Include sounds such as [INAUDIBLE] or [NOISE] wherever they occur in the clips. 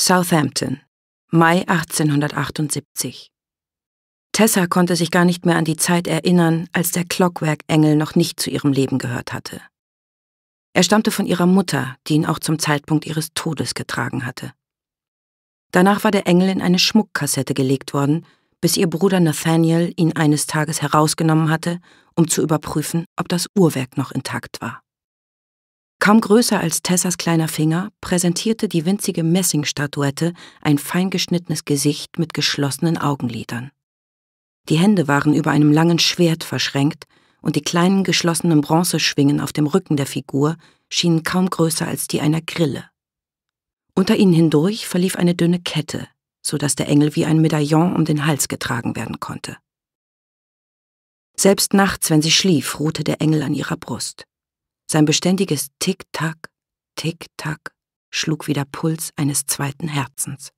Southampton, Mai 1878. Tessa konnte sich gar nicht mehr an die Zeit erinnern, als der Clockwork-Engel noch nicht zu ihrem Leben gehört hatte. Er stammte von ihrer Mutter, die ihn auch zum Zeitpunkt ihres Todes getragen hatte. Danach war der Engel in eine Schmuckkassette gelegt worden, bis ihr Bruder Nathaniel ihn eines Tages herausgenommen hatte, um zu überprüfen, ob das Uhrwerk noch intakt war. Kaum größer als Tessas kleiner Finger präsentierte die winzige Messingstatuette ein feingeschnittenes Gesicht mit geschlossenen Augenlidern. Die Hände waren über einem langen Schwert verschränkt, und die kleinen geschlossenen Bronzeschwingen auf dem Rücken der Figur schienen kaum größer als die einer Grille. Unter ihnen hindurch verlief eine dünne Kette, so dass der Engel wie ein Medaillon um den Hals getragen werden konnte. Selbst nachts, wenn sie schlief, ruhte der Engel an ihrer Brust. Sein beständiges Tick-Tack, Tick-Tack schlug wie der Puls eines zweiten Herzens.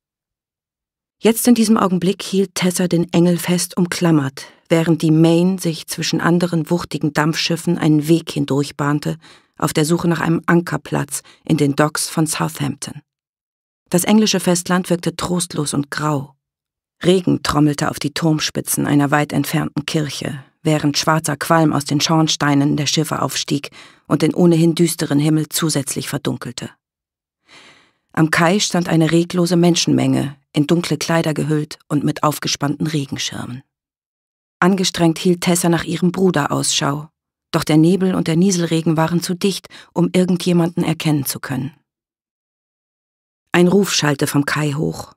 Jetzt in diesem Augenblick hielt Tessa den Engel fest umklammert, während die Maine sich zwischen anderen wuchtigen Dampfschiffen einen Weg hindurchbahnte, auf der Suche nach einem Ankerplatz in den Docks von Southampton. Das englische Festland wirkte trostlos und grau. Regen trommelte auf die Turmspitzen einer weit entfernten Kirche, während schwarzer Qualm aus den Schornsteinen der Schiffe aufstieg und den ohnehin düsteren Himmel zusätzlich verdunkelte. Am Kai stand eine reglose Menschenmenge, in dunkle Kleider gehüllt und mit aufgespannten Regenschirmen. Angestrengt hielt Tessa nach ihrem Bruder Ausschau, doch der Nebel und der Nieselregen waren zu dicht, um irgendjemanden erkennen zu können. Ein Ruf schallte vom Kai hoch,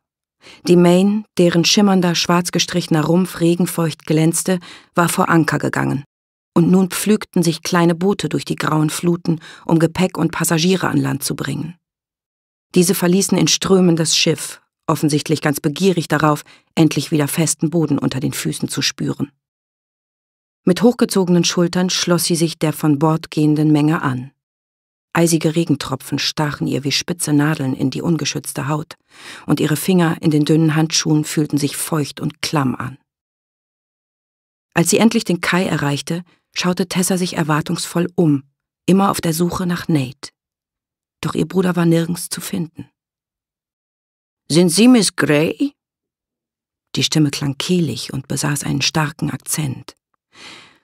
die Main, deren schimmernder, schwarz gestrichener Rumpf regenfeucht glänzte, war vor Anker gegangen. Und nun pflügten sich kleine Boote durch die grauen Fluten, um Gepäck und Passagiere an Land zu bringen. Diese verließen in Strömen das Schiff, offensichtlich ganz begierig darauf, endlich wieder festen Boden unter den Füßen zu spüren. Mit hochgezogenen Schultern schloss sie sich der von Bord gehenden Menge an. Eisige Regentropfen stachen ihr wie spitze Nadeln in die ungeschützte Haut, und ihre Finger in den dünnen Handschuhen fühlten sich feucht und klamm an. Als sie endlich den Kai erreichte, schaute Tessa sich erwartungsvoll um, immer auf der Suche nach Nate. Doch ihr Bruder war nirgends zu finden. Sind Sie Miss Gray? Die Stimme klang kehlig und besaß einen starken Akzent.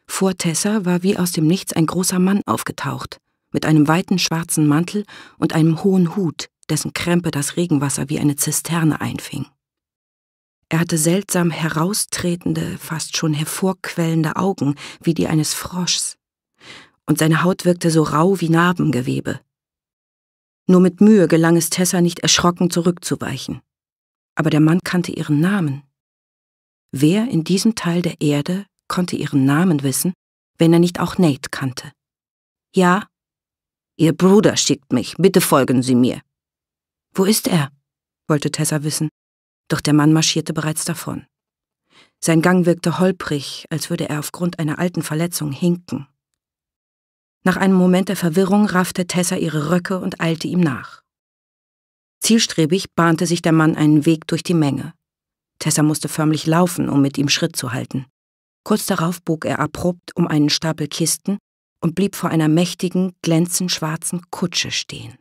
Vor Tessa war wie aus dem Nichts ein großer Mann aufgetaucht, mit einem weiten schwarzen Mantel und einem hohen Hut, dessen Krempe das Regenwasser wie eine Zisterne einfing. Er hatte seltsam heraustretende, fast schon hervorquellende Augen, wie die eines Froschs, und seine Haut wirkte so rau wie Narbengewebe. Nur mit Mühe gelang es Tessa nicht erschrocken zurückzuweichen. Aber der Mann kannte ihren Namen. Wer in diesem Teil der Erde konnte ihren Namen wissen, wenn er nicht auch Nate kannte? Ja, Ihr Bruder schickt mich, bitte folgen Sie mir. Wo ist er? wollte Tessa wissen, doch der Mann marschierte bereits davon. Sein Gang wirkte holprig, als würde er aufgrund einer alten Verletzung hinken. Nach einem Moment der Verwirrung raffte Tessa ihre Röcke und eilte ihm nach. Zielstrebig bahnte sich der Mann einen Weg durch die Menge. Tessa musste förmlich laufen, um mit ihm Schritt zu halten. Kurz darauf bog er abrupt um einen Stapel Kisten und blieb vor einer mächtigen, glänzend schwarzen Kutsche stehen.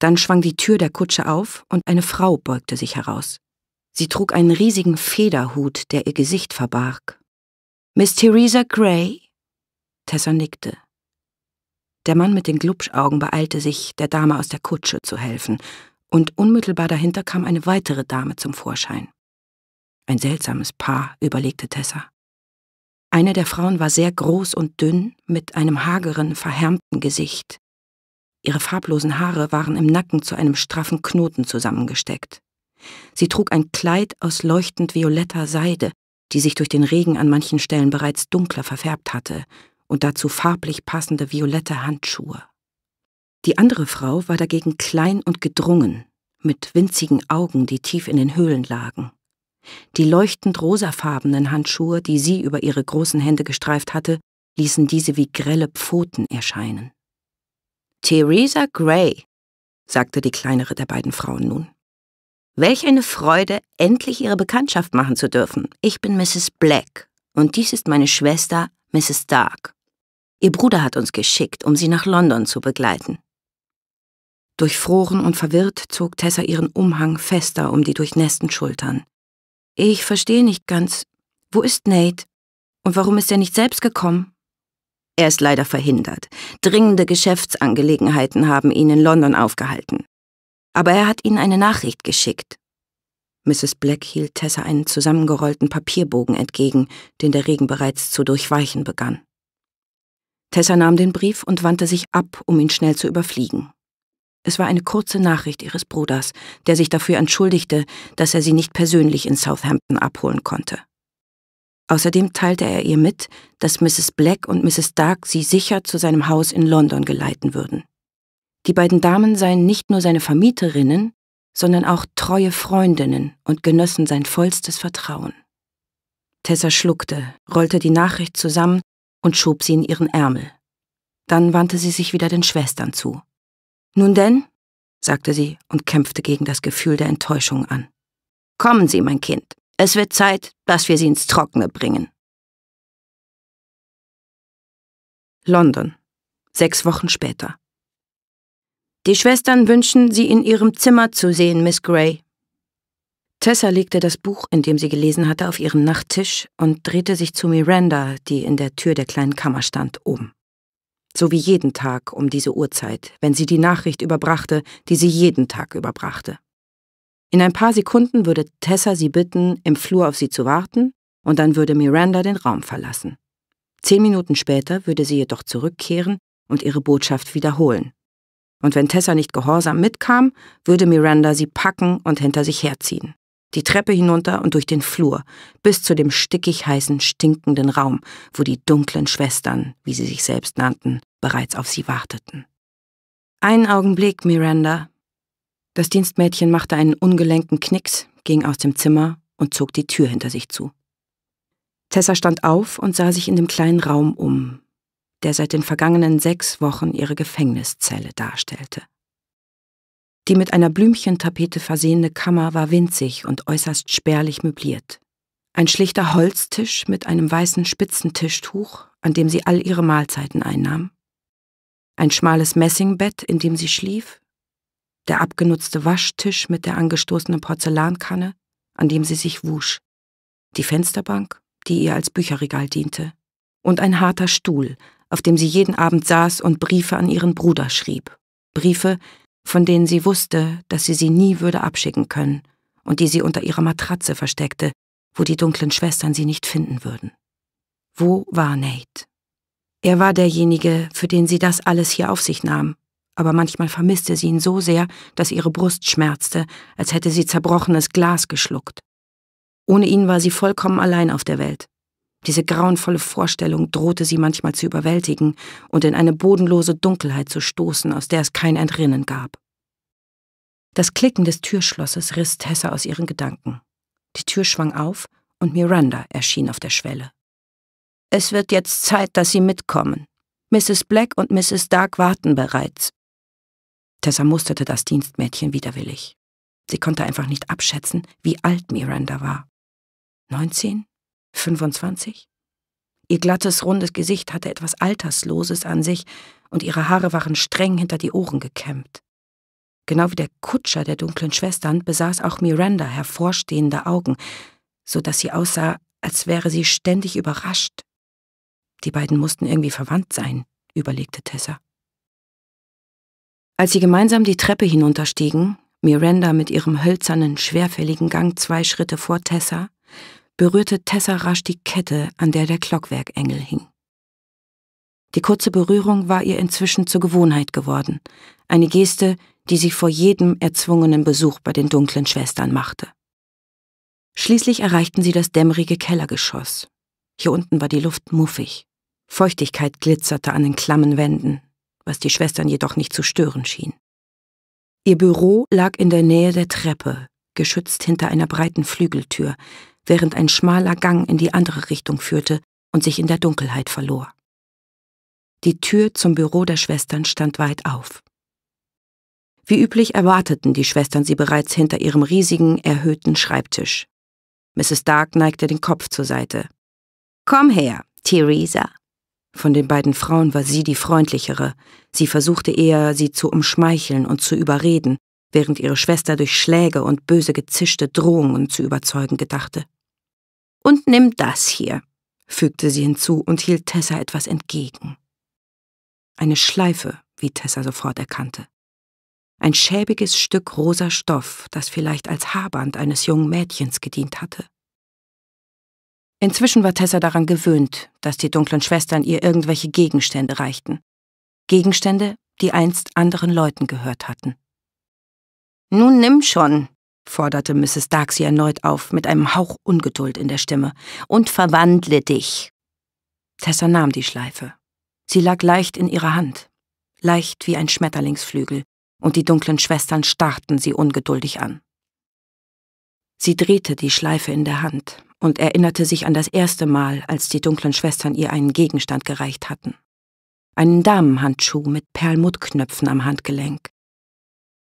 Dann schwang die Tür der Kutsche auf und eine Frau beugte sich heraus. Sie trug einen riesigen Federhut, der ihr Gesicht verbarg. Miss Theresa Gray? Tessa nickte. Der Mann mit den Glubschaugen beeilte sich, der Dame aus der Kutsche zu helfen, und unmittelbar dahinter kam eine weitere Dame zum Vorschein. Ein seltsames Paar, überlegte Tessa. Eine der Frauen war sehr groß und dünn, mit einem hageren, verhärmten Gesicht. Ihre farblosen Haare waren im Nacken zu einem straffen Knoten zusammengesteckt. Sie trug ein Kleid aus leuchtend violetter Seide, die sich durch den Regen an manchen Stellen bereits dunkler verfärbt hatte, und dazu farblich passende violette Handschuhe. Die andere Frau war dagegen klein und gedrungen, mit winzigen Augen, die tief in den Höhlen lagen. Die leuchtend rosafarbenen Handschuhe, die sie über ihre großen Hände gestreift hatte, ließen diese wie grelle Pfoten erscheinen. Theresa Gray, sagte die kleinere der beiden Frauen nun. Welch eine Freude, endlich Ihre Bekanntschaft machen zu dürfen. Ich bin Mrs. Black und dies ist meine Schwester Mrs. Dark. Ihr Bruder hat uns geschickt, um Sie nach London zu begleiten. Durchfroren und verwirrt zog Tessa ihren Umhang fester um die durchnässten Schultern. Ich verstehe nicht ganz. Wo ist Nate? Und warum ist er nicht selbst gekommen? Er ist leider verhindert. Dringende Geschäftsangelegenheiten haben ihn in London aufgehalten. Aber er hat Ihnen eine Nachricht geschickt. Mrs. Black hielt Tessa einen zusammengerollten Papierbogen entgegen, den der Regen bereits zu durchweichen begann. Tessa nahm den Brief und wandte sich ab, um ihn schnell zu überfliegen. Es war eine kurze Nachricht ihres Bruders, der sich dafür entschuldigte, dass er sie nicht persönlich in Southampton abholen konnte. Außerdem teilte er ihr mit, dass Mrs. Black und Mrs. Dark sie sicher zu seinem Haus in London geleiten würden. Die beiden Damen seien nicht nur seine Vermieterinnen, sondern auch treue Freundinnen und genössen sein vollstes Vertrauen. Tessa schluckte, rollte die Nachricht zusammen und schob sie in ihren Ärmel. Dann wandte sie sich wieder den Schwestern zu. Nun denn, sagte sie und kämpfte gegen das Gefühl der Enttäuschung an. Kommen Sie, mein Kind, es wird Zeit, dass wir Sie ins Trockene bringen. London, sechs Wochen später. Die Schwestern wünschen, Sie in Ihrem Zimmer zu sehen, Miss Gray. Tessa legte das Buch, in dem sie gelesen hatte, auf ihren Nachttisch und drehte sich zu Miranda, die in der Tür der kleinen Kammer stand, um so wie jeden Tag um diese Uhrzeit, wenn sie die Nachricht überbrachte, die sie jeden Tag überbrachte. In ein paar Sekunden würde Tessa sie bitten, im Flur auf sie zu warten, und dann würde Miranda den Raum verlassen. Zehn Minuten später würde sie jedoch zurückkehren und ihre Botschaft wiederholen. Und wenn Tessa nicht gehorsam mitkam, würde Miranda sie packen und hinter sich herziehen die Treppe hinunter und durch den Flur, bis zu dem stickig heißen, stinkenden Raum, wo die dunklen Schwestern, wie sie sich selbst nannten, bereits auf sie warteten. Einen Augenblick, Miranda. Das Dienstmädchen machte einen ungelenken Knicks, ging aus dem Zimmer und zog die Tür hinter sich zu. Tessa stand auf und sah sich in dem kleinen Raum um, der seit den vergangenen sechs Wochen ihre Gefängniszelle darstellte. Die mit einer Blümchentapete versehene Kammer war winzig und äußerst spärlich möbliert. Ein schlichter Holztisch mit einem weißen Spitzentischtuch, an dem sie all ihre Mahlzeiten einnahm. Ein schmales Messingbett, in dem sie schlief. Der abgenutzte Waschtisch mit der angestoßenen Porzellankanne, an dem sie sich wusch. Die Fensterbank, die ihr als Bücherregal diente. Und ein harter Stuhl, auf dem sie jeden Abend saß und Briefe an ihren Bruder schrieb. Briefe, von denen sie wusste, dass sie sie nie würde abschicken können und die sie unter ihrer Matratze versteckte, wo die dunklen Schwestern sie nicht finden würden. Wo war Nate? Er war derjenige, für den sie das alles hier auf sich nahm, aber manchmal vermisste sie ihn so sehr, dass ihre Brust schmerzte, als hätte sie zerbrochenes Glas geschluckt. Ohne ihn war sie vollkommen allein auf der Welt, diese grauenvolle Vorstellung drohte sie manchmal zu überwältigen und in eine bodenlose Dunkelheit zu stoßen, aus der es kein Entrinnen gab. Das Klicken des Türschlosses riss Tessa aus ihren Gedanken. Die Tür schwang auf und Miranda erschien auf der Schwelle. Es wird jetzt Zeit, dass Sie mitkommen. Mrs. Black und Mrs. Dark warten bereits. Tessa musterte das Dienstmädchen widerwillig. Sie konnte einfach nicht abschätzen, wie alt Miranda war. 19? 25? Ihr glattes, rundes Gesicht hatte etwas Altersloses an sich und ihre Haare waren streng hinter die Ohren gekämmt. Genau wie der Kutscher der dunklen Schwestern besaß auch Miranda hervorstehende Augen, so dass sie aussah, als wäre sie ständig überrascht. Die beiden mussten irgendwie verwandt sein, überlegte Tessa. Als sie gemeinsam die Treppe hinunterstiegen, Miranda mit ihrem hölzernen, schwerfälligen Gang zwei Schritte vor Tessa, berührte Tessa rasch die Kette, an der der Glockwerkengel hing. Die kurze Berührung war ihr inzwischen zur Gewohnheit geworden, eine Geste, die sie vor jedem erzwungenen Besuch bei den dunklen Schwestern machte. Schließlich erreichten sie das dämmerige Kellergeschoss. Hier unten war die Luft muffig. Feuchtigkeit glitzerte an den klammen Wänden, was die Schwestern jedoch nicht zu stören schien. Ihr Büro lag in der Nähe der Treppe, geschützt hinter einer breiten Flügeltür, während ein schmaler Gang in die andere Richtung führte und sich in der Dunkelheit verlor. Die Tür zum Büro der Schwestern stand weit auf. Wie üblich erwarteten die Schwestern sie bereits hinter ihrem riesigen, erhöhten Schreibtisch. Mrs. Dark neigte den Kopf zur Seite. Komm her, Theresa. Von den beiden Frauen war sie die freundlichere. Sie versuchte eher, sie zu umschmeicheln und zu überreden, während ihre Schwester durch Schläge und böse gezischte Drohungen zu überzeugen gedachte. Und nimm das hier, fügte sie hinzu und hielt Tessa etwas entgegen. Eine Schleife, wie Tessa sofort erkannte. Ein schäbiges Stück rosa Stoff, das vielleicht als Haarband eines jungen Mädchens gedient hatte. Inzwischen war Tessa daran gewöhnt, dass die dunklen Schwestern ihr irgendwelche Gegenstände reichten. Gegenstände, die einst anderen Leuten gehört hatten. Nun nimm schon, forderte Mrs. Darcy erneut auf, mit einem Hauch Ungeduld in der Stimme, und verwandle dich. Tessa nahm die Schleife. Sie lag leicht in ihrer Hand, leicht wie ein Schmetterlingsflügel, und die dunklen Schwestern starrten sie ungeduldig an. Sie drehte die Schleife in der Hand und erinnerte sich an das erste Mal, als die dunklen Schwestern ihr einen Gegenstand gereicht hatten. Einen Damenhandschuh mit Perlmuttknöpfen am Handgelenk.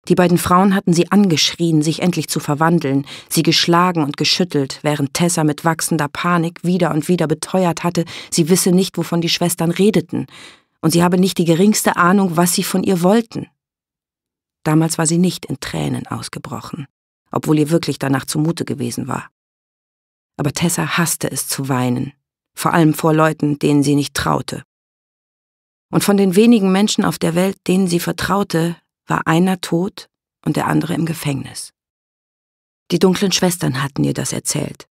Die beiden Frauen hatten sie angeschrien, sich endlich zu verwandeln, sie geschlagen und geschüttelt, während Tessa mit wachsender Panik wieder und wieder beteuert hatte, sie wisse nicht, wovon die Schwestern redeten, und sie habe nicht die geringste Ahnung, was sie von ihr wollten. Damals war sie nicht in Tränen ausgebrochen, obwohl ihr wirklich danach zumute gewesen war. Aber Tessa hasste es zu weinen, vor allem vor Leuten, denen sie nicht traute. Und von den wenigen Menschen auf der Welt, denen sie vertraute, war einer tot und der andere im Gefängnis. Die dunklen Schwestern hatten ihr das erzählt.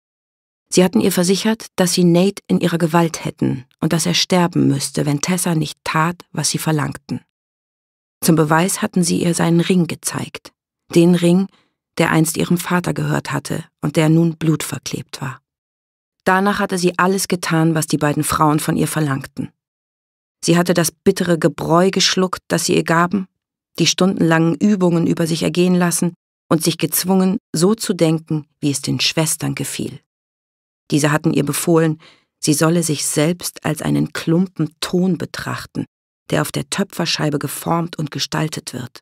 Sie hatten ihr versichert, dass sie Nate in ihrer Gewalt hätten und dass er sterben müsste, wenn Tessa nicht tat, was sie verlangten. Zum Beweis hatten sie ihr seinen Ring gezeigt, den Ring, der einst ihrem Vater gehört hatte und der nun blutverklebt war. Danach hatte sie alles getan, was die beiden Frauen von ihr verlangten. Sie hatte das bittere Gebräu geschluckt, das sie ihr gaben, die stundenlangen Übungen über sich ergehen lassen und sich gezwungen, so zu denken, wie es den Schwestern gefiel. Diese hatten ihr befohlen, sie solle sich selbst als einen Klumpen Ton betrachten, der auf der Töpferscheibe geformt und gestaltet wird.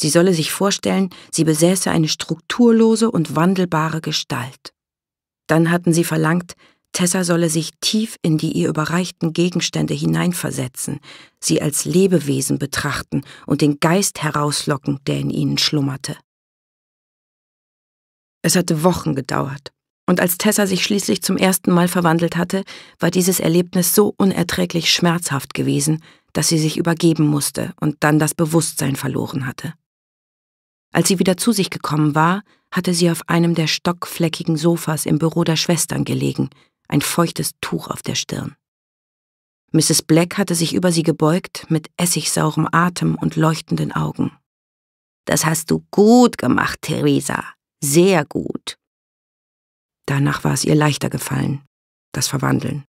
Sie solle sich vorstellen, sie besäße eine strukturlose und wandelbare Gestalt. Dann hatten sie verlangt, Tessa solle sich tief in die ihr überreichten Gegenstände hineinversetzen, sie als Lebewesen betrachten und den Geist herauslocken, der in ihnen schlummerte. Es hatte Wochen gedauert, und als Tessa sich schließlich zum ersten Mal verwandelt hatte, war dieses Erlebnis so unerträglich schmerzhaft gewesen, dass sie sich übergeben musste und dann das Bewusstsein verloren hatte. Als sie wieder zu sich gekommen war, hatte sie auf einem der stockfleckigen Sofas im Büro der Schwestern gelegen, ein feuchtes Tuch auf der Stirn. Mrs. Black hatte sich über sie gebeugt mit essigsaurem Atem und leuchtenden Augen. Das hast du gut gemacht, Theresa. Sehr gut. Danach war es ihr leichter gefallen, das Verwandeln.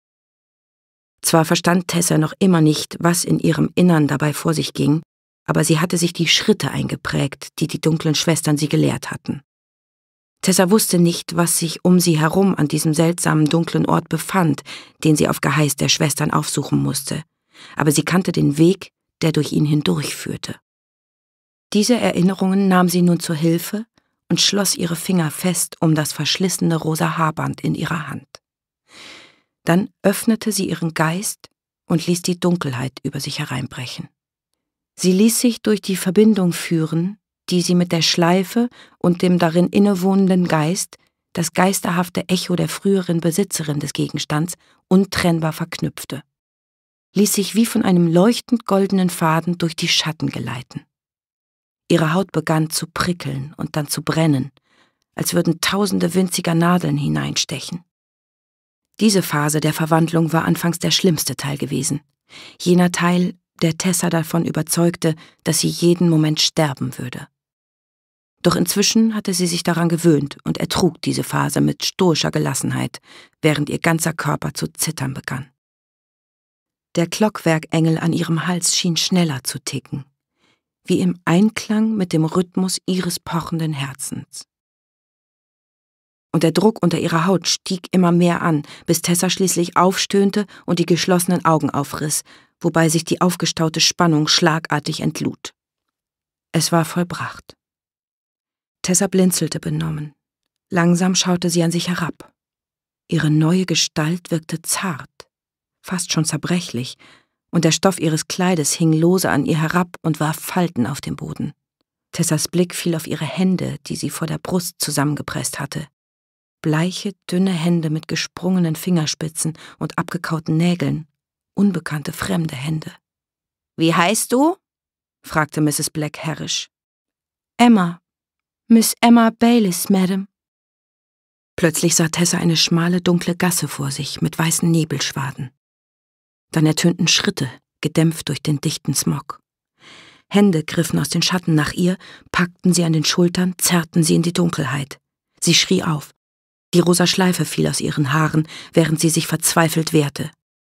Zwar verstand Tessa noch immer nicht, was in ihrem Innern dabei vor sich ging, aber sie hatte sich die Schritte eingeprägt, die die dunklen Schwestern sie gelehrt hatten. Tessa wusste nicht, was sich um sie herum an diesem seltsamen dunklen Ort befand, den sie auf Geheiß der Schwestern aufsuchen musste, aber sie kannte den Weg, der durch ihn hindurchführte. Diese Erinnerungen nahm sie nun zur Hilfe und schloss ihre Finger fest um das verschlissene rosa Haarband in ihrer Hand. Dann öffnete sie ihren Geist und ließ die Dunkelheit über sich hereinbrechen. Sie ließ sich durch die Verbindung führen, die sie mit der Schleife und dem darin innewohnenden Geist, das geisterhafte Echo der früheren Besitzerin des Gegenstands, untrennbar verknüpfte, ließ sich wie von einem leuchtend goldenen Faden durch die Schatten geleiten. Ihre Haut begann zu prickeln und dann zu brennen, als würden tausende winziger Nadeln hineinstechen. Diese Phase der Verwandlung war anfangs der schlimmste Teil gewesen, jener Teil, der Tessa davon überzeugte, dass sie jeden Moment sterben würde. Doch inzwischen hatte sie sich daran gewöhnt und ertrug diese Phase mit stoischer Gelassenheit, während ihr ganzer Körper zu zittern begann. Der Glockwerkengel an ihrem Hals schien schneller zu ticken, wie im Einklang mit dem Rhythmus ihres pochenden Herzens. Und der Druck unter ihrer Haut stieg immer mehr an, bis Tessa schließlich aufstöhnte und die geschlossenen Augen aufriss, wobei sich die aufgestaute Spannung schlagartig entlud. Es war vollbracht. Tessa blinzelte benommen. Langsam schaute sie an sich herab. Ihre neue Gestalt wirkte zart, fast schon zerbrechlich, und der Stoff ihres Kleides hing lose an ihr herab und warf Falten auf den Boden. Tessas Blick fiel auf ihre Hände, die sie vor der Brust zusammengepresst hatte. Bleiche, dünne Hände mit gesprungenen Fingerspitzen und abgekauten Nägeln, unbekannte fremde Hände. Wie heißt du? fragte Mrs. Black herrisch. Emma, Miss Emma Baylis, Madam. Plötzlich sah Tessa eine schmale, dunkle Gasse vor sich mit weißen Nebelschwaden. Dann ertönten Schritte, gedämpft durch den dichten Smog. Hände griffen aus den Schatten nach ihr, packten sie an den Schultern, zerrten sie in die Dunkelheit. Sie schrie auf. Die rosa Schleife fiel aus ihren Haaren, während sie sich verzweifelt wehrte.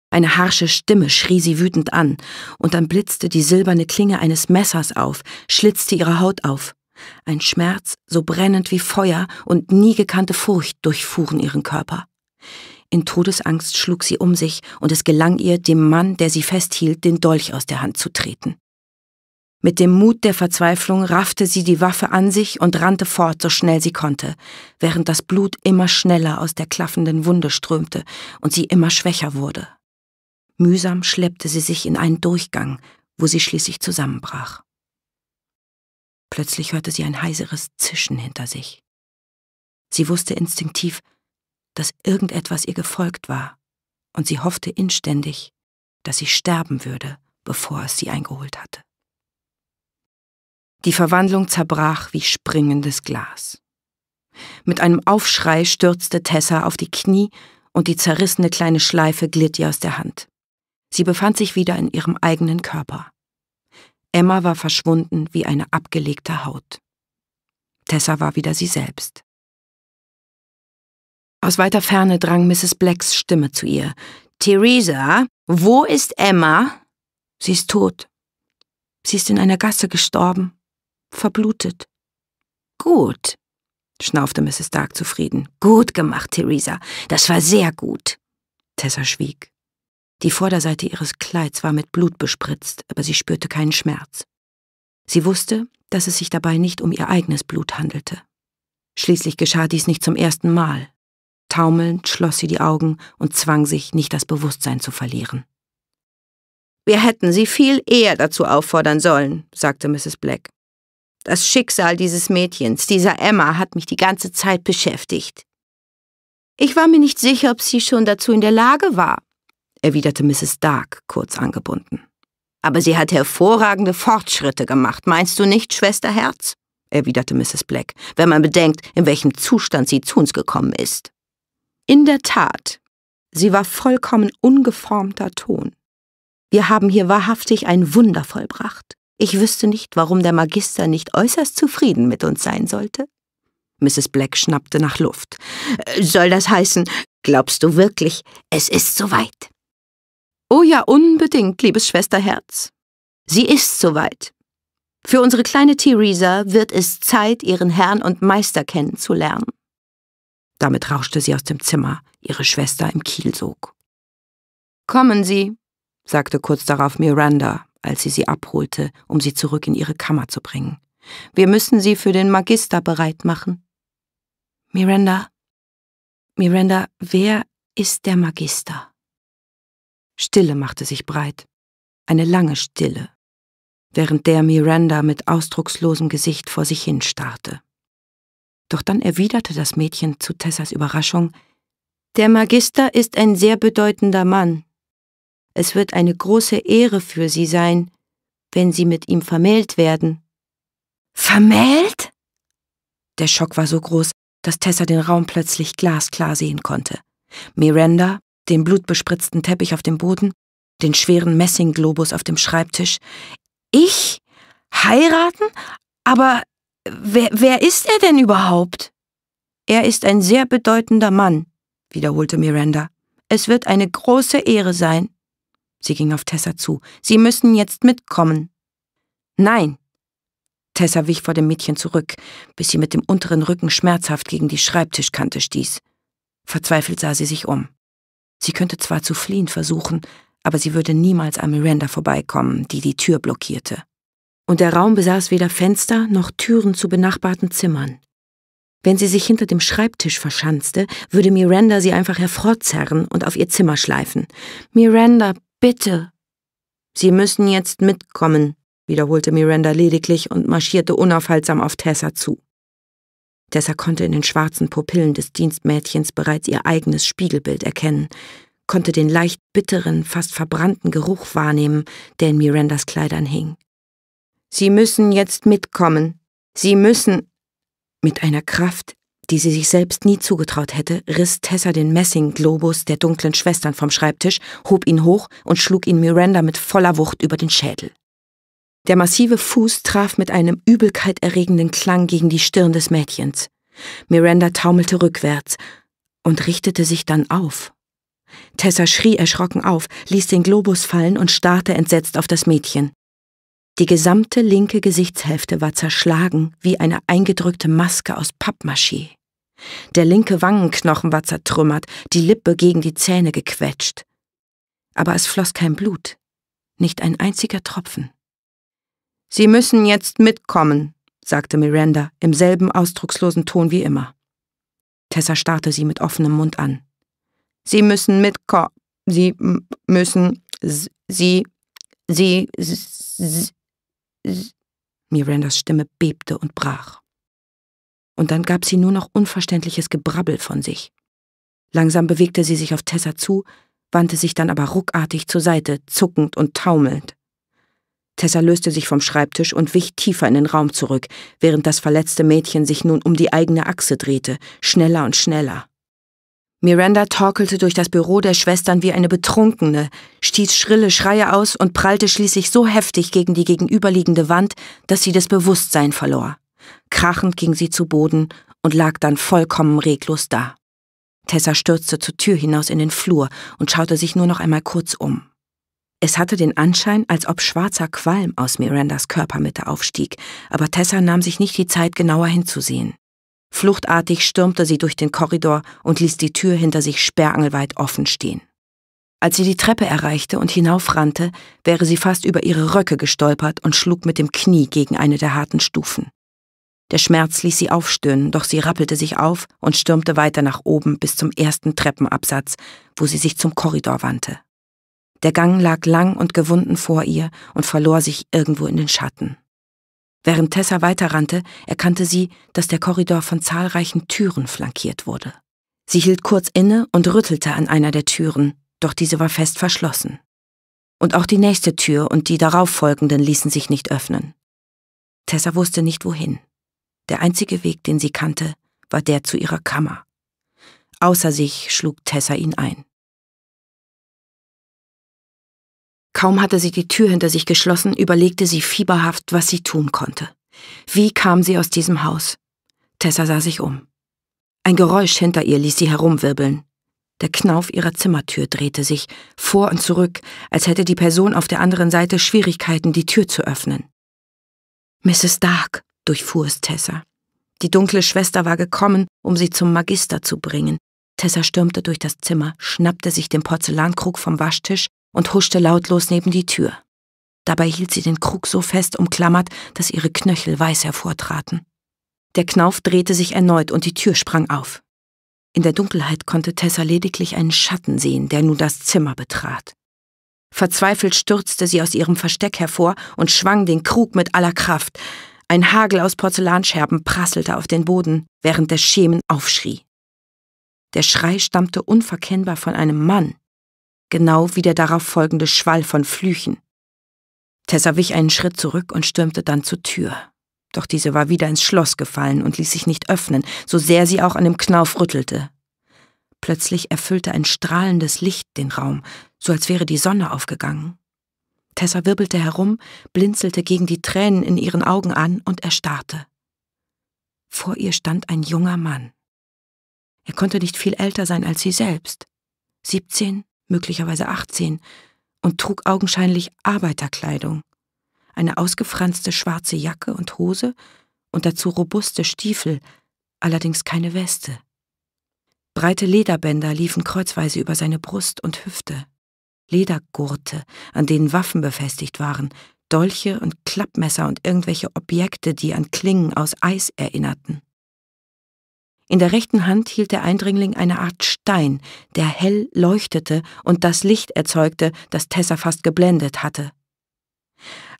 Eine harsche Stimme schrie sie wütend an, und dann blitzte die silberne Klinge eines Messers auf, schlitzte ihre Haut auf. Ein Schmerz so brennend wie Feuer und nie gekannte Furcht durchfuhren ihren Körper. In Todesangst schlug sie um sich, und es gelang ihr, dem Mann, der sie festhielt, den Dolch aus der Hand zu treten. Mit dem Mut der Verzweiflung raffte sie die Waffe an sich und rannte fort, so schnell sie konnte, während das Blut immer schneller aus der klaffenden Wunde strömte und sie immer schwächer wurde. Mühsam schleppte sie sich in einen Durchgang, wo sie schließlich zusammenbrach. Plötzlich hörte sie ein heiseres Zischen hinter sich. Sie wusste instinktiv, dass irgendetwas ihr gefolgt war, und sie hoffte inständig, dass sie sterben würde, bevor es sie eingeholt hatte. Die Verwandlung zerbrach wie springendes Glas. Mit einem Aufschrei stürzte Tessa auf die Knie und die zerrissene kleine Schleife glitt ihr aus der Hand. Sie befand sich wieder in ihrem eigenen Körper. Emma war verschwunden wie eine abgelegte Haut. Tessa war wieder sie selbst. Aus weiter Ferne drang Mrs. Blacks Stimme zu ihr. Theresa, wo ist Emma? Sie ist tot. Sie ist in einer Gasse gestorben. Verblutet. Gut, schnaufte Mrs. Dark zufrieden. Gut gemacht, Theresa. Das war sehr gut. Tessa schwieg. Die Vorderseite ihres Kleids war mit Blut bespritzt, aber sie spürte keinen Schmerz. Sie wusste, dass es sich dabei nicht um ihr eigenes Blut handelte. Schließlich geschah dies nicht zum ersten Mal. Taumelnd schloss sie die Augen und zwang sich, nicht das Bewusstsein zu verlieren. Wir hätten sie viel eher dazu auffordern sollen, sagte Mrs. Black. Das Schicksal dieses Mädchens, dieser Emma, hat mich die ganze Zeit beschäftigt. Ich war mir nicht sicher, ob sie schon dazu in der Lage war, erwiderte Mrs. Dark, kurz angebunden. Aber sie hat hervorragende Fortschritte gemacht, meinst du nicht, Schwester Herz? erwiderte Mrs. Black, wenn man bedenkt, in welchem Zustand sie zu uns gekommen ist. In der Tat, sie war vollkommen ungeformter Ton. Wir haben hier wahrhaftig ein Wunder vollbracht. Ich wüsste nicht, warum der Magister nicht äußerst zufrieden mit uns sein sollte. Mrs. Black schnappte nach Luft. Äh, soll das heißen, glaubst du wirklich, es ist soweit? Oh ja, unbedingt, liebes Schwesterherz. Sie ist soweit. Für unsere kleine Theresa wird es Zeit, ihren Herrn und Meister kennenzulernen. Damit rauschte sie aus dem Zimmer, ihre Schwester im Kiel sog. Kommen Sie, sagte kurz darauf Miranda, als sie sie abholte, um sie zurück in ihre Kammer zu bringen. Wir müssen sie für den Magister bereit machen. Miranda, Miranda, wer ist der Magister? Stille machte sich breit, eine lange Stille, während der Miranda mit ausdruckslosem Gesicht vor sich hin starrte. Doch dann erwiderte das Mädchen zu Tessas Überraschung, der Magister ist ein sehr bedeutender Mann. Es wird eine große Ehre für Sie sein, wenn Sie mit ihm vermählt werden. Vermählt? Der Schock war so groß, dass Tessa den Raum plötzlich glasklar sehen konnte. Miranda, den blutbespritzten Teppich auf dem Boden, den schweren Messingglobus auf dem Schreibtisch. Ich? Heiraten? Aber wer, wer ist er denn überhaupt? Er ist ein sehr bedeutender Mann, wiederholte Miranda. Es wird eine große Ehre sein. Sie ging auf Tessa zu. Sie müssen jetzt mitkommen. Nein. Tessa wich vor dem Mädchen zurück, bis sie mit dem unteren Rücken schmerzhaft gegen die Schreibtischkante stieß. Verzweifelt sah sie sich um. Sie könnte zwar zu fliehen versuchen, aber sie würde niemals an Miranda vorbeikommen, die die Tür blockierte. Und der Raum besaß weder Fenster noch Türen zu benachbarten Zimmern. Wenn sie sich hinter dem Schreibtisch verschanzte, würde Miranda sie einfach hervorzerren und auf ihr Zimmer schleifen. Miranda, bitte! Sie müssen jetzt mitkommen, wiederholte Miranda lediglich und marschierte unaufhaltsam auf Tessa zu. Tessa konnte in den schwarzen Pupillen des Dienstmädchens bereits ihr eigenes Spiegelbild erkennen, konnte den leicht bitteren, fast verbrannten Geruch wahrnehmen, der in Mirandas Kleidern hing. Sie müssen jetzt mitkommen. Sie müssen. Mit einer Kraft, die sie sich selbst nie zugetraut hätte, riss Tessa den Messingglobus der dunklen Schwestern vom Schreibtisch, hob ihn hoch und schlug ihn Miranda mit voller Wucht über den Schädel. Der massive Fuß traf mit einem übelkeiterregenden Klang gegen die Stirn des Mädchens. Miranda taumelte rückwärts und richtete sich dann auf. Tessa schrie erschrocken auf, ließ den Globus fallen und starrte entsetzt auf das Mädchen. Die gesamte linke Gesichtshälfte war zerschlagen wie eine eingedrückte Maske aus Pappmaché. Der linke Wangenknochen war zertrümmert, die Lippe gegen die Zähne gequetscht. Aber es floss kein Blut, nicht ein einziger Tropfen. Sie müssen jetzt mitkommen, sagte Miranda im selben ausdruckslosen Ton wie immer. Tessa starrte sie mit offenem Mund an. Sie müssen mitko... Sie müssen... Sie... Sie... sie, sie Mirandas Stimme bebte und brach. Und dann gab sie nur noch unverständliches Gebrabbel von sich. Langsam bewegte sie sich auf Tessa zu, wandte sich dann aber ruckartig zur Seite, zuckend und taumelnd. Tessa löste sich vom Schreibtisch und wich tiefer in den Raum zurück, während das verletzte Mädchen sich nun um die eigene Achse drehte, schneller und schneller. Miranda torkelte durch das Büro der Schwestern wie eine Betrunkene, stieß schrille Schreie aus und prallte schließlich so heftig gegen die gegenüberliegende Wand, dass sie das Bewusstsein verlor. Krachend ging sie zu Boden und lag dann vollkommen reglos da. Tessa stürzte zur Tür hinaus in den Flur und schaute sich nur noch einmal kurz um. Es hatte den Anschein, als ob schwarzer Qualm aus Mirandas Körpermitte aufstieg, aber Tessa nahm sich nicht die Zeit, genauer hinzusehen. Fluchtartig stürmte sie durch den Korridor und ließ die Tür hinter sich sperrangelweit offen stehen. Als sie die Treppe erreichte und hinaufrannte, wäre sie fast über ihre Röcke gestolpert und schlug mit dem Knie gegen eine der harten Stufen. Der Schmerz ließ sie aufstöhnen, doch sie rappelte sich auf und stürmte weiter nach oben bis zum ersten Treppenabsatz, wo sie sich zum Korridor wandte. Der Gang lag lang und gewunden vor ihr und verlor sich irgendwo in den Schatten. Während Tessa weiterrannte, erkannte sie, dass der Korridor von zahlreichen Türen flankiert wurde. Sie hielt kurz inne und rüttelte an einer der Türen, doch diese war fest verschlossen. Und auch die nächste Tür und die darauffolgenden ließen sich nicht öffnen. Tessa wusste nicht wohin. Der einzige Weg, den sie kannte, war der zu ihrer Kammer. Außer sich schlug Tessa ihn ein. Kaum hatte sie die Tür hinter sich geschlossen, überlegte sie fieberhaft, was sie tun konnte. Wie kam sie aus diesem Haus? Tessa sah sich um. Ein Geräusch hinter ihr ließ sie herumwirbeln. Der Knauf ihrer Zimmertür drehte sich, vor und zurück, als hätte die Person auf der anderen Seite Schwierigkeiten, die Tür zu öffnen. Mrs. Dark, durchfuhr es Tessa. Die dunkle Schwester war gekommen, um sie zum Magister zu bringen. Tessa stürmte durch das Zimmer, schnappte sich den Porzellankrug vom Waschtisch und huschte lautlos neben die Tür. Dabei hielt sie den Krug so fest umklammert, dass ihre Knöchel weiß hervortraten. Der Knauf drehte sich erneut und die Tür sprang auf. In der Dunkelheit konnte Tessa lediglich einen Schatten sehen, der nun das Zimmer betrat. Verzweifelt stürzte sie aus ihrem Versteck hervor und schwang den Krug mit aller Kraft. Ein Hagel aus Porzellanscherben prasselte auf den Boden, während der Schemen aufschrie. Der Schrei stammte unverkennbar von einem Mann, genau wie der darauf folgende Schwall von Flüchen. Tessa wich einen Schritt zurück und stürmte dann zur Tür. Doch diese war wieder ins Schloss gefallen und ließ sich nicht öffnen, so sehr sie auch an dem Knauf rüttelte. Plötzlich erfüllte ein strahlendes Licht den Raum, so als wäre die Sonne aufgegangen. Tessa wirbelte herum, blinzelte gegen die Tränen in ihren Augen an und erstarrte. Vor ihr stand ein junger Mann. Er konnte nicht viel älter sein als sie selbst. Siebzehn, möglicherweise 18, und trug augenscheinlich Arbeiterkleidung, eine ausgefranste schwarze Jacke und Hose und dazu robuste Stiefel, allerdings keine Weste. Breite Lederbänder liefen kreuzweise über seine Brust und Hüfte, Ledergurte, an denen Waffen befestigt waren, Dolche und Klappmesser und irgendwelche Objekte, die an Klingen aus Eis erinnerten. In der rechten Hand hielt der Eindringling eine Art Stein, der hell leuchtete und das Licht erzeugte, das Tessa fast geblendet hatte.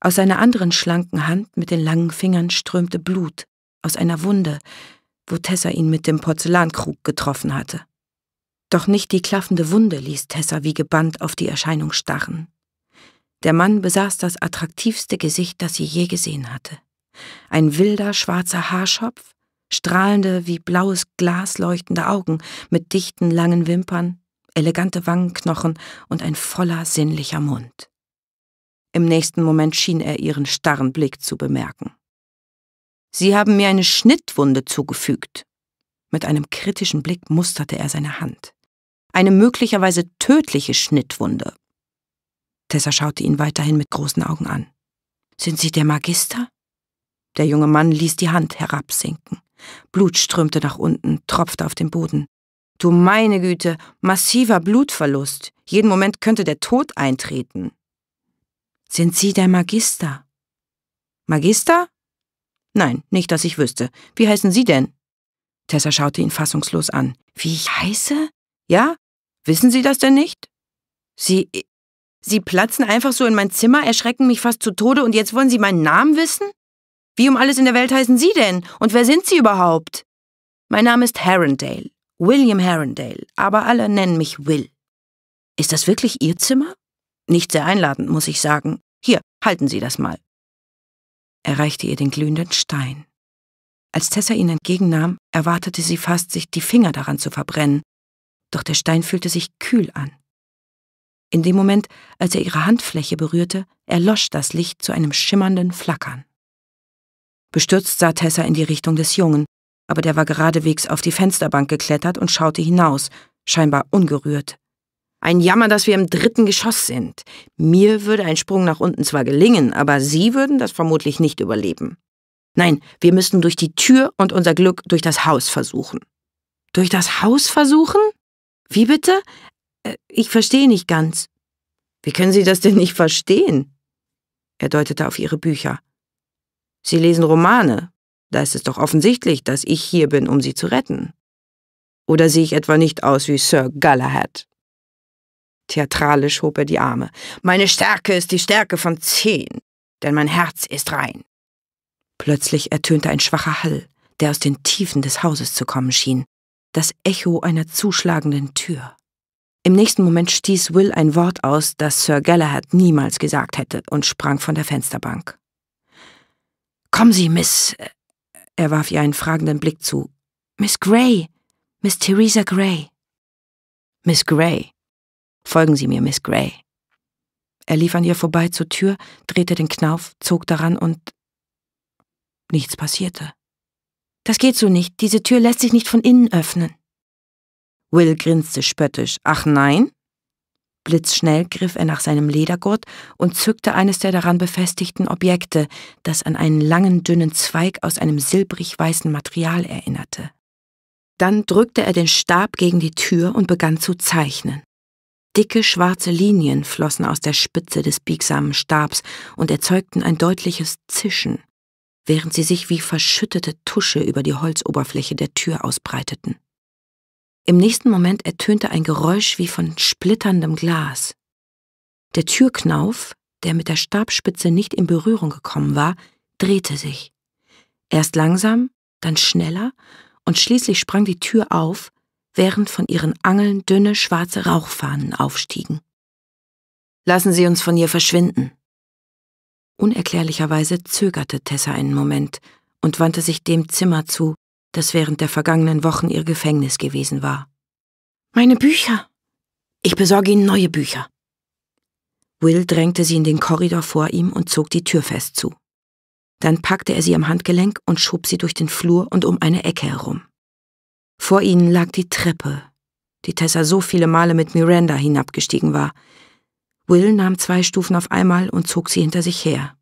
Aus seiner anderen schlanken Hand mit den langen Fingern strömte Blut aus einer Wunde, wo Tessa ihn mit dem Porzellankrug getroffen hatte. Doch nicht die klaffende Wunde ließ Tessa wie gebannt auf die Erscheinung starren. Der Mann besaß das attraktivste Gesicht, das sie je gesehen hatte. Ein wilder, schwarzer Haarschopf, strahlende, wie blaues Glas leuchtende Augen mit dichten, langen Wimpern, elegante Wangenknochen und ein voller, sinnlicher Mund. Im nächsten Moment schien er ihren starren Blick zu bemerken. Sie haben mir eine Schnittwunde zugefügt. Mit einem kritischen Blick musterte er seine Hand. Eine möglicherweise tödliche Schnittwunde. Tessa schaute ihn weiterhin mit großen Augen an. Sind Sie der Magister? Der junge Mann ließ die Hand herabsinken. Blut strömte nach unten, tropfte auf den Boden. Du meine Güte, massiver Blutverlust. Jeden Moment könnte der Tod eintreten. Sind Sie der Magister? Magister? Nein, nicht, dass ich wüsste. Wie heißen Sie denn? Tessa schaute ihn fassungslos an. Wie ich heiße? Ja? Wissen Sie das denn nicht? Sie. Sie platzen einfach so in mein Zimmer, erschrecken mich fast zu Tode und jetzt wollen Sie meinen Namen wissen? Wie um alles in der Welt heißen Sie denn? Und wer sind Sie überhaupt? Mein Name ist Herondale, William Herondale, aber alle nennen mich Will. Ist das wirklich Ihr Zimmer? Nicht sehr einladend, muss ich sagen. Hier, halten Sie das mal. Er reichte ihr den glühenden Stein. Als Tessa ihn entgegennahm, erwartete sie fast, sich die Finger daran zu verbrennen, doch der Stein fühlte sich kühl an. In dem Moment, als er ihre Handfläche berührte, erlosch das Licht zu einem schimmernden Flackern. Bestürzt sah Tessa in die Richtung des Jungen, aber der war geradewegs auf die Fensterbank geklettert und schaute hinaus, scheinbar ungerührt. Ein Jammer, dass wir im dritten Geschoss sind. Mir würde ein Sprung nach unten zwar gelingen, aber Sie würden das vermutlich nicht überleben. Nein, wir müssen durch die Tür und unser Glück durch das Haus versuchen. Durch das Haus versuchen? Wie bitte? Äh, ich verstehe nicht ganz. Wie können Sie das denn nicht verstehen? Er deutete auf ihre Bücher. Sie lesen Romane. Da ist es doch offensichtlich, dass ich hier bin, um sie zu retten. Oder sehe ich etwa nicht aus wie Sir Galahad? Theatralisch hob er die Arme. Meine Stärke ist die Stärke von zehn, denn mein Herz ist rein. Plötzlich ertönte ein schwacher Hall, der aus den Tiefen des Hauses zu kommen schien, das Echo einer zuschlagenden Tür. Im nächsten Moment stieß Will ein Wort aus, das Sir Galahad niemals gesagt hätte, und sprang von der Fensterbank. Kommen Sie, Miss. Er warf ihr einen fragenden Blick zu. Miss Gray. Miss Theresa Gray. Miss Gray. Folgen Sie mir, Miss Gray. Er lief an ihr vorbei zur Tür, drehte den Knauf, zog daran und nichts passierte. Das geht so nicht. Diese Tür lässt sich nicht von innen öffnen. Will grinste spöttisch. Ach nein? Blitzschnell griff er nach seinem Ledergurt und zückte eines der daran befestigten Objekte, das an einen langen, dünnen Zweig aus einem silbrig-weißen Material erinnerte. Dann drückte er den Stab gegen die Tür und begann zu zeichnen. Dicke schwarze Linien flossen aus der Spitze des biegsamen Stabs und erzeugten ein deutliches Zischen, während sie sich wie verschüttete Tusche über die Holzoberfläche der Tür ausbreiteten. Im nächsten Moment ertönte ein Geräusch wie von splitterndem Glas. Der Türknauf, der mit der Stabspitze nicht in Berührung gekommen war, drehte sich. Erst langsam, dann schneller und schließlich sprang die Tür auf, während von ihren Angeln dünne schwarze Rauchfahnen aufstiegen. Lassen Sie uns von hier verschwinden. Unerklärlicherweise zögerte Tessa einen Moment und wandte sich dem Zimmer zu, das während der vergangenen Wochen ihr Gefängnis gewesen war. Meine Bücher. Ich besorge Ihnen neue Bücher. Will drängte sie in den Korridor vor ihm und zog die Tür fest zu. Dann packte er sie am Handgelenk und schob sie durch den Flur und um eine Ecke herum. Vor ihnen lag die Treppe, die Tessa so viele Male mit Miranda hinabgestiegen war. Will nahm zwei Stufen auf einmal und zog sie hinter sich her.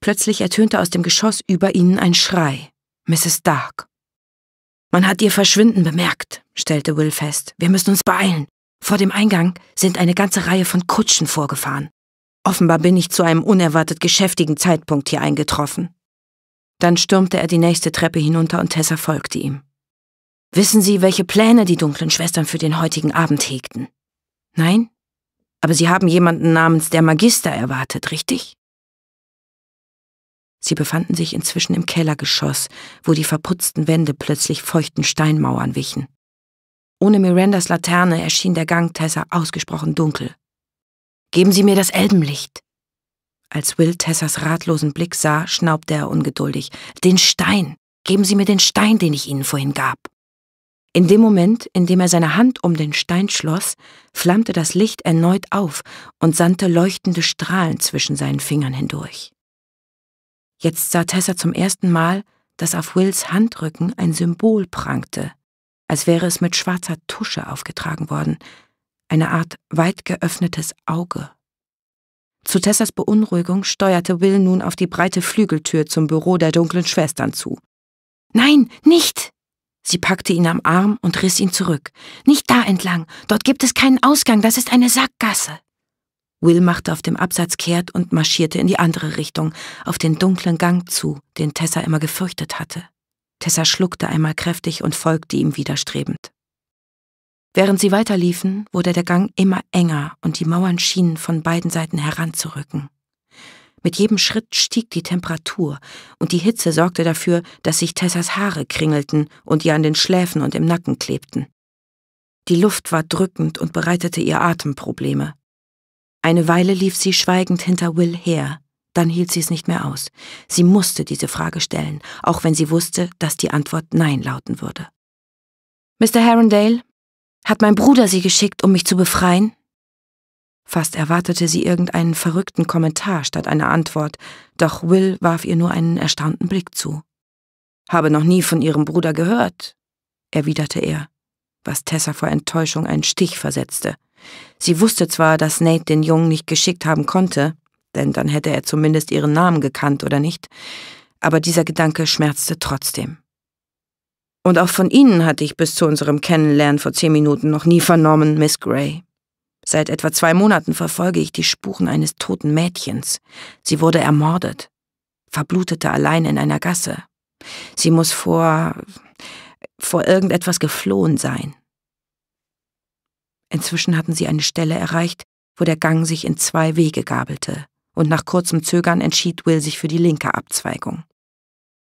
Plötzlich ertönte aus dem Geschoss über ihnen ein Schrei. Mrs. Dark. Man hat ihr Verschwinden bemerkt, stellte Will fest. Wir müssen uns beeilen. Vor dem Eingang sind eine ganze Reihe von Kutschen vorgefahren. Offenbar bin ich zu einem unerwartet geschäftigen Zeitpunkt hier eingetroffen. Dann stürmte er die nächste Treppe hinunter und Tessa folgte ihm. Wissen Sie, welche Pläne die dunklen Schwestern für den heutigen Abend hegten? Nein? Aber Sie haben jemanden namens der Magister erwartet, richtig? Sie befanden sich inzwischen im Kellergeschoss, wo die verputzten Wände plötzlich feuchten Steinmauern wichen. Ohne Mirandas Laterne erschien der Gang Tessa ausgesprochen dunkel. Geben Sie mir das Elbenlicht! Als Will Tessas ratlosen Blick sah, schnaubte er ungeduldig. Den Stein! Geben Sie mir den Stein, den ich Ihnen vorhin gab! In dem Moment, in dem er seine Hand um den Stein schloss, flammte das Licht erneut auf und sandte leuchtende Strahlen zwischen seinen Fingern hindurch. Jetzt sah Tessa zum ersten Mal, dass auf Wills Handrücken ein Symbol prangte, als wäre es mit schwarzer Tusche aufgetragen worden, eine Art weit geöffnetes Auge. Zu Tessas Beunruhigung steuerte Will nun auf die breite Flügeltür zum Büro der dunklen Schwestern zu. Nein, nicht! Sie packte ihn am Arm und riss ihn zurück. Nicht da entlang, dort gibt es keinen Ausgang, das ist eine Sackgasse. Will machte auf dem Absatz kehrt und marschierte in die andere Richtung, auf den dunklen Gang zu, den Tessa immer gefürchtet hatte. Tessa schluckte einmal kräftig und folgte ihm widerstrebend. Während sie weiterliefen, wurde der Gang immer enger und die Mauern schienen von beiden Seiten heranzurücken. Mit jedem Schritt stieg die Temperatur und die Hitze sorgte dafür, dass sich Tessas Haare kringelten und ihr an den Schläfen und im Nacken klebten. Die Luft war drückend und bereitete ihr Atemprobleme. Eine Weile lief sie schweigend hinter Will her, dann hielt sie es nicht mehr aus. Sie musste diese Frage stellen, auch wenn sie wusste, dass die Antwort Nein lauten würde. Mr. Herondale, hat mein Bruder Sie geschickt, um mich zu befreien? Fast erwartete sie irgendeinen verrückten Kommentar statt einer Antwort, doch Will warf ihr nur einen erstaunten Blick zu. Habe noch nie von Ihrem Bruder gehört, erwiderte er, was Tessa vor Enttäuschung einen Stich versetzte. Sie wusste zwar, dass Nate den Jungen nicht geschickt haben konnte, denn dann hätte er zumindest ihren Namen gekannt oder nicht, aber dieser Gedanke schmerzte trotzdem. Und auch von Ihnen hatte ich bis zu unserem Kennenlernen vor zehn Minuten noch nie vernommen, Miss Gray. Seit etwa zwei Monaten verfolge ich die Spuren eines toten Mädchens. Sie wurde ermordet, verblutete allein in einer Gasse. Sie muss vor vor irgendetwas geflohen sein. Inzwischen hatten sie eine Stelle erreicht, wo der Gang sich in zwei Wege gabelte, und nach kurzem Zögern entschied Will sich für die linke Abzweigung.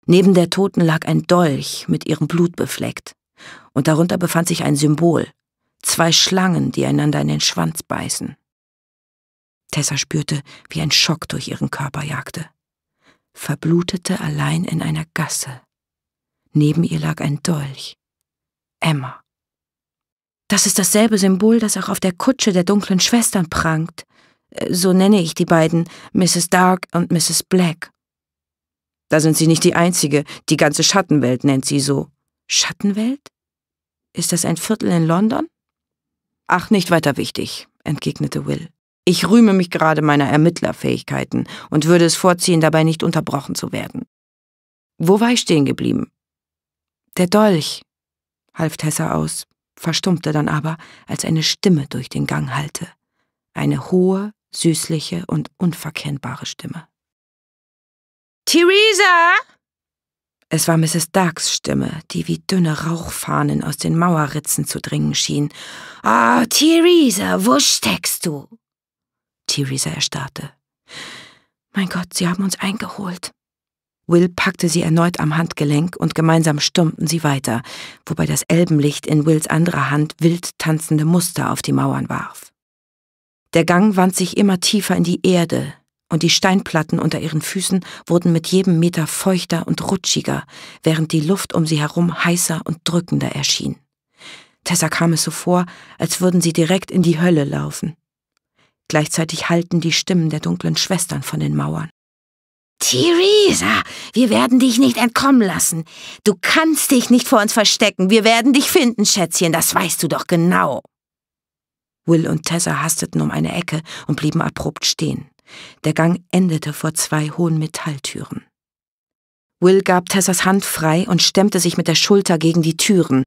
Neben der Toten lag ein Dolch mit ihrem Blut befleckt, und darunter befand sich ein Symbol, zwei Schlangen, die einander in den Schwanz beißen. Tessa spürte, wie ein Schock durch ihren Körper jagte. Verblutete allein in einer Gasse. Neben ihr lag ein Dolch. Emma. Das ist dasselbe Symbol, das auch auf der Kutsche der dunklen Schwestern prangt. Äh, so nenne ich die beiden, Mrs. Dark und Mrs. Black. Da sind sie nicht die Einzige, die ganze Schattenwelt nennt sie so. Schattenwelt? Ist das ein Viertel in London? Ach, nicht weiter wichtig, entgegnete Will. Ich rühme mich gerade meiner Ermittlerfähigkeiten und würde es vorziehen, dabei nicht unterbrochen zu werden. Wo war ich stehen geblieben? Der Dolch, half Tessa aus verstummte dann aber, als eine Stimme durch den Gang hallte. Eine hohe, süßliche und unverkennbare Stimme. Theresa! Es war Mrs. Darks Stimme, die wie dünne Rauchfahnen aus den Mauerritzen zu dringen schien. Ah, oh, Theresa, wo steckst du? Theresa erstarrte. Mein Gott, sie haben uns eingeholt. Will packte sie erneut am Handgelenk und gemeinsam stürmten sie weiter, wobei das Elbenlicht in Wills anderer Hand wild tanzende Muster auf die Mauern warf. Der Gang wand sich immer tiefer in die Erde, und die Steinplatten unter ihren Füßen wurden mit jedem Meter feuchter und rutschiger, während die Luft um sie herum heißer und drückender erschien. Tessa kam es so vor, als würden sie direkt in die Hölle laufen. Gleichzeitig hallten die Stimmen der dunklen Schwestern von den Mauern. Theresa, wir werden dich nicht entkommen lassen. Du kannst dich nicht vor uns verstecken. Wir werden dich finden, Schätzchen, das weißt du doch genau. Will und Tessa hasteten um eine Ecke und blieben abrupt stehen. Der Gang endete vor zwei hohen Metalltüren. Will gab Tessas Hand frei und stemmte sich mit der Schulter gegen die Türen,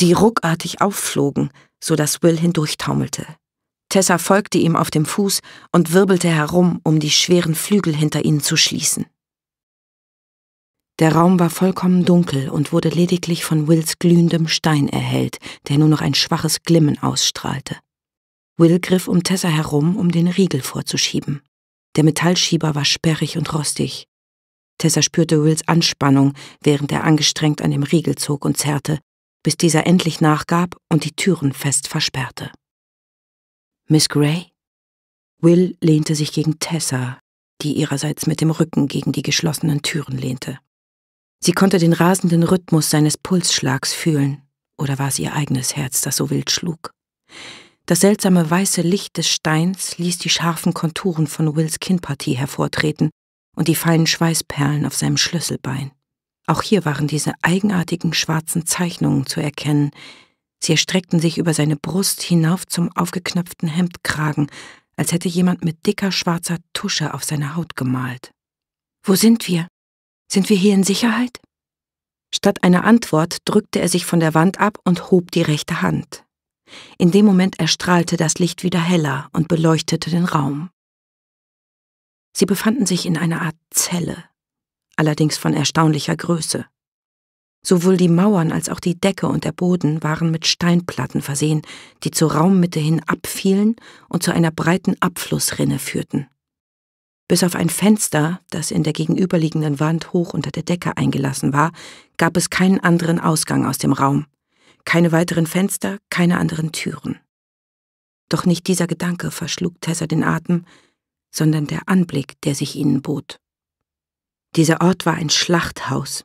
die ruckartig aufflogen, so dass Will hindurchtaumelte. Tessa folgte ihm auf dem Fuß und wirbelte herum, um die schweren Flügel hinter ihnen zu schließen. Der Raum war vollkommen dunkel und wurde lediglich von Wills glühendem Stein erhellt, der nur noch ein schwaches Glimmen ausstrahlte. Will griff um Tessa herum, um den Riegel vorzuschieben. Der Metallschieber war sperrig und rostig. Tessa spürte Wills Anspannung, während er angestrengt an dem Riegel zog und zerrte, bis dieser endlich nachgab und die Türen fest versperrte. Miss Gray? Will lehnte sich gegen Tessa, die ihrerseits mit dem Rücken gegen die geschlossenen Türen lehnte. Sie konnte den rasenden Rhythmus seines Pulsschlags fühlen, oder war es ihr eigenes Herz, das so wild schlug? Das seltsame weiße Licht des Steins ließ die scharfen Konturen von Wills Kinnpartie hervortreten und die feinen Schweißperlen auf seinem Schlüsselbein. Auch hier waren diese eigenartigen schwarzen Zeichnungen zu erkennen, Sie erstreckten sich über seine Brust hinauf zum aufgeknöpften Hemdkragen, als hätte jemand mit dicker schwarzer Tusche auf seine Haut gemalt. Wo sind wir? Sind wir hier in Sicherheit? Statt einer Antwort drückte er sich von der Wand ab und hob die rechte Hand. In dem Moment erstrahlte das Licht wieder heller und beleuchtete den Raum. Sie befanden sich in einer Art Zelle, allerdings von erstaunlicher Größe. Sowohl die Mauern als auch die Decke und der Boden waren mit Steinplatten versehen, die zur Raummitte hin abfielen und zu einer breiten Abflussrinne führten. Bis auf ein Fenster, das in der gegenüberliegenden Wand hoch unter der Decke eingelassen war, gab es keinen anderen Ausgang aus dem Raum. Keine weiteren Fenster, keine anderen Türen. Doch nicht dieser Gedanke verschlug Tessa den Atem, sondern der Anblick, der sich ihnen bot. Dieser Ort war ein Schlachthaus,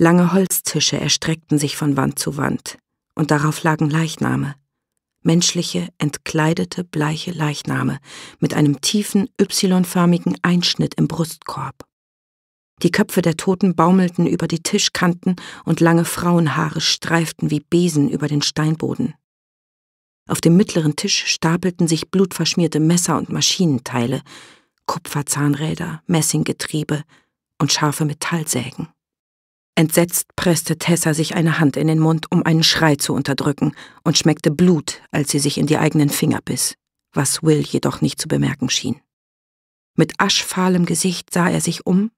Lange Holztische erstreckten sich von Wand zu Wand, und darauf lagen Leichname. Menschliche, entkleidete, bleiche Leichname mit einem tiefen, y-förmigen Einschnitt im Brustkorb. Die Köpfe der Toten baumelten über die Tischkanten und lange Frauenhaare streiften wie Besen über den Steinboden. Auf dem mittleren Tisch stapelten sich blutverschmierte Messer und Maschinenteile, Kupferzahnräder, Messinggetriebe und scharfe Metallsägen. Entsetzt presste Tessa sich eine Hand in den Mund, um einen Schrei zu unterdrücken, und schmeckte Blut, als sie sich in die eigenen Finger biss, was Will jedoch nicht zu bemerken schien. Mit aschfahlem Gesicht sah er sich um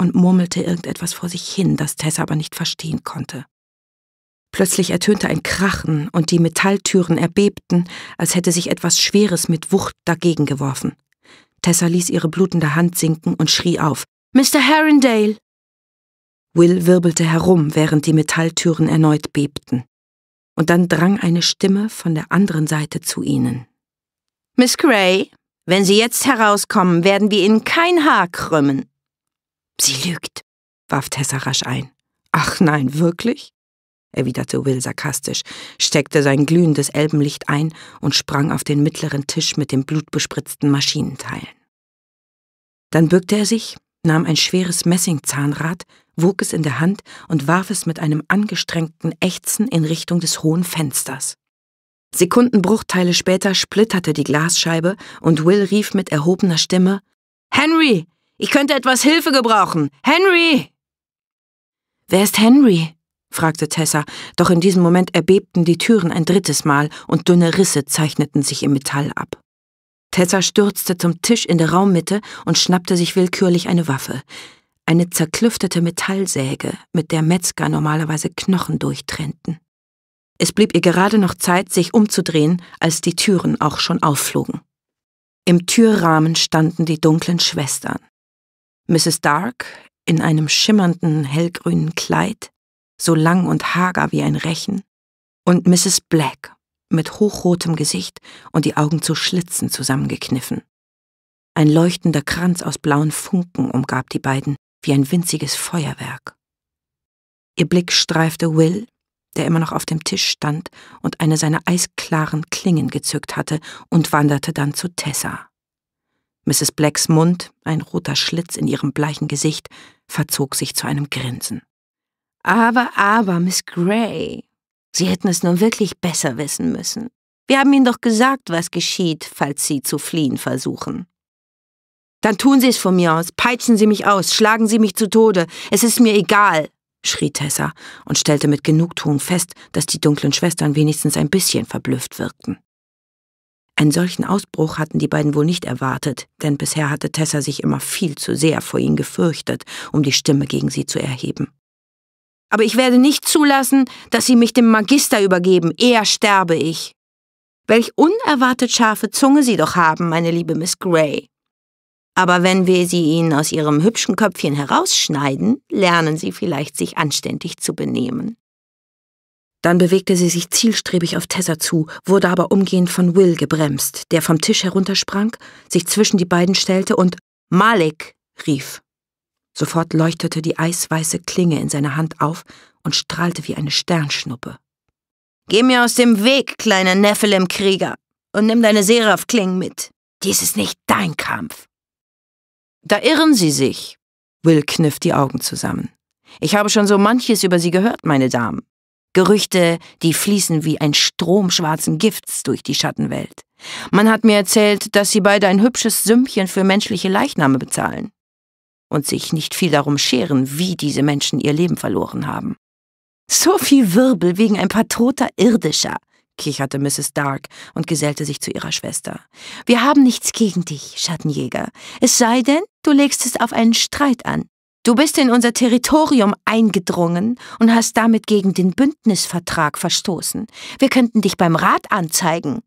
und murmelte irgendetwas vor sich hin, das Tessa aber nicht verstehen konnte. Plötzlich ertönte ein Krachen und die Metalltüren erbebten, als hätte sich etwas Schweres mit Wucht dagegen geworfen. Tessa ließ ihre blutende Hand sinken und schrie auf: Mr. Herondale! Will wirbelte herum, während die Metalltüren erneut bebten. Und dann drang eine Stimme von der anderen Seite zu ihnen. Miss Gray, wenn Sie jetzt herauskommen, werden wir Ihnen kein Haar krümmen. Sie lügt, warf Tessa rasch ein. Ach nein, wirklich? erwiderte Will sarkastisch, steckte sein glühendes Elbenlicht ein und sprang auf den mittleren Tisch mit den blutbespritzten Maschinenteilen. Dann bückte er sich, nahm ein schweres Messingzahnrad, wog es in der Hand und warf es mit einem angestrengten Ächzen in Richtung des hohen Fensters. Sekundenbruchteile später splitterte die Glasscheibe und Will rief mit erhobener Stimme Henry, ich könnte etwas Hilfe gebrauchen. Henry. Wer ist Henry? fragte Tessa, doch in diesem Moment erbebten die Türen ein drittes Mal und dünne Risse zeichneten sich im Metall ab. Tessa stürzte zum Tisch in der Raummitte und schnappte sich willkürlich eine Waffe. Eine zerklüftete Metallsäge, mit der Metzger normalerweise Knochen durchtrennten. Es blieb ihr gerade noch Zeit, sich umzudrehen, als die Türen auch schon aufflogen. Im Türrahmen standen die dunklen Schwestern. Mrs. Dark in einem schimmernden hellgrünen Kleid, so lang und hager wie ein Rechen, und Mrs. Black mit hochrotem Gesicht und die Augen zu Schlitzen zusammengekniffen. Ein leuchtender Kranz aus blauen Funken umgab die beiden wie ein winziges Feuerwerk. Ihr Blick streifte Will, der immer noch auf dem Tisch stand und eine seiner eisklaren Klingen gezückt hatte, und wanderte dann zu Tessa. Mrs. Blacks Mund, ein roter Schlitz in ihrem bleichen Gesicht, verzog sich zu einem Grinsen. Aber, aber, Miss Gray, Sie hätten es nun wirklich besser wissen müssen. Wir haben Ihnen doch gesagt, was geschieht, falls Sie zu fliehen versuchen. Dann tun Sie es von mir aus, peitschen Sie mich aus, schlagen Sie mich zu Tode, es ist mir egal, schrie Tessa und stellte mit Genugtuung fest, dass die dunklen Schwestern wenigstens ein bisschen verblüfft wirkten. Einen solchen Ausbruch hatten die beiden wohl nicht erwartet, denn bisher hatte Tessa sich immer viel zu sehr vor ihnen gefürchtet, um die Stimme gegen sie zu erheben. Aber ich werde nicht zulassen, dass sie mich dem Magister übergeben, eher sterbe ich. Welch unerwartet scharfe Zunge Sie doch haben, meine liebe Miss Gray. Aber wenn wir sie Ihnen aus Ihrem hübschen Köpfchen herausschneiden, lernen Sie vielleicht, sich anständig zu benehmen. Dann bewegte sie sich zielstrebig auf Tessa zu, wurde aber umgehend von Will gebremst, der vom Tisch heruntersprang, sich zwischen die beiden stellte und Malik rief. Sofort leuchtete die eisweiße Klinge in seiner Hand auf und strahlte wie eine Sternschnuppe. Geh mir aus dem Weg, kleiner Nephilim-Krieger, und nimm deine Seraph-Klingen mit. Dies ist nicht dein Kampf. Da irren Sie sich. Will kniff die Augen zusammen. Ich habe schon so manches über Sie gehört, meine Damen. Gerüchte, die fließen wie ein Strom schwarzen Gifts durch die Schattenwelt. Man hat mir erzählt, dass Sie beide ein hübsches Sümmchen für menschliche Leichname bezahlen und sich nicht viel darum scheren, wie diese Menschen ihr Leben verloren haben. So viel Wirbel wegen ein paar toter Irdischer, kicherte Mrs. Dark und gesellte sich zu ihrer Schwester. Wir haben nichts gegen dich, Schattenjäger, es sei denn, du legst es auf einen Streit an. Du bist in unser Territorium eingedrungen und hast damit gegen den Bündnisvertrag verstoßen. Wir könnten dich beim Rat anzeigen.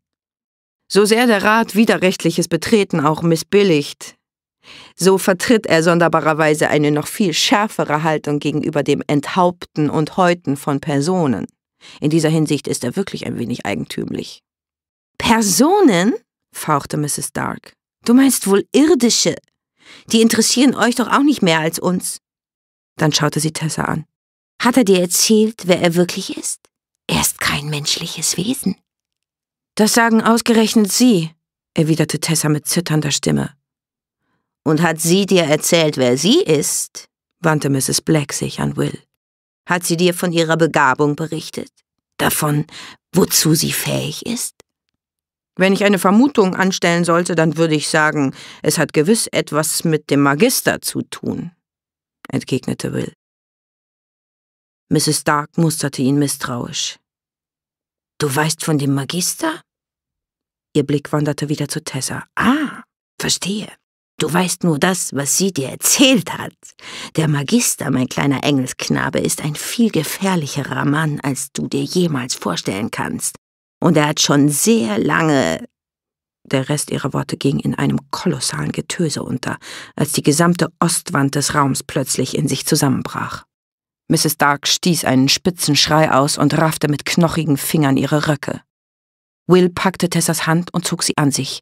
So sehr der Rat widerrechtliches Betreten auch missbilligt, so vertritt er sonderbarerweise eine noch viel schärfere Haltung gegenüber dem Enthaupten und Häuten von Personen. In dieser Hinsicht ist er wirklich ein wenig eigentümlich. Personen? fauchte Mrs. Dark. Du meinst wohl irdische. Die interessieren euch doch auch nicht mehr als uns. Dann schaute sie Tessa an. Hat er dir erzählt, wer er wirklich ist? Er ist kein menschliches Wesen. Das sagen ausgerechnet Sie, erwiderte Tessa mit zitternder Stimme. Und hat sie dir erzählt, wer sie ist? wandte Mrs. Black sich an Will. Hat sie dir von ihrer Begabung berichtet? Davon, wozu sie fähig ist? Wenn ich eine Vermutung anstellen sollte, dann würde ich sagen, es hat gewiss etwas mit dem Magister zu tun, entgegnete Will. Mrs. Stark musterte ihn misstrauisch. Du weißt von dem Magister? Ihr Blick wanderte wieder zu Tessa. Ah, verstehe. Du weißt nur das, was sie dir erzählt hat. Der Magister, mein kleiner Engelsknabe, ist ein viel gefährlicherer Mann, als du dir jemals vorstellen kannst. Und er hat schon sehr lange... Der Rest ihrer Worte ging in einem kolossalen Getöse unter, als die gesamte Ostwand des Raums plötzlich in sich zusammenbrach. Mrs. Dark stieß einen spitzen Schrei aus und raffte mit knochigen Fingern ihre Röcke. Will packte Tessas Hand und zog sie an sich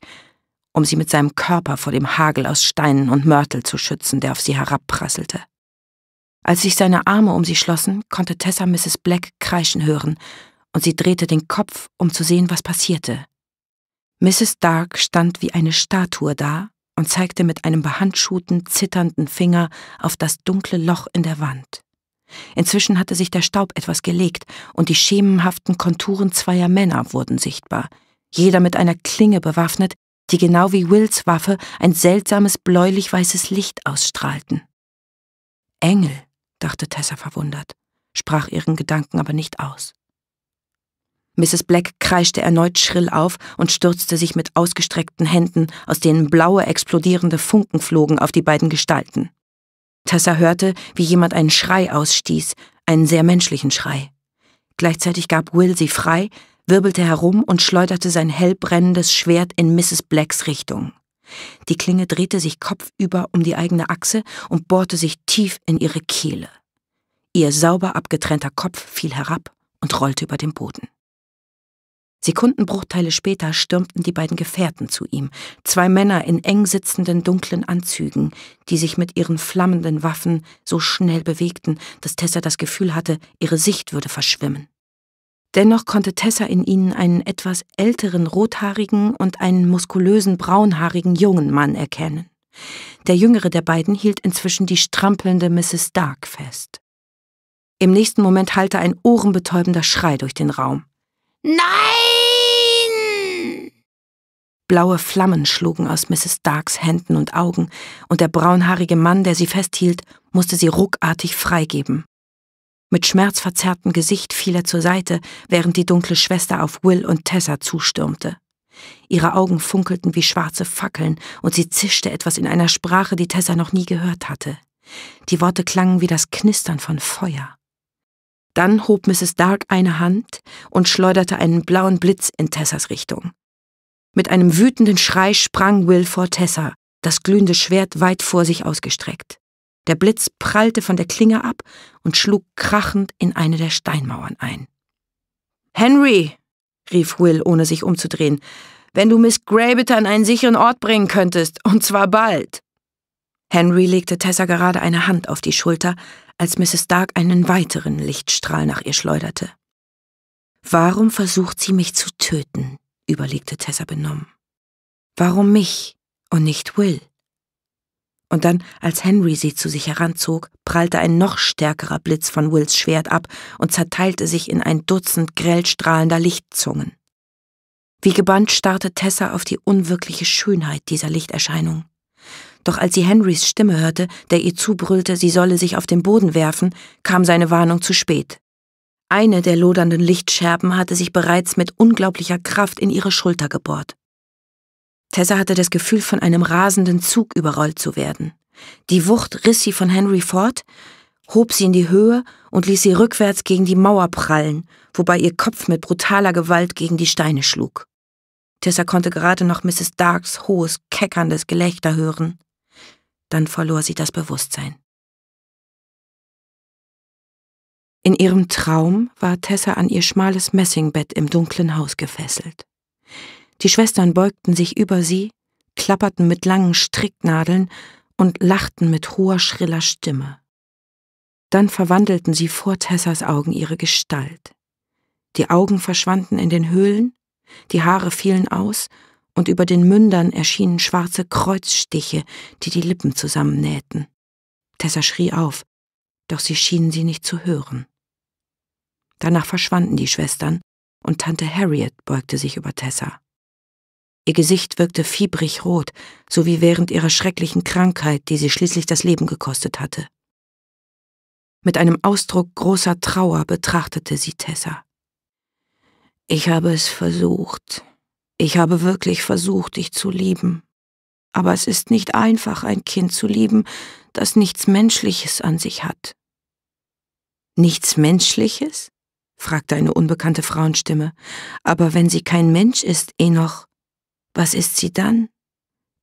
um sie mit seinem Körper vor dem Hagel aus Steinen und Mörtel zu schützen, der auf sie herabprasselte. Als sich seine Arme um sie schlossen, konnte Tessa Mrs. Black kreischen hören, und sie drehte den Kopf, um zu sehen, was passierte. Mrs. Dark stand wie eine Statue da und zeigte mit einem behandschuhten, zitternden Finger auf das dunkle Loch in der Wand. Inzwischen hatte sich der Staub etwas gelegt, und die schemenhaften Konturen zweier Männer wurden sichtbar, jeder mit einer Klinge bewaffnet, die genau wie Wills Waffe ein seltsames bläulich-weißes Licht ausstrahlten. Engel, dachte Tessa verwundert, sprach ihren Gedanken aber nicht aus. Mrs. Black kreischte erneut schrill auf und stürzte sich mit ausgestreckten Händen, aus denen blaue, explodierende Funken flogen, auf die beiden Gestalten. Tessa hörte, wie jemand einen Schrei ausstieß, einen sehr menschlichen Schrei. Gleichzeitig gab Will sie frei, wirbelte herum und schleuderte sein hell brennendes Schwert in Mrs. Blacks Richtung. Die Klinge drehte sich kopfüber um die eigene Achse und bohrte sich tief in ihre Kehle. Ihr sauber abgetrennter Kopf fiel herab und rollte über den Boden. Sekundenbruchteile später stürmten die beiden Gefährten zu ihm, zwei Männer in eng sitzenden dunklen Anzügen, die sich mit ihren flammenden Waffen so schnell bewegten, dass Tessa das Gefühl hatte, ihre Sicht würde verschwimmen. Dennoch konnte Tessa in ihnen einen etwas älteren rothaarigen und einen muskulösen braunhaarigen jungen Mann erkennen. Der jüngere der beiden hielt inzwischen die strampelnde Mrs. Dark fest. Im nächsten Moment hallte ein ohrenbetäubender Schrei durch den Raum. Nein! Blaue Flammen schlugen aus Mrs. Starks Händen und Augen, und der braunhaarige Mann, der sie festhielt, musste sie ruckartig freigeben. Mit schmerzverzerrtem Gesicht fiel er zur Seite, während die dunkle Schwester auf Will und Tessa zustürmte. Ihre Augen funkelten wie schwarze Fackeln und sie zischte etwas in einer Sprache, die Tessa noch nie gehört hatte. Die Worte klangen wie das Knistern von Feuer. Dann hob Mrs. Dark eine Hand und schleuderte einen blauen Blitz in Tessas Richtung. Mit einem wütenden Schrei sprang Will vor Tessa, das glühende Schwert weit vor sich ausgestreckt. Der Blitz prallte von der Klinge ab und schlug krachend in eine der Steinmauern ein. Henry, rief Will, ohne sich umzudrehen, wenn du Miss Graybitter an einen sicheren Ort bringen könntest, und zwar bald. Henry legte Tessa gerade eine Hand auf die Schulter, als Mrs. Dark einen weiteren Lichtstrahl nach ihr schleuderte. Warum versucht sie mich zu töten? überlegte Tessa benommen. Warum mich und nicht Will? Und dann, als Henry sie zu sich heranzog, prallte ein noch stärkerer Blitz von Wills Schwert ab und zerteilte sich in ein Dutzend grell strahlender Lichtzungen. Wie gebannt starrte Tessa auf die unwirkliche Schönheit dieser Lichterscheinung. Doch als sie Henrys Stimme hörte, der ihr zubrüllte, sie solle sich auf den Boden werfen, kam seine Warnung zu spät. Eine der lodernden Lichtscherben hatte sich bereits mit unglaublicher Kraft in ihre Schulter gebohrt. Tessa hatte das Gefühl, von einem rasenden Zug überrollt zu werden. Die Wucht riss sie von Henry fort, hob sie in die Höhe und ließ sie rückwärts gegen die Mauer prallen, wobei ihr Kopf mit brutaler Gewalt gegen die Steine schlug. Tessa konnte gerade noch Mrs. Darks hohes, keckerndes Gelächter hören. Dann verlor sie das Bewusstsein. In ihrem Traum war Tessa an ihr schmales Messingbett im dunklen Haus gefesselt. Die Schwestern beugten sich über sie, klapperten mit langen Stricknadeln und lachten mit hoher, schriller Stimme. Dann verwandelten sie vor Tessas Augen ihre Gestalt. Die Augen verschwanden in den Höhlen, die Haare fielen aus und über den Mündern erschienen schwarze Kreuzstiche, die die Lippen zusammennähten. Tessa schrie auf, doch sie schienen sie nicht zu hören. Danach verschwanden die Schwestern und Tante Harriet beugte sich über Tessa. Ihr Gesicht wirkte fiebrig rot, so wie während ihrer schrecklichen Krankheit, die sie schließlich das Leben gekostet hatte. Mit einem Ausdruck großer Trauer betrachtete sie Tessa. Ich habe es versucht. Ich habe wirklich versucht, dich zu lieben. Aber es ist nicht einfach, ein Kind zu lieben, das nichts Menschliches an sich hat. Nichts Menschliches? fragte eine unbekannte Frauenstimme. Aber wenn sie kein Mensch ist, Enoch, eh was ist sie dann?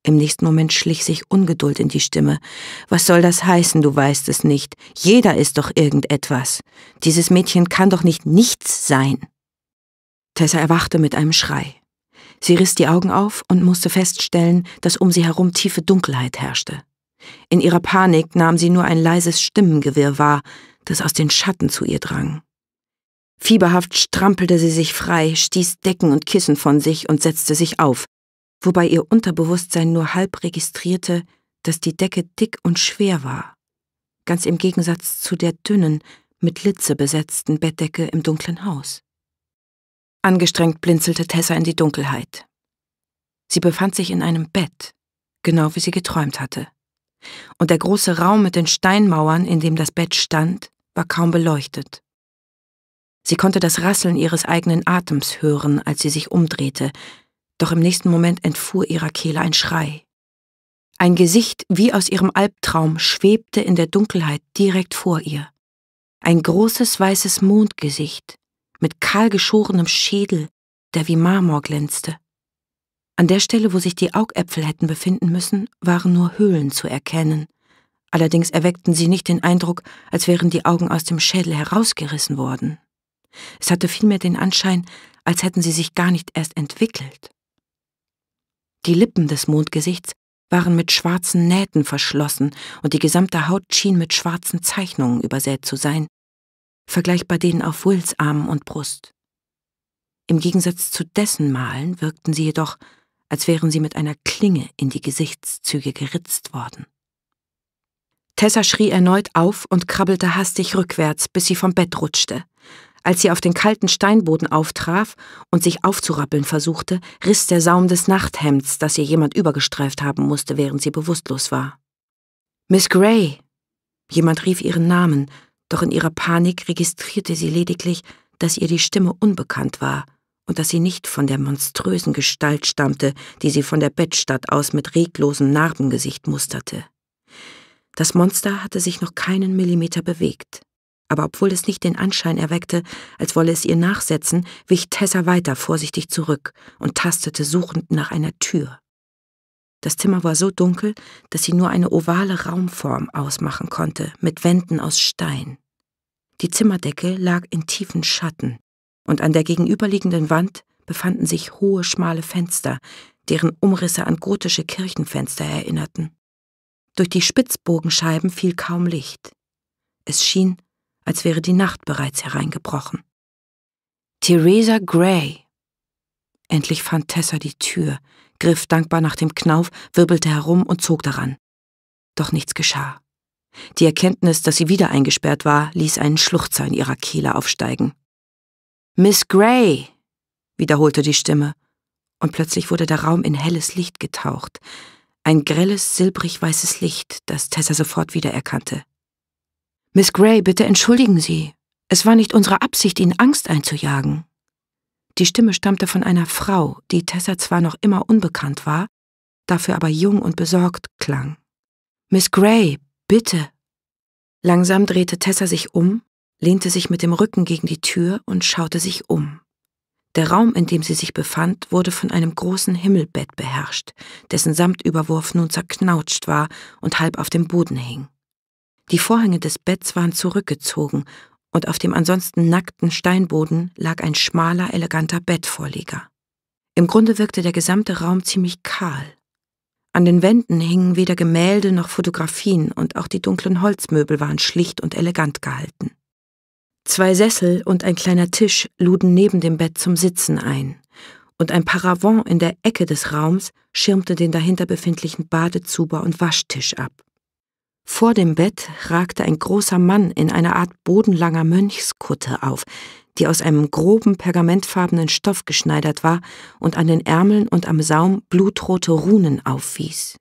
Im nächsten Moment schlich sich Ungeduld in die Stimme. Was soll das heißen, du weißt es nicht. Jeder ist doch irgendetwas. Dieses Mädchen kann doch nicht nichts sein. Tessa erwachte mit einem Schrei. Sie riss die Augen auf und musste feststellen, dass um sie herum tiefe Dunkelheit herrschte. In ihrer Panik nahm sie nur ein leises Stimmengewirr wahr, das aus den Schatten zu ihr drang. Fieberhaft strampelte sie sich frei, stieß Decken und Kissen von sich und setzte sich auf wobei ihr Unterbewusstsein nur halb registrierte, dass die Decke dick und schwer war, ganz im Gegensatz zu der dünnen, mit Litze besetzten Bettdecke im dunklen Haus. Angestrengt blinzelte Tessa in die Dunkelheit. Sie befand sich in einem Bett, genau wie sie geträumt hatte. Und der große Raum mit den Steinmauern, in dem das Bett stand, war kaum beleuchtet. Sie konnte das Rasseln ihres eigenen Atems hören, als sie sich umdrehte, doch im nächsten Moment entfuhr ihrer Kehle ein Schrei. Ein Gesicht wie aus ihrem Albtraum schwebte in der Dunkelheit direkt vor ihr. Ein großes weißes Mondgesicht mit kahl geschorenem Schädel, der wie Marmor glänzte. An der Stelle, wo sich die Augäpfel hätten befinden müssen, waren nur Höhlen zu erkennen. Allerdings erweckten sie nicht den Eindruck, als wären die Augen aus dem Schädel herausgerissen worden. Es hatte vielmehr den Anschein, als hätten sie sich gar nicht erst entwickelt. Die Lippen des Mondgesichts waren mit schwarzen Nähten verschlossen und die gesamte Haut schien mit schwarzen Zeichnungen übersät zu sein, vergleichbar denen auf Wills Armen und Brust. Im Gegensatz zu dessen Malen wirkten sie jedoch, als wären sie mit einer Klinge in die Gesichtszüge geritzt worden. Tessa schrie erneut auf und krabbelte hastig rückwärts, bis sie vom Bett rutschte. Als sie auf den kalten Steinboden auftraf und sich aufzurappeln versuchte, riss der Saum des Nachthemds, das ihr jemand übergestreift haben musste, während sie bewusstlos war. Miss Gray! Jemand rief ihren Namen, doch in ihrer Panik registrierte sie lediglich, dass ihr die Stimme unbekannt war und dass sie nicht von der monströsen Gestalt stammte, die sie von der Bettstadt aus mit reglosem Narbengesicht musterte. Das Monster hatte sich noch keinen Millimeter bewegt aber obwohl es nicht den Anschein erweckte, als wolle es ihr nachsetzen, wich Tessa weiter vorsichtig zurück und tastete suchend nach einer Tür. Das Zimmer war so dunkel, dass sie nur eine ovale Raumform ausmachen konnte, mit Wänden aus Stein. Die Zimmerdecke lag in tiefen Schatten, und an der gegenüberliegenden Wand befanden sich hohe, schmale Fenster, deren Umrisse an gotische Kirchenfenster erinnerten. Durch die Spitzbogenscheiben fiel kaum Licht. Es schien, als wäre die Nacht bereits hereingebrochen. Theresa Gray. Endlich fand Tessa die Tür, griff dankbar nach dem Knauf, wirbelte herum und zog daran. Doch nichts geschah. Die Erkenntnis, dass sie wieder eingesperrt war, ließ einen Schluchzer in ihrer Kehle aufsteigen. Miss Gray, wiederholte die Stimme, und plötzlich wurde der Raum in helles Licht getaucht, ein grelles, silbrig-weißes Licht, das Tessa sofort wiedererkannte. Miss Gray, bitte entschuldigen Sie. Es war nicht unsere Absicht, Ihnen Angst einzujagen. Die Stimme stammte von einer Frau, die Tessa zwar noch immer unbekannt war, dafür aber jung und besorgt klang. Miss Gray, bitte. Langsam drehte Tessa sich um, lehnte sich mit dem Rücken gegen die Tür und schaute sich um. Der Raum, in dem sie sich befand, wurde von einem großen Himmelbett beherrscht, dessen Samtüberwurf nun zerknautscht war und halb auf dem Boden hing. Die Vorhänge des Betts waren zurückgezogen und auf dem ansonsten nackten Steinboden lag ein schmaler, eleganter Bettvorleger. Im Grunde wirkte der gesamte Raum ziemlich kahl. An den Wänden hingen weder Gemälde noch Fotografien und auch die dunklen Holzmöbel waren schlicht und elegant gehalten. Zwei Sessel und ein kleiner Tisch luden neben dem Bett zum Sitzen ein, und ein Paravent in der Ecke des Raums schirmte den dahinter befindlichen Badezuber und Waschtisch ab. Vor dem Bett ragte ein großer Mann in einer Art bodenlanger Mönchskutte auf, die aus einem groben pergamentfarbenen Stoff geschneidert war und an den Ärmeln und am Saum blutrote Runen aufwies.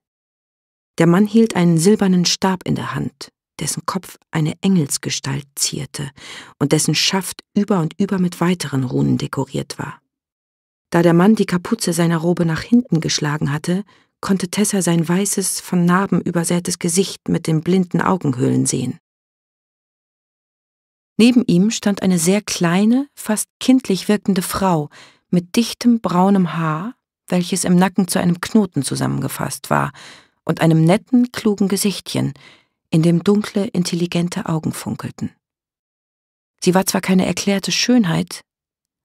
Der Mann hielt einen silbernen Stab in der Hand, dessen Kopf eine Engelsgestalt zierte und dessen Schaft über und über mit weiteren Runen dekoriert war. Da der Mann die Kapuze seiner Robe nach hinten geschlagen hatte, konnte Tessa sein weißes, von Narben übersätes Gesicht mit den blinden Augenhöhlen sehen. Neben ihm stand eine sehr kleine, fast kindlich wirkende Frau mit dichtem braunem Haar, welches im Nacken zu einem Knoten zusammengefasst war, und einem netten, klugen Gesichtchen, in dem dunkle, intelligente Augen funkelten. Sie war zwar keine erklärte Schönheit,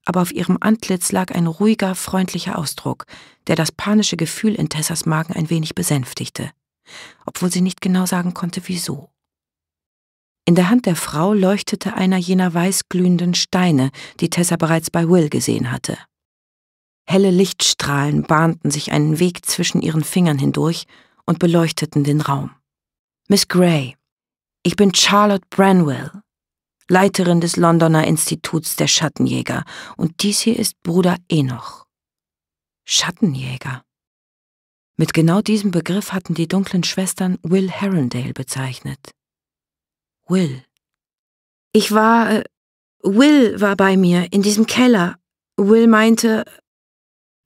aber auf ihrem Antlitz lag ein ruhiger, freundlicher Ausdruck, der das panische Gefühl in Tessas Magen ein wenig besänftigte, obwohl sie nicht genau sagen konnte, wieso. In der Hand der Frau leuchtete einer jener weißglühenden Steine, die Tessa bereits bei Will gesehen hatte. Helle Lichtstrahlen bahnten sich einen Weg zwischen ihren Fingern hindurch und beleuchteten den Raum. Miss Gray, ich bin Charlotte Branwell, Leiterin des Londoner Instituts der Schattenjäger, und dies hier ist Bruder Enoch. Schattenjäger. Mit genau diesem Begriff hatten die dunklen Schwestern Will Herondale bezeichnet. Will. Ich war. Äh, Will war bei mir, in diesem Keller. Will meinte.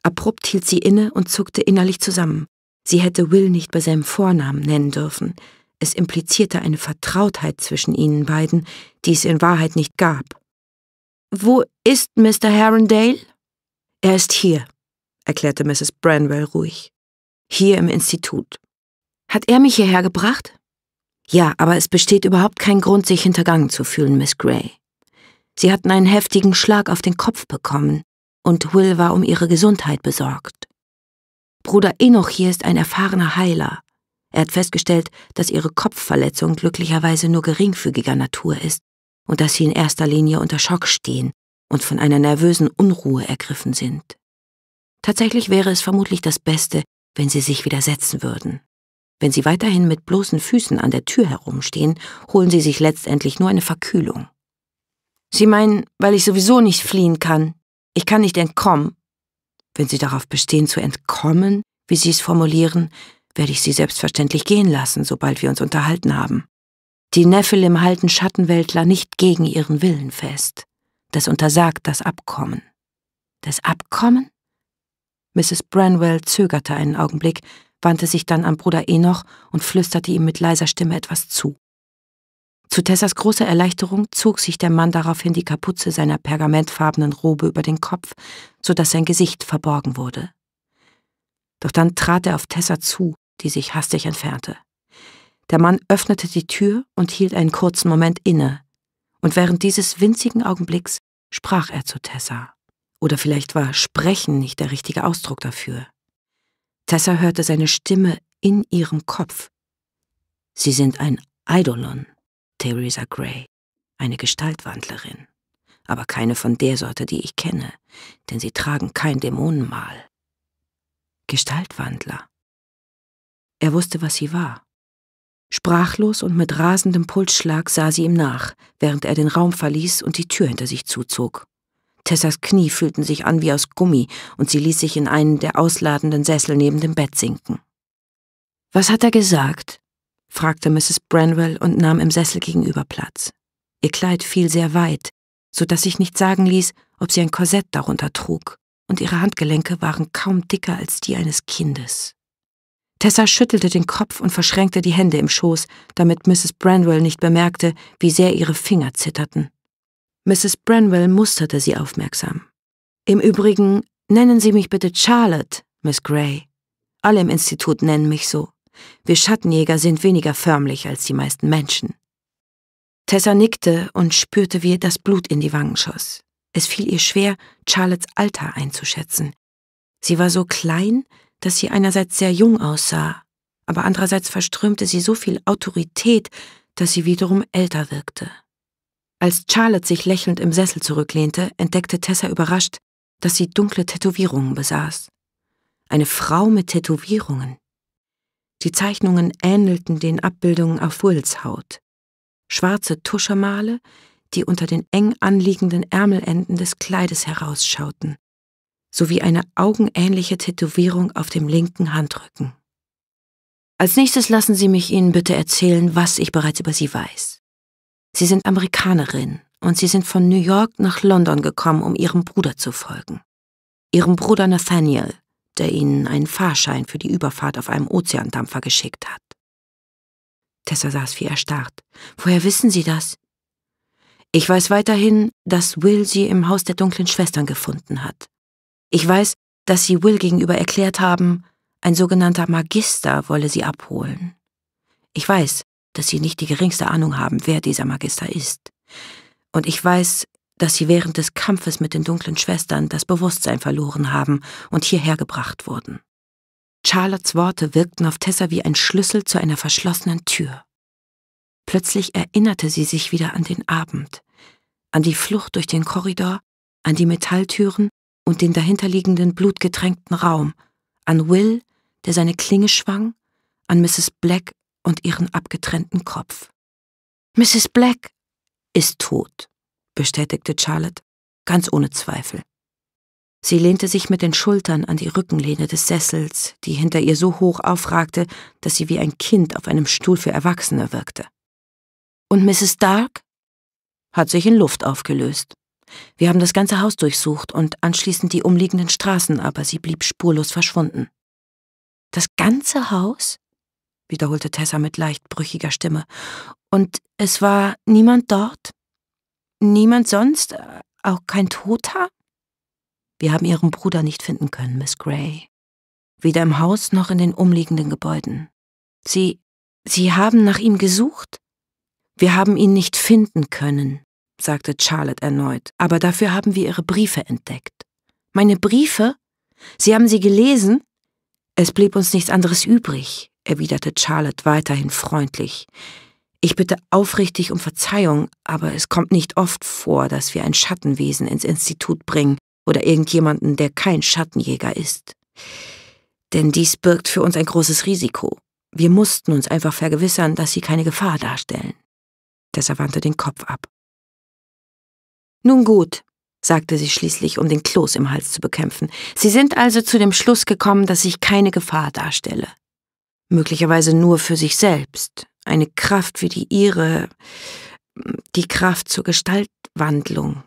Abrupt hielt sie inne und zuckte innerlich zusammen. Sie hätte Will nicht bei seinem Vornamen nennen dürfen. Es implizierte eine Vertrautheit zwischen ihnen beiden, die es in Wahrheit nicht gab. Wo ist Mr. Herondale? Er ist hier, erklärte Mrs. Branwell ruhig. Hier im Institut. Hat er mich hierher gebracht? Ja, aber es besteht überhaupt kein Grund, sich hintergangen zu fühlen, Miss Gray. Sie hatten einen heftigen Schlag auf den Kopf bekommen, und Will war um ihre Gesundheit besorgt. Bruder Enoch hier ist ein erfahrener Heiler. Er hat festgestellt, dass ihre Kopfverletzung glücklicherweise nur geringfügiger Natur ist und dass sie in erster Linie unter Schock stehen und von einer nervösen Unruhe ergriffen sind. Tatsächlich wäre es vermutlich das Beste, wenn sie sich widersetzen würden. Wenn sie weiterhin mit bloßen Füßen an der Tür herumstehen, holen sie sich letztendlich nur eine Verkühlung. Sie meinen, weil ich sowieso nicht fliehen kann. Ich kann nicht entkommen. Wenn sie darauf bestehen zu entkommen, wie sie es formulieren, werde ich sie selbstverständlich gehen lassen, sobald wir uns unterhalten haben. Die Nephilim halten Schattenweltler nicht gegen ihren Willen fest. Das untersagt das Abkommen. Das Abkommen? Mrs. Branwell zögerte einen Augenblick, wandte sich dann an Bruder Enoch und flüsterte ihm mit leiser Stimme etwas zu. Zu Tessas großer Erleichterung zog sich der Mann daraufhin die Kapuze seiner pergamentfarbenen Robe über den Kopf, so dass sein Gesicht verborgen wurde. Doch dann trat er auf Tessa zu, die sich hastig entfernte. Der Mann öffnete die Tür und hielt einen kurzen Moment inne, und während dieses winzigen Augenblicks sprach er zu Tessa. Oder vielleicht war sprechen nicht der richtige Ausdruck dafür. Tessa hörte seine Stimme in ihrem Kopf. Sie sind ein Eidolon, Theresa Gray, eine Gestaltwandlerin, aber keine von der Sorte, die ich kenne, denn sie tragen kein Dämonenmal. Gestaltwandler. Er wusste, was sie war. Sprachlos und mit rasendem Pulsschlag sah sie ihm nach, während er den Raum verließ und die Tür hinter sich zuzog. Tessas Knie fühlten sich an wie aus Gummi und sie ließ sich in einen der ausladenden Sessel neben dem Bett sinken. Was hat er gesagt? fragte Mrs. Branwell und nahm im Sessel gegenüber Platz. Ihr Kleid fiel sehr weit, so dass sich nicht sagen ließ, ob sie ein Korsett darunter trug, und ihre Handgelenke waren kaum dicker als die eines Kindes. Tessa schüttelte den Kopf und verschränkte die Hände im Schoß, damit Mrs. Branwell nicht bemerkte, wie sehr ihre Finger zitterten. Mrs. Branwell musterte sie aufmerksam. Im Übrigen, nennen Sie mich bitte Charlotte, Miss Gray. Alle im Institut nennen mich so. Wir Schattenjäger sind weniger förmlich als die meisten Menschen. Tessa nickte und spürte, wie ihr das Blut in die Wangen schoss. Es fiel ihr schwer, Charlottes Alter einzuschätzen. Sie war so klein, dass sie einerseits sehr jung aussah, aber andererseits verströmte sie so viel Autorität, dass sie wiederum älter wirkte. Als Charlotte sich lächelnd im Sessel zurücklehnte, entdeckte Tessa überrascht, dass sie dunkle Tätowierungen besaß. Eine Frau mit Tätowierungen. Die Zeichnungen ähnelten den Abbildungen auf Wills Haut. Schwarze Tuschemale, die unter den eng anliegenden Ärmelenden des Kleides herausschauten sowie eine augenähnliche Tätowierung auf dem linken Handrücken. Als nächstes lassen Sie mich Ihnen bitte erzählen, was ich bereits über Sie weiß. Sie sind Amerikanerin und Sie sind von New York nach London gekommen, um Ihrem Bruder zu folgen. Ihrem Bruder Nathaniel, der Ihnen einen Fahrschein für die Überfahrt auf einem Ozeandampfer geschickt hat. Tessa saß wie erstarrt. Woher wissen Sie das? Ich weiß weiterhin, dass Will sie im Haus der dunklen Schwestern gefunden hat. Ich weiß, dass sie Will gegenüber erklärt haben, ein sogenannter Magister wolle sie abholen. Ich weiß, dass sie nicht die geringste Ahnung haben, wer dieser Magister ist. Und ich weiß, dass sie während des Kampfes mit den dunklen Schwestern das Bewusstsein verloren haben und hierher gebracht wurden. Charlottes Worte wirkten auf Tessa wie ein Schlüssel zu einer verschlossenen Tür. Plötzlich erinnerte sie sich wieder an den Abend, an die Flucht durch den Korridor, an die Metalltüren und den dahinterliegenden blutgetränkten Raum, an Will, der seine Klinge schwang, an Mrs. Black und ihren abgetrennten Kopf. Mrs. Black ist tot, bestätigte Charlotte, ganz ohne Zweifel. Sie lehnte sich mit den Schultern an die Rückenlehne des Sessels, die hinter ihr so hoch aufragte, dass sie wie ein Kind auf einem Stuhl für Erwachsene wirkte. Und Mrs. Dark hat sich in Luft aufgelöst. Wir haben das ganze Haus durchsucht und anschließend die umliegenden Straßen, aber sie blieb spurlos verschwunden. Das ganze Haus? wiederholte Tessa mit leicht brüchiger Stimme. Und es war niemand dort? Niemand sonst? Auch kein Toter? Wir haben Ihren Bruder nicht finden können, Miss Gray. Weder im Haus noch in den umliegenden Gebäuden. Sie. Sie haben nach ihm gesucht? Wir haben ihn nicht finden können sagte Charlotte erneut, aber dafür haben wir Ihre Briefe entdeckt. Meine Briefe? Sie haben sie gelesen? Es blieb uns nichts anderes übrig, erwiderte Charlotte weiterhin freundlich. Ich bitte aufrichtig um Verzeihung, aber es kommt nicht oft vor, dass wir ein Schattenwesen ins Institut bringen oder irgendjemanden, der kein Schattenjäger ist. Denn dies birgt für uns ein großes Risiko. Wir mussten uns einfach vergewissern, dass sie keine Gefahr darstellen. Deshalb wandte den Kopf ab. Nun gut, sagte sie schließlich, um den Kloß im Hals zu bekämpfen. Sie sind also zu dem Schluss gekommen, dass ich keine Gefahr darstelle. Möglicherweise nur für sich selbst. Eine Kraft wie die ihre, die Kraft zur Gestaltwandlung.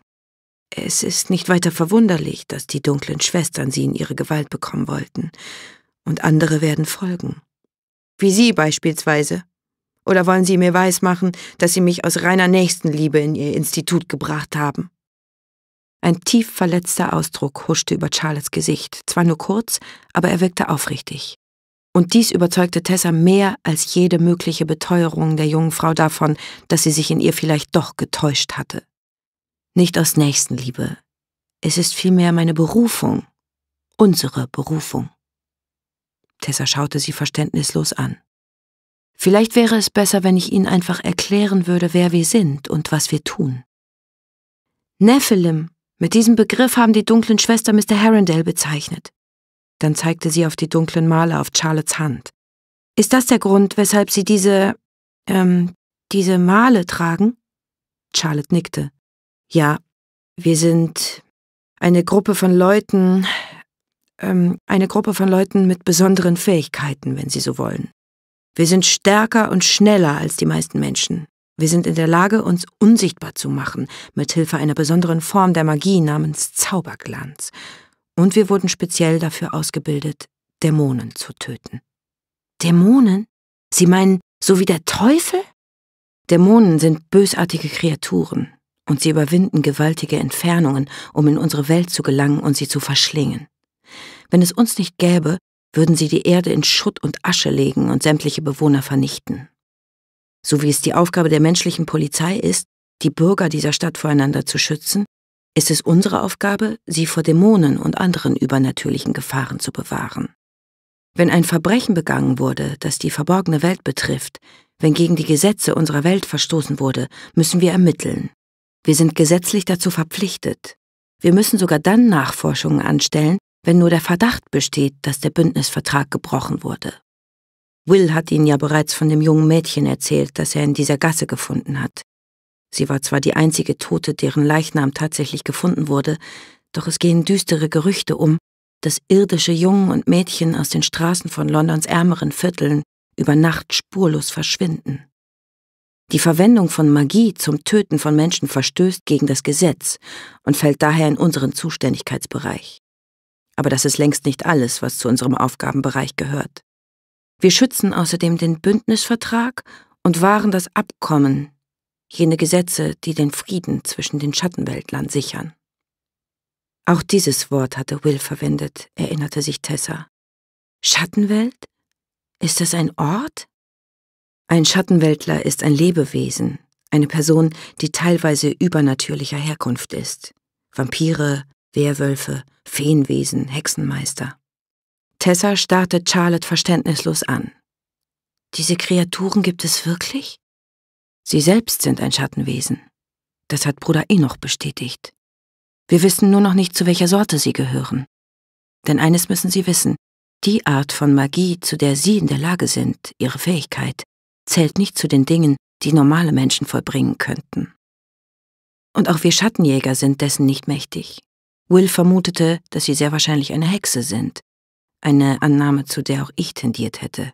Es ist nicht weiter verwunderlich, dass die dunklen Schwestern sie in ihre Gewalt bekommen wollten. Und andere werden folgen. Wie sie beispielsweise, oder wollen Sie mir weismachen, dass Sie mich aus reiner Nächstenliebe in Ihr Institut gebracht haben? Ein tief verletzter Ausdruck huschte über Charlottes Gesicht, zwar nur kurz, aber er wirkte aufrichtig. Und dies überzeugte Tessa mehr als jede mögliche Beteuerung der jungen Frau davon, dass sie sich in ihr vielleicht doch getäuscht hatte. Nicht aus Nächstenliebe. Es ist vielmehr meine Berufung. Unsere Berufung. Tessa schaute sie verständnislos an. Vielleicht wäre es besser, wenn ich Ihnen einfach erklären würde, wer wir sind und was wir tun. Nephilim, mit diesem Begriff haben die dunklen Schwester Mr. Herondale bezeichnet. Dann zeigte sie auf die dunklen Male auf Charlottes Hand. Ist das der Grund, weshalb Sie diese, ähm, diese Male tragen? Charlotte nickte. Ja, wir sind eine Gruppe von Leuten, ähm, eine Gruppe von Leuten mit besonderen Fähigkeiten, wenn Sie so wollen. Wir sind stärker und schneller als die meisten Menschen. Wir sind in der Lage, uns unsichtbar zu machen, mithilfe einer besonderen Form der Magie namens Zauberglanz. Und wir wurden speziell dafür ausgebildet, Dämonen zu töten. Dämonen? Sie meinen, so wie der Teufel? Dämonen sind bösartige Kreaturen, und sie überwinden gewaltige Entfernungen, um in unsere Welt zu gelangen und sie zu verschlingen. Wenn es uns nicht gäbe, würden sie die Erde in Schutt und Asche legen und sämtliche Bewohner vernichten. So wie es die Aufgabe der menschlichen Polizei ist, die Bürger dieser Stadt voreinander zu schützen, ist es unsere Aufgabe, sie vor Dämonen und anderen übernatürlichen Gefahren zu bewahren. Wenn ein Verbrechen begangen wurde, das die verborgene Welt betrifft, wenn gegen die Gesetze unserer Welt verstoßen wurde, müssen wir ermitteln. Wir sind gesetzlich dazu verpflichtet. Wir müssen sogar dann Nachforschungen anstellen, wenn nur der Verdacht besteht, dass der Bündnisvertrag gebrochen wurde. Will hat Ihnen ja bereits von dem jungen Mädchen erzählt, das er in dieser Gasse gefunden hat. Sie war zwar die einzige Tote, deren Leichnam tatsächlich gefunden wurde, doch es gehen düstere Gerüchte um, dass irdische Jungen und Mädchen aus den Straßen von Londons ärmeren Vierteln über Nacht spurlos verschwinden. Die Verwendung von Magie zum Töten von Menschen verstößt gegen das Gesetz und fällt daher in unseren Zuständigkeitsbereich aber das ist längst nicht alles, was zu unserem Aufgabenbereich gehört. Wir schützen außerdem den Bündnisvertrag und wahren das Abkommen, jene Gesetze, die den Frieden zwischen den Schattenweltlern sichern. Auch dieses Wort hatte Will verwendet, erinnerte sich Tessa. Schattenwelt? Ist das ein Ort? Ein Schattenweltler ist ein Lebewesen, eine Person, die teilweise übernatürlicher Herkunft ist. Vampire, Wehrwölfe, Feenwesen, Hexenmeister. Tessa starrte Charlotte verständnislos an. Diese Kreaturen gibt es wirklich? Sie selbst sind ein Schattenwesen. Das hat Bruder Enoch bestätigt. Wir wissen nur noch nicht, zu welcher Sorte sie gehören. Denn eines müssen sie wissen, die Art von Magie, zu der sie in der Lage sind, ihre Fähigkeit, zählt nicht zu den Dingen, die normale Menschen vollbringen könnten. Und auch wir Schattenjäger sind dessen nicht mächtig. Will vermutete, dass sie sehr wahrscheinlich eine Hexe sind, eine Annahme, zu der auch ich tendiert hätte.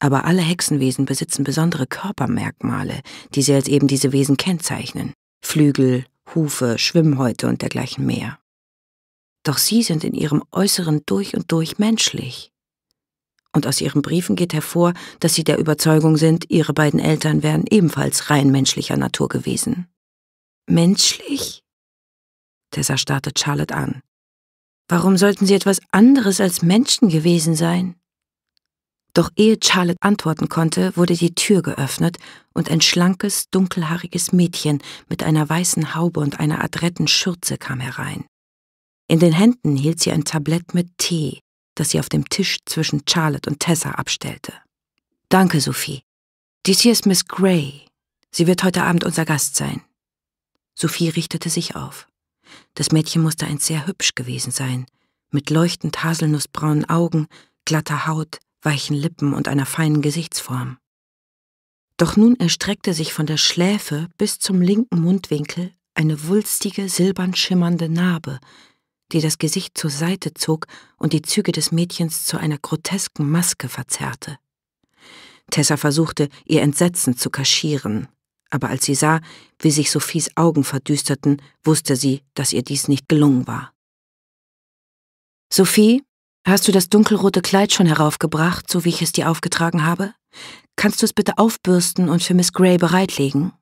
Aber alle Hexenwesen besitzen besondere Körpermerkmale, die sie als eben diese Wesen kennzeichnen. Flügel, Hufe, Schwimmhäute und dergleichen mehr. Doch sie sind in ihrem Äußeren durch und durch menschlich. Und aus ihren Briefen geht hervor, dass sie der Überzeugung sind, ihre beiden Eltern wären ebenfalls rein menschlicher Natur gewesen. Menschlich? Tessa starrte Charlotte an. Warum sollten sie etwas anderes als Menschen gewesen sein? Doch ehe Charlotte antworten konnte, wurde die Tür geöffnet und ein schlankes, dunkelhaariges Mädchen mit einer weißen Haube und einer adretten Schürze kam herein. In den Händen hielt sie ein Tablett mit Tee, das sie auf dem Tisch zwischen Charlotte und Tessa abstellte. Danke, Sophie. Dies hier ist Miss Gray. Sie wird heute Abend unser Gast sein. Sophie richtete sich auf. Das Mädchen musste einst sehr hübsch gewesen sein, mit leuchtend haselnussbraunen Augen, glatter Haut, weichen Lippen und einer feinen Gesichtsform. Doch nun erstreckte sich von der Schläfe bis zum linken Mundwinkel eine wulstige, silbern schimmernde Narbe, die das Gesicht zur Seite zog und die Züge des Mädchens zu einer grotesken Maske verzerrte. Tessa versuchte, ihr Entsetzen zu kaschieren, aber als sie sah, wie sich Sophies Augen verdüsterten, wusste sie, dass ihr dies nicht gelungen war. Sophie, hast du das dunkelrote Kleid schon heraufgebracht, so wie ich es dir aufgetragen habe? Kannst du es bitte aufbürsten und für Miss Gray bereitlegen?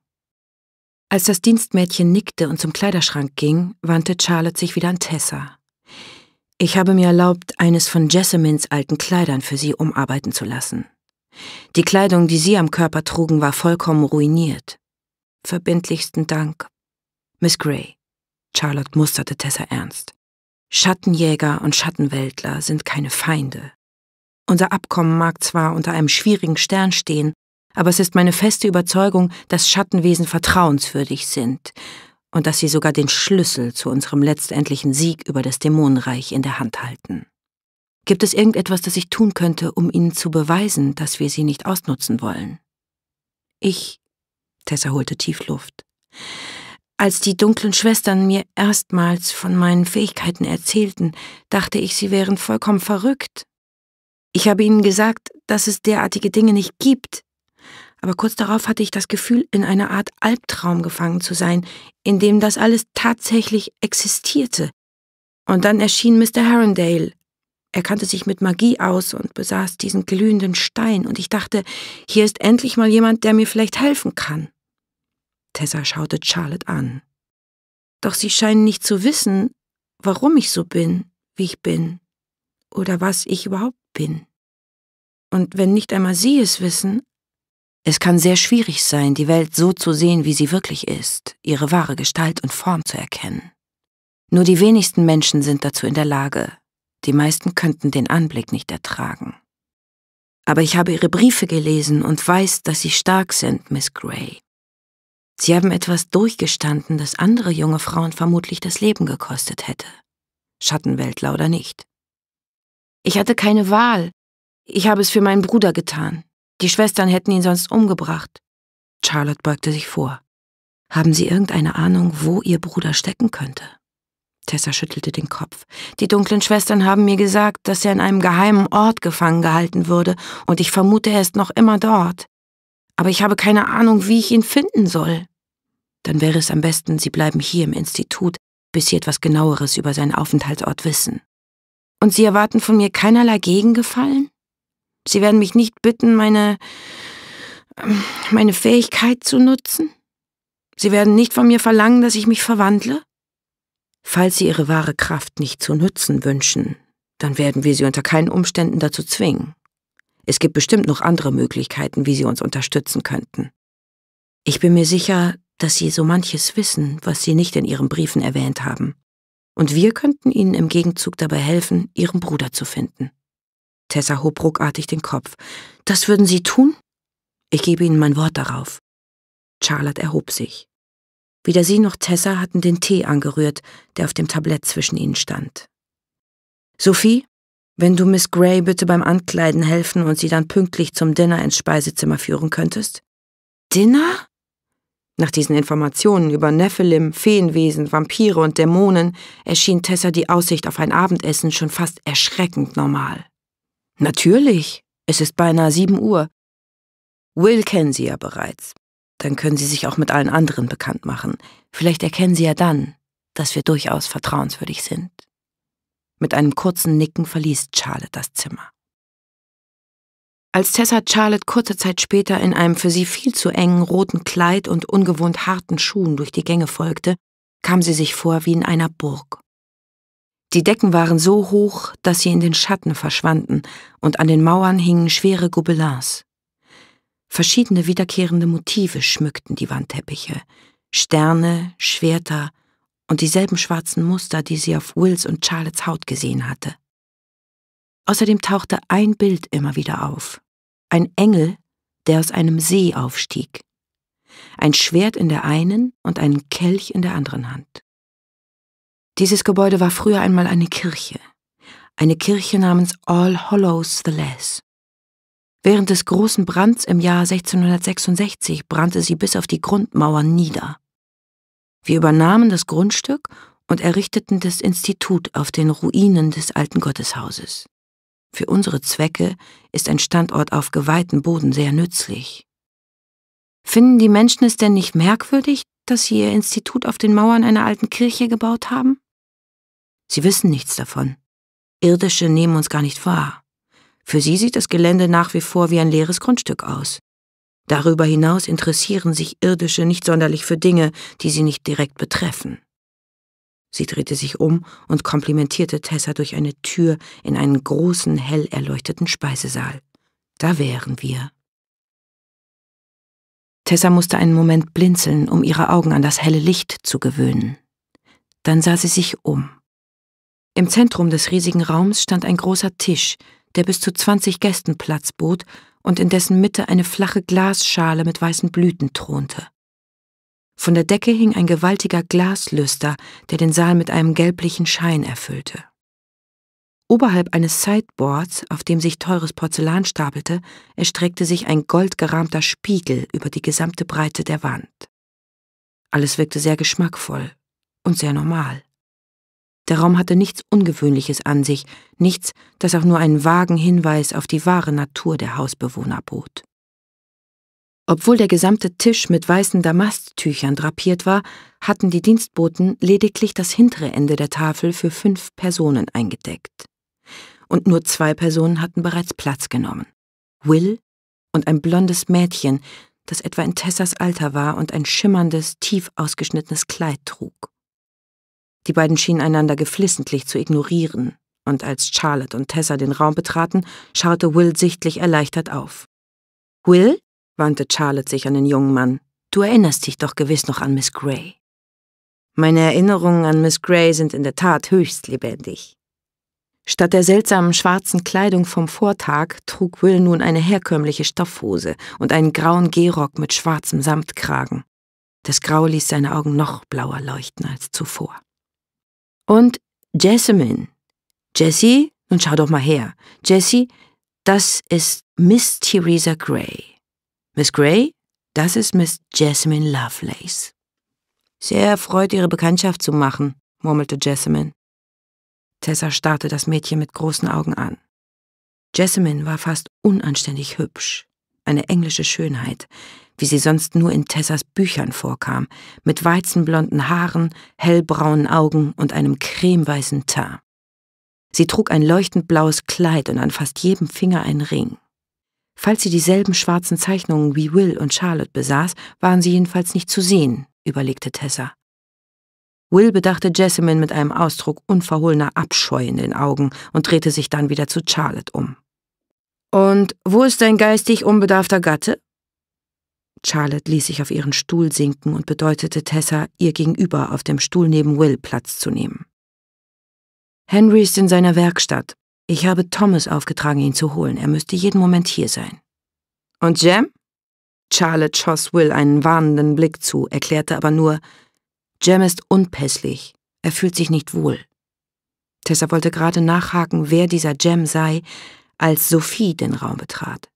Als das Dienstmädchen nickte und zum Kleiderschrank ging, wandte Charlotte sich wieder an Tessa. Ich habe mir erlaubt, eines von Jessamins alten Kleidern für sie umarbeiten zu lassen. Die Kleidung, die sie am Körper trugen, war vollkommen ruiniert. Verbindlichsten Dank. Miss Gray. Charlotte musterte Tessa ernst. Schattenjäger und Schattenwäldler sind keine Feinde. Unser Abkommen mag zwar unter einem schwierigen Stern stehen, aber es ist meine feste Überzeugung, dass Schattenwesen vertrauenswürdig sind und dass sie sogar den Schlüssel zu unserem letztendlichen Sieg über das Dämonenreich in der Hand halten. Gibt es irgendetwas, das ich tun könnte, um Ihnen zu beweisen, dass wir Sie nicht ausnutzen wollen? Ich. Tessa holte tief Luft. Als die dunklen Schwestern mir erstmals von meinen Fähigkeiten erzählten, dachte ich, sie wären vollkommen verrückt. Ich habe ihnen gesagt, dass es derartige Dinge nicht gibt. Aber kurz darauf hatte ich das Gefühl, in einer Art Albtraum gefangen zu sein, in dem das alles tatsächlich existierte. Und dann erschien Mr. Harrendale er kannte sich mit Magie aus und besaß diesen glühenden Stein, und ich dachte, hier ist endlich mal jemand, der mir vielleicht helfen kann. Tessa schaute Charlotte an. Doch sie scheinen nicht zu wissen, warum ich so bin, wie ich bin, oder was ich überhaupt bin. Und wenn nicht einmal sie es wissen, es kann sehr schwierig sein, die Welt so zu sehen, wie sie wirklich ist, ihre wahre Gestalt und Form zu erkennen. Nur die wenigsten Menschen sind dazu in der Lage, die meisten könnten den Anblick nicht ertragen. Aber ich habe Ihre Briefe gelesen und weiß, dass Sie stark sind, Miss Gray. Sie haben etwas durchgestanden, das andere junge Frauen vermutlich das Leben gekostet hätte. Schattenweltler oder nicht. Ich hatte keine Wahl. Ich habe es für meinen Bruder getan. Die Schwestern hätten ihn sonst umgebracht. Charlotte beugte sich vor. Haben Sie irgendeine Ahnung, wo Ihr Bruder stecken könnte? Tessa schüttelte den Kopf. Die dunklen Schwestern haben mir gesagt, dass er in einem geheimen Ort gefangen gehalten würde, und ich vermute, er ist noch immer dort. Aber ich habe keine Ahnung, wie ich ihn finden soll. Dann wäre es am besten, Sie bleiben hier im Institut, bis Sie etwas genaueres über seinen Aufenthaltsort wissen. Und Sie erwarten von mir keinerlei Gegengefallen? Sie werden mich nicht bitten, meine meine Fähigkeit zu nutzen? Sie werden nicht von mir verlangen, dass ich mich verwandle? Falls Sie Ihre wahre Kraft nicht zu nützen wünschen, dann werden wir Sie unter keinen Umständen dazu zwingen. Es gibt bestimmt noch andere Möglichkeiten, wie Sie uns unterstützen könnten. Ich bin mir sicher, dass Sie so manches wissen, was Sie nicht in Ihren Briefen erwähnt haben. Und wir könnten Ihnen im Gegenzug dabei helfen, Ihren Bruder zu finden. Tessa hob ruckartig den Kopf. Das würden Sie tun? Ich gebe Ihnen mein Wort darauf. Charlotte erhob sich. Weder sie noch Tessa hatten den Tee angerührt, der auf dem Tablett zwischen ihnen stand. Sophie, wenn du Miss Gray bitte beim Ankleiden helfen und sie dann pünktlich zum Dinner ins Speisezimmer führen könntest? Dinner? Nach diesen Informationen über Nephilim, Feenwesen, Vampire und Dämonen erschien Tessa die Aussicht auf ein Abendessen schon fast erschreckend normal. Natürlich, es ist beinahe sieben Uhr. Will kennen sie ja bereits. Dann können Sie sich auch mit allen anderen bekannt machen. Vielleicht erkennen Sie ja dann, dass wir durchaus vertrauenswürdig sind. Mit einem kurzen Nicken verließ Charlotte das Zimmer. Als Tessa Charlotte kurze Zeit später in einem für sie viel zu engen roten Kleid und ungewohnt harten Schuhen durch die Gänge folgte, kam sie sich vor wie in einer Burg. Die Decken waren so hoch, dass sie in den Schatten verschwanden, und an den Mauern hingen schwere Gobelins. Verschiedene wiederkehrende Motive schmückten die Wandteppiche. Sterne, Schwerter und dieselben schwarzen Muster, die sie auf Wills und Charlottes Haut gesehen hatte. Außerdem tauchte ein Bild immer wieder auf. Ein Engel, der aus einem See aufstieg. Ein Schwert in der einen und einen Kelch in der anderen Hand. Dieses Gebäude war früher einmal eine Kirche. Eine Kirche namens All Hollows the Less. Während des großen Brands im Jahr 1666 brannte sie bis auf die Grundmauern nieder. Wir übernahmen das Grundstück und errichteten das Institut auf den Ruinen des alten Gotteshauses. Für unsere Zwecke ist ein Standort auf geweihtem Boden sehr nützlich. Finden die Menschen es denn nicht merkwürdig, dass sie ihr Institut auf den Mauern einer alten Kirche gebaut haben? Sie wissen nichts davon. Irdische nehmen uns gar nicht wahr. Für sie sieht das Gelände nach wie vor wie ein leeres Grundstück aus. Darüber hinaus interessieren sich Irdische nicht sonderlich für Dinge, die sie nicht direkt betreffen. Sie drehte sich um und komplimentierte Tessa durch eine Tür in einen großen, hell erleuchteten Speisesaal. Da wären wir. Tessa musste einen Moment blinzeln, um ihre Augen an das helle Licht zu gewöhnen. Dann sah sie sich um. Im Zentrum des riesigen Raums stand ein großer Tisch, der bis zu 20 Gästen Platz bot und in dessen Mitte eine flache Glasschale mit weißen Blüten thronte. Von der Decke hing ein gewaltiger Glaslüster, der den Saal mit einem gelblichen Schein erfüllte. Oberhalb eines Sideboards, auf dem sich teures Porzellan stapelte, erstreckte sich ein goldgerahmter Spiegel über die gesamte Breite der Wand. Alles wirkte sehr geschmackvoll und sehr normal. Der Raum hatte nichts Ungewöhnliches an sich, nichts, das auch nur einen vagen Hinweis auf die wahre Natur der Hausbewohner bot. Obwohl der gesamte Tisch mit weißen Damasttüchern drapiert war, hatten die Dienstboten lediglich das hintere Ende der Tafel für fünf Personen eingedeckt. Und nur zwei Personen hatten bereits Platz genommen. Will und ein blondes Mädchen, das etwa in Tessas Alter war und ein schimmerndes, tief ausgeschnittenes Kleid trug. Die beiden schienen einander geflissentlich zu ignorieren, und als Charlotte und Tessa den Raum betraten, schaute Will sichtlich erleichtert auf. Will? wandte Charlotte sich an den jungen Mann. Du erinnerst dich doch gewiss noch an Miss Gray. Meine Erinnerungen an Miss Gray sind in der Tat höchst lebendig. Statt der seltsamen schwarzen Kleidung vom Vortag trug Will nun eine herkömmliche Stoffhose und einen grauen Gehrock mit schwarzem Samtkragen. Das Grau ließ seine Augen noch blauer leuchten als zuvor. Und Jessamine. Jessie, nun schau doch mal her. Jessie, das ist Miss Theresa Gray. Miss Gray, das ist Miss Jessamine Lovelace. Sehr erfreut, ihre Bekanntschaft zu machen, murmelte Jessamine. Tessa starrte das Mädchen mit großen Augen an. Jessamine war fast unanständig hübsch, eine englische Schönheit, wie sie sonst nur in Tessas Büchern vorkam, mit weizenblonden Haaren, hellbraunen Augen und einem cremeweißen Teint. Sie trug ein leuchtend blaues Kleid und an fast jedem Finger einen Ring. Falls sie dieselben schwarzen Zeichnungen wie Will und Charlotte besaß, waren sie jedenfalls nicht zu sehen, überlegte Tessa. Will bedachte Jessamine mit einem Ausdruck unverhohlener Abscheu in den Augen und drehte sich dann wieder zu Charlotte um. Und wo ist dein geistig unbedarfter Gatte? Charlotte ließ sich auf ihren Stuhl sinken und bedeutete Tessa, ihr gegenüber auf dem Stuhl neben Will Platz zu nehmen. Henry ist in seiner Werkstatt. Ich habe Thomas aufgetragen, ihn zu holen. Er müsste jeden Moment hier sein. Und Jem? Charlotte schoss Will einen warnenden Blick zu, erklärte aber nur, Jem ist unpässlich. Er fühlt sich nicht wohl. Tessa wollte gerade nachhaken, wer dieser Jem sei, als Sophie den Raum betrat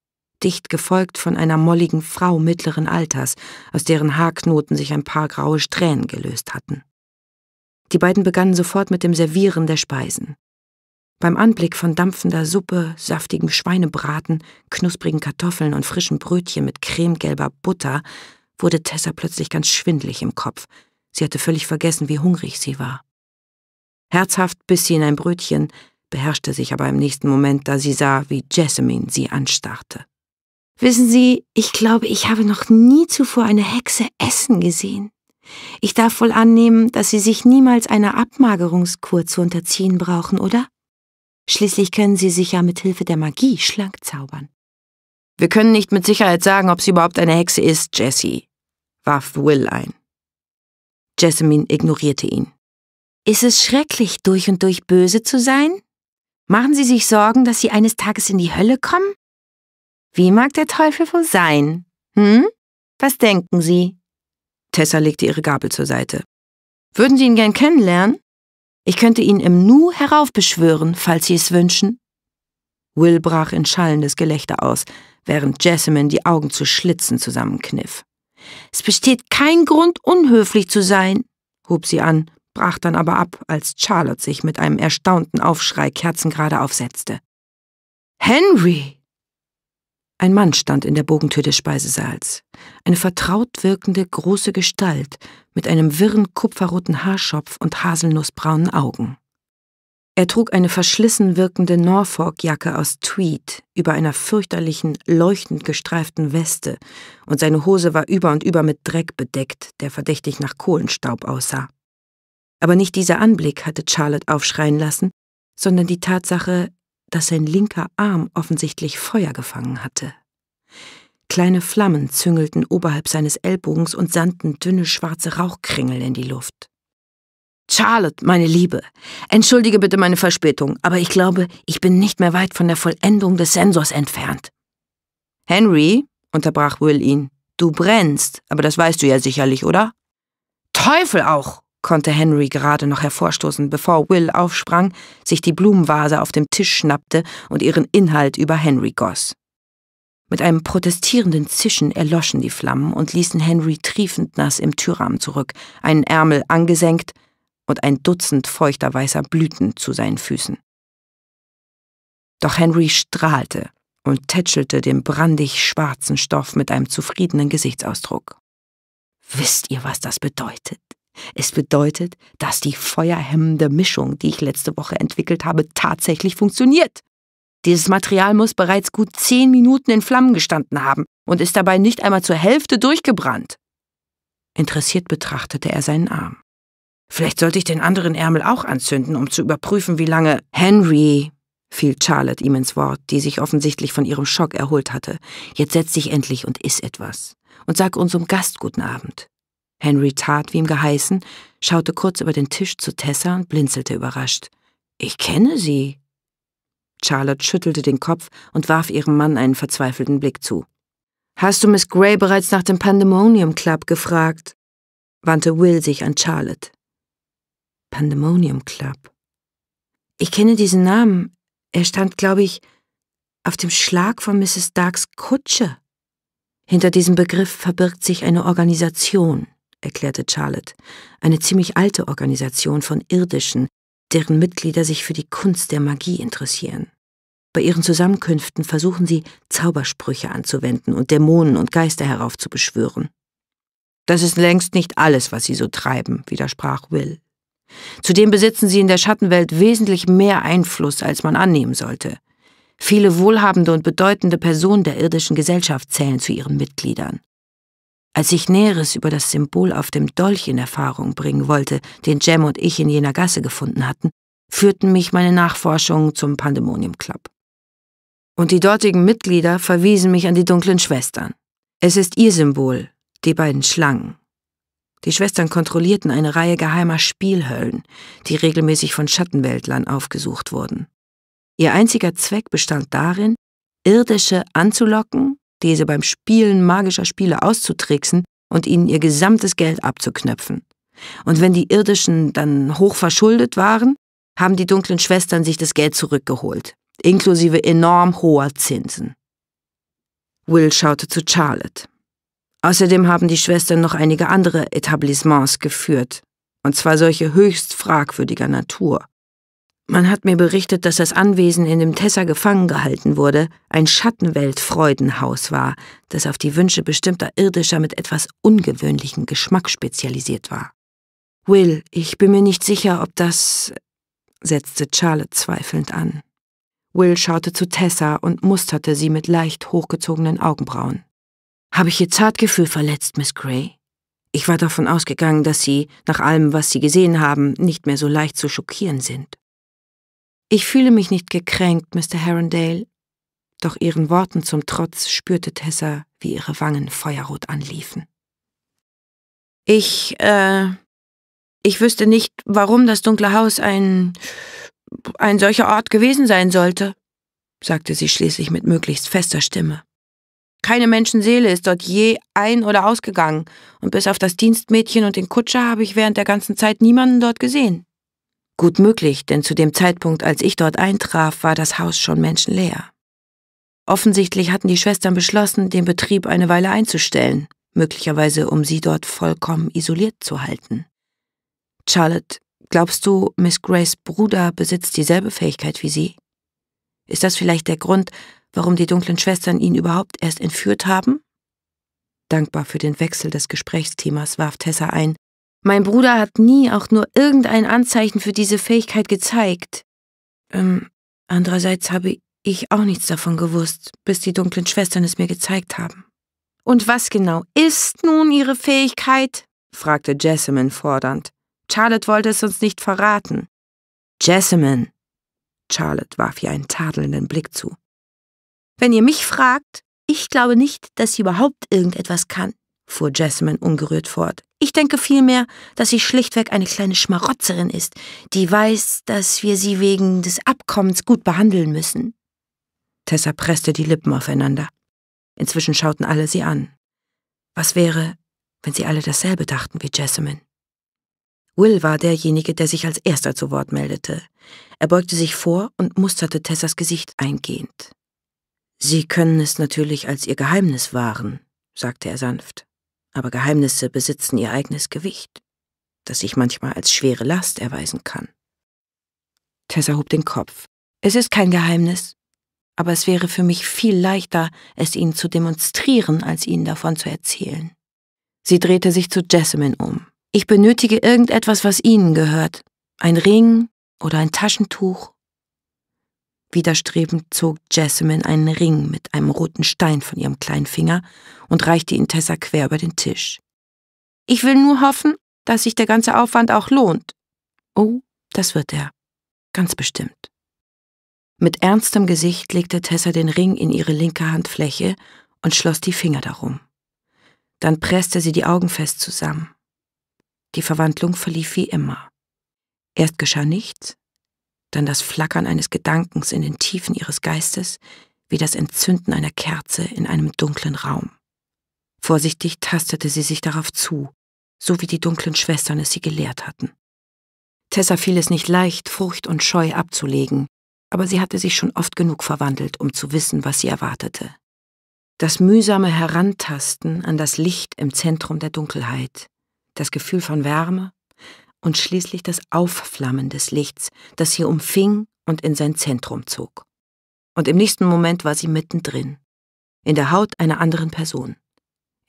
dicht gefolgt von einer molligen Frau mittleren Alters, aus deren Haarknoten sich ein paar graue Strähnen gelöst hatten. Die beiden begannen sofort mit dem Servieren der Speisen. Beim Anblick von dampfender Suppe, saftigem Schweinebraten, knusprigen Kartoffeln und frischen Brötchen mit cremegelber Butter wurde Tessa plötzlich ganz schwindlig im Kopf. Sie hatte völlig vergessen, wie hungrig sie war. Herzhaft biss sie in ein Brötchen, beherrschte sich aber im nächsten Moment, da sie sah, wie Jessamine sie anstarrte. Wissen Sie, ich glaube, ich habe noch nie zuvor eine Hexe essen gesehen. Ich darf wohl annehmen, dass Sie sich niemals einer Abmagerungskur zu unterziehen brauchen, oder? Schließlich können Sie sich ja mit Hilfe der Magie schlank zaubern. Wir können nicht mit Sicherheit sagen, ob sie überhaupt eine Hexe ist, Jessie, warf Will ein. Jessamine ignorierte ihn. Ist es schrecklich, durch und durch böse zu sein? Machen Sie sich Sorgen, dass Sie eines Tages in die Hölle kommen? Wie mag der Teufel wohl sein? Hm? Was denken Sie? Tessa legte ihre Gabel zur Seite. Würden Sie ihn gern kennenlernen? Ich könnte ihn im Nu heraufbeschwören, falls Sie es wünschen. Will brach in schallendes Gelächter aus, während Jessamine die Augen zu Schlitzen zusammenkniff. Es besteht kein Grund, unhöflich zu sein, hob sie an, brach dann aber ab, als Charlotte sich mit einem erstaunten Aufschrei kerzengerade aufsetzte. Henry, ein Mann stand in der Bogentür des Speisesaals. Eine vertraut wirkende große Gestalt mit einem wirren kupferroten Haarschopf und haselnussbraunen Augen. Er trug eine verschlissen wirkende Norfolk-Jacke aus Tweed über einer fürchterlichen, leuchtend gestreiften Weste, und seine Hose war über und über mit Dreck bedeckt, der verdächtig nach Kohlenstaub aussah. Aber nicht dieser Anblick hatte Charlotte aufschreien lassen, sondern die Tatsache, dass sein linker Arm offensichtlich Feuer gefangen hatte. Kleine Flammen züngelten oberhalb seines Ellbogens und sandten dünne schwarze Rauchkringel in die Luft. Charlotte, meine Liebe, entschuldige bitte meine Verspätung, aber ich glaube, ich bin nicht mehr weit von der Vollendung des Sensors entfernt. Henry, unterbrach Will ihn, du brennst, aber das weißt du ja sicherlich, oder? Teufel auch! konnte Henry gerade noch hervorstoßen, bevor Will aufsprang, sich die Blumenvase auf dem Tisch schnappte und ihren Inhalt über Henry goss. Mit einem protestierenden Zischen erloschen die Flammen und ließen Henry triefend nass im Türrahmen zurück, einen Ärmel angesenkt und ein Dutzend feuchter weißer Blüten zu seinen Füßen. Doch Henry strahlte und tätschelte den brandig schwarzen Stoff mit einem zufriedenen Gesichtsausdruck. Wisst ihr, was das bedeutet? Es bedeutet, dass die feuerhemmende Mischung, die ich letzte Woche entwickelt habe, tatsächlich funktioniert. Dieses Material muss bereits gut zehn Minuten in Flammen gestanden haben und ist dabei nicht einmal zur Hälfte durchgebrannt. Interessiert betrachtete er seinen Arm. Vielleicht sollte ich den anderen Ärmel auch anzünden, um zu überprüfen, wie lange Henry, fiel Charlotte ihm ins Wort, die sich offensichtlich von ihrem Schock erholt hatte. Jetzt setz dich endlich und iss etwas. Und sag unserem Gast guten Abend. Henry tat, wie ihm geheißen, schaute kurz über den Tisch zu Tessa und blinzelte überrascht. Ich kenne sie. Charlotte schüttelte den Kopf und warf ihrem Mann einen verzweifelten Blick zu. Hast du Miss Gray bereits nach dem Pandemonium Club gefragt? wandte Will sich an Charlotte. Pandemonium Club. Ich kenne diesen Namen. Er stand, glaube ich, auf dem Schlag von Mrs. Darks Kutsche. Hinter diesem Begriff verbirgt sich eine Organisation erklärte Charlotte, eine ziemlich alte Organisation von Irdischen, deren Mitglieder sich für die Kunst der Magie interessieren. Bei ihren Zusammenkünften versuchen sie, Zaubersprüche anzuwenden und Dämonen und Geister heraufzubeschwören. Das ist längst nicht alles, was sie so treiben, widersprach Will. Zudem besitzen sie in der Schattenwelt wesentlich mehr Einfluss, als man annehmen sollte. Viele wohlhabende und bedeutende Personen der irdischen Gesellschaft zählen zu ihren Mitgliedern. Als ich Näheres über das Symbol auf dem Dolch in Erfahrung bringen wollte, den Jem und ich in jener Gasse gefunden hatten, führten mich meine Nachforschungen zum Pandemonium Club. Und die dortigen Mitglieder verwiesen mich an die dunklen Schwestern. Es ist ihr Symbol, die beiden Schlangen. Die Schwestern kontrollierten eine Reihe geheimer Spielhöllen, die regelmäßig von Schattenweltlern aufgesucht wurden. Ihr einziger Zweck bestand darin, Irdische anzulocken Geldprothese beim Spielen magischer Spiele auszutricksen und ihnen ihr gesamtes Geld abzuknöpfen. Und wenn die Irdischen dann hoch verschuldet waren, haben die dunklen Schwestern sich das Geld zurückgeholt, inklusive enorm hoher Zinsen. Will schaute zu Charlotte. Außerdem haben die Schwestern noch einige andere Etablissements geführt, und zwar solche höchst fragwürdiger Natur. Man hat mir berichtet, dass das Anwesen, in dem Tessa gefangen gehalten wurde, ein Schattenweltfreudenhaus war, das auf die Wünsche bestimmter Irdischer mit etwas ungewöhnlichem Geschmack spezialisiert war. Will, ich bin mir nicht sicher, ob das... setzte Charlotte zweifelnd an. Will schaute zu Tessa und musterte sie mit leicht hochgezogenen Augenbrauen. Habe ich ihr Zartgefühl verletzt, Miss Gray? Ich war davon ausgegangen, dass Sie, nach allem, was Sie gesehen haben, nicht mehr so leicht zu schockieren sind. Ich fühle mich nicht gekränkt, Mr. Herondale. Doch ihren Worten zum Trotz spürte Tessa, wie ihre Wangen feuerrot anliefen. Ich, äh, ich wüsste nicht, warum das dunkle Haus ein, ein solcher Ort gewesen sein sollte, sagte sie schließlich mit möglichst fester Stimme. Keine Menschenseele ist dort je ein- oder ausgegangen, und bis auf das Dienstmädchen und den Kutscher habe ich während der ganzen Zeit niemanden dort gesehen. Gut möglich, denn zu dem Zeitpunkt, als ich dort eintraf, war das Haus schon menschenleer. Offensichtlich hatten die Schwestern beschlossen, den Betrieb eine Weile einzustellen, möglicherweise um sie dort vollkommen isoliert zu halten. Charlotte, glaubst du, Miss Grace Bruder besitzt dieselbe Fähigkeit wie sie? Ist das vielleicht der Grund, warum die dunklen Schwestern ihn überhaupt erst entführt haben? Dankbar für den Wechsel des Gesprächsthemas warf Tessa ein, mein Bruder hat nie auch nur irgendein Anzeichen für diese Fähigkeit gezeigt. Ähm, andererseits habe ich auch nichts davon gewusst, bis die dunklen Schwestern es mir gezeigt haben. Und was genau ist nun ihre Fähigkeit? fragte Jessamine fordernd. Charlotte wollte es uns nicht verraten. Jessamine! Charlotte warf ihr einen tadelnden Blick zu. Wenn ihr mich fragt, ich glaube nicht, dass sie überhaupt irgendetwas kann fuhr Jessamine ungerührt fort. Ich denke vielmehr, dass sie schlichtweg eine kleine Schmarotzerin ist, die weiß, dass wir sie wegen des Abkommens gut behandeln müssen. Tessa presste die Lippen aufeinander. Inzwischen schauten alle sie an. Was wäre, wenn sie alle dasselbe dachten wie Jessamine? Will war derjenige, der sich als erster zu Wort meldete. Er beugte sich vor und musterte Tessas Gesicht eingehend. Sie können es natürlich als Ihr Geheimnis wahren, sagte er sanft aber Geheimnisse besitzen ihr eigenes Gewicht, das sich manchmal als schwere Last erweisen kann. Tessa hob den Kopf. Es ist kein Geheimnis, aber es wäre für mich viel leichter, es ihnen zu demonstrieren, als ihnen davon zu erzählen. Sie drehte sich zu Jessamine um. Ich benötige irgendetwas, was ihnen gehört. Ein Ring oder ein Taschentuch Widerstrebend zog Jessamine einen Ring mit einem roten Stein von ihrem kleinen Finger und reichte ihn Tessa quer über den Tisch. Ich will nur hoffen, dass sich der ganze Aufwand auch lohnt. Oh, das wird er. Ganz bestimmt. Mit ernstem Gesicht legte Tessa den Ring in ihre linke Handfläche und schloss die Finger darum. Dann presste sie die Augen fest zusammen. Die Verwandlung verlief wie immer. Erst geschah nichts, dann das Flackern eines Gedankens in den Tiefen ihres Geistes, wie das Entzünden einer Kerze in einem dunklen Raum. Vorsichtig tastete sie sich darauf zu, so wie die dunklen Schwestern es sie gelehrt hatten. Tessa fiel es nicht leicht, Furcht und Scheu abzulegen, aber sie hatte sich schon oft genug verwandelt, um zu wissen, was sie erwartete. Das mühsame Herantasten an das Licht im Zentrum der Dunkelheit, das Gefühl von Wärme und schließlich das Aufflammen des Lichts, das sie umfing und in sein Zentrum zog. Und im nächsten Moment war sie mittendrin, in der Haut einer anderen Person,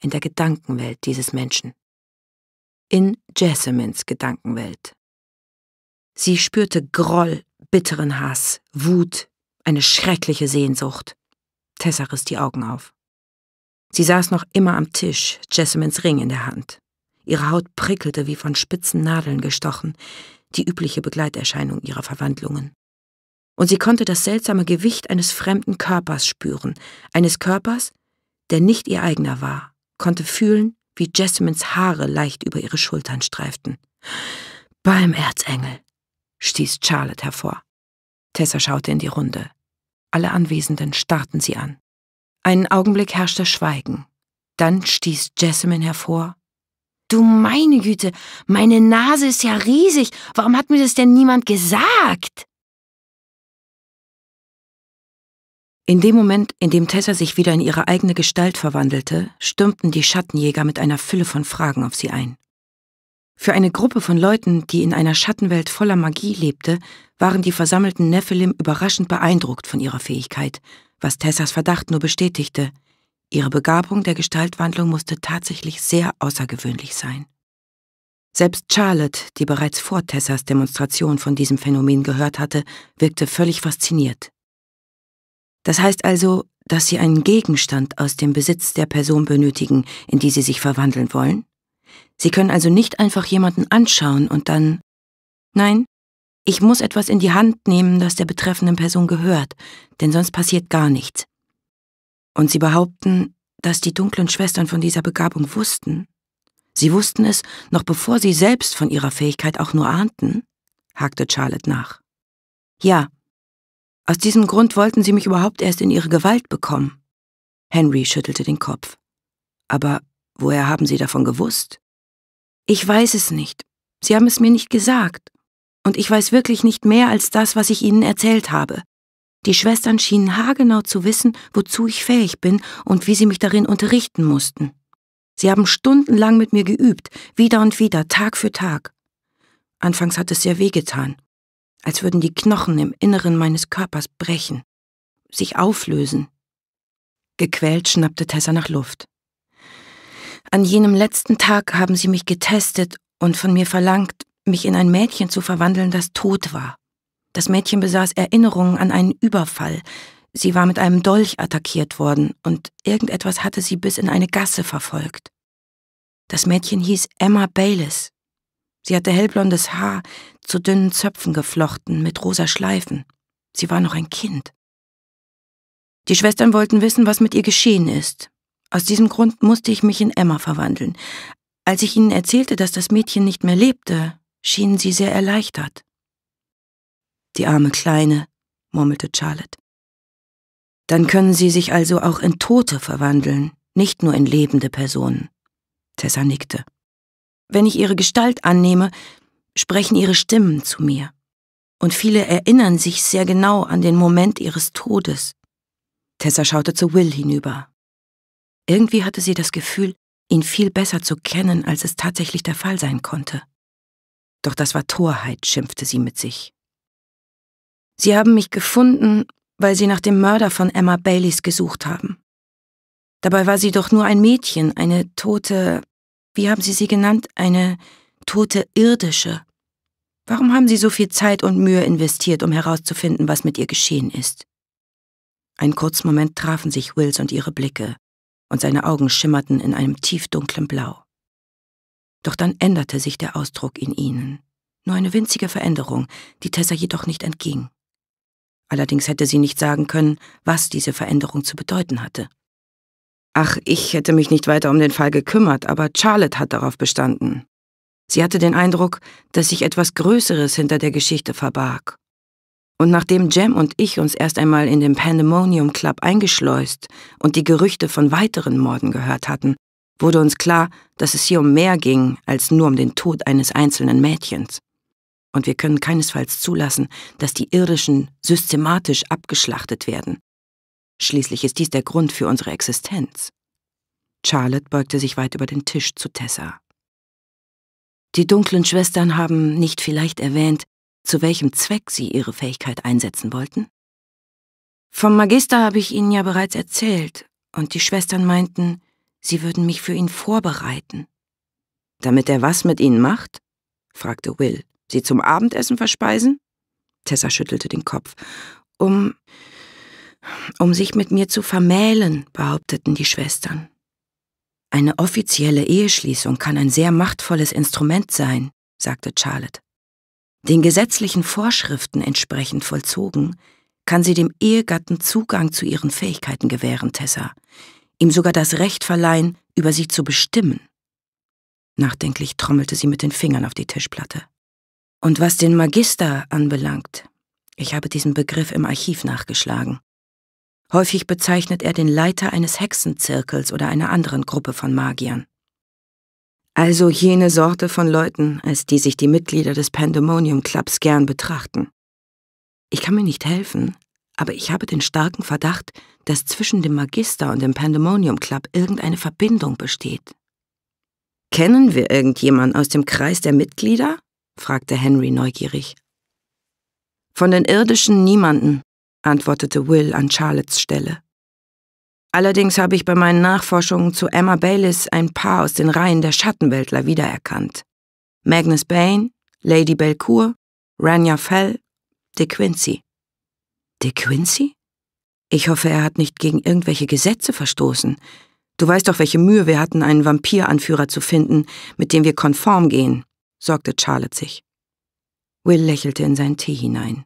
in der Gedankenwelt dieses Menschen, in Jessamines Gedankenwelt. Sie spürte Groll, bitteren Hass, Wut, eine schreckliche Sehnsucht. Tessa riss die Augen auf. Sie saß noch immer am Tisch, Jessamines Ring in der Hand. Ihre Haut prickelte wie von spitzen Nadeln gestochen, die übliche Begleiterscheinung ihrer Verwandlungen. Und sie konnte das seltsame Gewicht eines fremden Körpers spüren, eines Körpers, der nicht ihr eigener war, konnte fühlen, wie Jessamins Haare leicht über ihre Schultern streiften. Beim Erzengel, stieß Charlotte hervor. Tessa schaute in die Runde. Alle Anwesenden starrten sie an. Einen Augenblick herrschte Schweigen. Dann stieß Jessamine hervor Du meine Güte, meine Nase ist ja riesig. Warum hat mir das denn niemand gesagt? In dem Moment, in dem Tessa sich wieder in ihre eigene Gestalt verwandelte, stürmten die Schattenjäger mit einer Fülle von Fragen auf sie ein. Für eine Gruppe von Leuten, die in einer Schattenwelt voller Magie lebte, waren die versammelten Nephilim überraschend beeindruckt von ihrer Fähigkeit, was Tessas Verdacht nur bestätigte – Ihre Begabung der Gestaltwandlung musste tatsächlich sehr außergewöhnlich sein. Selbst Charlotte, die bereits vor Tessas Demonstration von diesem Phänomen gehört hatte, wirkte völlig fasziniert. Das heißt also, dass Sie einen Gegenstand aus dem Besitz der Person benötigen, in die Sie sich verwandeln wollen? Sie können also nicht einfach jemanden anschauen und dann... Nein, ich muss etwas in die Hand nehmen, das der betreffenden Person gehört, denn sonst passiert gar nichts. Und sie behaupten, dass die dunklen Schwestern von dieser Begabung wussten. Sie wussten es, noch bevor sie selbst von ihrer Fähigkeit auch nur ahnten, hakte Charlotte nach. Ja, aus diesem Grund wollten sie mich überhaupt erst in ihre Gewalt bekommen. Henry schüttelte den Kopf. Aber woher haben Sie davon gewusst? Ich weiß es nicht. Sie haben es mir nicht gesagt. Und ich weiß wirklich nicht mehr als das, was ich Ihnen erzählt habe. Die Schwestern schienen haargenau zu wissen, wozu ich fähig bin und wie sie mich darin unterrichten mussten. Sie haben stundenlang mit mir geübt, wieder und wieder, Tag für Tag. Anfangs hat es sehr wehgetan, als würden die Knochen im Inneren meines Körpers brechen, sich auflösen. Gequält schnappte Tessa nach Luft. An jenem letzten Tag haben sie mich getestet und von mir verlangt, mich in ein Mädchen zu verwandeln, das tot war. Das Mädchen besaß Erinnerungen an einen Überfall. Sie war mit einem Dolch attackiert worden und irgendetwas hatte sie bis in eine Gasse verfolgt. Das Mädchen hieß Emma Bayliss. Sie hatte hellblondes Haar, zu dünnen Zöpfen geflochten, mit rosa Schleifen. Sie war noch ein Kind. Die Schwestern wollten wissen, was mit ihr geschehen ist. Aus diesem Grund musste ich mich in Emma verwandeln. Als ich ihnen erzählte, dass das Mädchen nicht mehr lebte, schienen sie sehr erleichtert. Die arme Kleine, murmelte Charlotte. Dann können sie sich also auch in Tote verwandeln, nicht nur in lebende Personen. Tessa nickte. Wenn ich ihre Gestalt annehme, sprechen ihre Stimmen zu mir. Und viele erinnern sich sehr genau an den Moment ihres Todes. Tessa schaute zu Will hinüber. Irgendwie hatte sie das Gefühl, ihn viel besser zu kennen, als es tatsächlich der Fall sein konnte. Doch das war Torheit, schimpfte sie mit sich. Sie haben mich gefunden, weil sie nach dem Mörder von Emma Baileys gesucht haben. Dabei war sie doch nur ein Mädchen, eine tote, wie haben Sie sie genannt, eine tote irdische. Warum haben Sie so viel Zeit und Mühe investiert, um herauszufinden, was mit ihr geschehen ist? Einen kurzen Moment trafen sich Wills und ihre Blicke, und seine Augen schimmerten in einem tiefdunklen Blau. Doch dann änderte sich der Ausdruck in ihnen. Nur eine winzige Veränderung, die Tessa jedoch nicht entging. Allerdings hätte sie nicht sagen können, was diese Veränderung zu bedeuten hatte. Ach, ich hätte mich nicht weiter um den Fall gekümmert, aber Charlotte hat darauf bestanden. Sie hatte den Eindruck, dass sich etwas Größeres hinter der Geschichte verbarg. Und nachdem Jem und ich uns erst einmal in den Pandemonium Club eingeschleust und die Gerüchte von weiteren Morden gehört hatten, wurde uns klar, dass es hier um mehr ging als nur um den Tod eines einzelnen Mädchens. Und wir können keinesfalls zulassen, dass die irdischen systematisch abgeschlachtet werden. Schließlich ist dies der Grund für unsere Existenz. Charlotte beugte sich weit über den Tisch zu Tessa. Die dunklen Schwestern haben nicht vielleicht erwähnt, zu welchem Zweck sie ihre Fähigkeit einsetzen wollten? Vom Magister habe ich Ihnen ja bereits erzählt, und die Schwestern meinten, sie würden mich für ihn vorbereiten. Damit er was mit Ihnen macht? fragte Will. Sie zum Abendessen verspeisen? Tessa schüttelte den Kopf. Um. um sich mit mir zu vermählen, behaupteten die Schwestern. Eine offizielle Eheschließung kann ein sehr machtvolles Instrument sein, sagte Charlotte. Den gesetzlichen Vorschriften entsprechend vollzogen, kann sie dem Ehegatten Zugang zu ihren Fähigkeiten gewähren, Tessa, ihm sogar das Recht verleihen, über sie zu bestimmen. Nachdenklich trommelte sie mit den Fingern auf die Tischplatte. Und was den Magister anbelangt, ich habe diesen Begriff im Archiv nachgeschlagen. Häufig bezeichnet er den Leiter eines Hexenzirkels oder einer anderen Gruppe von Magiern. Also jene Sorte von Leuten, als die sich die Mitglieder des Pandemonium Clubs gern betrachten. Ich kann mir nicht helfen, aber ich habe den starken Verdacht, dass zwischen dem Magister und dem Pandemonium Club irgendeine Verbindung besteht. Kennen wir irgendjemanden aus dem Kreis der Mitglieder? fragte Henry neugierig. Von den Irdischen niemanden, antwortete Will an Charlottes Stelle. Allerdings habe ich bei meinen Nachforschungen zu Emma Baylis ein paar aus den Reihen der Schattenweltler wiedererkannt. Magnus Bain, Lady Belcour, Rania Fell, De Quincey. De Quincey? Ich hoffe, er hat nicht gegen irgendwelche Gesetze verstoßen. Du weißt doch, welche Mühe wir hatten, einen Vampiranführer zu finden, mit dem wir konform gehen sorgte Charlotte sich. Will lächelte in seinen Tee hinein.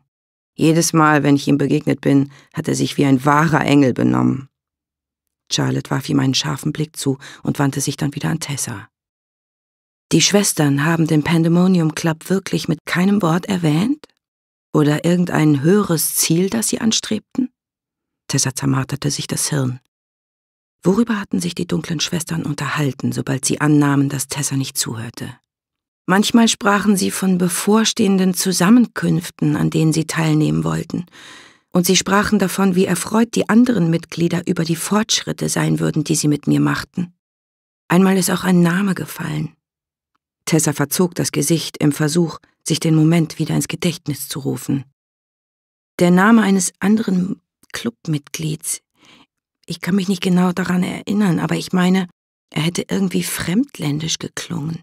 Jedes Mal, wenn ich ihm begegnet bin, hat er sich wie ein wahrer Engel benommen. Charlotte warf ihm einen scharfen Blick zu und wandte sich dann wieder an Tessa. Die Schwestern haben den Pandemonium Club wirklich mit keinem Wort erwähnt? Oder irgendein höheres Ziel, das sie anstrebten? Tessa zermarterte sich das Hirn. Worüber hatten sich die dunklen Schwestern unterhalten, sobald sie annahmen, dass Tessa nicht zuhörte? Manchmal sprachen sie von bevorstehenden Zusammenkünften, an denen sie teilnehmen wollten, und sie sprachen davon, wie erfreut die anderen Mitglieder über die Fortschritte sein würden, die sie mit mir machten. Einmal ist auch ein Name gefallen. Tessa verzog das Gesicht im Versuch, sich den Moment wieder ins Gedächtnis zu rufen. Der Name eines anderen Clubmitglieds. Ich kann mich nicht genau daran erinnern, aber ich meine, er hätte irgendwie fremdländisch geklungen.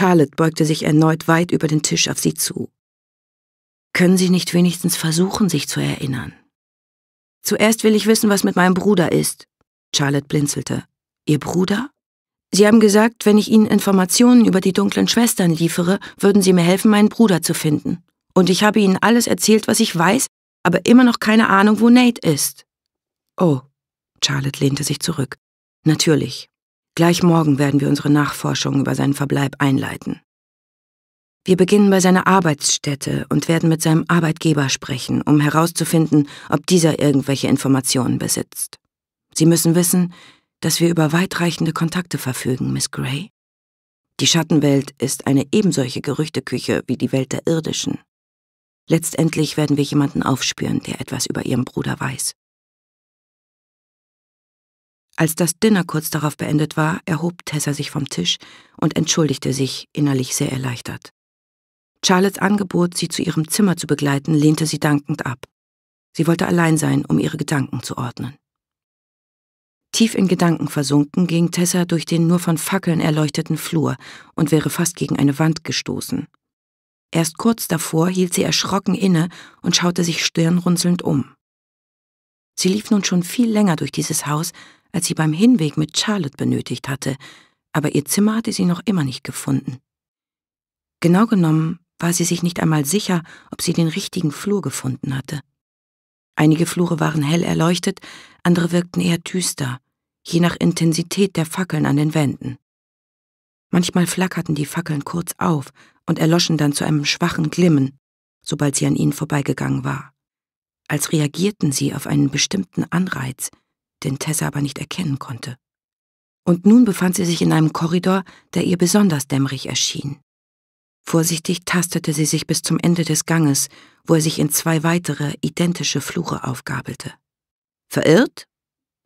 Charlotte beugte sich erneut weit über den Tisch auf sie zu. Können Sie nicht wenigstens versuchen, sich zu erinnern? Zuerst will ich wissen, was mit meinem Bruder ist. Charlotte blinzelte. Ihr Bruder? Sie haben gesagt, wenn ich Ihnen Informationen über die dunklen Schwestern liefere, würden Sie mir helfen, meinen Bruder zu finden. Und ich habe Ihnen alles erzählt, was ich weiß, aber immer noch keine Ahnung, wo Nate ist. Oh, Charlotte lehnte sich zurück. Natürlich, Gleich morgen werden wir unsere Nachforschung über seinen Verbleib einleiten. Wir beginnen bei seiner Arbeitsstätte und werden mit seinem Arbeitgeber sprechen, um herauszufinden, ob dieser irgendwelche Informationen besitzt. Sie müssen wissen, dass wir über weitreichende Kontakte verfügen, Miss Gray. Die Schattenwelt ist eine ebensolche Gerüchteküche wie die Welt der irdischen. Letztendlich werden wir jemanden aufspüren, der etwas über ihren Bruder weiß. Als das Dinner kurz darauf beendet war, erhob Tessa sich vom Tisch und entschuldigte sich, innerlich sehr erleichtert. Charlottes Angebot, sie zu ihrem Zimmer zu begleiten, lehnte sie dankend ab. Sie wollte allein sein, um ihre Gedanken zu ordnen. Tief in Gedanken versunken, ging Tessa durch den nur von Fackeln erleuchteten Flur und wäre fast gegen eine Wand gestoßen. Erst kurz davor hielt sie erschrocken inne und schaute sich stirnrunzelnd um. Sie lief nun schon viel länger durch dieses Haus, als sie beim Hinweg mit Charlotte benötigt hatte, aber ihr Zimmer hatte sie noch immer nicht gefunden. Genau genommen war sie sich nicht einmal sicher, ob sie den richtigen Flur gefunden hatte. Einige Flure waren hell erleuchtet, andere wirkten eher düster, je nach Intensität der Fackeln an den Wänden. Manchmal flackerten die Fackeln kurz auf und erloschen dann zu einem schwachen Glimmen, sobald sie an ihnen vorbeigegangen war, als reagierten sie auf einen bestimmten Anreiz, den Tessa aber nicht erkennen konnte. Und nun befand sie sich in einem Korridor, der ihr besonders dämmerig erschien. Vorsichtig tastete sie sich bis zum Ende des Ganges, wo er sich in zwei weitere identische Flure aufgabelte. Verirrt?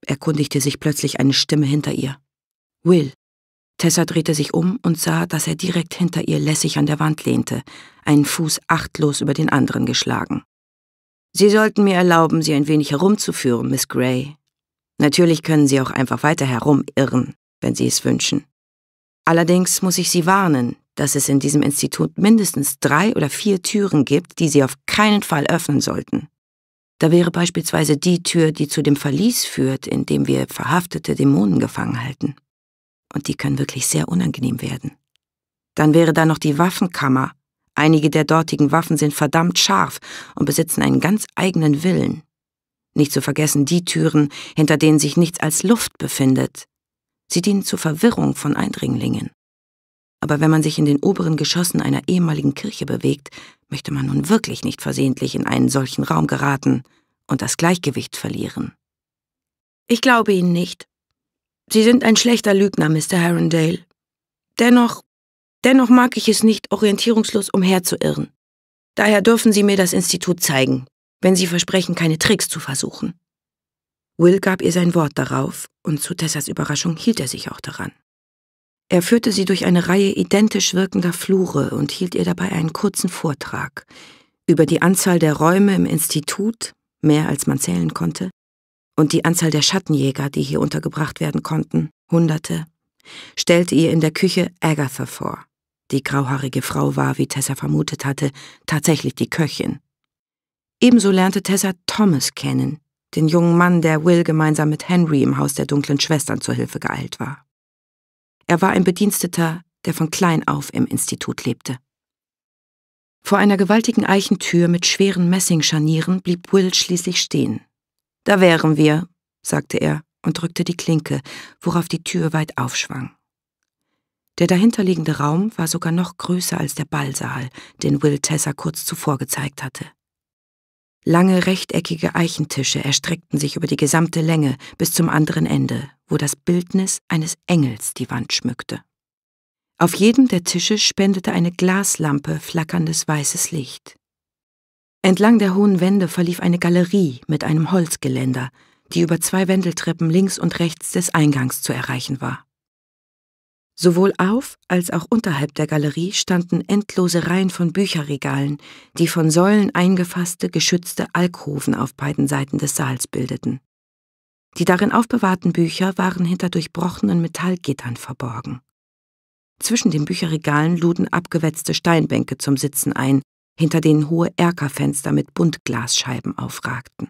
erkundigte sich plötzlich eine Stimme hinter ihr. Will. Tessa drehte sich um und sah, dass er direkt hinter ihr lässig an der Wand lehnte, einen Fuß achtlos über den anderen geschlagen. Sie sollten mir erlauben, Sie ein wenig herumzuführen, Miss Gray, Natürlich können sie auch einfach weiter herumirren, wenn sie es wünschen. Allerdings muss ich sie warnen, dass es in diesem Institut mindestens drei oder vier Türen gibt, die sie auf keinen Fall öffnen sollten. Da wäre beispielsweise die Tür, die zu dem Verlies führt, in dem wir verhaftete Dämonen gefangen halten. Und die können wirklich sehr unangenehm werden. Dann wäre da noch die Waffenkammer. Einige der dortigen Waffen sind verdammt scharf und besitzen einen ganz eigenen Willen. Nicht zu vergessen die Türen, hinter denen sich nichts als Luft befindet. Sie dienen zur Verwirrung von Eindringlingen. Aber wenn man sich in den oberen Geschossen einer ehemaligen Kirche bewegt, möchte man nun wirklich nicht versehentlich in einen solchen Raum geraten und das Gleichgewicht verlieren. Ich glaube Ihnen nicht. Sie sind ein schlechter Lügner, Mr. Herondale. Dennoch, dennoch mag ich es nicht, orientierungslos umherzuirren. Daher dürfen Sie mir das Institut zeigen, wenn Sie versprechen, keine Tricks zu versuchen. Will gab ihr sein Wort darauf, und zu Tessas Überraschung hielt er sich auch daran. Er führte sie durch eine Reihe identisch wirkender Flure und hielt ihr dabei einen kurzen Vortrag über die Anzahl der Räume im Institut, mehr als man zählen konnte, und die Anzahl der Schattenjäger, die hier untergebracht werden konnten, Hunderte, stellte ihr in der Küche Agatha vor. Die grauhaarige Frau war, wie Tessa vermutet hatte, tatsächlich die Köchin. Ebenso lernte Tessa Thomas kennen, den jungen Mann, der Will gemeinsam mit Henry im Haus der dunklen Schwestern zur Hilfe geeilt war. Er war ein Bediensteter, der von klein auf im Institut lebte. Vor einer gewaltigen Eichentür mit schweren Messingscharnieren blieb Will schließlich stehen. Da wären wir, sagte er und drückte die Klinke, worauf die Tür weit aufschwang. Der dahinterliegende Raum war sogar noch größer als der Ballsaal, den Will Tessa kurz zuvor gezeigt hatte. Lange rechteckige Eichentische erstreckten sich über die gesamte Länge bis zum anderen Ende, wo das Bildnis eines Engels die Wand schmückte. Auf jedem der Tische spendete eine Glaslampe flackerndes weißes Licht. Entlang der hohen Wände verlief eine Galerie mit einem Holzgeländer, die über zwei Wendeltreppen links und rechts des Eingangs zu erreichen war. Sowohl auf als auch unterhalb der Galerie standen endlose Reihen von Bücherregalen, die von Säulen eingefasste, geschützte Alkoven auf beiden Seiten des Saals bildeten. Die darin aufbewahrten Bücher waren hinter durchbrochenen Metallgittern verborgen. Zwischen den Bücherregalen luden abgewetzte Steinbänke zum Sitzen ein, hinter denen hohe Erkerfenster mit Buntglasscheiben aufragten.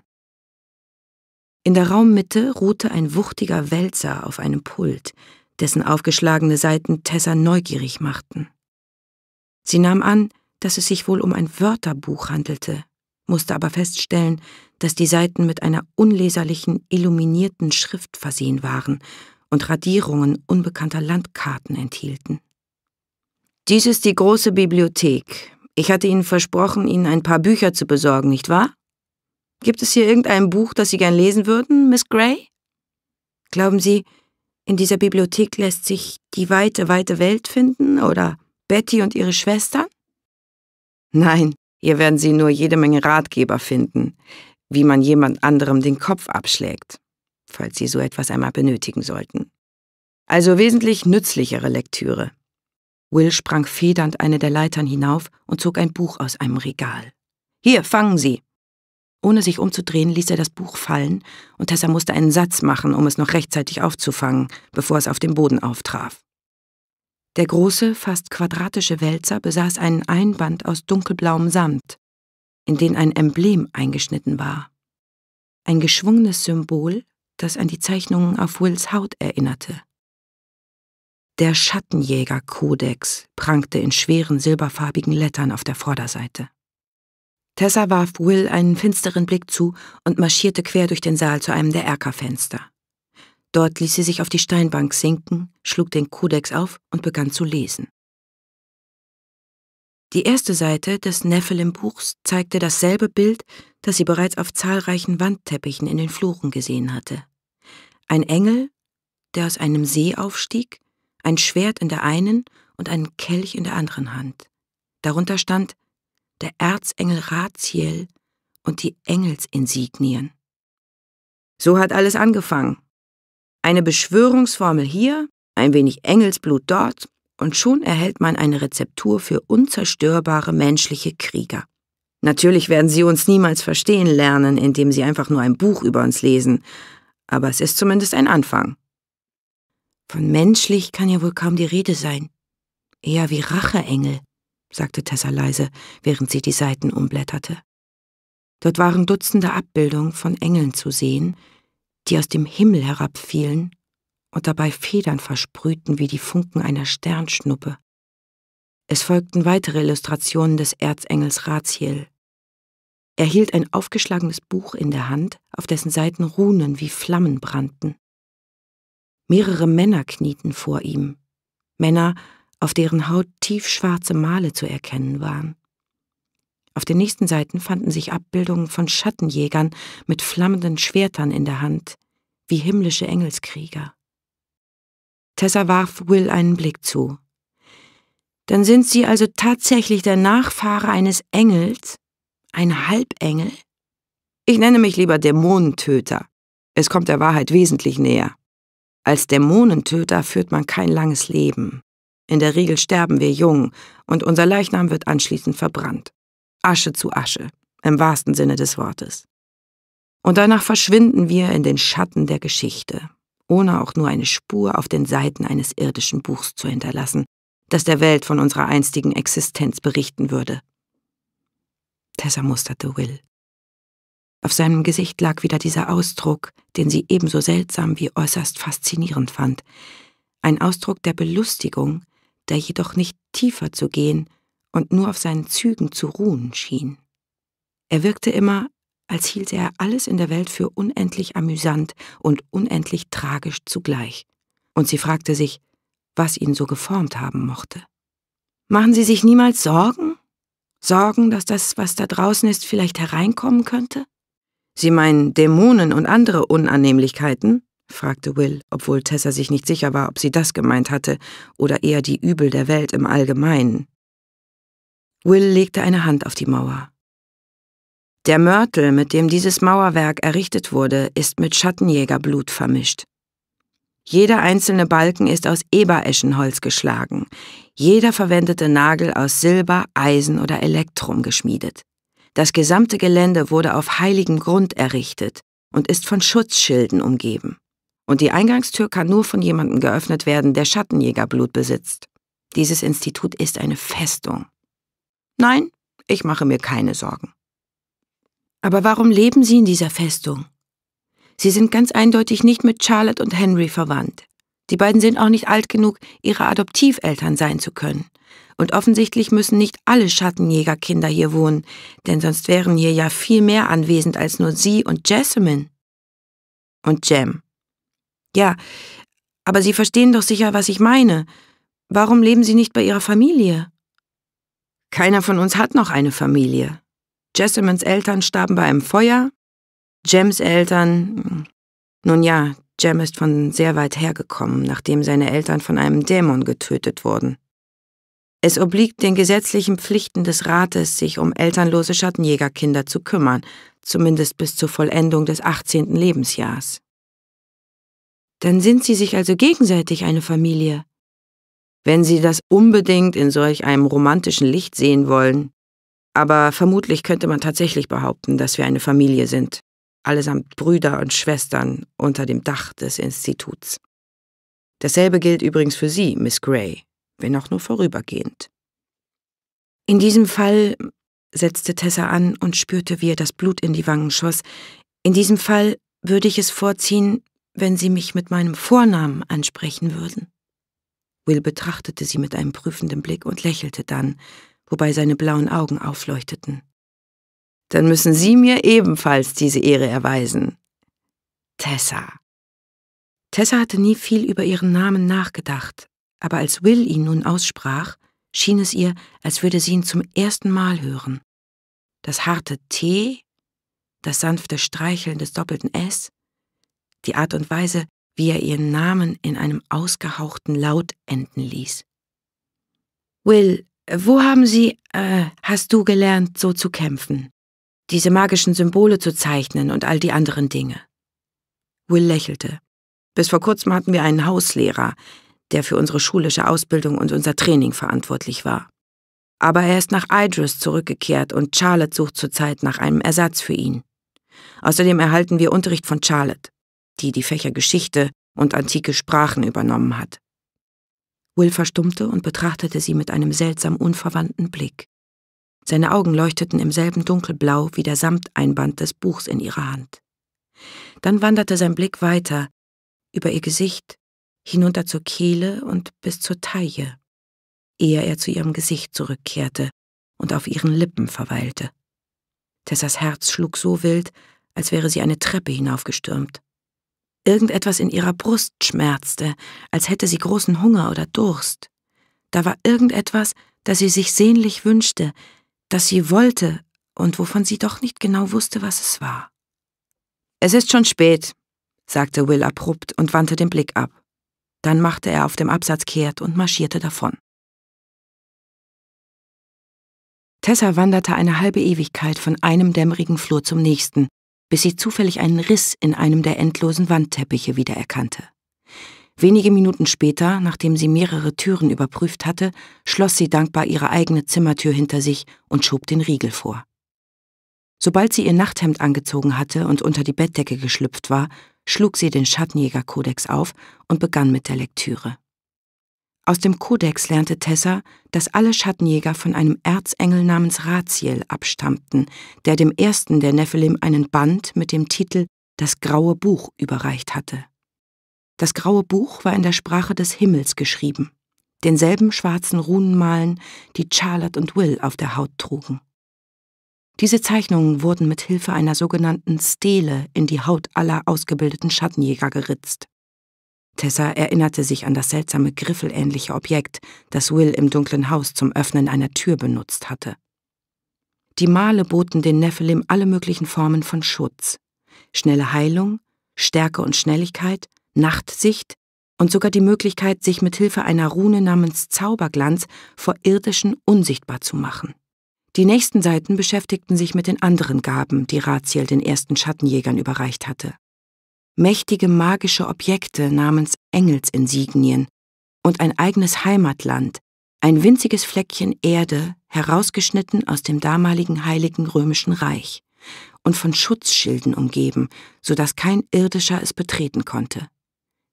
In der Raummitte ruhte ein wuchtiger Wälzer auf einem Pult, dessen aufgeschlagene Seiten Tessa neugierig machten. Sie nahm an, dass es sich wohl um ein Wörterbuch handelte, musste aber feststellen, dass die Seiten mit einer unleserlichen, illuminierten Schrift versehen waren und Radierungen unbekannter Landkarten enthielten. Dies ist die große Bibliothek. Ich hatte Ihnen versprochen, Ihnen ein paar Bücher zu besorgen, nicht wahr? Gibt es hier irgendein Buch, das Sie gern lesen würden, Miss Gray? Glauben Sie, in dieser Bibliothek lässt sich die weite, weite Welt finden oder Betty und ihre Schwestern? Nein, hier werden Sie nur jede Menge Ratgeber finden, wie man jemand anderem den Kopf abschlägt, falls Sie so etwas einmal benötigen sollten. Also wesentlich nützlichere Lektüre. Will sprang federnd eine der Leitern hinauf und zog ein Buch aus einem Regal. Hier, fangen Sie! Ohne sich umzudrehen, ließ er das Buch fallen, und Tessa musste einen Satz machen, um es noch rechtzeitig aufzufangen, bevor es auf dem Boden auftraf. Der große, fast quadratische Wälzer besaß einen Einband aus dunkelblauem Samt, in den ein Emblem eingeschnitten war. Ein geschwungenes Symbol, das an die Zeichnungen auf Wills Haut erinnerte. Der Schattenjäger-Kodex prangte in schweren silberfarbigen Lettern auf der Vorderseite. Tessa warf Will einen finsteren Blick zu und marschierte quer durch den Saal zu einem der Erkerfenster. Dort ließ sie sich auf die Steinbank sinken, schlug den Kodex auf und begann zu lesen. Die erste Seite des Nephilim-Buchs zeigte dasselbe Bild, das sie bereits auf zahlreichen Wandteppichen in den Fluren gesehen hatte. Ein Engel, der aus einem See aufstieg, ein Schwert in der einen und einen Kelch in der anderen Hand. Darunter stand der Erzengel Raziel und die Engelsinsignien. So hat alles angefangen. Eine Beschwörungsformel hier, ein wenig Engelsblut dort, und schon erhält man eine Rezeptur für unzerstörbare menschliche Krieger. Natürlich werden sie uns niemals verstehen lernen, indem sie einfach nur ein Buch über uns lesen, aber es ist zumindest ein Anfang. Von menschlich kann ja wohl kaum die Rede sein, eher wie Racheengel sagte Tessa leise, während sie die Seiten umblätterte. Dort waren Dutzende Abbildungen von Engeln zu sehen, die aus dem Himmel herabfielen und dabei Federn versprühten wie die Funken einer Sternschnuppe. Es folgten weitere Illustrationen des Erzengels Raziel. Er hielt ein aufgeschlagenes Buch in der Hand, auf dessen Seiten Runen wie Flammen brannten. Mehrere Männer knieten vor ihm, Männer, auf deren Haut tiefschwarze Male zu erkennen waren. Auf den nächsten Seiten fanden sich Abbildungen von Schattenjägern mit flammenden Schwertern in der Hand, wie himmlische Engelskrieger. Tessa warf Will einen Blick zu. Dann sind Sie also tatsächlich der Nachfahre eines Engels? Ein Halbengel? Ich nenne mich lieber Dämonentöter. Es kommt der Wahrheit wesentlich näher. Als Dämonentöter führt man kein langes Leben. In der Regel sterben wir jung und unser Leichnam wird anschließend verbrannt. Asche zu Asche, im wahrsten Sinne des Wortes. Und danach verschwinden wir in den Schatten der Geschichte, ohne auch nur eine Spur auf den Seiten eines irdischen Buchs zu hinterlassen, das der Welt von unserer einstigen Existenz berichten würde. Tessa musterte Will. Auf seinem Gesicht lag wieder dieser Ausdruck, den sie ebenso seltsam wie äußerst faszinierend fand. Ein Ausdruck der Belustigung, der jedoch nicht tiefer zu gehen und nur auf seinen Zügen zu ruhen schien. Er wirkte immer, als hielte er alles in der Welt für unendlich amüsant und unendlich tragisch zugleich, und sie fragte sich, was ihn so geformt haben mochte. Machen Sie sich niemals Sorgen? Sorgen, dass das, was da draußen ist, vielleicht hereinkommen könnte? Sie meinen Dämonen und andere Unannehmlichkeiten? fragte Will, obwohl Tessa sich nicht sicher war, ob sie das gemeint hatte oder eher die Übel der Welt im Allgemeinen. Will legte eine Hand auf die Mauer. Der Mörtel, mit dem dieses Mauerwerk errichtet wurde, ist mit Schattenjägerblut vermischt. Jeder einzelne Balken ist aus Ebereschenholz geschlagen, jeder verwendete Nagel aus Silber, Eisen oder Elektrum geschmiedet. Das gesamte Gelände wurde auf heiligem Grund errichtet und ist von Schutzschilden umgeben und die Eingangstür kann nur von jemandem geöffnet werden, der Schattenjägerblut besitzt. Dieses Institut ist eine Festung. Nein, ich mache mir keine Sorgen. Aber warum leben Sie in dieser Festung? Sie sind ganz eindeutig nicht mit Charlotte und Henry verwandt. Die beiden sind auch nicht alt genug, ihre Adoptiveltern sein zu können. Und offensichtlich müssen nicht alle Schattenjägerkinder hier wohnen, denn sonst wären hier ja viel mehr anwesend als nur Sie und Jessamine. Und Jem. Ja, aber Sie verstehen doch sicher, was ich meine. Warum leben Sie nicht bei Ihrer Familie? Keiner von uns hat noch eine Familie. Jessamines Eltern starben bei einem Feuer. Jems Eltern. Hm. Nun ja, Jem ist von sehr weit hergekommen, nachdem seine Eltern von einem Dämon getötet wurden. Es obliegt den gesetzlichen Pflichten des Rates, sich um elternlose Schattenjägerkinder zu kümmern, zumindest bis zur Vollendung des 18. Lebensjahrs. Dann sind sie sich also gegenseitig eine Familie. Wenn sie das unbedingt in solch einem romantischen Licht sehen wollen. Aber vermutlich könnte man tatsächlich behaupten, dass wir eine Familie sind. Allesamt Brüder und Schwestern unter dem Dach des Instituts. Dasselbe gilt übrigens für Sie, Miss Gray, wenn auch nur vorübergehend. In diesem Fall, setzte Tessa an und spürte, wie ihr das Blut in die Wangen schoss, in diesem Fall würde ich es vorziehen, wenn Sie mich mit meinem Vornamen ansprechen würden. Will betrachtete sie mit einem prüfenden Blick und lächelte dann, wobei seine blauen Augen aufleuchteten. Dann müssen Sie mir ebenfalls diese Ehre erweisen. Tessa. Tessa hatte nie viel über ihren Namen nachgedacht, aber als Will ihn nun aussprach, schien es ihr, als würde sie ihn zum ersten Mal hören. Das harte T, das sanfte Streicheln des doppelten S, die Art und Weise, wie er ihren Namen in einem ausgehauchten Laut enden ließ. Will, wo haben Sie, äh, hast du gelernt, so zu kämpfen? Diese magischen Symbole zu zeichnen und all die anderen Dinge. Will lächelte. Bis vor kurzem hatten wir einen Hauslehrer, der für unsere schulische Ausbildung und unser Training verantwortlich war. Aber er ist nach Idris zurückgekehrt und Charlotte sucht zurzeit nach einem Ersatz für ihn. Außerdem erhalten wir Unterricht von Charlotte die die Fächer Geschichte und antike Sprachen übernommen hat. Will verstummte und betrachtete sie mit einem seltsam unverwandten Blick. Seine Augen leuchteten im selben Dunkelblau wie der Samteinband des Buchs in ihrer Hand. Dann wanderte sein Blick weiter, über ihr Gesicht, hinunter zur Kehle und bis zur Taille, ehe er zu ihrem Gesicht zurückkehrte und auf ihren Lippen verweilte. Tessas Herz schlug so wild, als wäre sie eine Treppe hinaufgestürmt. Irgendetwas in ihrer Brust schmerzte, als hätte sie großen Hunger oder Durst. Da war irgendetwas, das sie sich sehnlich wünschte, das sie wollte und wovon sie doch nicht genau wusste, was es war. Es ist schon spät, sagte Will abrupt und wandte den Blick ab. Dann machte er auf dem Absatz kehrt und marschierte davon. Tessa wanderte eine halbe Ewigkeit von einem dämmerigen Flur zum nächsten, bis sie zufällig einen Riss in einem der endlosen Wandteppiche wiedererkannte. Wenige Minuten später, nachdem sie mehrere Türen überprüft hatte, schloss sie dankbar ihre eigene Zimmertür hinter sich und schob den Riegel vor. Sobald sie ihr Nachthemd angezogen hatte und unter die Bettdecke geschlüpft war, schlug sie den Schattenjägerkodex auf und begann mit der Lektüre. Aus dem Kodex lernte Tessa, dass alle Schattenjäger von einem Erzengel namens Raziel abstammten, der dem ersten der Nephilim einen Band mit dem Titel Das Graue Buch überreicht hatte. Das Graue Buch war in der Sprache des Himmels geschrieben, denselben schwarzen Runenmalen, die Charlotte und Will auf der Haut trugen. Diese Zeichnungen wurden mit Hilfe einer sogenannten Stele in die Haut aller ausgebildeten Schattenjäger geritzt. Tessa erinnerte sich an das seltsame griffelähnliche Objekt, das Will im dunklen Haus zum Öffnen einer Tür benutzt hatte. Die Male boten den Nephilim alle möglichen Formen von Schutz. Schnelle Heilung, Stärke und Schnelligkeit, Nachtsicht und sogar die Möglichkeit, sich mit Hilfe einer Rune namens Zauberglanz vor irdischen unsichtbar zu machen. Die nächsten Seiten beschäftigten sich mit den anderen Gaben, die Raziel den ersten Schattenjägern überreicht hatte mächtige magische Objekte namens Engelsinsignien und ein eigenes Heimatland, ein winziges Fleckchen Erde, herausgeschnitten aus dem damaligen Heiligen Römischen Reich und von Schutzschilden umgeben, so dass kein Irdischer es betreten konnte.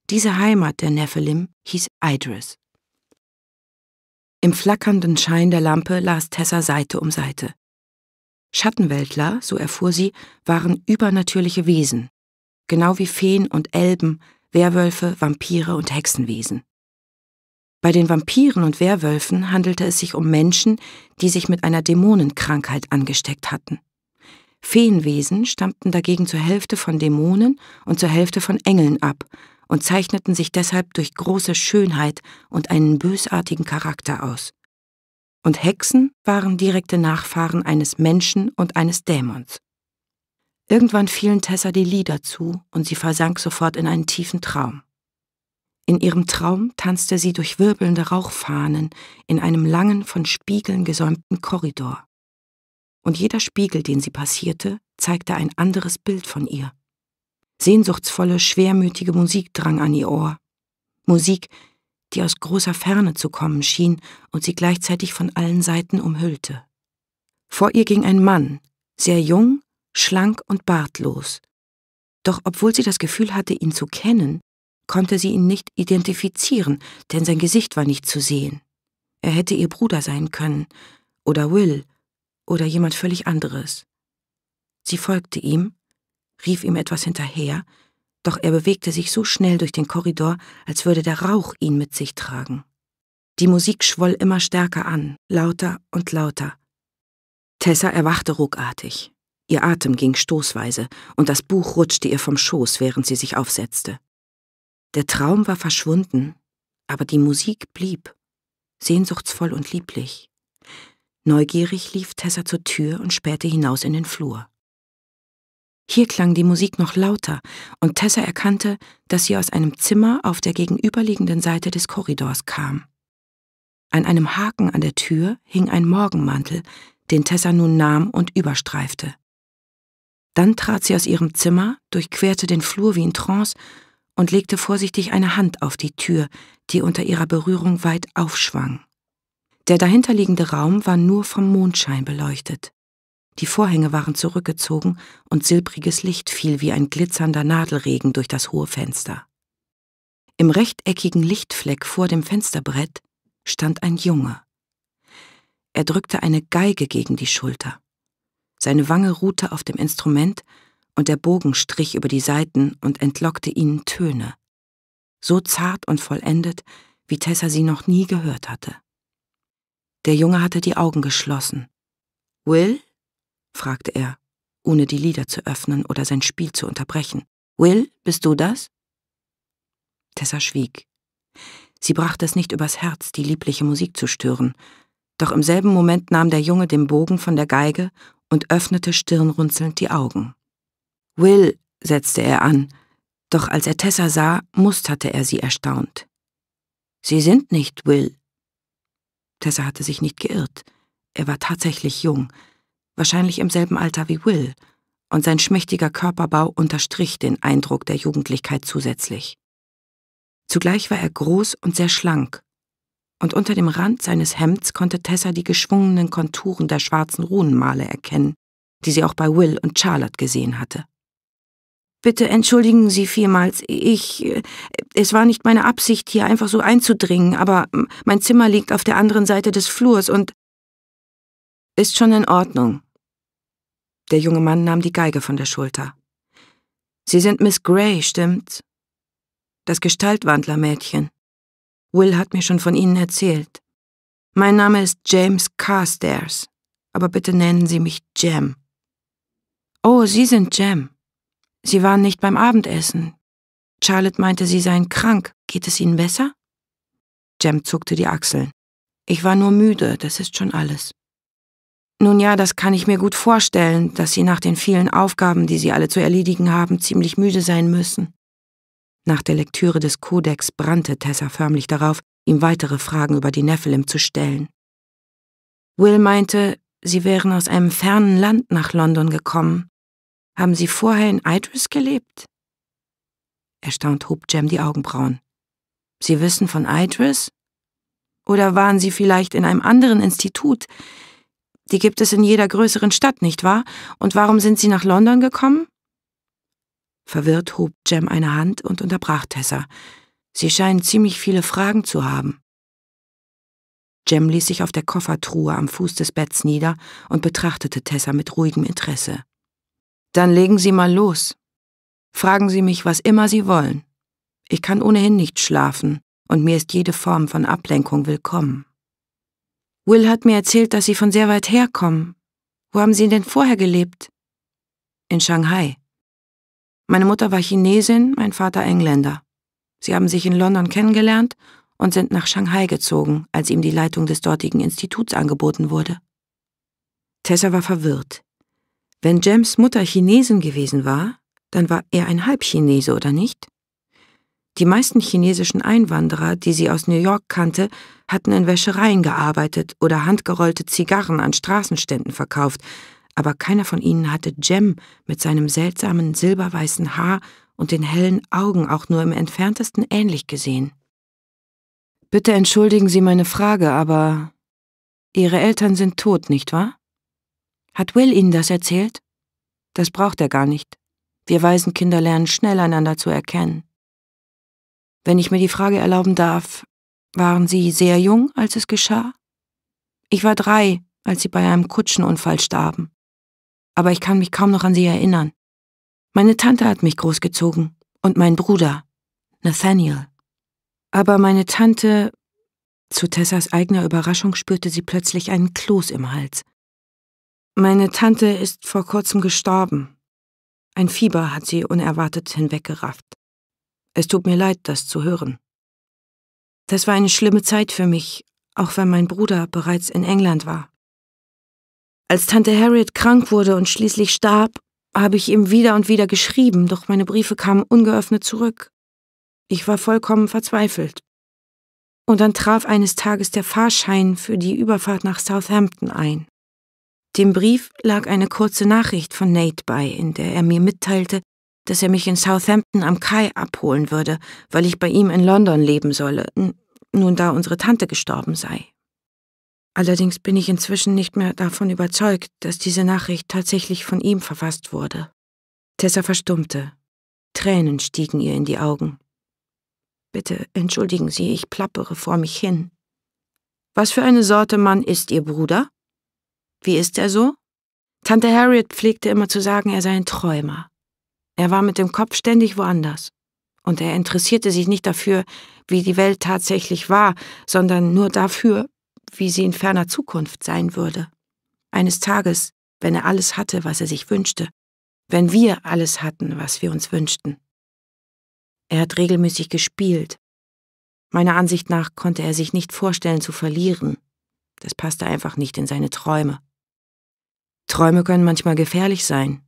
Diese Heimat der Nephilim hieß Idris. Im flackernden Schein der Lampe las Tessa Seite um Seite. Schattenweltler, so erfuhr sie, waren übernatürliche Wesen, genau wie Feen und Elben, Werwölfe, Vampire und Hexenwesen. Bei den Vampiren und Werwölfen handelte es sich um Menschen, die sich mit einer Dämonenkrankheit angesteckt hatten. Feenwesen stammten dagegen zur Hälfte von Dämonen und zur Hälfte von Engeln ab und zeichneten sich deshalb durch große Schönheit und einen bösartigen Charakter aus. Und Hexen waren direkte Nachfahren eines Menschen und eines Dämons. Irgendwann fielen Tessa die Lieder zu und sie versank sofort in einen tiefen Traum. In ihrem Traum tanzte sie durch wirbelnde Rauchfahnen in einem langen, von Spiegeln gesäumten Korridor. Und jeder Spiegel, den sie passierte, zeigte ein anderes Bild von ihr. Sehnsuchtsvolle, schwermütige Musik drang an ihr Ohr. Musik, die aus großer Ferne zu kommen schien und sie gleichzeitig von allen Seiten umhüllte. Vor ihr ging ein Mann, sehr jung, schlank und bartlos. Doch obwohl sie das Gefühl hatte, ihn zu kennen, konnte sie ihn nicht identifizieren, denn sein Gesicht war nicht zu sehen. Er hätte ihr Bruder sein können, oder Will, oder jemand völlig anderes. Sie folgte ihm, rief ihm etwas hinterher, doch er bewegte sich so schnell durch den Korridor, als würde der Rauch ihn mit sich tragen. Die Musik schwoll immer stärker an, lauter und lauter. Tessa erwachte ruckartig. Ihr Atem ging stoßweise, und das Buch rutschte ihr vom Schoß, während sie sich aufsetzte. Der Traum war verschwunden, aber die Musik blieb, sehnsuchtsvoll und lieblich. Neugierig lief Tessa zur Tür und spähte hinaus in den Flur. Hier klang die Musik noch lauter, und Tessa erkannte, dass sie aus einem Zimmer auf der gegenüberliegenden Seite des Korridors kam. An einem Haken an der Tür hing ein Morgenmantel, den Tessa nun nahm und überstreifte. Dann trat sie aus ihrem Zimmer, durchquerte den Flur wie in Trance und legte vorsichtig eine Hand auf die Tür, die unter ihrer Berührung weit aufschwang. Der dahinterliegende Raum war nur vom Mondschein beleuchtet. Die Vorhänge waren zurückgezogen und silbriges Licht fiel wie ein glitzernder Nadelregen durch das hohe Fenster. Im rechteckigen Lichtfleck vor dem Fensterbrett stand ein Junge. Er drückte eine Geige gegen die Schulter. Seine Wange ruhte auf dem Instrument und der Bogen strich über die Saiten und entlockte ihnen Töne. So zart und vollendet, wie Tessa sie noch nie gehört hatte. Der Junge hatte die Augen geschlossen. Will? fragte er, ohne die Lieder zu öffnen oder sein Spiel zu unterbrechen. Will, bist du das? Tessa schwieg. Sie brachte es nicht übers Herz, die liebliche Musik zu stören, doch im selben Moment nahm der Junge den Bogen von der Geige und öffnete stirnrunzelnd die Augen. Will, setzte er an, doch als er Tessa sah, musterte er sie erstaunt. Sie sind nicht Will. Tessa hatte sich nicht geirrt. Er war tatsächlich jung, wahrscheinlich im selben Alter wie Will, und sein schmächtiger Körperbau unterstrich den Eindruck der Jugendlichkeit zusätzlich. Zugleich war er groß und sehr schlank und unter dem Rand seines Hemds konnte Tessa die geschwungenen Konturen der schwarzen Runenmale erkennen, die sie auch bei Will und Charlotte gesehen hatte. Bitte entschuldigen Sie vielmals, ich... Es war nicht meine Absicht, hier einfach so einzudringen, aber mein Zimmer liegt auf der anderen Seite des Flurs und... Ist schon in Ordnung. Der junge Mann nahm die Geige von der Schulter. Sie sind Miss Gray, stimmt's? Das Gestaltwandlermädchen. Will hat mir schon von Ihnen erzählt. Mein Name ist James Carstairs, aber bitte nennen Sie mich Jam. Oh, Sie sind Jam. Sie waren nicht beim Abendessen. Charlotte meinte, Sie seien krank. Geht es Ihnen besser? Jam zuckte die Achseln. Ich war nur müde, das ist schon alles. Nun ja, das kann ich mir gut vorstellen, dass Sie nach den vielen Aufgaben, die Sie alle zu erledigen haben, ziemlich müde sein müssen. Nach der Lektüre des Kodex brannte Tessa förmlich darauf, ihm weitere Fragen über die Nephilim zu stellen. Will meinte, sie wären aus einem fernen Land nach London gekommen. Haben sie vorher in Idris gelebt? Erstaunt hob Jem die Augenbrauen. Sie wissen von Idris? Oder waren sie vielleicht in einem anderen Institut? Die gibt es in jeder größeren Stadt, nicht wahr? Und warum sind sie nach London gekommen? Verwirrt hob Jem eine Hand und unterbrach Tessa. Sie scheinen ziemlich viele Fragen zu haben. Jem ließ sich auf der Koffertruhe am Fuß des Betts nieder und betrachtete Tessa mit ruhigem Interesse. Dann legen Sie mal los. Fragen Sie mich, was immer Sie wollen. Ich kann ohnehin nicht schlafen, und mir ist jede Form von Ablenkung willkommen. Will hat mir erzählt, dass Sie von sehr weit herkommen. Wo haben Sie denn vorher gelebt? In Shanghai. Meine Mutter war Chinesin, mein Vater Engländer. Sie haben sich in London kennengelernt und sind nach Shanghai gezogen, als ihm die Leitung des dortigen Instituts angeboten wurde. Tessa war verwirrt. Wenn Jems Mutter Chinesin gewesen war, dann war er ein Halbchinese, oder nicht? Die meisten chinesischen Einwanderer, die sie aus New York kannte, hatten in Wäschereien gearbeitet oder handgerollte Zigarren an Straßenständen verkauft, aber keiner von ihnen hatte Jem mit seinem seltsamen silberweißen Haar und den hellen Augen auch nur im entferntesten ähnlich gesehen. Bitte entschuldigen Sie meine Frage, aber Ihre Eltern sind tot, nicht wahr? Hat Will Ihnen das erzählt? Das braucht er gar nicht. Wir Waisenkinder lernen schnell einander zu erkennen. Wenn ich mir die Frage erlauben darf, waren Sie sehr jung, als es geschah? Ich war drei, als Sie bei einem Kutschenunfall starben aber ich kann mich kaum noch an sie erinnern. Meine Tante hat mich großgezogen und mein Bruder, Nathaniel. Aber meine Tante, zu Tessas eigener Überraschung spürte sie plötzlich einen Kloß im Hals. Meine Tante ist vor kurzem gestorben. Ein Fieber hat sie unerwartet hinweggerafft. Es tut mir leid, das zu hören. Das war eine schlimme Zeit für mich, auch wenn mein Bruder bereits in England war. Als Tante Harriet krank wurde und schließlich starb, habe ich ihm wieder und wieder geschrieben, doch meine Briefe kamen ungeöffnet zurück. Ich war vollkommen verzweifelt. Und dann traf eines Tages der Fahrschein für die Überfahrt nach Southampton ein. Dem Brief lag eine kurze Nachricht von Nate bei, in der er mir mitteilte, dass er mich in Southampton am Kai abholen würde, weil ich bei ihm in London leben solle, nun da unsere Tante gestorben sei. Allerdings bin ich inzwischen nicht mehr davon überzeugt, dass diese Nachricht tatsächlich von ihm verfasst wurde. Tessa verstummte. Tränen stiegen ihr in die Augen. Bitte entschuldigen Sie, ich plappere vor mich hin. Was für eine Sorte Mann ist Ihr Bruder? Wie ist er so? Tante Harriet pflegte immer zu sagen, er sei ein Träumer. Er war mit dem Kopf ständig woanders. Und er interessierte sich nicht dafür, wie die Welt tatsächlich war, sondern nur dafür, wie sie in ferner Zukunft sein würde. Eines Tages, wenn er alles hatte, was er sich wünschte, wenn wir alles hatten, was wir uns wünschten. Er hat regelmäßig gespielt. Meiner Ansicht nach konnte er sich nicht vorstellen zu verlieren. Das passte einfach nicht in seine Träume. Träume können manchmal gefährlich sein.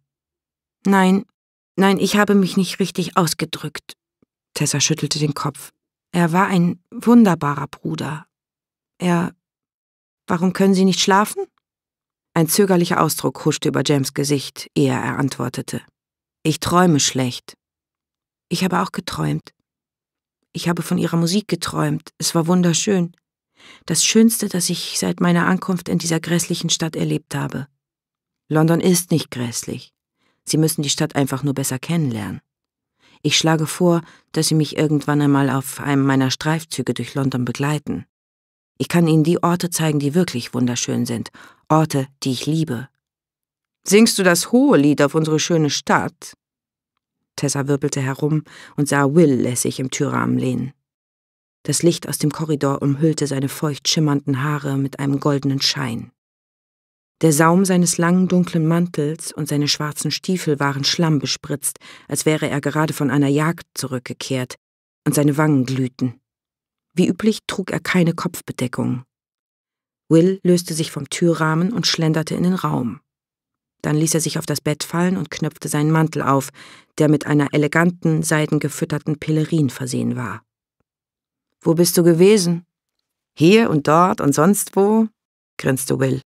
Nein, nein, ich habe mich nicht richtig ausgedrückt. Tessa schüttelte den Kopf. Er war ein wunderbarer Bruder. Er Warum können Sie nicht schlafen? Ein zögerlicher Ausdruck huschte über James Gesicht, ehe er antwortete. Ich träume schlecht. Ich habe auch geträumt. Ich habe von ihrer Musik geträumt. Es war wunderschön. Das Schönste, das ich seit meiner Ankunft in dieser grässlichen Stadt erlebt habe. London ist nicht grässlich. Sie müssen die Stadt einfach nur besser kennenlernen. Ich schlage vor, dass Sie mich irgendwann einmal auf einem meiner Streifzüge durch London begleiten. Ich kann Ihnen die Orte zeigen, die wirklich wunderschön sind, Orte, die ich liebe. Singst du das hohe Lied auf unsere schöne Stadt? Tessa wirbelte herum und sah Will lässig im Türrahmen lehnen. Das Licht aus dem Korridor umhüllte seine feucht schimmernden Haare mit einem goldenen Schein. Der Saum seines langen dunklen Mantels und seine schwarzen Stiefel waren schlammbespritzt, als wäre er gerade von einer Jagd zurückgekehrt, und seine Wangen glühten. Wie üblich trug er keine Kopfbedeckung. Will löste sich vom Türrahmen und schlenderte in den Raum. Dann ließ er sich auf das Bett fallen und knöpfte seinen Mantel auf, der mit einer eleganten, seidengefütterten Pelerin versehen war. Wo bist du gewesen? Hier und dort und sonst wo? grinste Will.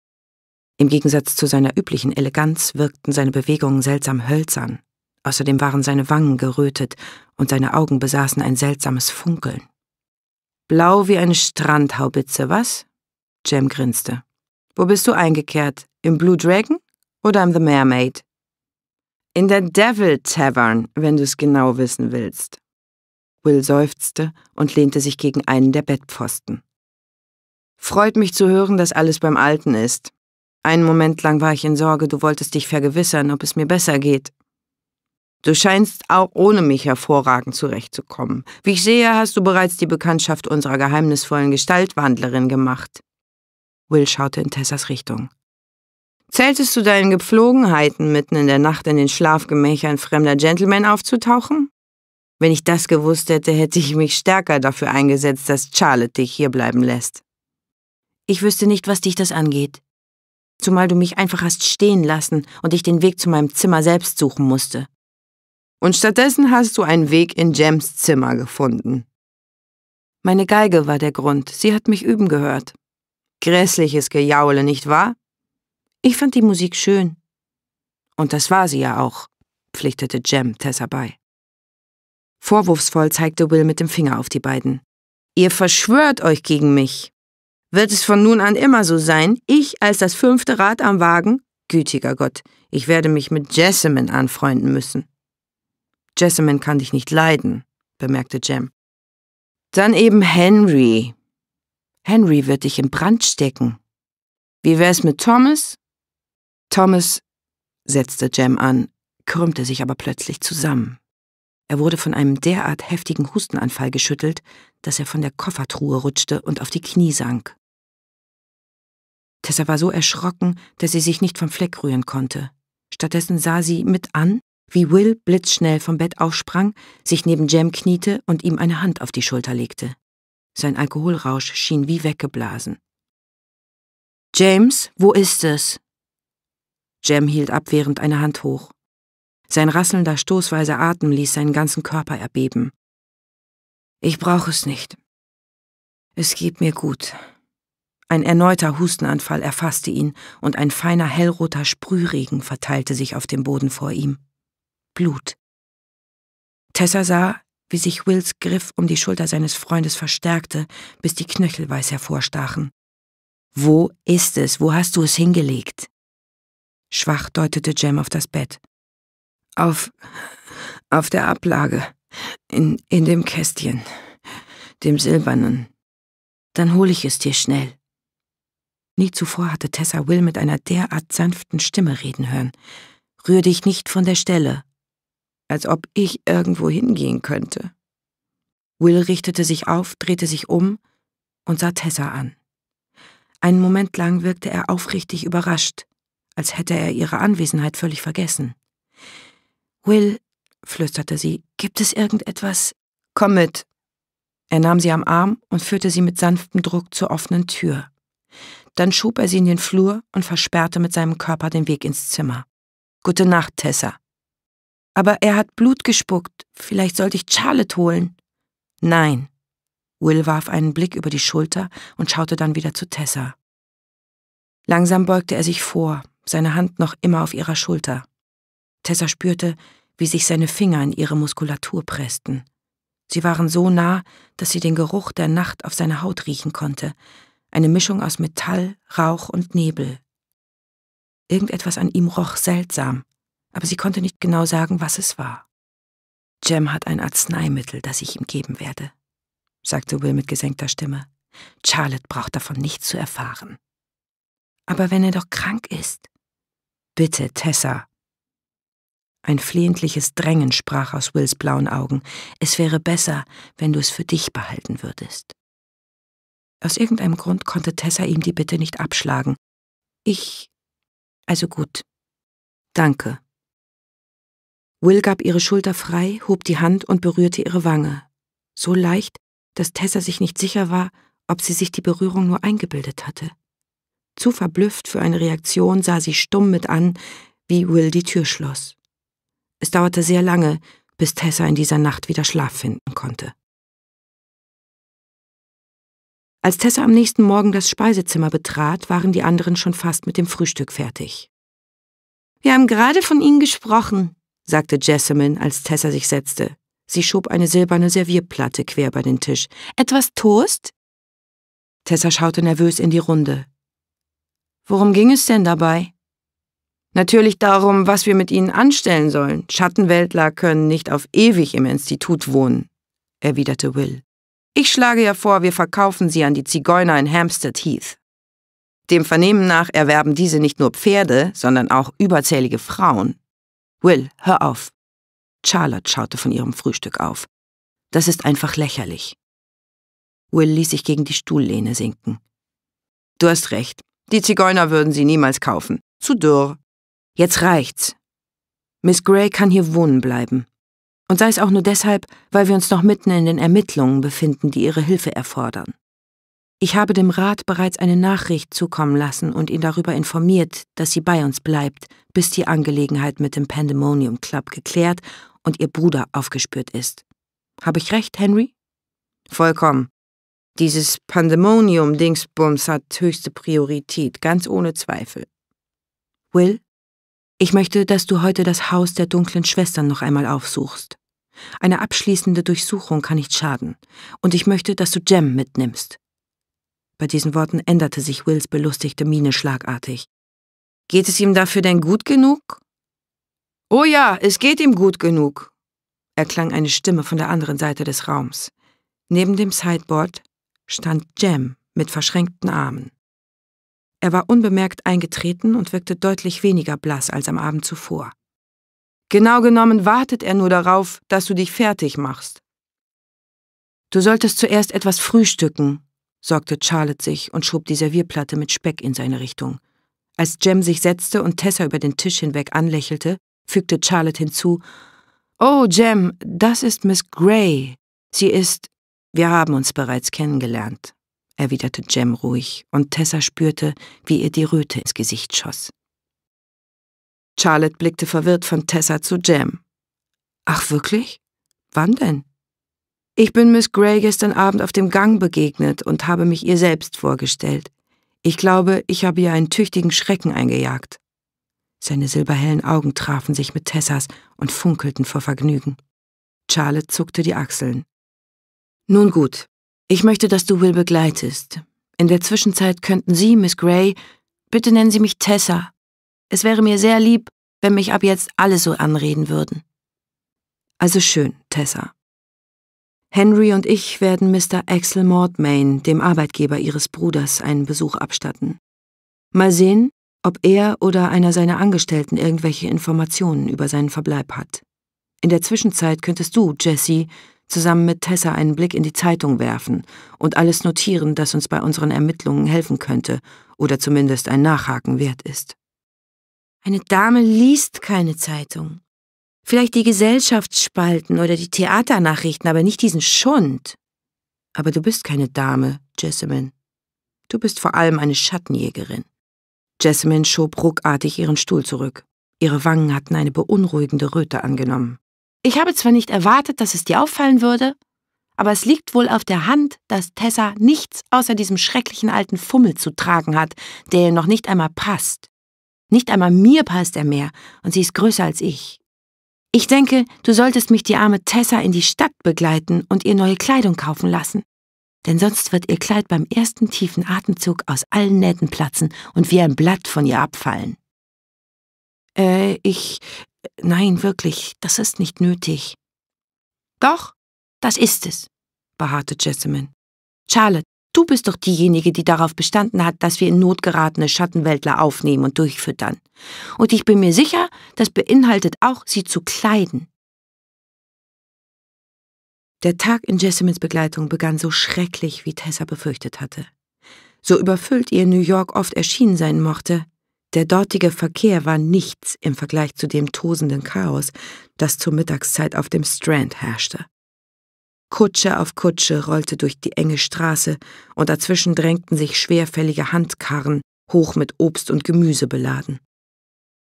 Im Gegensatz zu seiner üblichen Eleganz wirkten seine Bewegungen seltsam hölzern. Außerdem waren seine Wangen gerötet und seine Augen besaßen ein seltsames Funkeln. Blau wie eine Strandhaubitze, was? Jem grinste. Wo bist du eingekehrt? Im Blue Dragon oder im The Mermaid? In der Devil Tavern, wenn du es genau wissen willst. Will seufzte und lehnte sich gegen einen der Bettpfosten. Freut mich zu hören, dass alles beim Alten ist. Einen Moment lang war ich in Sorge, du wolltest dich vergewissern, ob es mir besser geht. Du scheinst auch ohne mich hervorragend zurechtzukommen. Wie ich sehe, hast du bereits die Bekanntschaft unserer geheimnisvollen Gestaltwandlerin gemacht. Will schaute in Tessas Richtung. Zähltest du deinen Gepflogenheiten, mitten in der Nacht in den Schlafgemächern fremder Gentlemen aufzutauchen? Wenn ich das gewusst hätte, hätte ich mich stärker dafür eingesetzt, dass Charlotte dich hierbleiben lässt. Ich wüsste nicht, was dich das angeht. Zumal du mich einfach hast stehen lassen und ich den Weg zu meinem Zimmer selbst suchen musste und stattdessen hast du einen Weg in Jams Zimmer gefunden. Meine Geige war der Grund, sie hat mich üben gehört. Grässliches Gejaule, nicht wahr? Ich fand die Musik schön. Und das war sie ja auch, pflichtete Jem Tessa bei. Vorwurfsvoll zeigte Will mit dem Finger auf die beiden. Ihr verschwört euch gegen mich. Wird es von nun an immer so sein, ich als das fünfte Rad am Wagen? Gütiger Gott, ich werde mich mit Jessamine anfreunden müssen. Jessamine kann dich nicht leiden, bemerkte Jem. Dann eben Henry. Henry wird dich in Brand stecken. Wie wär's mit Thomas? Thomas, setzte Jem an, krümmte sich aber plötzlich zusammen. Er wurde von einem derart heftigen Hustenanfall geschüttelt, dass er von der Koffertruhe rutschte und auf die Knie sank. Tessa war so erschrocken, dass sie sich nicht vom Fleck rühren konnte. Stattdessen sah sie mit an, wie Will blitzschnell vom Bett aufsprang, sich neben Jem kniete und ihm eine Hand auf die Schulter legte. Sein Alkoholrausch schien wie weggeblasen. James, wo ist es? Jem hielt abwehrend eine Hand hoch. Sein rasselnder, stoßweiser Atem ließ seinen ganzen Körper erbeben. Ich brauche es nicht. Es geht mir gut. Ein erneuter Hustenanfall erfasste ihn und ein feiner hellroter Sprühregen verteilte sich auf dem Boden vor ihm. Blut. Tessa sah, wie sich Wills Griff um die Schulter seines Freundes verstärkte, bis die Knöchel weiß hervorstachen. Wo ist es? Wo hast du es hingelegt? Schwach deutete Jem auf das Bett. Auf. auf der Ablage. In, in dem Kästchen. Dem silbernen. Dann hole ich es dir schnell. Nie zuvor hatte Tessa Will mit einer derart sanften Stimme reden hören. Rühr dich nicht von der Stelle, als ob ich irgendwo hingehen könnte. Will richtete sich auf, drehte sich um und sah Tessa an. Einen Moment lang wirkte er aufrichtig überrascht, als hätte er ihre Anwesenheit völlig vergessen. Will, flüsterte sie, gibt es irgendetwas? Komm mit. Er nahm sie am Arm und führte sie mit sanftem Druck zur offenen Tür. Dann schob er sie in den Flur und versperrte mit seinem Körper den Weg ins Zimmer. Gute Nacht, Tessa, aber er hat Blut gespuckt. Vielleicht sollte ich Charlotte holen. Nein. Will warf einen Blick über die Schulter und schaute dann wieder zu Tessa. Langsam beugte er sich vor, seine Hand noch immer auf ihrer Schulter. Tessa spürte, wie sich seine Finger in ihre Muskulatur pressten. Sie waren so nah, dass sie den Geruch der Nacht auf seine Haut riechen konnte, eine Mischung aus Metall, Rauch und Nebel. Irgendetwas an ihm roch seltsam, aber sie konnte nicht genau sagen, was es war. Jem hat ein Arzneimittel, das ich ihm geben werde, sagte Will mit gesenkter Stimme. Charlotte braucht davon nichts zu erfahren. Aber wenn er doch krank ist. Bitte, Tessa. Ein flehentliches Drängen sprach aus Wills blauen Augen. Es wäre besser, wenn du es für dich behalten würdest. Aus irgendeinem Grund konnte Tessa ihm die Bitte nicht abschlagen. Ich. Also gut. Danke, Will gab ihre Schulter frei, hob die Hand und berührte ihre Wange. So leicht, dass Tessa sich nicht sicher war, ob sie sich die Berührung nur eingebildet hatte. Zu verblüfft für eine Reaktion sah sie stumm mit an, wie Will die Tür schloss. Es dauerte sehr lange, bis Tessa in dieser Nacht wieder Schlaf finden konnte. Als Tessa am nächsten Morgen das Speisezimmer betrat, waren die anderen schon fast mit dem Frühstück fertig. Wir haben gerade von Ihnen gesprochen, sagte Jessamine, als Tessa sich setzte. Sie schob eine silberne Servierplatte quer über den Tisch. Etwas Toast? Tessa schaute nervös in die Runde. Worum ging es denn dabei? Natürlich darum, was wir mit ihnen anstellen sollen. Schattenweltler können nicht auf ewig im Institut wohnen, erwiderte Will. Ich schlage ja vor, wir verkaufen sie an die Zigeuner in Hampstead Heath. Dem Vernehmen nach erwerben diese nicht nur Pferde, sondern auch überzählige Frauen. Will, hör auf. Charlotte schaute von ihrem Frühstück auf. Das ist einfach lächerlich. Will ließ sich gegen die Stuhllehne sinken. Du hast recht. Die Zigeuner würden sie niemals kaufen. Zu dürr. Jetzt reicht's. Miss Gray kann hier wohnen bleiben. Und sei es auch nur deshalb, weil wir uns noch mitten in den Ermittlungen befinden, die ihre Hilfe erfordern. Ich habe dem Rat bereits eine Nachricht zukommen lassen und ihn darüber informiert, dass sie bei uns bleibt, bis die Angelegenheit mit dem Pandemonium Club geklärt und ihr Bruder aufgespürt ist. Habe ich recht, Henry? Vollkommen. Dieses Pandemonium-Dingsbums hat höchste Priorität, ganz ohne Zweifel. Will, ich möchte, dass du heute das Haus der dunklen Schwestern noch einmal aufsuchst. Eine abschließende Durchsuchung kann nicht schaden, und ich möchte, dass du Jem mitnimmst. Bei diesen Worten änderte sich Wills belustigte Miene schlagartig. Geht es ihm dafür denn gut genug? Oh ja, es geht ihm gut genug, erklang eine Stimme von der anderen Seite des Raums. Neben dem Sideboard stand Jem mit verschränkten Armen. Er war unbemerkt eingetreten und wirkte deutlich weniger blass als am Abend zuvor. Genau genommen wartet er nur darauf, dass du dich fertig machst. Du solltest zuerst etwas frühstücken, sorgte Charlotte sich und schob die Servierplatte mit Speck in seine Richtung. Als Jem sich setzte und Tessa über den Tisch hinweg anlächelte, fügte Charlotte hinzu: Oh, Jem, das ist Miss Gray. Sie ist. Wir haben uns bereits kennengelernt, erwiderte Jem ruhig, und Tessa spürte, wie ihr die Röte ins Gesicht schoss. Charlotte blickte verwirrt von Tessa zu Jem. Ach wirklich? Wann denn? Ich bin Miss Gray gestern Abend auf dem Gang begegnet und habe mich ihr selbst vorgestellt. Ich glaube, ich habe ihr einen tüchtigen Schrecken eingejagt. Seine silberhellen Augen trafen sich mit Tessas und funkelten vor Vergnügen. Charlotte zuckte die Achseln. Nun gut, ich möchte, dass du Will begleitest. In der Zwischenzeit könnten Sie, Miss Gray, bitte nennen Sie mich Tessa. Es wäre mir sehr lieb, wenn mich ab jetzt alle so anreden würden. Also schön, Tessa. Henry und ich werden Mr. Axel Mortmain, dem Arbeitgeber ihres Bruders, einen Besuch abstatten. Mal sehen, ob er oder einer seiner Angestellten irgendwelche Informationen über seinen Verbleib hat. In der Zwischenzeit könntest du, Jesse, zusammen mit Tessa einen Blick in die Zeitung werfen und alles notieren, das uns bei unseren Ermittlungen helfen könnte oder zumindest ein Nachhaken wert ist. Eine Dame liest keine Zeitung, Vielleicht die Gesellschaftsspalten oder die Theaternachrichten, aber nicht diesen Schund. Aber du bist keine Dame, Jessamine. Du bist vor allem eine Schattenjägerin. Jessamine schob ruckartig ihren Stuhl zurück. Ihre Wangen hatten eine beunruhigende Röte angenommen. Ich habe zwar nicht erwartet, dass es dir auffallen würde, aber es liegt wohl auf der Hand, dass Tessa nichts außer diesem schrecklichen alten Fummel zu tragen hat, der ihr noch nicht einmal passt. Nicht einmal mir passt er mehr, und sie ist größer als ich. Ich denke, du solltest mich die arme Tessa in die Stadt begleiten und ihr neue Kleidung kaufen lassen. Denn sonst wird ihr Kleid beim ersten tiefen Atemzug aus allen Nähten platzen und wie ein Blatt von ihr abfallen. Äh, ich. Nein, wirklich, das ist nicht nötig. Doch, das ist es, beharrte Jessamine. Charlotte, Du bist doch diejenige, die darauf bestanden hat, dass wir in Not geratene Schattenwäldler aufnehmen und durchfüttern. Und ich bin mir sicher, das beinhaltet auch, sie zu kleiden. Der Tag in Jessamines Begleitung begann so schrecklich, wie Tessa befürchtet hatte. So überfüllt ihr New York oft erschienen sein mochte, der dortige Verkehr war nichts im Vergleich zu dem tosenden Chaos, das zur Mittagszeit auf dem Strand herrschte. Kutsche auf Kutsche rollte durch die enge Straße und dazwischen drängten sich schwerfällige Handkarren, hoch mit Obst und Gemüse beladen.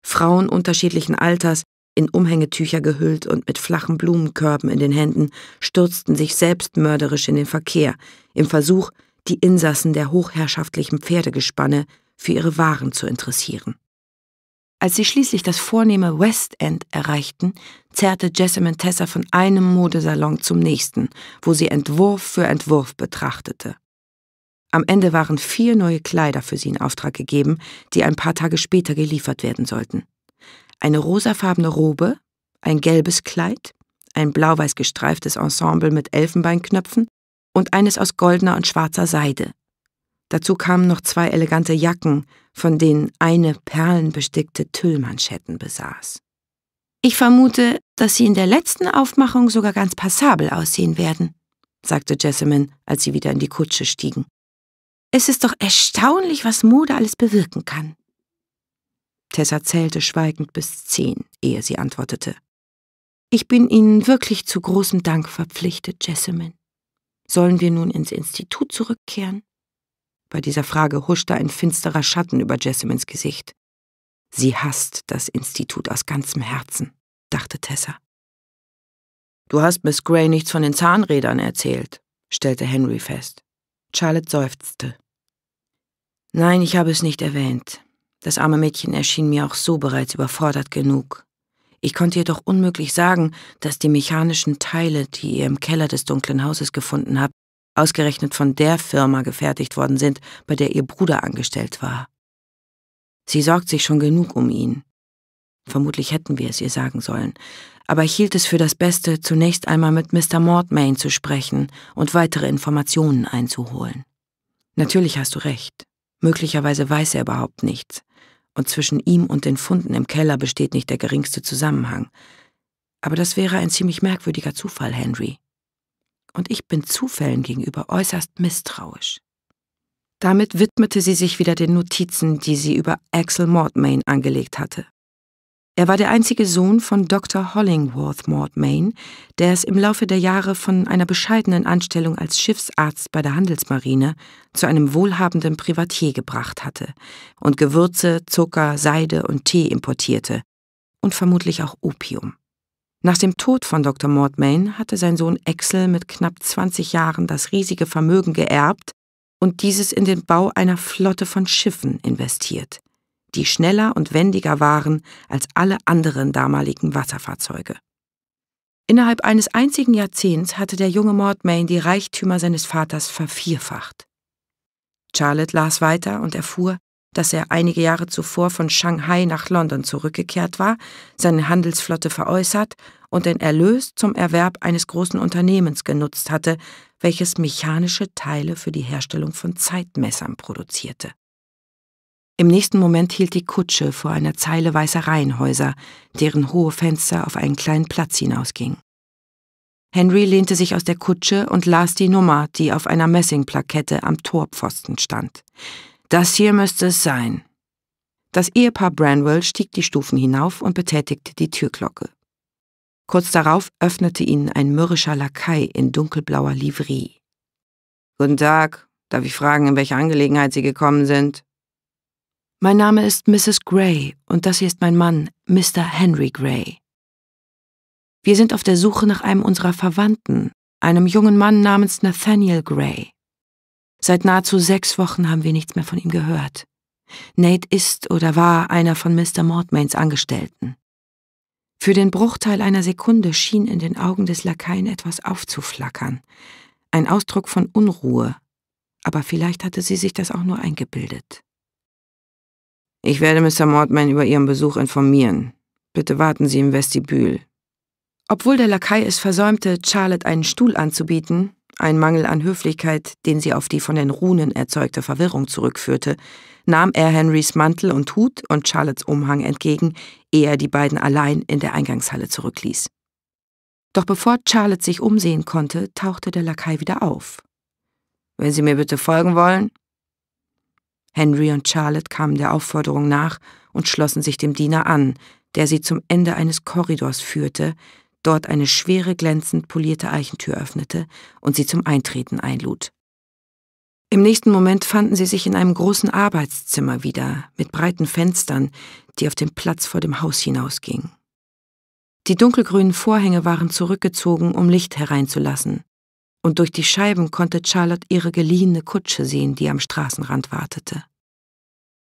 Frauen unterschiedlichen Alters, in Umhängetücher gehüllt und mit flachen Blumenkörben in den Händen, stürzten sich selbstmörderisch in den Verkehr, im Versuch, die Insassen der hochherrschaftlichen Pferdegespanne für ihre Waren zu interessieren. Als sie schließlich das vornehme West End erreichten, zerrte Jessamine Tessa von einem Modesalon zum nächsten, wo sie Entwurf für Entwurf betrachtete. Am Ende waren vier neue Kleider für sie in Auftrag gegeben, die ein paar Tage später geliefert werden sollten. Eine rosafarbene Robe, ein gelbes Kleid, ein blau-weiß gestreiftes Ensemble mit Elfenbeinknöpfen und eines aus goldener und schwarzer Seide, Dazu kamen noch zwei elegante Jacken, von denen eine perlenbestickte Tüllmanschetten besaß. Ich vermute, dass sie in der letzten Aufmachung sogar ganz passabel aussehen werden, sagte Jessamine, als sie wieder in die Kutsche stiegen. Es ist doch erstaunlich, was Mode alles bewirken kann. Tessa zählte schweigend bis zehn, ehe sie antwortete. Ich bin Ihnen wirklich zu großem Dank verpflichtet, Jessamine. Sollen wir nun ins Institut zurückkehren? Bei dieser Frage huschte ein finsterer Schatten über Jessamins Gesicht. Sie hasst das Institut aus ganzem Herzen, dachte Tessa. Du hast Miss Gray nichts von den Zahnrädern erzählt, stellte Henry fest. Charlotte seufzte. Nein, ich habe es nicht erwähnt. Das arme Mädchen erschien mir auch so bereits überfordert genug. Ich konnte jedoch unmöglich sagen, dass die mechanischen Teile, die ihr im Keller des dunklen Hauses gefunden habt, ausgerechnet von der Firma gefertigt worden sind, bei der ihr Bruder angestellt war. Sie sorgt sich schon genug um ihn. Vermutlich hätten wir es ihr sagen sollen, aber ich hielt es für das Beste, zunächst einmal mit Mr. Mortmain zu sprechen und weitere Informationen einzuholen. Natürlich hast du recht. Möglicherweise weiß er überhaupt nichts. Und zwischen ihm und den Funden im Keller besteht nicht der geringste Zusammenhang. Aber das wäre ein ziemlich merkwürdiger Zufall, Henry und ich bin Zufällen gegenüber äußerst misstrauisch. Damit widmete sie sich wieder den Notizen, die sie über Axel Mortmain angelegt hatte. Er war der einzige Sohn von Dr. Hollingworth Mortmain, der es im Laufe der Jahre von einer bescheidenen Anstellung als Schiffsarzt bei der Handelsmarine zu einem wohlhabenden Privatier gebracht hatte und Gewürze, Zucker, Seide und Tee importierte und vermutlich auch Opium. Nach dem Tod von Dr. Mortmain hatte sein Sohn Axel mit knapp 20 Jahren das riesige Vermögen geerbt und dieses in den Bau einer Flotte von Schiffen investiert, die schneller und wendiger waren als alle anderen damaligen Wasserfahrzeuge. Innerhalb eines einzigen Jahrzehnts hatte der junge Mortmain die Reichtümer seines Vaters vervierfacht. Charlotte las weiter und erfuhr, dass er einige Jahre zuvor von Shanghai nach London zurückgekehrt war, seine Handelsflotte veräußert und den Erlös zum Erwerb eines großen Unternehmens genutzt hatte, welches mechanische Teile für die Herstellung von Zeitmessern produzierte. Im nächsten Moment hielt die Kutsche vor einer Zeile weißer Reihenhäuser, deren hohe Fenster auf einen kleinen Platz hinausging. Henry lehnte sich aus der Kutsche und las die Nummer, die auf einer Messingplakette am Torpfosten stand. Das hier müsste es sein. Das Ehepaar Branwell stieg die Stufen hinauf und betätigte die Türglocke. Kurz darauf öffnete ihn ein mürrischer Lakai in dunkelblauer Livrie. Guten Tag, darf ich fragen, in welcher Angelegenheit Sie gekommen sind? Mein Name ist Mrs. Gray und das hier ist mein Mann, Mr. Henry Gray. Wir sind auf der Suche nach einem unserer Verwandten, einem jungen Mann namens Nathaniel Gray. Seit nahezu sechs Wochen haben wir nichts mehr von ihm gehört. Nate ist oder war einer von Mr. Mortmains Angestellten. Für den Bruchteil einer Sekunde schien in den Augen des Lakaien etwas aufzuflackern, ein Ausdruck von Unruhe, aber vielleicht hatte sie sich das auch nur eingebildet. Ich werde Mr. Mortman über Ihren Besuch informieren. Bitte warten Sie im Vestibül. Obwohl der Lakai es versäumte, Charlotte einen Stuhl anzubieten, ein Mangel an Höflichkeit, den sie auf die von den Runen erzeugte Verwirrung zurückführte, nahm er Henrys Mantel und Hut und Charlottes Umhang entgegen, ehe er die beiden allein in der Eingangshalle zurückließ. Doch bevor Charlotte sich umsehen konnte, tauchte der Lakai wieder auf. Wenn Sie mir bitte folgen wollen? Henry und Charlotte kamen der Aufforderung nach und schlossen sich dem Diener an, der sie zum Ende eines Korridors führte, dort eine schwere, glänzend polierte Eichentür öffnete und sie zum Eintreten einlud. Im nächsten Moment fanden sie sich in einem großen Arbeitszimmer wieder, mit breiten Fenstern, die auf den Platz vor dem Haus hinausgingen. Die dunkelgrünen Vorhänge waren zurückgezogen, um Licht hereinzulassen, und durch die Scheiben konnte Charlotte ihre geliehene Kutsche sehen, die am Straßenrand wartete.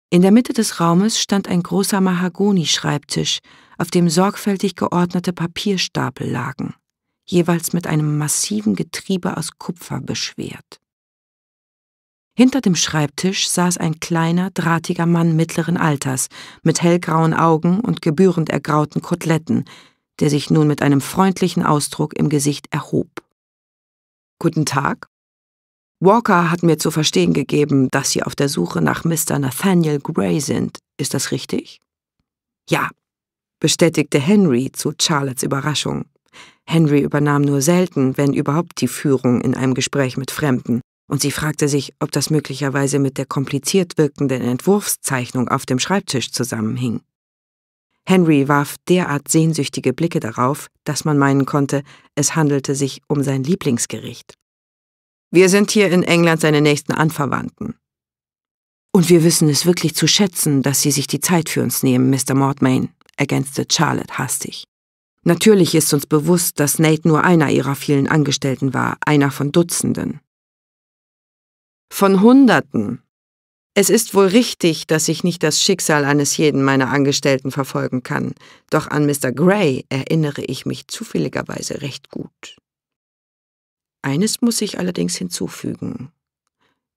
In der Mitte des Raumes stand ein großer Mahagonischreibtisch, auf dem sorgfältig geordnete Papierstapel lagen, jeweils mit einem massiven Getriebe aus Kupfer beschwert. Hinter dem Schreibtisch saß ein kleiner, drahtiger Mann mittleren Alters, mit hellgrauen Augen und gebührend ergrauten Koteletten, der sich nun mit einem freundlichen Ausdruck im Gesicht erhob. Guten Tag. Walker hat mir zu verstehen gegeben, dass Sie auf der Suche nach Mr. Nathaniel Gray sind. Ist das richtig? Ja, bestätigte Henry zu Charlottes Überraschung. Henry übernahm nur selten, wenn überhaupt, die Führung in einem Gespräch mit Fremden und sie fragte sich, ob das möglicherweise mit der kompliziert wirkenden Entwurfszeichnung auf dem Schreibtisch zusammenhing. Henry warf derart sehnsüchtige Blicke darauf, dass man meinen konnte, es handelte sich um sein Lieblingsgericht. Wir sind hier in England seine nächsten Anverwandten. Und wir wissen es wirklich zu schätzen, dass Sie sich die Zeit für uns nehmen, Mr. Mortmain, ergänzte Charlotte hastig. Natürlich ist uns bewusst, dass Nate nur einer ihrer vielen Angestellten war, einer von Dutzenden. Von Hunderten. Es ist wohl richtig, dass ich nicht das Schicksal eines jeden meiner Angestellten verfolgen kann, doch an Mr. Gray erinnere ich mich zufälligerweise recht gut. Eines muss ich allerdings hinzufügen.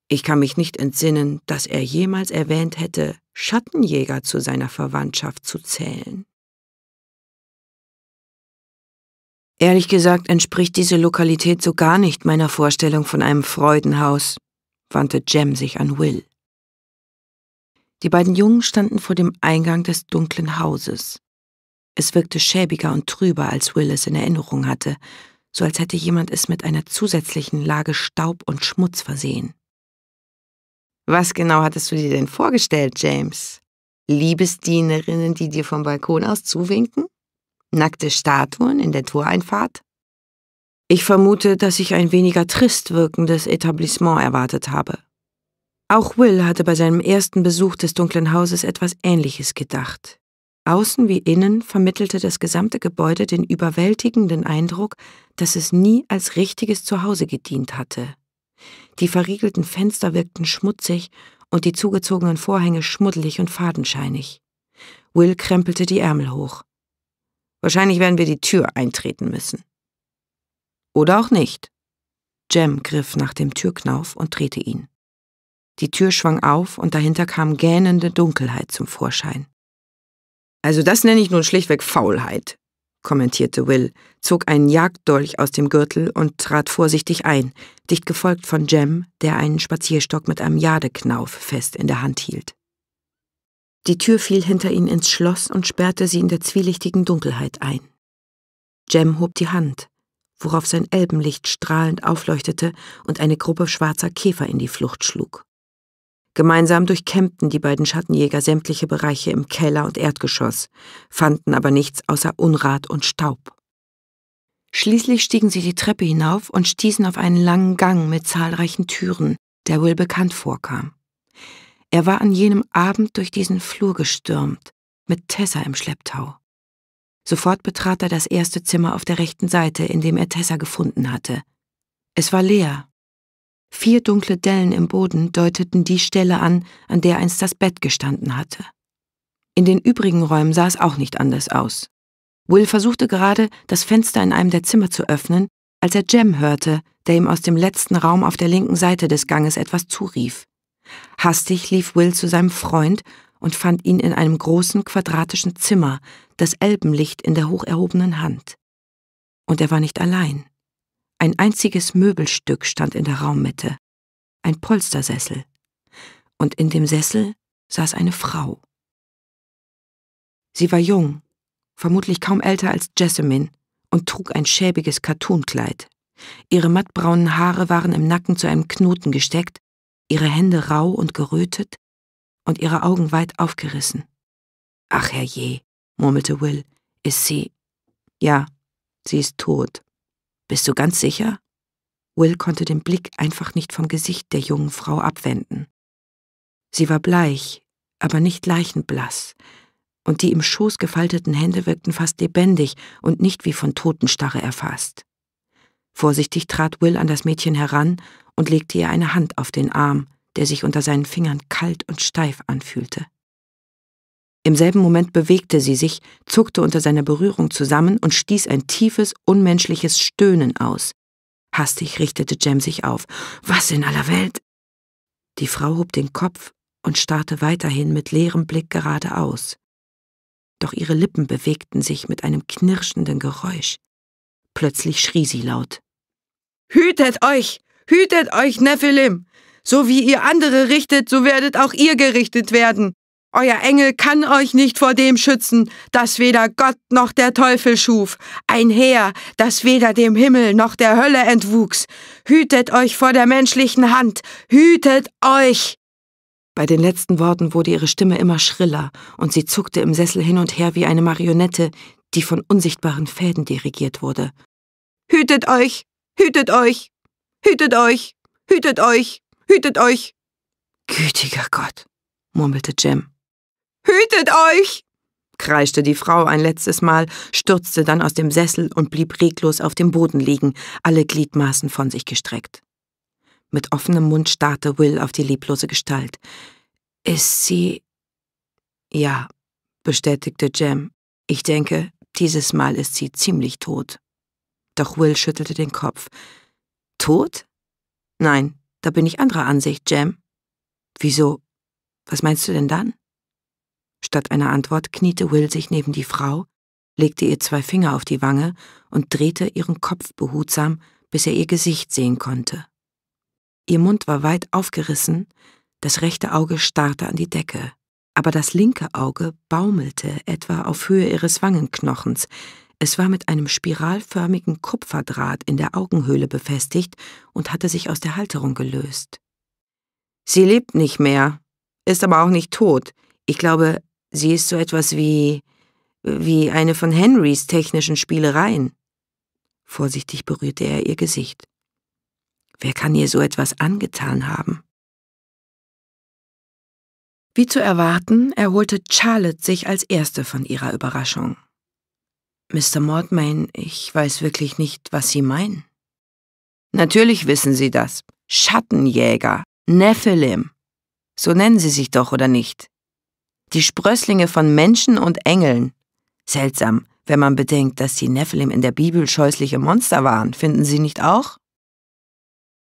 Ich kann mich nicht entsinnen, dass er jemals erwähnt hätte, Schattenjäger zu seiner Verwandtschaft zu zählen. Ehrlich gesagt entspricht diese Lokalität so gar nicht meiner Vorstellung von einem Freudenhaus, wandte Jem sich an Will. Die beiden Jungen standen vor dem Eingang des dunklen Hauses. Es wirkte schäbiger und trüber, als Will es in Erinnerung hatte, so als hätte jemand es mit einer zusätzlichen Lage Staub und Schmutz versehen. Was genau hattest du dir denn vorgestellt, James? Liebesdienerinnen, die dir vom Balkon aus zuwinken? Nackte Statuen in der Toreinfahrt? Ich vermute, dass ich ein weniger trist wirkendes Etablissement erwartet habe. Auch Will hatte bei seinem ersten Besuch des dunklen Hauses etwas Ähnliches gedacht. Außen wie innen vermittelte das gesamte Gebäude den überwältigenden Eindruck, dass es nie als richtiges Zuhause gedient hatte. Die verriegelten Fenster wirkten schmutzig und die zugezogenen Vorhänge schmuddelig und fadenscheinig. Will krempelte die Ärmel hoch. Wahrscheinlich werden wir die Tür eintreten müssen. Oder auch nicht. Jem griff nach dem Türknauf und drehte ihn. Die Tür schwang auf und dahinter kam gähnende Dunkelheit zum Vorschein. Also das nenne ich nun schlichtweg Faulheit, kommentierte Will, zog einen Jagddolch aus dem Gürtel und trat vorsichtig ein, dicht gefolgt von Jem, der einen Spazierstock mit einem Jadeknauf fest in der Hand hielt. Die Tür fiel hinter ihn ins Schloss und sperrte sie in der zwielichtigen Dunkelheit ein. Jem hob die Hand, worauf sein Elbenlicht strahlend aufleuchtete und eine Gruppe schwarzer Käfer in die Flucht schlug. Gemeinsam durchkämmten die beiden Schattenjäger sämtliche Bereiche im Keller und Erdgeschoss, fanden aber nichts außer Unrat und Staub. Schließlich stiegen sie die Treppe hinauf und stießen auf einen langen Gang mit zahlreichen Türen, der Will bekannt vorkam. Er war an jenem Abend durch diesen Flur gestürmt, mit Tessa im Schlepptau. Sofort betrat er das erste Zimmer auf der rechten Seite, in dem er Tessa gefunden hatte. Es war leer. Vier dunkle Dellen im Boden deuteten die Stelle an, an der einst das Bett gestanden hatte. In den übrigen Räumen sah es auch nicht anders aus. Will versuchte gerade, das Fenster in einem der Zimmer zu öffnen, als er Jem hörte, der ihm aus dem letzten Raum auf der linken Seite des Ganges etwas zurief. Hastig lief Will zu seinem Freund und fand ihn in einem großen quadratischen Zimmer, das Elbenlicht in der hocherhobenen Hand. Und er war nicht allein. Ein einziges Möbelstück stand in der Raummitte, ein Polstersessel. Und in dem Sessel saß eine Frau. Sie war jung, vermutlich kaum älter als Jessamine, und trug ein schäbiges Kattunkleid. Ihre mattbraunen Haare waren im Nacken zu einem Knoten gesteckt, ihre Hände rau und gerötet, und ihre Augen weit aufgerissen. Ach herrje, murmelte Will, ist sie. Ja, sie ist tot. Bist du ganz sicher? Will konnte den Blick einfach nicht vom Gesicht der jungen Frau abwenden. Sie war bleich, aber nicht leichenblass, und die im Schoß gefalteten Hände wirkten fast lebendig und nicht wie von Totenstarre erfasst. Vorsichtig trat Will an das Mädchen heran und legte ihr eine Hand auf den Arm, der sich unter seinen Fingern kalt und steif anfühlte. Im selben Moment bewegte sie sich, zuckte unter seiner Berührung zusammen und stieß ein tiefes, unmenschliches Stöhnen aus. Hastig richtete Jem sich auf. Was in aller Welt? Die Frau hob den Kopf und starrte weiterhin mit leerem Blick geradeaus. Doch ihre Lippen bewegten sich mit einem knirschenden Geräusch. Plötzlich schrie sie laut. Hütet euch! Hütet euch, Nephilim! So wie ihr andere richtet, so werdet auch ihr gerichtet werden. Euer Engel kann euch nicht vor dem schützen, das weder Gott noch der Teufel schuf, ein Heer, das weder dem Himmel noch der Hölle entwuchs. Hütet euch vor der menschlichen Hand, hütet euch! Bei den letzten Worten wurde ihre Stimme immer schriller, und sie zuckte im Sessel hin und her wie eine Marionette, die von unsichtbaren Fäden dirigiert wurde. Hütet euch, hütet euch, hütet euch, hütet euch! Hütet euch! Gütiger Gott, murmelte Jem. Hütet euch! kreischte die Frau ein letztes Mal, stürzte dann aus dem Sessel und blieb reglos auf dem Boden liegen, alle Gliedmaßen von sich gestreckt. Mit offenem Mund starrte Will auf die leblose Gestalt. Ist sie. Ja, bestätigte Jem. Ich denke, dieses Mal ist sie ziemlich tot. Doch Will schüttelte den Kopf. Tot? Nein, da bin ich anderer Ansicht, Jam. Wieso? Was meinst du denn dann? Statt einer Antwort kniete Will sich neben die Frau, legte ihr zwei Finger auf die Wange und drehte ihren Kopf behutsam, bis er ihr Gesicht sehen konnte. Ihr Mund war weit aufgerissen, das rechte Auge starrte an die Decke, aber das linke Auge baumelte etwa auf Höhe ihres Wangenknochens, es war mit einem spiralförmigen Kupferdraht in der Augenhöhle befestigt und hatte sich aus der Halterung gelöst. Sie lebt nicht mehr, ist aber auch nicht tot. Ich glaube, sie ist so etwas wie wie eine von Henrys technischen Spielereien. Vorsichtig berührte er ihr Gesicht. Wer kann ihr so etwas angetan haben? Wie zu erwarten, erholte Charlotte sich als erste von ihrer Überraschung. Mr. Mortmain, ich weiß wirklich nicht, was Sie meinen. Natürlich wissen Sie das. Schattenjäger, Nephilim. So nennen sie sich doch, oder nicht? Die Sprösslinge von Menschen und Engeln. Seltsam, wenn man bedenkt, dass die Nephilim in der Bibel scheußliche Monster waren, finden Sie nicht auch?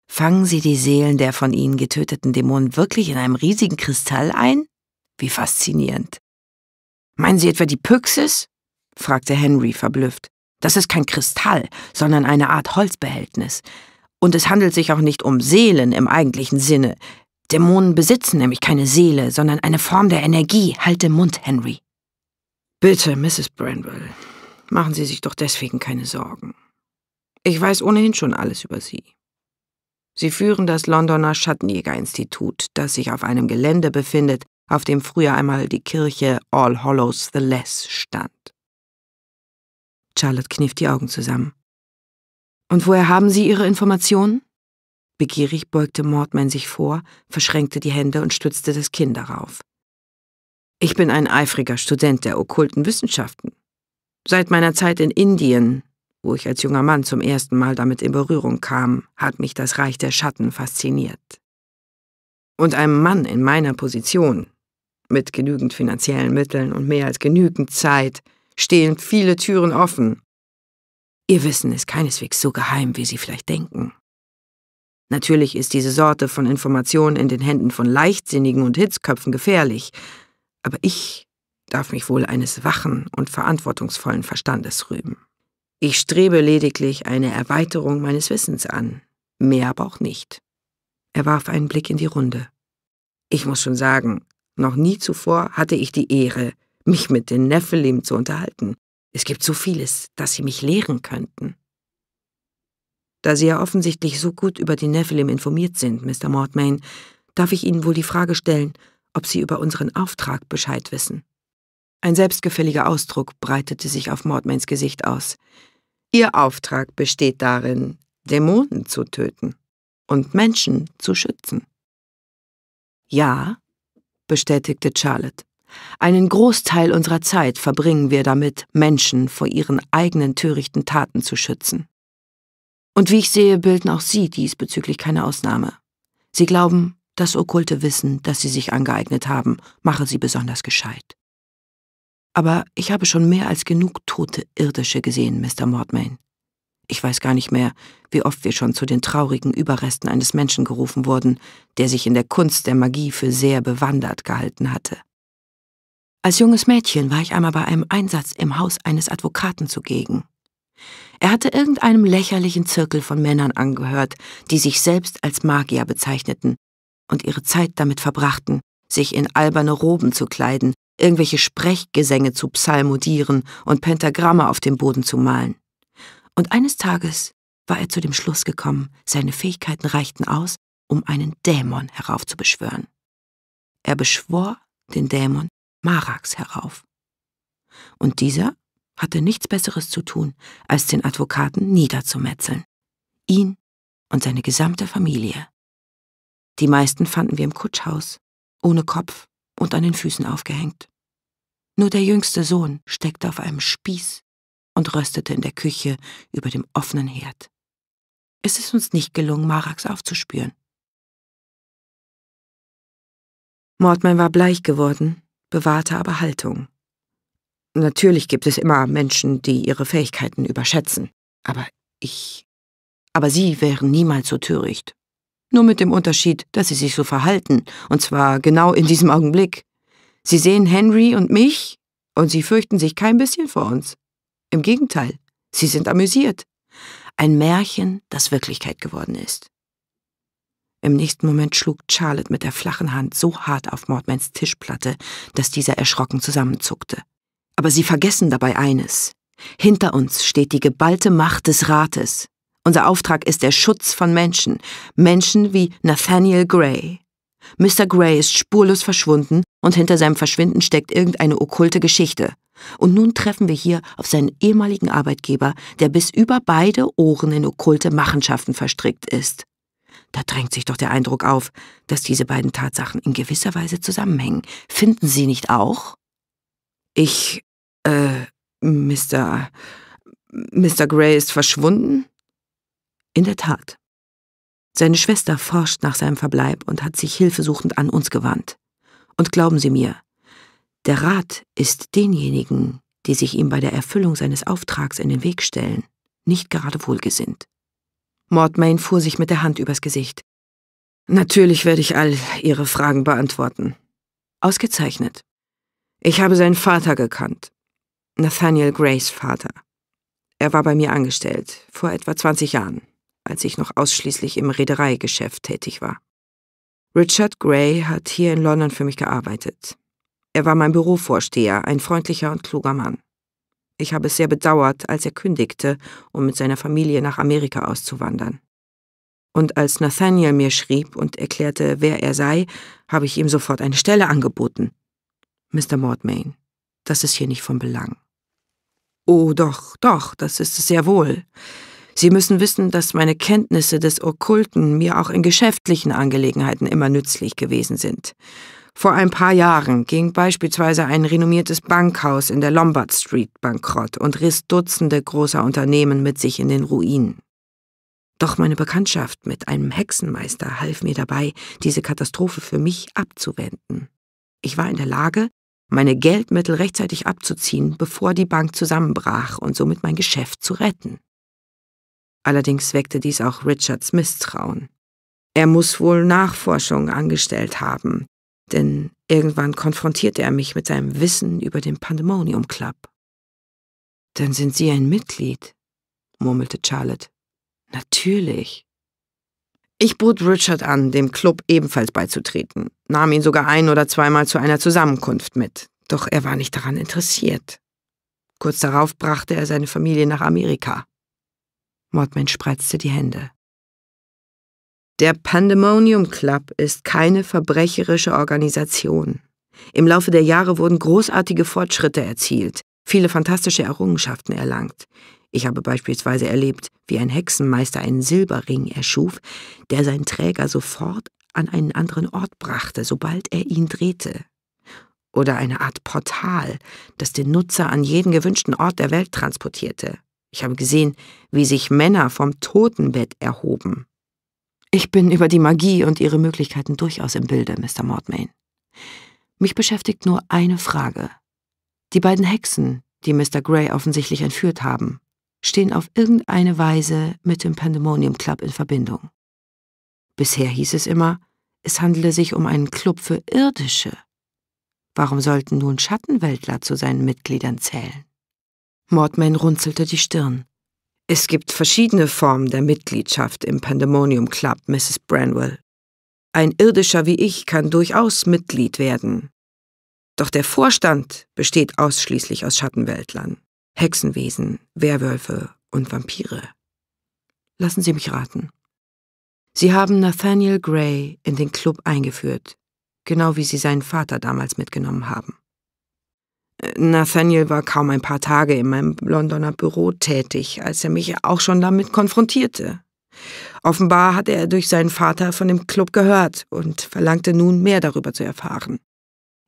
Fangen Sie die Seelen der von Ihnen getöteten Dämonen wirklich in einem riesigen Kristall ein? Wie faszinierend. Meinen Sie etwa die Pyxis? fragte Henry verblüfft. Das ist kein Kristall, sondern eine Art Holzbehältnis. Und es handelt sich auch nicht um Seelen im eigentlichen Sinne. Dämonen besitzen nämlich keine Seele, sondern eine Form der Energie. Halte Mund, Henry. Bitte, Mrs. Branwell, machen Sie sich doch deswegen keine Sorgen. Ich weiß ohnehin schon alles über Sie. Sie führen das Londoner Schattenjägerinstitut, das sich auf einem Gelände befindet, auf dem früher einmal die Kirche All Hollows the Less stand. Charlotte kniff die Augen zusammen. Und woher haben Sie Ihre Informationen? Begierig beugte Mordman sich vor, verschränkte die Hände und stützte das Kinn darauf. Ich bin ein eifriger Student der okkulten Wissenschaften. Seit meiner Zeit in Indien, wo ich als junger Mann zum ersten Mal damit in Berührung kam, hat mich das Reich der Schatten fasziniert. Und einem Mann in meiner Position, mit genügend finanziellen Mitteln und mehr als genügend Zeit, stehen viele Türen offen. Ihr Wissen ist keineswegs so geheim, wie Sie vielleicht denken. Natürlich ist diese Sorte von Informationen in den Händen von Leichtsinnigen und Hitzköpfen gefährlich, aber ich darf mich wohl eines wachen und verantwortungsvollen Verstandes rühmen. Ich strebe lediglich eine Erweiterung meines Wissens an, mehr aber auch nicht. Er warf einen Blick in die Runde. Ich muss schon sagen, noch nie zuvor hatte ich die Ehre, mich mit den Nephilim zu unterhalten. Es gibt so vieles, dass sie mich lehren könnten. Da Sie ja offensichtlich so gut über die Nephilim informiert sind, Mr. Mortmain, darf ich Ihnen wohl die Frage stellen, ob Sie über unseren Auftrag Bescheid wissen. Ein selbstgefälliger Ausdruck breitete sich auf Mortmains Gesicht aus. Ihr Auftrag besteht darin, Dämonen zu töten und Menschen zu schützen. Ja, bestätigte Charlotte. Einen Großteil unserer Zeit verbringen wir damit, Menschen vor ihren eigenen törichten Taten zu schützen. Und wie ich sehe, bilden auch Sie diesbezüglich keine Ausnahme. Sie glauben, das okkulte Wissen, das Sie sich angeeignet haben, mache Sie besonders gescheit. Aber ich habe schon mehr als genug tote Irdische gesehen, Mr. Mordmain. Ich weiß gar nicht mehr, wie oft wir schon zu den traurigen Überresten eines Menschen gerufen wurden, der sich in der Kunst der Magie für sehr bewandert gehalten hatte. Als junges Mädchen war ich einmal bei einem Einsatz im Haus eines Advokaten zugegen. Er hatte irgendeinem lächerlichen Zirkel von Männern angehört, die sich selbst als Magier bezeichneten und ihre Zeit damit verbrachten, sich in alberne Roben zu kleiden, irgendwelche Sprechgesänge zu psalmodieren und Pentagramme auf dem Boden zu malen. Und eines Tages war er zu dem Schluss gekommen, seine Fähigkeiten reichten aus, um einen Dämon heraufzubeschwören. Er beschwor den Dämon Marax herauf. Und dieser hatte nichts Besseres zu tun, als den Advokaten niederzumetzeln. Ihn und seine gesamte Familie. Die meisten fanden wir im Kutschhaus, ohne Kopf und an den Füßen aufgehängt. Nur der jüngste Sohn steckte auf einem Spieß und röstete in der Küche über dem offenen Herd. Es ist uns nicht gelungen, Marax aufzuspüren. Mortmann war bleich geworden bewahrte aber Haltung. Natürlich gibt es immer Menschen, die ihre Fähigkeiten überschätzen, aber ich. Aber sie wären niemals so töricht. Nur mit dem Unterschied, dass sie sich so verhalten, und zwar genau in diesem Augenblick. Sie sehen Henry und mich, und sie fürchten sich kein bisschen vor uns. Im Gegenteil, sie sind amüsiert. Ein Märchen, das Wirklichkeit geworden ist. Im nächsten Moment schlug Charlotte mit der flachen Hand so hart auf Mordmans Tischplatte, dass dieser erschrocken zusammenzuckte. Aber sie vergessen dabei eines. Hinter uns steht die geballte Macht des Rates. Unser Auftrag ist der Schutz von Menschen, Menschen wie Nathaniel Gray. Mr. Gray ist spurlos verschwunden und hinter seinem Verschwinden steckt irgendeine okkulte Geschichte. Und nun treffen wir hier auf seinen ehemaligen Arbeitgeber, der bis über beide Ohren in okkulte Machenschaften verstrickt ist. Da drängt sich doch der Eindruck auf, dass diese beiden Tatsachen in gewisser Weise zusammenhängen. Finden Sie nicht auch? Ich, äh, Mr. Mr. Gray ist verschwunden? In der Tat. Seine Schwester forscht nach seinem Verbleib und hat sich hilfesuchend an uns gewandt. Und glauben Sie mir, der Rat ist denjenigen, die sich ihm bei der Erfüllung seines Auftrags in den Weg stellen, nicht gerade wohlgesinnt. Mordmain fuhr sich mit der Hand übers Gesicht. Natürlich werde ich all Ihre Fragen beantworten. Ausgezeichnet. Ich habe seinen Vater gekannt. Nathaniel Grays Vater. Er war bei mir angestellt, vor etwa 20 Jahren, als ich noch ausschließlich im Reedereigeschäft tätig war. Richard Gray hat hier in London für mich gearbeitet. Er war mein Bürovorsteher, ein freundlicher und kluger Mann. Ich habe es sehr bedauert, als er kündigte, um mit seiner Familie nach Amerika auszuwandern. Und als Nathaniel mir schrieb und erklärte, wer er sei, habe ich ihm sofort eine Stelle angeboten. Mr. Mortmain, das ist hier nicht von Belang. Oh, doch, doch, das ist es sehr wohl. Sie müssen wissen, dass meine Kenntnisse des Okkulten mir auch in geschäftlichen Angelegenheiten immer nützlich gewesen sind. Vor ein paar Jahren ging beispielsweise ein renommiertes Bankhaus in der Lombard Street bankrott und riss Dutzende großer Unternehmen mit sich in den Ruin. Doch meine Bekanntschaft mit einem Hexenmeister half mir dabei, diese Katastrophe für mich abzuwenden. Ich war in der Lage, meine Geldmittel rechtzeitig abzuziehen, bevor die Bank zusammenbrach und somit mein Geschäft zu retten. Allerdings weckte dies auch Richards Misstrauen. Er muss wohl Nachforschungen angestellt haben, denn irgendwann konfrontierte er mich mit seinem Wissen über den Pandemonium Club. Dann sind Sie ein Mitglied, murmelte Charlotte. Natürlich. Ich bot Richard an, dem Club ebenfalls beizutreten, nahm ihn sogar ein oder zweimal zu einer Zusammenkunft mit, doch er war nicht daran interessiert. Kurz darauf brachte er seine Familie nach Amerika. Mortman spreizte die Hände. Der Pandemonium Club ist keine verbrecherische Organisation. Im Laufe der Jahre wurden großartige Fortschritte erzielt, viele fantastische Errungenschaften erlangt. Ich habe beispielsweise erlebt, wie ein Hexenmeister einen Silberring erschuf, der seinen Träger sofort an einen anderen Ort brachte, sobald er ihn drehte. Oder eine Art Portal, das den Nutzer an jeden gewünschten Ort der Welt transportierte. Ich habe gesehen, wie sich Männer vom Totenbett erhoben. Ich bin über die Magie und ihre Möglichkeiten durchaus im Bilde, Mr. Mortmain. Mich beschäftigt nur eine Frage. Die beiden Hexen, die Mr. Gray offensichtlich entführt haben, stehen auf irgendeine Weise mit dem Pandemonium Club in Verbindung. Bisher hieß es immer, es handele sich um einen Club für Irdische. Warum sollten nun Schattenweltler zu seinen Mitgliedern zählen? Mordman runzelte die Stirn. Es gibt verschiedene Formen der Mitgliedschaft im Pandemonium Club, Mrs. Branwell. Ein irdischer wie ich kann durchaus Mitglied werden. Doch der Vorstand besteht ausschließlich aus Schattenweltlern, Hexenwesen, Werwölfe und Vampire. Lassen Sie mich raten. Sie haben Nathaniel Gray in den Club eingeführt, genau wie Sie seinen Vater damals mitgenommen haben. Nathaniel war kaum ein paar Tage in meinem Londoner Büro tätig, als er mich auch schon damit konfrontierte. Offenbar hatte er durch seinen Vater von dem Club gehört und verlangte nun mehr darüber zu erfahren.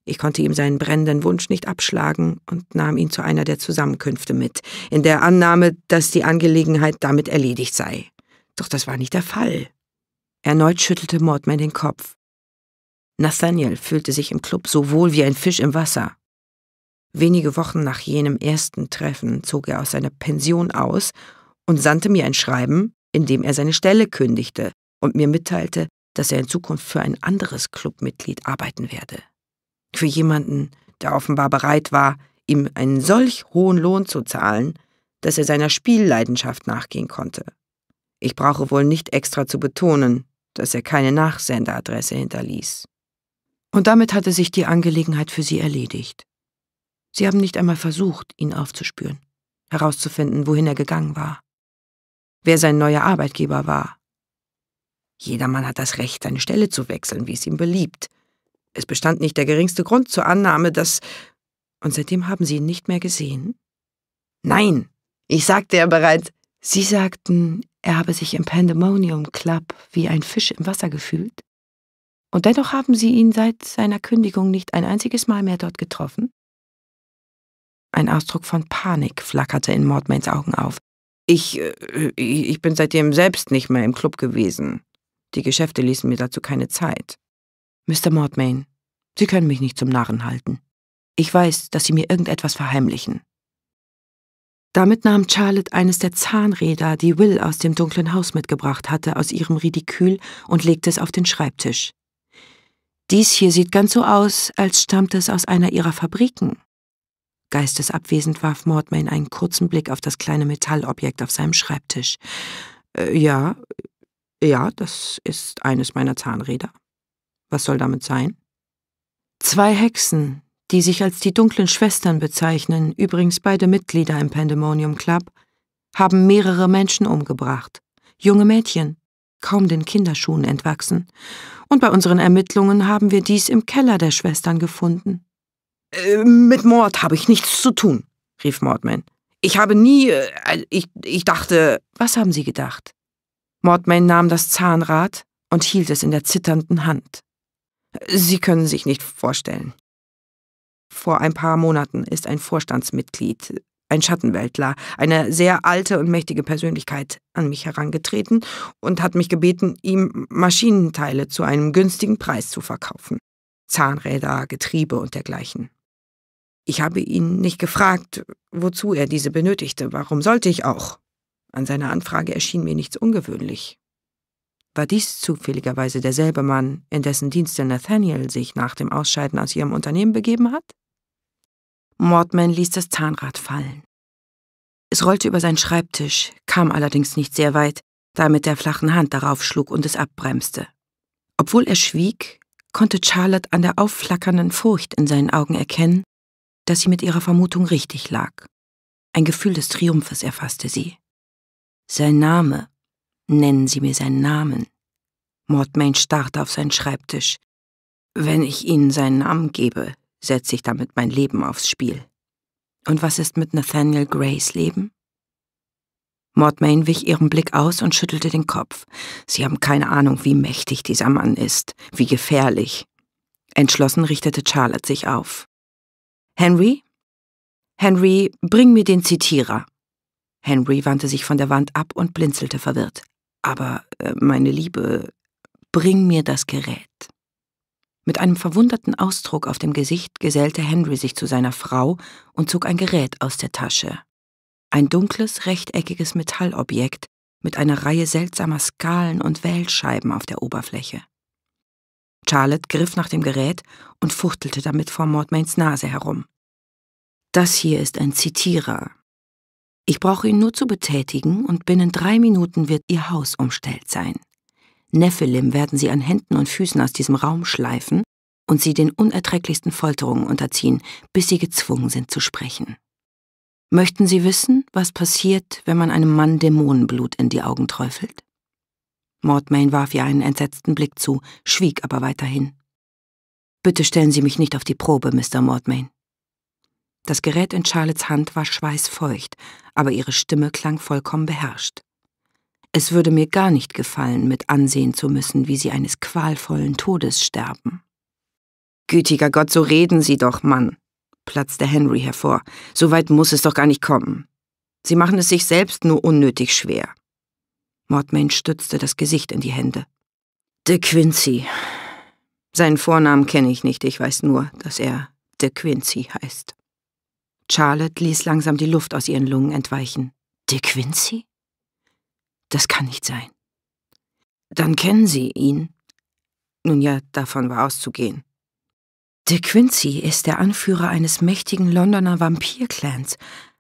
Ich konnte ihm seinen brennenden Wunsch nicht abschlagen und nahm ihn zu einer der Zusammenkünfte mit, in der Annahme, dass die Angelegenheit damit erledigt sei. Doch das war nicht der Fall. Erneut schüttelte Mortman den Kopf. Nathaniel fühlte sich im Club so wohl wie ein Fisch im Wasser. Wenige Wochen nach jenem ersten Treffen zog er aus seiner Pension aus und sandte mir ein Schreiben, in dem er seine Stelle kündigte und mir mitteilte, dass er in Zukunft für ein anderes Clubmitglied arbeiten werde. Für jemanden, der offenbar bereit war, ihm einen solch hohen Lohn zu zahlen, dass er seiner Spielleidenschaft nachgehen konnte. Ich brauche wohl nicht extra zu betonen, dass er keine Nachsenderadresse hinterließ. Und damit hatte sich die Angelegenheit für sie erledigt. Sie haben nicht einmal versucht, ihn aufzuspüren, herauszufinden, wohin er gegangen war, wer sein neuer Arbeitgeber war. Jedermann hat das Recht, seine Stelle zu wechseln, wie es ihm beliebt. Es bestand nicht der geringste Grund zur Annahme, dass... Und seitdem haben Sie ihn nicht mehr gesehen? Nein, ich sagte ja bereits. Sie sagten, er habe sich im Pandemonium Club wie ein Fisch im Wasser gefühlt. Und dennoch haben Sie ihn seit seiner Kündigung nicht ein einziges Mal mehr dort getroffen? Ein Ausdruck von Panik flackerte in Mordmains Augen auf. Äh, ich, ich bin seitdem selbst nicht mehr im Club gewesen. Die Geschäfte ließen mir dazu keine Zeit. Mr. Mordmain, Sie können mich nicht zum Narren halten. Ich weiß, dass Sie mir irgendetwas verheimlichen. Damit nahm Charlotte eines der Zahnräder, die Will aus dem dunklen Haus mitgebracht hatte, aus ihrem Ridikül und legte es auf den Schreibtisch. Dies hier sieht ganz so aus, als stammt es aus einer ihrer Fabriken. Geistesabwesend warf Mortimer einen kurzen Blick auf das kleine Metallobjekt auf seinem Schreibtisch. Äh, ja, ja, das ist eines meiner Zahnräder. Was soll damit sein? Zwei Hexen, die sich als die dunklen Schwestern bezeichnen, übrigens beide Mitglieder im Pandemonium Club, haben mehrere Menschen umgebracht. Junge Mädchen, kaum den Kinderschuhen entwachsen. Und bei unseren Ermittlungen haben wir dies im Keller der Schwestern gefunden. Äh, mit Mord habe ich nichts zu tun, rief Mordman. Ich habe nie. Äh, äh, ich, ich dachte. Was haben Sie gedacht? Mordman nahm das Zahnrad und hielt es in der zitternden Hand. Sie können sich nicht vorstellen. Vor ein paar Monaten ist ein Vorstandsmitglied, ein Schattenweltler, eine sehr alte und mächtige Persönlichkeit, an mich herangetreten und hat mich gebeten, ihm Maschinenteile zu einem günstigen Preis zu verkaufen. Zahnräder, Getriebe und dergleichen. Ich habe ihn nicht gefragt, wozu er diese benötigte. Warum sollte ich auch? An seiner Anfrage erschien mir nichts ungewöhnlich. War dies zufälligerweise derselbe Mann, in dessen Dienste Nathaniel sich nach dem Ausscheiden aus ihrem Unternehmen begeben hat? Mordman ließ das Zahnrad fallen. Es rollte über seinen Schreibtisch, kam allerdings nicht sehr weit, da er mit der flachen Hand darauf schlug und es abbremste. Obwohl er schwieg, konnte Charlotte an der aufflackernden Furcht in seinen Augen erkennen, dass sie mit ihrer Vermutung richtig lag. Ein Gefühl des Triumphes erfasste sie. Sein Name. Nennen Sie mir seinen Namen. Mordmain starrte auf seinen Schreibtisch. Wenn ich Ihnen seinen Namen gebe, setze ich damit mein Leben aufs Spiel. Und was ist mit Nathaniel Grays Leben? Mordmain wich ihrem Blick aus und schüttelte den Kopf. Sie haben keine Ahnung, wie mächtig dieser Mann ist, wie gefährlich. Entschlossen richtete Charlotte sich auf. Henry? Henry, bring mir den Zitierer. Henry wandte sich von der Wand ab und blinzelte verwirrt. Aber, äh, meine Liebe, bring mir das Gerät. Mit einem verwunderten Ausdruck auf dem Gesicht gesellte Henry sich zu seiner Frau und zog ein Gerät aus der Tasche. Ein dunkles, rechteckiges Metallobjekt mit einer Reihe seltsamer Skalen und Wählscheiben auf der Oberfläche. Charlotte griff nach dem Gerät und fuchtelte damit vor Mordmains Nase herum. Das hier ist ein Zitierer. Ich brauche ihn nur zu betätigen und binnen drei Minuten wird Ihr Haus umstellt sein. Nephilim werden Sie an Händen und Füßen aus diesem Raum schleifen und Sie den unerträglichsten Folterungen unterziehen, bis Sie gezwungen sind zu sprechen. Möchten Sie wissen, was passiert, wenn man einem Mann Dämonenblut in die Augen träufelt? Mordmain warf ihr einen entsetzten Blick zu, schwieg aber weiterhin. Bitte stellen Sie mich nicht auf die Probe, Mr. Mordmain. Das Gerät in Charlottes Hand war schweißfeucht, aber ihre Stimme klang vollkommen beherrscht. Es würde mir gar nicht gefallen, mit ansehen zu müssen, wie Sie eines qualvollen Todes sterben. Gütiger Gott, so reden Sie doch, Mann, platzte Henry hervor. So weit muss es doch gar nicht kommen. Sie machen es sich selbst nur unnötig schwer. Mordmensch stützte das Gesicht in die Hände. De Quincy. Seinen Vornamen kenne ich nicht, ich weiß nur, dass er De Quincy heißt. Charlotte ließ langsam die Luft aus ihren Lungen entweichen. De Quincy? Das kann nicht sein. Dann kennen Sie ihn. Nun ja, davon war auszugehen. De Quincy ist der Anführer eines mächtigen Londoner Vampirclans,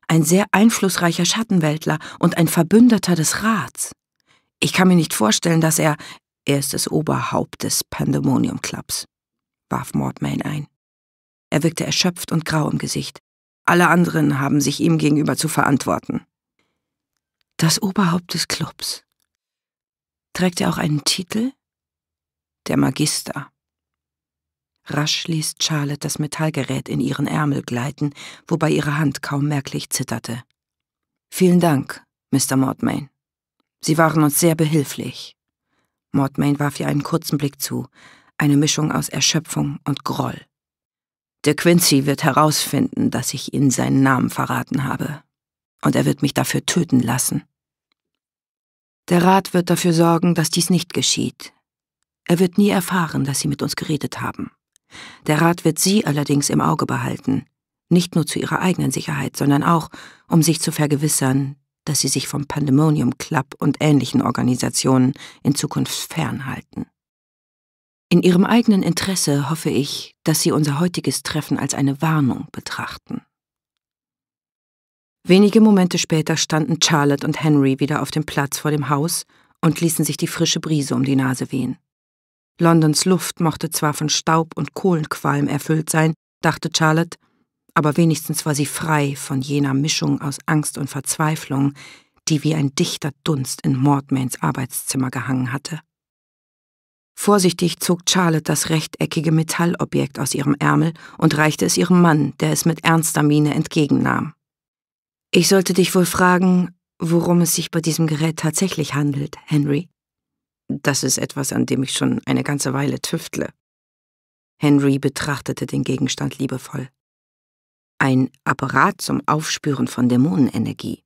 ein sehr einflussreicher Schattenweltler und ein Verbündeter des Rats. Ich kann mir nicht vorstellen, dass er, er ist das Oberhaupt des Pandemonium Clubs, warf Mordmain ein. Er wirkte erschöpft und grau im Gesicht. Alle anderen haben sich ihm gegenüber zu verantworten. Das Oberhaupt des Clubs. Trägt er auch einen Titel? Der Magister. Rasch ließ Charlotte das Metallgerät in ihren Ärmel gleiten, wobei ihre Hand kaum merklich zitterte. Vielen Dank, Mr. Mordmain. Sie waren uns sehr behilflich. Mordmain warf ihr einen kurzen Blick zu, eine Mischung aus Erschöpfung und Groll. Der Quincy wird herausfinden, dass ich ihn seinen Namen verraten habe. Und er wird mich dafür töten lassen. Der Rat wird dafür sorgen, dass dies nicht geschieht. Er wird nie erfahren, dass Sie mit uns geredet haben. Der Rat wird Sie allerdings im Auge behalten, nicht nur zu Ihrer eigenen Sicherheit, sondern auch, um sich zu vergewissern, dass sie sich vom Pandemonium Club und ähnlichen Organisationen in Zukunft fernhalten. In ihrem eigenen Interesse hoffe ich, dass Sie unser heutiges Treffen als eine Warnung betrachten. Wenige Momente später standen Charlotte und Henry wieder auf dem Platz vor dem Haus und ließen sich die frische Brise um die Nase wehen. Londons Luft mochte zwar von Staub und Kohlenqualm erfüllt sein, dachte Charlotte, aber wenigstens war sie frei von jener Mischung aus Angst und Verzweiflung, die wie ein dichter Dunst in Mordmains Arbeitszimmer gehangen hatte. Vorsichtig zog Charlotte das rechteckige Metallobjekt aus ihrem Ärmel und reichte es ihrem Mann, der es mit ernster Miene entgegennahm. Ich sollte dich wohl fragen, worum es sich bei diesem Gerät tatsächlich handelt, Henry. Das ist etwas, an dem ich schon eine ganze Weile tüftle. Henry betrachtete den Gegenstand liebevoll ein Apparat zum Aufspüren von Dämonenenergie.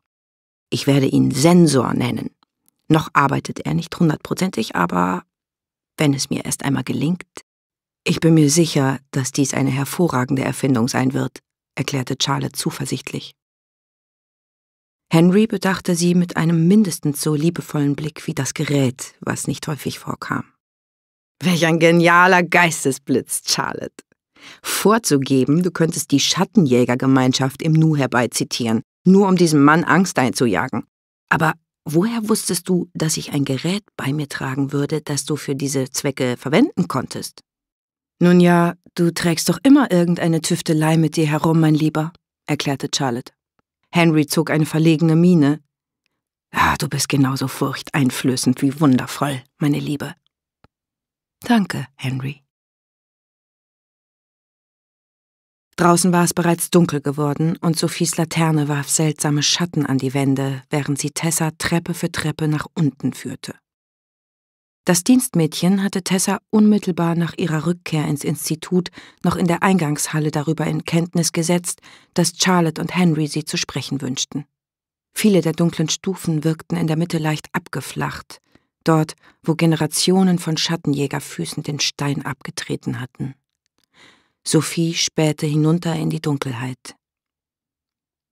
Ich werde ihn Sensor nennen. Noch arbeitet er nicht hundertprozentig, aber wenn es mir erst einmal gelingt. Ich bin mir sicher, dass dies eine hervorragende Erfindung sein wird, erklärte Charlotte zuversichtlich. Henry bedachte sie mit einem mindestens so liebevollen Blick wie das Gerät, was nicht häufig vorkam. Welch ein genialer Geistesblitz, Charlotte, Vorzugeben, du könntest die Schattenjägergemeinschaft im Nu herbeizitieren, nur um diesem Mann Angst einzujagen. Aber woher wusstest du, dass ich ein Gerät bei mir tragen würde, das du für diese Zwecke verwenden konntest? Nun ja, du trägst doch immer irgendeine Tüftelei mit dir herum, mein Lieber, erklärte Charlotte. Henry zog eine verlegene Miene. Ah, du bist genauso furchteinflößend wie wundervoll, meine Liebe. Danke, Henry. Draußen war es bereits dunkel geworden und Sophies Laterne warf seltsame Schatten an die Wände, während sie Tessa Treppe für Treppe nach unten führte. Das Dienstmädchen hatte Tessa unmittelbar nach ihrer Rückkehr ins Institut noch in der Eingangshalle darüber in Kenntnis gesetzt, dass Charlotte und Henry sie zu sprechen wünschten. Viele der dunklen Stufen wirkten in der Mitte leicht abgeflacht, dort, wo Generationen von Schattenjägerfüßen den Stein abgetreten hatten. Sophie spähte hinunter in die Dunkelheit.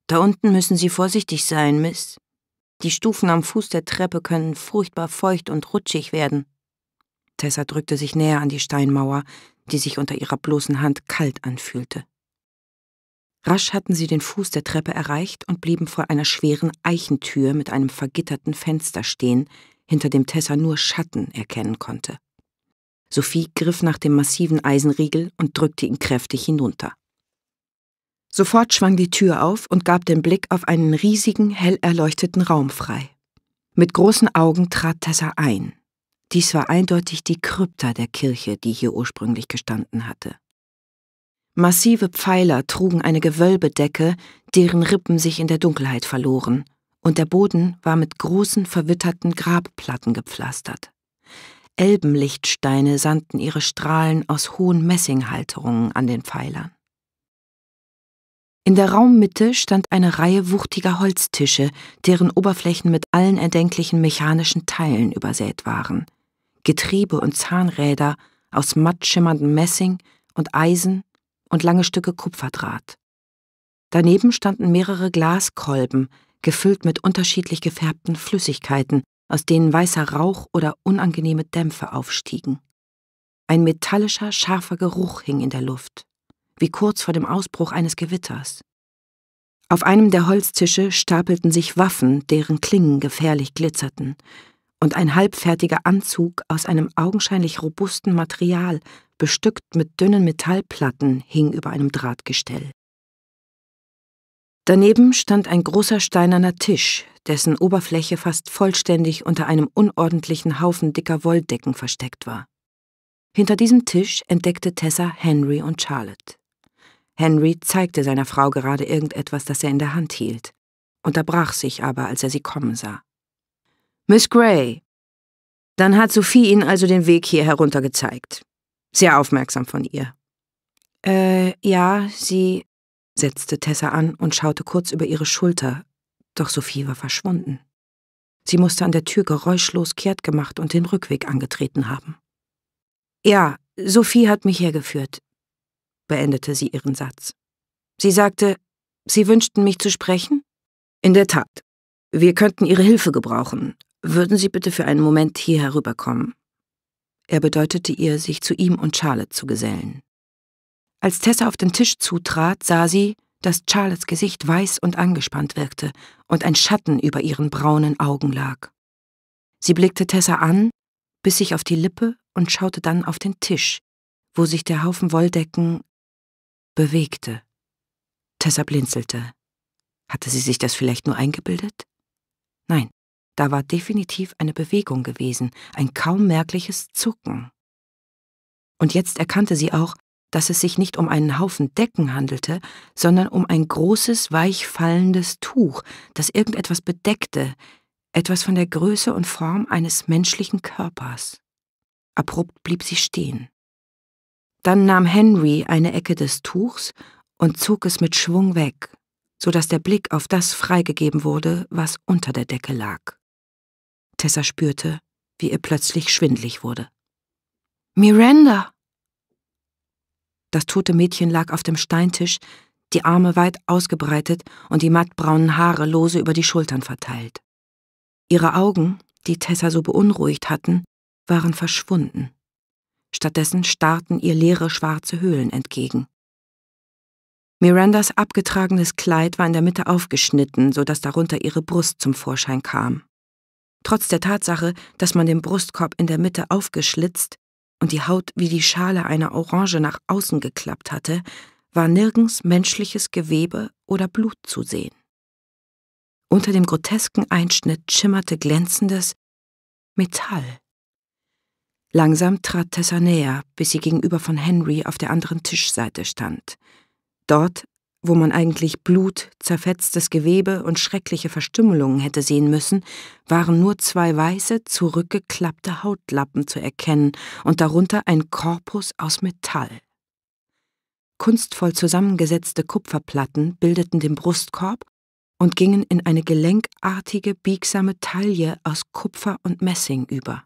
Da unten müssen Sie vorsichtig sein, Miss. Die Stufen am Fuß der Treppe können furchtbar feucht und rutschig werden. Tessa drückte sich näher an die Steinmauer, die sich unter ihrer bloßen Hand kalt anfühlte. Rasch hatten sie den Fuß der Treppe erreicht und blieben vor einer schweren Eichentür mit einem vergitterten Fenster stehen, hinter dem Tessa nur Schatten erkennen konnte. Sophie griff nach dem massiven Eisenriegel und drückte ihn kräftig hinunter. Sofort schwang die Tür auf und gab den Blick auf einen riesigen, hell erleuchteten Raum frei. Mit großen Augen trat Tessa ein. Dies war eindeutig die Krypta der Kirche, die hier ursprünglich gestanden hatte. Massive Pfeiler trugen eine Gewölbedecke, deren Rippen sich in der Dunkelheit verloren, und der Boden war mit großen, verwitterten Grabplatten gepflastert. Elbenlichtsteine sandten ihre Strahlen aus hohen Messinghalterungen an den Pfeilern. In der Raummitte stand eine Reihe wuchtiger Holztische, deren Oberflächen mit allen erdenklichen mechanischen Teilen übersät waren. Getriebe und Zahnräder aus matt schimmerndem Messing und Eisen und lange Stücke Kupferdraht. Daneben standen mehrere Glaskolben, gefüllt mit unterschiedlich gefärbten Flüssigkeiten, aus denen weißer Rauch oder unangenehme Dämpfe aufstiegen. Ein metallischer, scharfer Geruch hing in der Luft, wie kurz vor dem Ausbruch eines Gewitters. Auf einem der Holztische stapelten sich Waffen, deren Klingen gefährlich glitzerten, und ein halbfertiger Anzug aus einem augenscheinlich robusten Material, bestückt mit dünnen Metallplatten, hing über einem Drahtgestell. Daneben stand ein großer steinerner Tisch, dessen Oberfläche fast vollständig unter einem unordentlichen Haufen dicker Wolldecken versteckt war. Hinter diesem Tisch entdeckte Tessa Henry und Charlotte. Henry zeigte seiner Frau gerade irgendetwas, das er in der Hand hielt, unterbrach sich aber, als er sie kommen sah. Miss Gray. Dann hat Sophie Ihnen also den Weg hier herunter gezeigt. Sehr aufmerksam von ihr. Äh, ja, sie setzte Tessa an und schaute kurz über ihre Schulter, doch Sophie war verschwunden. Sie musste an der Tür geräuschlos kehrt gemacht und den Rückweg angetreten haben. Ja, Sophie hat mich hergeführt, beendete sie ihren Satz. Sie sagte, Sie wünschten mich zu sprechen? In der Tat. Wir könnten Ihre Hilfe gebrauchen. Würden Sie bitte für einen Moment hier herüberkommen? Er bedeutete ihr, sich zu ihm und Charlotte zu gesellen. Als Tessa auf den Tisch zutrat, sah sie, dass Charlottes Gesicht weiß und angespannt wirkte und ein Schatten über ihren braunen Augen lag. Sie blickte Tessa an, biss sich auf die Lippe und schaute dann auf den Tisch, wo sich der Haufen Wolldecken bewegte. Tessa blinzelte. Hatte sie sich das vielleicht nur eingebildet? Nein, da war definitiv eine Bewegung gewesen, ein kaum merkliches Zucken. Und jetzt erkannte sie auch, dass es sich nicht um einen Haufen Decken handelte, sondern um ein großes, weich fallendes Tuch, das irgendetwas bedeckte, etwas von der Größe und Form eines menschlichen Körpers. Abrupt blieb sie stehen. Dann nahm Henry eine Ecke des Tuchs und zog es mit Schwung weg, so dass der Blick auf das freigegeben wurde, was unter der Decke lag. Tessa spürte, wie ihr plötzlich schwindlig wurde. Miranda! Das tote Mädchen lag auf dem Steintisch, die Arme weit ausgebreitet und die mattbraunen Haare lose über die Schultern verteilt. Ihre Augen, die Tessa so beunruhigt hatten, waren verschwunden. Stattdessen starrten ihr leere schwarze Höhlen entgegen. Mirandas abgetragenes Kleid war in der Mitte aufgeschnitten, so dass darunter ihre Brust zum Vorschein kam. Trotz der Tatsache, dass man den Brustkorb in der Mitte aufgeschlitzt und die Haut wie die Schale einer Orange nach außen geklappt hatte, war nirgends menschliches Gewebe oder Blut zu sehen. Unter dem grotesken Einschnitt schimmerte glänzendes Metall. Langsam trat Tessa näher, bis sie gegenüber von Henry auf der anderen Tischseite stand. Dort wo man eigentlich Blut, zerfetztes Gewebe und schreckliche Verstümmelungen hätte sehen müssen, waren nur zwei weiße, zurückgeklappte Hautlappen zu erkennen und darunter ein Korpus aus Metall. Kunstvoll zusammengesetzte Kupferplatten bildeten den Brustkorb und gingen in eine gelenkartige, biegsame Taille aus Kupfer und Messing über.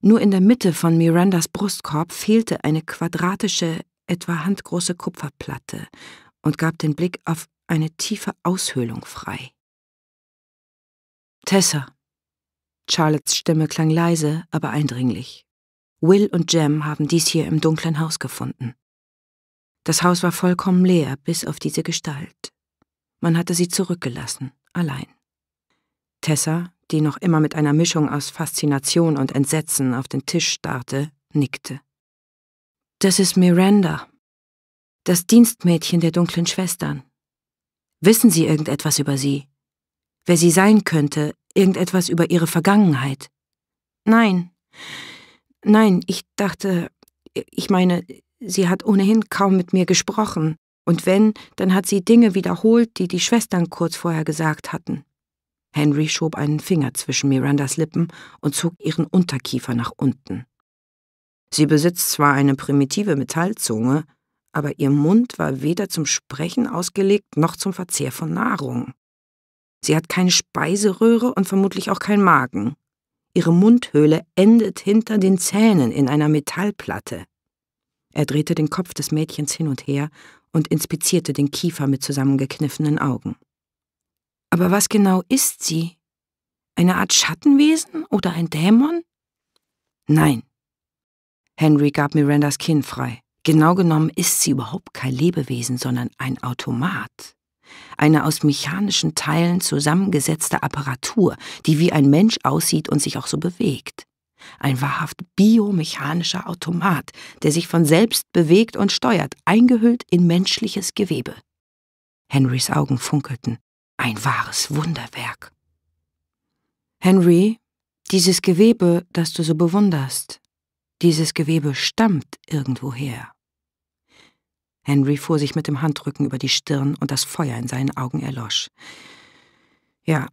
Nur in der Mitte von Mirandas Brustkorb fehlte eine quadratische, etwa handgroße Kupferplatte, und gab den Blick auf eine tiefe Aushöhlung frei. Tessa. Charlottes Stimme klang leise, aber eindringlich. Will und Jem haben dies hier im dunklen Haus gefunden. Das Haus war vollkommen leer, bis auf diese Gestalt. Man hatte sie zurückgelassen, allein. Tessa, die noch immer mit einer Mischung aus Faszination und Entsetzen auf den Tisch starrte, nickte. Das ist Miranda, das Dienstmädchen der dunklen Schwestern. Wissen Sie irgendetwas über sie? Wer sie sein könnte, irgendetwas über ihre Vergangenheit? Nein. Nein, ich dachte, ich meine, sie hat ohnehin kaum mit mir gesprochen, und wenn, dann hat sie Dinge wiederholt, die die Schwestern kurz vorher gesagt hatten. Henry schob einen Finger zwischen Mirandas Lippen und zog ihren Unterkiefer nach unten. Sie besitzt zwar eine primitive Metallzunge, aber ihr Mund war weder zum Sprechen ausgelegt noch zum Verzehr von Nahrung. Sie hat keine Speiseröhre und vermutlich auch keinen Magen. Ihre Mundhöhle endet hinter den Zähnen in einer Metallplatte. Er drehte den Kopf des Mädchens hin und her und inspizierte den Kiefer mit zusammengekniffenen Augen. Aber was genau ist sie? Eine Art Schattenwesen oder ein Dämon? Nein. Henry gab Mirandas Kinn frei. Genau genommen ist sie überhaupt kein Lebewesen, sondern ein Automat. Eine aus mechanischen Teilen zusammengesetzte Apparatur, die wie ein Mensch aussieht und sich auch so bewegt. Ein wahrhaft biomechanischer Automat, der sich von selbst bewegt und steuert, eingehüllt in menschliches Gewebe. Henrys Augen funkelten. Ein wahres Wunderwerk. Henry, dieses Gewebe, das du so bewunderst, dieses Gewebe stammt irgendwoher. Henry fuhr sich mit dem Handrücken über die Stirn und das Feuer in seinen Augen erlosch. Ja,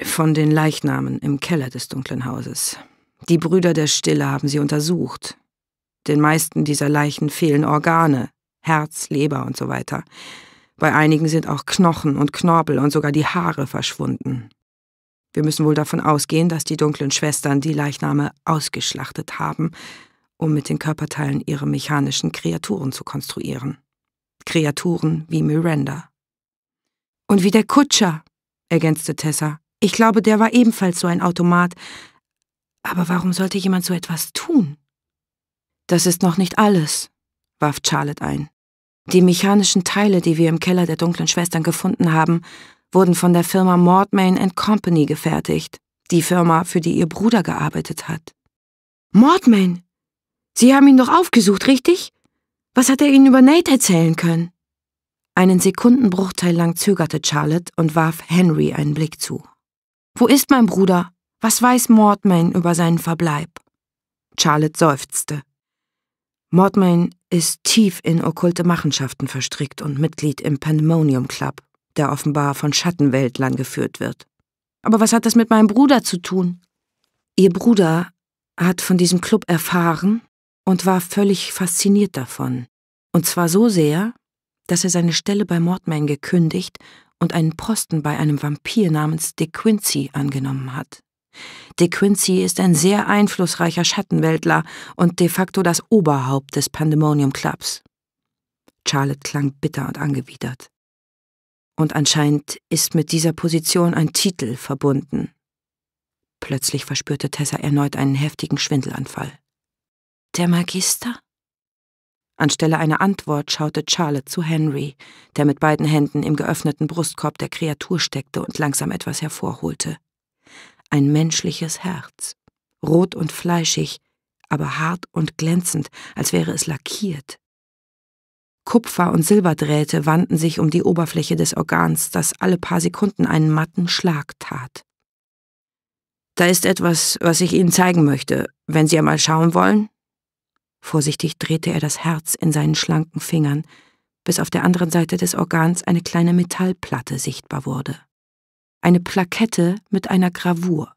von den Leichnamen im Keller des dunklen Hauses. Die Brüder der Stille haben sie untersucht. Den meisten dieser Leichen fehlen Organe, Herz, Leber und so weiter. Bei einigen sind auch Knochen und Knorpel und sogar die Haare verschwunden. Wir müssen wohl davon ausgehen, dass die dunklen Schwestern die Leichname ausgeschlachtet haben um mit den Körperteilen ihre mechanischen Kreaturen zu konstruieren. Kreaturen wie Miranda. Und wie der Kutscher, ergänzte Tessa. Ich glaube, der war ebenfalls so ein Automat. Aber warum sollte jemand so etwas tun? Das ist noch nicht alles, warf Charlotte ein. Die mechanischen Teile, die wir im Keller der dunklen Schwestern gefunden haben, wurden von der Firma Mortmain Company gefertigt, die Firma, für die ihr Bruder gearbeitet hat. Mortmain, Sie haben ihn doch aufgesucht, richtig? Was hat er Ihnen über Nate erzählen können? Einen Sekundenbruchteil lang zögerte Charlotte und warf Henry einen Blick zu. Wo ist mein Bruder? Was weiß Mortmain über seinen Verbleib? Charlotte seufzte. Mortmain ist tief in okkulte Machenschaften verstrickt und Mitglied im Pandemonium Club, der offenbar von Schattenweltlern geführt wird. Aber was hat das mit meinem Bruder zu tun? Ihr Bruder hat von diesem Club erfahren und war völlig fasziniert davon. Und zwar so sehr, dass er seine Stelle bei Mordman gekündigt und einen Posten bei einem Vampir namens De Quincey angenommen hat. De Quincey ist ein sehr einflussreicher Schattenwäldler und de facto das Oberhaupt des Pandemonium Clubs. Charlotte klang bitter und angewidert. Und anscheinend ist mit dieser Position ein Titel verbunden. Plötzlich verspürte Tessa erneut einen heftigen Schwindelanfall. Der Magister? Anstelle einer Antwort schaute Charlotte zu Henry, der mit beiden Händen im geöffneten Brustkorb der Kreatur steckte und langsam etwas hervorholte. Ein menschliches Herz, rot und fleischig, aber hart und glänzend, als wäre es lackiert. Kupfer- und Silberdrähte wandten sich um die Oberfläche des Organs, das alle paar Sekunden einen matten Schlag tat. Da ist etwas, was ich Ihnen zeigen möchte, wenn Sie einmal schauen wollen. Vorsichtig drehte er das Herz in seinen schlanken Fingern, bis auf der anderen Seite des Organs eine kleine Metallplatte sichtbar wurde. Eine Plakette mit einer Gravur.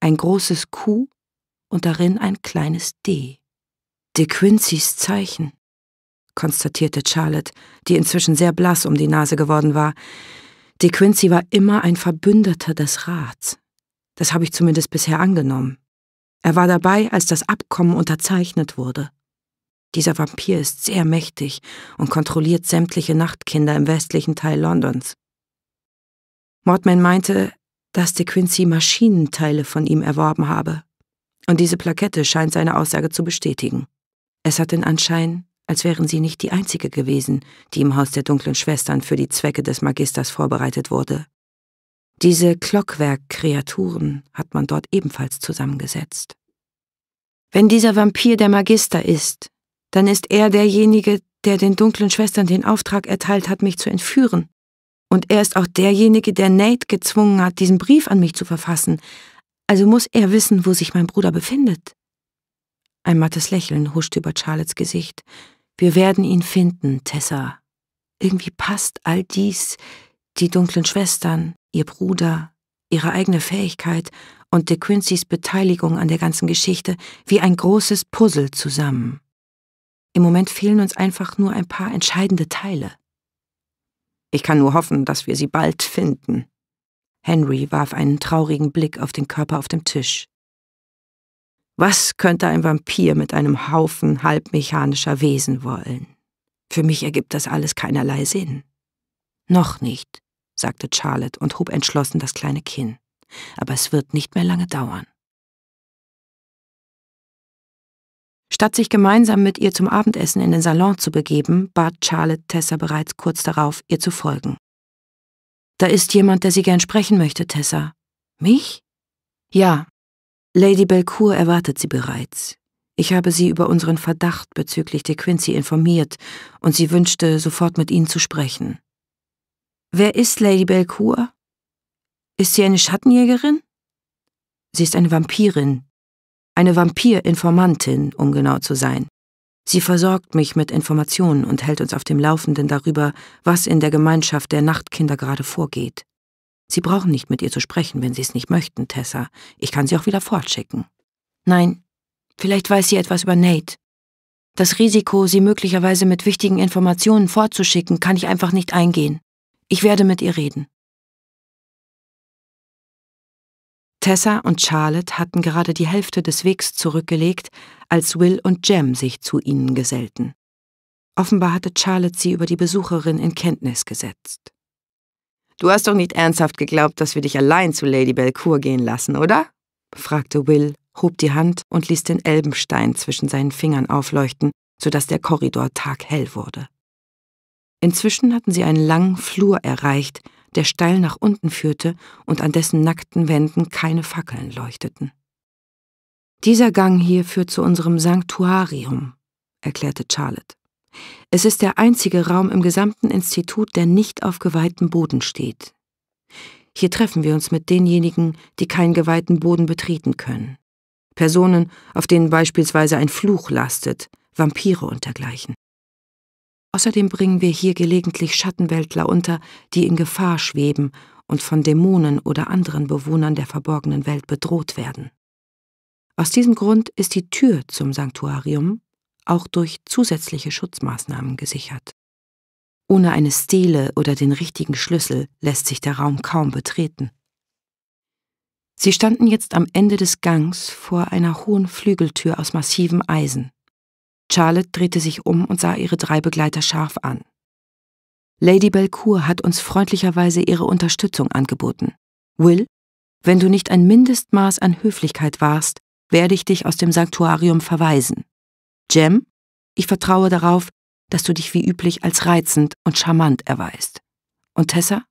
Ein großes Q und darin ein kleines D. De Quincys Zeichen, konstatierte Charlotte, die inzwischen sehr blass um die Nase geworden war. De Quincy war immer ein Verbündeter des Rats. Das habe ich zumindest bisher angenommen. Er war dabei, als das Abkommen unterzeichnet wurde. Dieser Vampir ist sehr mächtig und kontrolliert sämtliche Nachtkinder im westlichen Teil Londons. Mordman meinte, dass De Quincey Maschinenteile von ihm erworben habe. Und diese Plakette scheint seine Aussage zu bestätigen. Es hat den Anschein, als wären sie nicht die einzige gewesen, die im Haus der dunklen Schwestern für die Zwecke des Magisters vorbereitet wurde. Diese Glockwerk-Kreaturen hat man dort ebenfalls zusammengesetzt. Wenn dieser Vampir der Magister ist, dann ist er derjenige, der den dunklen Schwestern den Auftrag erteilt hat, mich zu entführen. Und er ist auch derjenige, der Nate gezwungen hat, diesen Brief an mich zu verfassen. Also muss er wissen, wo sich mein Bruder befindet. Ein mattes Lächeln huschte über Charlottes Gesicht. Wir werden ihn finden, Tessa. Irgendwie passt all dies, die dunklen Schwestern, ihr Bruder, ihre eigene Fähigkeit und De Quincys Beteiligung an der ganzen Geschichte wie ein großes Puzzle zusammen. Im Moment fehlen uns einfach nur ein paar entscheidende Teile. Ich kann nur hoffen, dass wir sie bald finden. Henry warf einen traurigen Blick auf den Körper auf dem Tisch. Was könnte ein Vampir mit einem Haufen halbmechanischer Wesen wollen? Für mich ergibt das alles keinerlei Sinn. Noch nicht sagte Charlotte und hob entschlossen das kleine Kinn. Aber es wird nicht mehr lange dauern. Statt sich gemeinsam mit ihr zum Abendessen in den Salon zu begeben, bat Charlotte Tessa bereits kurz darauf, ihr zu folgen. Da ist jemand, der Sie gern sprechen möchte, Tessa. Mich? Ja. Lady Belcour erwartet Sie bereits. Ich habe sie über unseren Verdacht bezüglich De Quincy informiert und sie wünschte, sofort mit Ihnen zu sprechen. Wer ist Lady Belcour? Ist sie eine Schattenjägerin? Sie ist eine Vampirin. Eine Vampirinformantin, um genau zu sein. Sie versorgt mich mit Informationen und hält uns auf dem Laufenden darüber, was in der Gemeinschaft der Nachtkinder gerade vorgeht. Sie brauchen nicht mit ihr zu sprechen, wenn Sie es nicht möchten, Tessa. Ich kann sie auch wieder fortschicken. Nein, vielleicht weiß sie etwas über Nate. Das Risiko, sie möglicherweise mit wichtigen Informationen fortzuschicken, kann ich einfach nicht eingehen. Ich werde mit ihr reden. Tessa und Charlotte hatten gerade die Hälfte des Wegs zurückgelegt, als Will und Jem sich zu ihnen gesellten. Offenbar hatte Charlotte sie über die Besucherin in Kenntnis gesetzt. Du hast doch nicht ernsthaft geglaubt, dass wir dich allein zu Lady Belcour gehen lassen, oder? fragte Will, hob die Hand und ließ den Elbenstein zwischen seinen Fingern aufleuchten, sodass der Korridor taghell wurde. Inzwischen hatten sie einen langen Flur erreicht, der steil nach unten führte und an dessen nackten Wänden keine Fackeln leuchteten. Dieser Gang hier führt zu unserem Sanktuarium, erklärte Charlotte. Es ist der einzige Raum im gesamten Institut, der nicht auf geweihtem Boden steht. Hier treffen wir uns mit denjenigen, die keinen geweihten Boden betreten können. Personen, auf denen beispielsweise ein Fluch lastet, Vampire und dergleichen. Außerdem bringen wir hier gelegentlich Schattenweltler unter, die in Gefahr schweben und von Dämonen oder anderen Bewohnern der verborgenen Welt bedroht werden. Aus diesem Grund ist die Tür zum Sanktuarium auch durch zusätzliche Schutzmaßnahmen gesichert. Ohne eine Stele oder den richtigen Schlüssel lässt sich der Raum kaum betreten. Sie standen jetzt am Ende des Gangs vor einer hohen Flügeltür aus massivem Eisen. Charlotte drehte sich um und sah ihre drei Begleiter scharf an. Lady Belcour hat uns freundlicherweise ihre Unterstützung angeboten. Will, wenn du nicht ein Mindestmaß an Höflichkeit warst, werde ich dich aus dem Sanktuarium verweisen. Jem, ich vertraue darauf, dass du dich wie üblich als reizend und charmant erweist. Und Tessa,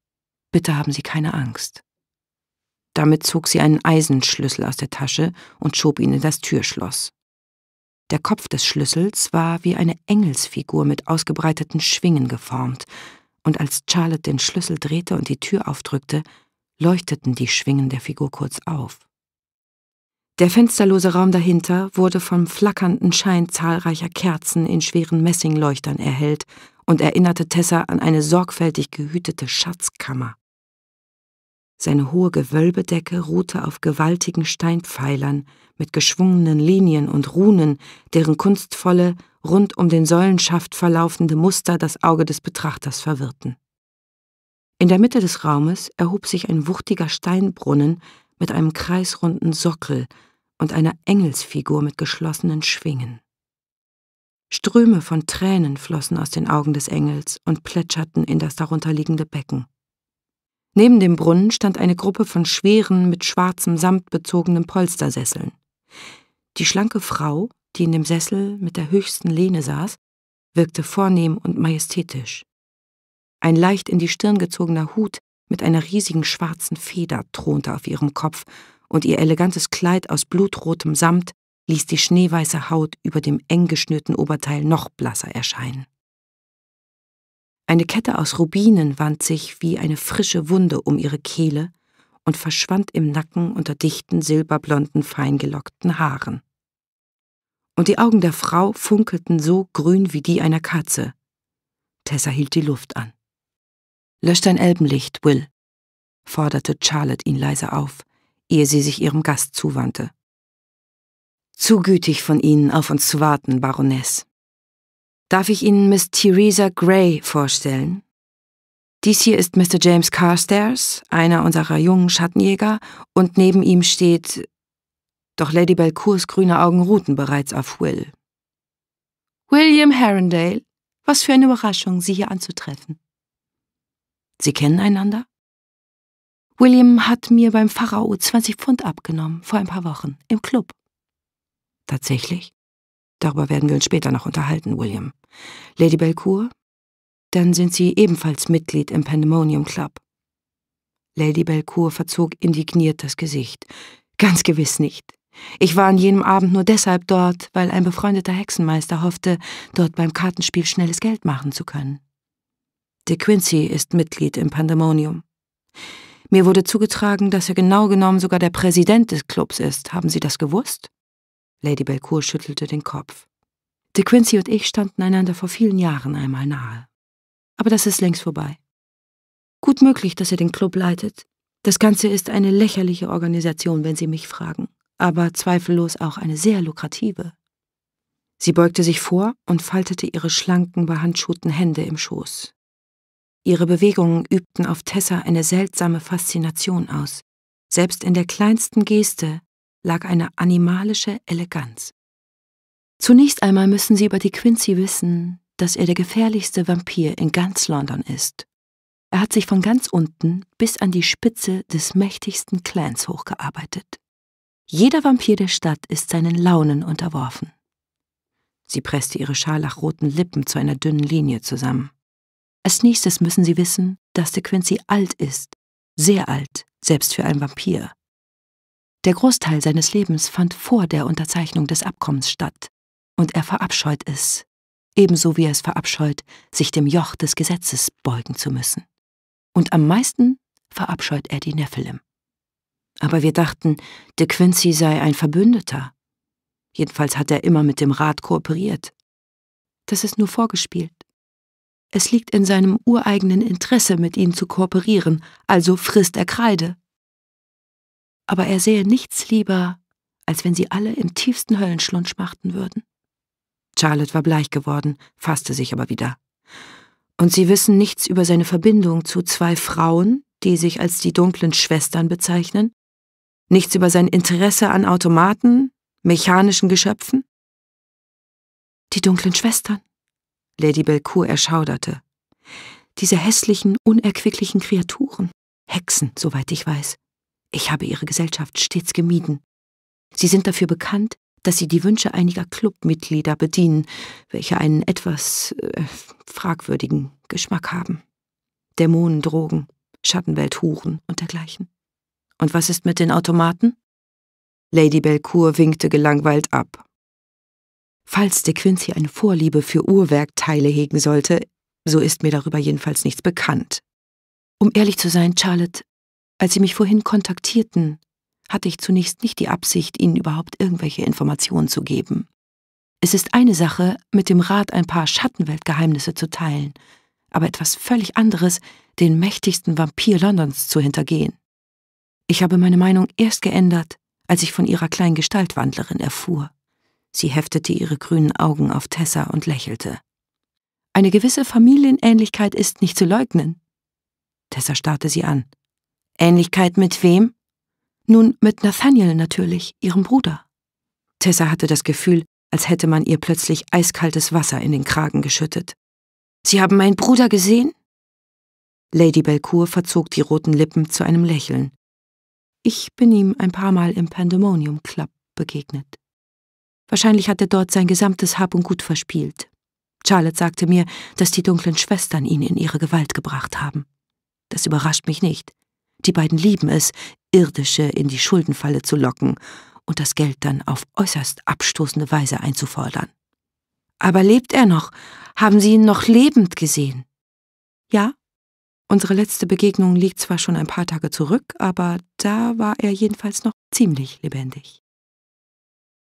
bitte haben Sie keine Angst. Damit zog sie einen Eisenschlüssel aus der Tasche und schob ihn in das Türschloss. Der Kopf des Schlüssels war wie eine Engelsfigur mit ausgebreiteten Schwingen geformt, und als Charlotte den Schlüssel drehte und die Tür aufdrückte, leuchteten die Schwingen der Figur kurz auf. Der fensterlose Raum dahinter wurde vom flackernden Schein zahlreicher Kerzen in schweren Messingleuchtern erhellt und erinnerte Tessa an eine sorgfältig gehütete Schatzkammer. Seine hohe Gewölbedecke ruhte auf gewaltigen Steinpfeilern mit geschwungenen Linien und Runen, deren kunstvolle, rund um den Säulenschaft verlaufende Muster das Auge des Betrachters verwirrten. In der Mitte des Raumes erhob sich ein wuchtiger Steinbrunnen mit einem kreisrunden Sockel und einer Engelsfigur mit geschlossenen Schwingen. Ströme von Tränen flossen aus den Augen des Engels und plätscherten in das darunterliegende Becken. Neben dem Brunnen stand eine Gruppe von schweren, mit schwarzem Samt bezogenen Polstersesseln. Die schlanke Frau, die in dem Sessel mit der höchsten Lehne saß, wirkte vornehm und majestätisch. Ein leicht in die Stirn gezogener Hut mit einer riesigen schwarzen Feder thronte auf ihrem Kopf, und ihr elegantes Kleid aus blutrotem Samt ließ die schneeweiße Haut über dem eng geschnürten Oberteil noch blasser erscheinen. Eine Kette aus Rubinen wand sich wie eine frische Wunde um ihre Kehle und verschwand im Nacken unter dichten, silberblonden, feingelockten Haaren. Und die Augen der Frau funkelten so grün wie die einer Katze. Tessa hielt die Luft an. Lösch dein Elbenlicht, Will, forderte Charlotte ihn leise auf, ehe sie sich ihrem Gast zuwandte. Zu gütig von Ihnen, auf uns zu warten, Baroness, darf ich Ihnen Miss Theresa Gray vorstellen. Dies hier ist Mr. James Carstairs, einer unserer jungen Schattenjäger, und neben ihm steht... Doch Lady Belcours grüne Augen ruhten bereits auf Will. William Herondale, was für eine Überraschung, Sie hier anzutreffen. Sie kennen einander? William hat mir beim Pharao 20 Pfund abgenommen, vor ein paar Wochen, im Club. Tatsächlich? Darüber werden wir uns später noch unterhalten, William. Lady Belcour? Dann sind Sie ebenfalls Mitglied im Pandemonium Club. Lady Belcour verzog indigniert das Gesicht. Ganz gewiss nicht. Ich war an jenem Abend nur deshalb dort, weil ein befreundeter Hexenmeister hoffte, dort beim Kartenspiel schnelles Geld machen zu können. De Quincey ist Mitglied im Pandemonium. Mir wurde zugetragen, dass er genau genommen sogar der Präsident des Clubs ist. Haben Sie das gewusst? Lady Belcour schüttelte den Kopf. De Quincey und ich standen einander vor vielen Jahren einmal nahe. Aber das ist längst vorbei. Gut möglich, dass er den Club leitet. Das Ganze ist eine lächerliche Organisation, wenn Sie mich fragen, aber zweifellos auch eine sehr lukrative. Sie beugte sich vor und faltete ihre schlanken, behandschuhten Hände im Schoß. Ihre Bewegungen übten auf Tessa eine seltsame Faszination aus. Selbst in der kleinsten Geste lag eine animalische Eleganz. Zunächst einmal müssen Sie über die Quincy wissen, dass er der gefährlichste Vampir in ganz London ist. Er hat sich von ganz unten bis an die Spitze des mächtigsten Clans hochgearbeitet. Jeder Vampir der Stadt ist seinen Launen unterworfen. Sie presste ihre scharlachroten Lippen zu einer dünnen Linie zusammen. Als nächstes müssen Sie wissen, dass De Quincy alt ist, sehr alt, selbst für einen Vampir, der Großteil seines Lebens fand vor der Unterzeichnung des Abkommens statt, und er verabscheut es, ebenso wie er es verabscheut, sich dem Joch des Gesetzes beugen zu müssen. Und am meisten verabscheut er die Nephilim. Aber wir dachten, De Quincey sei ein Verbündeter. Jedenfalls hat er immer mit dem Rat kooperiert. Das ist nur vorgespielt. Es liegt in seinem ureigenen Interesse, mit ihnen zu kooperieren, also frisst er Kreide aber er sähe nichts lieber, als wenn sie alle im tiefsten Höllenschlund schmachten würden. Charlotte war bleich geworden, fasste sich aber wieder. Und sie wissen nichts über seine Verbindung zu zwei Frauen, die sich als die dunklen Schwestern bezeichnen? Nichts über sein Interesse an Automaten, mechanischen Geschöpfen? Die dunklen Schwestern? Lady Belcour erschauderte. Diese hässlichen, unerquicklichen Kreaturen. Hexen, soweit ich weiß. Ich habe ihre Gesellschaft stets gemieden. Sie sind dafür bekannt, dass sie die Wünsche einiger Clubmitglieder bedienen, welche einen etwas äh, fragwürdigen Geschmack haben. Dämonen, Drogen, Schattenwelt, Huren und dergleichen. Und was ist mit den Automaten? Lady Belcour winkte gelangweilt ab. Falls de Quincy eine Vorliebe für Uhrwerkteile hegen sollte, so ist mir darüber jedenfalls nichts bekannt. Um ehrlich zu sein, Charlotte, als Sie mich vorhin kontaktierten, hatte ich zunächst nicht die Absicht, Ihnen überhaupt irgendwelche Informationen zu geben. Es ist eine Sache, mit dem Rat ein paar Schattenweltgeheimnisse zu teilen, aber etwas völlig anderes, den mächtigsten Vampir Londons zu hintergehen. Ich habe meine Meinung erst geändert, als ich von ihrer kleinen Gestaltwandlerin erfuhr. Sie heftete ihre grünen Augen auf Tessa und lächelte. Eine gewisse Familienähnlichkeit ist nicht zu leugnen. Tessa starrte sie an. Ähnlichkeit mit wem? Nun, mit Nathaniel natürlich, ihrem Bruder. Tessa hatte das Gefühl, als hätte man ihr plötzlich eiskaltes Wasser in den Kragen geschüttet. Sie haben meinen Bruder gesehen? Lady Belcour verzog die roten Lippen zu einem Lächeln. Ich bin ihm ein paar Mal im Pandemonium Club begegnet. Wahrscheinlich hat er dort sein gesamtes Hab und Gut verspielt. Charlotte sagte mir, dass die dunklen Schwestern ihn in ihre Gewalt gebracht haben. Das überrascht mich nicht. Die beiden lieben es, Irdische in die Schuldenfalle zu locken und das Geld dann auf äußerst abstoßende Weise einzufordern. Aber lebt er noch? Haben Sie ihn noch lebend gesehen? Ja. Unsere letzte Begegnung liegt zwar schon ein paar Tage zurück, aber da war er jedenfalls noch ziemlich lebendig.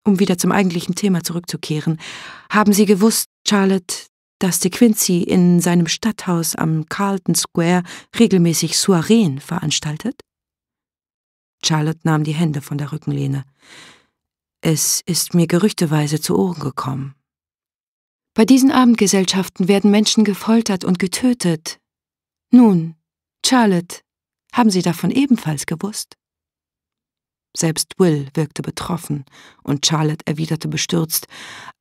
Um wieder zum eigentlichen Thema zurückzukehren, haben Sie gewusst, Charlotte, dass De Quincey in seinem Stadthaus am Carlton Square regelmäßig Soireen veranstaltet? Charlotte nahm die Hände von der Rückenlehne. Es ist mir gerüchteweise zu Ohren gekommen. Bei diesen Abendgesellschaften werden Menschen gefoltert und getötet. Nun, Charlotte, haben Sie davon ebenfalls gewusst? Selbst Will wirkte betroffen und Charlotte erwiderte bestürzt,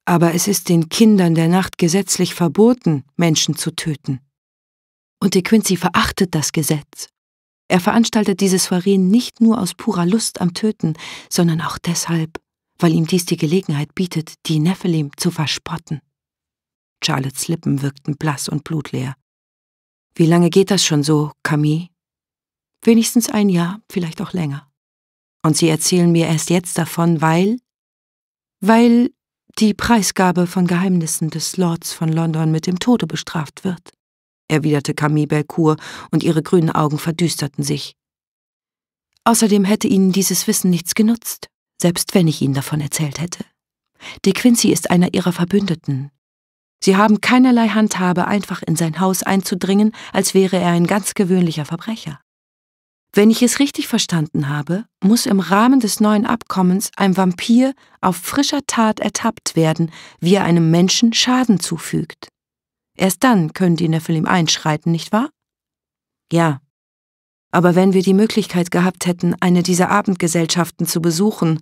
aber es ist den Kindern der Nacht gesetzlich verboten, Menschen zu töten. Und De Quincy verachtet das Gesetz. Er veranstaltet diese Soiree nicht nur aus purer Lust am Töten, sondern auch deshalb, weil ihm dies die Gelegenheit bietet, die Nephilim zu verspotten. Charlottes Lippen wirkten blass und blutleer. Wie lange geht das schon so, Camille? Wenigstens ein Jahr, vielleicht auch länger. Und Sie erzählen mir erst jetzt davon, weil? Weil die Preisgabe von Geheimnissen des Lords von London mit dem Tode bestraft wird, erwiderte Camille Belcour, und ihre grünen Augen verdüsterten sich. Außerdem hätte Ihnen dieses Wissen nichts genutzt, selbst wenn ich Ihnen davon erzählt hätte. De Quincey ist einer Ihrer Verbündeten. Sie haben keinerlei Handhabe, einfach in sein Haus einzudringen, als wäre er ein ganz gewöhnlicher Verbrecher. Wenn ich es richtig verstanden habe, muss im Rahmen des neuen Abkommens ein Vampir auf frischer Tat ertappt werden, wie er einem Menschen Schaden zufügt. Erst dann können die Nephilim einschreiten, nicht wahr? Ja. Aber wenn wir die Möglichkeit gehabt hätten, eine dieser Abendgesellschaften zu besuchen,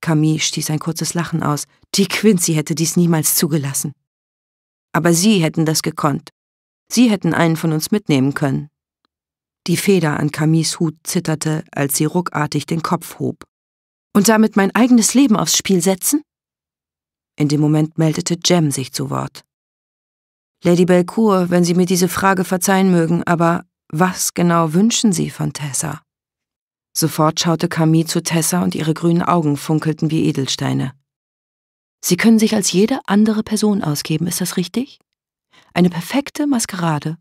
Camille stieß ein kurzes Lachen aus, die Quincy hätte dies niemals zugelassen. Aber Sie hätten das gekonnt. Sie hätten einen von uns mitnehmen können. Die Feder an Camis Hut zitterte, als sie ruckartig den Kopf hob. Und damit mein eigenes Leben aufs Spiel setzen? In dem Moment meldete Jem sich zu Wort. Lady Belcour, wenn Sie mir diese Frage verzeihen mögen, aber was genau wünschen Sie von Tessa? Sofort schaute Camille zu Tessa und ihre grünen Augen funkelten wie Edelsteine. Sie können sich als jede andere Person ausgeben, ist das richtig? Eine perfekte Maskerade.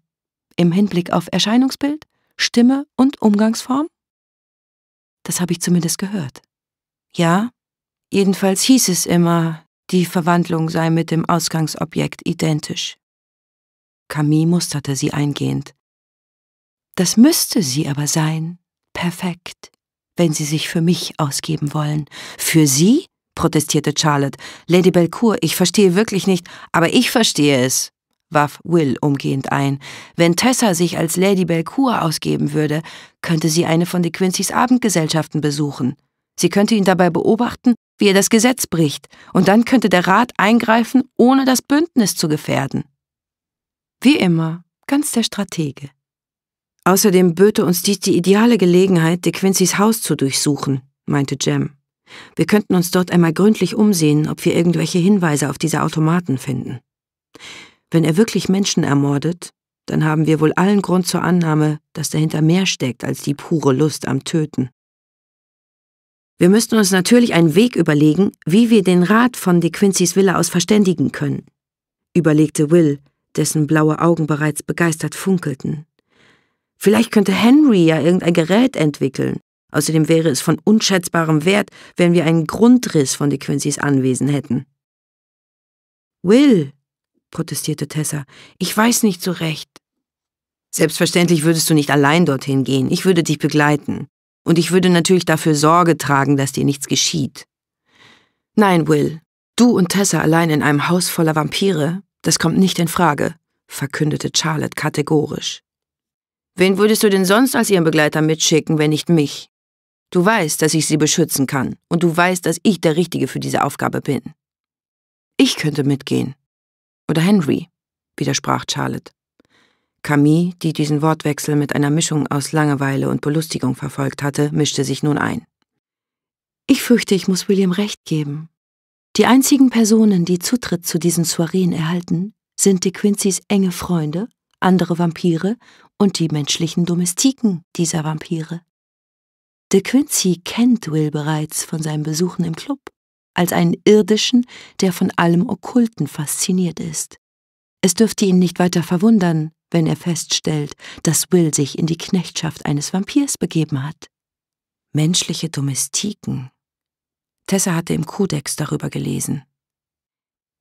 Im Hinblick auf Erscheinungsbild, Stimme und Umgangsform? Das habe ich zumindest gehört. Ja, jedenfalls hieß es immer, die Verwandlung sei mit dem Ausgangsobjekt identisch. Camille musterte sie eingehend. Das müsste sie aber sein, perfekt, wenn sie sich für mich ausgeben wollen. Für sie? protestierte Charlotte. Lady Belcour, ich verstehe wirklich nicht, aber ich verstehe es warf Will umgehend ein. Wenn Tessa sich als Lady Belcour ausgeben würde, könnte sie eine von De Quincys Abendgesellschaften besuchen. Sie könnte ihn dabei beobachten, wie er das Gesetz bricht, und dann könnte der Rat eingreifen, ohne das Bündnis zu gefährden. Wie immer, ganz der Stratege. Außerdem böte uns dies die ideale Gelegenheit, De Quincys Haus zu durchsuchen, meinte Jem. Wir könnten uns dort einmal gründlich umsehen, ob wir irgendwelche Hinweise auf diese Automaten finden. Wenn er wirklich Menschen ermordet, dann haben wir wohl allen Grund zur Annahme, dass dahinter mehr steckt als die pure Lust am Töten. Wir müssten uns natürlich einen Weg überlegen, wie wir den Rat von De Quincys Villa aus verständigen können, überlegte Will, dessen blaue Augen bereits begeistert funkelten. Vielleicht könnte Henry ja irgendein Gerät entwickeln. Außerdem wäre es von unschätzbarem Wert, wenn wir einen Grundriss von De Quincys Anwesen hätten. Will, protestierte Tessa. Ich weiß nicht so recht. Selbstverständlich würdest du nicht allein dorthin gehen. Ich würde dich begleiten. Und ich würde natürlich dafür Sorge tragen, dass dir nichts geschieht. Nein, Will. Du und Tessa allein in einem Haus voller Vampire, das kommt nicht in Frage, verkündete Charlotte kategorisch. Wen würdest du denn sonst als ihren Begleiter mitschicken, wenn nicht mich? Du weißt, dass ich sie beschützen kann, und du weißt, dass ich der Richtige für diese Aufgabe bin. Ich könnte mitgehen, oder Henry, widersprach Charlotte. Camille, die diesen Wortwechsel mit einer Mischung aus Langeweile und Belustigung verfolgt hatte, mischte sich nun ein. Ich fürchte, ich muss William recht geben. Die einzigen Personen, die Zutritt zu diesen Soireen erhalten, sind De Quincys enge Freunde, andere Vampire und die menschlichen Domestiken dieser Vampire. De Quincey kennt Will bereits von seinen Besuchen im Club als einen irdischen, der von allem Okkulten fasziniert ist. Es dürfte ihn nicht weiter verwundern, wenn er feststellt, dass Will sich in die Knechtschaft eines Vampirs begeben hat. Menschliche Domestiken. Tessa hatte im Kodex darüber gelesen.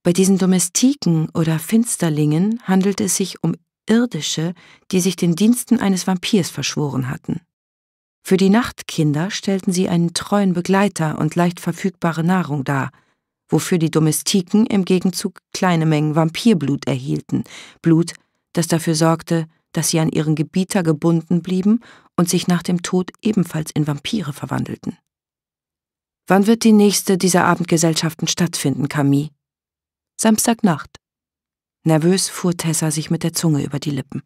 Bei diesen Domestiken oder Finsterlingen handelte es sich um irdische, die sich den Diensten eines Vampirs verschworen hatten. Für die Nachtkinder stellten sie einen treuen Begleiter und leicht verfügbare Nahrung dar, wofür die Domestiken im Gegenzug kleine Mengen Vampirblut erhielten, Blut, das dafür sorgte, dass sie an ihren Gebieter gebunden blieben und sich nach dem Tod ebenfalls in Vampire verwandelten. Wann wird die nächste dieser Abendgesellschaften stattfinden, Camille? Samstagnacht. Nervös fuhr Tessa sich mit der Zunge über die Lippen.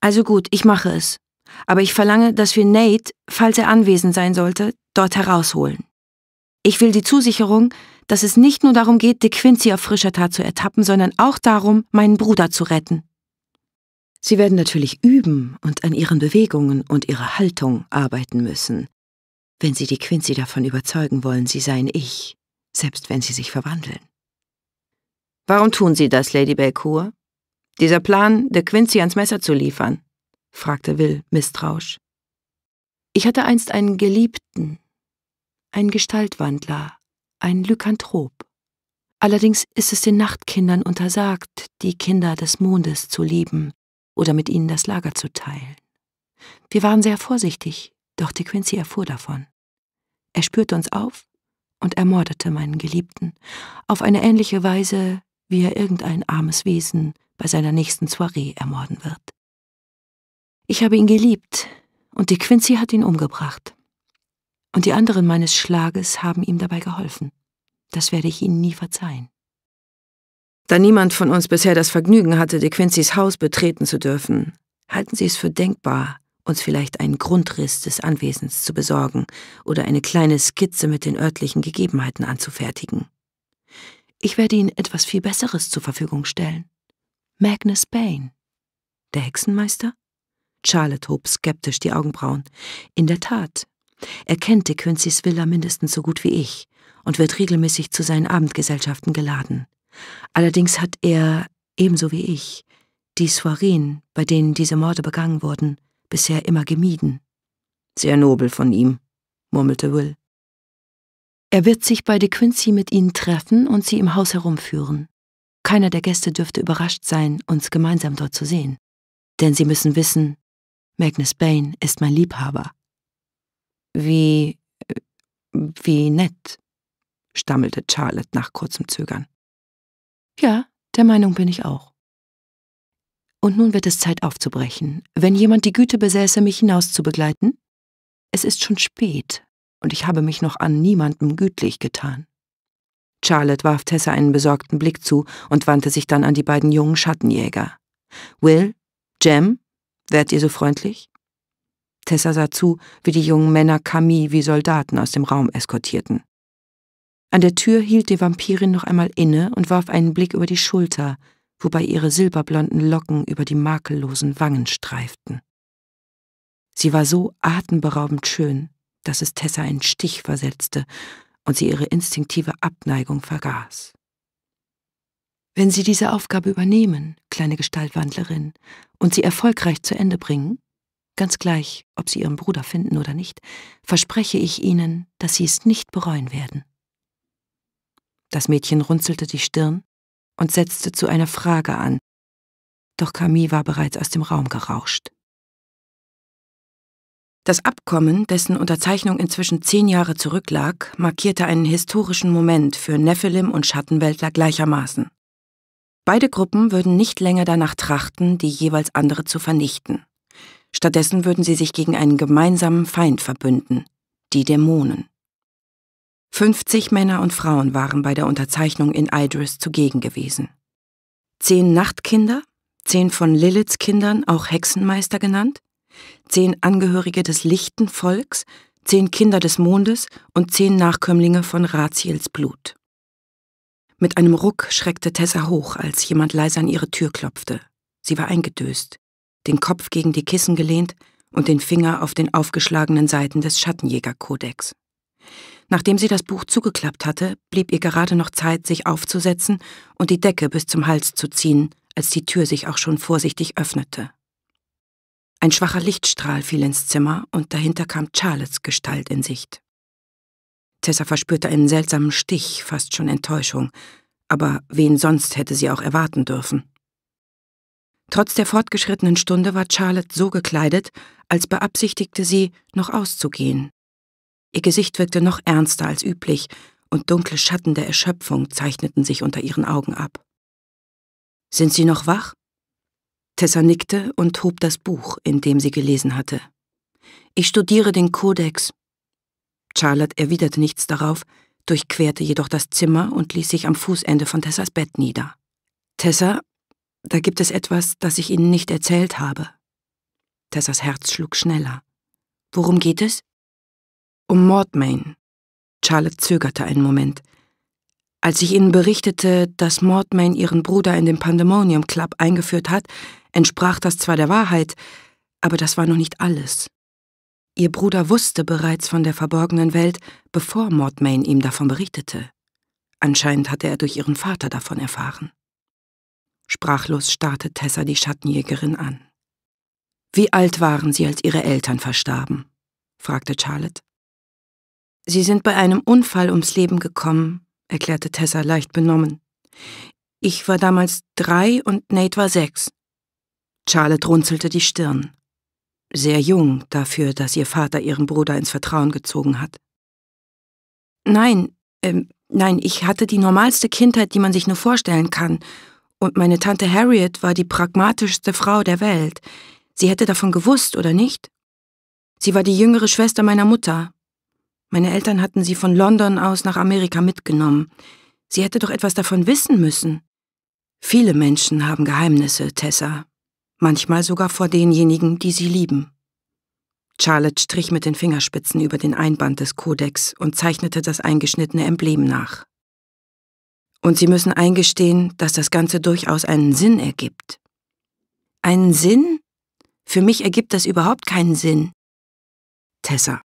Also gut, ich mache es, aber ich verlange, dass wir Nate, falls er anwesend sein sollte, dort herausholen. Ich will die Zusicherung, dass es nicht nur darum geht, De Quincy auf frischer Tat zu ertappen, sondern auch darum, meinen Bruder zu retten. Sie werden natürlich üben und an ihren Bewegungen und ihrer Haltung arbeiten müssen, wenn Sie De Quincy davon überzeugen wollen, sie seien ich, selbst wenn Sie sich verwandeln. Warum tun Sie das, Lady Belcour? Dieser Plan, De Quincy ans Messer zu liefern, fragte Will misstrauisch. Ich hatte einst einen Geliebten, einen Gestaltwandler, einen Lykanthrop. Allerdings ist es den Nachtkindern untersagt, die Kinder des Mondes zu lieben oder mit ihnen das Lager zu teilen. Wir waren sehr vorsichtig, doch De Quincey erfuhr davon. Er spürte uns auf und ermordete meinen Geliebten, auf eine ähnliche Weise, wie er irgendein armes Wesen bei seiner nächsten Soiree ermorden wird. Ich habe ihn geliebt und die Quincy hat ihn umgebracht. Und die anderen meines Schlages haben ihm dabei geholfen. Das werde ich ihnen nie verzeihen. Da niemand von uns bisher das Vergnügen hatte, De Quincys Haus betreten zu dürfen, halten Sie es für denkbar, uns vielleicht einen Grundriss des Anwesens zu besorgen oder eine kleine Skizze mit den örtlichen Gegebenheiten anzufertigen. Ich werde Ihnen etwas viel Besseres zur Verfügung stellen. Magnus Bain, der Hexenmeister? Charlotte hob skeptisch die Augenbrauen. In der Tat. Er kennt de Quincy's Villa mindestens so gut wie ich und wird regelmäßig zu seinen Abendgesellschaften geladen. Allerdings hat er, ebenso wie ich, die Soireen, bei denen diese Morde begangen wurden, bisher immer gemieden. Sehr nobel von ihm, murmelte Will. Er wird sich bei De Quincy mit Ihnen treffen und Sie im Haus herumführen. Keiner der Gäste dürfte überrascht sein, uns gemeinsam dort zu sehen. Denn Sie müssen wissen, Magnus Bain ist mein Liebhaber. Wie. wie nett, stammelte Charlotte nach kurzem Zögern. Ja, der Meinung bin ich auch. Und nun wird es Zeit aufzubrechen, wenn jemand die Güte besäße, mich hinaus zu begleiten? Es ist schon spät, und ich habe mich noch an niemandem gütlich getan. Charlotte warf Tessa einen besorgten Blick zu und wandte sich dann an die beiden jungen Schattenjäger. Will, Jem Wärt ihr so freundlich? Tessa sah zu, wie die jungen Männer Camille wie Soldaten aus dem Raum eskortierten. An der Tür hielt die Vampirin noch einmal inne und warf einen Blick über die Schulter, wobei ihre silberblonden Locken über die makellosen Wangen streiften. Sie war so atemberaubend schön, dass es Tessa einen Stich versetzte und sie ihre instinktive Abneigung vergaß. Wenn Sie diese Aufgabe übernehmen, kleine Gestaltwandlerin, und sie erfolgreich zu Ende bringen, ganz gleich, ob Sie Ihren Bruder finden oder nicht, verspreche ich Ihnen, dass Sie es nicht bereuen werden. Das Mädchen runzelte die Stirn und setzte zu einer Frage an, doch Camille war bereits aus dem Raum gerauscht. Das Abkommen, dessen Unterzeichnung inzwischen zehn Jahre zurücklag, markierte einen historischen Moment für Nephilim und Schattenwäldler gleichermaßen. Beide Gruppen würden nicht länger danach trachten, die jeweils andere zu vernichten. Stattdessen würden sie sich gegen einen gemeinsamen Feind verbünden, die Dämonen. 50 Männer und Frauen waren bei der Unterzeichnung in Idris zugegen gewesen. Zehn Nachtkinder, zehn von Liliths Kindern, auch Hexenmeister genannt, zehn Angehörige des lichten Volks, zehn Kinder des Mondes und zehn Nachkömmlinge von Raziels Blut. Mit einem Ruck schreckte Tessa hoch, als jemand leise an ihre Tür klopfte. Sie war eingedöst, den Kopf gegen die Kissen gelehnt und den Finger auf den aufgeschlagenen Seiten des Schattenjägerkodex. Nachdem sie das Buch zugeklappt hatte, blieb ihr gerade noch Zeit, sich aufzusetzen und die Decke bis zum Hals zu ziehen, als die Tür sich auch schon vorsichtig öffnete. Ein schwacher Lichtstrahl fiel ins Zimmer und dahinter kam Charles Gestalt in Sicht. Tessa verspürte einen seltsamen Stich, fast schon Enttäuschung. Aber wen sonst hätte sie auch erwarten dürfen? Trotz der fortgeschrittenen Stunde war Charlotte so gekleidet, als beabsichtigte sie, noch auszugehen. Ihr Gesicht wirkte noch ernster als üblich, und dunkle Schatten der Erschöpfung zeichneten sich unter ihren Augen ab. Sind Sie noch wach? Tessa nickte und hob das Buch, in dem sie gelesen hatte. Ich studiere den Kodex, Charlotte erwiderte nichts darauf, durchquerte jedoch das Zimmer und ließ sich am Fußende von Tessas Bett nieder. Tessa, da gibt es etwas, das ich Ihnen nicht erzählt habe. Tessas Herz schlug schneller. Worum geht es? Um Mordmain. Charlotte zögerte einen Moment. Als ich Ihnen berichtete, dass Mordmain ihren Bruder in den Pandemonium Club eingeführt hat, entsprach das zwar der Wahrheit, aber das war noch nicht alles. Ihr Bruder wusste bereits von der verborgenen Welt, bevor Mordmain ihm davon berichtete. Anscheinend hatte er durch ihren Vater davon erfahren. Sprachlos starrte Tessa die Schattenjägerin an. Wie alt waren Sie, als Ihre Eltern verstarben? fragte Charlotte. Sie sind bei einem Unfall ums Leben gekommen, erklärte Tessa leicht benommen. Ich war damals drei und Nate war sechs. Charlotte runzelte die Stirn sehr jung dafür, dass ihr Vater ihren Bruder ins Vertrauen gezogen hat. Nein, ähm, nein, ich hatte die normalste Kindheit, die man sich nur vorstellen kann, und meine Tante Harriet war die pragmatischste Frau der Welt. Sie hätte davon gewusst, oder nicht? Sie war die jüngere Schwester meiner Mutter. Meine Eltern hatten sie von London aus nach Amerika mitgenommen. Sie hätte doch etwas davon wissen müssen. Viele Menschen haben Geheimnisse, Tessa manchmal sogar vor denjenigen, die sie lieben. Charlotte strich mit den Fingerspitzen über den Einband des Kodex und zeichnete das eingeschnittene Emblem nach. Und Sie müssen eingestehen, dass das Ganze durchaus einen Sinn ergibt. Einen Sinn? Für mich ergibt das überhaupt keinen Sinn. Tessa.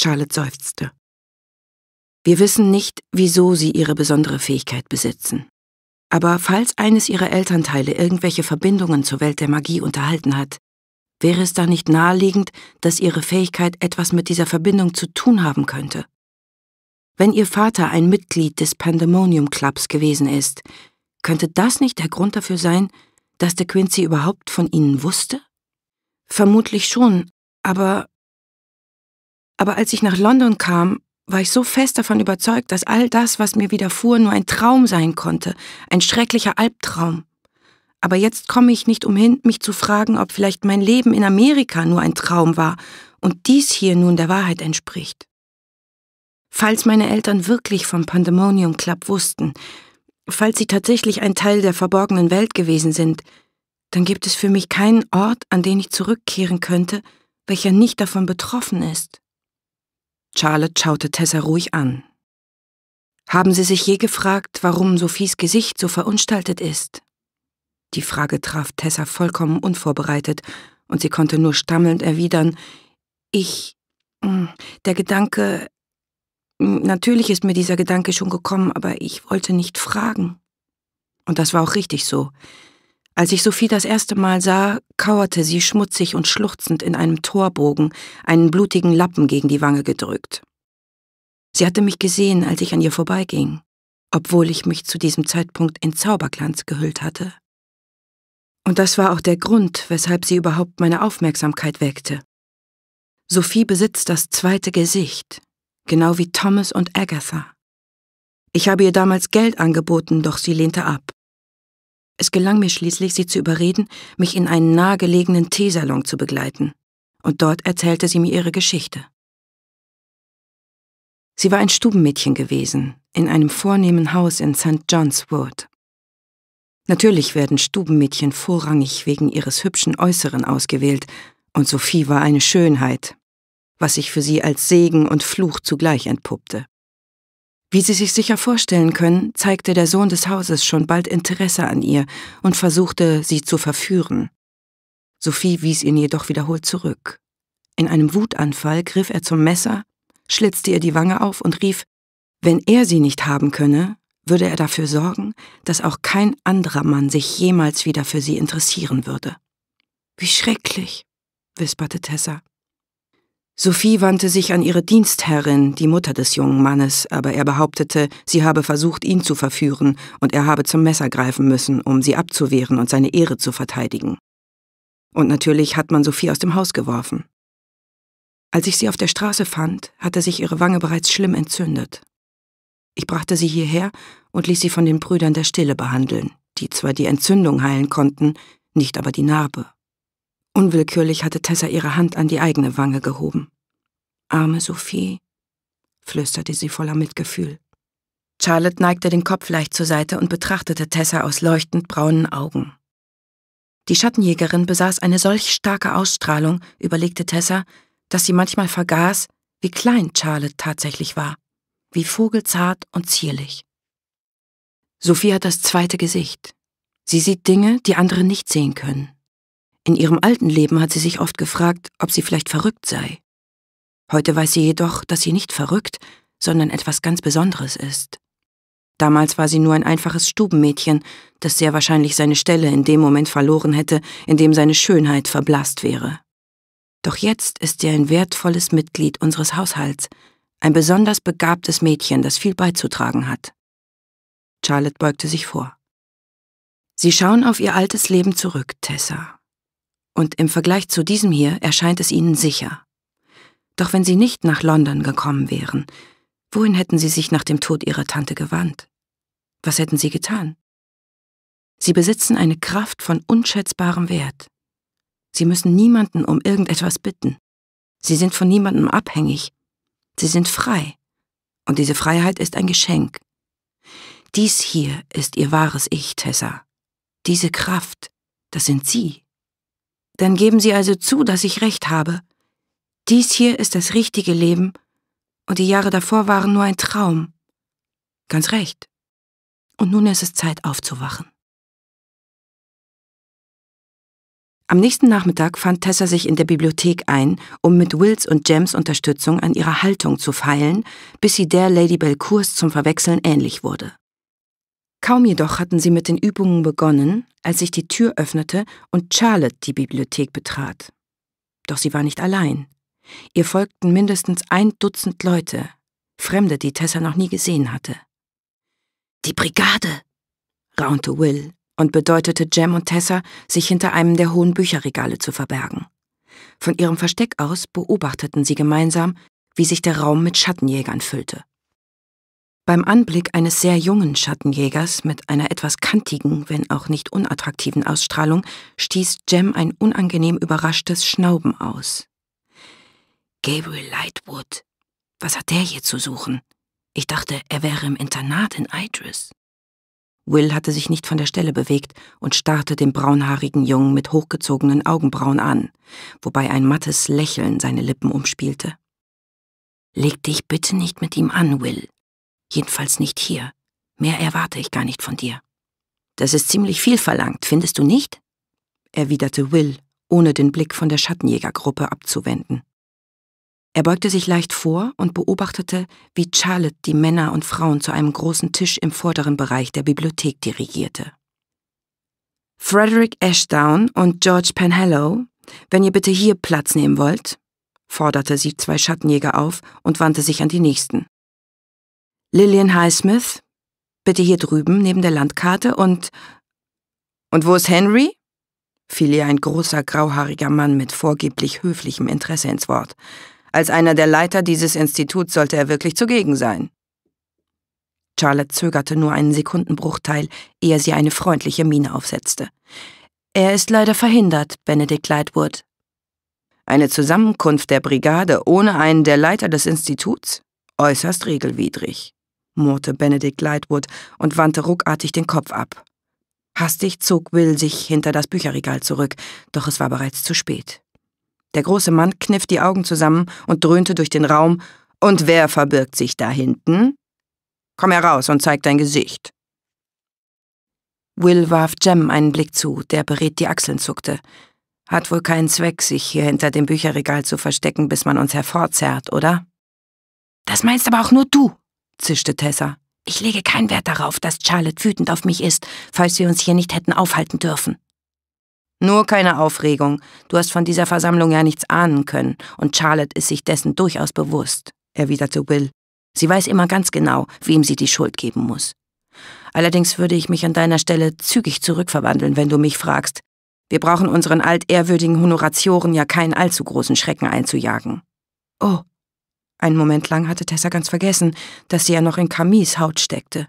Charlotte seufzte. Wir wissen nicht, wieso Sie Ihre besondere Fähigkeit besitzen. Aber falls eines ihrer Elternteile irgendwelche Verbindungen zur Welt der Magie unterhalten hat, wäre es da nicht naheliegend, dass ihre Fähigkeit etwas mit dieser Verbindung zu tun haben könnte? Wenn ihr Vater ein Mitglied des Pandemonium Clubs gewesen ist, könnte das nicht der Grund dafür sein, dass der Quincy überhaupt von ihnen wusste? Vermutlich schon, aber. Aber als ich nach London kam, war ich so fest davon überzeugt, dass all das, was mir widerfuhr, nur ein Traum sein konnte, ein schrecklicher Albtraum. Aber jetzt komme ich nicht umhin, mich zu fragen, ob vielleicht mein Leben in Amerika nur ein Traum war und dies hier nun der Wahrheit entspricht. Falls meine Eltern wirklich vom Pandemonium Club wussten, falls sie tatsächlich ein Teil der verborgenen Welt gewesen sind, dann gibt es für mich keinen Ort, an den ich zurückkehren könnte, welcher nicht davon betroffen ist. Charlotte schaute Tessa ruhig an. Haben Sie sich je gefragt, warum Sophies Gesicht so verunstaltet ist? Die Frage traf Tessa vollkommen unvorbereitet, und sie konnte nur stammelnd erwidern, ich, hm, der Gedanke, hm, natürlich ist mir dieser Gedanke schon gekommen, aber ich wollte nicht fragen. Und das war auch richtig so, als ich Sophie das erste Mal sah, kauerte sie schmutzig und schluchzend in einem Torbogen, einen blutigen Lappen gegen die Wange gedrückt. Sie hatte mich gesehen, als ich an ihr vorbeiging, obwohl ich mich zu diesem Zeitpunkt in Zauberglanz gehüllt hatte. Und das war auch der Grund, weshalb sie überhaupt meine Aufmerksamkeit weckte. Sophie besitzt das zweite Gesicht, genau wie Thomas und Agatha. Ich habe ihr damals Geld angeboten, doch sie lehnte ab. Es gelang mir schließlich, sie zu überreden, mich in einen nahegelegenen Teesalon zu begleiten, und dort erzählte sie mir ihre Geschichte. Sie war ein Stubenmädchen gewesen, in einem vornehmen Haus in St. John's Wood. Natürlich werden Stubenmädchen vorrangig wegen ihres hübschen Äußeren ausgewählt, und Sophie war eine Schönheit, was sich für sie als Segen und Fluch zugleich entpuppte. Wie Sie sich sicher vorstellen können, zeigte der Sohn des Hauses schon bald Interesse an ihr und versuchte, sie zu verführen. Sophie wies ihn jedoch wiederholt zurück. In einem Wutanfall griff er zum Messer, schlitzte ihr die Wange auf und rief, wenn er sie nicht haben könne, würde er dafür sorgen, dass auch kein anderer Mann sich jemals wieder für sie interessieren würde. Wie schrecklich, wisperte Tessa. Sophie wandte sich an ihre Dienstherrin, die Mutter des jungen Mannes, aber er behauptete, sie habe versucht, ihn zu verführen, und er habe zum Messer greifen müssen, um sie abzuwehren und seine Ehre zu verteidigen. Und natürlich hat man Sophie aus dem Haus geworfen. Als ich sie auf der Straße fand, hatte sich ihre Wange bereits schlimm entzündet. Ich brachte sie hierher und ließ sie von den Brüdern der Stille behandeln, die zwar die Entzündung heilen konnten, nicht aber die Narbe. Unwillkürlich hatte Tessa ihre Hand an die eigene Wange gehoben. Arme Sophie, flüsterte sie voller Mitgefühl. Charlotte neigte den Kopf leicht zur Seite und betrachtete Tessa aus leuchtend braunen Augen. Die Schattenjägerin besaß eine solch starke Ausstrahlung, überlegte Tessa, dass sie manchmal vergaß, wie klein Charlotte tatsächlich war, wie vogelzart und zierlich. Sophie hat das zweite Gesicht. Sie sieht Dinge, die andere nicht sehen können. In ihrem alten Leben hat sie sich oft gefragt, ob sie vielleicht verrückt sei. Heute weiß sie jedoch, dass sie nicht verrückt, sondern etwas ganz Besonderes ist. Damals war sie nur ein einfaches Stubenmädchen, das sehr wahrscheinlich seine Stelle in dem Moment verloren hätte, in dem seine Schönheit verblasst wäre. Doch jetzt ist sie ein wertvolles Mitglied unseres Haushalts, ein besonders begabtes Mädchen, das viel beizutragen hat. Charlotte beugte sich vor. Sie schauen auf ihr altes Leben zurück, Tessa, und im Vergleich zu diesem hier erscheint es ihnen sicher. Doch wenn sie nicht nach London gekommen wären, wohin hätten sie sich nach dem Tod ihrer Tante gewandt? Was hätten sie getan? Sie besitzen eine Kraft von unschätzbarem Wert. Sie müssen niemanden um irgendetwas bitten. Sie sind von niemandem abhängig. Sie sind frei. Und diese Freiheit ist ein Geschenk. Dies hier ist ihr wahres Ich, Tessa. Diese Kraft, das sind Sie dann geben Sie also zu, dass ich recht habe. Dies hier ist das richtige Leben und die Jahre davor waren nur ein Traum. Ganz recht. Und nun ist es Zeit aufzuwachen. Am nächsten Nachmittag fand Tessa sich in der Bibliothek ein, um mit Wills und Jems Unterstützung an ihrer Haltung zu feilen, bis sie der Lady Belcours zum Verwechseln ähnlich wurde. Kaum jedoch hatten sie mit den Übungen begonnen, als sich die Tür öffnete und Charlotte die Bibliothek betrat. Doch sie war nicht allein. Ihr folgten mindestens ein Dutzend Leute, Fremde, die Tessa noch nie gesehen hatte. Die Brigade, raunte Will und bedeutete Jem und Tessa, sich hinter einem der hohen Bücherregale zu verbergen. Von ihrem Versteck aus beobachteten sie gemeinsam, wie sich der Raum mit Schattenjägern füllte. Beim Anblick eines sehr jungen Schattenjägers mit einer etwas kantigen, wenn auch nicht unattraktiven Ausstrahlung stieß Jem ein unangenehm überraschtes Schnauben aus. Gabriel Lightwood, was hat der hier zu suchen? Ich dachte, er wäre im Internat in Idris. Will hatte sich nicht von der Stelle bewegt und starrte den braunhaarigen Jungen mit hochgezogenen Augenbrauen an, wobei ein mattes Lächeln seine Lippen umspielte. Leg dich bitte nicht mit ihm an, Will, Jedenfalls nicht hier. Mehr erwarte ich gar nicht von dir. Das ist ziemlich viel verlangt, findest du nicht? erwiderte Will, ohne den Blick von der Schattenjägergruppe abzuwenden. Er beugte sich leicht vor und beobachtete, wie Charlotte die Männer und Frauen zu einem großen Tisch im vorderen Bereich der Bibliothek dirigierte. Frederick Ashdown und George Penhallow, wenn ihr bitte hier Platz nehmen wollt, forderte sie zwei Schattenjäger auf und wandte sich an die nächsten. Lillian Highsmith, bitte hier drüben neben der Landkarte und... Und wo ist Henry? fiel ihr ein großer, grauhaariger Mann mit vorgeblich höflichem Interesse ins Wort. Als einer der Leiter dieses Instituts sollte er wirklich zugegen sein. Charlotte zögerte nur einen Sekundenbruchteil, ehe sie eine freundliche Miene aufsetzte. Er ist leider verhindert, Benedict Lightwood. Eine Zusammenkunft der Brigade ohne einen der Leiter des Instituts? Äußerst regelwidrig murrte Benedict Lightwood und wandte ruckartig den Kopf ab. Hastig zog Will sich hinter das Bücherregal zurück, doch es war bereits zu spät. Der große Mann kniff die Augen zusammen und dröhnte durch den Raum, und wer verbirgt sich da hinten? Komm heraus und zeig dein Gesicht. Will warf Jem einen Blick zu, der beredt die Achseln zuckte. Hat wohl keinen Zweck, sich hier hinter dem Bücherregal zu verstecken, bis man uns hervorzerrt, oder? Das meinst aber auch nur du, zischte Tessa. Ich lege keinen Wert darauf, dass Charlotte wütend auf mich ist, falls wir uns hier nicht hätten aufhalten dürfen. Nur keine Aufregung. Du hast von dieser Versammlung ja nichts ahnen können, und Charlotte ist sich dessen durchaus bewusst, erwiderte Will. Sie weiß immer ganz genau, wem sie die Schuld geben muss. Allerdings würde ich mich an deiner Stelle zügig zurückverwandeln, wenn du mich fragst. Wir brauchen unseren altehrwürdigen Honoratioren ja keinen allzu großen Schrecken einzujagen. Oh, einen Moment lang hatte Tessa ganz vergessen, dass sie ja noch in Camis Haut steckte.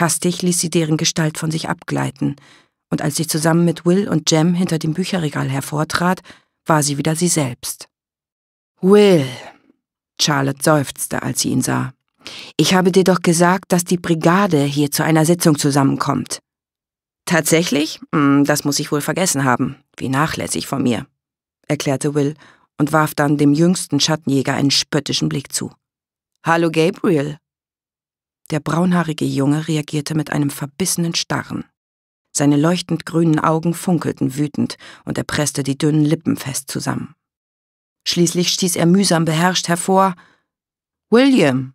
Hastig ließ sie deren Gestalt von sich abgleiten, und als sie zusammen mit Will und Jem hinter dem Bücherregal hervortrat, war sie wieder sie selbst. Will, Charlotte seufzte, als sie ihn sah. Ich habe dir doch gesagt, dass die Brigade hier zu einer Sitzung zusammenkommt. Tatsächlich? Hm, das muss ich wohl vergessen haben. Wie nachlässig von mir, erklärte Will und warf dann dem jüngsten Schattenjäger einen spöttischen Blick zu. Hallo Gabriel. Der braunhaarige Junge reagierte mit einem verbissenen Starren. Seine leuchtend grünen Augen funkelten wütend und er presste die dünnen Lippen fest zusammen. Schließlich stieß er mühsam beherrscht hervor William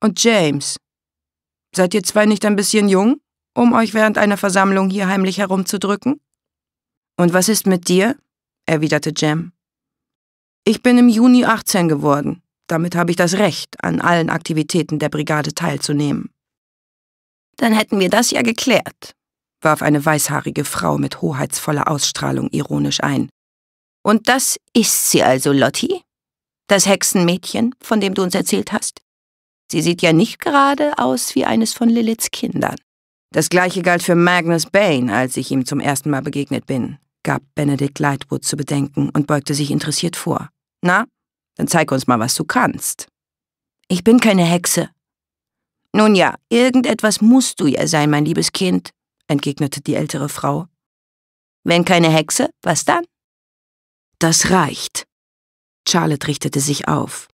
und James. Seid ihr zwei nicht ein bisschen jung, um euch während einer Versammlung hier heimlich herumzudrücken? Und was ist mit dir? erwiderte Jem. Ich bin im Juni 18 geworden. Damit habe ich das Recht, an allen Aktivitäten der Brigade teilzunehmen. Dann hätten wir das ja geklärt, warf eine weißhaarige Frau mit hoheitsvoller Ausstrahlung ironisch ein. Und das ist sie also, Lotti? Das Hexenmädchen, von dem du uns erzählt hast? Sie sieht ja nicht gerade aus wie eines von Liliths Kindern. Das gleiche galt für Magnus Bane, als ich ihm zum ersten Mal begegnet bin gab Benedict Lightwood zu bedenken und beugte sich interessiert vor. Na, dann zeig uns mal, was du kannst. Ich bin keine Hexe. Nun ja, irgendetwas musst du ja sein, mein liebes Kind, entgegnete die ältere Frau. Wenn keine Hexe, was dann? Das reicht. Charlotte richtete sich auf.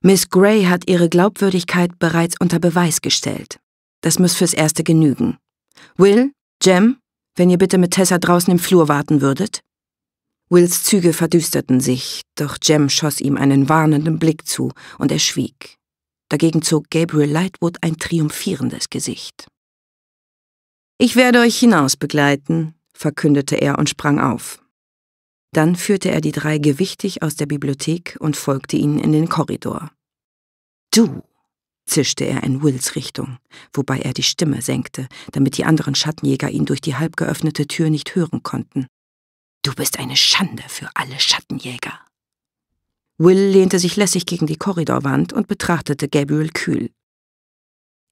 Miss Gray hat ihre Glaubwürdigkeit bereits unter Beweis gestellt. Das muss fürs Erste genügen. Will, Jem, wenn ihr bitte mit Tessa draußen im Flur warten würdet? Wills Züge verdüsterten sich, doch Jem schoss ihm einen warnenden Blick zu, und er schwieg. Dagegen zog Gabriel Lightwood ein triumphierendes Gesicht. Ich werde euch hinaus begleiten, verkündete er und sprang auf. Dann führte er die drei gewichtig aus der Bibliothek und folgte ihnen in den Korridor. Du, zischte er in Wills Richtung, wobei er die Stimme senkte, damit die anderen Schattenjäger ihn durch die halb geöffnete Tür nicht hören konnten. Du bist eine Schande für alle Schattenjäger. Will lehnte sich lässig gegen die Korridorwand und betrachtete Gabriel kühl.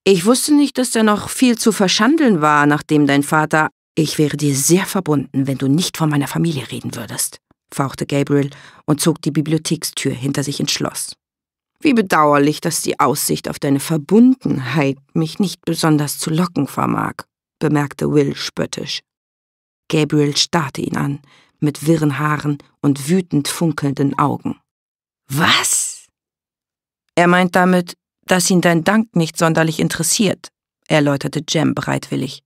Ich wusste nicht, dass da noch viel zu verschandeln war, nachdem dein Vater. Ich wäre dir sehr verbunden, wenn du nicht von meiner Familie reden würdest, fauchte Gabriel und zog die Bibliothekstür hinter sich ins Schloss. Wie bedauerlich, dass die Aussicht auf deine Verbundenheit mich nicht besonders zu locken vermag, bemerkte Will spöttisch. Gabriel starrte ihn an, mit wirren Haaren und wütend funkelnden Augen. Was? Er meint damit, dass ihn dein Dank nicht sonderlich interessiert, erläuterte Jem bereitwillig.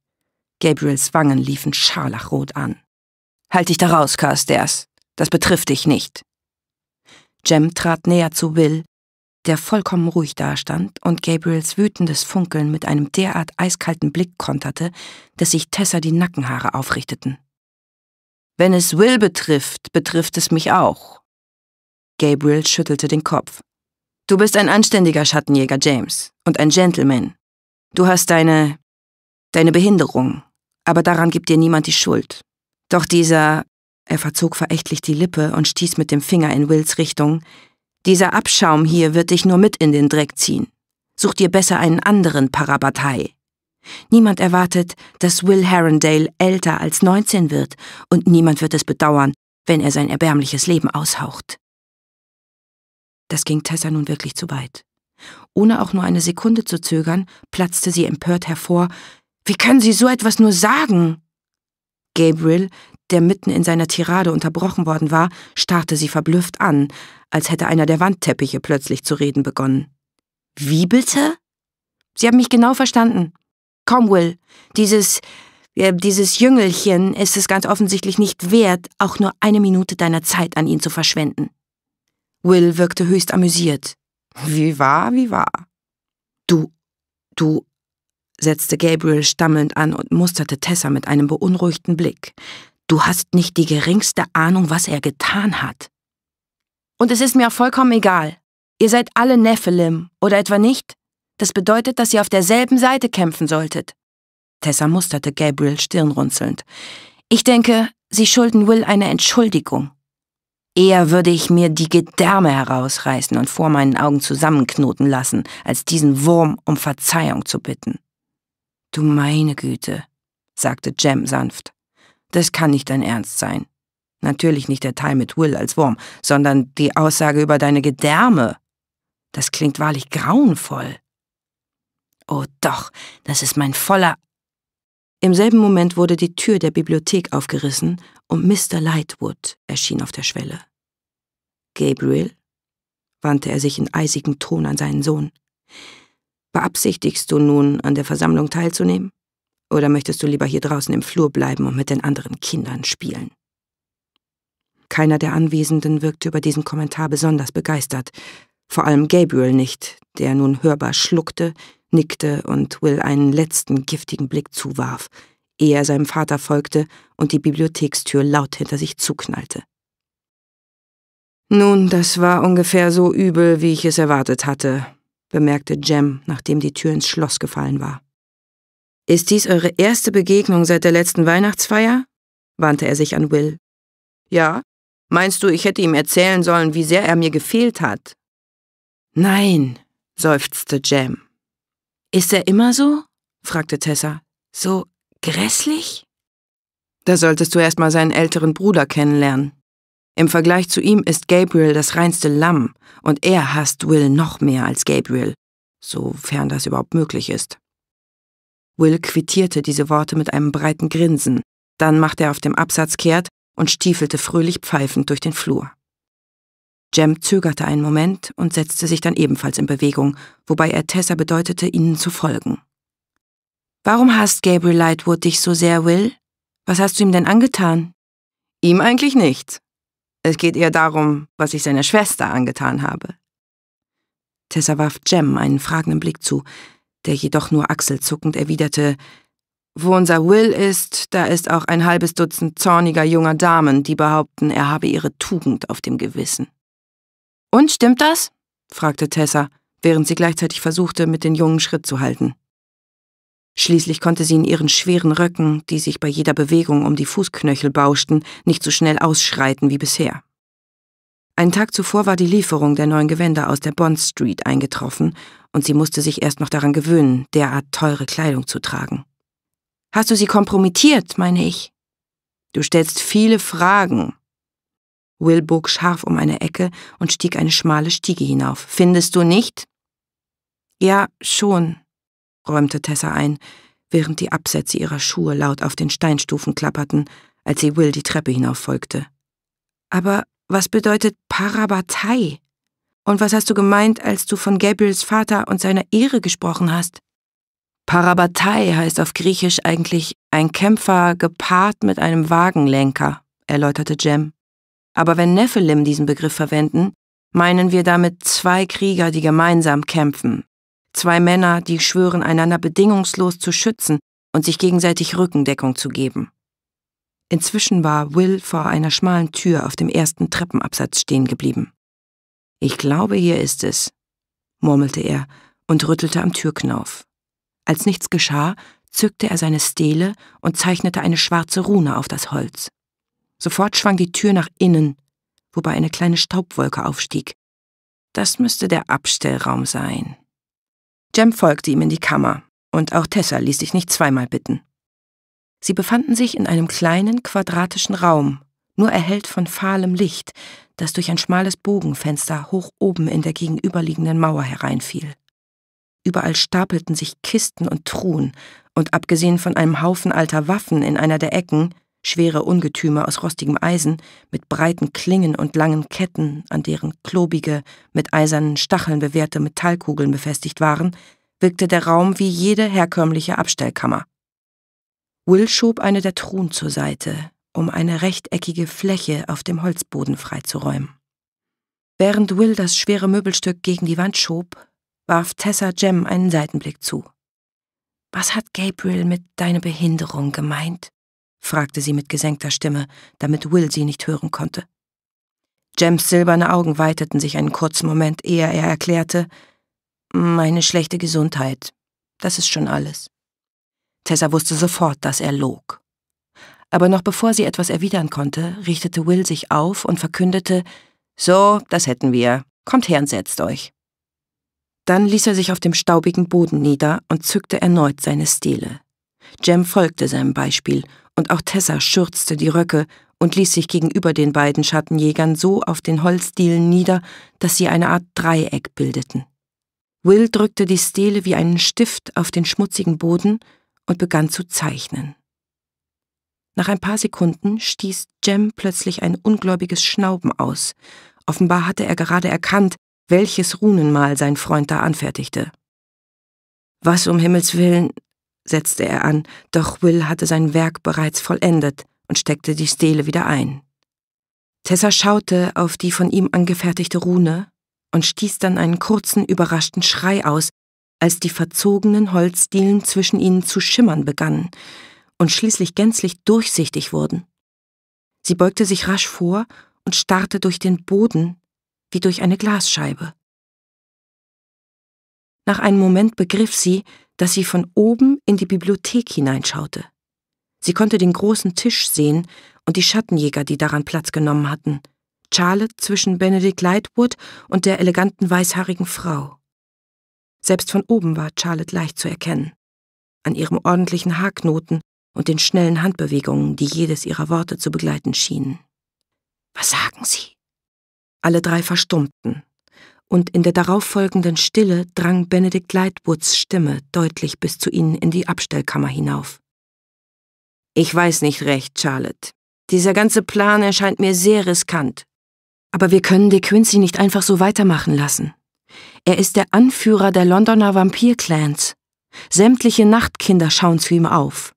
Gabriels Wangen liefen scharlachrot an. Halt dich da raus, Carstairs. Das betrifft dich nicht. Jem trat näher zu Will der vollkommen ruhig dastand und Gabriels wütendes Funkeln mit einem derart eiskalten Blick konterte, dass sich Tessa die Nackenhaare aufrichteten. Wenn es Will betrifft, betrifft es mich auch. Gabriel schüttelte den Kopf. Du bist ein anständiger Schattenjäger, James, und ein Gentleman. Du hast deine. deine Behinderung, aber daran gibt dir niemand die Schuld. Doch dieser. Er verzog verächtlich die Lippe und stieß mit dem Finger in Wills Richtung, dieser Abschaum hier wird dich nur mit in den Dreck ziehen. Such dir besser einen anderen Parabatei. Niemand erwartet, dass Will Herondale älter als 19 wird, und niemand wird es bedauern, wenn er sein erbärmliches Leben aushaucht. Das ging Tessa nun wirklich zu weit. Ohne auch nur eine Sekunde zu zögern, platzte sie empört hervor Wie können Sie so etwas nur sagen? Gabriel, der mitten in seiner Tirade unterbrochen worden war, starrte sie verblüfft an, als hätte einer der Wandteppiche plötzlich zu reden begonnen. Wie bitte? Sie haben mich genau verstanden. Komm, Will, dieses, äh, dieses Jüngelchen ist es ganz offensichtlich nicht wert, auch nur eine Minute deiner Zeit an ihn zu verschwenden. Will wirkte höchst amüsiert. Wie wahr, wie wahr. Du, du, setzte Gabriel stammelnd an und musterte Tessa mit einem beunruhigten Blick. Du hast nicht die geringste Ahnung, was er getan hat. Und es ist mir auch vollkommen egal. Ihr seid alle Nephilim, oder etwa nicht? Das bedeutet, dass ihr auf derselben Seite kämpfen solltet. Tessa musterte Gabriel stirnrunzelnd. Ich denke, Sie schulden Will eine Entschuldigung. Eher würde ich mir die Gedärme herausreißen und vor meinen Augen zusammenknoten lassen, als diesen Wurm um Verzeihung zu bitten. Du meine Güte, sagte Jem sanft. Das kann nicht dein Ernst sein. Natürlich nicht der Teil mit Will als Wurm, sondern die Aussage über deine Gedärme. Das klingt wahrlich grauenvoll. Oh doch, das ist mein voller. Im selben Moment wurde die Tür der Bibliothek aufgerissen und Mr. Lightwood erschien auf der Schwelle. Gabriel, wandte er sich in eisigem Ton an seinen Sohn, beabsichtigst du nun, an der Versammlung teilzunehmen? Oder möchtest du lieber hier draußen im Flur bleiben und mit den anderen Kindern spielen? Keiner der Anwesenden wirkte über diesen Kommentar besonders begeistert. Vor allem Gabriel nicht, der nun hörbar schluckte, nickte und Will einen letzten giftigen Blick zuwarf, ehe er seinem Vater folgte und die Bibliothekstür laut hinter sich zuknallte. Nun, das war ungefähr so übel, wie ich es erwartet hatte, bemerkte Jem, nachdem die Tür ins Schloss gefallen war. Ist dies eure erste Begegnung seit der letzten Weihnachtsfeier? wandte er sich an Will. Ja, Meinst du, ich hätte ihm erzählen sollen, wie sehr er mir gefehlt hat? Nein, seufzte Jam. Ist er immer so? fragte Tessa. So grässlich? Da solltest du erstmal seinen älteren Bruder kennenlernen. Im Vergleich zu ihm ist Gabriel das reinste Lamm und er hasst Will noch mehr als Gabriel, sofern das überhaupt möglich ist. Will quittierte diese Worte mit einem breiten Grinsen. Dann machte er auf dem Absatz kehrt und stiefelte fröhlich pfeifend durch den Flur. Jem zögerte einen Moment und setzte sich dann ebenfalls in Bewegung, wobei er Tessa bedeutete, ihnen zu folgen. Warum hasst Gabriel Lightwood dich so sehr, Will? Was hast du ihm denn angetan? Ihm eigentlich nichts. Es geht eher darum, was ich seiner Schwester angetan habe. Tessa warf Jem einen fragenden Blick zu, der jedoch nur achselzuckend erwiderte, wo unser Will ist, da ist auch ein halbes Dutzend zorniger junger Damen, die behaupten, er habe ihre Tugend auf dem Gewissen. Und stimmt das? fragte Tessa, während sie gleichzeitig versuchte, mit den Jungen Schritt zu halten. Schließlich konnte sie in ihren schweren Röcken, die sich bei jeder Bewegung um die Fußknöchel bauschten, nicht so schnell ausschreiten wie bisher. Einen Tag zuvor war die Lieferung der neuen Gewänder aus der Bond Street eingetroffen und sie musste sich erst noch daran gewöhnen, derart teure Kleidung zu tragen. Hast du sie kompromittiert, meine ich? Du stellst viele Fragen. Will bog scharf um eine Ecke und stieg eine schmale Stiege hinauf. Findest du nicht? Ja, schon, räumte Tessa ein, während die Absätze ihrer Schuhe laut auf den Steinstufen klapperten, als sie Will die Treppe hinauf folgte. Aber was bedeutet Parabatei? Und was hast du gemeint, als du von Gabriels Vater und seiner Ehre gesprochen hast? Parabatai heißt auf Griechisch eigentlich ein Kämpfer gepaart mit einem Wagenlenker, erläuterte Jem. Aber wenn Nephilim diesen Begriff verwenden, meinen wir damit zwei Krieger, die gemeinsam kämpfen. Zwei Männer, die schwören, einander bedingungslos zu schützen und sich gegenseitig Rückendeckung zu geben. Inzwischen war Will vor einer schmalen Tür auf dem ersten Treppenabsatz stehen geblieben. Ich glaube, hier ist es, murmelte er und rüttelte am Türknauf. Als nichts geschah, zückte er seine Stele und zeichnete eine schwarze Rune auf das Holz. Sofort schwang die Tür nach innen, wobei eine kleine Staubwolke aufstieg. Das müsste der Abstellraum sein. Jem folgte ihm in die Kammer, und auch Tessa ließ sich nicht zweimal bitten. Sie befanden sich in einem kleinen, quadratischen Raum, nur erhellt von fahlem Licht, das durch ein schmales Bogenfenster hoch oben in der gegenüberliegenden Mauer hereinfiel. Überall stapelten sich Kisten und Truhen, und abgesehen von einem Haufen alter Waffen in einer der Ecken, schwere Ungetüme aus rostigem Eisen mit breiten Klingen und langen Ketten, an deren klobige, mit eisernen Stacheln bewehrte Metallkugeln befestigt waren, wirkte der Raum wie jede herkömmliche Abstellkammer. Will schob eine der Truhen zur Seite, um eine rechteckige Fläche auf dem Holzboden freizuräumen. Während Will das schwere Möbelstück gegen die Wand schob, warf Tessa Jem einen Seitenblick zu. Was hat Gabriel mit deiner Behinderung gemeint? fragte sie mit gesenkter Stimme, damit Will sie nicht hören konnte. Jems silberne Augen weiteten sich einen kurzen Moment, ehe er erklärte, meine schlechte Gesundheit, das ist schon alles. Tessa wusste sofort, dass er log. Aber noch bevor sie etwas erwidern konnte, richtete Will sich auf und verkündete, so, das hätten wir. Kommt her und setzt euch. Dann ließ er sich auf dem staubigen Boden nieder und zückte erneut seine Stele. Jem folgte seinem Beispiel, und auch Tessa schürzte die Röcke und ließ sich gegenüber den beiden Schattenjägern so auf den Holzdielen nieder, dass sie eine Art Dreieck bildeten. Will drückte die Stele wie einen Stift auf den schmutzigen Boden und begann zu zeichnen. Nach ein paar Sekunden stieß Jem plötzlich ein ungläubiges Schnauben aus. Offenbar hatte er gerade erkannt, welches Runenmal sein Freund da anfertigte. Was um Himmels willen, setzte er an, doch Will hatte sein Werk bereits vollendet und steckte die Stele wieder ein. Tessa schaute auf die von ihm angefertigte Rune und stieß dann einen kurzen, überraschten Schrei aus, als die verzogenen Holzdielen zwischen ihnen zu schimmern begannen und schließlich gänzlich durchsichtig wurden. Sie beugte sich rasch vor und starrte durch den Boden wie durch eine Glasscheibe. Nach einem Moment begriff sie, dass sie von oben in die Bibliothek hineinschaute. Sie konnte den großen Tisch sehen und die Schattenjäger, die daran Platz genommen hatten. Charlotte zwischen Benedict Lightwood und der eleganten weißhaarigen Frau. Selbst von oben war Charlotte leicht zu erkennen. An ihrem ordentlichen Haarknoten und den schnellen Handbewegungen, die jedes ihrer Worte zu begleiten schienen. Was sagen Sie? Alle drei verstummten. Und in der darauffolgenden Stille drang Benedikt Lightwoods Stimme deutlich bis zu ihnen in die Abstellkammer hinauf. Ich weiß nicht recht, Charlotte. Dieser ganze Plan erscheint mir sehr riskant. Aber wir können De Quincy nicht einfach so weitermachen lassen. Er ist der Anführer der Londoner Vampir-Clans. Sämtliche Nachtkinder schauen zu ihm auf.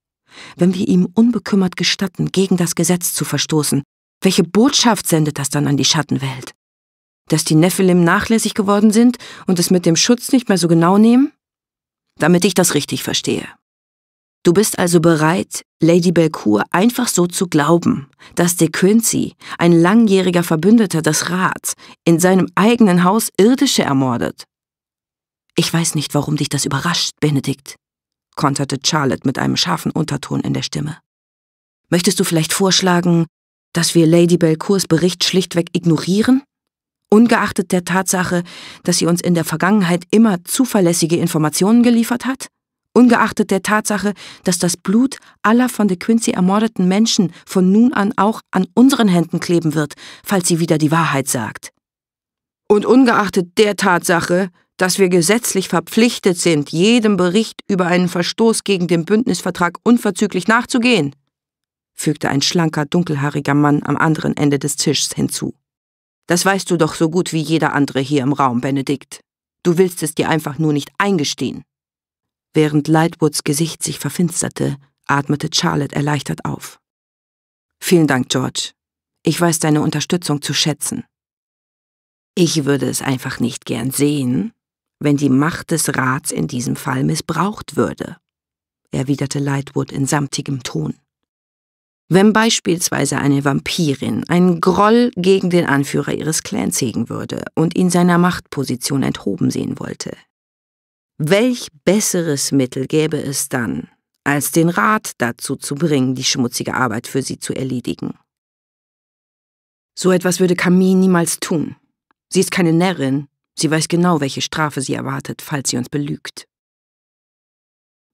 Wenn wir ihm unbekümmert gestatten, gegen das Gesetz zu verstoßen, welche Botschaft sendet das dann an die Schattenwelt? Dass die Nephilim nachlässig geworden sind und es mit dem Schutz nicht mehr so genau nehmen? Damit ich das richtig verstehe. Du bist also bereit, Lady Belcour einfach so zu glauben, dass De Quincy, ein langjähriger Verbündeter des Rats, in seinem eigenen Haus Irdische ermordet. Ich weiß nicht, warum dich das überrascht, Benedikt, konterte Charlotte mit einem scharfen Unterton in der Stimme. Möchtest du vielleicht vorschlagen, dass wir Lady Belcours Bericht schlichtweg ignorieren? Ungeachtet der Tatsache, dass sie uns in der Vergangenheit immer zuverlässige Informationen geliefert hat? Ungeachtet der Tatsache, dass das Blut aller von de Quincy ermordeten Menschen von nun an auch an unseren Händen kleben wird, falls sie wieder die Wahrheit sagt. Und ungeachtet der Tatsache, dass wir gesetzlich verpflichtet sind, jedem Bericht über einen Verstoß gegen den Bündnisvertrag unverzüglich nachzugehen fügte ein schlanker, dunkelhaariger Mann am anderen Ende des Tisches hinzu. Das weißt du doch so gut wie jeder andere hier im Raum, Benedikt. Du willst es dir einfach nur nicht eingestehen. Während Lightwoods Gesicht sich verfinsterte, atmete Charlotte erleichtert auf. Vielen Dank, George. Ich weiß deine Unterstützung zu schätzen. Ich würde es einfach nicht gern sehen, wenn die Macht des Rats in diesem Fall missbraucht würde, erwiderte Lightwood in samtigem Ton. Wenn beispielsweise eine Vampirin einen Groll gegen den Anführer ihres Clans hegen würde und ihn seiner Machtposition enthoben sehen wollte. Welch besseres Mittel gäbe es dann, als den Rat dazu zu bringen, die schmutzige Arbeit für sie zu erledigen? So etwas würde Camille niemals tun. Sie ist keine Närrin, sie weiß genau, welche Strafe sie erwartet, falls sie uns belügt.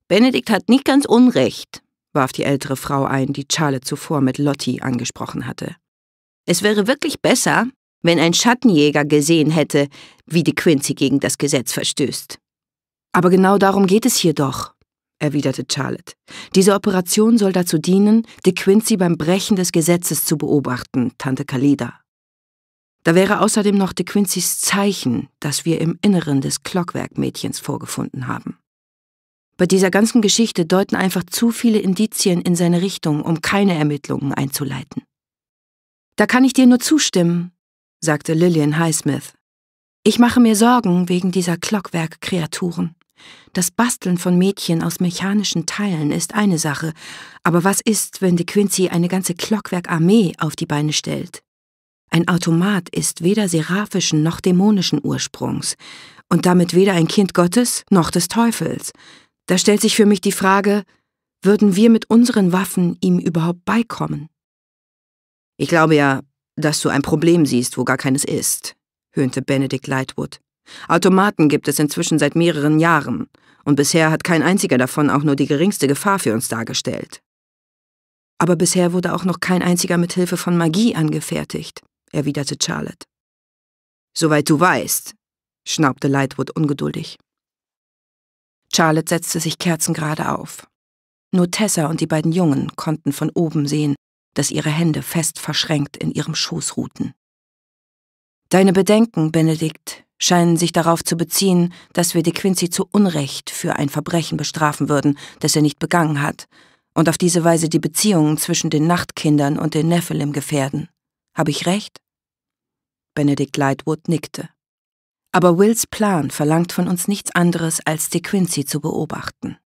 Benedikt hat nicht ganz Unrecht, warf die ältere Frau ein, die Charlotte zuvor mit Lotti angesprochen hatte. Es wäre wirklich besser, wenn ein Schattenjäger gesehen hätte, wie De Quincy gegen das Gesetz verstößt. Aber genau darum geht es hier doch, erwiderte Charlotte. Diese Operation soll dazu dienen, De Quincy beim Brechen des Gesetzes zu beobachten, Tante Kalida. Da wäre außerdem noch De Quincys Zeichen, das wir im Inneren des clockwerk vorgefunden haben. Bei dieser ganzen Geschichte deuten einfach zu viele Indizien in seine Richtung, um keine Ermittlungen einzuleiten. Da kann ich dir nur zustimmen, sagte Lillian Highsmith. Ich mache mir Sorgen wegen dieser Clockwerk-Kreaturen. Das Basteln von Mädchen aus mechanischen Teilen ist eine Sache, aber was ist, wenn De Quincy eine ganze Clockwerk-Armee auf die Beine stellt? Ein Automat ist weder seraphischen noch dämonischen Ursprungs und damit weder ein Kind Gottes noch des Teufels, da stellt sich für mich die Frage, würden wir mit unseren Waffen ihm überhaupt beikommen? Ich glaube ja, dass du ein Problem siehst, wo gar keines ist, höhnte Benedict Lightwood. Automaten gibt es inzwischen seit mehreren Jahren, und bisher hat kein einziger davon auch nur die geringste Gefahr für uns dargestellt. Aber bisher wurde auch noch kein einziger mit Hilfe von Magie angefertigt, erwiderte Charlotte. Soweit du weißt, schnaubte Lightwood ungeduldig. Charlotte setzte sich kerzengerade auf. Nur Tessa und die beiden Jungen konnten von oben sehen, dass ihre Hände fest verschränkt in ihrem Schoß ruhten. Deine Bedenken, Benedikt, scheinen sich darauf zu beziehen, dass wir De Quincy zu Unrecht für ein Verbrechen bestrafen würden, das er nicht begangen hat, und auf diese Weise die Beziehungen zwischen den Nachtkindern und den Nephilim gefährden. Habe ich recht? Benedikt Lightwood nickte. Aber Wills Plan verlangt von uns nichts anderes, als De Quincey zu beobachten.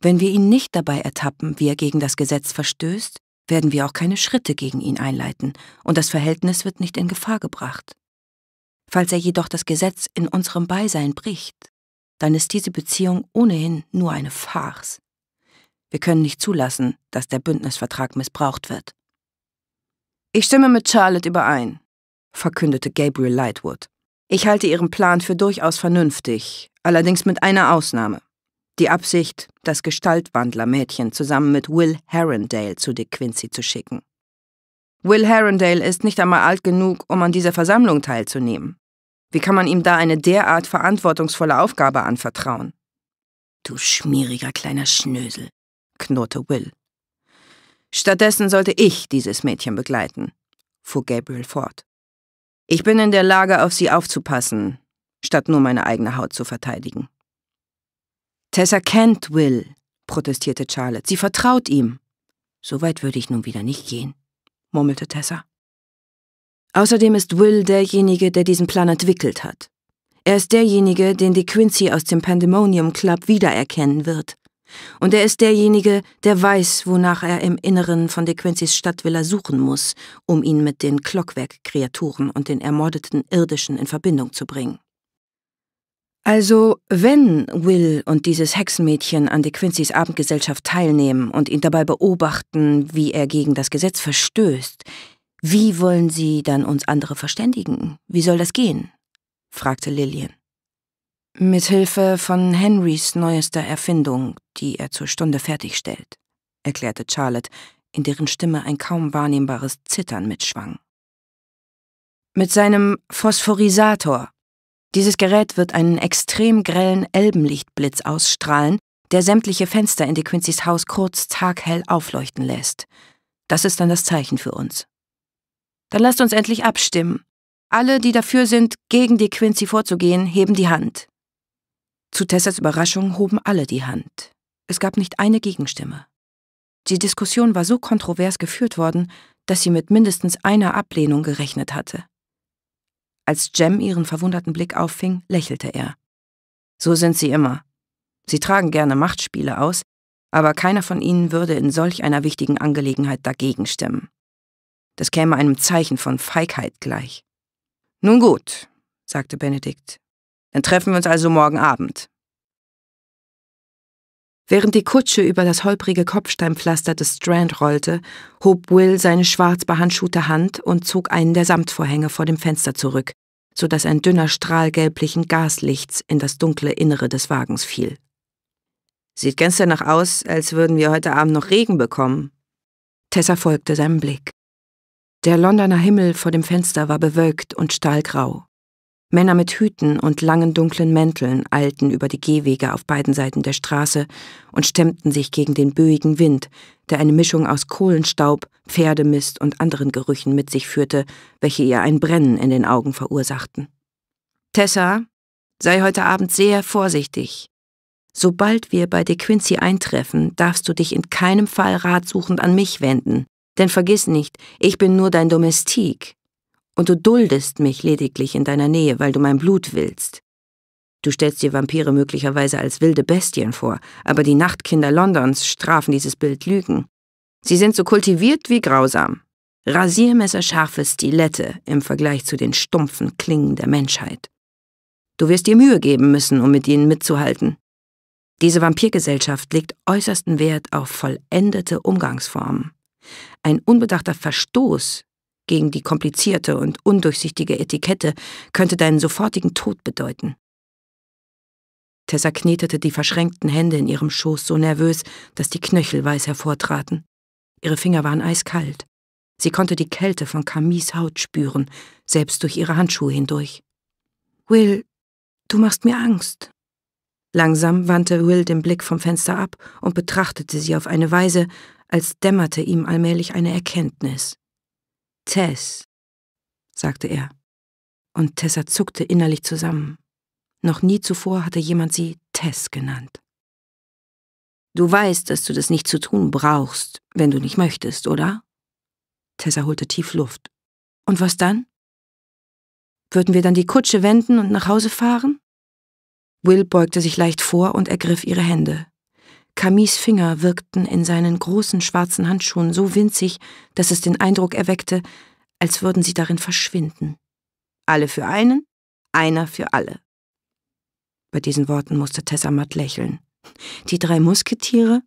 Wenn wir ihn nicht dabei ertappen, wie er gegen das Gesetz verstößt, werden wir auch keine Schritte gegen ihn einleiten, und das Verhältnis wird nicht in Gefahr gebracht. Falls er jedoch das Gesetz in unserem Beisein bricht, dann ist diese Beziehung ohnehin nur eine Farce. Wir können nicht zulassen, dass der Bündnisvertrag missbraucht wird. Ich stimme mit Charlotte überein, verkündete Gabriel Lightwood. Ich halte Ihren Plan für durchaus vernünftig, allerdings mit einer Ausnahme. Die Absicht, das Gestaltwandlermädchen zusammen mit Will Herondale zu Dick Quincy zu schicken. Will Herondale ist nicht einmal alt genug, um an dieser Versammlung teilzunehmen. Wie kann man ihm da eine derart verantwortungsvolle Aufgabe anvertrauen? Du schmieriger kleiner Schnösel, knurrte Will. Stattdessen sollte ich dieses Mädchen begleiten, fuhr Gabriel fort. Ich bin in der Lage, auf sie aufzupassen, statt nur meine eigene Haut zu verteidigen. Tessa kennt Will, protestierte Charlotte. Sie vertraut ihm. So weit würde ich nun wieder nicht gehen, murmelte Tessa. Außerdem ist Will derjenige, der diesen Plan entwickelt hat. Er ist derjenige, den De Quincy aus dem Pandemonium Club wiedererkennen wird. Und er ist derjenige, der weiß, wonach er im Inneren von De Quincys Stadtvilla suchen muss, um ihn mit den Clockwerk-Kreaturen und den ermordeten Irdischen in Verbindung zu bringen. Also, wenn Will und dieses Hexenmädchen an De Quincys Abendgesellschaft teilnehmen und ihn dabei beobachten, wie er gegen das Gesetz verstößt, wie wollen sie dann uns andere verständigen? Wie soll das gehen? fragte Lillian. Mithilfe von Henrys neuester Erfindung, die er zur Stunde fertigstellt, erklärte Charlotte, in deren Stimme ein kaum wahrnehmbares Zittern mitschwang. Mit seinem Phosphorisator. Dieses Gerät wird einen extrem grellen Elbenlichtblitz ausstrahlen, der sämtliche Fenster in De Quincys Haus kurz taghell aufleuchten lässt. Das ist dann das Zeichen für uns. Dann lasst uns endlich abstimmen. Alle, die dafür sind, gegen De Quincy vorzugehen, heben die Hand. Zu Tessas Überraschung hoben alle die Hand. Es gab nicht eine Gegenstimme. Die Diskussion war so kontrovers geführt worden, dass sie mit mindestens einer Ablehnung gerechnet hatte. Als Jem ihren verwunderten Blick auffing, lächelte er. So sind sie immer. Sie tragen gerne Machtspiele aus, aber keiner von ihnen würde in solch einer wichtigen Angelegenheit dagegen stimmen. Das käme einem Zeichen von Feigheit gleich. Nun gut, sagte Benedikt dann treffen wir uns also morgen Abend. Während die Kutsche über das holprige Kopfsteinpflaster des Strand rollte, hob Will seine schwarz behandschuhte Hand und zog einen der Samtvorhänge vor dem Fenster zurück, so dass ein dünner Strahl gelblichen Gaslichts in das dunkle Innere des Wagens fiel. Sieht ganz danach aus, als würden wir heute Abend noch Regen bekommen. Tessa folgte seinem Blick. Der Londoner Himmel vor dem Fenster war bewölkt und stahlgrau. Männer mit Hüten und langen dunklen Mänteln eilten über die Gehwege auf beiden Seiten der Straße und stemmten sich gegen den böigen Wind, der eine Mischung aus Kohlenstaub, Pferdemist und anderen Gerüchen mit sich führte, welche ihr ein Brennen in den Augen verursachten. Tessa, sei heute Abend sehr vorsichtig. Sobald wir bei De Quincey eintreffen, darfst du dich in keinem Fall ratsuchend an mich wenden, denn vergiss nicht, ich bin nur dein Domestik und du duldest mich lediglich in deiner Nähe, weil du mein Blut willst. Du stellst dir Vampire möglicherweise als wilde Bestien vor, aber die Nachtkinder Londons strafen dieses Bild Lügen. Sie sind so kultiviert wie grausam. Rasiermesserscharfe Stilette im Vergleich zu den stumpfen Klingen der Menschheit. Du wirst dir Mühe geben müssen, um mit ihnen mitzuhalten. Diese Vampirgesellschaft legt äußersten Wert auf vollendete Umgangsformen. Ein unbedachter Verstoß gegen die komplizierte und undurchsichtige Etikette könnte deinen sofortigen Tod bedeuten. Tessa knetete die verschränkten Hände in ihrem Schoß so nervös, dass die Knöchel weiß hervortraten. Ihre Finger waren eiskalt. Sie konnte die Kälte von Camis Haut spüren, selbst durch ihre Handschuhe hindurch. Will, du machst mir Angst. Langsam wandte Will den Blick vom Fenster ab und betrachtete sie auf eine Weise, als dämmerte ihm allmählich eine Erkenntnis. Tess, sagte er, und Tessa zuckte innerlich zusammen. Noch nie zuvor hatte jemand sie Tess genannt. Du weißt, dass du das nicht zu tun brauchst, wenn du nicht möchtest, oder? Tessa holte tief Luft. Und was dann? Würden wir dann die Kutsche wenden und nach Hause fahren? Will beugte sich leicht vor und ergriff ihre Hände. Camis Finger wirkten in seinen großen schwarzen Handschuhen so winzig, dass es den Eindruck erweckte, als würden sie darin verschwinden. Alle für einen, einer für alle. Bei diesen Worten musste Tessa matt lächeln. Die drei Musketiere?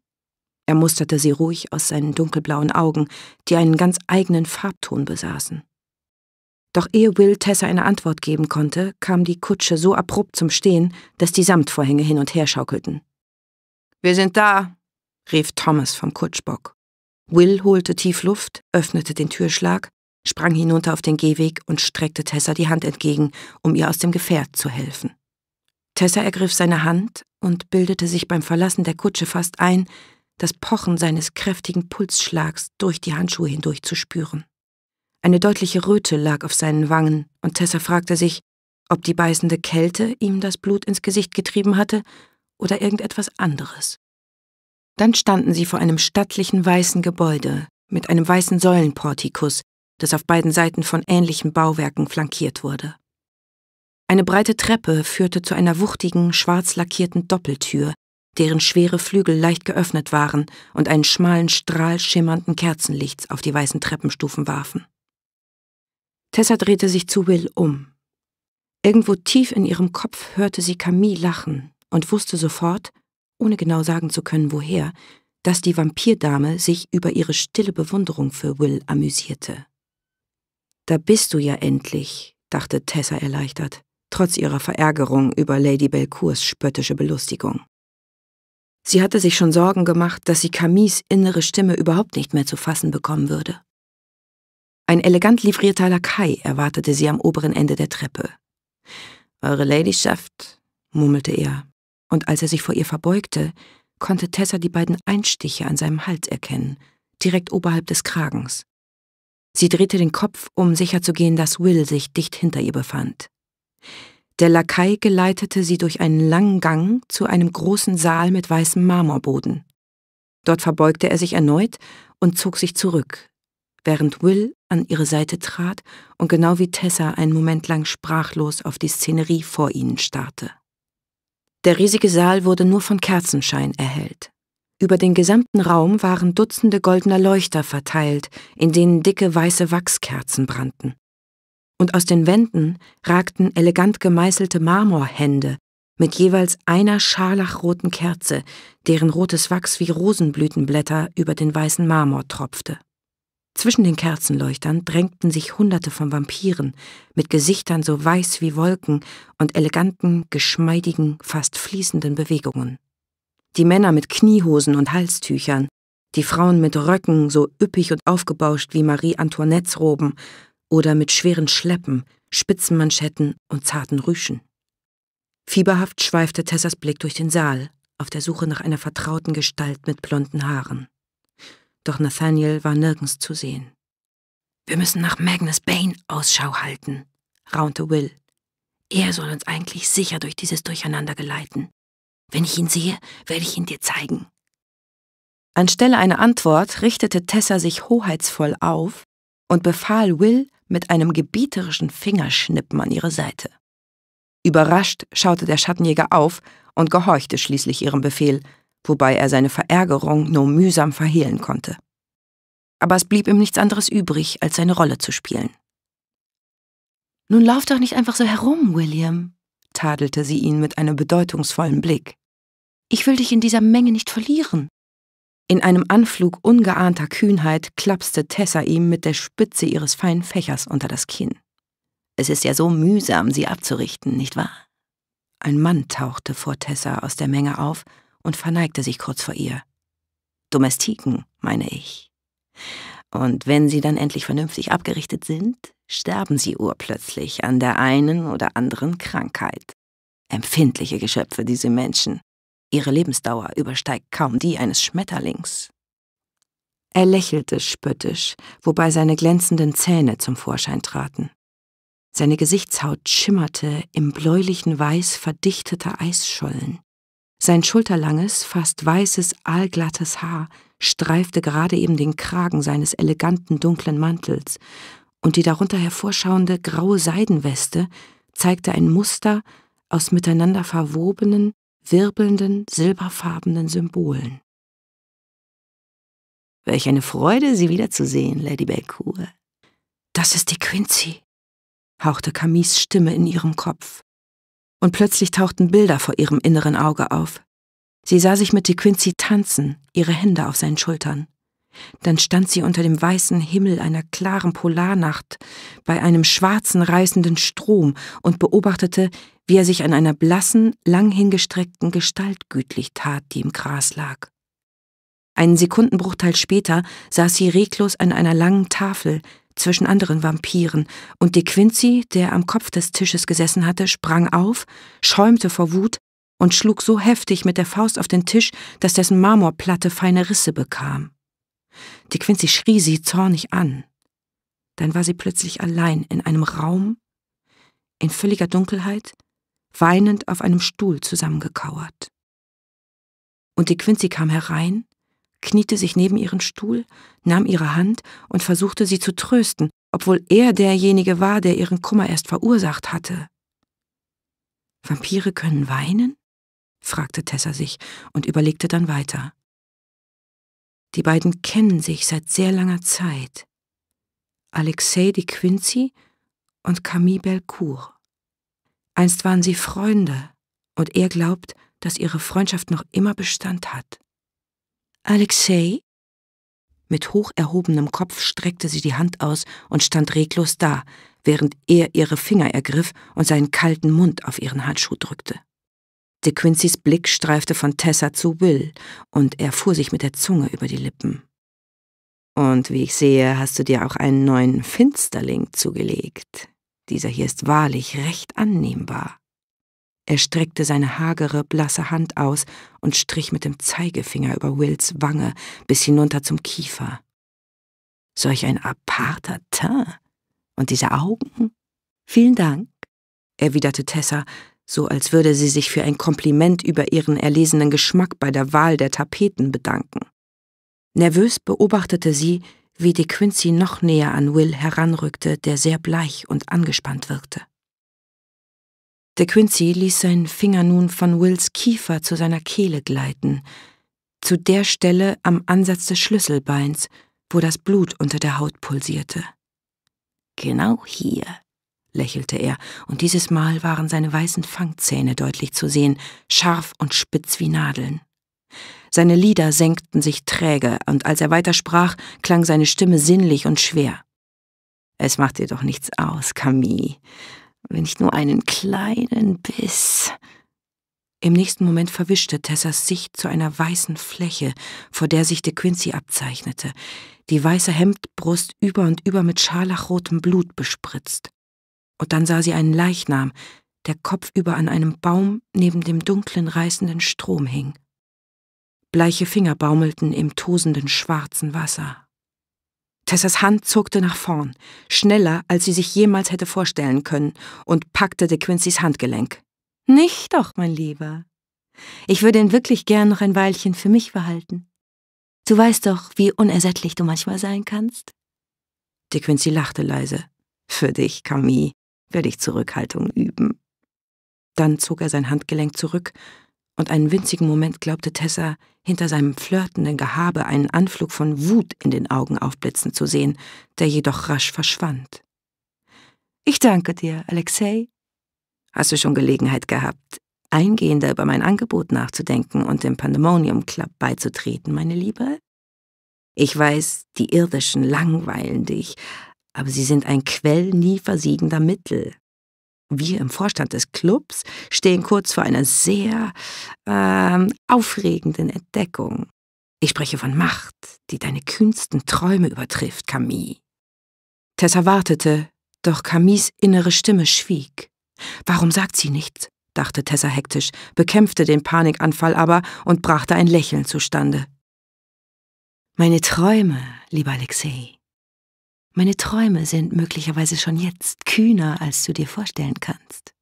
Er musterte sie ruhig aus seinen dunkelblauen Augen, die einen ganz eigenen Farbton besaßen. Doch ehe Will Tessa eine Antwort geben konnte, kam die Kutsche so abrupt zum Stehen, dass die Samtvorhänge hin und her schaukelten. Wir sind da, rief Thomas vom Kutschbock. Will holte tief Luft, öffnete den Türschlag, sprang hinunter auf den Gehweg und streckte Tessa die Hand entgegen, um ihr aus dem Gefährt zu helfen. Tessa ergriff seine Hand und bildete sich beim Verlassen der Kutsche fast ein, das Pochen seines kräftigen Pulsschlags durch die Handschuhe hindurch zu spüren. Eine deutliche Röte lag auf seinen Wangen, und Tessa fragte sich, ob die beißende Kälte ihm das Blut ins Gesicht getrieben hatte oder irgendetwas anderes. Dann standen sie vor einem stattlichen weißen Gebäude mit einem weißen Säulenportikus, das auf beiden Seiten von ähnlichen Bauwerken flankiert wurde. Eine breite Treppe führte zu einer wuchtigen, schwarz lackierten Doppeltür, deren schwere Flügel leicht geöffnet waren und einen schmalen Strahl schimmernden Kerzenlichts auf die weißen Treppenstufen warfen. Tessa drehte sich zu Will um. Irgendwo tief in ihrem Kopf hörte sie Camille lachen und wusste sofort, ohne genau sagen zu können, woher, dass die Vampirdame sich über ihre stille Bewunderung für Will amüsierte. Da bist du ja endlich, dachte Tessa erleichtert, trotz ihrer Verärgerung über Lady Belcours spöttische Belustigung. Sie hatte sich schon Sorgen gemacht, dass sie Camilles innere Stimme überhaupt nicht mehr zu fassen bekommen würde. Ein elegant livrierter Lakai erwartete sie am oberen Ende der Treppe. Eure Ladyschaft, murmelte er, und als er sich vor ihr verbeugte, konnte Tessa die beiden Einstiche an seinem Hals erkennen, direkt oberhalb des Kragens. Sie drehte den Kopf, um sicherzugehen, dass Will sich dicht hinter ihr befand. Der Lakai geleitete sie durch einen langen Gang zu einem großen Saal mit weißem Marmorboden. Dort verbeugte er sich erneut und zog sich zurück, während Will an ihre Seite trat und genau wie Tessa einen Moment lang sprachlos auf die Szenerie vor ihnen starrte. Der riesige Saal wurde nur von Kerzenschein erhellt. Über den gesamten Raum waren Dutzende goldener Leuchter verteilt, in denen dicke weiße Wachskerzen brannten. Und aus den Wänden ragten elegant gemeißelte Marmorhände mit jeweils einer scharlachroten Kerze, deren rotes Wachs wie Rosenblütenblätter über den weißen Marmor tropfte. Zwischen den Kerzenleuchtern drängten sich Hunderte von Vampiren mit Gesichtern so weiß wie Wolken und eleganten, geschmeidigen, fast fließenden Bewegungen. Die Männer mit Kniehosen und Halstüchern, die Frauen mit Röcken so üppig und aufgebauscht wie Marie Antoinettes Roben oder mit schweren Schleppen, Spitzenmanschetten und zarten Rüschen. Fieberhaft schweifte Tessas Blick durch den Saal, auf der Suche nach einer vertrauten Gestalt mit blonden Haaren doch Nathaniel war nirgends zu sehen. Wir müssen nach Magnus Bane Ausschau halten, raunte Will. Er soll uns eigentlich sicher durch dieses Durcheinander geleiten. Wenn ich ihn sehe, werde ich ihn dir zeigen. Anstelle einer Antwort richtete Tessa sich hoheitsvoll auf und befahl Will mit einem gebieterischen Fingerschnippen an ihre Seite. Überrascht schaute der Schattenjäger auf und gehorchte schließlich ihrem Befehl, wobei er seine Verärgerung nur mühsam verhehlen konnte. Aber es blieb ihm nichts anderes übrig, als seine Rolle zu spielen. Nun lauf doch nicht einfach so herum, William, tadelte sie ihn mit einem bedeutungsvollen Blick. Ich will dich in dieser Menge nicht verlieren. In einem Anflug ungeahnter Kühnheit klapste Tessa ihm mit der Spitze ihres feinen Fächers unter das Kinn. Es ist ja so mühsam, sie abzurichten, nicht wahr? Ein Mann tauchte vor Tessa aus der Menge auf und verneigte sich kurz vor ihr. Domestiken, meine ich. Und wenn sie dann endlich vernünftig abgerichtet sind, sterben sie urplötzlich an der einen oder anderen Krankheit. Empfindliche Geschöpfe, diese Menschen. Ihre Lebensdauer übersteigt kaum die eines Schmetterlings. Er lächelte spöttisch, wobei seine glänzenden Zähne zum Vorschein traten. Seine Gesichtshaut schimmerte im bläulichen Weiß verdichteter Eisschollen. Sein schulterlanges, fast weißes, aalglattes Haar streifte gerade eben den Kragen seines eleganten dunklen Mantels, und die darunter hervorschauende graue Seidenweste zeigte ein Muster aus miteinander verwobenen, wirbelnden, silberfarbenen Symbolen. Welch eine Freude, Sie wiederzusehen, Lady Belcour. Das ist die Quincy, hauchte Camis Stimme in ihrem Kopf und plötzlich tauchten Bilder vor ihrem inneren Auge auf. Sie sah sich mit De Quincey tanzen, ihre Hände auf seinen Schultern. Dann stand sie unter dem weißen Himmel einer klaren Polarnacht bei einem schwarzen reißenden Strom und beobachtete, wie er sich an einer blassen, lang hingestreckten Gestalt gütlich tat, die im Gras lag. Einen Sekundenbruchteil später saß sie reglos an einer langen Tafel, zwischen anderen Vampiren, und De Quincy, der am Kopf des Tisches gesessen hatte, sprang auf, schäumte vor Wut und schlug so heftig mit der Faust auf den Tisch, dass dessen Marmorplatte feine Risse bekam. De Quincy schrie sie zornig an. Dann war sie plötzlich allein in einem Raum, in völliger Dunkelheit, weinend auf einem Stuhl zusammengekauert. Und De Quincy kam herein, kniete sich neben ihren Stuhl, nahm ihre Hand und versuchte sie zu trösten, obwohl er derjenige war, der ihren Kummer erst verursacht hatte. Vampire können weinen? fragte Tessa sich und überlegte dann weiter. Die beiden kennen sich seit sehr langer Zeit. Alexei de Quincy und Camille Belcourt. Einst waren sie Freunde, und er glaubt, dass ihre Freundschaft noch immer Bestand hat. Alexei? Mit hoch erhobenem Kopf streckte sie die Hand aus und stand reglos da, während er ihre Finger ergriff und seinen kalten Mund auf ihren Handschuh drückte. De Quincys Blick streifte von Tessa zu Will, und er fuhr sich mit der Zunge über die Lippen. Und wie ich sehe, hast du dir auch einen neuen Finsterling zugelegt. Dieser hier ist wahrlich recht annehmbar. Er streckte seine hagere, blasse Hand aus und strich mit dem Zeigefinger über Wills Wange bis hinunter zum Kiefer. Solch ein aparter Teint und diese Augen. Vielen Dank, erwiderte Tessa, so als würde sie sich für ein Kompliment über ihren erlesenen Geschmack bei der Wahl der Tapeten bedanken. Nervös beobachtete sie, wie De Quincy noch näher an Will heranrückte, der sehr bleich und angespannt wirkte. De Quincey ließ seinen Finger nun von Wills Kiefer zu seiner Kehle gleiten, zu der Stelle am Ansatz des Schlüsselbeins, wo das Blut unter der Haut pulsierte. Genau hier, lächelte er, und dieses Mal waren seine weißen Fangzähne deutlich zu sehen, scharf und spitz wie Nadeln. Seine Lider senkten sich träge, und als er weitersprach, klang seine Stimme sinnlich und schwer. Es macht dir doch nichts aus, Camille wenn ich nur einen kleinen Biss. Im nächsten Moment verwischte Tessas Sicht zu einer weißen Fläche, vor der sich De Quincey abzeichnete, die weiße Hemdbrust über und über mit scharlachrotem Blut bespritzt. Und dann sah sie einen Leichnam, der kopfüber an einem Baum neben dem dunklen reißenden Strom hing. Bleiche Finger baumelten im tosenden schwarzen Wasser. Tessas Hand zuckte nach vorn, schneller, als sie sich jemals hätte vorstellen können, und packte De Quincys Handgelenk. Nicht doch, mein Lieber. Ich würde ihn wirklich gern noch ein Weilchen für mich behalten. Du weißt doch, wie unersättlich du manchmal sein kannst. De Quincy lachte leise. Für dich, Camille, werde ich Zurückhaltung üben. Dann zog er sein Handgelenk zurück und einen winzigen Moment glaubte Tessa, hinter seinem flirtenden Gehabe einen Anflug von Wut in den Augen aufblitzen zu sehen, der jedoch rasch verschwand. Ich danke dir, Alexei. Hast du schon Gelegenheit gehabt, eingehender über mein Angebot nachzudenken und dem Pandemonium Club beizutreten, meine Liebe? Ich weiß, die irdischen langweilen dich, aber sie sind ein Quell nie versiegender Mittel wir im Vorstand des Clubs stehen kurz vor einer sehr ähm, aufregenden Entdeckung. Ich spreche von Macht, die deine kühnsten Träume übertrifft, Camille. Tessa wartete, doch Camilles innere Stimme schwieg. Warum sagt sie nichts? dachte Tessa hektisch, bekämpfte den Panikanfall aber und brachte ein Lächeln zustande. Meine Träume, lieber Alexei, meine Träume sind möglicherweise schon jetzt kühner, als du dir vorstellen kannst.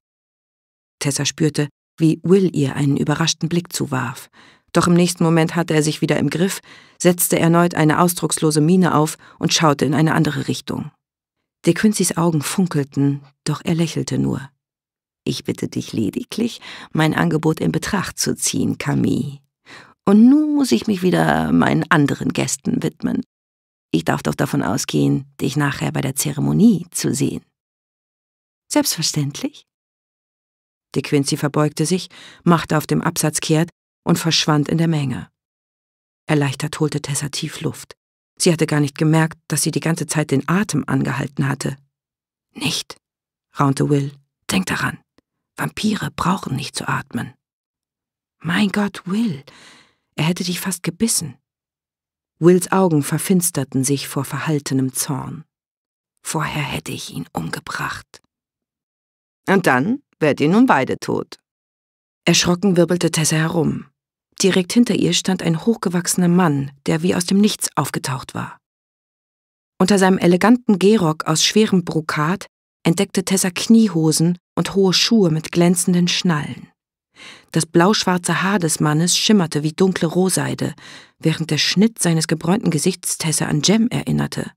Tessa spürte, wie Will ihr einen überraschten Blick zuwarf. Doch im nächsten Moment hatte er sich wieder im Griff, setzte erneut eine ausdruckslose Miene auf und schaute in eine andere Richtung. De Quincys Augen funkelten, doch er lächelte nur. Ich bitte dich lediglich, mein Angebot in Betracht zu ziehen, Camille. Und nun muss ich mich wieder meinen anderen Gästen widmen. Ich darf doch davon ausgehen, dich nachher bei der Zeremonie zu sehen. Selbstverständlich. De Quincy verbeugte sich, machte auf dem Absatz kehrt und verschwand in der Menge. Erleichtert holte Tessa tief Luft. Sie hatte gar nicht gemerkt, dass sie die ganze Zeit den Atem angehalten hatte. Nicht, raunte Will. Denk daran. Vampire brauchen nicht zu atmen. Mein Gott, Will. Er hätte dich fast gebissen. Wills Augen verfinsterten sich vor verhaltenem Zorn. Vorher hätte ich ihn umgebracht. Und dann wärt ihr nun beide tot. Erschrocken wirbelte Tessa herum. Direkt hinter ihr stand ein hochgewachsener Mann, der wie aus dem Nichts aufgetaucht war. Unter seinem eleganten Gehrock aus schwerem Brokat entdeckte Tessa Kniehosen und hohe Schuhe mit glänzenden Schnallen. Das blauschwarze Haar des Mannes schimmerte wie dunkle Rohseide, während der Schnitt seines gebräunten Gesichts Tessa an Jem erinnerte.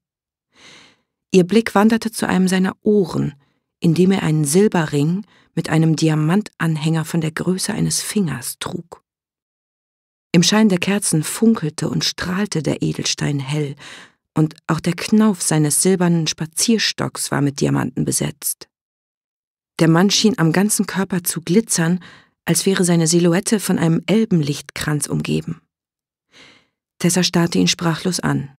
Ihr Blick wanderte zu einem seiner Ohren, indem er einen Silberring mit einem Diamantanhänger von der Größe eines Fingers trug. Im Schein der Kerzen funkelte und strahlte der Edelstein hell, und auch der Knauf seines silbernen Spazierstocks war mit Diamanten besetzt. Der Mann schien am ganzen Körper zu glitzern, als wäre seine Silhouette von einem Elbenlichtkranz umgeben. Tessa starrte ihn sprachlos an.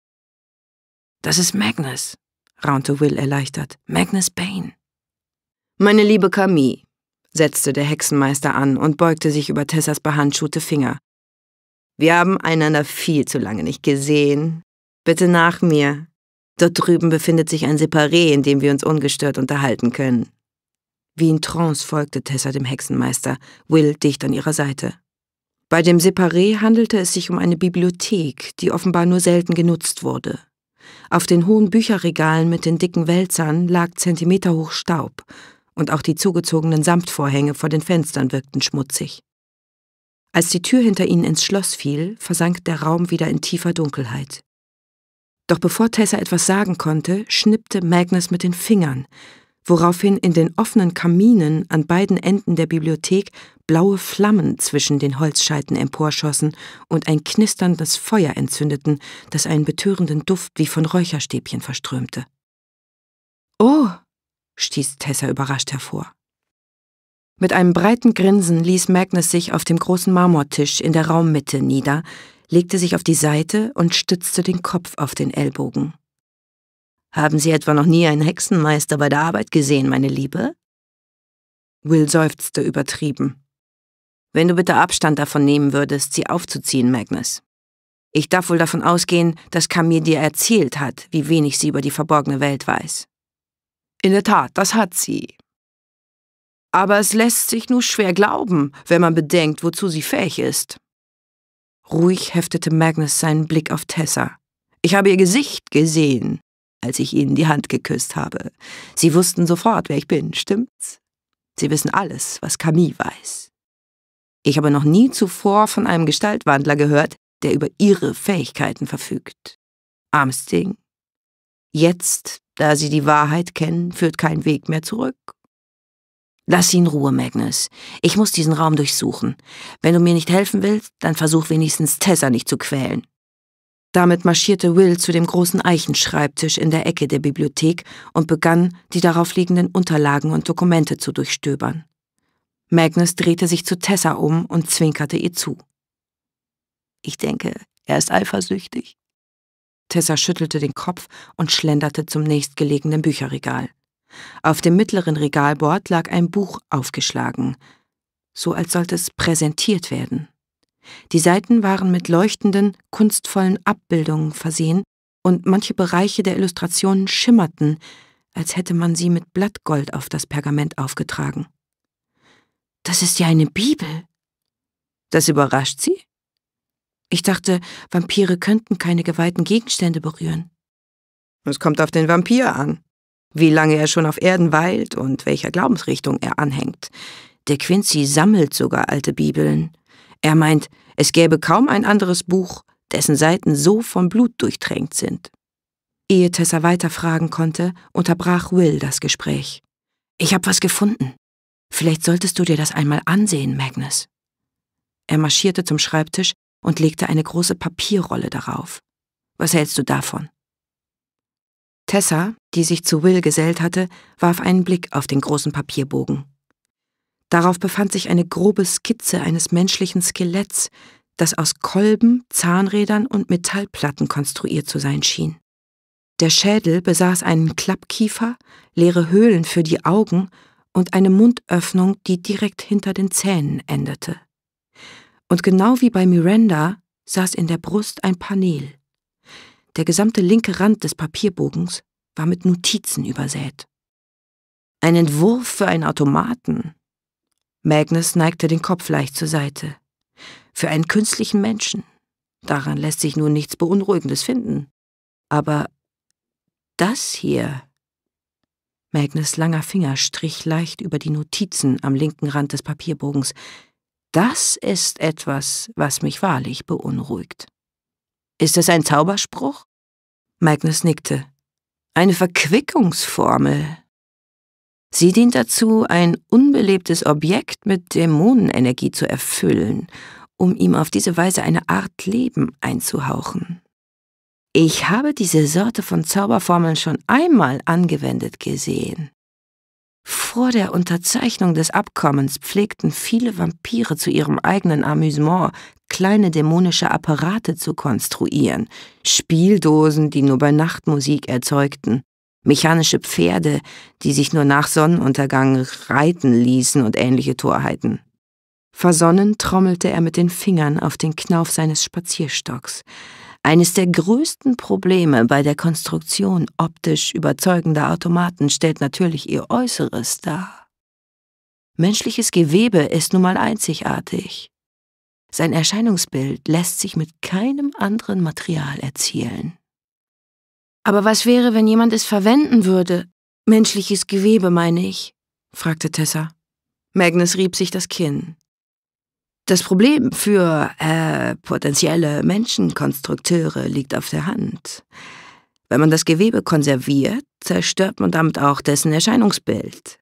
Das ist Magnus, raunte Will erleichtert. Magnus Bane. Meine liebe Camille, setzte der Hexenmeister an und beugte sich über Tessas behandschuhte Finger. Wir haben einander viel zu lange nicht gesehen. Bitte nach mir. Dort drüben befindet sich ein Separé, in dem wir uns ungestört unterhalten können. Wie in Trance folgte Tessa dem Hexenmeister, Will dicht an ihrer Seite. Bei dem Separé handelte es sich um eine Bibliothek, die offenbar nur selten genutzt wurde. Auf den hohen Bücherregalen mit den dicken Wälzern lag zentimeterhoch Staub, und auch die zugezogenen Samtvorhänge vor den Fenstern wirkten schmutzig. Als die Tür hinter ihnen ins Schloss fiel, versank der Raum wieder in tiefer Dunkelheit. Doch bevor Tessa etwas sagen konnte, schnippte Magnus mit den Fingern, woraufhin in den offenen Kaminen an beiden Enden der Bibliothek blaue Flammen zwischen den Holzscheiten emporschossen und ein knisterndes Feuer entzündeten, das einen betörenden Duft wie von Räucherstäbchen verströmte. Oh, stieß Tessa überrascht hervor. Mit einem breiten Grinsen ließ Magnus sich auf dem großen Marmortisch in der Raummitte nieder, legte sich auf die Seite und stützte den Kopf auf den Ellbogen. Haben Sie etwa noch nie einen Hexenmeister bei der Arbeit gesehen, meine Liebe? Will seufzte übertrieben. Wenn du bitte Abstand davon nehmen würdest, sie aufzuziehen, Magnus. Ich darf wohl davon ausgehen, dass Camille dir erzählt hat, wie wenig sie über die verborgene Welt weiß. In der Tat, das hat sie. Aber es lässt sich nur schwer glauben, wenn man bedenkt, wozu sie fähig ist. Ruhig heftete Magnus seinen Blick auf Tessa. Ich habe ihr Gesicht gesehen als ich ihnen die Hand geküsst habe. Sie wussten sofort, wer ich bin, stimmt's? Sie wissen alles, was Camille weiß. Ich habe noch nie zuvor von einem Gestaltwandler gehört, der über ihre Fähigkeiten verfügt. Armes Ding. Jetzt, da sie die Wahrheit kennen, führt kein Weg mehr zurück. Lass sie in Ruhe, Magnus. Ich muss diesen Raum durchsuchen. Wenn du mir nicht helfen willst, dann versuch wenigstens Tessa nicht zu quälen. Damit marschierte Will zu dem großen Eichenschreibtisch in der Ecke der Bibliothek und begann, die darauf liegenden Unterlagen und Dokumente zu durchstöbern. Magnus drehte sich zu Tessa um und zwinkerte ihr zu. Ich denke, er ist eifersüchtig. Tessa schüttelte den Kopf und schlenderte zum nächstgelegenen Bücherregal. Auf dem mittleren Regalbord lag ein Buch aufgeschlagen, so als sollte es präsentiert werden. Die Seiten waren mit leuchtenden, kunstvollen Abbildungen versehen und manche Bereiche der Illustrationen schimmerten, als hätte man sie mit Blattgold auf das Pergament aufgetragen. Das ist ja eine Bibel. Das überrascht Sie? Ich dachte, Vampire könnten keine geweihten Gegenstände berühren. Es kommt auf den Vampir an, wie lange er schon auf Erden weilt und welcher Glaubensrichtung er anhängt. Der Quincy sammelt sogar alte Bibeln. Er meint, es gäbe kaum ein anderes Buch, dessen Seiten so vom Blut durchtränkt sind. Ehe Tessa weiterfragen konnte, unterbrach Will das Gespräch. Ich habe was gefunden. Vielleicht solltest du dir das einmal ansehen, Magnus. Er marschierte zum Schreibtisch und legte eine große Papierrolle darauf. Was hältst du davon? Tessa, die sich zu Will gesellt hatte, warf einen Blick auf den großen Papierbogen. Darauf befand sich eine grobe Skizze eines menschlichen Skeletts, das aus Kolben, Zahnrädern und Metallplatten konstruiert zu sein schien. Der Schädel besaß einen Klappkiefer, leere Höhlen für die Augen und eine Mundöffnung, die direkt hinter den Zähnen endete. Und genau wie bei Miranda saß in der Brust ein Panel. Der gesamte linke Rand des Papierbogens war mit Notizen übersät. Ein Entwurf für einen Automaten, Magnus neigte den Kopf leicht zur Seite. Für einen künstlichen Menschen. Daran lässt sich nun nichts Beunruhigendes finden. Aber das hier. Magnus langer Finger strich leicht über die Notizen am linken Rand des Papierbogens. Das ist etwas, was mich wahrlich beunruhigt. Ist es ein Zauberspruch? Magnus nickte. Eine Verquickungsformel, Sie dient dazu, ein unbelebtes Objekt mit Dämonenenergie zu erfüllen, um ihm auf diese Weise eine Art Leben einzuhauchen. Ich habe diese Sorte von Zauberformeln schon einmal angewendet gesehen. Vor der Unterzeichnung des Abkommens pflegten viele Vampire zu ihrem eigenen Amüsement kleine dämonische Apparate zu konstruieren, Spieldosen, die nur bei Nachtmusik erzeugten mechanische Pferde, die sich nur nach Sonnenuntergang reiten ließen und ähnliche Torheiten. Versonnen trommelte er mit den Fingern auf den Knauf seines Spazierstocks. Eines der größten Probleme bei der Konstruktion optisch überzeugender Automaten stellt natürlich ihr Äußeres dar. Menschliches Gewebe ist nun mal einzigartig. Sein Erscheinungsbild lässt sich mit keinem anderen Material erzielen. Aber was wäre, wenn jemand es verwenden würde? Menschliches Gewebe, meine ich, fragte Tessa. Magnus rieb sich das Kinn. Das Problem für äh, potenzielle Menschenkonstrukteure liegt auf der Hand. Wenn man das Gewebe konserviert, zerstört man damit auch dessen Erscheinungsbild.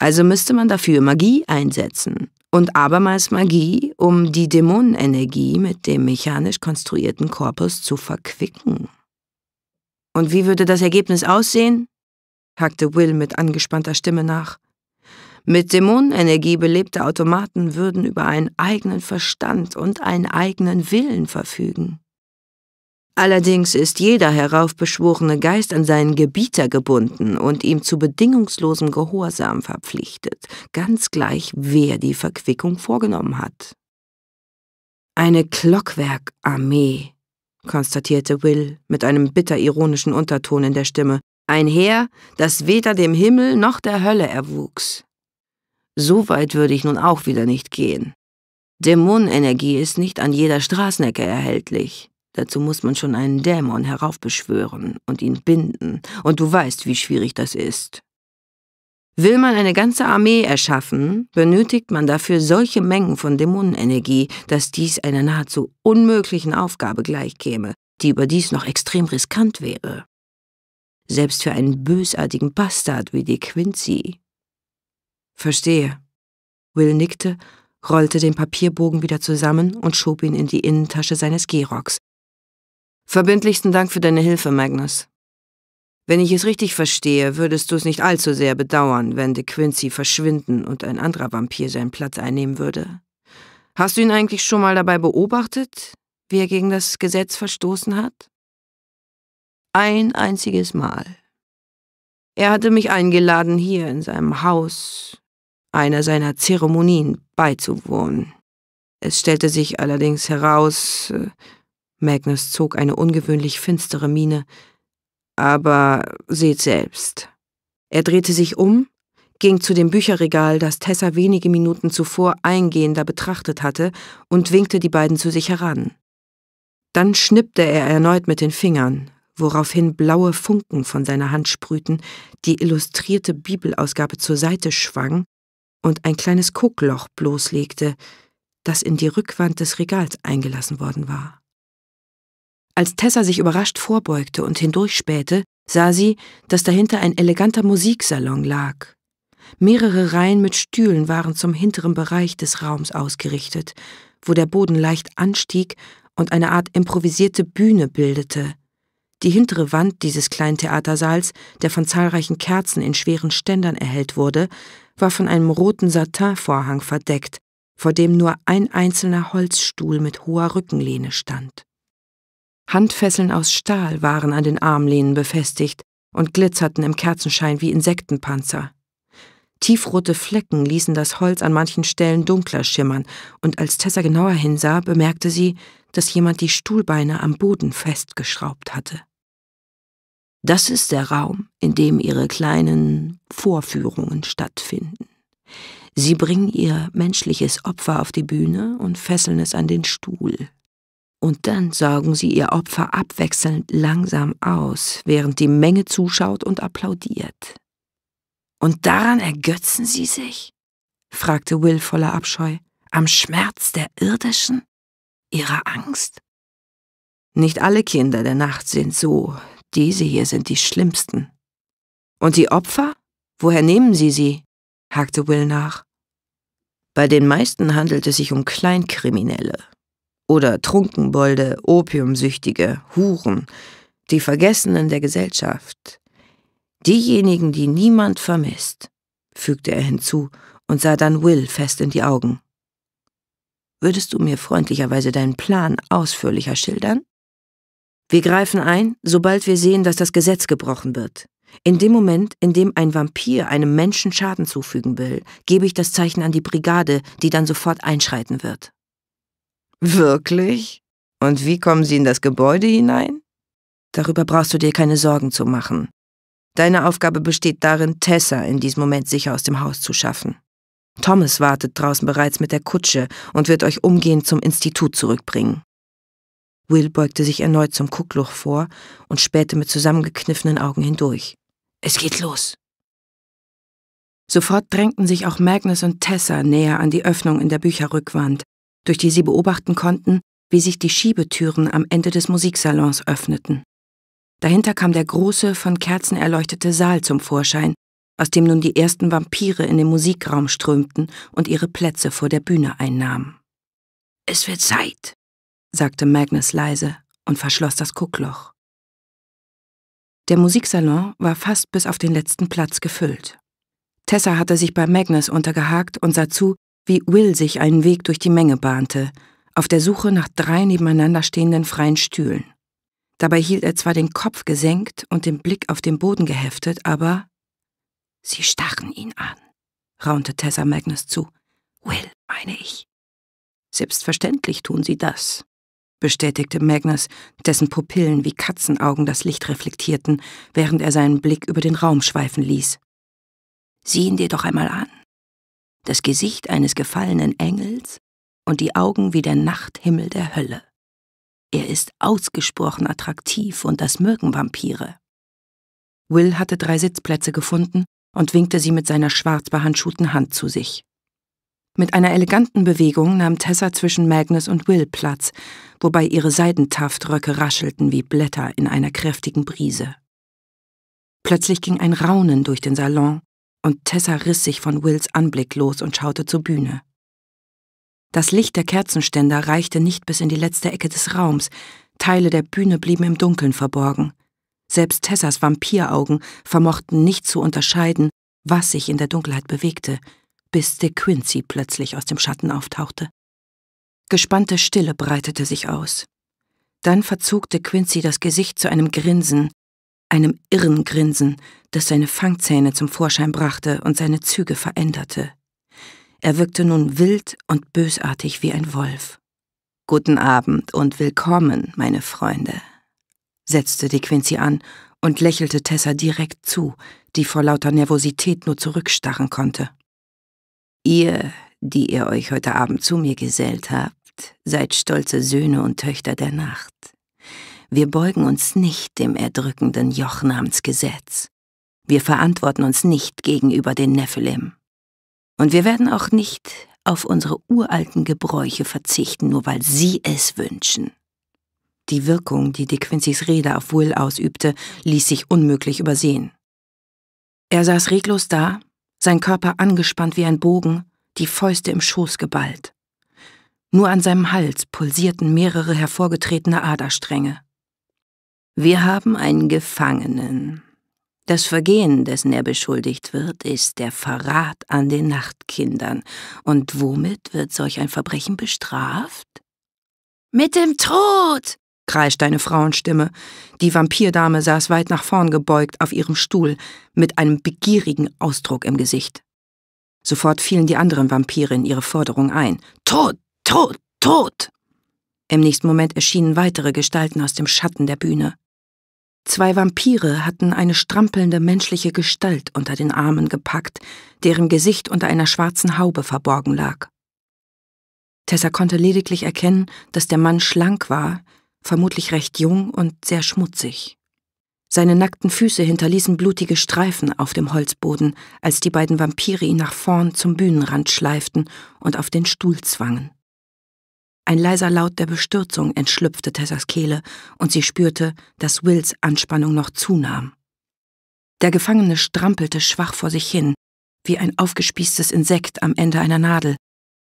Also müsste man dafür Magie einsetzen. Und abermals Magie, um die Dämonenenergie mit dem mechanisch konstruierten Korpus zu verquicken. Und wie würde das Ergebnis aussehen? hakte Will mit angespannter Stimme nach. Mit Dämonenenergie belebte Automaten würden über einen eigenen Verstand und einen eigenen Willen verfügen. Allerdings ist jeder heraufbeschworene Geist an seinen Gebieter gebunden und ihm zu bedingungslosem Gehorsam verpflichtet, ganz gleich, wer die Verquickung vorgenommen hat. Eine Glockwerkarmee konstatierte Will mit einem bitterironischen Unterton in der Stimme, ein Heer, das weder dem Himmel noch der Hölle erwuchs. So weit würde ich nun auch wieder nicht gehen. Dämonenergie ist nicht an jeder Straßenecke erhältlich. Dazu muss man schon einen Dämon heraufbeschwören und ihn binden, und du weißt, wie schwierig das ist. Will man eine ganze Armee erschaffen, benötigt man dafür solche Mengen von Dämonenenergie, dass dies einer nahezu unmöglichen Aufgabe gleichkäme, die überdies noch extrem riskant wäre. Selbst für einen bösartigen Bastard wie die Quincy. Verstehe. Will nickte, rollte den Papierbogen wieder zusammen und schob ihn in die Innentasche seines Gehrocks. Verbindlichsten Dank für deine Hilfe, Magnus. Wenn ich es richtig verstehe, würdest du es nicht allzu sehr bedauern, wenn De Quincey verschwinden und ein anderer Vampir seinen Platz einnehmen würde. Hast du ihn eigentlich schon mal dabei beobachtet, wie er gegen das Gesetz verstoßen hat? Ein einziges Mal. Er hatte mich eingeladen, hier in seinem Haus einer seiner Zeremonien beizuwohnen. Es stellte sich allerdings heraus, äh, Magnus zog eine ungewöhnlich finstere Miene, aber seht selbst. Er drehte sich um, ging zu dem Bücherregal, das Tessa wenige Minuten zuvor eingehender betrachtet hatte, und winkte die beiden zu sich heran. Dann schnippte er erneut mit den Fingern, woraufhin blaue Funken von seiner Hand sprühten, die illustrierte Bibelausgabe zur Seite schwang und ein kleines Kuckloch bloßlegte, das in die Rückwand des Regals eingelassen worden war. Als Tessa sich überrascht vorbeugte und hindurchspähte, sah sie, dass dahinter ein eleganter Musiksalon lag. Mehrere Reihen mit Stühlen waren zum hinteren Bereich des Raums ausgerichtet, wo der Boden leicht anstieg und eine Art improvisierte Bühne bildete. Die hintere Wand dieses kleinen Theatersaals, der von zahlreichen Kerzen in schweren Ständern erhellt wurde, war von einem roten Satinvorhang verdeckt, vor dem nur ein einzelner Holzstuhl mit hoher Rückenlehne stand. Handfesseln aus Stahl waren an den Armlehnen befestigt und glitzerten im Kerzenschein wie Insektenpanzer. Tiefrote Flecken ließen das Holz an manchen Stellen dunkler schimmern, und als Tessa genauer hinsah, bemerkte sie, dass jemand die Stuhlbeine am Boden festgeschraubt hatte. Das ist der Raum, in dem ihre kleinen Vorführungen stattfinden. Sie bringen ihr menschliches Opfer auf die Bühne und fesseln es an den Stuhl und dann saugen sie ihr Opfer abwechselnd langsam aus, während die Menge zuschaut und applaudiert. Und daran ergötzen sie sich? fragte Will voller Abscheu. Am Schmerz der irdischen? Ihrer Angst? Nicht alle Kinder der Nacht sind so, diese hier sind die schlimmsten. Und die Opfer? Woher nehmen sie sie? hakte Will nach. Bei den meisten handelt es sich um Kleinkriminelle, oder Trunkenbolde, Opiumsüchtige, Huren, die Vergessenen der Gesellschaft, diejenigen, die niemand vermisst, fügte er hinzu und sah dann Will fest in die Augen. Würdest du mir freundlicherweise deinen Plan ausführlicher schildern? Wir greifen ein, sobald wir sehen, dass das Gesetz gebrochen wird. In dem Moment, in dem ein Vampir einem Menschen Schaden zufügen will, gebe ich das Zeichen an die Brigade, die dann sofort einschreiten wird. Wirklich? Und wie kommen Sie in das Gebäude hinein? Darüber brauchst du dir keine Sorgen zu machen. Deine Aufgabe besteht darin, Tessa in diesem Moment sicher aus dem Haus zu schaffen. Thomas wartet draußen bereits mit der Kutsche und wird euch umgehend zum Institut zurückbringen. Will beugte sich erneut zum Kuckloch vor und spähte mit zusammengekniffenen Augen hindurch. Es geht los. Sofort drängten sich auch Magnus und Tessa näher an die Öffnung in der Bücherrückwand, durch die sie beobachten konnten, wie sich die Schiebetüren am Ende des Musiksalons öffneten. Dahinter kam der große, von Kerzen erleuchtete Saal zum Vorschein, aus dem nun die ersten Vampire in den Musikraum strömten und ihre Plätze vor der Bühne einnahmen. Es wird Zeit, sagte Magnus leise und verschloss das Guckloch. Der Musiksalon war fast bis auf den letzten Platz gefüllt. Tessa hatte sich bei Magnus untergehakt und sah zu, wie Will sich einen Weg durch die Menge bahnte, auf der Suche nach drei nebeneinander stehenden freien Stühlen. Dabei hielt er zwar den Kopf gesenkt und den Blick auf den Boden geheftet, aber Sie stachen ihn an, raunte Tessa Magnus zu. Will, meine ich. Selbstverständlich tun sie das, bestätigte Magnus, dessen Pupillen wie Katzenaugen das Licht reflektierten, während er seinen Blick über den Raum schweifen ließ. Sieh ihn dir doch einmal an das Gesicht eines gefallenen Engels und die Augen wie der Nachthimmel der Hölle. Er ist ausgesprochen attraktiv und das mögen Vampire. Will hatte drei Sitzplätze gefunden und winkte sie mit seiner schwarz behandschuhten Hand zu sich. Mit einer eleganten Bewegung nahm Tessa zwischen Magnus und Will Platz, wobei ihre Seidentaftröcke raschelten wie Blätter in einer kräftigen Brise. Plötzlich ging ein Raunen durch den Salon und Tessa riss sich von Wills Anblick los und schaute zur Bühne. Das Licht der Kerzenständer reichte nicht bis in die letzte Ecke des Raums, Teile der Bühne blieben im Dunkeln verborgen. Selbst Tessas Vampiraugen vermochten nicht zu unterscheiden, was sich in der Dunkelheit bewegte, bis De Quincey plötzlich aus dem Schatten auftauchte. Gespannte Stille breitete sich aus. Dann verzog De Quincey das Gesicht zu einem Grinsen, einem irren Grinsen, das seine Fangzähne zum Vorschein brachte und seine Züge veränderte. Er wirkte nun wild und bösartig wie ein Wolf. Guten Abend und willkommen, meine Freunde, setzte De Quincy an und lächelte Tessa direkt zu, die vor lauter Nervosität nur zurückstarren konnte. Ihr, die ihr euch heute Abend zu mir gesellt habt, seid stolze Söhne und Töchter der Nacht. Wir beugen uns nicht dem erdrückenden Joch namens Gesetz. Wir verantworten uns nicht gegenüber den Nephilim. Und wir werden auch nicht auf unsere uralten Gebräuche verzichten, nur weil sie es wünschen. Die Wirkung, die De Quincys Rede auf Will ausübte, ließ sich unmöglich übersehen. Er saß reglos da, sein Körper angespannt wie ein Bogen, die Fäuste im Schoß geballt. Nur an seinem Hals pulsierten mehrere hervorgetretene Aderstränge. Wir haben einen Gefangenen. Das Vergehen, dessen er beschuldigt wird, ist der Verrat an den Nachtkindern. Und womit wird solch ein Verbrechen bestraft? Mit dem Tod! kreischt eine Frauenstimme. Die Vampirdame saß weit nach vorn gebeugt auf ihrem Stuhl, mit einem begierigen Ausdruck im Gesicht. Sofort fielen die anderen Vampire in ihre Forderung ein. Tod! Tod! Tod! Im nächsten Moment erschienen weitere Gestalten aus dem Schatten der Bühne. Zwei Vampire hatten eine strampelnde menschliche Gestalt unter den Armen gepackt, deren Gesicht unter einer schwarzen Haube verborgen lag. Tessa konnte lediglich erkennen, dass der Mann schlank war, vermutlich recht jung und sehr schmutzig. Seine nackten Füße hinterließen blutige Streifen auf dem Holzboden, als die beiden Vampire ihn nach vorn zum Bühnenrand schleiften und auf den Stuhl zwangen. Ein leiser Laut der Bestürzung entschlüpfte Tessas Kehle und sie spürte, dass Wills Anspannung noch zunahm. Der Gefangene strampelte schwach vor sich hin, wie ein aufgespießtes Insekt am Ende einer Nadel,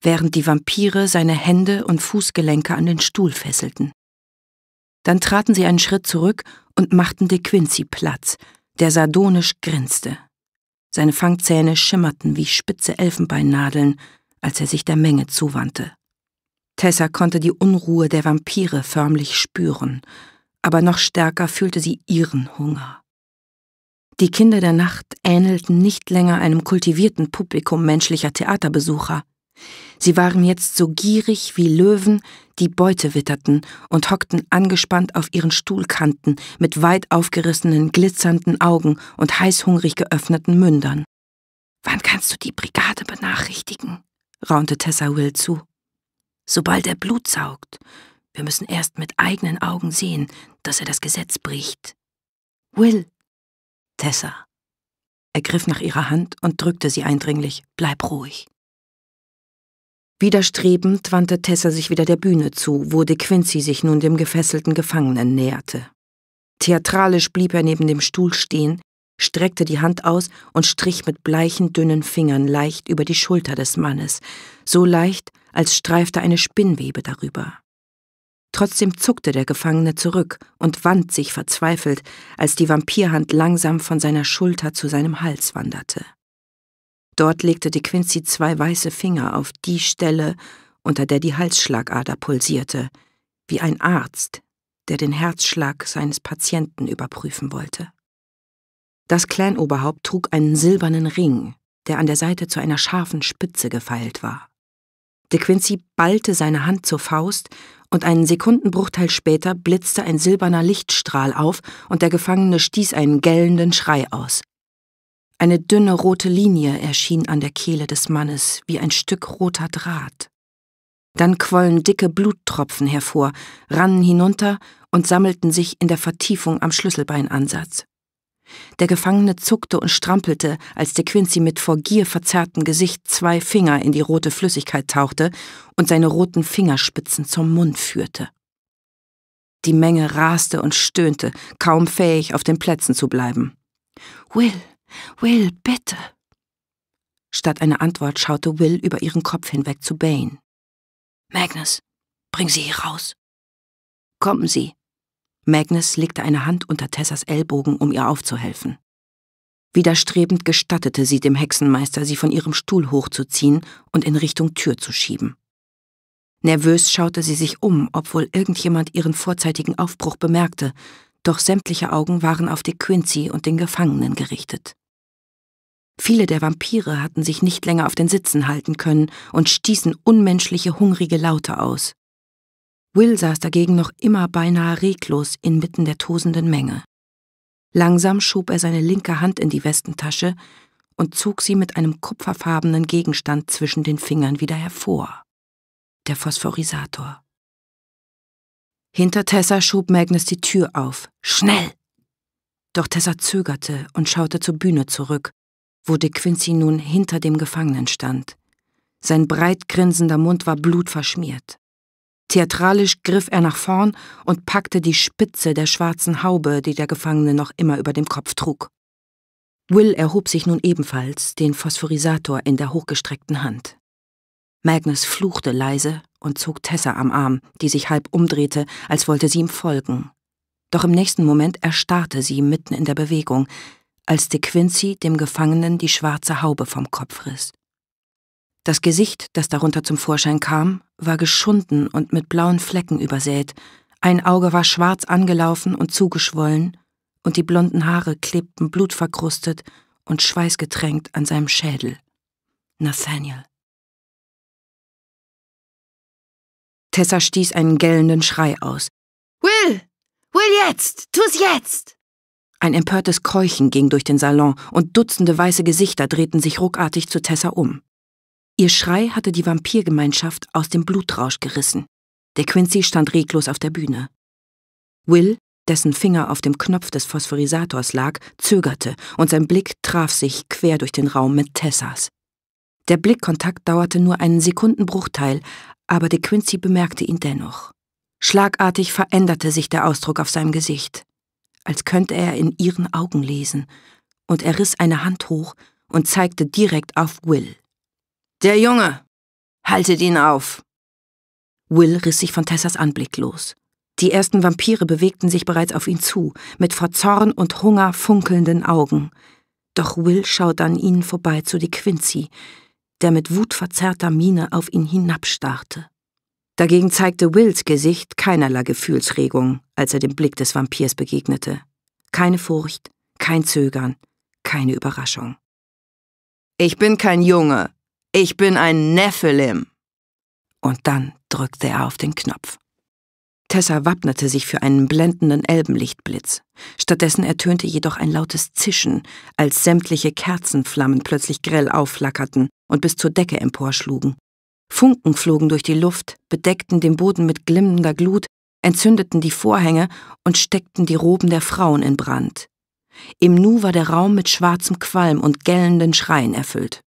während die Vampire seine Hände und Fußgelenke an den Stuhl fesselten. Dann traten sie einen Schritt zurück und machten De Quincey Platz, der sardonisch grinste. Seine Fangzähne schimmerten wie spitze Elfenbeinnadeln, als er sich der Menge zuwandte. Tessa konnte die Unruhe der Vampire förmlich spüren, aber noch stärker fühlte sie ihren Hunger. Die Kinder der Nacht ähnelten nicht länger einem kultivierten Publikum menschlicher Theaterbesucher. Sie waren jetzt so gierig wie Löwen, die Beute witterten und hockten angespannt auf ihren Stuhlkanten mit weit aufgerissenen, glitzernden Augen und heißhungrig geöffneten Mündern. Wann kannst du die Brigade benachrichtigen? raunte Tessa Will zu sobald er Blut saugt. Wir müssen erst mit eigenen Augen sehen, dass er das Gesetz bricht. Will. Tessa. Er griff nach ihrer Hand und drückte sie eindringlich. Bleib ruhig. Widerstrebend wandte Tessa sich wieder der Bühne zu, wo De Quincy sich nun dem gefesselten Gefangenen näherte. Theatralisch blieb er neben dem Stuhl stehen, streckte die Hand aus und strich mit bleichen, dünnen Fingern leicht über die Schulter des Mannes, so leicht, als streifte eine Spinnwebe darüber. Trotzdem zuckte der Gefangene zurück und wand sich verzweifelt, als die Vampirhand langsam von seiner Schulter zu seinem Hals wanderte. Dort legte die Quincy zwei weiße Finger auf die Stelle, unter der die Halsschlagader pulsierte, wie ein Arzt, der den Herzschlag seines Patienten überprüfen wollte. Das Klanoberhaupt trug einen silbernen Ring, der an der Seite zu einer scharfen Spitze gefeilt war. De Quincy ballte seine Hand zur Faust und einen Sekundenbruchteil später blitzte ein silberner Lichtstrahl auf und der Gefangene stieß einen gellenden Schrei aus. Eine dünne rote Linie erschien an der Kehle des Mannes wie ein Stück roter Draht. Dann quollen dicke Bluttropfen hervor, rannen hinunter und sammelten sich in der Vertiefung am Schlüsselbeinansatz. Der Gefangene zuckte und strampelte, als der Quincy mit vor Gier verzerrtem Gesicht zwei Finger in die rote Flüssigkeit tauchte und seine roten Fingerspitzen zum Mund führte. Die Menge raste und stöhnte, kaum fähig, auf den Plätzen zu bleiben. Will, Will, bitte! Statt einer Antwort schaute Will über ihren Kopf hinweg zu Bane. Magnus, bring sie hier raus. Kommen Sie, Magnus legte eine Hand unter Tessas Ellbogen, um ihr aufzuhelfen. Widerstrebend gestattete sie dem Hexenmeister, sie von ihrem Stuhl hochzuziehen und in Richtung Tür zu schieben. Nervös schaute sie sich um, obwohl irgendjemand ihren vorzeitigen Aufbruch bemerkte, doch sämtliche Augen waren auf die Quincy und den Gefangenen gerichtet. Viele der Vampire hatten sich nicht länger auf den Sitzen halten können und stießen unmenschliche, hungrige Laute aus. Will saß dagegen noch immer beinahe reglos inmitten der tosenden Menge. Langsam schob er seine linke Hand in die Westentasche und zog sie mit einem kupferfarbenen Gegenstand zwischen den Fingern wieder hervor. Der Phosphorisator. Hinter Tessa schob Magnus die Tür auf. Schnell! Doch Tessa zögerte und schaute zur Bühne zurück, wo De Quincy nun hinter dem Gefangenen stand. Sein breit grinsender Mund war blutverschmiert. Theatralisch griff er nach vorn und packte die Spitze der schwarzen Haube, die der Gefangene noch immer über dem Kopf trug. Will erhob sich nun ebenfalls, den Phosphorisator in der hochgestreckten Hand. Magnus fluchte leise und zog Tessa am Arm, die sich halb umdrehte, als wollte sie ihm folgen. Doch im nächsten Moment erstarrte sie mitten in der Bewegung, als De Quincey dem Gefangenen die schwarze Haube vom Kopf riss. Das Gesicht, das darunter zum Vorschein kam, war geschunden und mit blauen Flecken übersät, ein Auge war schwarz angelaufen und zugeschwollen, und die blonden Haare klebten blutverkrustet und schweißgetränkt an seinem Schädel. Nathaniel. Tessa stieß einen gellenden Schrei aus. Will! Will jetzt! Tu's jetzt! Ein empörtes Keuchen ging durch den Salon und Dutzende weiße Gesichter drehten sich ruckartig zu Tessa um. Ihr Schrei hatte die Vampirgemeinschaft aus dem Blutrausch gerissen. Der Quincy stand reglos auf der Bühne. Will, dessen Finger auf dem Knopf des Phosphorisators lag, zögerte und sein Blick traf sich quer durch den Raum mit Tessas. Der Blickkontakt dauerte nur einen Sekundenbruchteil, aber De Quincy bemerkte ihn dennoch. Schlagartig veränderte sich der Ausdruck auf seinem Gesicht, als könnte er in ihren Augen lesen, und er riss eine Hand hoch und zeigte direkt auf Will. Der Junge! Haltet ihn auf! Will riss sich von Tessas Anblick los. Die ersten Vampire bewegten sich bereits auf ihn zu, mit vor Zorn und Hunger funkelnden Augen. Doch Will schaut an ihnen vorbei zu De Quincy, der mit wutverzerrter Miene auf ihn hinabstarrte. Dagegen zeigte Wills Gesicht keinerlei Gefühlsregung, als er dem Blick des Vampirs begegnete. Keine Furcht, kein Zögern, keine Überraschung. Ich bin kein Junge, ich bin ein Nephilim. Und dann drückte er auf den Knopf. Tessa wappnete sich für einen blendenden Elbenlichtblitz. Stattdessen ertönte jedoch ein lautes Zischen, als sämtliche Kerzenflammen plötzlich grell aufflackerten und bis zur Decke emporschlugen. Funken flogen durch die Luft, bedeckten den Boden mit glimmender Glut, entzündeten die Vorhänge und steckten die Roben der Frauen in Brand. Im Nu war der Raum mit schwarzem Qualm und gellenden Schreien erfüllt.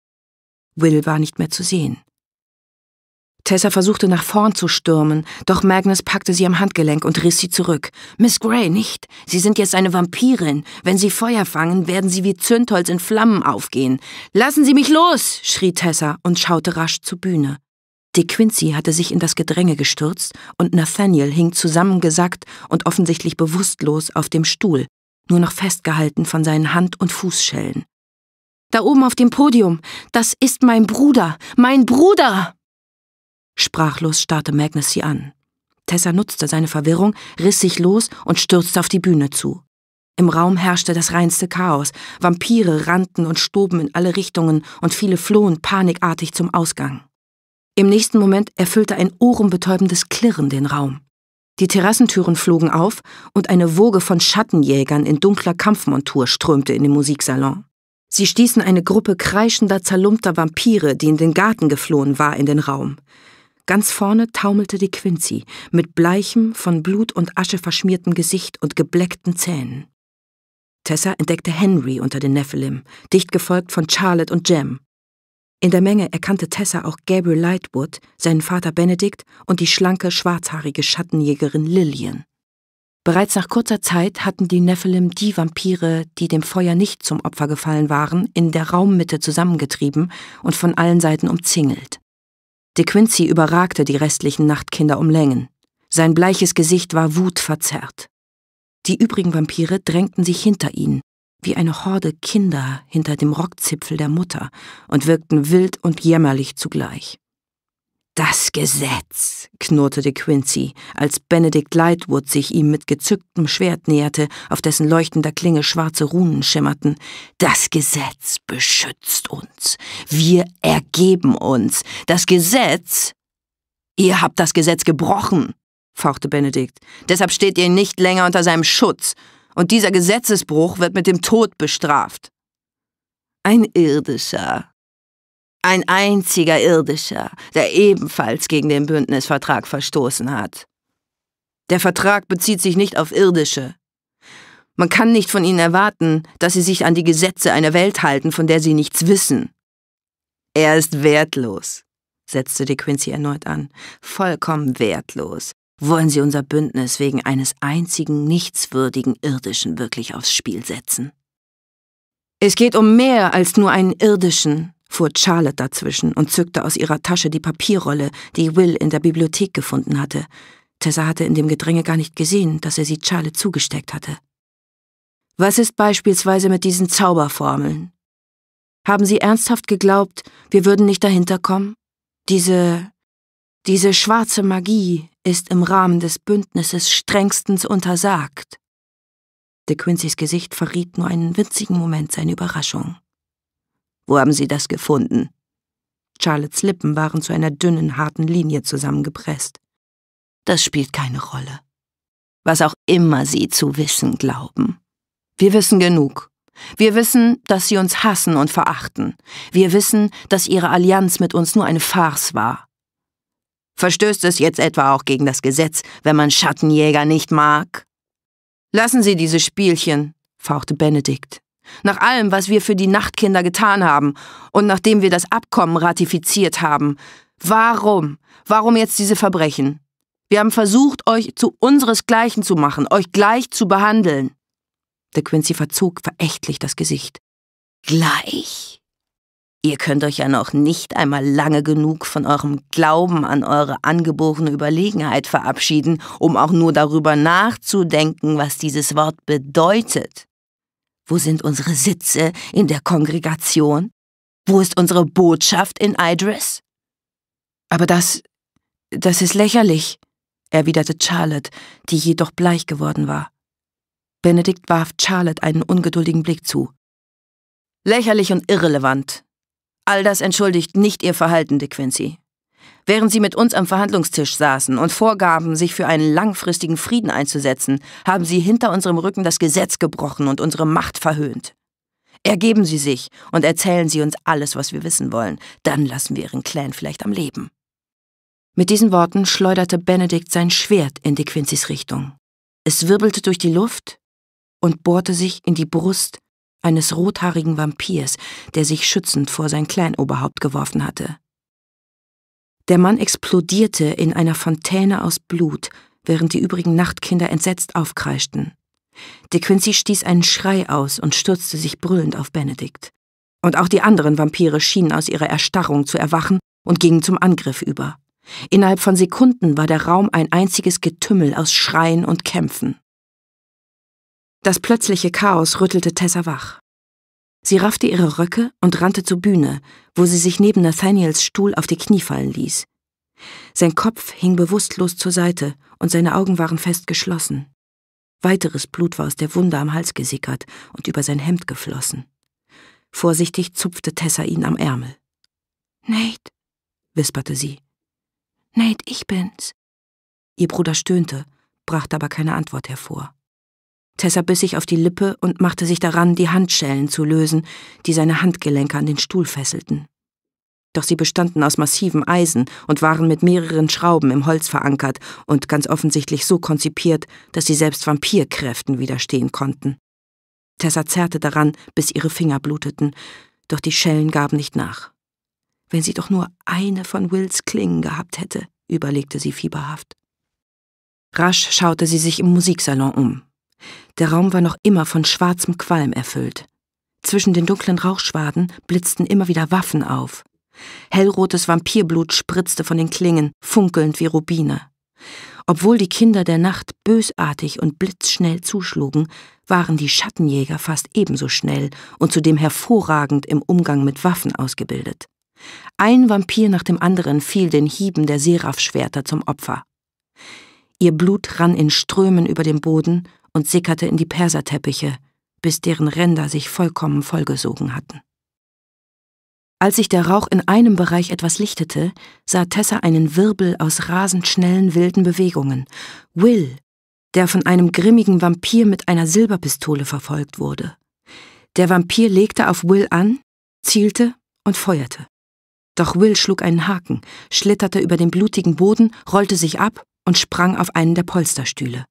Will war nicht mehr zu sehen. Tessa versuchte nach vorn zu stürmen, doch Magnus packte sie am Handgelenk und riss sie zurück. Miss Gray, nicht. Sie sind jetzt eine Vampirin. Wenn Sie Feuer fangen, werden Sie wie Zündholz in Flammen aufgehen. Lassen Sie mich los! schrie Tessa und schaute rasch zur Bühne. De Quincey hatte sich in das Gedränge gestürzt und Nathaniel hing zusammengesackt und offensichtlich bewusstlos auf dem Stuhl, nur noch festgehalten von seinen Hand- und Fußschellen. Da oben auf dem Podium. Das ist mein Bruder. Mein Bruder! Sprachlos starrte Magnus sie an. Tessa nutzte seine Verwirrung, riss sich los und stürzte auf die Bühne zu. Im Raum herrschte das reinste Chaos. Vampire rannten und stoben in alle Richtungen und viele flohen panikartig zum Ausgang. Im nächsten Moment erfüllte ein ohrenbetäubendes Klirren den Raum. Die Terrassentüren flogen auf und eine Woge von Schattenjägern in dunkler Kampfmontur strömte in den Musiksalon. Sie stießen eine Gruppe kreischender, zerlumpter Vampire, die in den Garten geflohen war, in den Raum. Ganz vorne taumelte die Quincy, mit bleichem, von Blut und Asche verschmiertem Gesicht und gebleckten Zähnen. Tessa entdeckte Henry unter den Nephilim, dicht gefolgt von Charlotte und Jem. In der Menge erkannte Tessa auch Gabriel Lightwood, seinen Vater Benedict und die schlanke, schwarzhaarige Schattenjägerin Lillian. Bereits nach kurzer Zeit hatten die Nephilim die Vampire, die dem Feuer nicht zum Opfer gefallen waren, in der Raummitte zusammengetrieben und von allen Seiten umzingelt. De Quincey überragte die restlichen Nachtkinder um Längen. Sein bleiches Gesicht war wutverzerrt. Die übrigen Vampire drängten sich hinter ihn, wie eine Horde Kinder hinter dem Rockzipfel der Mutter, und wirkten wild und jämmerlich zugleich. Das Gesetz, knurrte De Quincy, als Benedict Lightwood sich ihm mit gezücktem Schwert näherte, auf dessen leuchtender Klinge schwarze Runen schimmerten. Das Gesetz beschützt uns. Wir ergeben uns. Das Gesetz. Ihr habt das Gesetz gebrochen, fauchte Benedict. Deshalb steht ihr nicht länger unter seinem Schutz. Und dieser Gesetzesbruch wird mit dem Tod bestraft. Ein irdischer, ein einziger irdischer, der ebenfalls gegen den Bündnisvertrag verstoßen hat. Der Vertrag bezieht sich nicht auf irdische. Man kann nicht von ihnen erwarten, dass sie sich an die Gesetze einer Welt halten, von der sie nichts wissen. Er ist wertlos, setzte De Quincey erneut an. Vollkommen wertlos. Wollen Sie unser Bündnis wegen eines einzigen nichtswürdigen Irdischen wirklich aufs Spiel setzen? Es geht um mehr als nur einen Irdischen, fuhr Charlotte dazwischen und zückte aus ihrer Tasche die Papierrolle, die Will in der Bibliothek gefunden hatte. Tessa hatte in dem Gedränge gar nicht gesehen, dass er sie Charlotte zugesteckt hatte. Was ist beispielsweise mit diesen Zauberformeln? Haben Sie ernsthaft geglaubt, wir würden nicht dahinter kommen? Diese diese schwarze Magie ist im Rahmen des Bündnisses strengstens untersagt. De Quincys Gesicht verriet nur einen winzigen Moment seine Überraschung. Wo haben Sie das gefunden? Charlottes Lippen waren zu einer dünnen, harten Linie zusammengepresst. Das spielt keine Rolle. Was auch immer Sie zu wissen glauben. Wir wissen genug. Wir wissen, dass Sie uns hassen und verachten. Wir wissen, dass Ihre Allianz mit uns nur eine Farce war. Verstößt es jetzt etwa auch gegen das Gesetz, wenn man Schattenjäger nicht mag? Lassen Sie diese Spielchen, fauchte Benedikt. Nach allem, was wir für die Nachtkinder getan haben und nachdem wir das Abkommen ratifiziert haben. Warum? Warum jetzt diese Verbrechen? Wir haben versucht, euch zu unseresgleichen zu machen, euch gleich zu behandeln. De Quincy verzog verächtlich das Gesicht. Gleich? Ihr könnt euch ja noch nicht einmal lange genug von eurem Glauben an eure angeborene Überlegenheit verabschieden, um auch nur darüber nachzudenken, was dieses Wort bedeutet. Wo sind unsere Sitze in der Kongregation? Wo ist unsere Botschaft in Idris? Aber das, das ist lächerlich, erwiderte Charlotte, die jedoch bleich geworden war. Benedikt warf Charlotte einen ungeduldigen Blick zu. Lächerlich und irrelevant. All das entschuldigt nicht ihr Verhalten, De Quincey. Während sie mit uns am Verhandlungstisch saßen und vorgaben, sich für einen langfristigen Frieden einzusetzen, haben sie hinter unserem Rücken das Gesetz gebrochen und unsere Macht verhöhnt. Ergeben Sie sich und erzählen Sie uns alles, was wir wissen wollen. Dann lassen wir Ihren Clan vielleicht am Leben. Mit diesen Worten schleuderte Benedikt sein Schwert in De Quincys Richtung. Es wirbelte durch die Luft und bohrte sich in die Brust eines rothaarigen Vampirs, der sich schützend vor sein Kleinoberhaupt geworfen hatte. Der Mann explodierte in einer Fontäne aus Blut, während die übrigen Nachtkinder entsetzt aufkreischten. De Quincey stieß einen Schrei aus und stürzte sich brüllend auf Benedikt. Und auch die anderen Vampire schienen aus ihrer Erstarrung zu erwachen und gingen zum Angriff über. Innerhalb von Sekunden war der Raum ein einziges Getümmel aus Schreien und Kämpfen. Das plötzliche Chaos rüttelte Tessa wach. Sie raffte ihre Röcke und rannte zur Bühne, wo sie sich neben Nathaniels Stuhl auf die Knie fallen ließ. Sein Kopf hing bewusstlos zur Seite und seine Augen waren fest geschlossen. Weiteres Blut war aus der Wunde am Hals gesickert und über sein Hemd geflossen. Vorsichtig zupfte Tessa ihn am Ärmel. Nate, wisperte sie. Nate, ich bin's. Ihr Bruder stöhnte, brachte aber keine Antwort hervor. Tessa biss sich auf die Lippe und machte sich daran, die Handschellen zu lösen, die seine Handgelenke an den Stuhl fesselten. Doch sie bestanden aus massivem Eisen und waren mit mehreren Schrauben im Holz verankert und ganz offensichtlich so konzipiert, dass sie selbst Vampirkräften widerstehen konnten. Tessa zerrte daran, bis ihre Finger bluteten, doch die Schellen gaben nicht nach. Wenn sie doch nur eine von Wills Klingen gehabt hätte, überlegte sie fieberhaft. Rasch schaute sie sich im Musiksalon um. Der Raum war noch immer von schwarzem Qualm erfüllt. Zwischen den dunklen Rauchschwaden blitzten immer wieder Waffen auf. Hellrotes Vampirblut spritzte von den Klingen, funkelnd wie Rubine. Obwohl die Kinder der Nacht bösartig und blitzschnell zuschlugen, waren die Schattenjäger fast ebenso schnell und zudem hervorragend im Umgang mit Waffen ausgebildet. Ein Vampir nach dem anderen fiel den Hieben der Seraph-Schwerter zum Opfer. Ihr Blut rann in Strömen über den Boden und sickerte in die Perserteppiche, bis deren Ränder sich vollkommen vollgesogen hatten. Als sich der Rauch in einem Bereich etwas lichtete, sah Tessa einen Wirbel aus rasend schnellen, wilden Bewegungen. Will, der von einem grimmigen Vampir mit einer Silberpistole verfolgt wurde. Der Vampir legte auf Will an, zielte und feuerte. Doch Will schlug einen Haken, schlitterte über den blutigen Boden, rollte sich ab und sprang auf einen der Polsterstühle.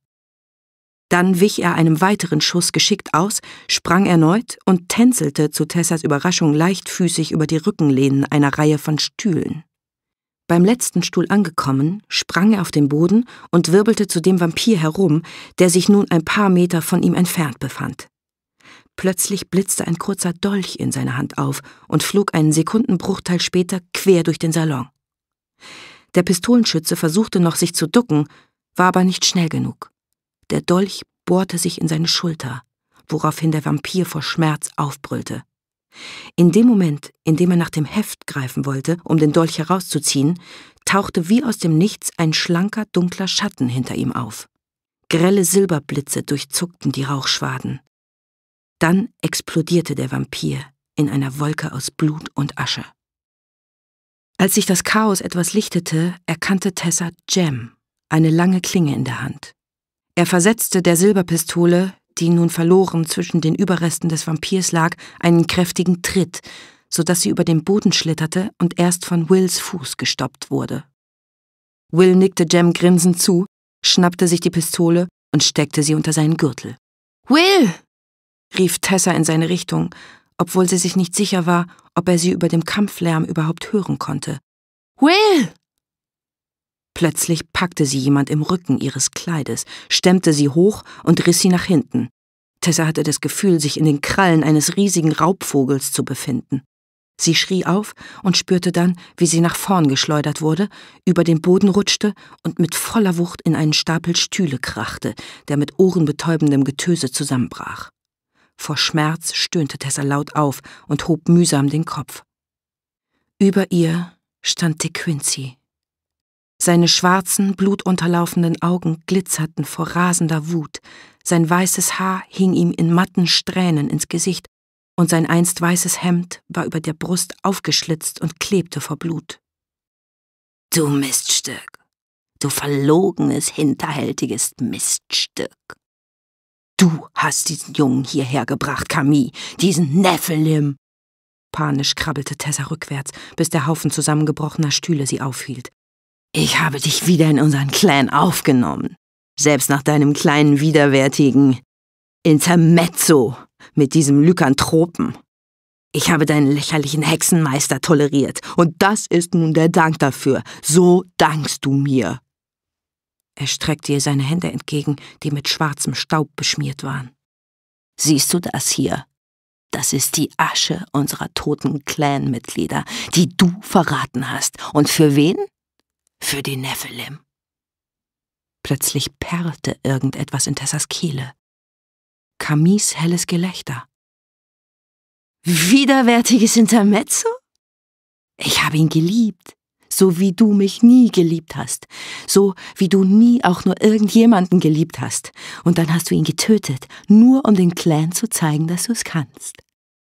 Dann wich er einem weiteren Schuss geschickt aus, sprang erneut und tänzelte zu Tessas Überraschung leichtfüßig über die Rückenlehnen einer Reihe von Stühlen. Beim letzten Stuhl angekommen, sprang er auf den Boden und wirbelte zu dem Vampir herum, der sich nun ein paar Meter von ihm entfernt befand. Plötzlich blitzte ein kurzer Dolch in seiner Hand auf und flog einen Sekundenbruchteil später quer durch den Salon. Der Pistolenschütze versuchte noch, sich zu ducken, war aber nicht schnell genug. Der Dolch bohrte sich in seine Schulter, woraufhin der Vampir vor Schmerz aufbrüllte. In dem Moment, in dem er nach dem Heft greifen wollte, um den Dolch herauszuziehen, tauchte wie aus dem Nichts ein schlanker, dunkler Schatten hinter ihm auf. Grelle Silberblitze durchzuckten die Rauchschwaden. Dann explodierte der Vampir in einer Wolke aus Blut und Asche. Als sich das Chaos etwas lichtete, erkannte Tessa Jem, eine lange Klinge in der Hand. Er versetzte der Silberpistole, die nun verloren zwischen den Überresten des Vampirs lag, einen kräftigen Tritt, so dass sie über den Boden schlitterte und erst von Wills Fuß gestoppt wurde. Will nickte Jem grinsend zu, schnappte sich die Pistole und steckte sie unter seinen Gürtel. Will! rief Tessa in seine Richtung, obwohl sie sich nicht sicher war, ob er sie über dem Kampflärm überhaupt hören konnte. Will! Plötzlich packte sie jemand im Rücken ihres Kleides, stemmte sie hoch und riss sie nach hinten. Tessa hatte das Gefühl, sich in den Krallen eines riesigen Raubvogels zu befinden. Sie schrie auf und spürte dann, wie sie nach vorn geschleudert wurde, über den Boden rutschte und mit voller Wucht in einen Stapel Stühle krachte, der mit ohrenbetäubendem Getöse zusammenbrach. Vor Schmerz stöhnte Tessa laut auf und hob mühsam den Kopf. Über ihr stand De Quincey, seine schwarzen, blutunterlaufenden Augen glitzerten vor rasender Wut, sein weißes Haar hing ihm in matten Strähnen ins Gesicht, und sein einst weißes Hemd war über der Brust aufgeschlitzt und klebte vor Blut. Du Miststück, du verlogenes, hinterhältiges Miststück. Du hast diesen Jungen hierher gebracht, Camille, diesen Nephilim. Panisch krabbelte Tessa rückwärts, bis der Haufen zusammengebrochener Stühle sie aufhielt. Ich habe dich wieder in unseren Clan aufgenommen. Selbst nach deinem kleinen, widerwärtigen Intermezzo mit diesem Lykanthropen. Ich habe deinen lächerlichen Hexenmeister toleriert. Und das ist nun der Dank dafür. So dankst du mir. Er streckte ihr seine Hände entgegen, die mit schwarzem Staub beschmiert waren. Siehst du das hier? Das ist die Asche unserer toten Clan-Mitglieder, die du verraten hast. Und für wen? für die Nephilim. Plötzlich perlte irgendetwas in Tessas Kehle. Camis helles Gelächter. Widerwärtiges Intermezzo? Ich habe ihn geliebt, so wie du mich nie geliebt hast, so wie du nie auch nur irgendjemanden geliebt hast, und dann hast du ihn getötet, nur um den Clan zu zeigen, dass du es kannst.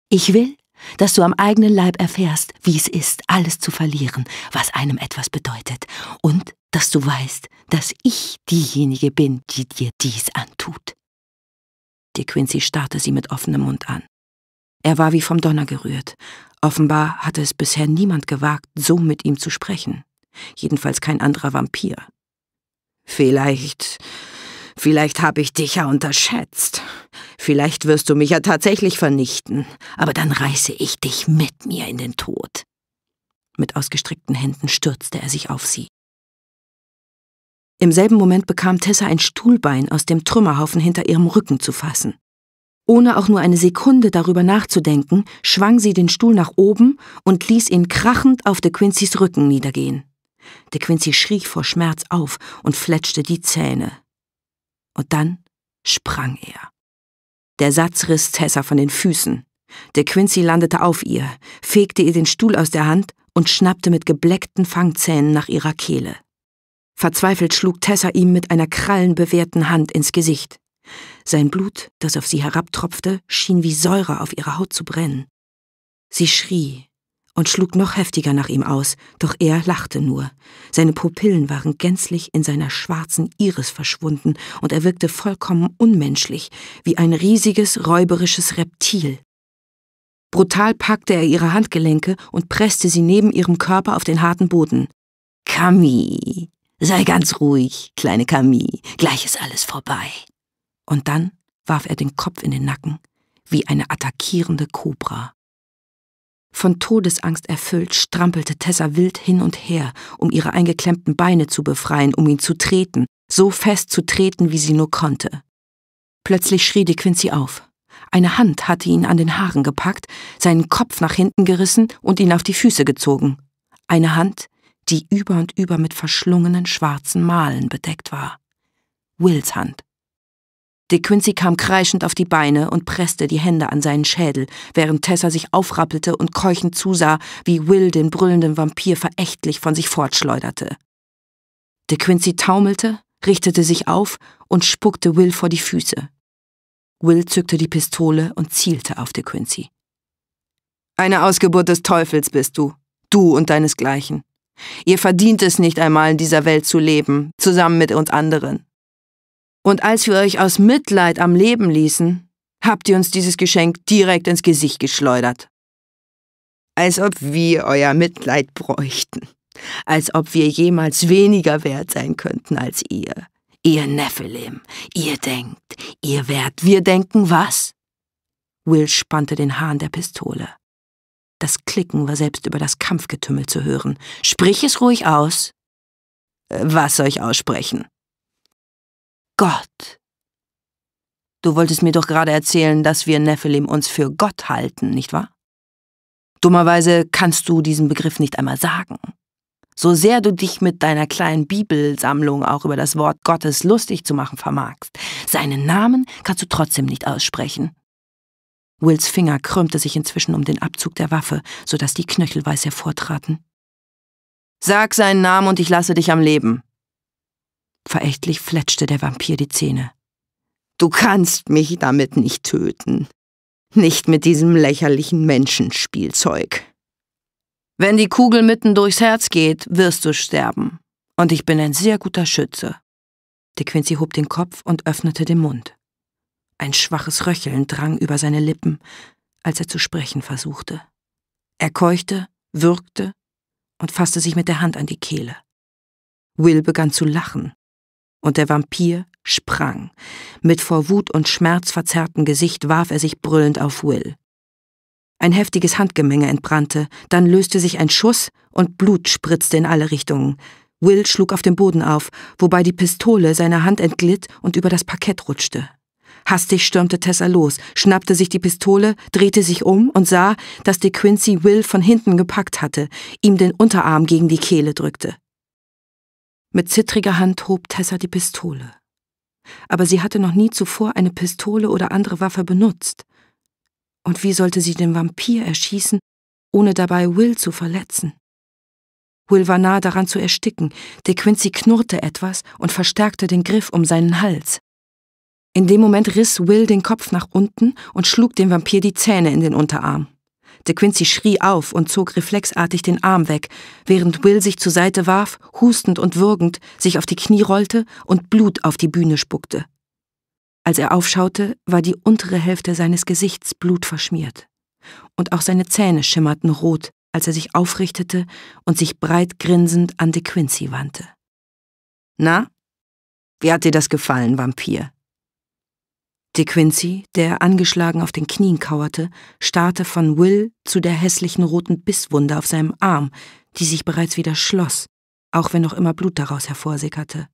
Ich will, dass du am eigenen Leib erfährst, wie es ist, alles zu verlieren, was einem etwas bedeutet, und dass du weißt, dass ich diejenige bin, die dir dies antut. De Quincey starrte sie mit offenem Mund an. Er war wie vom Donner gerührt. Offenbar hatte es bisher niemand gewagt, so mit ihm zu sprechen. Jedenfalls kein anderer Vampir. Vielleicht Vielleicht habe ich dich ja unterschätzt. Vielleicht wirst du mich ja tatsächlich vernichten, aber dann reiße ich dich mit mir in den Tod. Mit ausgestreckten Händen stürzte er sich auf sie. Im selben Moment bekam Tessa ein Stuhlbein aus dem Trümmerhaufen hinter ihrem Rücken zu fassen. Ohne auch nur eine Sekunde darüber nachzudenken, schwang sie den Stuhl nach oben und ließ ihn krachend auf De Quincys Rücken niedergehen. De Quincy schrie vor Schmerz auf und fletschte die Zähne. Und dann sprang er. Der Satz riss Tessa von den Füßen. Der Quincy landete auf ihr, fegte ihr den Stuhl aus der Hand und schnappte mit gebleckten Fangzähnen nach ihrer Kehle. Verzweifelt schlug Tessa ihm mit einer krallenbewehrten Hand ins Gesicht. Sein Blut, das auf sie herabtropfte, schien wie Säure auf ihre Haut zu brennen. Sie schrie, und schlug noch heftiger nach ihm aus, doch er lachte nur. Seine Pupillen waren gänzlich in seiner schwarzen Iris verschwunden und er wirkte vollkommen unmenschlich, wie ein riesiges räuberisches Reptil. Brutal packte er ihre Handgelenke und presste sie neben ihrem Körper auf den harten Boden. Camille, sei ganz ruhig, kleine Camille, gleich ist alles vorbei. Und dann warf er den Kopf in den Nacken, wie eine attackierende Kobra. Von Todesangst erfüllt strampelte Tessa wild hin und her, um ihre eingeklemmten Beine zu befreien, um ihn zu treten, so fest zu treten, wie sie nur konnte. Plötzlich schrie die Quincy auf. Eine Hand hatte ihn an den Haaren gepackt, seinen Kopf nach hinten gerissen und ihn auf die Füße gezogen. Eine Hand, die über und über mit verschlungenen schwarzen Malen bedeckt war. Wills Hand. De Quincey kam kreischend auf die Beine und presste die Hände an seinen Schädel, während Tessa sich aufrappelte und keuchend zusah, wie Will den brüllenden Vampir verächtlich von sich fortschleuderte. De Quincey taumelte, richtete sich auf und spuckte Will vor die Füße. Will zückte die Pistole und zielte auf De Quincey. Eine Ausgeburt des Teufels bist du, du und deinesgleichen. Ihr verdient es nicht einmal in dieser Welt zu leben, zusammen mit uns anderen. Und als wir euch aus Mitleid am Leben ließen, habt ihr uns dieses Geschenk direkt ins Gesicht geschleudert. Als ob wir euer Mitleid bräuchten. Als ob wir jemals weniger wert sein könnten als ihr. Ihr Nephilim, ihr denkt, ihr werdet, wir denken was? Will spannte den Hahn der Pistole. Das Klicken war selbst über das Kampfgetümmel zu hören. Sprich es ruhig aus. Äh, was soll ich aussprechen? Gott. Du wolltest mir doch gerade erzählen, dass wir Nephilim uns für Gott halten, nicht wahr? Dummerweise kannst du diesen Begriff nicht einmal sagen. So sehr du dich mit deiner kleinen Bibelsammlung auch über das Wort Gottes lustig zu machen vermagst, seinen Namen kannst du trotzdem nicht aussprechen. Wills Finger krümmte sich inzwischen um den Abzug der Waffe, sodass die Knöchel weiß hervortraten. Sag seinen Namen und ich lasse dich am Leben, Verächtlich fletschte der Vampir die Zähne. Du kannst mich damit nicht töten. Nicht mit diesem lächerlichen Menschenspielzeug. Wenn die Kugel mitten durchs Herz geht, wirst du sterben. Und ich bin ein sehr guter Schütze. De Quincy hob den Kopf und öffnete den Mund. Ein schwaches Röcheln drang über seine Lippen, als er zu sprechen versuchte. Er keuchte, würgte und fasste sich mit der Hand an die Kehle. Will begann zu lachen, und der Vampir sprang. Mit vor Wut und Schmerz verzerrtem Gesicht warf er sich brüllend auf Will. Ein heftiges Handgemenge entbrannte, dann löste sich ein Schuss und Blut spritzte in alle Richtungen. Will schlug auf dem Boden auf, wobei die Pistole seiner Hand entglitt und über das Parkett rutschte. Hastig stürmte Tessa los, schnappte sich die Pistole, drehte sich um und sah, dass De Quincey Will von hinten gepackt hatte, ihm den Unterarm gegen die Kehle drückte. Mit zittriger Hand hob Tessa die Pistole. Aber sie hatte noch nie zuvor eine Pistole oder andere Waffe benutzt. Und wie sollte sie den Vampir erschießen, ohne dabei Will zu verletzen? Will war nahe daran zu ersticken. De Quincy knurrte etwas und verstärkte den Griff um seinen Hals. In dem Moment riss Will den Kopf nach unten und schlug dem Vampir die Zähne in den Unterarm. De Quincey schrie auf und zog reflexartig den Arm weg, während Will sich zur Seite warf, hustend und würgend, sich auf die Knie rollte und Blut auf die Bühne spuckte. Als er aufschaute, war die untere Hälfte seines Gesichts blutverschmiert. Und auch seine Zähne schimmerten rot, als er sich aufrichtete und sich breit grinsend an De Quincey wandte. Na? Wie hat dir das gefallen, Vampir? De Quincey, der angeschlagen auf den Knien kauerte, starrte von Will zu der hässlichen roten Bisswunde auf seinem Arm, die sich bereits wieder schloss, auch wenn noch immer Blut daraus hervorsickerte.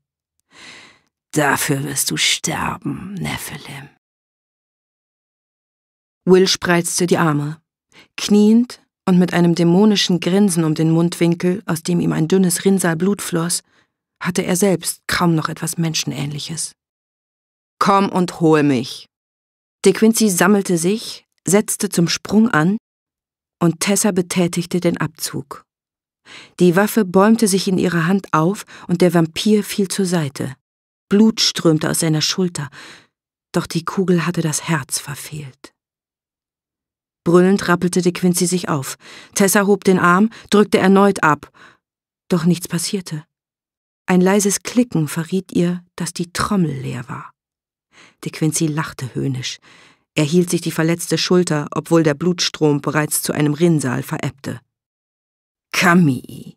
Dafür wirst du sterben, Nephilim. Will spreizte die Arme. Kniend und mit einem dämonischen Grinsen um den Mundwinkel, aus dem ihm ein dünnes Rinnsal Blut floss, hatte er selbst kaum noch etwas Menschenähnliches. Komm und hol mich. De Quincy sammelte sich, setzte zum Sprung an und Tessa betätigte den Abzug. Die Waffe bäumte sich in ihrer Hand auf und der Vampir fiel zur Seite. Blut strömte aus seiner Schulter, doch die Kugel hatte das Herz verfehlt. Brüllend rappelte De Quincy sich auf. Tessa hob den Arm, drückte erneut ab. Doch nichts passierte. Ein leises Klicken verriet ihr, dass die Trommel leer war. De Quincey lachte höhnisch. Er hielt sich die verletzte Schulter, obwohl der Blutstrom bereits zu einem Rinnsal verebbte. Camille,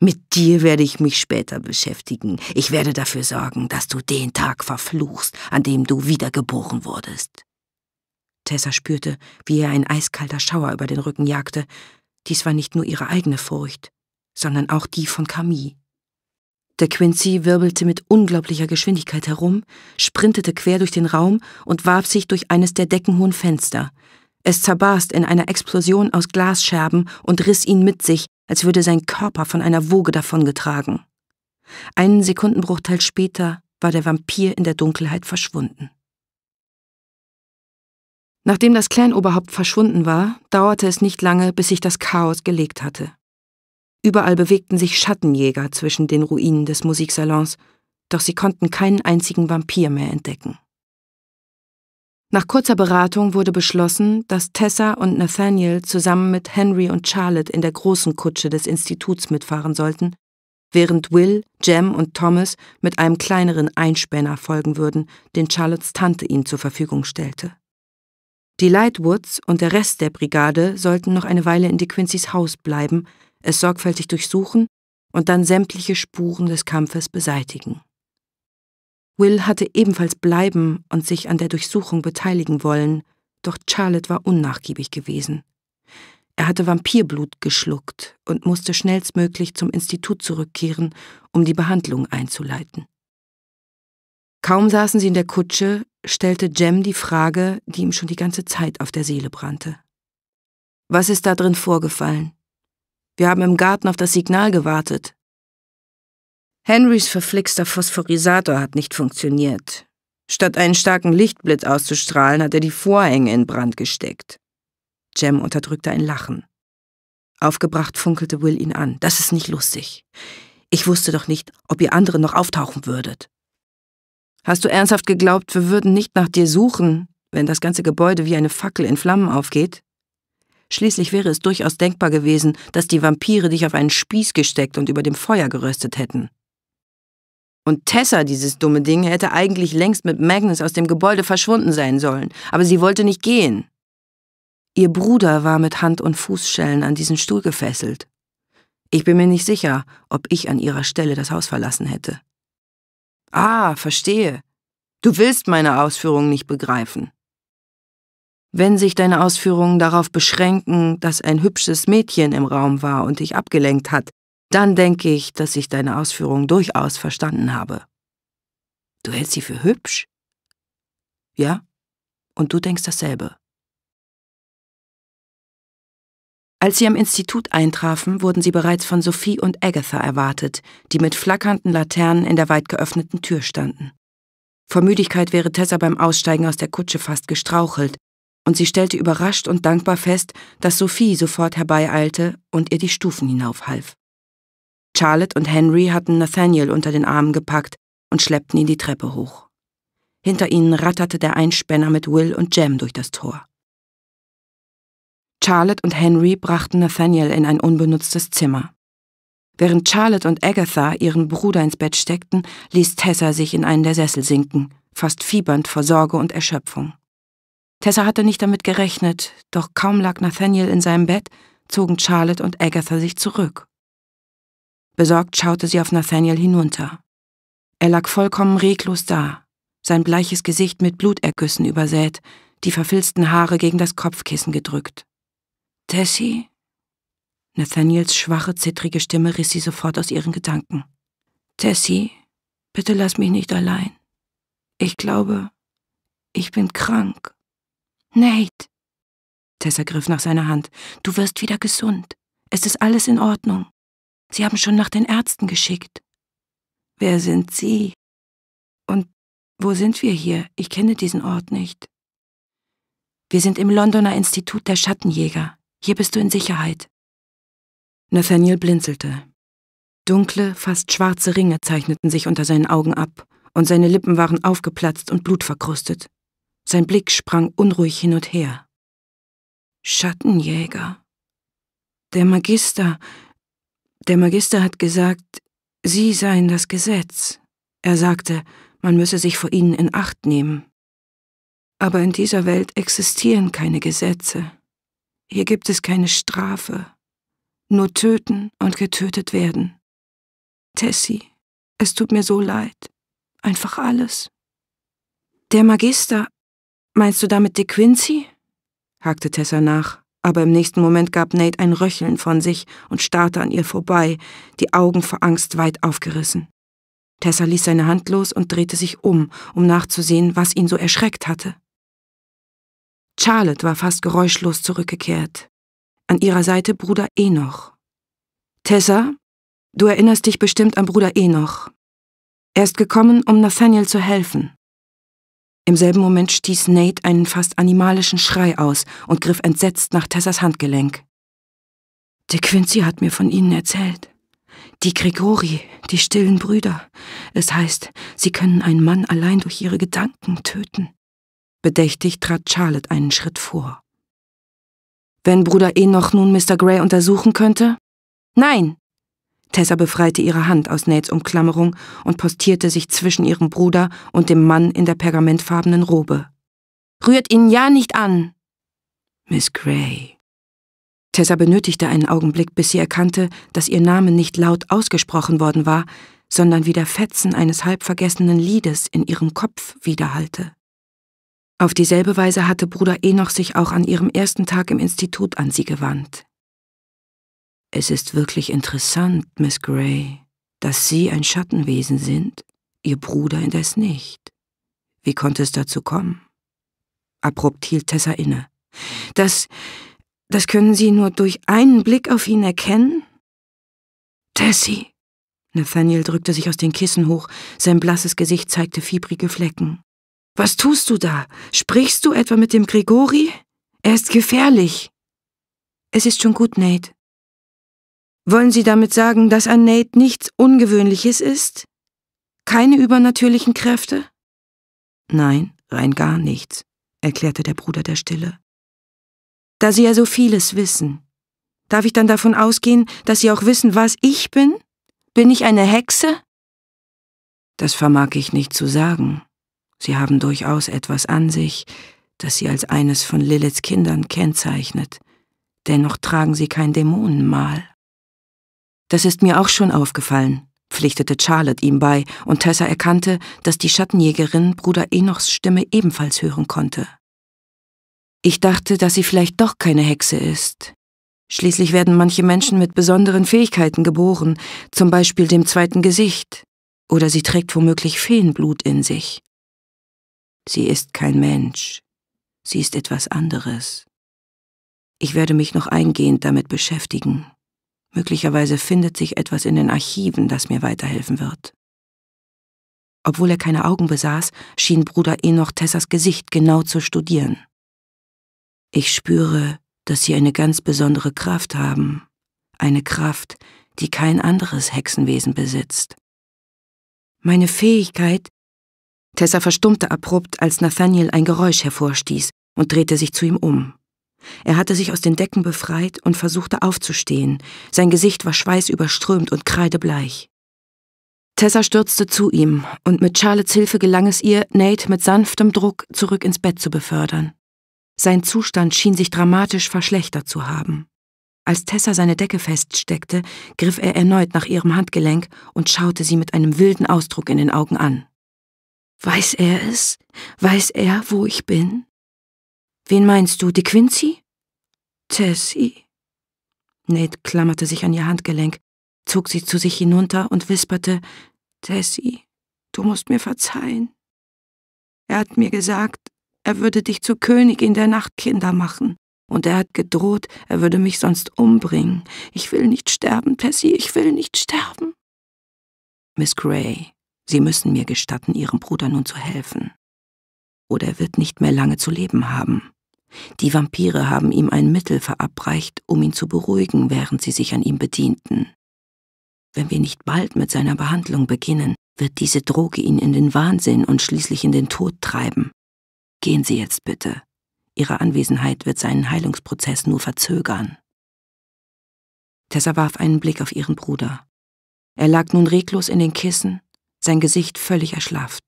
mit dir werde ich mich später beschäftigen. Ich werde dafür sorgen, dass du den Tag verfluchst, an dem du wiedergeboren wurdest. Tessa spürte, wie ihr ein eiskalter Schauer über den Rücken jagte. Dies war nicht nur ihre eigene Furcht, sondern auch die von Camille. Der Quincy wirbelte mit unglaublicher Geschwindigkeit herum, sprintete quer durch den Raum und warf sich durch eines der deckenhohen Fenster. Es zerbarst in einer Explosion aus Glasscherben und riss ihn mit sich, als würde sein Körper von einer Woge davongetragen. Einen Sekundenbruchteil später war der Vampir in der Dunkelheit verschwunden. Nachdem das Clan-Oberhaupt verschwunden war, dauerte es nicht lange, bis sich das Chaos gelegt hatte. Überall bewegten sich Schattenjäger zwischen den Ruinen des Musiksalons, doch sie konnten keinen einzigen Vampir mehr entdecken. Nach kurzer Beratung wurde beschlossen, dass Tessa und Nathaniel zusammen mit Henry und Charlotte in der großen Kutsche des Instituts mitfahren sollten, während Will, Jem und Thomas mit einem kleineren Einspänner folgen würden, den Charlottes Tante ihnen zur Verfügung stellte. Die Lightwoods und der Rest der Brigade sollten noch eine Weile in De Quincys Haus bleiben, es sorgfältig durchsuchen und dann sämtliche Spuren des Kampfes beseitigen. Will hatte ebenfalls bleiben und sich an der Durchsuchung beteiligen wollen, doch Charlotte war unnachgiebig gewesen. Er hatte Vampirblut geschluckt und musste schnellstmöglich zum Institut zurückkehren, um die Behandlung einzuleiten. Kaum saßen sie in der Kutsche, stellte Jem die Frage, die ihm schon die ganze Zeit auf der Seele brannte. Was ist da drin vorgefallen? Wir haben im Garten auf das Signal gewartet. Henrys verflixter Phosphorisator hat nicht funktioniert. Statt einen starken Lichtblitz auszustrahlen, hat er die Vorhänge in Brand gesteckt. Jem unterdrückte ein Lachen. Aufgebracht funkelte Will ihn an. Das ist nicht lustig. Ich wusste doch nicht, ob ihr anderen noch auftauchen würdet. Hast du ernsthaft geglaubt, wir würden nicht nach dir suchen, wenn das ganze Gebäude wie eine Fackel in Flammen aufgeht? Schließlich wäre es durchaus denkbar gewesen, dass die Vampire dich auf einen Spieß gesteckt und über dem Feuer geröstet hätten. Und Tessa, dieses dumme Ding, hätte eigentlich längst mit Magnus aus dem Gebäude verschwunden sein sollen, aber sie wollte nicht gehen. Ihr Bruder war mit Hand- und Fußschellen an diesen Stuhl gefesselt. Ich bin mir nicht sicher, ob ich an ihrer Stelle das Haus verlassen hätte. Ah, verstehe. Du willst meine Ausführungen nicht begreifen. Wenn sich deine Ausführungen darauf beschränken, dass ein hübsches Mädchen im Raum war und dich abgelenkt hat, dann denke ich, dass ich deine Ausführungen durchaus verstanden habe. Du hältst sie für hübsch? Ja, und du denkst dasselbe. Als sie am Institut eintrafen, wurden sie bereits von Sophie und Agatha erwartet, die mit flackernden Laternen in der weit geöffneten Tür standen. Vor Müdigkeit wäre Tessa beim Aussteigen aus der Kutsche fast gestrauchelt, und sie stellte überrascht und dankbar fest, dass Sophie sofort herbeieilte und ihr die Stufen hinaufhalf. Charlotte und Henry hatten Nathaniel unter den Armen gepackt und schleppten ihn die Treppe hoch. Hinter ihnen ratterte der Einspänner mit Will und Jem durch das Tor. Charlotte und Henry brachten Nathaniel in ein unbenutztes Zimmer. Während Charlotte und Agatha ihren Bruder ins Bett steckten, ließ Tessa sich in einen der Sessel sinken, fast fiebernd vor Sorge und Erschöpfung. Tessa hatte nicht damit gerechnet, doch kaum lag Nathaniel in seinem Bett, zogen Charlotte und Agatha sich zurück. Besorgt schaute sie auf Nathaniel hinunter. Er lag vollkommen reglos da, sein bleiches Gesicht mit Blutergüssen übersät, die verfilzten Haare gegen das Kopfkissen gedrückt. Tessie? Nathaniels schwache, zittrige Stimme riss sie sofort aus ihren Gedanken. Tessie, bitte lass mich nicht allein. Ich glaube, ich bin krank. Nate! Tessa griff nach seiner Hand. Du wirst wieder gesund. Es ist alles in Ordnung. Sie haben schon nach den Ärzten geschickt. Wer sind Sie? Und wo sind wir hier? Ich kenne diesen Ort nicht. Wir sind im Londoner Institut der Schattenjäger. Hier bist du in Sicherheit. Nathaniel blinzelte. Dunkle, fast schwarze Ringe zeichneten sich unter seinen Augen ab, und seine Lippen waren aufgeplatzt und blutverkrustet. Sein Blick sprang unruhig hin und her. Schattenjäger. Der Magister, der Magister hat gesagt, Sie seien das Gesetz. Er sagte, man müsse sich vor ihnen in Acht nehmen. Aber in dieser Welt existieren keine Gesetze. Hier gibt es keine Strafe. Nur töten und getötet werden. Tessie, es tut mir so leid. Einfach alles. Der Magister, Meinst du damit De Quincey? hakte Tessa nach, aber im nächsten Moment gab Nate ein Röcheln von sich und starrte an ihr vorbei, die Augen vor Angst weit aufgerissen. Tessa ließ seine Hand los und drehte sich um, um nachzusehen, was ihn so erschreckt hatte. Charlotte war fast geräuschlos zurückgekehrt. An ihrer Seite Bruder Enoch. Tessa, du erinnerst dich bestimmt an Bruder Enoch. Er ist gekommen, um Nathaniel zu helfen. Im selben Moment stieß Nate einen fast animalischen Schrei aus und griff entsetzt nach Tessas Handgelenk. De Quincy hat mir von ihnen erzählt. Die Gregori, die stillen Brüder. Es heißt, sie können einen Mann allein durch ihre Gedanken töten. Bedächtig trat Charlotte einen Schritt vor. Wenn Bruder Enoch nun Mr. Gray untersuchen könnte? Nein, Tessa befreite ihre Hand aus Nates Umklammerung und postierte sich zwischen ihrem Bruder und dem Mann in der pergamentfarbenen Robe. Rührt ihn ja nicht an! Miss Gray. Tessa benötigte einen Augenblick, bis sie erkannte, dass ihr Name nicht laut ausgesprochen worden war, sondern wie der Fetzen eines halbvergessenen Liedes in ihrem Kopf widerhallte. Auf dieselbe Weise hatte Bruder Enoch sich auch an ihrem ersten Tag im Institut an sie gewandt. Es ist wirklich interessant, Miss Gray, dass Sie ein Schattenwesen sind, Ihr Bruder indes nicht. Wie konnte es dazu kommen? Abrupt hielt Tessa inne. Das, das können Sie nur durch einen Blick auf ihn erkennen? Tessie! Nathaniel drückte sich aus den Kissen hoch, sein blasses Gesicht zeigte fiebrige Flecken. Was tust du da? Sprichst du etwa mit dem Gregori? Er ist gefährlich. Es ist schon gut, Nate, wollen Sie damit sagen, dass an Nate nichts Ungewöhnliches ist? Keine übernatürlichen Kräfte? Nein, rein gar nichts, erklärte der Bruder der Stille. Da Sie ja so vieles wissen, darf ich dann davon ausgehen, dass Sie auch wissen, was ich bin? Bin ich eine Hexe? Das vermag ich nicht zu sagen. Sie haben durchaus etwas an sich, das Sie als eines von Liliths Kindern kennzeichnet. Dennoch tragen Sie kein Dämonenmal. Das ist mir auch schon aufgefallen, pflichtete Charlotte ihm bei, und Tessa erkannte, dass die Schattenjägerin Bruder Enochs Stimme ebenfalls hören konnte. Ich dachte, dass sie vielleicht doch keine Hexe ist. Schließlich werden manche Menschen mit besonderen Fähigkeiten geboren, zum Beispiel dem zweiten Gesicht, oder sie trägt womöglich Feenblut in sich. Sie ist kein Mensch, sie ist etwas anderes. Ich werde mich noch eingehend damit beschäftigen. Möglicherweise findet sich etwas in den Archiven, das mir weiterhelfen wird. Obwohl er keine Augen besaß, schien Bruder Enoch Tessas Gesicht genau zu studieren. Ich spüre, dass sie eine ganz besondere Kraft haben, eine Kraft, die kein anderes Hexenwesen besitzt. Meine Fähigkeit. Tessa verstummte abrupt, als Nathaniel ein Geräusch hervorstieß und drehte sich zu ihm um. Er hatte sich aus den Decken befreit und versuchte aufzustehen. Sein Gesicht war schweißüberströmt und kreidebleich. Tessa stürzte zu ihm, und mit Charlottes Hilfe gelang es ihr, Nate mit sanftem Druck zurück ins Bett zu befördern. Sein Zustand schien sich dramatisch verschlechtert zu haben. Als Tessa seine Decke feststeckte, griff er erneut nach ihrem Handgelenk und schaute sie mit einem wilden Ausdruck in den Augen an. Weiß er es? Weiß er, wo ich bin? Wen meinst du, die Quincy? Tessie. Nate klammerte sich an ihr Handgelenk, zog sie zu sich hinunter und wisperte, Tessie, du musst mir verzeihen. Er hat mir gesagt, er würde dich zur Königin der Nachtkinder machen. Und er hat gedroht, er würde mich sonst umbringen. Ich will nicht sterben, Tessie, ich will nicht sterben. Miss Gray, Sie müssen mir gestatten, Ihrem Bruder nun zu helfen. Oder er wird nicht mehr lange zu leben haben. Die Vampire haben ihm ein Mittel verabreicht, um ihn zu beruhigen, während sie sich an ihm bedienten. Wenn wir nicht bald mit seiner Behandlung beginnen, wird diese Droge ihn in den Wahnsinn und schließlich in den Tod treiben. Gehen Sie jetzt bitte. Ihre Anwesenheit wird seinen Heilungsprozess nur verzögern. Tessa warf einen Blick auf ihren Bruder. Er lag nun reglos in den Kissen, sein Gesicht völlig erschlafft.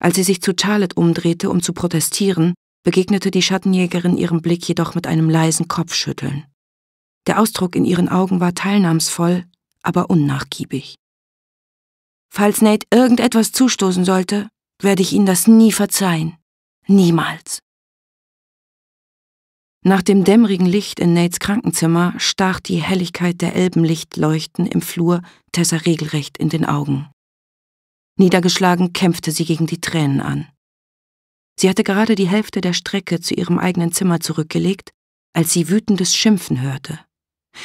Als sie sich zu Charlotte umdrehte, um zu protestieren, begegnete die Schattenjägerin ihrem Blick jedoch mit einem leisen Kopfschütteln. Der Ausdruck in ihren Augen war teilnahmsvoll, aber unnachgiebig. Falls Nate irgendetwas zustoßen sollte, werde ich Ihnen das nie verzeihen. Niemals. Nach dem dämmerigen Licht in Nates Krankenzimmer stach die Helligkeit der Elbenlichtleuchten im Flur Tessa regelrecht in den Augen. Niedergeschlagen kämpfte sie gegen die Tränen an. Sie hatte gerade die Hälfte der Strecke zu ihrem eigenen Zimmer zurückgelegt, als sie wütendes Schimpfen hörte.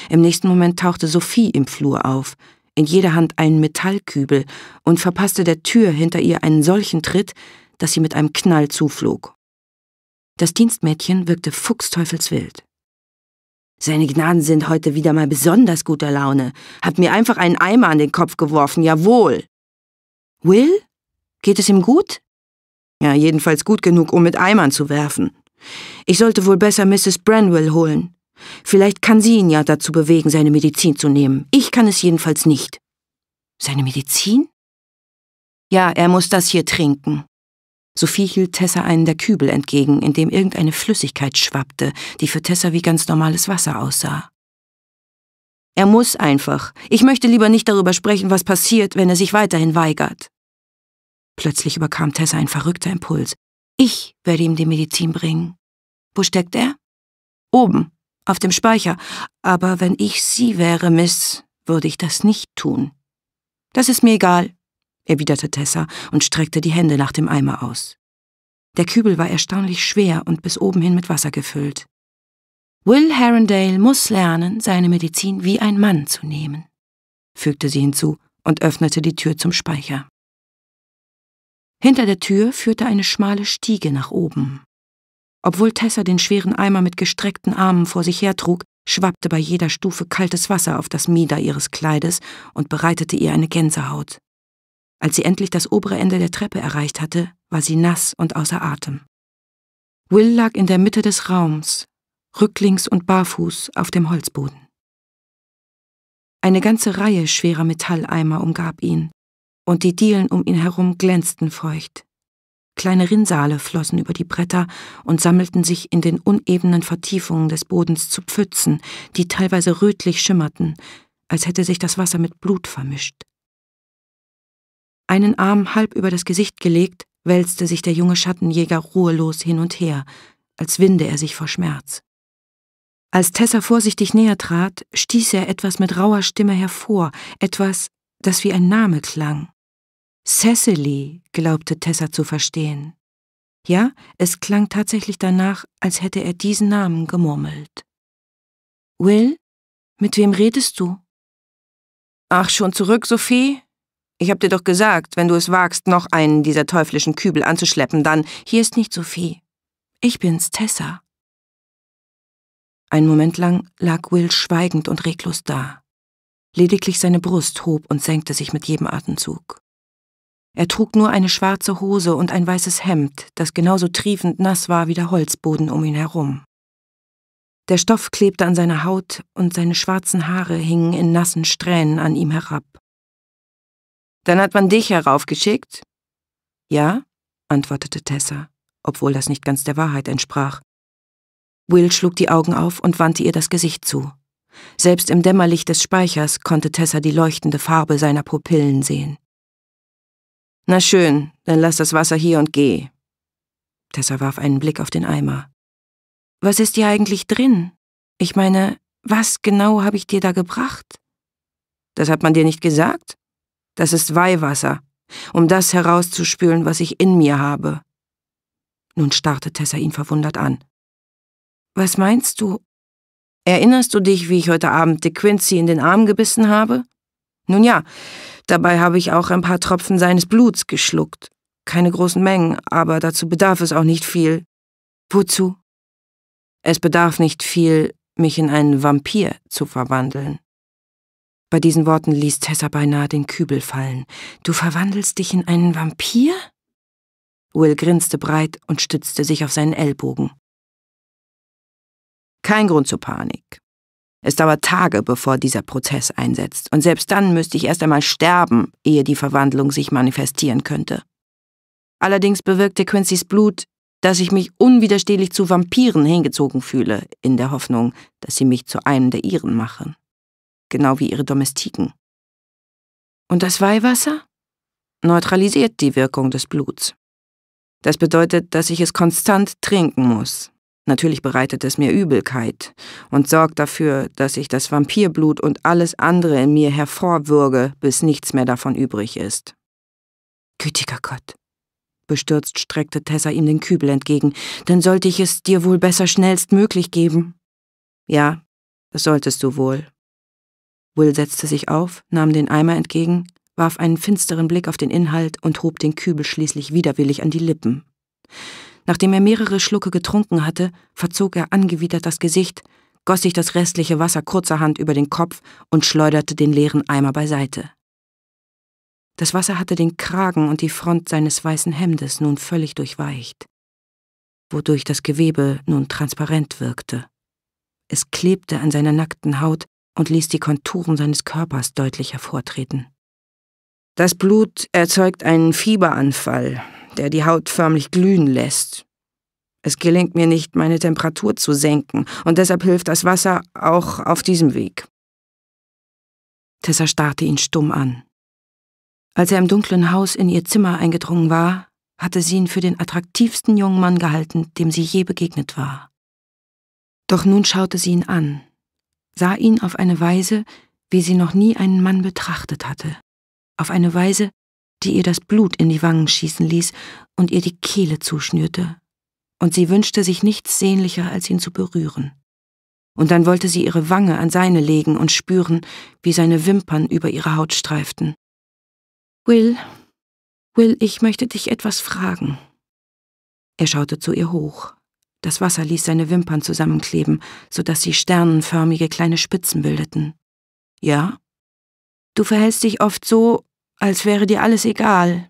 Im nächsten Moment tauchte Sophie im Flur auf, in jeder Hand einen Metallkübel und verpasste der Tür hinter ihr einen solchen Tritt, dass sie mit einem Knall zuflog. Das Dienstmädchen wirkte fuchsteufelswild. Seine Gnaden sind heute wieder mal besonders guter Laune. Hat mir einfach einen Eimer an den Kopf geworfen, jawohl. Will? Geht es ihm gut? Ja, jedenfalls gut genug, um mit Eimern zu werfen. Ich sollte wohl besser Mrs. Branwell holen. Vielleicht kann sie ihn ja dazu bewegen, seine Medizin zu nehmen. Ich kann es jedenfalls nicht. Seine Medizin? Ja, er muss das hier trinken. Sophie hielt Tessa einen der Kübel entgegen, in dem irgendeine Flüssigkeit schwappte, die für Tessa wie ganz normales Wasser aussah. Er muss einfach. Ich möchte lieber nicht darüber sprechen, was passiert, wenn er sich weiterhin weigert. Plötzlich überkam Tessa ein verrückter Impuls. Ich werde ihm die Medizin bringen. Wo steckt er? Oben, auf dem Speicher. Aber wenn ich Sie wäre, Miss, würde ich das nicht tun. Das ist mir egal, erwiderte Tessa und streckte die Hände nach dem Eimer aus. Der Kübel war erstaunlich schwer und bis oben hin mit Wasser gefüllt. Will Herondale muss lernen, seine Medizin wie ein Mann zu nehmen, fügte sie hinzu und öffnete die Tür zum Speicher. Hinter der Tür führte eine schmale Stiege nach oben. Obwohl Tessa den schweren Eimer mit gestreckten Armen vor sich hertrug, schwappte bei jeder Stufe kaltes Wasser auf das Mieder ihres Kleides und bereitete ihr eine Gänsehaut. Als sie endlich das obere Ende der Treppe erreicht hatte, war sie nass und außer Atem. Will lag in der Mitte des Raums, rücklings und barfuß auf dem Holzboden. Eine ganze Reihe schwerer Metalleimer umgab ihn, und die Dielen um ihn herum glänzten feucht. Kleine Rinnsale flossen über die Bretter und sammelten sich in den unebenen Vertiefungen des Bodens zu Pfützen, die teilweise rötlich schimmerten, als hätte sich das Wasser mit Blut vermischt. Einen Arm halb über das Gesicht gelegt, wälzte sich der junge Schattenjäger ruhelos hin und her, als winde er sich vor Schmerz. Als Tessa vorsichtig näher trat, stieß er etwas mit rauer Stimme hervor, etwas, das wie ein Name klang. Cecily, glaubte Tessa zu verstehen. Ja, es klang tatsächlich danach, als hätte er diesen Namen gemurmelt. Will, mit wem redest du? Ach, schon zurück, Sophie? Ich hab dir doch gesagt, wenn du es wagst, noch einen dieser teuflischen Kübel anzuschleppen, dann hier ist nicht Sophie. Ich bin's, Tessa. Ein Moment lang lag Will schweigend und reglos da. Lediglich seine Brust hob und senkte sich mit jedem Atemzug. Er trug nur eine schwarze Hose und ein weißes Hemd, das genauso triefend nass war wie der Holzboden um ihn herum. Der Stoff klebte an seiner Haut und seine schwarzen Haare hingen in nassen Strähnen an ihm herab. Dann hat man dich heraufgeschickt? Ja, antwortete Tessa, obwohl das nicht ganz der Wahrheit entsprach. Will schlug die Augen auf und wandte ihr das Gesicht zu. Selbst im Dämmerlicht des Speichers konnte Tessa die leuchtende Farbe seiner Pupillen sehen. Na schön, dann lass das Wasser hier und geh. Tessa warf einen Blick auf den Eimer. Was ist hier eigentlich drin? Ich meine, was genau habe ich dir da gebracht? Das hat man dir nicht gesagt? Das ist Weihwasser, um das herauszuspülen, was ich in mir habe. Nun starrte Tessa ihn verwundert an. Was meinst du? Erinnerst du dich, wie ich heute Abend De Quincy in den Arm gebissen habe? Nun ja, Dabei habe ich auch ein paar Tropfen seines Bluts geschluckt. Keine großen Mengen, aber dazu bedarf es auch nicht viel. Wozu? Es bedarf nicht viel, mich in einen Vampir zu verwandeln. Bei diesen Worten ließ Tessa beinahe den Kübel fallen. Du verwandelst dich in einen Vampir? Will grinste breit und stützte sich auf seinen Ellbogen. Kein Grund zur Panik. Es dauert Tage, bevor dieser Prozess einsetzt, und selbst dann müsste ich erst einmal sterben, ehe die Verwandlung sich manifestieren könnte. Allerdings bewirkte Quincy's Blut, dass ich mich unwiderstehlich zu Vampiren hingezogen fühle, in der Hoffnung, dass sie mich zu einem der ihren machen. Genau wie ihre Domestiken. Und das Weihwasser? Neutralisiert die Wirkung des Bluts. Das bedeutet, dass ich es konstant trinken muss, Natürlich bereitet es mir Übelkeit und sorgt dafür, dass ich das Vampirblut und alles andere in mir hervorwürge, bis nichts mehr davon übrig ist. Gütiger Gott! Bestürzt streckte Tessa ihm den Kübel entgegen. Dann sollte ich es dir wohl besser schnellstmöglich geben. Ja, das solltest du wohl. Will setzte sich auf, nahm den Eimer entgegen, warf einen finsteren Blick auf den Inhalt und hob den Kübel schließlich widerwillig an die Lippen. Nachdem er mehrere Schlucke getrunken hatte, verzog er angewidert das Gesicht, goss sich das restliche Wasser kurzerhand über den Kopf und schleuderte den leeren Eimer beiseite. Das Wasser hatte den Kragen und die Front seines weißen Hemdes nun völlig durchweicht, wodurch das Gewebe nun transparent wirkte. Es klebte an seiner nackten Haut und ließ die Konturen seines Körpers deutlich hervortreten. Das Blut erzeugt einen Fieberanfall, der die Haut förmlich glühen lässt. Es gelingt mir nicht, meine Temperatur zu senken, und deshalb hilft das Wasser auch auf diesem Weg. Tessa starrte ihn stumm an. Als er im dunklen Haus in ihr Zimmer eingedrungen war, hatte sie ihn für den attraktivsten jungen Mann gehalten, dem sie je begegnet war. Doch nun schaute sie ihn an, sah ihn auf eine Weise, wie sie noch nie einen Mann betrachtet hatte, auf eine Weise, die ihr das Blut in die Wangen schießen ließ und ihr die Kehle zuschnürte. Und sie wünschte sich nichts sehnlicher, als ihn zu berühren. Und dann wollte sie ihre Wange an seine legen und spüren, wie seine Wimpern über ihre Haut streiften. Will, Will, ich möchte dich etwas fragen. Er schaute zu ihr hoch. Das Wasser ließ seine Wimpern zusammenkleben, so dass sie sternenförmige kleine Spitzen bildeten. Ja? Du verhältst dich oft so, als wäre dir alles egal.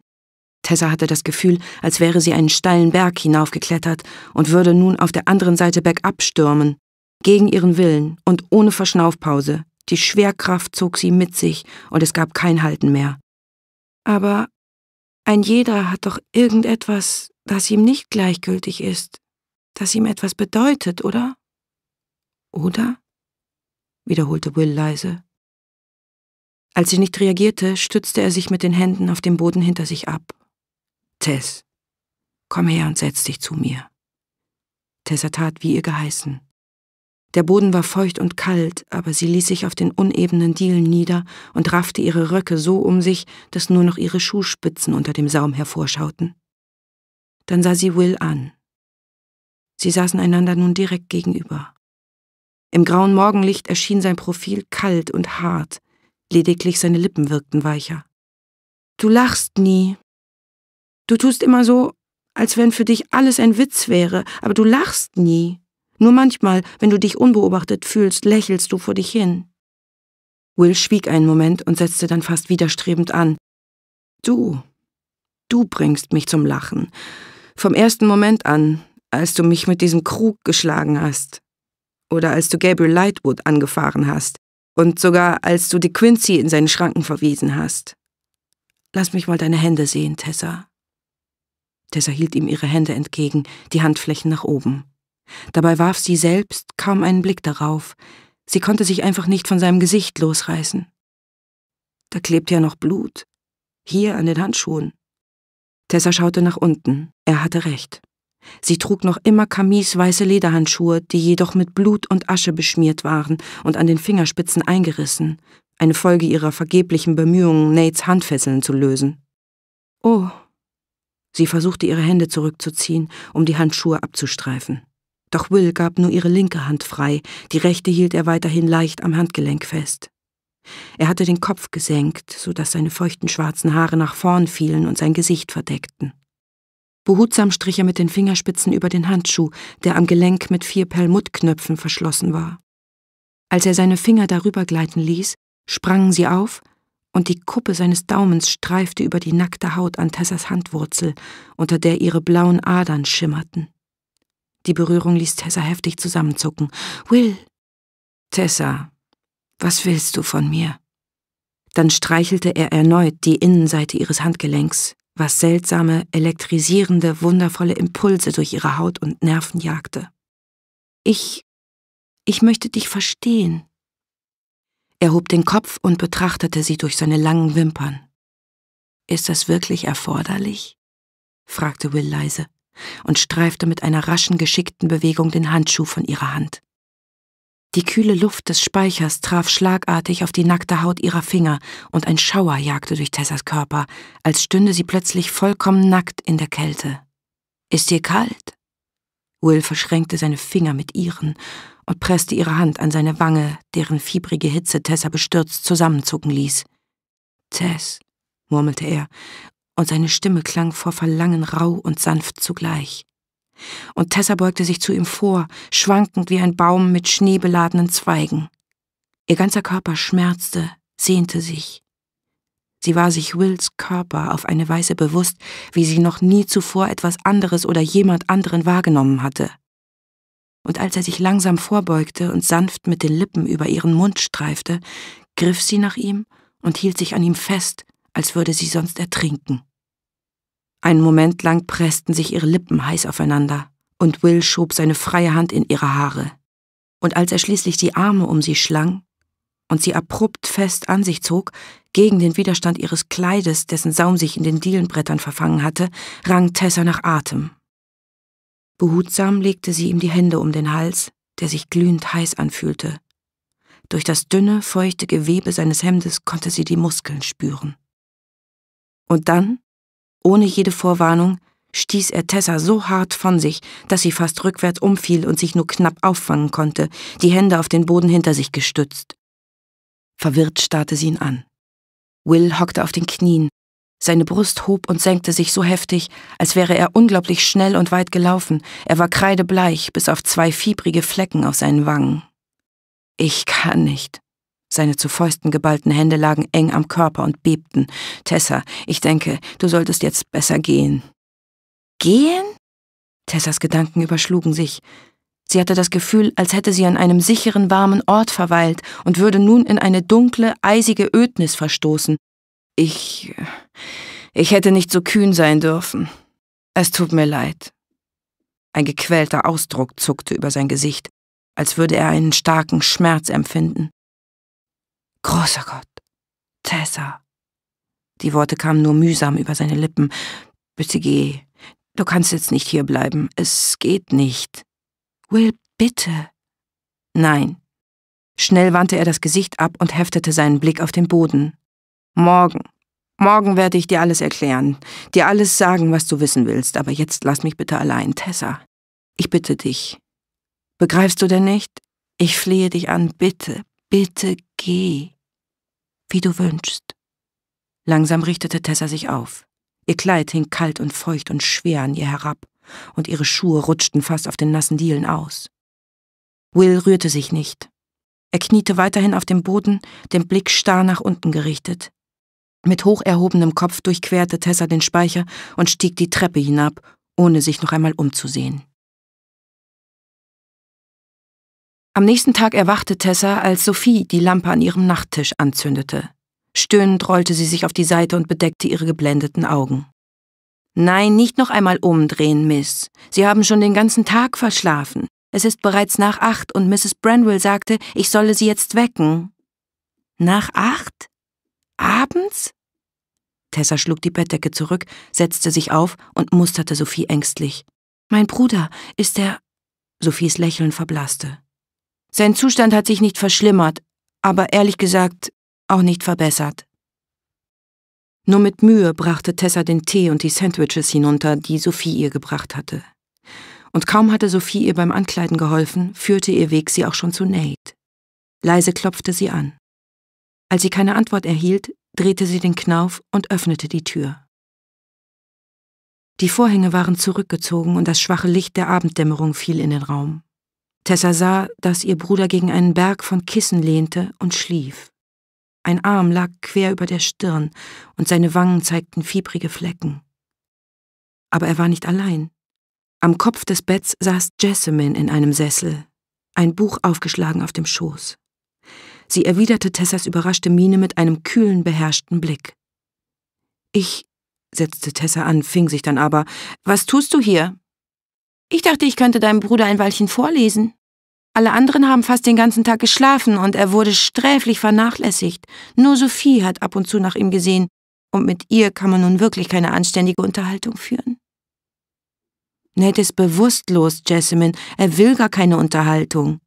Tessa hatte das Gefühl, als wäre sie einen steilen Berg hinaufgeklettert und würde nun auf der anderen Seite bergab stürmen, gegen ihren Willen und ohne Verschnaufpause. Die Schwerkraft zog sie mit sich und es gab kein Halten mehr. Aber ein jeder hat doch irgendetwas, das ihm nicht gleichgültig ist, das ihm etwas bedeutet, oder? Oder? wiederholte Will leise. Als sie nicht reagierte, stützte er sich mit den Händen auf dem Boden hinter sich ab. Tess, komm her und setz dich zu mir. Tessa tat, wie ihr geheißen. Der Boden war feucht und kalt, aber sie ließ sich auf den unebenen Dielen nieder und raffte ihre Röcke so um sich, dass nur noch ihre Schuhspitzen unter dem Saum hervorschauten. Dann sah sie Will an. Sie saßen einander nun direkt gegenüber. Im grauen Morgenlicht erschien sein Profil kalt und hart, lediglich seine Lippen wirkten weicher. Du lachst nie. Du tust immer so, als wenn für dich alles ein Witz wäre, aber du lachst nie. Nur manchmal, wenn du dich unbeobachtet fühlst, lächelst du vor dich hin. Will schwieg einen Moment und setzte dann fast widerstrebend an. Du, du bringst mich zum Lachen. Vom ersten Moment an, als du mich mit diesem Krug geschlagen hast. Oder als du Gabriel Lightwood angefahren hast und sogar als du die Quincy in seinen Schranken verwiesen hast. Lass mich mal deine Hände sehen, Tessa. Tessa hielt ihm ihre Hände entgegen, die Handflächen nach oben. Dabei warf sie selbst kaum einen Blick darauf. Sie konnte sich einfach nicht von seinem Gesicht losreißen. Da klebte ja noch Blut. Hier an den Handschuhen. Tessa schaute nach unten. Er hatte recht. Sie trug noch immer Camis weiße Lederhandschuhe, die jedoch mit Blut und Asche beschmiert waren und an den Fingerspitzen eingerissen, eine Folge ihrer vergeblichen Bemühungen, Nates Handfesseln zu lösen. Oh. Sie versuchte ihre Hände zurückzuziehen, um die Handschuhe abzustreifen. Doch Will gab nur ihre linke Hand frei, die rechte hielt er weiterhin leicht am Handgelenk fest. Er hatte den Kopf gesenkt, so dass seine feuchten schwarzen Haare nach vorn fielen und sein Gesicht verdeckten. Behutsam strich er mit den Fingerspitzen über den Handschuh, der am Gelenk mit vier Perlmuttknöpfen verschlossen war. Als er seine Finger darüber gleiten ließ, sprangen sie auf, und die Kuppe seines Daumens streifte über die nackte Haut an Tessas Handwurzel, unter der ihre blauen Adern schimmerten. Die Berührung ließ Tessa heftig zusammenzucken. Will! Tessa, was willst du von mir? Dann streichelte er erneut die Innenseite ihres Handgelenks, was seltsame, elektrisierende, wundervolle Impulse durch ihre Haut und Nerven jagte. Ich, ich möchte dich verstehen. Er hob den Kopf und betrachtete sie durch seine langen Wimpern. Ist das wirklich erforderlich? fragte Will leise und streifte mit einer raschen, geschickten Bewegung den Handschuh von ihrer Hand. Die kühle Luft des Speichers traf schlagartig auf die nackte Haut ihrer Finger und ein Schauer jagte durch Tessas Körper, als stünde sie plötzlich vollkommen nackt in der Kälte. Ist dir kalt? Will verschränkte seine Finger mit ihren und presste ihre Hand an seine Wange, deren fiebrige Hitze Tessa bestürzt zusammenzucken ließ. Tess, murmelte er, und seine Stimme klang vor Verlangen rau und sanft zugleich und Tessa beugte sich zu ihm vor, schwankend wie ein Baum mit schneebeladenen Zweigen. Ihr ganzer Körper schmerzte, sehnte sich. Sie war sich Wills Körper auf eine Weise bewusst, wie sie noch nie zuvor etwas anderes oder jemand anderen wahrgenommen hatte. Und als er sich langsam vorbeugte und sanft mit den Lippen über ihren Mund streifte, griff sie nach ihm und hielt sich an ihm fest, als würde sie sonst ertrinken. Einen Moment lang pressten sich ihre Lippen heiß aufeinander, und Will schob seine freie Hand in ihre Haare. Und als er schließlich die Arme um sie schlang und sie abrupt fest an sich zog, gegen den Widerstand ihres Kleides, dessen Saum sich in den Dielenbrettern verfangen hatte, rang Tessa nach Atem. Behutsam legte sie ihm die Hände um den Hals, der sich glühend heiß anfühlte. Durch das dünne, feuchte Gewebe seines Hemdes konnte sie die Muskeln spüren. Und dann ohne jede Vorwarnung stieß er Tessa so hart von sich, dass sie fast rückwärts umfiel und sich nur knapp auffangen konnte, die Hände auf den Boden hinter sich gestützt. Verwirrt starrte sie ihn an. Will hockte auf den Knien. Seine Brust hob und senkte sich so heftig, als wäre er unglaublich schnell und weit gelaufen. Er war kreidebleich, bis auf zwei fiebrige Flecken auf seinen Wangen. Ich kann nicht, seine zu Fäusten geballten Hände lagen eng am Körper und bebten. Tessa, ich denke, du solltest jetzt besser gehen. Gehen? Tessas Gedanken überschlugen sich. Sie hatte das Gefühl, als hätte sie an einem sicheren, warmen Ort verweilt und würde nun in eine dunkle, eisige Ödnis verstoßen. Ich. ich hätte nicht so kühn sein dürfen. Es tut mir leid. Ein gequälter Ausdruck zuckte über sein Gesicht, als würde er einen starken Schmerz empfinden. Großer Gott. Tessa. Die Worte kamen nur mühsam über seine Lippen. Bitte geh. Du kannst jetzt nicht hier bleiben. Es geht nicht. Will, bitte. Nein. Schnell wandte er das Gesicht ab und heftete seinen Blick auf den Boden. Morgen. Morgen werde ich dir alles erklären, dir alles sagen, was du wissen willst, aber jetzt lass mich bitte allein, Tessa. Ich bitte dich. Begreifst du denn nicht? Ich flehe dich an, bitte, Bitte geh. Wie du wünschst. Langsam richtete Tessa sich auf. Ihr Kleid hing kalt und feucht und schwer an ihr herab, und ihre Schuhe rutschten fast auf den nassen Dielen aus. Will rührte sich nicht. Er kniete weiterhin auf dem Boden, den Blick starr nach unten gerichtet. Mit hoch erhobenem Kopf durchquerte Tessa den Speicher und stieg die Treppe hinab, ohne sich noch einmal umzusehen. Am nächsten Tag erwachte Tessa, als Sophie die Lampe an ihrem Nachttisch anzündete. Stöhnend rollte sie sich auf die Seite und bedeckte ihre geblendeten Augen. Nein, nicht noch einmal umdrehen, Miss. Sie haben schon den ganzen Tag verschlafen. Es ist bereits nach acht und Mrs. Branwell sagte, ich solle sie jetzt wecken. Nach acht? Abends? Tessa schlug die Bettdecke zurück, setzte sich auf und musterte Sophie ängstlich. Mein Bruder, ist der. Sophies Lächeln verblasste. Sein Zustand hat sich nicht verschlimmert, aber ehrlich gesagt auch nicht verbessert. Nur mit Mühe brachte Tessa den Tee und die Sandwiches hinunter, die Sophie ihr gebracht hatte. Und kaum hatte Sophie ihr beim Ankleiden geholfen, führte ihr Weg sie auch schon zu Nate. Leise klopfte sie an. Als sie keine Antwort erhielt, drehte sie den Knauf und öffnete die Tür. Die Vorhänge waren zurückgezogen und das schwache Licht der Abenddämmerung fiel in den Raum. Tessa sah, dass ihr Bruder gegen einen Berg von Kissen lehnte und schlief. Ein Arm lag quer über der Stirn und seine Wangen zeigten fiebrige Flecken. Aber er war nicht allein. Am Kopf des Betts saß Jessamine in einem Sessel, ein Buch aufgeschlagen auf dem Schoß. Sie erwiderte Tessas überraschte Miene mit einem kühlen, beherrschten Blick. Ich, setzte Tessa an, fing sich dann aber, was tust du hier? Ich dachte, ich könnte deinem Bruder ein Weilchen vorlesen. Alle anderen haben fast den ganzen Tag geschlafen und er wurde sträflich vernachlässigt. Nur Sophie hat ab und zu nach ihm gesehen und mit ihr kann man nun wirklich keine anständige Unterhaltung führen. Ned ist bewusstlos, Jessamine. Er will gar keine Unterhaltung.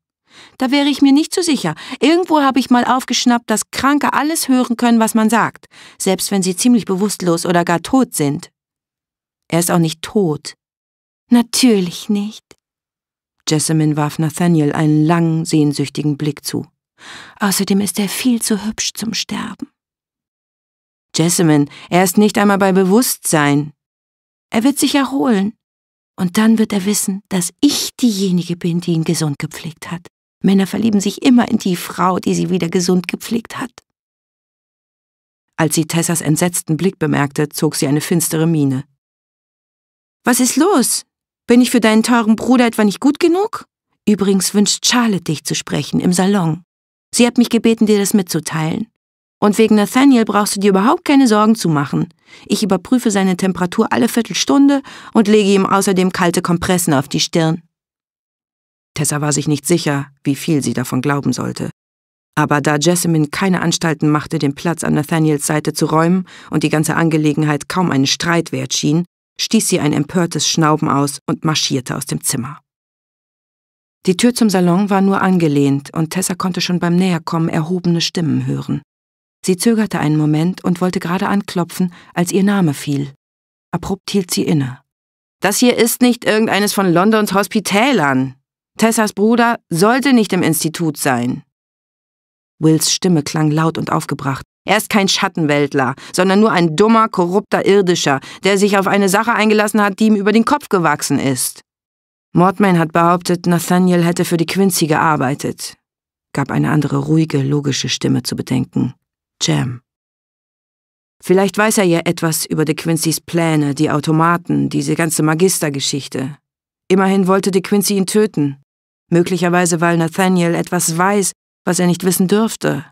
Da wäre ich mir nicht so sicher. Irgendwo habe ich mal aufgeschnappt, dass Kranke alles hören können, was man sagt, selbst wenn sie ziemlich bewusstlos oder gar tot sind. Er ist auch nicht tot. Natürlich nicht. Jessamine warf Nathaniel einen langen, sehnsüchtigen Blick zu. Außerdem ist er viel zu hübsch zum Sterben. Jessamine, er ist nicht einmal bei Bewusstsein. Er wird sich erholen. Und dann wird er wissen, dass ich diejenige bin, die ihn gesund gepflegt hat. Männer verlieben sich immer in die Frau, die sie wieder gesund gepflegt hat. Als sie Tessas entsetzten Blick bemerkte, zog sie eine finstere Miene. Was ist los? Bin ich für deinen teuren Bruder etwa nicht gut genug? Übrigens wünscht Charlotte, dich zu sprechen, im Salon. Sie hat mich gebeten, dir das mitzuteilen. Und wegen Nathaniel brauchst du dir überhaupt keine Sorgen zu machen. Ich überprüfe seine Temperatur alle Viertelstunde und lege ihm außerdem kalte Kompressen auf die Stirn. Tessa war sich nicht sicher, wie viel sie davon glauben sollte. Aber da Jessamine keine Anstalten machte, den Platz an Nathaniels Seite zu räumen und die ganze Angelegenheit kaum einen Streit wert schien, stieß sie ein empörtes Schnauben aus und marschierte aus dem Zimmer. Die Tür zum Salon war nur angelehnt und Tessa konnte schon beim Näherkommen erhobene Stimmen hören. Sie zögerte einen Moment und wollte gerade anklopfen, als ihr Name fiel. Abrupt hielt sie inne. Das hier ist nicht irgendeines von Londons Hospitälern. Tessas Bruder sollte nicht im Institut sein. Wills Stimme klang laut und aufgebracht. Er ist kein Schattenweltler, sondern nur ein dummer, korrupter Irdischer, der sich auf eine Sache eingelassen hat, die ihm über den Kopf gewachsen ist. Mordman hat behauptet, Nathaniel hätte für die Quincy gearbeitet, gab eine andere ruhige, logische Stimme zu bedenken. Jam. Vielleicht weiß er ja etwas über De Quincys Pläne, die Automaten, diese ganze Magistergeschichte. Immerhin wollte De Quincey ihn töten. Möglicherweise, weil Nathaniel etwas weiß, was er nicht wissen dürfte.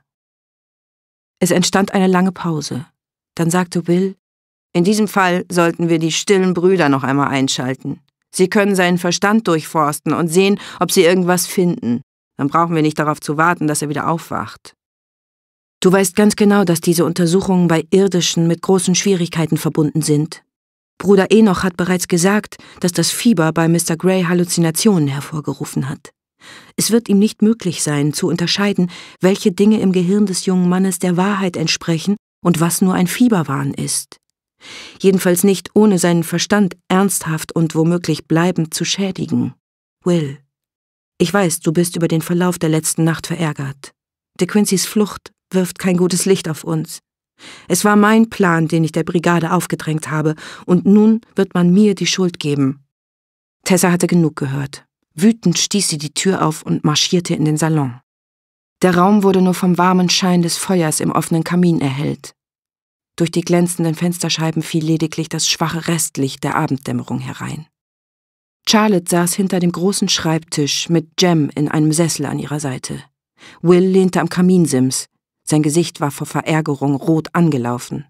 Es entstand eine lange Pause. Dann sagte Will, in diesem Fall sollten wir die stillen Brüder noch einmal einschalten. Sie können seinen Verstand durchforsten und sehen, ob sie irgendwas finden. Dann brauchen wir nicht darauf zu warten, dass er wieder aufwacht. Du weißt ganz genau, dass diese Untersuchungen bei Irdischen mit großen Schwierigkeiten verbunden sind. Bruder Enoch hat bereits gesagt, dass das Fieber bei Mr. Gray Halluzinationen hervorgerufen hat. Es wird ihm nicht möglich sein, zu unterscheiden, welche Dinge im Gehirn des jungen Mannes der Wahrheit entsprechen und was nur ein Fieberwahn ist. Jedenfalls nicht ohne seinen Verstand ernsthaft und womöglich bleibend zu schädigen. Will, ich weiß, du bist über den Verlauf der letzten Nacht verärgert. De Quincys Flucht wirft kein gutes Licht auf uns. Es war mein Plan, den ich der Brigade aufgedrängt habe, und nun wird man mir die Schuld geben. Tessa hatte genug gehört. Wütend stieß sie die Tür auf und marschierte in den Salon. Der Raum wurde nur vom warmen Schein des Feuers im offenen Kamin erhellt. Durch die glänzenden Fensterscheiben fiel lediglich das schwache Restlicht der Abenddämmerung herein. Charlotte saß hinter dem großen Schreibtisch mit Jem in einem Sessel an ihrer Seite. Will lehnte am Kaminsims. Sein Gesicht war vor Verärgerung rot angelaufen.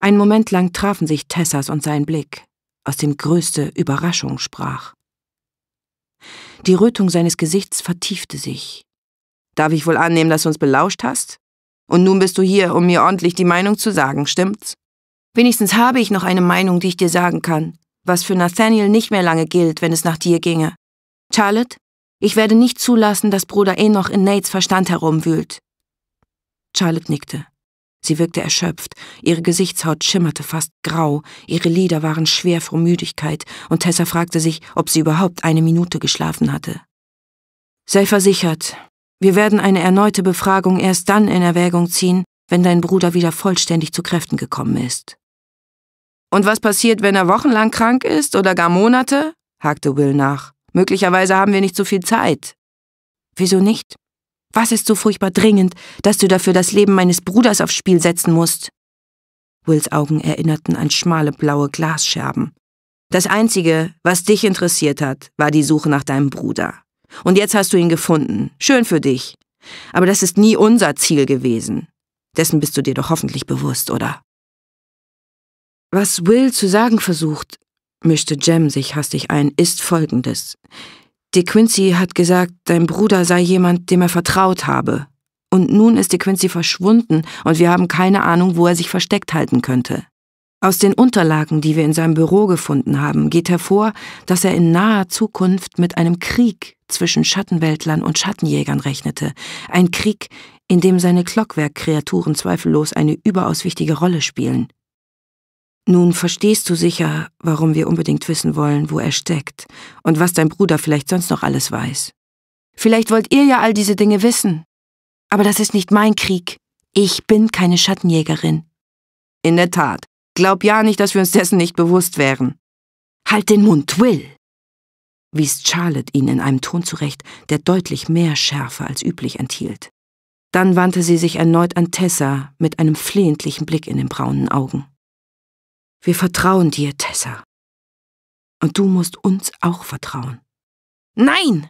Einen Moment lang trafen sich Tessas und sein Blick, aus dem größte Überraschung sprach. Die Rötung seines Gesichts vertiefte sich. Darf ich wohl annehmen, dass du uns belauscht hast? Und nun bist du hier, um mir ordentlich die Meinung zu sagen, stimmt's? Wenigstens habe ich noch eine Meinung, die ich dir sagen kann, was für Nathaniel nicht mehr lange gilt, wenn es nach dir ginge. Charlotte, ich werde nicht zulassen, dass Bruder Enoch in Nates Verstand herumwühlt. Charlotte nickte. Sie wirkte erschöpft, ihre Gesichtshaut schimmerte fast grau, ihre Lider waren schwer vor Müdigkeit, und Tessa fragte sich, ob sie überhaupt eine Minute geschlafen hatte. Sei versichert, wir werden eine erneute Befragung erst dann in Erwägung ziehen, wenn dein Bruder wieder vollständig zu Kräften gekommen ist. Und was passiert, wenn er wochenlang krank ist oder gar Monate? hakte Will nach. Möglicherweise haben wir nicht so viel Zeit. Wieso nicht? Was ist so furchtbar dringend, dass du dafür das Leben meines Bruders aufs Spiel setzen musst? Wills Augen erinnerten an schmale blaue Glasscherben. Das Einzige, was dich interessiert hat, war die Suche nach deinem Bruder. Und jetzt hast du ihn gefunden. Schön für dich. Aber das ist nie unser Ziel gewesen. Dessen bist du dir doch hoffentlich bewusst, oder? Was Will zu sagen versucht, mischte Jem sich hastig ein, ist folgendes. De Quincey hat gesagt, dein Bruder sei jemand, dem er vertraut habe. Und nun ist De Quincey verschwunden und wir haben keine Ahnung, wo er sich versteckt halten könnte. Aus den Unterlagen, die wir in seinem Büro gefunden haben, geht hervor, dass er in naher Zukunft mit einem Krieg zwischen Schattenwäldlern und Schattenjägern rechnete. Ein Krieg, in dem seine Glockwerkkreaturen zweifellos eine überaus wichtige Rolle spielen. Nun verstehst du sicher, warum wir unbedingt wissen wollen, wo er steckt und was dein Bruder vielleicht sonst noch alles weiß. Vielleicht wollt ihr ja all diese Dinge wissen. Aber das ist nicht mein Krieg. Ich bin keine Schattenjägerin. In der Tat. Glaub ja nicht, dass wir uns dessen nicht bewusst wären. Halt den Mund, Will! wies Charlotte ihn in einem Ton zurecht, der deutlich mehr Schärfe als üblich enthielt. Dann wandte sie sich erneut an Tessa mit einem flehentlichen Blick in den braunen Augen. Wir vertrauen dir, Tessa. Und du musst uns auch vertrauen. Nein!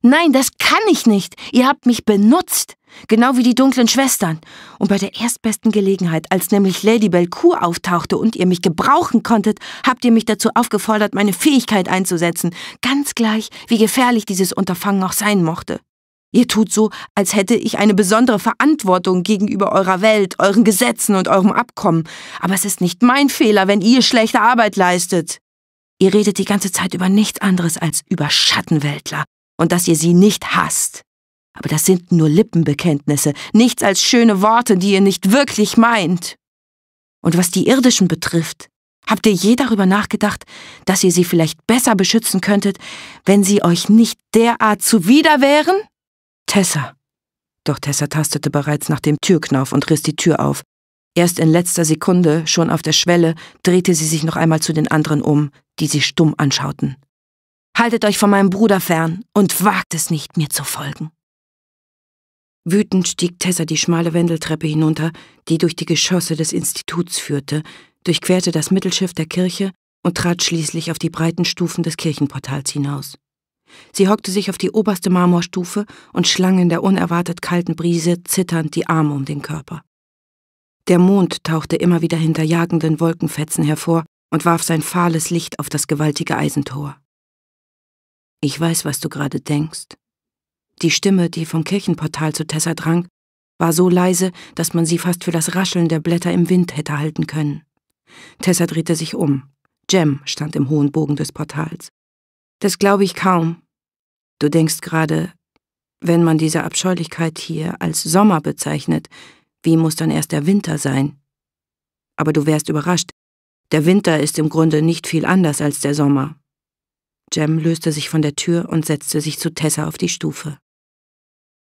Nein, das kann ich nicht. Ihr habt mich benutzt. Genau wie die dunklen Schwestern. Und bei der erstbesten Gelegenheit, als nämlich Lady Belcour auftauchte und ihr mich gebrauchen konntet, habt ihr mich dazu aufgefordert, meine Fähigkeit einzusetzen. Ganz gleich, wie gefährlich dieses Unterfangen auch sein mochte. Ihr tut so, als hätte ich eine besondere Verantwortung gegenüber eurer Welt, euren Gesetzen und eurem Abkommen. Aber es ist nicht mein Fehler, wenn ihr schlechte Arbeit leistet. Ihr redet die ganze Zeit über nichts anderes als über Schattenweltler und dass ihr sie nicht hasst. Aber das sind nur Lippenbekenntnisse, nichts als schöne Worte, die ihr nicht wirklich meint. Und was die irdischen betrifft, habt ihr je darüber nachgedacht, dass ihr sie vielleicht besser beschützen könntet, wenn sie euch nicht derart zuwider wären? Tessa. Doch Tessa tastete bereits nach dem Türknauf und riss die Tür auf. Erst in letzter Sekunde, schon auf der Schwelle, drehte sie sich noch einmal zu den anderen um, die sie stumm anschauten. Haltet euch von meinem Bruder fern und wagt es nicht, mir zu folgen. Wütend stieg Tessa die schmale Wendeltreppe hinunter, die durch die Geschosse des Instituts führte, durchquerte das Mittelschiff der Kirche und trat schließlich auf die breiten Stufen des Kirchenportals hinaus. Sie hockte sich auf die oberste Marmorstufe und schlang in der unerwartet kalten Brise zitternd die Arme um den Körper. Der Mond tauchte immer wieder hinter jagenden Wolkenfetzen hervor und warf sein fahles Licht auf das gewaltige Eisentor. Ich weiß, was du gerade denkst. Die Stimme, die vom Kirchenportal zu Tessa drang, war so leise, dass man sie fast für das Rascheln der Blätter im Wind hätte halten können. Tessa drehte sich um. Jem stand im hohen Bogen des Portals. Das glaube ich kaum. Du denkst gerade, wenn man diese Abscheulichkeit hier als Sommer bezeichnet, wie muss dann erst der Winter sein? Aber du wärst überrascht. Der Winter ist im Grunde nicht viel anders als der Sommer. Jem löste sich von der Tür und setzte sich zu Tessa auf die Stufe.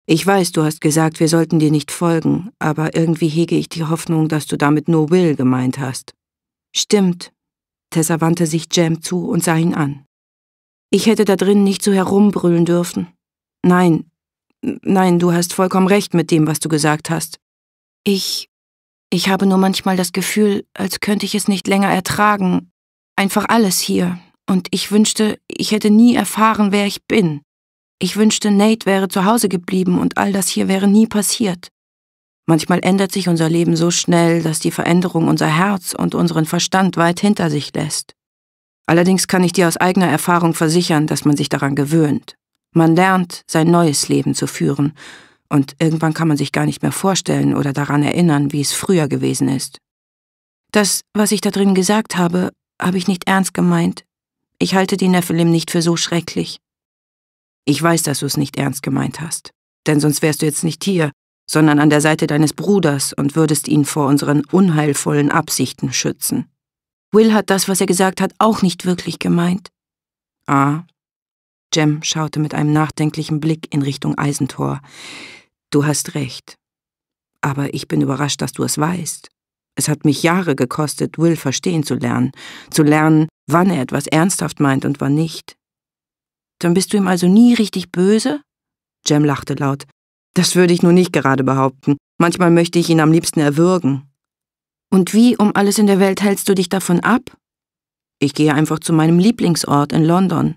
Ich weiß, du hast gesagt, wir sollten dir nicht folgen, aber irgendwie hege ich die Hoffnung, dass du damit No Will gemeint hast. Stimmt. Tessa wandte sich Jem zu und sah ihn an. Ich hätte da drin nicht so herumbrüllen dürfen. Nein, nein, du hast vollkommen recht mit dem, was du gesagt hast. Ich. Ich habe nur manchmal das Gefühl, als könnte ich es nicht länger ertragen. Einfach alles hier. Und ich wünschte, ich hätte nie erfahren, wer ich bin. Ich wünschte, Nate wäre zu Hause geblieben und all das hier wäre nie passiert. Manchmal ändert sich unser Leben so schnell, dass die Veränderung unser Herz und unseren Verstand weit hinter sich lässt. Allerdings kann ich dir aus eigener Erfahrung versichern, dass man sich daran gewöhnt. Man lernt, sein neues Leben zu führen, und irgendwann kann man sich gar nicht mehr vorstellen oder daran erinnern, wie es früher gewesen ist. Das, was ich da drin gesagt habe, habe ich nicht ernst gemeint. Ich halte die Nephilim nicht für so schrecklich. Ich weiß, dass du es nicht ernst gemeint hast, denn sonst wärst du jetzt nicht hier, sondern an der Seite deines Bruders und würdest ihn vor unseren unheilvollen Absichten schützen. Will hat das, was er gesagt hat, auch nicht wirklich gemeint. Ah. Jem schaute mit einem nachdenklichen Blick in Richtung Eisentor. Du hast recht. Aber ich bin überrascht, dass du es weißt. Es hat mich Jahre gekostet, Will verstehen zu lernen, zu lernen, wann er etwas ernsthaft meint und wann nicht. Dann bist du ihm also nie richtig böse? Jem lachte laut. Das würde ich nun nicht gerade behaupten. Manchmal möchte ich ihn am liebsten erwürgen. Und wie um alles in der Welt hältst du dich davon ab? Ich gehe einfach zu meinem Lieblingsort in London.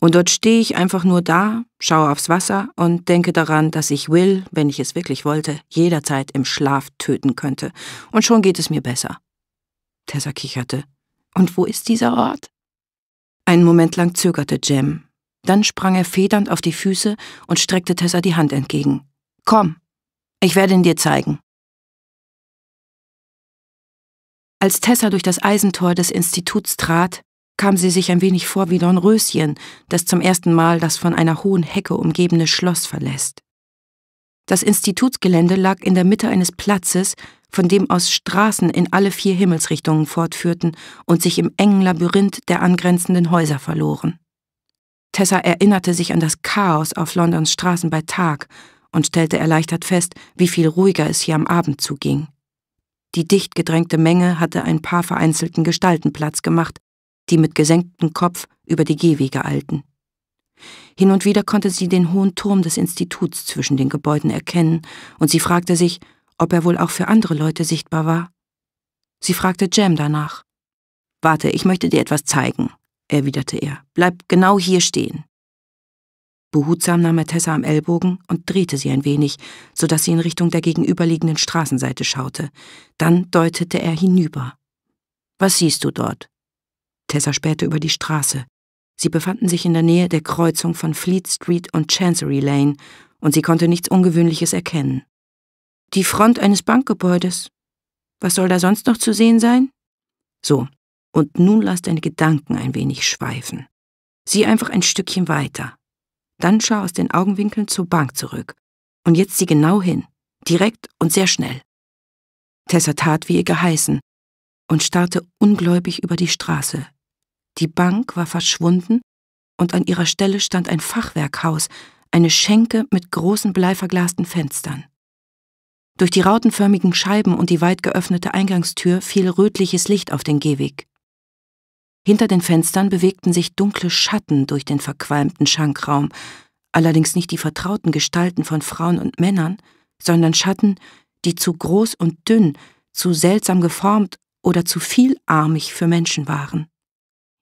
Und dort stehe ich einfach nur da, schaue aufs Wasser und denke daran, dass ich Will, wenn ich es wirklich wollte, jederzeit im Schlaf töten könnte. Und schon geht es mir besser. Tessa kicherte. Und wo ist dieser Ort? Einen Moment lang zögerte Jem. Dann sprang er federnd auf die Füße und streckte Tessa die Hand entgegen. Komm, ich werde ihn dir zeigen. Als Tessa durch das Eisentor des Instituts trat, kam sie sich ein wenig vor wie Röschen, das zum ersten Mal das von einer hohen Hecke umgebene Schloss verlässt. Das Institutsgelände lag in der Mitte eines Platzes, von dem aus Straßen in alle vier Himmelsrichtungen fortführten und sich im engen Labyrinth der angrenzenden Häuser verloren. Tessa erinnerte sich an das Chaos auf Londons Straßen bei Tag und stellte erleichtert fest, wie viel ruhiger es hier am Abend zuging. Die dicht gedrängte Menge hatte ein paar vereinzelten Gestalten Platz gemacht, die mit gesenktem Kopf über die Gehwege eilten. Hin und wieder konnte sie den hohen Turm des Instituts zwischen den Gebäuden erkennen, und sie fragte sich, ob er wohl auch für andere Leute sichtbar war. Sie fragte Jam danach. Warte, ich möchte dir etwas zeigen, erwiderte er. Bleib genau hier stehen. Behutsam nahm er Tessa am Ellbogen und drehte sie ein wenig, so dass sie in Richtung der gegenüberliegenden Straßenseite schaute. Dann deutete er hinüber. Was siehst du dort? Tessa spähte über die Straße. Sie befanden sich in der Nähe der Kreuzung von Fleet Street und Chancery Lane, und sie konnte nichts Ungewöhnliches erkennen. Die Front eines Bankgebäudes. Was soll da sonst noch zu sehen sein? So, und nun lass deine Gedanken ein wenig schweifen. Sieh einfach ein Stückchen weiter. Dann schau aus den Augenwinkeln zur Bank zurück. Und jetzt sieh genau hin. Direkt und sehr schnell. Tessa tat, wie ihr geheißen, und starrte ungläubig über die Straße. Die Bank war verschwunden und an ihrer Stelle stand ein Fachwerkhaus, eine Schenke mit großen bleiverglasten Fenstern. Durch die rautenförmigen Scheiben und die weit geöffnete Eingangstür fiel rötliches Licht auf den Gehweg. Hinter den Fenstern bewegten sich dunkle Schatten durch den verqualmten Schankraum, allerdings nicht die vertrauten Gestalten von Frauen und Männern, sondern Schatten, die zu groß und dünn, zu seltsam geformt oder zu vielarmig für Menschen waren.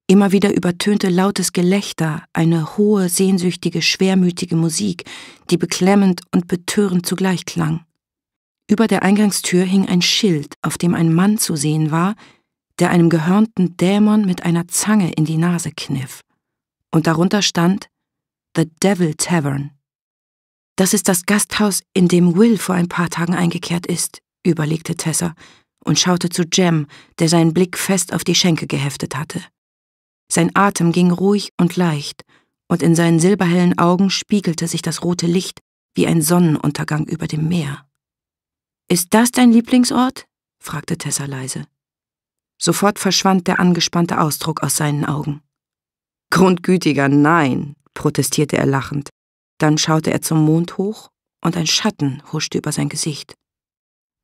Immer wieder übertönte lautes Gelächter eine hohe, sehnsüchtige, schwermütige Musik, die beklemmend und betörend zugleich klang. Über der Eingangstür hing ein Schild, auf dem ein Mann zu sehen war, der einem gehörnten Dämon mit einer Zange in die Nase kniff. Und darunter stand The Devil Tavern. Das ist das Gasthaus, in dem Will vor ein paar Tagen eingekehrt ist, überlegte Tessa und schaute zu Jem, der seinen Blick fest auf die Schenke geheftet hatte. Sein Atem ging ruhig und leicht, und in seinen silberhellen Augen spiegelte sich das rote Licht wie ein Sonnenuntergang über dem Meer. Ist das dein Lieblingsort? fragte Tessa leise. Sofort verschwand der angespannte Ausdruck aus seinen Augen. Grundgütiger Nein, protestierte er lachend. Dann schaute er zum Mond hoch und ein Schatten huschte über sein Gesicht.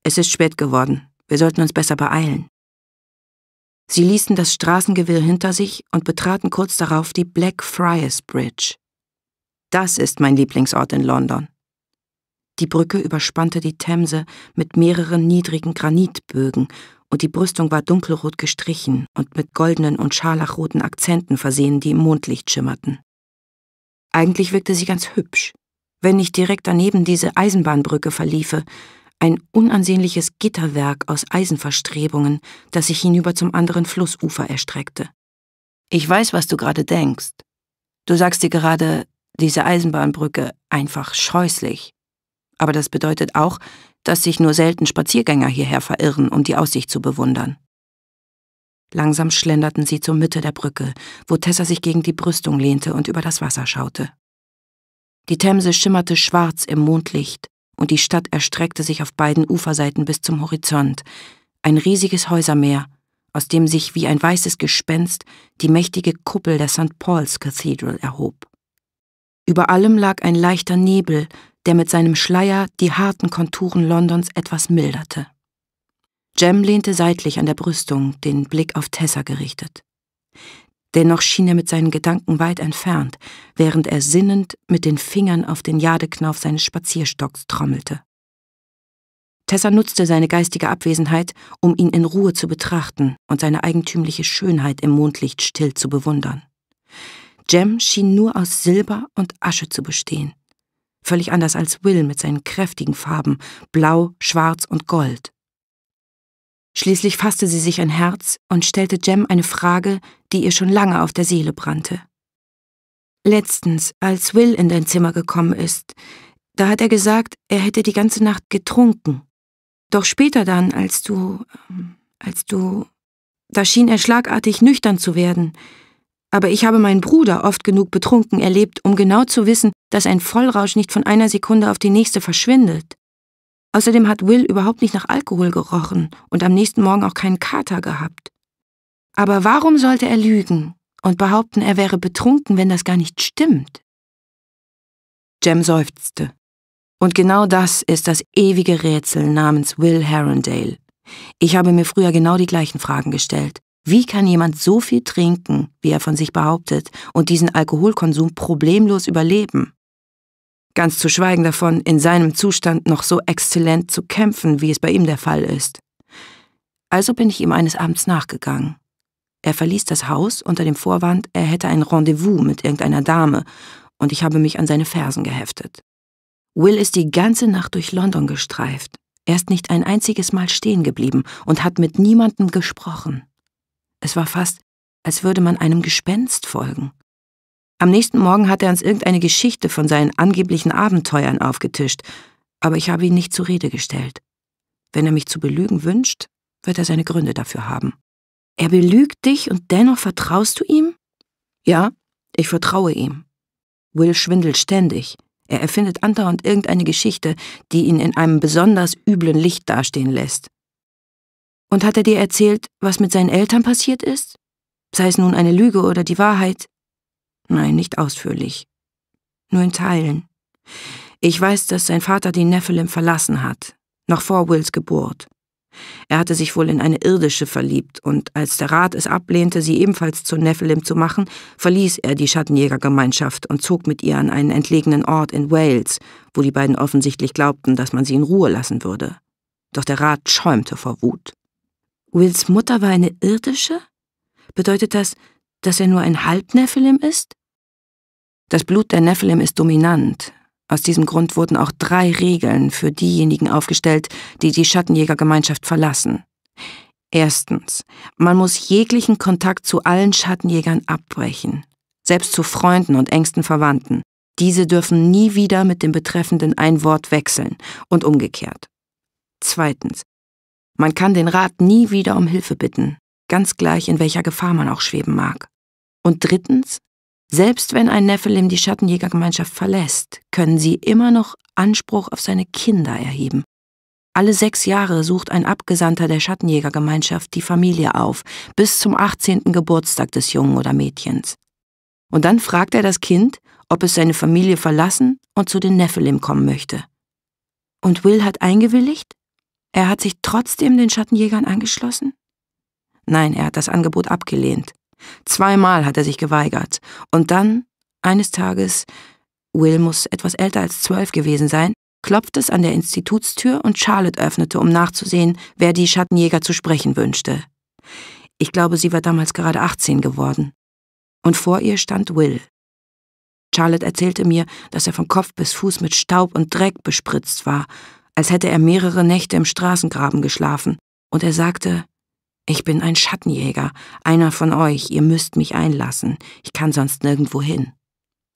Es ist spät geworden, wir sollten uns besser beeilen. Sie ließen das Straßengewirr hinter sich und betraten kurz darauf die Blackfriars Bridge. Das ist mein Lieblingsort in London. Die Brücke überspannte die Themse mit mehreren niedrigen Granitbögen und die Brüstung war dunkelrot gestrichen und mit goldenen und scharlachroten Akzenten versehen, die im Mondlicht schimmerten. Eigentlich wirkte sie ganz hübsch, wenn nicht direkt daneben diese Eisenbahnbrücke verliefe, ein unansehnliches Gitterwerk aus Eisenverstrebungen, das sich hinüber zum anderen Flussufer erstreckte. Ich weiß, was du gerade denkst. Du sagst dir gerade, diese Eisenbahnbrücke einfach scheußlich. Aber das bedeutet auch, dass sich nur selten Spaziergänger hierher verirren, um die Aussicht zu bewundern. Langsam schlenderten sie zur Mitte der Brücke, wo Tessa sich gegen die Brüstung lehnte und über das Wasser schaute. Die Themse schimmerte schwarz im Mondlicht, und die Stadt erstreckte sich auf beiden Uferseiten bis zum Horizont, ein riesiges Häusermeer, aus dem sich wie ein weißes Gespenst die mächtige Kuppel der St. Paul's Cathedral erhob. Über allem lag ein leichter Nebel, der mit seinem Schleier die harten Konturen Londons etwas milderte. Jem lehnte seitlich an der Brüstung, den Blick auf Tessa gerichtet. Dennoch schien er mit seinen Gedanken weit entfernt, während er sinnend mit den Fingern auf den Jadeknauf seines Spazierstocks trommelte. Tessa nutzte seine geistige Abwesenheit, um ihn in Ruhe zu betrachten und seine eigentümliche Schönheit im Mondlicht still zu bewundern. Jem schien nur aus Silber und Asche zu bestehen, völlig anders als Will mit seinen kräftigen Farben, blau, schwarz und gold. Schließlich fasste sie sich ein Herz und stellte Jem eine Frage, die ihr schon lange auf der Seele brannte. Letztens, als Will in dein Zimmer gekommen ist, da hat er gesagt, er hätte die ganze Nacht getrunken. Doch später dann, als du, ähm, als du, da schien er schlagartig nüchtern zu werden. Aber ich habe meinen Bruder oft genug betrunken erlebt, um genau zu wissen, dass ein Vollrausch nicht von einer Sekunde auf die nächste verschwindet. Außerdem hat Will überhaupt nicht nach Alkohol gerochen und am nächsten Morgen auch keinen Kater gehabt. Aber warum sollte er lügen und behaupten, er wäre betrunken, wenn das gar nicht stimmt? Jem seufzte. Und genau das ist das ewige Rätsel namens Will Herondale. Ich habe mir früher genau die gleichen Fragen gestellt. Wie kann jemand so viel trinken, wie er von sich behauptet, und diesen Alkoholkonsum problemlos überleben? ganz zu schweigen davon, in seinem Zustand noch so exzellent zu kämpfen, wie es bei ihm der Fall ist. Also bin ich ihm eines Abends nachgegangen. Er verließ das Haus unter dem Vorwand, er hätte ein Rendezvous mit irgendeiner Dame, und ich habe mich an seine Fersen geheftet. Will ist die ganze Nacht durch London gestreift. Er ist nicht ein einziges Mal stehen geblieben und hat mit niemandem gesprochen. Es war fast, als würde man einem Gespenst folgen. Am nächsten Morgen hat er uns irgendeine Geschichte von seinen angeblichen Abenteuern aufgetischt, aber ich habe ihn nicht zur Rede gestellt. Wenn er mich zu belügen wünscht, wird er seine Gründe dafür haben. Er belügt dich und dennoch vertraust du ihm? Ja, ich vertraue ihm. Will schwindelt ständig. Er erfindet andauernd irgendeine Geschichte, die ihn in einem besonders üblen Licht dastehen lässt. Und hat er dir erzählt, was mit seinen Eltern passiert ist? Sei es nun eine Lüge oder die Wahrheit, Nein, nicht ausführlich. Nur in Teilen. Ich weiß, dass sein Vater die Nephilim verlassen hat, noch vor Wills Geburt. Er hatte sich wohl in eine irdische verliebt, und als der Rat es ablehnte, sie ebenfalls zu Nephilim zu machen, verließ er die Schattenjägergemeinschaft und zog mit ihr an einen entlegenen Ort in Wales, wo die beiden offensichtlich glaubten, dass man sie in Ruhe lassen würde. Doch der Rat schäumte vor Wut. Wills Mutter war eine irdische? Bedeutet das, dass er nur ein Halbnephilim ist? Das Blut der Nephilim ist dominant. Aus diesem Grund wurden auch drei Regeln für diejenigen aufgestellt, die die Schattenjägergemeinschaft verlassen. Erstens, man muss jeglichen Kontakt zu allen Schattenjägern abbrechen, selbst zu Freunden und engsten Verwandten. Diese dürfen nie wieder mit dem Betreffenden ein Wort wechseln und umgekehrt. Zweitens, man kann den Rat nie wieder um Hilfe bitten, ganz gleich in welcher Gefahr man auch schweben mag. Und drittens, selbst wenn ein Nephilim die Schattenjägergemeinschaft verlässt, können sie immer noch Anspruch auf seine Kinder erheben. Alle sechs Jahre sucht ein Abgesandter der Schattenjägergemeinschaft die Familie auf, bis zum 18. Geburtstag des Jungen oder Mädchens. Und dann fragt er das Kind, ob es seine Familie verlassen und zu den Nephilim kommen möchte. Und Will hat eingewilligt? Er hat sich trotzdem den Schattenjägern angeschlossen? Nein, er hat das Angebot abgelehnt Zweimal hat er sich geweigert. Und dann, eines Tages, Will muss etwas älter als zwölf gewesen sein, klopfte es an der Institutstür und Charlotte öffnete, um nachzusehen, wer die Schattenjäger zu sprechen wünschte. Ich glaube, sie war damals gerade 18 geworden. Und vor ihr stand Will. Charlotte erzählte mir, dass er von Kopf bis Fuß mit Staub und Dreck bespritzt war, als hätte er mehrere Nächte im Straßengraben geschlafen, und er sagte, ich bin ein Schattenjäger, einer von euch, ihr müsst mich einlassen, ich kann sonst nirgendwo hin.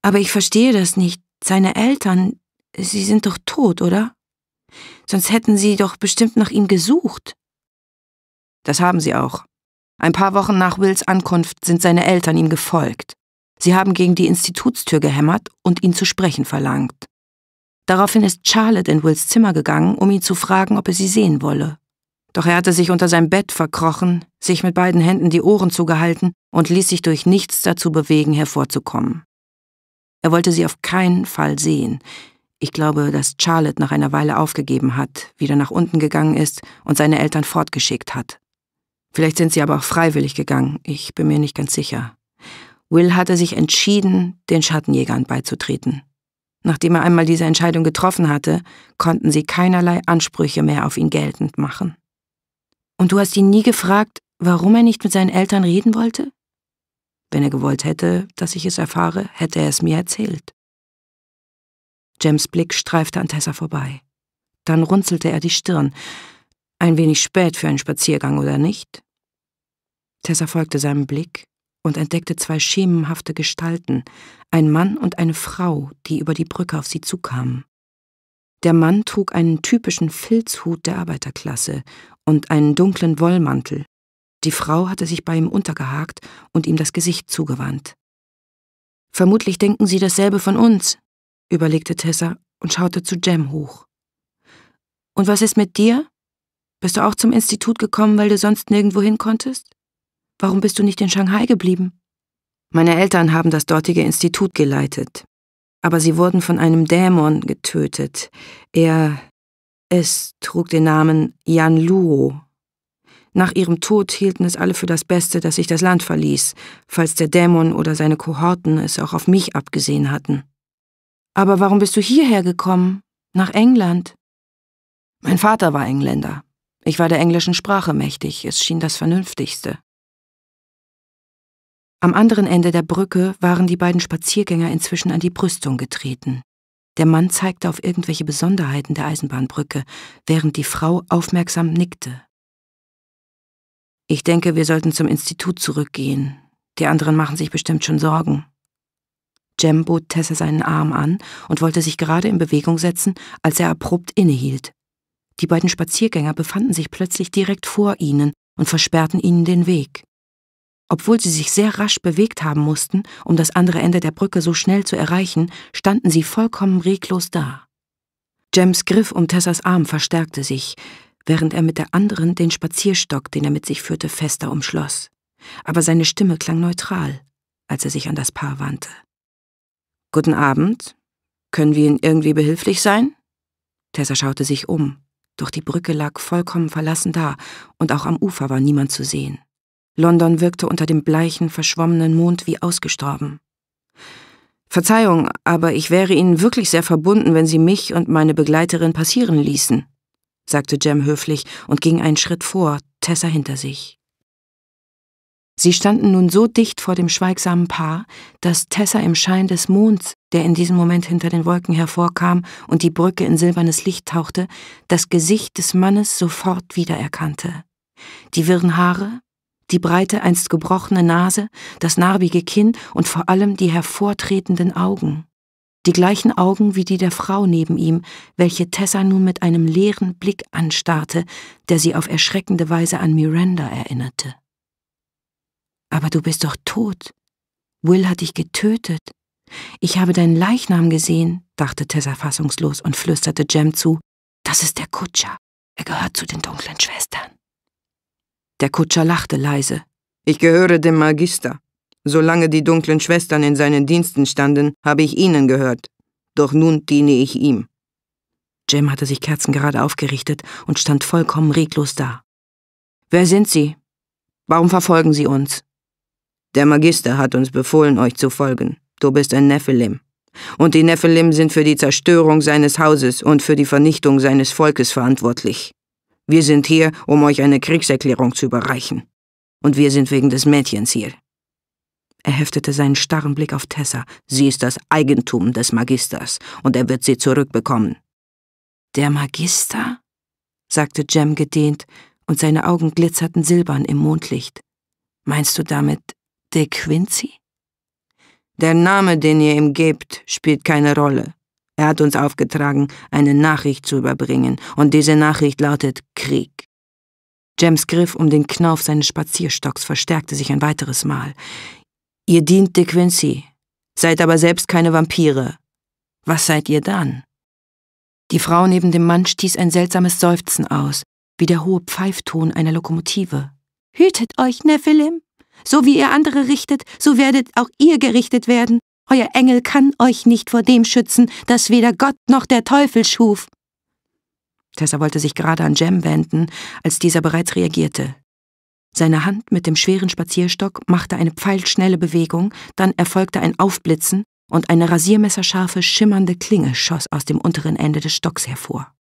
Aber ich verstehe das nicht. Seine Eltern, sie sind doch tot, oder? Sonst hätten sie doch bestimmt nach ihm gesucht. Das haben sie auch. Ein paar Wochen nach Wills Ankunft sind seine Eltern ihm gefolgt. Sie haben gegen die Institutstür gehämmert und ihn zu sprechen verlangt. Daraufhin ist Charlotte in Wills Zimmer gegangen, um ihn zu fragen, ob er sie sehen wolle. Doch er hatte sich unter sein Bett verkrochen, sich mit beiden Händen die Ohren zugehalten und ließ sich durch nichts dazu bewegen, hervorzukommen. Er wollte sie auf keinen Fall sehen. Ich glaube, dass Charlotte nach einer Weile aufgegeben hat, wieder nach unten gegangen ist und seine Eltern fortgeschickt hat. Vielleicht sind sie aber auch freiwillig gegangen, ich bin mir nicht ganz sicher. Will hatte sich entschieden, den Schattenjägern beizutreten. Nachdem er einmal diese Entscheidung getroffen hatte, konnten sie keinerlei Ansprüche mehr auf ihn geltend machen. Und du hast ihn nie gefragt, warum er nicht mit seinen Eltern reden wollte? Wenn er gewollt hätte, dass ich es erfahre, hätte er es mir erzählt. Jems Blick streifte an Tessa vorbei. Dann runzelte er die Stirn. Ein wenig spät für einen Spaziergang, oder nicht? Tessa folgte seinem Blick und entdeckte zwei schemenhafte Gestalten, ein Mann und eine Frau, die über die Brücke auf sie zukamen. Der Mann trug einen typischen Filzhut der Arbeiterklasse und einen dunklen Wollmantel. Die Frau hatte sich bei ihm untergehakt und ihm das Gesicht zugewandt. Vermutlich denken Sie dasselbe von uns, überlegte Tessa und schaute zu Jem hoch. Und was ist mit dir? Bist du auch zum Institut gekommen, weil du sonst nirgendwo hin konntest? Warum bist du nicht in Shanghai geblieben? Meine Eltern haben das dortige Institut geleitet, aber sie wurden von einem Dämon getötet. Er es trug den Namen Jan Luo. Nach ihrem Tod hielten es alle für das Beste, dass ich das Land verließ, falls der Dämon oder seine Kohorten es auch auf mich abgesehen hatten. Aber warum bist du hierher gekommen? Nach England? Mein Vater war Engländer. Ich war der englischen Sprache mächtig, es schien das Vernünftigste. Am anderen Ende der Brücke waren die beiden Spaziergänger inzwischen an die Brüstung getreten. Der Mann zeigte auf irgendwelche Besonderheiten der Eisenbahnbrücke, während die Frau aufmerksam nickte. Ich denke, wir sollten zum Institut zurückgehen. Die anderen machen sich bestimmt schon Sorgen. Jem bot Tessa seinen Arm an und wollte sich gerade in Bewegung setzen, als er abrupt innehielt. Die beiden Spaziergänger befanden sich plötzlich direkt vor ihnen und versperrten ihnen den Weg. Obwohl sie sich sehr rasch bewegt haben mussten, um das andere Ende der Brücke so schnell zu erreichen, standen sie vollkommen reglos da. Jems Griff um Tessas Arm verstärkte sich, während er mit der anderen den Spazierstock, den er mit sich führte, fester umschloss. Aber seine Stimme klang neutral, als er sich an das Paar wandte. Guten Abend. Können wir Ihnen irgendwie behilflich sein? Tessa schaute sich um, doch die Brücke lag vollkommen verlassen da, und auch am Ufer war niemand zu sehen. London wirkte unter dem bleichen, verschwommenen Mond wie ausgestorben. Verzeihung, aber ich wäre Ihnen wirklich sehr verbunden, wenn Sie mich und meine Begleiterin passieren ließen, sagte Jem höflich und ging einen Schritt vor, Tessa hinter sich. Sie standen nun so dicht vor dem schweigsamen Paar, dass Tessa im Schein des Monds, der in diesem Moment hinter den Wolken hervorkam und die Brücke in silbernes Licht tauchte, das Gesicht des Mannes sofort wiedererkannte. Die wirren Haare, die breite, einst gebrochene Nase, das narbige Kinn und vor allem die hervortretenden Augen. Die gleichen Augen wie die der Frau neben ihm, welche Tessa nun mit einem leeren Blick anstarrte, der sie auf erschreckende Weise an Miranda erinnerte. Aber du bist doch tot. Will hat dich getötet. Ich habe deinen Leichnam gesehen, dachte Tessa fassungslos und flüsterte Jem zu. Das ist der Kutscher. Er gehört zu den dunklen Schwestern. Der Kutscher lachte leise. Ich gehöre dem Magister. Solange die dunklen Schwestern in seinen Diensten standen, habe ich ihnen gehört. Doch nun diene ich ihm. Jim hatte sich kerzengerade aufgerichtet und stand vollkommen reglos da. Wer sind Sie? Warum verfolgen Sie uns? Der Magister hat uns befohlen, euch zu folgen. Du bist ein Nephilim. Und die Nephilim sind für die Zerstörung seines Hauses und für die Vernichtung seines Volkes verantwortlich. Wir sind hier, um euch eine Kriegserklärung zu überreichen. Und wir sind wegen des Mädchens hier. Er heftete seinen starren Blick auf Tessa. Sie ist das Eigentum des Magisters, und er wird sie zurückbekommen. Der Magister? sagte Jem gedehnt, und seine Augen glitzerten silbern im Mondlicht. Meinst du damit De Quincy? Der Name, den ihr ihm gebt, spielt keine Rolle. Er hat uns aufgetragen, eine Nachricht zu überbringen, und diese Nachricht lautet Krieg. Jems Griff um den Knauf seines Spazierstocks verstärkte sich ein weiteres Mal. Ihr dient De Quincy, seid aber selbst keine Vampire. Was seid ihr dann? Die Frau neben dem Mann stieß ein seltsames Seufzen aus, wie der hohe Pfeifton einer Lokomotive. Hütet euch, Nephilim! So wie ihr andere richtet, so werdet auch ihr gerichtet werden, euer Engel kann euch nicht vor dem schützen, das weder Gott noch der Teufel schuf. Tessa wollte sich gerade an Jem wenden, als dieser bereits reagierte. Seine Hand mit dem schweren Spazierstock machte eine pfeilschnelle Bewegung, dann erfolgte ein Aufblitzen und eine rasiermesserscharfe, schimmernde Klinge schoss aus dem unteren Ende des Stocks hervor.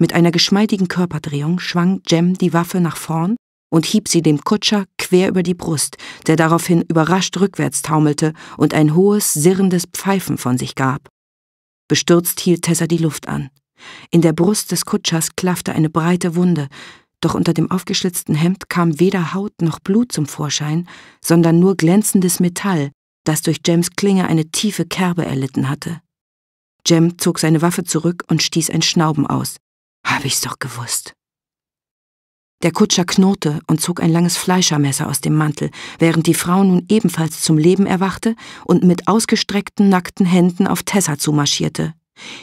Mit einer geschmeidigen Körperdrehung schwang Jem die Waffe nach vorn und hieb sie dem Kutscher quer über die Brust, der daraufhin überrascht rückwärts taumelte und ein hohes, sirrendes Pfeifen von sich gab. Bestürzt hielt Tessa die Luft an. In der Brust des Kutschers klaffte eine breite Wunde, doch unter dem aufgeschlitzten Hemd kam weder Haut noch Blut zum Vorschein, sondern nur glänzendes Metall, das durch Jems Klinge eine tiefe Kerbe erlitten hatte. Jem zog seine Waffe zurück und stieß ein Schnauben aus. Hab ich's doch gewusst. Der Kutscher knurrte und zog ein langes Fleischermesser aus dem Mantel, während die Frau nun ebenfalls zum Leben erwachte und mit ausgestreckten, nackten Händen auf Tessa zumarschierte.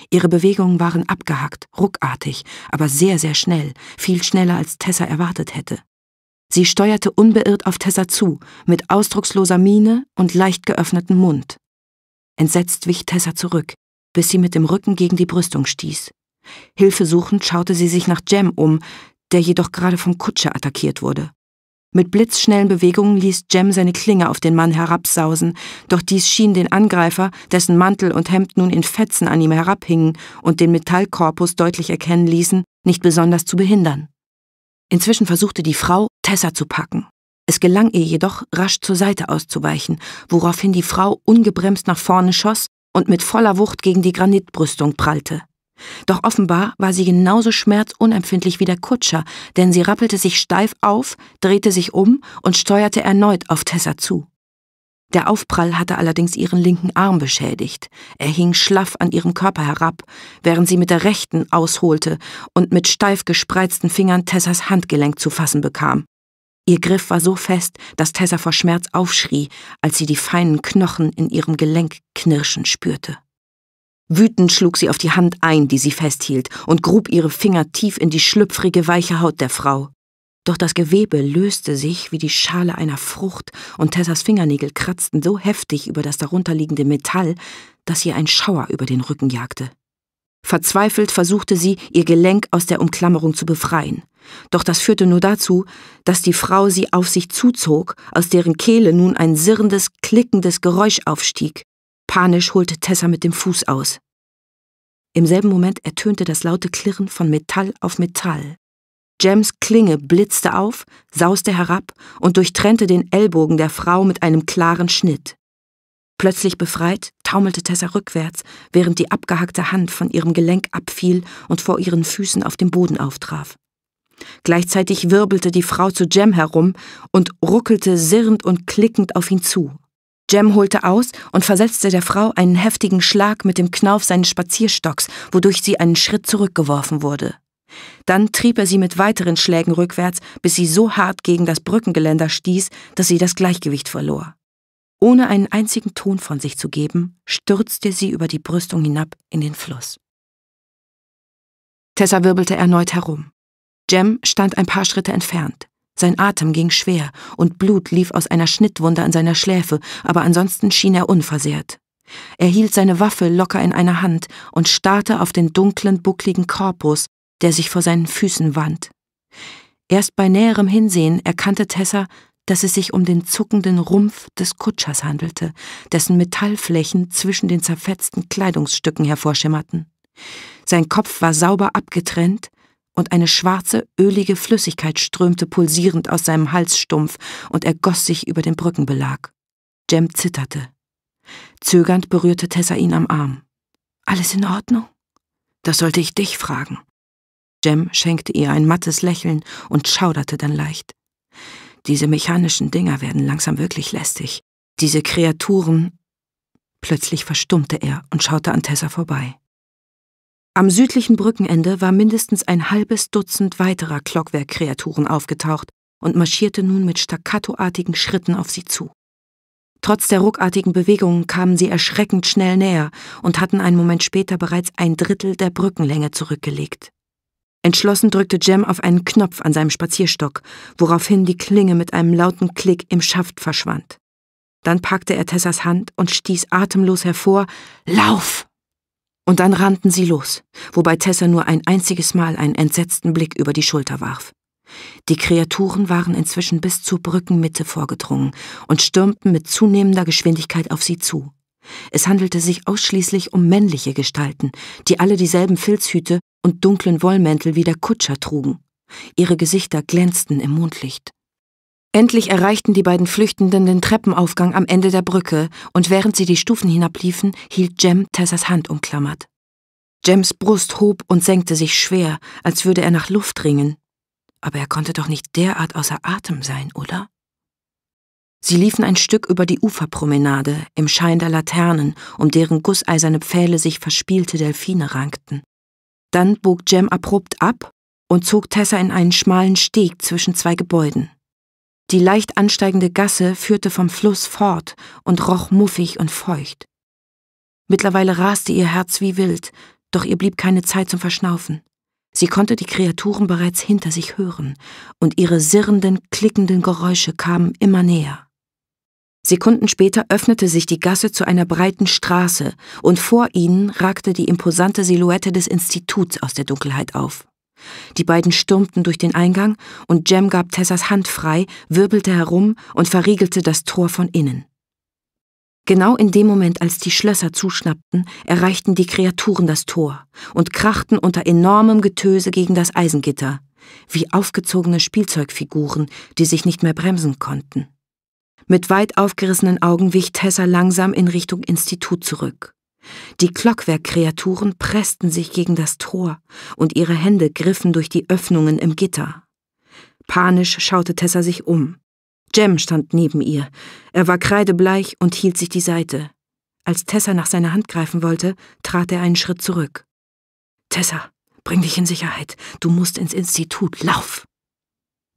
Ihre Bewegungen waren abgehackt, ruckartig, aber sehr, sehr schnell, viel schneller als Tessa erwartet hätte. Sie steuerte unbeirrt auf Tessa zu, mit ausdrucksloser Miene und leicht geöffnetem Mund. Entsetzt wich Tessa zurück, bis sie mit dem Rücken gegen die Brüstung stieß. Hilfesuchend schaute sie sich nach Jem um, der jedoch gerade vom Kutscher attackiert wurde. Mit blitzschnellen Bewegungen ließ Jem seine Klinge auf den Mann herabsausen, doch dies schien den Angreifer, dessen Mantel und Hemd nun in Fetzen an ihm herabhingen und den Metallkorpus deutlich erkennen ließen, nicht besonders zu behindern. Inzwischen versuchte die Frau, Tessa zu packen. Es gelang ihr jedoch, rasch zur Seite auszuweichen, woraufhin die Frau ungebremst nach vorne schoss und mit voller Wucht gegen die Granitbrüstung prallte. Doch offenbar war sie genauso schmerzunempfindlich wie der Kutscher, denn sie rappelte sich steif auf, drehte sich um und steuerte erneut auf Tessa zu. Der Aufprall hatte allerdings ihren linken Arm beschädigt. Er hing schlaff an ihrem Körper herab, während sie mit der rechten ausholte und mit steif gespreizten Fingern Tessas Handgelenk zu fassen bekam. Ihr Griff war so fest, dass Tessa vor Schmerz aufschrie, als sie die feinen Knochen in ihrem Gelenk knirschen spürte. Wütend schlug sie auf die Hand ein, die sie festhielt, und grub ihre Finger tief in die schlüpfrige, weiche Haut der Frau. Doch das Gewebe löste sich wie die Schale einer Frucht, und Tessas Fingernägel kratzten so heftig über das darunterliegende Metall, dass ihr ein Schauer über den Rücken jagte. Verzweifelt versuchte sie, ihr Gelenk aus der Umklammerung zu befreien. Doch das führte nur dazu, dass die Frau sie auf sich zuzog, aus deren Kehle nun ein sirrendes, klickendes Geräusch aufstieg. Panisch holte Tessa mit dem Fuß aus. Im selben Moment ertönte das laute Klirren von Metall auf Metall. Jams Klinge blitzte auf, sauste herab und durchtrennte den Ellbogen der Frau mit einem klaren Schnitt. Plötzlich befreit, taumelte Tessa rückwärts, während die abgehackte Hand von ihrem Gelenk abfiel und vor ihren Füßen auf dem Boden auftraf. Gleichzeitig wirbelte die Frau zu Jem herum und ruckelte sirrend und klickend auf ihn zu. Jem holte aus und versetzte der Frau einen heftigen Schlag mit dem Knauf seines Spazierstocks, wodurch sie einen Schritt zurückgeworfen wurde. Dann trieb er sie mit weiteren Schlägen rückwärts, bis sie so hart gegen das Brückengeländer stieß, dass sie das Gleichgewicht verlor. Ohne einen einzigen Ton von sich zu geben, stürzte sie über die Brüstung hinab in den Fluss. Tessa wirbelte erneut herum. Jem stand ein paar Schritte entfernt. Sein Atem ging schwer und Blut lief aus einer Schnittwunde an seiner Schläfe, aber ansonsten schien er unversehrt. Er hielt seine Waffe locker in einer Hand und starrte auf den dunklen, buckligen Korpus, der sich vor seinen Füßen wand. Erst bei näherem Hinsehen erkannte Tessa, dass es sich um den zuckenden Rumpf des Kutschers handelte, dessen Metallflächen zwischen den zerfetzten Kleidungsstücken hervorschimmerten. Sein Kopf war sauber abgetrennt, und eine schwarze, ölige Flüssigkeit strömte pulsierend aus seinem Halsstumpf und ergoss sich über den Brückenbelag. Jem zitterte. Zögernd berührte Tessa ihn am Arm. Alles in Ordnung? Das sollte ich dich fragen. Jem schenkte ihr ein mattes Lächeln und schauderte dann leicht. Diese mechanischen Dinger werden langsam wirklich lästig. Diese Kreaturen. Plötzlich verstummte er und schaute an Tessa vorbei. Am südlichen Brückenende war mindestens ein halbes Dutzend weiterer Glockwerkkreaturen aufgetaucht und marschierte nun mit staccatoartigen Schritten auf sie zu. Trotz der ruckartigen Bewegungen kamen sie erschreckend schnell näher und hatten einen Moment später bereits ein Drittel der Brückenlänge zurückgelegt. Entschlossen drückte Jem auf einen Knopf an seinem Spazierstock, woraufhin die Klinge mit einem lauten Klick im Schaft verschwand. Dann packte er Tessas Hand und stieß atemlos hervor: Lauf! Und dann rannten sie los, wobei Tessa nur ein einziges Mal einen entsetzten Blick über die Schulter warf. Die Kreaturen waren inzwischen bis zur Brückenmitte vorgedrungen und stürmten mit zunehmender Geschwindigkeit auf sie zu. Es handelte sich ausschließlich um männliche Gestalten, die alle dieselben Filzhüte und dunklen Wollmäntel wie der Kutscher trugen. Ihre Gesichter glänzten im Mondlicht. Endlich erreichten die beiden Flüchtenden den Treppenaufgang am Ende der Brücke, und während sie die Stufen hinabliefen, hielt Jem Tessas Hand umklammert. Jems Brust hob und senkte sich schwer, als würde er nach Luft ringen. Aber er konnte doch nicht derart außer Atem sein, oder? Sie liefen ein Stück über die Uferpromenade, im Schein der Laternen, um deren gusseiserne Pfähle sich verspielte Delfine rankten. Dann bog Jem abrupt ab und zog Tessa in einen schmalen Steg zwischen zwei Gebäuden. Die leicht ansteigende Gasse führte vom Fluss fort und roch muffig und feucht. Mittlerweile raste ihr Herz wie wild, doch ihr blieb keine Zeit zum Verschnaufen. Sie konnte die Kreaturen bereits hinter sich hören, und ihre sirrenden, klickenden Geräusche kamen immer näher. Sekunden später öffnete sich die Gasse zu einer breiten Straße, und vor ihnen ragte die imposante Silhouette des Instituts aus der Dunkelheit auf. Die beiden stürmten durch den Eingang und Jem gab Tessas Hand frei, wirbelte herum und verriegelte das Tor von innen. Genau in dem Moment, als die Schlösser zuschnappten, erreichten die Kreaturen das Tor und krachten unter enormem Getöse gegen das Eisengitter, wie aufgezogene Spielzeugfiguren, die sich nicht mehr bremsen konnten. Mit weit aufgerissenen Augen wich Tessa langsam in Richtung Institut zurück. Die Glockwerkkreaturen pressten sich gegen das Tor und ihre Hände griffen durch die Öffnungen im Gitter. Panisch schaute Tessa sich um. Jem stand neben ihr. Er war kreidebleich und hielt sich die Seite. Als Tessa nach seiner Hand greifen wollte, trat er einen Schritt zurück. Tessa, bring dich in Sicherheit. Du musst ins Institut. Lauf!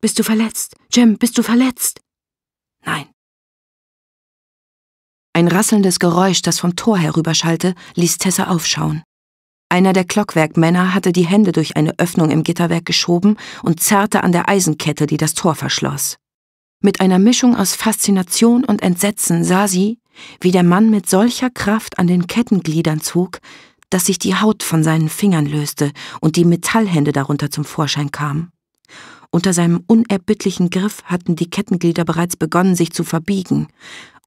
Bist du verletzt? Jem, bist du verletzt? Nein, ein rasselndes Geräusch, das vom Tor herüberschallte, ließ Tessa aufschauen. Einer der Glockwerkmänner hatte die Hände durch eine Öffnung im Gitterwerk geschoben und zerrte an der Eisenkette, die das Tor verschloss. Mit einer Mischung aus Faszination und Entsetzen sah sie, wie der Mann mit solcher Kraft an den Kettengliedern zog, dass sich die Haut von seinen Fingern löste und die Metallhände darunter zum Vorschein kamen. Unter seinem unerbittlichen Griff hatten die Kettenglieder bereits begonnen, sich zu verbiegen,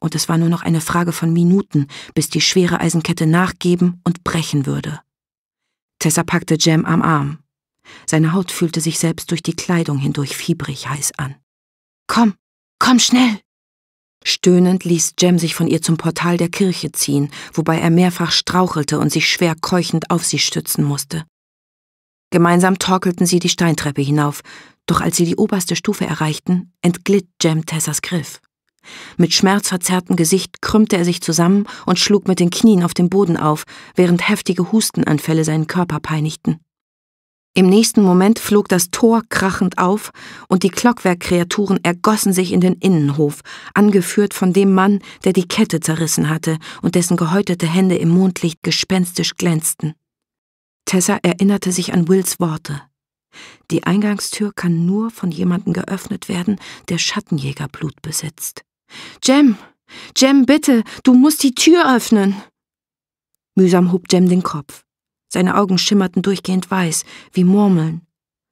und es war nur noch eine Frage von Minuten, bis die schwere Eisenkette nachgeben und brechen würde. Tessa packte Jem am Arm. Seine Haut fühlte sich selbst durch die Kleidung hindurch fiebrig heiß an. Komm, komm schnell! Stöhnend ließ Jem sich von ihr zum Portal der Kirche ziehen, wobei er mehrfach strauchelte und sich schwer keuchend auf sie stützen musste. Gemeinsam torkelten sie die Steintreppe hinauf, doch als sie die oberste Stufe erreichten, entglitt Jem Tessas Griff. Mit schmerzverzerrtem Gesicht krümmte er sich zusammen und schlug mit den Knien auf dem Boden auf, während heftige Hustenanfälle seinen Körper peinigten. Im nächsten Moment flog das Tor krachend auf und die Klockwerkkreaturen ergossen sich in den Innenhof, angeführt von dem Mann, der die Kette zerrissen hatte und dessen gehäutete Hände im Mondlicht gespenstisch glänzten. Tessa erinnerte sich an Wills Worte. Die Eingangstür kann nur von jemandem geöffnet werden, der Schattenjägerblut besitzt. Jem, Jem, bitte, du musst die Tür öffnen. Mühsam hob Jem den Kopf. Seine Augen schimmerten durchgehend weiß, wie Murmeln.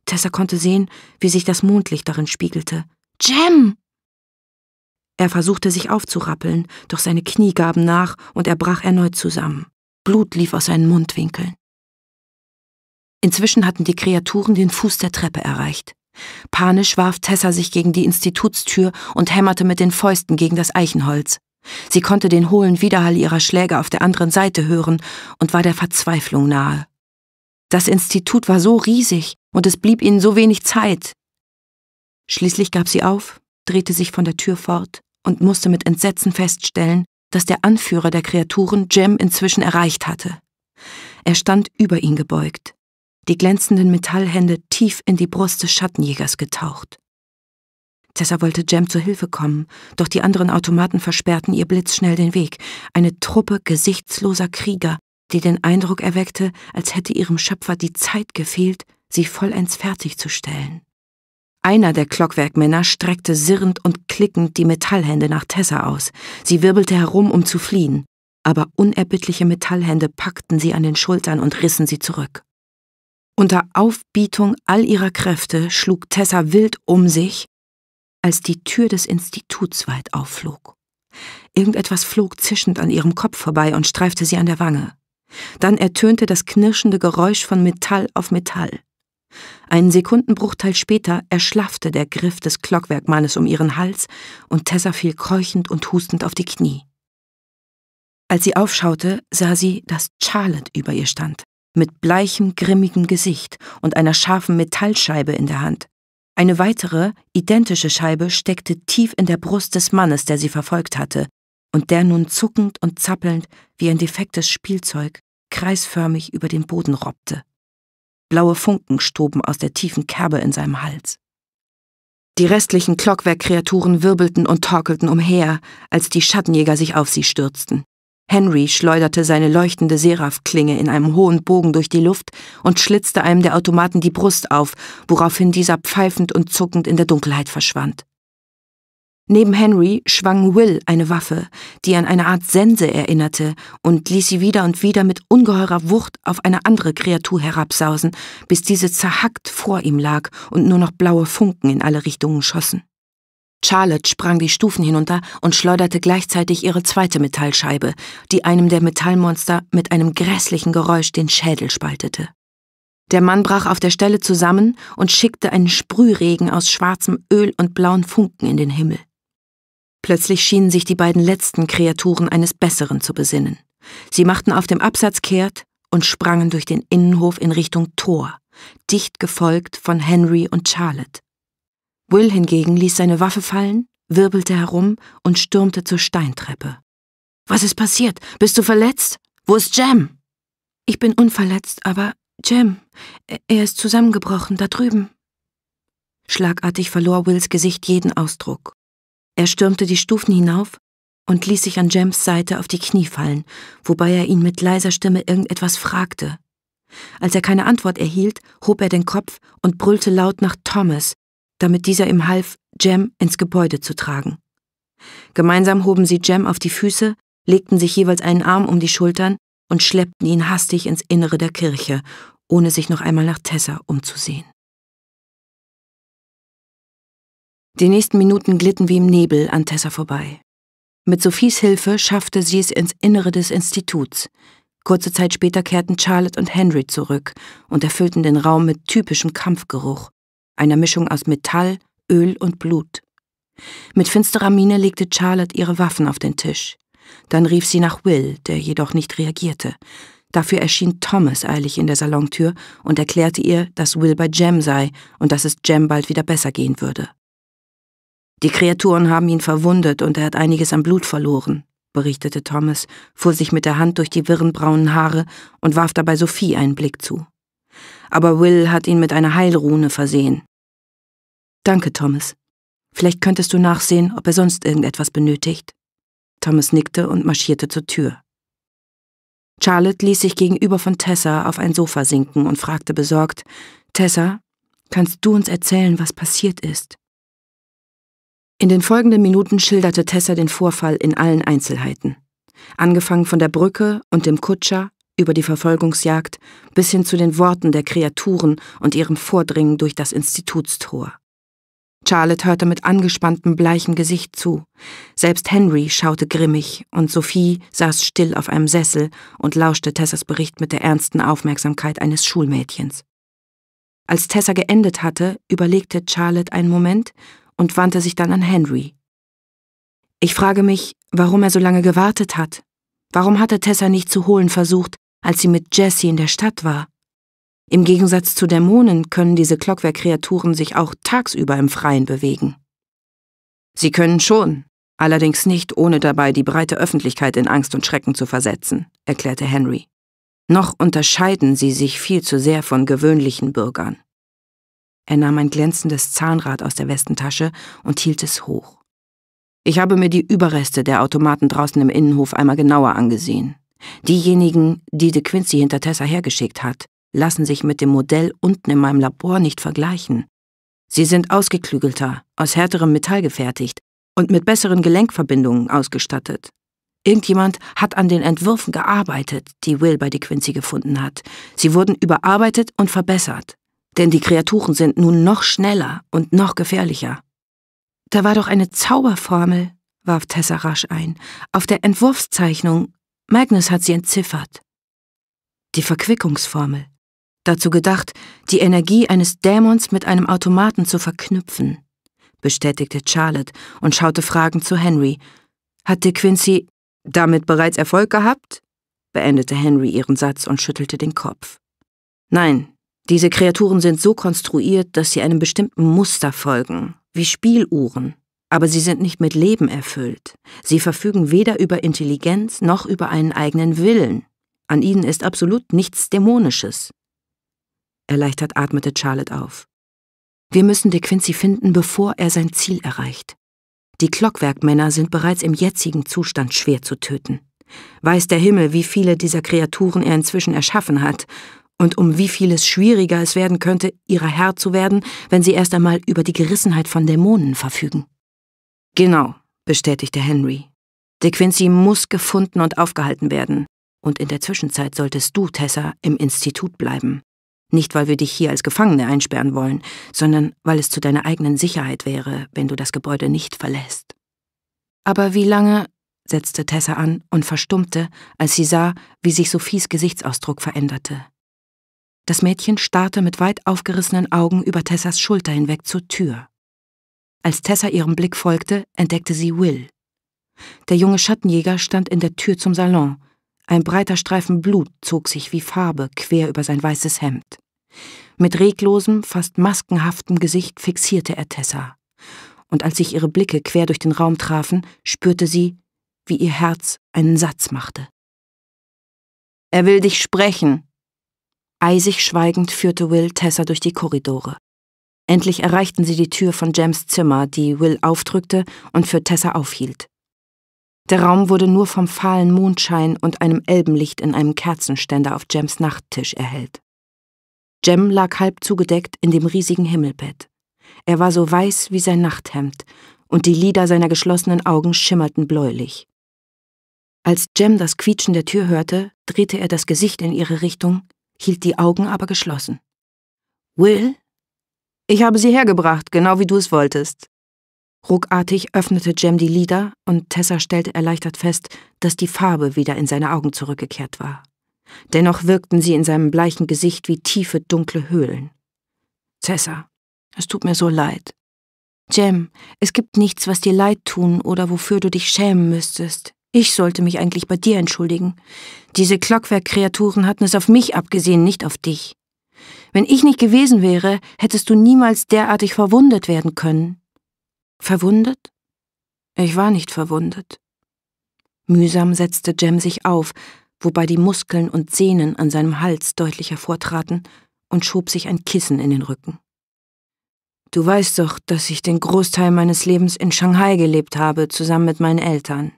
Tessa konnte sehen, wie sich das Mondlicht darin spiegelte. Jem! Er versuchte sich aufzurappeln, doch seine Knie gaben nach und er brach erneut zusammen. Blut lief aus seinen Mundwinkeln. Inzwischen hatten die Kreaturen den Fuß der Treppe erreicht. Panisch warf Tessa sich gegen die Institutstür und hämmerte mit den Fäusten gegen das Eichenholz. Sie konnte den hohlen Widerhall ihrer Schläge auf der anderen Seite hören und war der Verzweiflung nahe. Das Institut war so riesig und es blieb ihnen so wenig Zeit. Schließlich gab sie auf, drehte sich von der Tür fort und musste mit Entsetzen feststellen, dass der Anführer der Kreaturen Jem inzwischen erreicht hatte. Er stand über ihn gebeugt die glänzenden Metallhände tief in die Brust des Schattenjägers getaucht. Tessa wollte Jem zu Hilfe kommen, doch die anderen Automaten versperrten ihr blitzschnell den Weg. Eine Truppe gesichtsloser Krieger, die den Eindruck erweckte, als hätte ihrem Schöpfer die Zeit gefehlt, sie vollends fertigzustellen. Einer der Glockwerkmänner streckte sirrend und klickend die Metallhände nach Tessa aus. Sie wirbelte herum, um zu fliehen, aber unerbittliche Metallhände packten sie an den Schultern und rissen sie zurück. Unter Aufbietung all ihrer Kräfte schlug Tessa wild um sich, als die Tür des Instituts weit aufflog. Irgendetwas flog zischend an ihrem Kopf vorbei und streifte sie an der Wange. Dann ertönte das knirschende Geräusch von Metall auf Metall. Einen Sekundenbruchteil später erschlaffte der Griff des Glockwerkmannes um ihren Hals und Tessa fiel keuchend und hustend auf die Knie. Als sie aufschaute, sah sie, dass Charlotte über ihr stand mit bleichem, grimmigem Gesicht und einer scharfen Metallscheibe in der Hand. Eine weitere, identische Scheibe steckte tief in der Brust des Mannes, der sie verfolgt hatte, und der nun zuckend und zappelnd wie ein defektes Spielzeug kreisförmig über den Boden robbte. Blaue Funken stoben aus der tiefen Kerbe in seinem Hals. Die restlichen Clockwerk-Kreaturen wirbelten und torkelten umher, als die Schattenjäger sich auf sie stürzten. Henry schleuderte seine leuchtende Seraph-Klinge in einem hohen Bogen durch die Luft und schlitzte einem der Automaten die Brust auf, woraufhin dieser pfeifend und zuckend in der Dunkelheit verschwand. Neben Henry schwang Will eine Waffe, die an eine Art Sense erinnerte, und ließ sie wieder und wieder mit ungeheurer Wucht auf eine andere Kreatur herabsausen, bis diese zerhackt vor ihm lag und nur noch blaue Funken in alle Richtungen schossen. Charlotte sprang die Stufen hinunter und schleuderte gleichzeitig ihre zweite Metallscheibe, die einem der Metallmonster mit einem grässlichen Geräusch den Schädel spaltete. Der Mann brach auf der Stelle zusammen und schickte einen Sprühregen aus schwarzem Öl und blauen Funken in den Himmel. Plötzlich schienen sich die beiden letzten Kreaturen eines Besseren zu besinnen. Sie machten auf dem Absatz kehrt und sprangen durch den Innenhof in Richtung Tor, dicht gefolgt von Henry und Charlotte. Will hingegen ließ seine Waffe fallen, wirbelte herum und stürmte zur Steintreppe. Was ist passiert? Bist du verletzt? Wo ist Jem? Ich bin unverletzt, aber Jem, er ist zusammengebrochen, da drüben. Schlagartig verlor Wills Gesicht jeden Ausdruck. Er stürmte die Stufen hinauf und ließ sich an Jems Seite auf die Knie fallen, wobei er ihn mit leiser Stimme irgendetwas fragte. Als er keine Antwort erhielt, hob er den Kopf und brüllte laut nach Thomas, damit dieser ihm half, Jem ins Gebäude zu tragen. Gemeinsam hoben sie Jem auf die Füße, legten sich jeweils einen Arm um die Schultern und schleppten ihn hastig ins Innere der Kirche, ohne sich noch einmal nach Tessa umzusehen. Die nächsten Minuten glitten wie im Nebel an Tessa vorbei. Mit Sophies Hilfe schaffte sie es ins Innere des Instituts. Kurze Zeit später kehrten Charlotte und Henry zurück und erfüllten den Raum mit typischem Kampfgeruch einer Mischung aus Metall, Öl und Blut. Mit finsterer Miene legte Charlotte ihre Waffen auf den Tisch. Dann rief sie nach Will, der jedoch nicht reagierte. Dafür erschien Thomas eilig in der Salontür und erklärte ihr, dass Will bei Jem sei und dass es Jem bald wieder besser gehen würde. Die Kreaturen haben ihn verwundet und er hat einiges an Blut verloren, berichtete Thomas, fuhr sich mit der Hand durch die wirren braunen Haare und warf dabei Sophie einen Blick zu aber Will hat ihn mit einer Heilrune versehen. Danke, Thomas. Vielleicht könntest du nachsehen, ob er sonst irgendetwas benötigt. Thomas nickte und marschierte zur Tür. Charlotte ließ sich gegenüber von Tessa auf ein Sofa sinken und fragte besorgt, Tessa, kannst du uns erzählen, was passiert ist? In den folgenden Minuten schilderte Tessa den Vorfall in allen Einzelheiten, angefangen von der Brücke und dem Kutscher über die Verfolgungsjagd bis hin zu den Worten der Kreaturen und ihrem Vordringen durch das Institutstor. Charlotte hörte mit angespanntem, bleichem Gesicht zu. Selbst Henry schaute grimmig und Sophie saß still auf einem Sessel und lauschte Tessas Bericht mit der ernsten Aufmerksamkeit eines Schulmädchens. Als Tessa geendet hatte, überlegte Charlotte einen Moment und wandte sich dann an Henry. Ich frage mich, warum er so lange gewartet hat. Warum hatte Tessa nicht zu holen versucht, als sie mit Jessie in der Stadt war. Im Gegensatz zu Dämonen können diese Clockwerk-Kreaturen sich auch tagsüber im Freien bewegen. Sie können schon, allerdings nicht ohne dabei die breite Öffentlichkeit in Angst und Schrecken zu versetzen, erklärte Henry. Noch unterscheiden sie sich viel zu sehr von gewöhnlichen Bürgern. Er nahm ein glänzendes Zahnrad aus der Westentasche und hielt es hoch. Ich habe mir die Überreste der Automaten draußen im Innenhof einmal genauer angesehen. Diejenigen, die De Quincy hinter Tessa hergeschickt hat, lassen sich mit dem Modell unten in meinem Labor nicht vergleichen. Sie sind ausgeklügelter, aus härterem Metall gefertigt und mit besseren Gelenkverbindungen ausgestattet. Irgendjemand hat an den Entwürfen gearbeitet, die Will bei De Quincy gefunden hat. Sie wurden überarbeitet und verbessert. Denn die Kreaturen sind nun noch schneller und noch gefährlicher. Da war doch eine Zauberformel, warf Tessa rasch ein, auf der Entwurfszeichnung Magnus hat sie entziffert. Die Verquickungsformel. Dazu gedacht, die Energie eines Dämons mit einem Automaten zu verknüpfen, bestätigte Charlotte und schaute fragend zu Henry. Hat De Quincey damit bereits Erfolg gehabt? beendete Henry ihren Satz und schüttelte den Kopf. Nein, diese Kreaturen sind so konstruiert, dass sie einem bestimmten Muster folgen, wie Spieluhren aber sie sind nicht mit Leben erfüllt. Sie verfügen weder über Intelligenz noch über einen eigenen Willen. An ihnen ist absolut nichts Dämonisches. Erleichtert atmete Charlotte auf. Wir müssen De Quincey finden, bevor er sein Ziel erreicht. Die Clockwerkmänner sind bereits im jetzigen Zustand schwer zu töten. Weiß der Himmel, wie viele dieser Kreaturen er inzwischen erschaffen hat und um wie vieles schwieriger es werden könnte, ihrer Herr zu werden, wenn sie erst einmal über die Gerissenheit von Dämonen verfügen. Genau, bestätigte Henry. De Quincey muss gefunden und aufgehalten werden. Und in der Zwischenzeit solltest du, Tessa, im Institut bleiben. Nicht, weil wir dich hier als Gefangene einsperren wollen, sondern weil es zu deiner eigenen Sicherheit wäre, wenn du das Gebäude nicht verlässt. Aber wie lange, setzte Tessa an und verstummte, als sie sah, wie sich Sophies Gesichtsausdruck veränderte. Das Mädchen starrte mit weit aufgerissenen Augen über Tessas Schulter hinweg zur Tür. Als Tessa ihrem Blick folgte, entdeckte sie Will. Der junge Schattenjäger stand in der Tür zum Salon. Ein breiter Streifen Blut zog sich wie Farbe quer über sein weißes Hemd. Mit reglosem, fast maskenhaftem Gesicht fixierte er Tessa. Und als sich ihre Blicke quer durch den Raum trafen, spürte sie, wie ihr Herz einen Satz machte. Er will dich sprechen. Eisig schweigend führte Will Tessa durch die Korridore. Endlich erreichten sie die Tür von Jams Zimmer, die Will aufdrückte und für Tessa aufhielt. Der Raum wurde nur vom fahlen Mondschein und einem Elbenlicht in einem Kerzenständer auf Jams Nachttisch erhellt. Jem lag halb zugedeckt in dem riesigen Himmelbett. Er war so weiß wie sein Nachthemd, und die Lider seiner geschlossenen Augen schimmerten bläulich. Als Jem das Quietschen der Tür hörte, drehte er das Gesicht in ihre Richtung, hielt die Augen aber geschlossen. Will? Ich habe sie hergebracht, genau wie du es wolltest. Ruckartig öffnete Jem die Lider und Tessa stellte erleichtert fest, dass die Farbe wieder in seine Augen zurückgekehrt war. Dennoch wirkten sie in seinem bleichen Gesicht wie tiefe, dunkle Höhlen. Tessa, es tut mir so leid. Jem, es gibt nichts, was dir leid tun oder wofür du dich schämen müsstest. Ich sollte mich eigentlich bei dir entschuldigen. Diese Clockwerk-Kreaturen hatten es auf mich abgesehen, nicht auf dich. Wenn ich nicht gewesen wäre, hättest du niemals derartig verwundet werden können. Verwundet? Ich war nicht verwundet. Mühsam setzte Jem sich auf, wobei die Muskeln und Sehnen an seinem Hals deutlich hervortraten, und schob sich ein Kissen in den Rücken. Du weißt doch, dass ich den Großteil meines Lebens in Shanghai gelebt habe, zusammen mit meinen Eltern,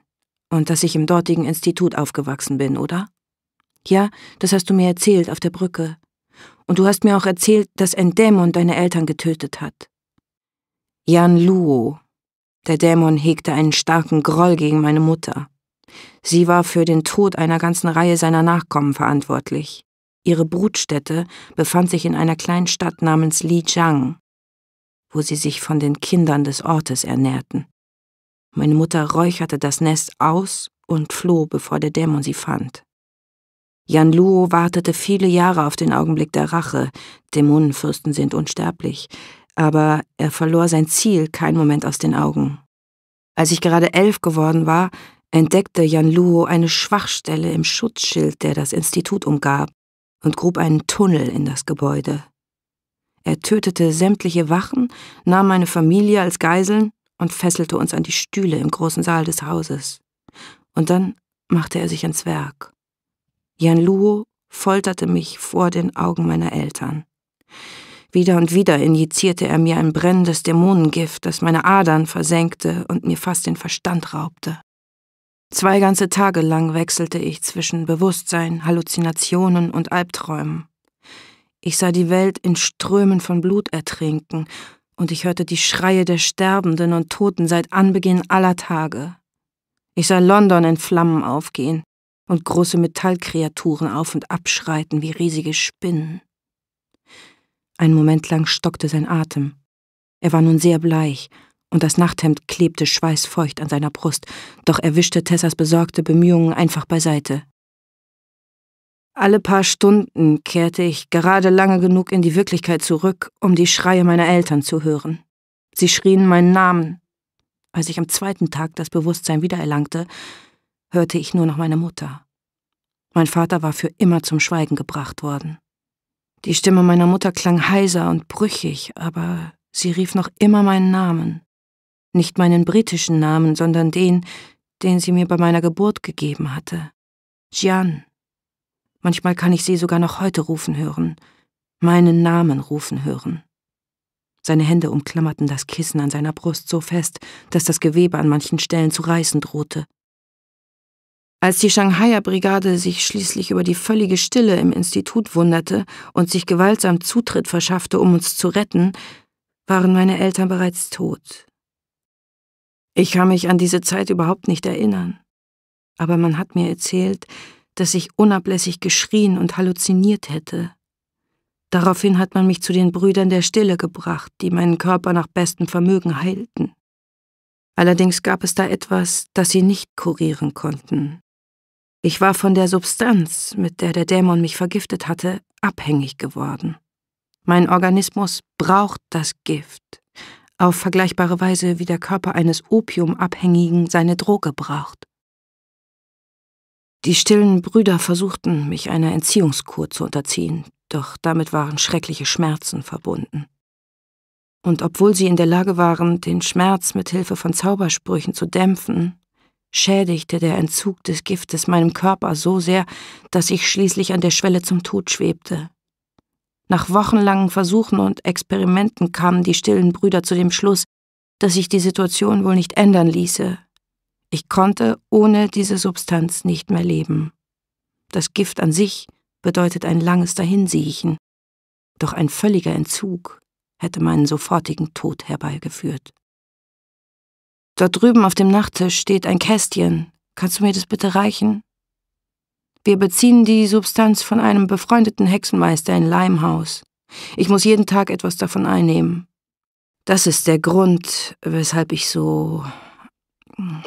und dass ich im dortigen Institut aufgewachsen bin, oder? Ja, das hast du mir erzählt auf der Brücke. Und du hast mir auch erzählt, dass ein Dämon deine Eltern getötet hat. Jan Luo. Der Dämon hegte einen starken Groll gegen meine Mutter. Sie war für den Tod einer ganzen Reihe seiner Nachkommen verantwortlich. Ihre Brutstätte befand sich in einer kleinen Stadt namens Lijiang, wo sie sich von den Kindern des Ortes ernährten. Meine Mutter räucherte das Nest aus und floh, bevor der Dämon sie fand. Jan Luo wartete viele Jahre auf den Augenblick der Rache. Dämonenfürsten sind unsterblich. Aber er verlor sein Ziel keinen Moment aus den Augen. Als ich gerade elf geworden war, entdeckte Jan Luo eine Schwachstelle im Schutzschild, der das Institut umgab, und grub einen Tunnel in das Gebäude. Er tötete sämtliche Wachen, nahm meine Familie als Geiseln und fesselte uns an die Stühle im großen Saal des Hauses. Und dann machte er sich ans Werk. Yan Luo folterte mich vor den Augen meiner Eltern. Wieder und wieder injizierte er mir ein brennendes Dämonengift, das meine Adern versenkte und mir fast den Verstand raubte. Zwei ganze Tage lang wechselte ich zwischen Bewusstsein, Halluzinationen und Albträumen. Ich sah die Welt in Strömen von Blut ertrinken, und ich hörte die Schreie der Sterbenden und Toten seit Anbeginn aller Tage. Ich sah London in Flammen aufgehen, und große Metallkreaturen auf und abschreiten wie riesige Spinnen. Einen Moment lang stockte sein Atem. Er war nun sehr bleich, und das Nachthemd klebte schweißfeucht an seiner Brust, doch er wischte Tessas besorgte Bemühungen einfach beiseite. Alle paar Stunden kehrte ich gerade lange genug in die Wirklichkeit zurück, um die Schreie meiner Eltern zu hören. Sie schrien meinen Namen. Als ich am zweiten Tag das Bewusstsein wiedererlangte, hörte ich nur noch meine Mutter. Mein Vater war für immer zum Schweigen gebracht worden. Die Stimme meiner Mutter klang heiser und brüchig, aber sie rief noch immer meinen Namen. Nicht meinen britischen Namen, sondern den, den sie mir bei meiner Geburt gegeben hatte. Jian. Manchmal kann ich sie sogar noch heute rufen hören, meinen Namen rufen hören. Seine Hände umklammerten das Kissen an seiner Brust so fest, dass das Gewebe an manchen Stellen zu reißen drohte. Als die Shanghaier Brigade sich schließlich über die völlige Stille im Institut wunderte und sich gewaltsam Zutritt verschaffte, um uns zu retten, waren meine Eltern bereits tot. Ich kann mich an diese Zeit überhaupt nicht erinnern, aber man hat mir erzählt, dass ich unablässig geschrien und halluziniert hätte. Daraufhin hat man mich zu den Brüdern der Stille gebracht, die meinen Körper nach bestem Vermögen heilten. Allerdings gab es da etwas, das sie nicht kurieren konnten, ich war von der Substanz, mit der der Dämon mich vergiftet hatte, abhängig geworden. Mein Organismus braucht das Gift, auf vergleichbare Weise wie der Körper eines Opiumabhängigen seine Droge braucht. Die stillen Brüder versuchten, mich einer Entziehungskur zu unterziehen, doch damit waren schreckliche Schmerzen verbunden. Und obwohl sie in der Lage waren, den Schmerz mit Hilfe von Zaubersprüchen zu dämpfen, schädigte der Entzug des Giftes meinem Körper so sehr, dass ich schließlich an der Schwelle zum Tod schwebte. Nach wochenlangen Versuchen und Experimenten kamen die stillen Brüder zu dem Schluss, dass sich die Situation wohl nicht ändern ließe. Ich konnte ohne diese Substanz nicht mehr leben. Das Gift an sich bedeutet ein langes Dahinsiechen, doch ein völliger Entzug hätte meinen sofortigen Tod herbeigeführt. Dort drüben auf dem Nachttisch steht ein Kästchen. Kannst du mir das bitte reichen? Wir beziehen die Substanz von einem befreundeten Hexenmeister in Leimhaus. Ich muss jeden Tag etwas davon einnehmen. Das ist der Grund, weshalb ich so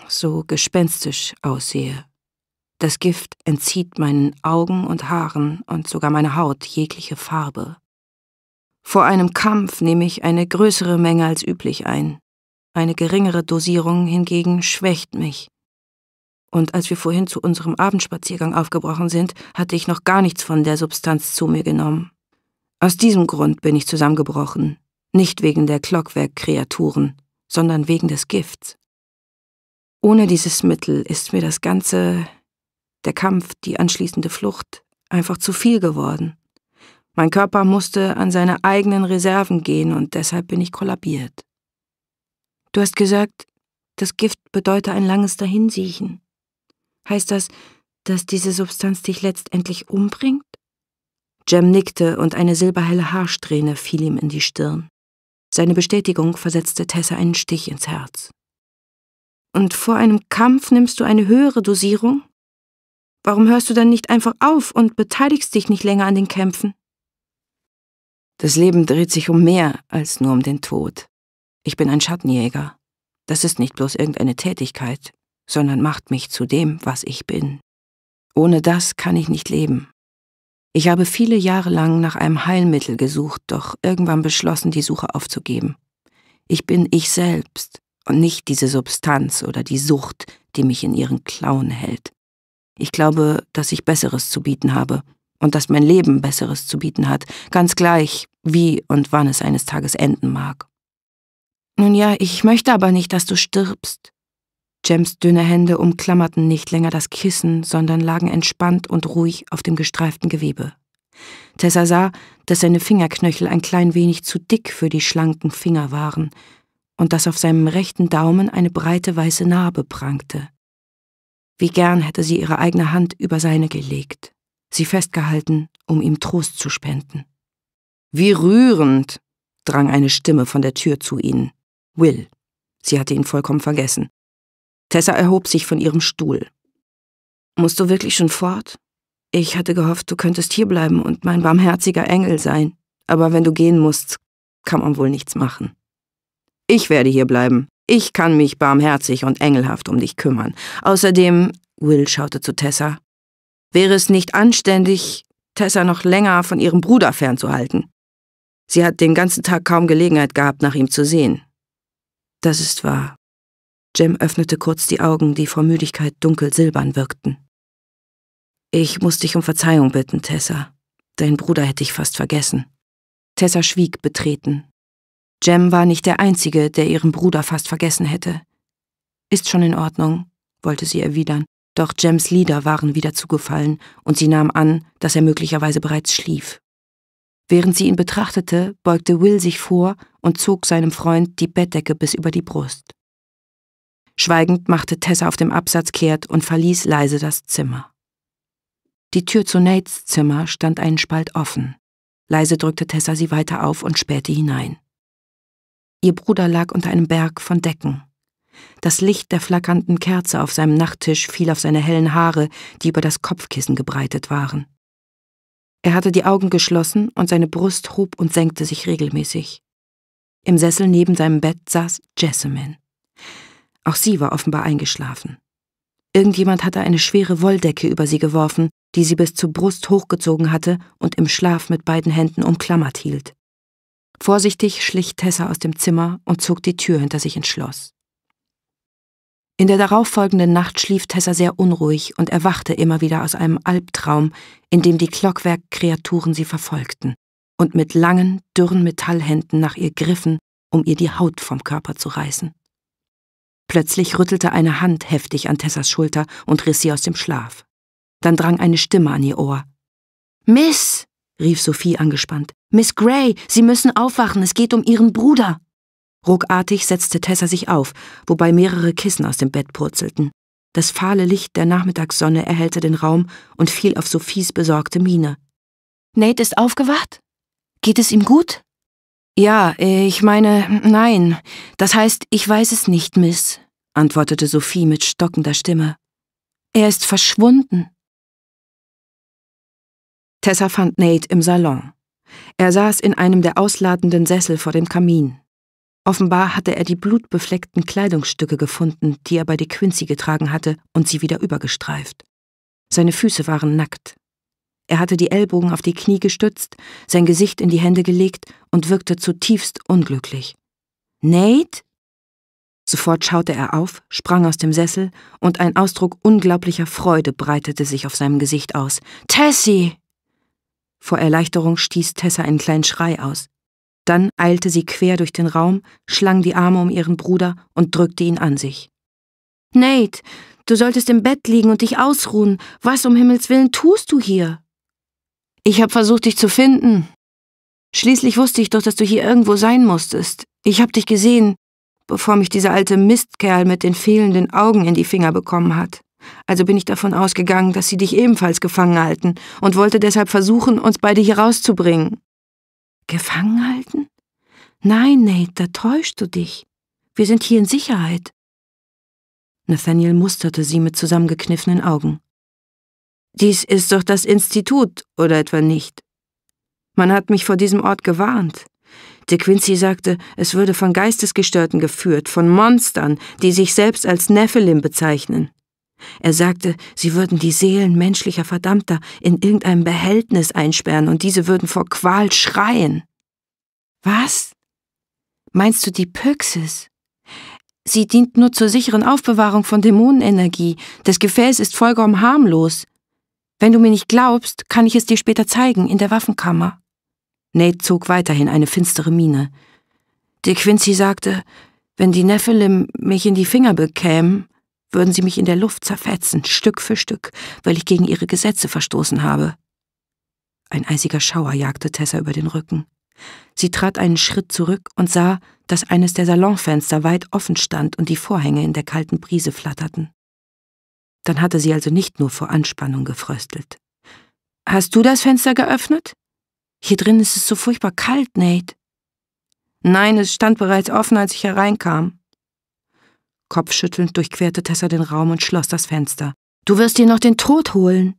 so gespenstisch aussehe. Das Gift entzieht meinen Augen und Haaren und sogar meiner Haut jegliche Farbe. Vor einem Kampf nehme ich eine größere Menge als üblich ein. Eine geringere Dosierung hingegen schwächt mich. Und als wir vorhin zu unserem Abendspaziergang aufgebrochen sind, hatte ich noch gar nichts von der Substanz zu mir genommen. Aus diesem Grund bin ich zusammengebrochen, nicht wegen der Clockwerk-Kreaturen, sondern wegen des Gifts. Ohne dieses Mittel ist mir das Ganze, der Kampf, die anschließende Flucht, einfach zu viel geworden. Mein Körper musste an seine eigenen Reserven gehen und deshalb bin ich kollabiert. Du hast gesagt, das Gift bedeute ein langes Dahinsiechen. Heißt das, dass diese Substanz dich letztendlich umbringt? Jem nickte und eine silberhelle Haarsträhne fiel ihm in die Stirn. Seine Bestätigung versetzte Tessa einen Stich ins Herz. Und vor einem Kampf nimmst du eine höhere Dosierung? Warum hörst du dann nicht einfach auf und beteiligst dich nicht länger an den Kämpfen? Das Leben dreht sich um mehr als nur um den Tod. Ich bin ein Schattenjäger. Das ist nicht bloß irgendeine Tätigkeit, sondern macht mich zu dem, was ich bin. Ohne das kann ich nicht leben. Ich habe viele Jahre lang nach einem Heilmittel gesucht, doch irgendwann beschlossen, die Suche aufzugeben. Ich bin ich selbst und nicht diese Substanz oder die Sucht, die mich in ihren Klauen hält. Ich glaube, dass ich Besseres zu bieten habe und dass mein Leben Besseres zu bieten hat, ganz gleich, wie und wann es eines Tages enden mag. Nun ja, ich möchte aber nicht, dass du stirbst. Jems dünne Hände umklammerten nicht länger das Kissen, sondern lagen entspannt und ruhig auf dem gestreiften Gewebe. Tessa sah, dass seine Fingerknöchel ein klein wenig zu dick für die schlanken Finger waren und dass auf seinem rechten Daumen eine breite weiße Narbe prangte. Wie gern hätte sie ihre eigene Hand über seine gelegt, sie festgehalten, um ihm Trost zu spenden. Wie rührend, drang eine Stimme von der Tür zu ihnen. Will. Sie hatte ihn vollkommen vergessen. Tessa erhob sich von ihrem Stuhl. Musst du wirklich schon fort? Ich hatte gehofft, du könntest hierbleiben und mein barmherziger Engel sein. Aber wenn du gehen musst, kann man wohl nichts machen. Ich werde hierbleiben. Ich kann mich barmherzig und engelhaft um dich kümmern. Außerdem, Will schaute zu Tessa, wäre es nicht anständig, Tessa noch länger von ihrem Bruder fernzuhalten. Sie hat den ganzen Tag kaum Gelegenheit gehabt, nach ihm zu sehen. Das ist wahr. Jem öffnete kurz die Augen, die vor Müdigkeit dunkel silbern wirkten. Ich muss dich um Verzeihung bitten, Tessa. Dein Bruder hätte ich fast vergessen. Tessa schwieg betreten. Jem war nicht der Einzige, der ihren Bruder fast vergessen hätte. Ist schon in Ordnung, wollte sie erwidern, doch Jems Lieder waren wieder zugefallen und sie nahm an, dass er möglicherweise bereits schlief. Während sie ihn betrachtete, beugte Will sich vor und zog seinem Freund die Bettdecke bis über die Brust. Schweigend machte Tessa auf dem Absatz kehrt und verließ leise das Zimmer. Die Tür zu Nates Zimmer stand einen Spalt offen. Leise drückte Tessa sie weiter auf und spähte hinein. Ihr Bruder lag unter einem Berg von Decken. Das Licht der flackernden Kerze auf seinem Nachttisch fiel auf seine hellen Haare, die über das Kopfkissen gebreitet waren. Er hatte die Augen geschlossen und seine Brust hob und senkte sich regelmäßig. Im Sessel neben seinem Bett saß Jessamine. Auch sie war offenbar eingeschlafen. Irgendjemand hatte eine schwere Wolldecke über sie geworfen, die sie bis zur Brust hochgezogen hatte und im Schlaf mit beiden Händen umklammert hielt. Vorsichtig schlich Tessa aus dem Zimmer und zog die Tür hinter sich ins Schloss. In der darauffolgenden Nacht schlief Tessa sehr unruhig und erwachte immer wieder aus einem Albtraum, in dem die Glockwerkkreaturen sie verfolgten und mit langen, dürren Metallhänden nach ihr griffen, um ihr die Haut vom Körper zu reißen. Plötzlich rüttelte eine Hand heftig an Tessas Schulter und riss sie aus dem Schlaf. Dann drang eine Stimme an ihr Ohr. Miss! rief Sophie angespannt. Miss Gray, Sie müssen aufwachen, es geht um Ihren Bruder. Ruckartig setzte Tessa sich auf, wobei mehrere Kissen aus dem Bett purzelten. Das fahle Licht der Nachmittagssonne erhellte den Raum und fiel auf Sophies besorgte Miene. Nate ist aufgewacht? Geht es ihm gut? Ja, ich meine, nein. Das heißt, ich weiß es nicht, Miss, antwortete Sophie mit stockender Stimme. Er ist verschwunden. Tessa fand Nate im Salon. Er saß in einem der ausladenden Sessel vor dem Kamin. Offenbar hatte er die blutbefleckten Kleidungsstücke gefunden, die er bei De Quincy getragen hatte, und sie wieder übergestreift. Seine Füße waren nackt. Er hatte die Ellbogen auf die Knie gestützt, sein Gesicht in die Hände gelegt und wirkte zutiefst unglücklich. Nate? Sofort schaute er auf, sprang aus dem Sessel, und ein Ausdruck unglaublicher Freude breitete sich auf seinem Gesicht aus. Tessie! Vor Erleichterung stieß Tessa einen kleinen Schrei aus. Dann eilte sie quer durch den Raum, schlang die Arme um ihren Bruder und drückte ihn an sich. Nate, du solltest im Bett liegen und dich ausruhen. Was um Himmels willen tust du hier? Ich habe versucht, dich zu finden. Schließlich wusste ich doch, dass du hier irgendwo sein musstest. Ich habe dich gesehen, bevor mich dieser alte Mistkerl mit den fehlenden Augen in die Finger bekommen hat. Also bin ich davon ausgegangen, dass sie dich ebenfalls gefangen halten und wollte deshalb versuchen, uns beide hier rauszubringen. Gefangen halten? Nein, Nate, da täuschst du dich. Wir sind hier in Sicherheit. Nathaniel musterte sie mit zusammengekniffenen Augen. Dies ist doch das Institut, oder etwa nicht? Man hat mich vor diesem Ort gewarnt. De Quincey sagte, es würde von Geistesgestörten geführt, von Monstern, die sich selbst als Nephilim bezeichnen. Er sagte, sie würden die Seelen menschlicher Verdammter in irgendeinem Behältnis einsperren und diese würden vor Qual schreien. Was? Meinst du die Pyxis? Sie dient nur zur sicheren Aufbewahrung von Dämonenenergie. Das Gefäß ist vollkommen harmlos. Wenn du mir nicht glaubst, kann ich es dir später zeigen, in der Waffenkammer. Nate zog weiterhin eine finstere Miene. De Quincy sagte, wenn die Nephilim mich in die Finger bekämen, würden sie mich in der Luft zerfetzen, Stück für Stück, weil ich gegen ihre Gesetze verstoßen habe. Ein eisiger Schauer jagte Tessa über den Rücken. Sie trat einen Schritt zurück und sah, dass eines der Salonfenster weit offen stand und die Vorhänge in der kalten Brise flatterten. Dann hatte sie also nicht nur vor Anspannung gefröstelt. Hast du das Fenster geöffnet? Hier drin ist es so furchtbar kalt, Nate. Nein, es stand bereits offen, als ich hereinkam. Kopfschüttelnd durchquerte Tessa den Raum und schloss das Fenster. Du wirst dir noch den Tod holen.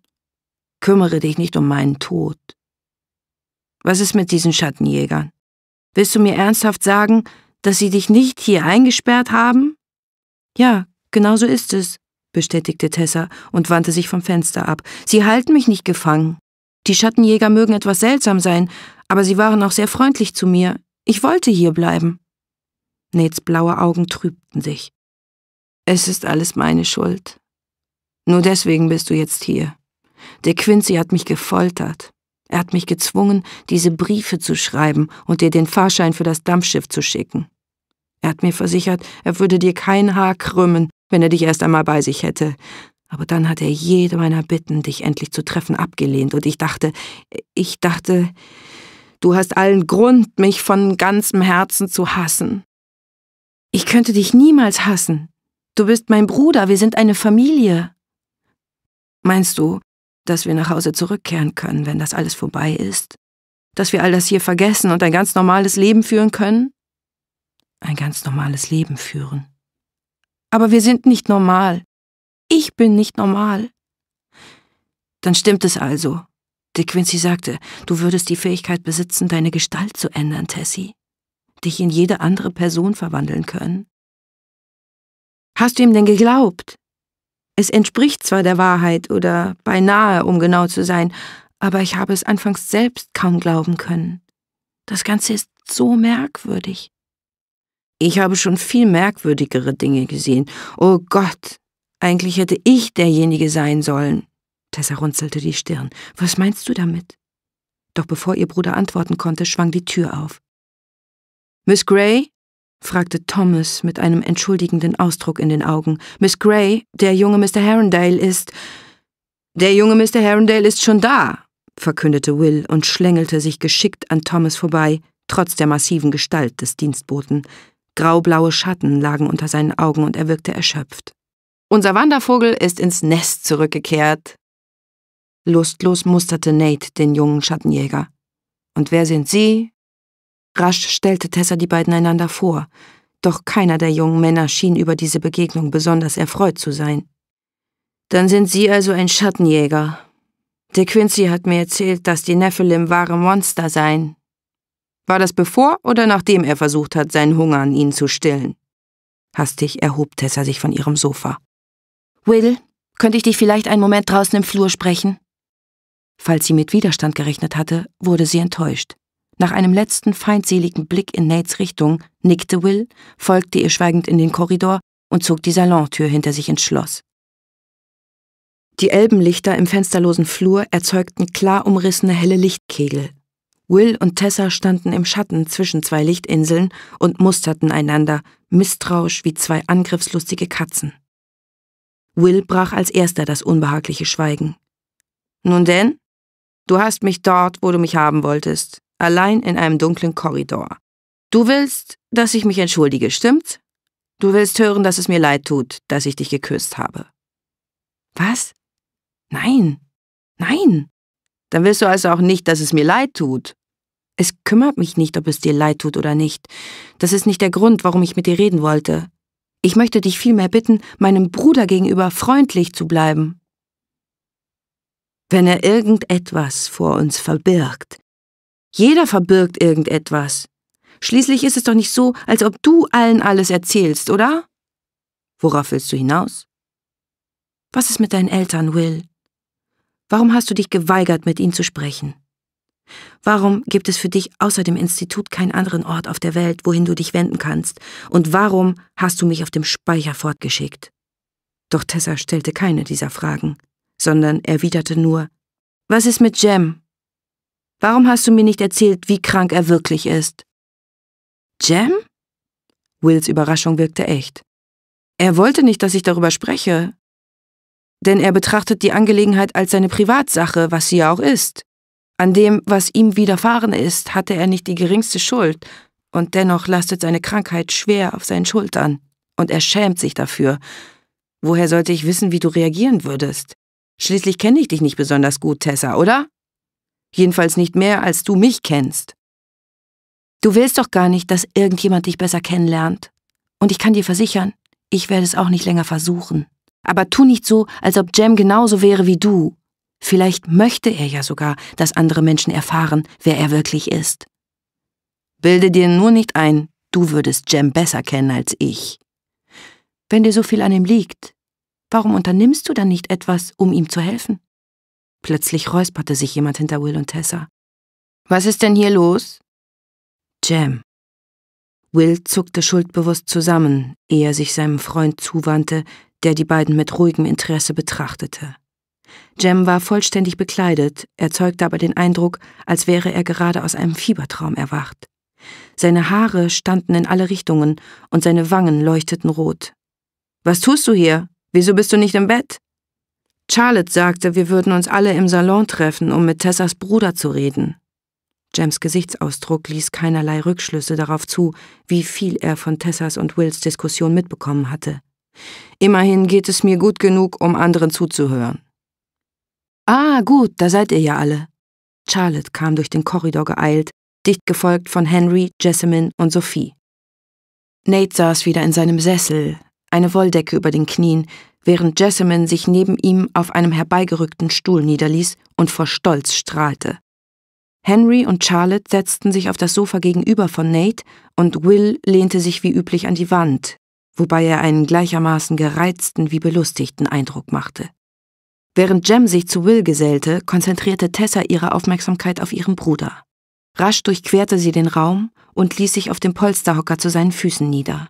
Kümmere dich nicht um meinen Tod. Was ist mit diesen Schattenjägern? Willst du mir ernsthaft sagen, dass sie dich nicht hier eingesperrt haben? Ja, genau so ist es, bestätigte Tessa und wandte sich vom Fenster ab. Sie halten mich nicht gefangen. Die Schattenjäger mögen etwas seltsam sein, aber sie waren auch sehr freundlich zu mir. Ich wollte hier bleiben. Neds blaue Augen trübten sich. Es ist alles meine Schuld. Nur deswegen bist du jetzt hier. Der Quincy hat mich gefoltert. Er hat mich gezwungen, diese Briefe zu schreiben und dir den Fahrschein für das Dampfschiff zu schicken. Er hat mir versichert, er würde dir kein Haar krümmen, wenn er dich erst einmal bei sich hätte. Aber dann hat er jede meiner Bitten, dich endlich zu treffen, abgelehnt, und ich dachte, ich dachte, du hast allen Grund, mich von ganzem Herzen zu hassen. Ich könnte dich niemals hassen, Du bist mein Bruder, wir sind eine Familie. Meinst du, dass wir nach Hause zurückkehren können, wenn das alles vorbei ist? Dass wir all das hier vergessen und ein ganz normales Leben führen können? Ein ganz normales Leben führen. Aber wir sind nicht normal. Ich bin nicht normal. Dann stimmt es also. De Quincy sagte, du würdest die Fähigkeit besitzen, deine Gestalt zu ändern, Tessie. Dich in jede andere Person verwandeln können. Hast du ihm denn geglaubt? Es entspricht zwar der Wahrheit oder beinahe, um genau zu sein, aber ich habe es anfangs selbst kaum glauben können. Das Ganze ist so merkwürdig. Ich habe schon viel merkwürdigere Dinge gesehen. Oh Gott, eigentlich hätte ich derjenige sein sollen. Tessa runzelte die Stirn. Was meinst du damit? Doch bevor ihr Bruder antworten konnte, schwang die Tür auf. Miss Gray? fragte Thomas mit einem entschuldigenden Ausdruck in den Augen. Miss Gray, der junge Mr. Herondale ist. Der junge Mr. Herondale ist schon da, verkündete Will und schlängelte sich geschickt an Thomas vorbei, trotz der massiven Gestalt des Dienstboten. Graublaue Schatten lagen unter seinen Augen und er wirkte erschöpft. Unser Wandervogel ist ins Nest zurückgekehrt. Lustlos musterte Nate den jungen Schattenjäger. Und wer sind Sie? Rasch stellte Tessa die beiden einander vor, doch keiner der jungen Männer schien über diese Begegnung besonders erfreut zu sein. Dann sind Sie also ein Schattenjäger. Der Quincy hat mir erzählt, dass die Nephilim wahre Monster seien. War das bevor oder nachdem er versucht hat, seinen Hunger an ihnen zu stillen? Hastig erhob Tessa sich von ihrem Sofa. Will, könnte ich dich vielleicht einen Moment draußen im Flur sprechen? Falls sie mit Widerstand gerechnet hatte, wurde sie enttäuscht. Nach einem letzten feindseligen Blick in Nates Richtung nickte Will, folgte ihr schweigend in den Korridor und zog die Salontür hinter sich ins Schloss. Die Elbenlichter im fensterlosen Flur erzeugten klar umrissene helle Lichtkegel. Will und Tessa standen im Schatten zwischen zwei Lichtinseln und musterten einander, misstrauisch wie zwei angriffslustige Katzen. Will brach als erster das unbehagliche Schweigen. Nun denn? Du hast mich dort, wo du mich haben wolltest allein in einem dunklen Korridor. Du willst, dass ich mich entschuldige, stimmt's? Du willst hören, dass es mir leid tut, dass ich dich geküsst habe. Was? Nein. Nein. Dann willst du also auch nicht, dass es mir leid tut. Es kümmert mich nicht, ob es dir leid tut oder nicht. Das ist nicht der Grund, warum ich mit dir reden wollte. Ich möchte dich vielmehr bitten, meinem Bruder gegenüber freundlich zu bleiben. Wenn er irgendetwas vor uns verbirgt, jeder verbirgt irgendetwas. Schließlich ist es doch nicht so, als ob du allen alles erzählst, oder? Worauf willst du hinaus? Was ist mit deinen Eltern, Will? Warum hast du dich geweigert, mit ihnen zu sprechen? Warum gibt es für dich außer dem Institut keinen anderen Ort auf der Welt, wohin du dich wenden kannst? Und warum hast du mich auf dem Speicher fortgeschickt? Doch Tessa stellte keine dieser Fragen, sondern erwiderte nur, Was ist mit Jem? Warum hast du mir nicht erzählt, wie krank er wirklich ist? Jam? Wills Überraschung wirkte echt. Er wollte nicht, dass ich darüber spreche. Denn er betrachtet die Angelegenheit als seine Privatsache, was sie ja auch ist. An dem, was ihm widerfahren ist, hatte er nicht die geringste Schuld, und dennoch lastet seine Krankheit schwer auf seinen Schultern, und er schämt sich dafür. Woher sollte ich wissen, wie du reagieren würdest? Schließlich kenne ich dich nicht besonders gut, Tessa, oder? jedenfalls nicht mehr, als du mich kennst. Du willst doch gar nicht, dass irgendjemand dich besser kennenlernt. Und ich kann dir versichern, ich werde es auch nicht länger versuchen. Aber tu nicht so, als ob Jem genauso wäre wie du. Vielleicht möchte er ja sogar, dass andere Menschen erfahren, wer er wirklich ist. Bilde dir nur nicht ein, du würdest Jem besser kennen als ich. Wenn dir so viel an ihm liegt, warum unternimmst du dann nicht etwas, um ihm zu helfen? Plötzlich räusperte sich jemand hinter Will und Tessa. Was ist denn hier los? Jam. Will zuckte schuldbewusst zusammen, ehe er sich seinem Freund zuwandte, der die beiden mit ruhigem Interesse betrachtete. Jem war vollständig bekleidet, erzeugte aber den Eindruck, als wäre er gerade aus einem Fiebertraum erwacht. Seine Haare standen in alle Richtungen und seine Wangen leuchteten rot. Was tust du hier? Wieso bist du nicht im Bett? Charlotte sagte, wir würden uns alle im Salon treffen, um mit Tessas Bruder zu reden. Jams Gesichtsausdruck ließ keinerlei Rückschlüsse darauf zu, wie viel er von Tessas und Wills Diskussion mitbekommen hatte. Immerhin geht es mir gut genug, um anderen zuzuhören. Ah, gut, da seid ihr ja alle. Charlotte kam durch den Korridor geeilt, dicht gefolgt von Henry, Jessamine und Sophie. Nate saß wieder in seinem Sessel, eine Wolldecke über den Knien, während Jessamine sich neben ihm auf einem herbeigerückten Stuhl niederließ und vor Stolz strahlte. Henry und Charlotte setzten sich auf das Sofa gegenüber von Nate und Will lehnte sich wie üblich an die Wand, wobei er einen gleichermaßen gereizten wie belustigten Eindruck machte. Während Jem sich zu Will gesellte, konzentrierte Tessa ihre Aufmerksamkeit auf ihren Bruder. Rasch durchquerte sie den Raum und ließ sich auf dem Polsterhocker zu seinen Füßen nieder.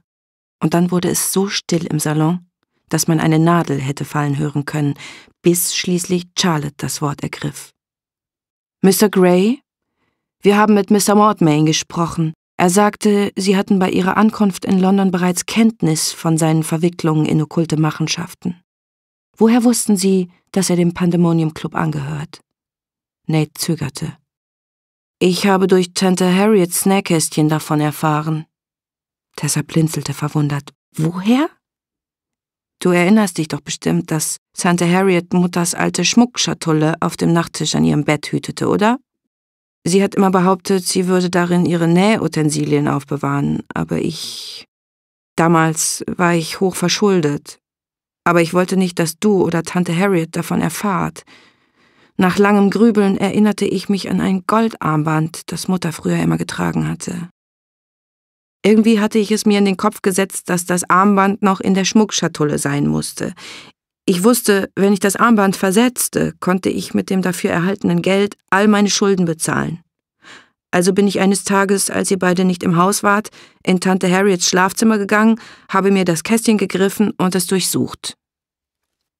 Und dann wurde es so still im Salon, dass man eine Nadel hätte fallen hören können, bis schließlich Charlotte das Wort ergriff. Mr. Gray? Wir haben mit Mr. Mortmain gesprochen. Er sagte, Sie hatten bei Ihrer Ankunft in London bereits Kenntnis von seinen Verwicklungen in okkulte Machenschaften. Woher wussten Sie, dass er dem Pandemonium Club angehört? Nate zögerte. Ich habe durch Tante Harriets Nähkästchen davon erfahren. Tessa blinzelte verwundert. Woher? Du erinnerst dich doch bestimmt, dass Santa Harriet Mutters alte Schmuckschatulle auf dem Nachttisch an ihrem Bett hütete, oder? Sie hat immer behauptet, sie würde darin ihre Nähutensilien aufbewahren, aber ich. Damals war ich hoch verschuldet. Aber ich wollte nicht, dass du oder Tante Harriet davon erfahrt. Nach langem Grübeln erinnerte ich mich an ein Goldarmband, das Mutter früher immer getragen hatte. Irgendwie hatte ich es mir in den Kopf gesetzt, dass das Armband noch in der Schmuckschatulle sein musste. Ich wusste, wenn ich das Armband versetzte, konnte ich mit dem dafür erhaltenen Geld all meine Schulden bezahlen. Also bin ich eines Tages, als ihr beide nicht im Haus wart, in Tante Harriets Schlafzimmer gegangen, habe mir das Kästchen gegriffen und es durchsucht.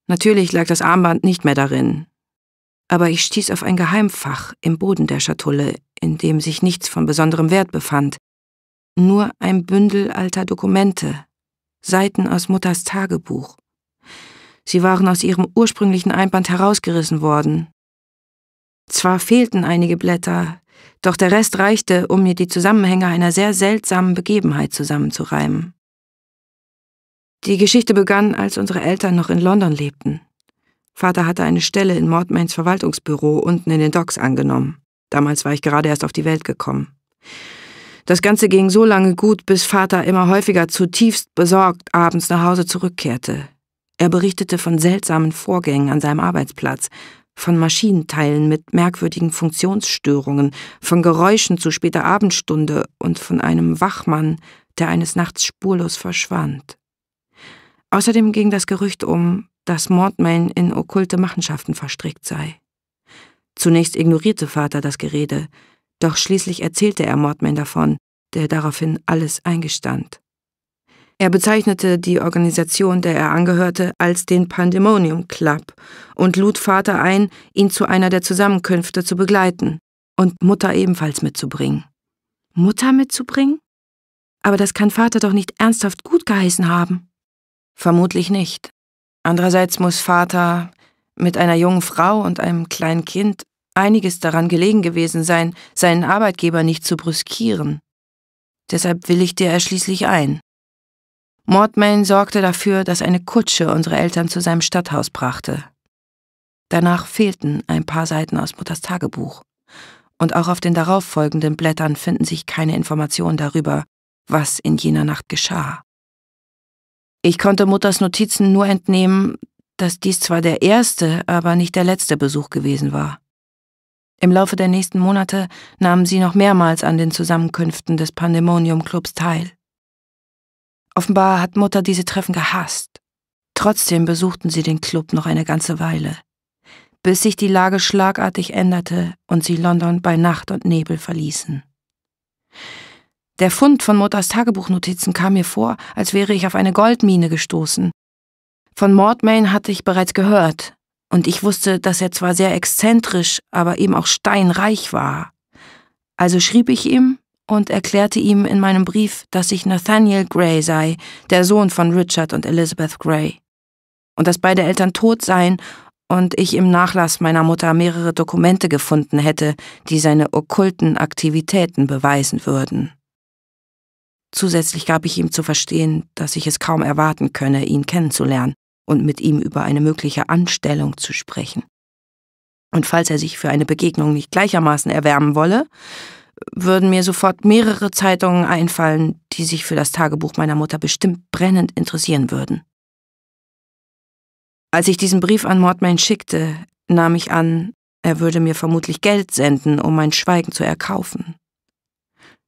Natürlich lag das Armband nicht mehr darin. Aber ich stieß auf ein Geheimfach im Boden der Schatulle, in dem sich nichts von besonderem Wert befand. Nur ein Bündel alter Dokumente, Seiten aus Mutters Tagebuch. Sie waren aus ihrem ursprünglichen Einband herausgerissen worden. Zwar fehlten einige Blätter, doch der Rest reichte, um mir die Zusammenhänge einer sehr seltsamen Begebenheit zusammenzureimen. Die Geschichte begann, als unsere Eltern noch in London lebten. Vater hatte eine Stelle in Mortmains Verwaltungsbüro unten in den Docks angenommen. Damals war ich gerade erst auf die Welt gekommen. Das Ganze ging so lange gut, bis Vater immer häufiger zutiefst besorgt abends nach Hause zurückkehrte. Er berichtete von seltsamen Vorgängen an seinem Arbeitsplatz, von Maschinenteilen mit merkwürdigen Funktionsstörungen, von Geräuschen zu später Abendstunde und von einem Wachmann, der eines Nachts spurlos verschwand. Außerdem ging das Gerücht um, dass Mortmain in okkulte Machenschaften verstrickt sei. Zunächst ignorierte Vater das Gerede, doch schließlich erzählte er Mordman davon, der daraufhin alles eingestand. Er bezeichnete die Organisation, der er angehörte, als den Pandemonium Club und lud Vater ein, ihn zu einer der Zusammenkünfte zu begleiten und Mutter ebenfalls mitzubringen. Mutter mitzubringen? Aber das kann Vater doch nicht ernsthaft gut geheißen haben. Vermutlich nicht. Andererseits muss Vater mit einer jungen Frau und einem kleinen Kind einiges daran gelegen gewesen sein, seinen Arbeitgeber nicht zu brüskieren. Deshalb willigte er schließlich ein. Mordmain sorgte dafür, dass eine Kutsche unsere Eltern zu seinem Stadthaus brachte. Danach fehlten ein paar Seiten aus Mutters Tagebuch. Und auch auf den darauffolgenden Blättern finden sich keine Informationen darüber, was in jener Nacht geschah. Ich konnte Mutters Notizen nur entnehmen, dass dies zwar der erste, aber nicht der letzte Besuch gewesen war. Im Laufe der nächsten Monate nahmen sie noch mehrmals an den Zusammenkünften des Pandemonium Clubs teil. Offenbar hat Mutter diese Treffen gehasst. Trotzdem besuchten sie den Club noch eine ganze Weile, bis sich die Lage schlagartig änderte und sie London bei Nacht und Nebel verließen. Der Fund von Mutters Tagebuchnotizen kam mir vor, als wäre ich auf eine Goldmine gestoßen. Von Mordmain hatte ich bereits gehört, und ich wusste, dass er zwar sehr exzentrisch, aber eben auch steinreich war. Also schrieb ich ihm und erklärte ihm in meinem Brief, dass ich Nathaniel Gray sei, der Sohn von Richard und Elizabeth Gray. Und dass beide Eltern tot seien und ich im Nachlass meiner Mutter mehrere Dokumente gefunden hätte, die seine okkulten Aktivitäten beweisen würden. Zusätzlich gab ich ihm zu verstehen, dass ich es kaum erwarten könne, ihn kennenzulernen und mit ihm über eine mögliche Anstellung zu sprechen. Und falls er sich für eine Begegnung nicht gleichermaßen erwärmen wolle, würden mir sofort mehrere Zeitungen einfallen, die sich für das Tagebuch meiner Mutter bestimmt brennend interessieren würden. Als ich diesen Brief an Mordmain schickte, nahm ich an, er würde mir vermutlich Geld senden, um mein Schweigen zu erkaufen.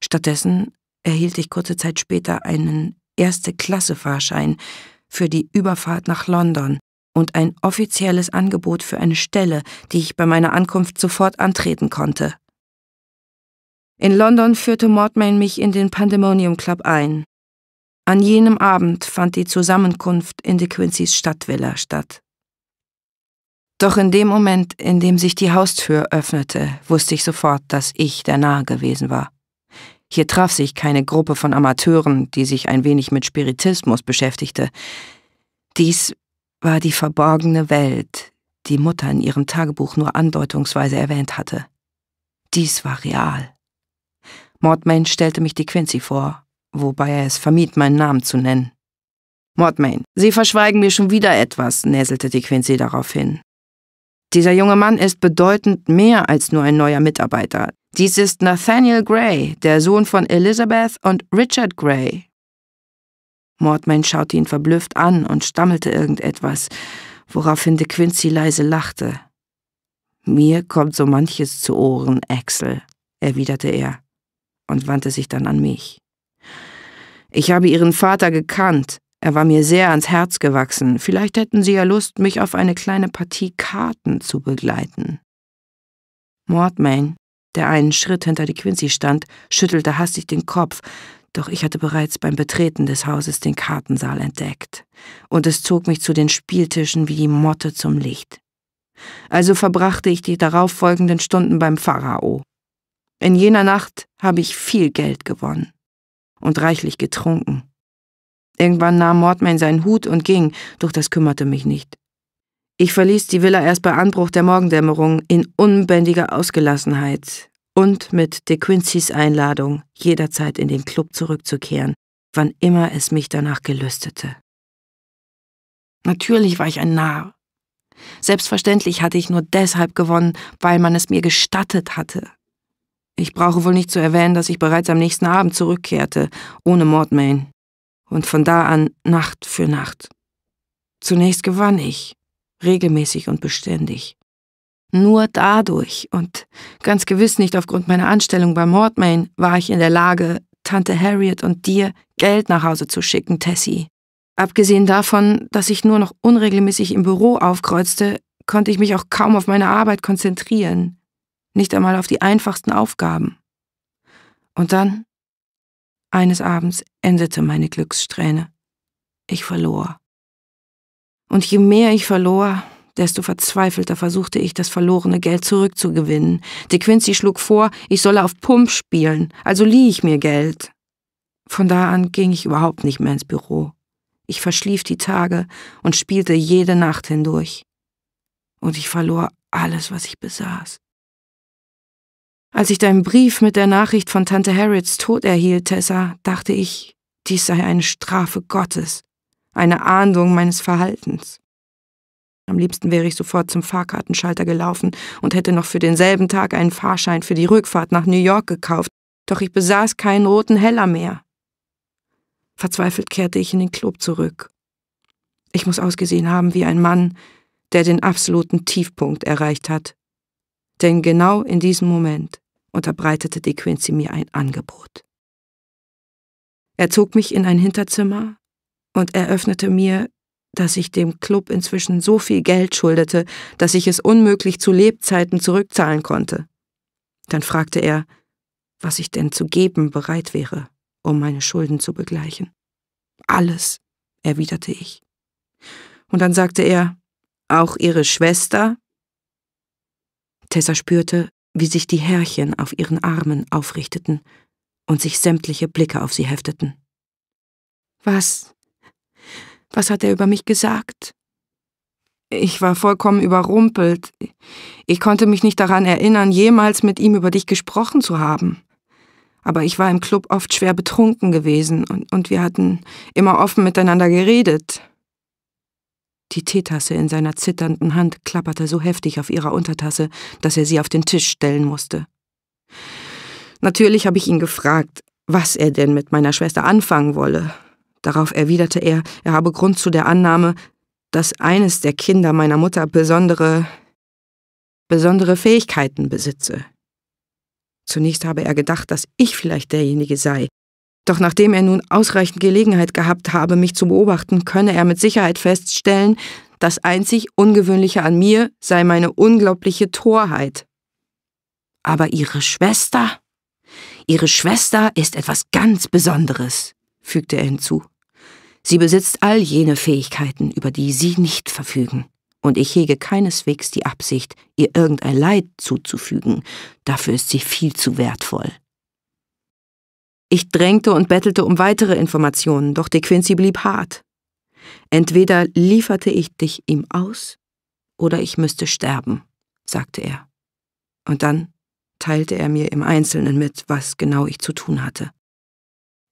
Stattdessen erhielt ich kurze Zeit später einen Erste-Klasse-Fahrschein, für die Überfahrt nach London und ein offizielles Angebot für eine Stelle, die ich bei meiner Ankunft sofort antreten konnte. In London führte Mortmain mich in den Pandemonium Club ein. An jenem Abend fand die Zusammenkunft in De Quincys Stadtvilla statt. Doch in dem Moment, in dem sich die Haustür öffnete, wusste ich sofort, dass ich der Nahe gewesen war. Hier traf sich keine Gruppe von Amateuren, die sich ein wenig mit Spiritismus beschäftigte. Dies war die verborgene Welt, die Mutter in ihrem Tagebuch nur andeutungsweise erwähnt hatte. Dies war real. Mordmain stellte mich die Quincy vor, wobei er es vermied, meinen Namen zu nennen. Mordmain, Sie verschweigen mir schon wieder etwas, näselte die Quincy daraufhin. Dieser junge Mann ist bedeutend mehr als nur ein neuer Mitarbeiter, dies ist Nathaniel Gray, der Sohn von Elizabeth und Richard Gray. Mortmain schaute ihn verblüfft an und stammelte irgendetwas, woraufhin De Quincey leise lachte. Mir kommt so manches zu Ohren, Axel, erwiderte er und wandte sich dann an mich. Ich habe Ihren Vater gekannt, er war mir sehr ans Herz gewachsen, vielleicht hätten Sie ja Lust, mich auf eine kleine Partie Karten zu begleiten. Mortmain der einen Schritt hinter die Quincy stand, schüttelte hastig den Kopf, doch ich hatte bereits beim Betreten des Hauses den Kartensaal entdeckt, und es zog mich zu den Spieltischen wie die Motte zum Licht. Also verbrachte ich die darauffolgenden Stunden beim Pharao. In jener Nacht habe ich viel Geld gewonnen und reichlich getrunken. Irgendwann nahm Mordman seinen Hut und ging, doch das kümmerte mich nicht. Ich verließ die Villa erst bei Anbruch der Morgendämmerung in unbändiger Ausgelassenheit, und mit De Quincys Einladung, jederzeit in den Club zurückzukehren, wann immer es mich danach gelüstete. Natürlich war ich ein Narr. Selbstverständlich hatte ich nur deshalb gewonnen, weil man es mir gestattet hatte. Ich brauche wohl nicht zu erwähnen, dass ich bereits am nächsten Abend zurückkehrte, ohne Mordmain. Und von da an Nacht für Nacht. Zunächst gewann ich, regelmäßig und beständig. Nur dadurch und ganz gewiss nicht aufgrund meiner Anstellung bei Mordmain war ich in der Lage, Tante Harriet und dir Geld nach Hause zu schicken, Tessie. Abgesehen davon, dass ich nur noch unregelmäßig im Büro aufkreuzte, konnte ich mich auch kaum auf meine Arbeit konzentrieren, nicht einmal auf die einfachsten Aufgaben. Und dann, eines Abends, endete meine Glückssträhne. Ich verlor. Und je mehr ich verlor, desto verzweifelter versuchte ich, das verlorene Geld zurückzugewinnen. De Quincy schlug vor, ich solle auf Pump spielen, also lieh ich mir Geld. Von da an ging ich überhaupt nicht mehr ins Büro. Ich verschlief die Tage und spielte jede Nacht hindurch. Und ich verlor alles, was ich besaß. Als ich deinen Brief mit der Nachricht von Tante Harriets Tod erhielt, Tessa, dachte ich, dies sei eine Strafe Gottes, eine Ahndung meines Verhaltens. Am liebsten wäre ich sofort zum Fahrkartenschalter gelaufen und hätte noch für denselben Tag einen Fahrschein für die Rückfahrt nach New York gekauft, doch ich besaß keinen roten Heller mehr. Verzweifelt kehrte ich in den Club zurück. Ich muss ausgesehen haben wie ein Mann, der den absoluten Tiefpunkt erreicht hat. Denn genau in diesem Moment unterbreitete De Quincy mir ein Angebot. Er zog mich in ein Hinterzimmer und eröffnete mir, dass ich dem Club inzwischen so viel Geld schuldete, dass ich es unmöglich zu Lebzeiten zurückzahlen konnte. Dann fragte er, was ich denn zu geben bereit wäre, um meine Schulden zu begleichen. Alles, erwiderte ich. Und dann sagte er, auch Ihre Schwester? Tessa spürte, wie sich die Härchen auf ihren Armen aufrichteten und sich sämtliche Blicke auf sie hefteten. Was was hat er über mich gesagt? Ich war vollkommen überrumpelt. Ich konnte mich nicht daran erinnern, jemals mit ihm über dich gesprochen zu haben. Aber ich war im Club oft schwer betrunken gewesen und, und wir hatten immer offen miteinander geredet. Die Teetasse in seiner zitternden Hand klapperte so heftig auf ihrer Untertasse, dass er sie auf den Tisch stellen musste. Natürlich habe ich ihn gefragt, was er denn mit meiner Schwester anfangen wolle, Darauf erwiderte er, er habe Grund zu der Annahme, dass eines der Kinder meiner Mutter besondere besondere Fähigkeiten besitze. Zunächst habe er gedacht, dass ich vielleicht derjenige sei, doch nachdem er nun ausreichend Gelegenheit gehabt habe, mich zu beobachten, könne er mit Sicherheit feststellen, das einzig Ungewöhnliche an mir sei meine unglaubliche Torheit. Aber ihre Schwester? Ihre Schwester ist etwas ganz Besonderes fügte er hinzu. Sie besitzt all jene Fähigkeiten, über die Sie nicht verfügen, und ich hege keineswegs die Absicht, ihr irgendein Leid zuzufügen, dafür ist sie viel zu wertvoll. Ich drängte und bettelte um weitere Informationen, doch De Quincy blieb hart. Entweder lieferte ich dich ihm aus, oder ich müsste sterben, sagte er. Und dann teilte er mir im Einzelnen mit, was genau ich zu tun hatte.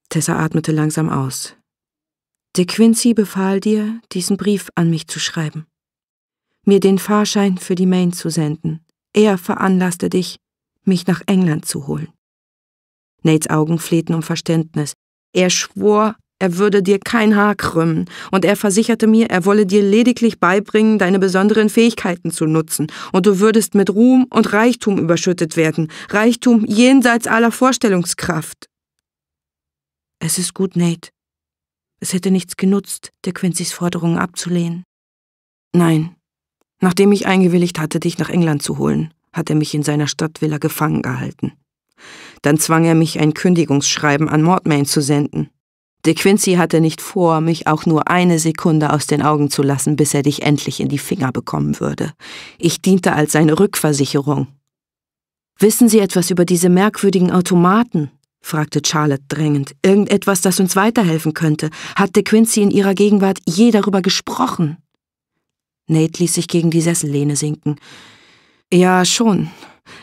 Tessa atmete langsam aus. De Quincy befahl dir, diesen Brief an mich zu schreiben. Mir den Fahrschein für die Main zu senden. Er veranlasste dich, mich nach England zu holen. Nates Augen flehten um Verständnis. Er schwor, er würde dir kein Haar krümmen, und er versicherte mir, er wolle dir lediglich beibringen, deine besonderen Fähigkeiten zu nutzen, und du würdest mit Ruhm und Reichtum überschüttet werden, Reichtum jenseits aller Vorstellungskraft. Es ist gut, Nate. Es hätte nichts genutzt, der Quincy's Forderungen abzulehnen. Nein. Nachdem ich eingewilligt hatte, dich nach England zu holen, hat er mich in seiner Stadtvilla gefangen gehalten. Dann zwang er mich, ein Kündigungsschreiben an Mordmain zu senden. De Quincy hatte nicht vor, mich auch nur eine Sekunde aus den Augen zu lassen, bis er dich endlich in die Finger bekommen würde. Ich diente als seine Rückversicherung. Wissen Sie etwas über diese merkwürdigen Automaten? fragte Charlotte drängend. Irgendetwas, das uns weiterhelfen könnte. Hat De Quincey in ihrer Gegenwart je darüber gesprochen? Nate ließ sich gegen die Sessellehne sinken. Ja, schon.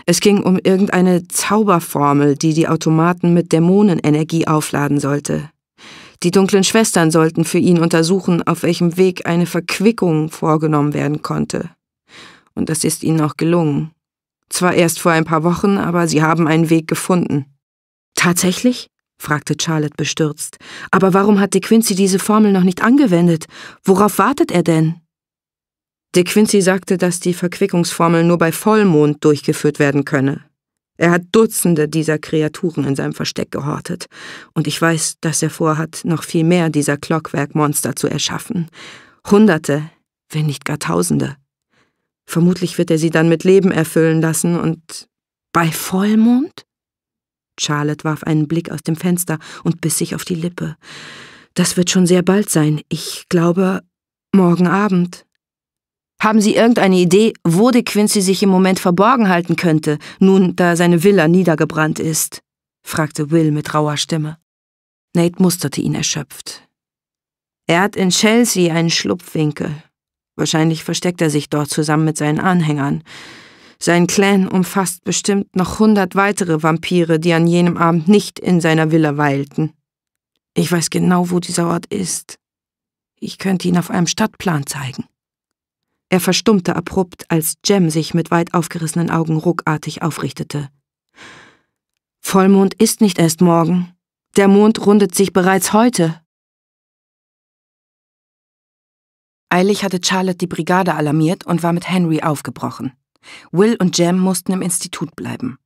Es ging um irgendeine Zauberformel, die die Automaten mit Dämonenenergie aufladen sollte. Die dunklen Schwestern sollten für ihn untersuchen, auf welchem Weg eine Verquickung vorgenommen werden konnte. Und das ist ihnen auch gelungen. Zwar erst vor ein paar Wochen, aber sie haben einen Weg gefunden. Tatsächlich? fragte Charlotte bestürzt. Aber warum hat De Quincey diese Formel noch nicht angewendet? Worauf wartet er denn? De Quincey sagte, dass die Verquickungsformel nur bei Vollmond durchgeführt werden könne. Er hat Dutzende dieser Kreaturen in seinem Versteck gehortet, und ich weiß, dass er vorhat, noch viel mehr dieser Clockwerkmonster zu erschaffen. Hunderte, wenn nicht gar Tausende. Vermutlich wird er sie dann mit Leben erfüllen lassen und bei Vollmond? Charlotte warf einen Blick aus dem Fenster und biss sich auf die Lippe. Das wird schon sehr bald sein. Ich glaube, morgen Abend. Haben Sie irgendeine Idee, wo De Quincy sich im Moment verborgen halten könnte, nun da seine Villa niedergebrannt ist? fragte Will mit rauer Stimme. Nate musterte ihn erschöpft. Er hat in Chelsea einen Schlupfwinkel. Wahrscheinlich versteckt er sich dort zusammen mit seinen Anhängern. Sein Clan umfasst bestimmt noch hundert weitere Vampire, die an jenem Abend nicht in seiner Villa weilten. Ich weiß genau, wo dieser Ort ist. Ich könnte ihn auf einem Stadtplan zeigen. Er verstummte abrupt, als Jem sich mit weit aufgerissenen Augen ruckartig aufrichtete. Vollmond ist nicht erst morgen. Der Mond rundet sich bereits heute. Eilig hatte Charlotte die Brigade alarmiert und war mit Henry aufgebrochen. Will und Jam mussten im Institut bleiben.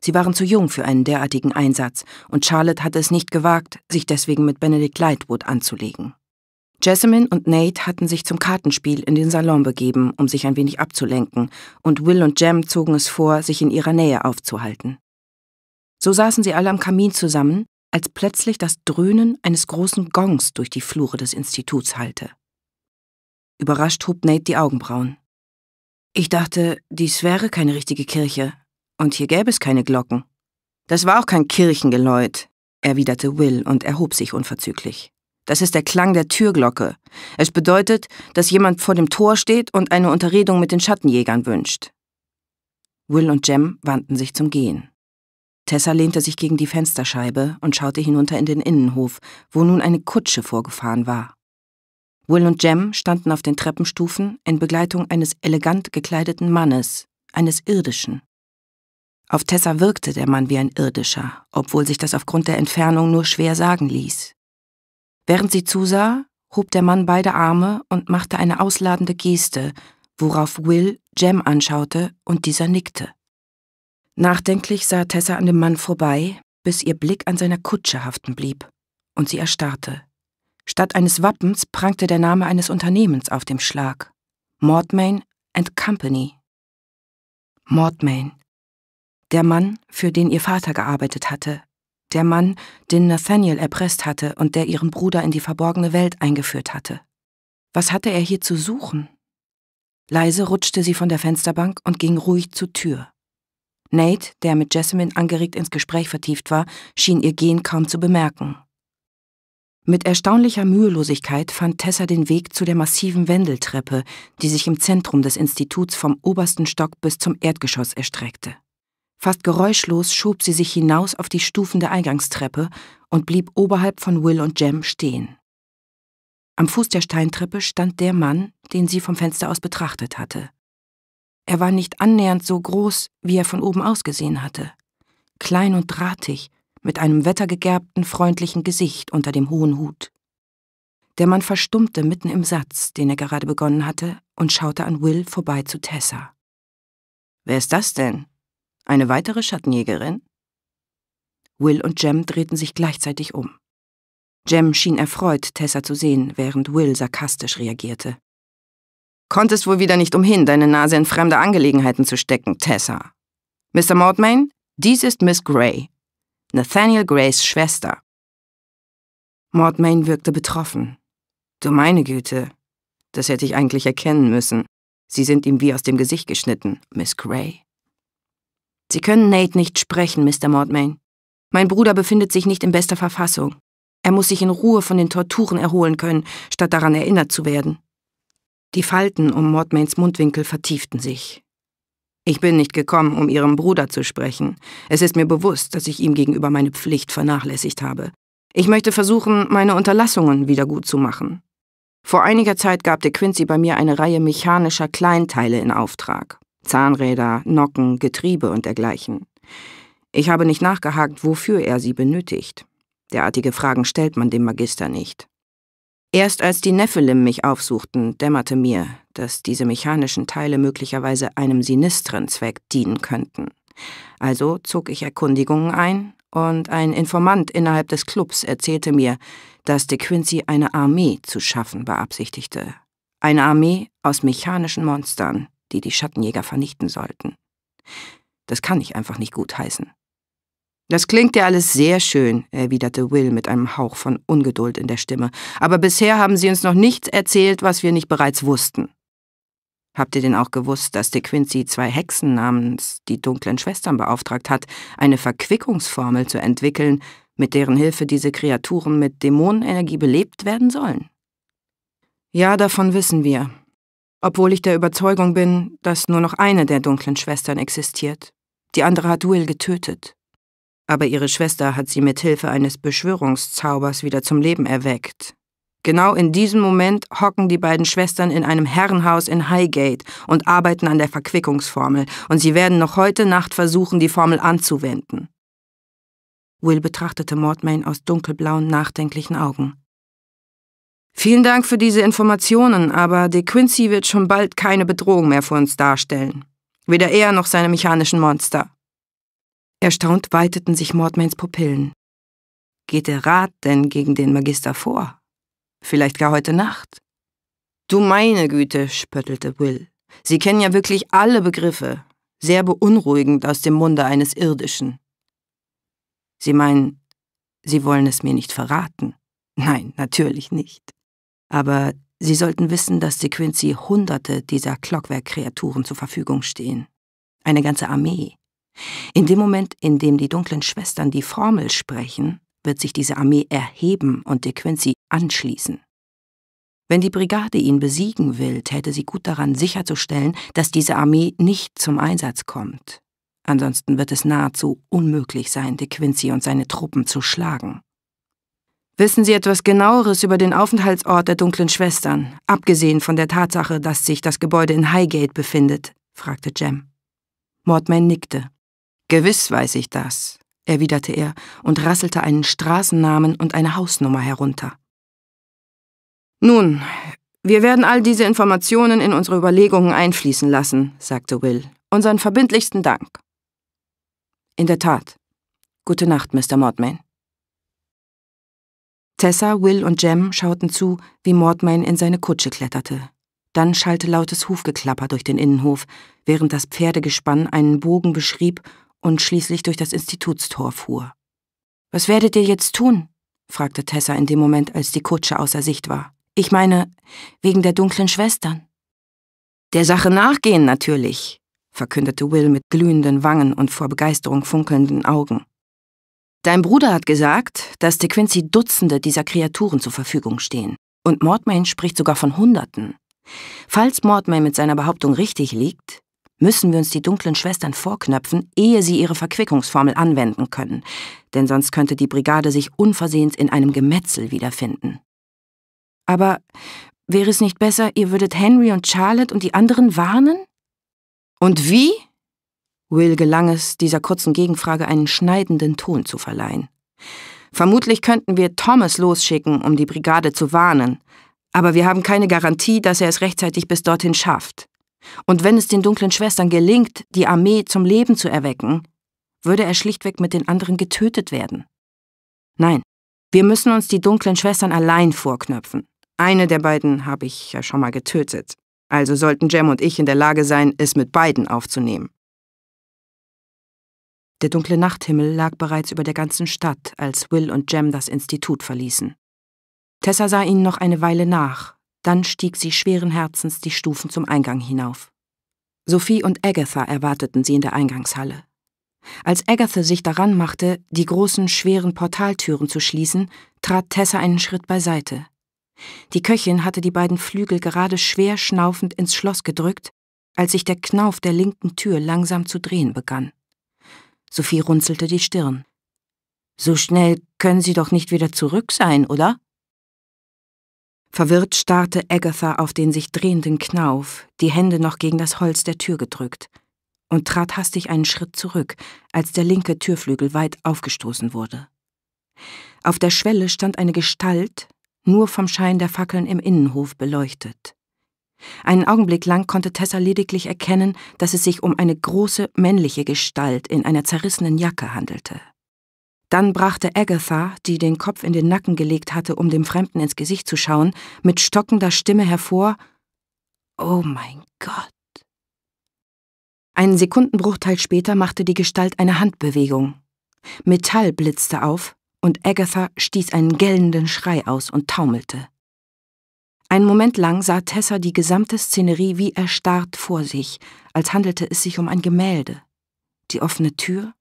Sie waren zu jung für einen derartigen Einsatz und Charlotte hatte es nicht gewagt, sich deswegen mit Benedict Lightwood anzulegen. Jessamine und Nate hatten sich zum Kartenspiel in den Salon begeben, um sich ein wenig abzulenken, und Will und Jem zogen es vor, sich in ihrer Nähe aufzuhalten. So saßen sie alle am Kamin zusammen, als plötzlich das Dröhnen eines großen Gongs durch die Flure des Instituts hallte. Überrascht hob Nate die Augenbrauen. Ich dachte, dies wäre keine richtige Kirche, und hier gäbe es keine Glocken. Das war auch kein Kirchengeläut, erwiderte Will und erhob sich unverzüglich. Das ist der Klang der Türglocke. Es bedeutet, dass jemand vor dem Tor steht und eine Unterredung mit den Schattenjägern wünscht. Will und Jem wandten sich zum Gehen. Tessa lehnte sich gegen die Fensterscheibe und schaute hinunter in den Innenhof, wo nun eine Kutsche vorgefahren war. Will und Jem standen auf den Treppenstufen in Begleitung eines elegant gekleideten Mannes, eines Irdischen. Auf Tessa wirkte der Mann wie ein Irdischer, obwohl sich das aufgrund der Entfernung nur schwer sagen ließ. Während sie zusah, hob der Mann beide Arme und machte eine ausladende Geste, worauf Will Jem anschaute und dieser nickte. Nachdenklich sah Tessa an dem Mann vorbei, bis ihr Blick an seiner Kutsche haften blieb, und sie erstarrte. Statt eines Wappens prangte der Name eines Unternehmens auf dem Schlag. Mortmain and Company. Mortmain. Der Mann, für den ihr Vater gearbeitet hatte. Der Mann, den Nathaniel erpresst hatte und der ihren Bruder in die verborgene Welt eingeführt hatte. Was hatte er hier zu suchen? Leise rutschte sie von der Fensterbank und ging ruhig zur Tür. Nate, der mit Jessamine angeregt ins Gespräch vertieft war, schien ihr Gehen kaum zu bemerken. Mit erstaunlicher Mühelosigkeit fand Tessa den Weg zu der massiven Wendeltreppe, die sich im Zentrum des Instituts vom obersten Stock bis zum Erdgeschoss erstreckte. Fast geräuschlos schob sie sich hinaus auf die Stufen der Eingangstreppe und blieb oberhalb von Will und Jem stehen. Am Fuß der Steintreppe stand der Mann, den sie vom Fenster aus betrachtet hatte. Er war nicht annähernd so groß, wie er von oben aus gesehen hatte. Klein und drahtig, mit einem wettergegerbten, freundlichen Gesicht unter dem hohen Hut. Der Mann verstummte mitten im Satz, den er gerade begonnen hatte, und schaute an Will vorbei zu Tessa. Wer ist das denn? Eine weitere Schattenjägerin? Will und Jem drehten sich gleichzeitig um. Jem schien erfreut, Tessa zu sehen, während Will sarkastisch reagierte. Konntest wohl wieder nicht umhin, deine Nase in fremde Angelegenheiten zu stecken, Tessa. Mr. Mortmain, dies ist Miss Gray, Nathaniel Grays Schwester. Mordmain wirkte betroffen. Du meine Güte, das hätte ich eigentlich erkennen müssen. Sie sind ihm wie aus dem Gesicht geschnitten, Miss Gray. Sie können Nate nicht sprechen, Mr. Mordmain. Mein Bruder befindet sich nicht in bester Verfassung. Er muss sich in Ruhe von den Torturen erholen können, statt daran erinnert zu werden. Die Falten um Mordmains Mundwinkel vertieften sich. Ich bin nicht gekommen, um Ihrem Bruder zu sprechen. Es ist mir bewusst, dass ich ihm gegenüber meine Pflicht vernachlässigt habe. Ich möchte versuchen, meine Unterlassungen wiedergutzumachen. Vor einiger Zeit gab der Quincy bei mir eine Reihe mechanischer Kleinteile in Auftrag. Zahnräder, Nocken, Getriebe und dergleichen. Ich habe nicht nachgehakt, wofür er sie benötigt. Derartige Fragen stellt man dem Magister nicht. Erst als die Nephilim mich aufsuchten, dämmerte mir, dass diese mechanischen Teile möglicherweise einem sinistren Zweck dienen könnten. Also zog ich Erkundigungen ein und ein Informant innerhalb des Clubs erzählte mir, dass De Quincey eine Armee zu schaffen beabsichtigte. Eine Armee aus mechanischen Monstern, die die Schattenjäger vernichten sollten. Das kann ich einfach nicht gutheißen. Das klingt ja alles sehr schön, erwiderte Will mit einem Hauch von Ungeduld in der Stimme, aber bisher haben Sie uns noch nichts erzählt, was wir nicht bereits wussten. Habt ihr denn auch gewusst, dass De Quincey zwei Hexen namens die dunklen Schwestern beauftragt hat, eine Verquickungsformel zu entwickeln, mit deren Hilfe diese Kreaturen mit Dämonenenergie belebt werden sollen? Ja, davon wissen wir, obwohl ich der Überzeugung bin, dass nur noch eine der dunklen Schwestern existiert. Die andere hat Will getötet aber ihre Schwester hat sie mit Hilfe eines Beschwörungszaubers wieder zum Leben erweckt. Genau in diesem Moment hocken die beiden Schwestern in einem Herrenhaus in Highgate und arbeiten an der Verquickungsformel, und sie werden noch heute Nacht versuchen, die Formel anzuwenden. Will betrachtete Mortmain aus dunkelblauen, nachdenklichen Augen. Vielen Dank für diese Informationen, aber De Quincy wird schon bald keine Bedrohung mehr für uns darstellen. Weder er noch seine mechanischen Monster. Erstaunt weiteten sich Mordmains Pupillen. Geht der Rat denn gegen den Magister vor? Vielleicht gar heute Nacht? Du meine Güte, spöttelte Will. Sie kennen ja wirklich alle Begriffe. Sehr beunruhigend aus dem Munde eines Irdischen. Sie meinen, Sie wollen es mir nicht verraten. Nein, natürlich nicht. Aber Sie sollten wissen, dass De Quincy hunderte dieser Clockwerk-Kreaturen zur Verfügung stehen. Eine ganze Armee. In dem Moment, in dem die dunklen Schwestern die Formel sprechen, wird sich diese Armee erheben und De Quincy anschließen. Wenn die Brigade ihn besiegen will, täte sie gut daran, sicherzustellen, dass diese Armee nicht zum Einsatz kommt. Ansonsten wird es nahezu unmöglich sein, De Quincy und seine Truppen zu schlagen. Wissen Sie etwas genaueres über den Aufenthaltsort der dunklen Schwestern, abgesehen von der Tatsache, dass sich das Gebäude in Highgate befindet? fragte Jem. Mortman nickte. Gewiss weiß ich das, erwiderte er und rasselte einen Straßennamen und eine Hausnummer herunter. Nun, wir werden all diese Informationen in unsere Überlegungen einfließen lassen, sagte Will. Unseren verbindlichsten Dank. In der Tat. Gute Nacht, Mr. Mortmain. Tessa, Will und Jem schauten zu, wie Mortmain in seine Kutsche kletterte. Dann schallte lautes Hufgeklapper durch den Innenhof, während das Pferdegespann einen Bogen beschrieb und schließlich durch das Institutstor fuhr. Was werdet ihr jetzt tun? fragte Tessa in dem Moment, als die Kutsche außer Sicht war. Ich meine, wegen der dunklen Schwestern. Der Sache nachgehen natürlich, verkündete Will mit glühenden Wangen und vor Begeisterung funkelnden Augen. Dein Bruder hat gesagt, dass De Quincey Dutzende dieser Kreaturen zur Verfügung stehen. Und Mordmain spricht sogar von Hunderten. Falls Mordmain mit seiner Behauptung richtig liegt, müssen wir uns die dunklen Schwestern vorknöpfen, ehe sie ihre Verquickungsformel anwenden können, denn sonst könnte die Brigade sich unversehens in einem Gemetzel wiederfinden. Aber wäre es nicht besser, ihr würdet Henry und Charlotte und die anderen warnen? Und wie? Will gelang es, dieser kurzen Gegenfrage einen schneidenden Ton zu verleihen. Vermutlich könnten wir Thomas losschicken, um die Brigade zu warnen, aber wir haben keine Garantie, dass er es rechtzeitig bis dorthin schafft. Und wenn es den dunklen Schwestern gelingt, die Armee zum Leben zu erwecken, würde er schlichtweg mit den anderen getötet werden. Nein, wir müssen uns die dunklen Schwestern allein vorknöpfen. Eine der beiden habe ich ja schon mal getötet. Also sollten Jem und ich in der Lage sein, es mit beiden aufzunehmen. Der dunkle Nachthimmel lag bereits über der ganzen Stadt, als Will und Jem das Institut verließen. Tessa sah ihnen noch eine Weile nach, dann stieg sie schweren Herzens die Stufen zum Eingang hinauf. Sophie und Agatha erwarteten sie in der Eingangshalle. Als Agatha sich daran machte, die großen, schweren Portaltüren zu schließen, trat Tessa einen Schritt beiseite. Die Köchin hatte die beiden Flügel gerade schwer schnaufend ins Schloss gedrückt, als sich der Knauf der linken Tür langsam zu drehen begann. Sophie runzelte die Stirn. So schnell können Sie doch nicht wieder zurück sein, oder? Verwirrt starrte Agatha auf den sich drehenden Knauf, die Hände noch gegen das Holz der Tür gedrückt, und trat hastig einen Schritt zurück, als der linke Türflügel weit aufgestoßen wurde. Auf der Schwelle stand eine Gestalt, nur vom Schein der Fackeln im Innenhof beleuchtet. Einen Augenblick lang konnte Tessa lediglich erkennen, dass es sich um eine große männliche Gestalt in einer zerrissenen Jacke handelte. Dann brachte Agatha, die den Kopf in den Nacken gelegt hatte, um dem Fremden ins Gesicht zu schauen, mit stockender Stimme hervor Oh mein Gott. Einen Sekundenbruchteil später machte die Gestalt eine Handbewegung. Metall blitzte auf, und Agatha stieß einen gellenden Schrei aus und taumelte. Einen Moment lang sah Tessa die gesamte Szenerie wie erstarrt vor sich, als handelte es sich um ein Gemälde. Die offene Tür,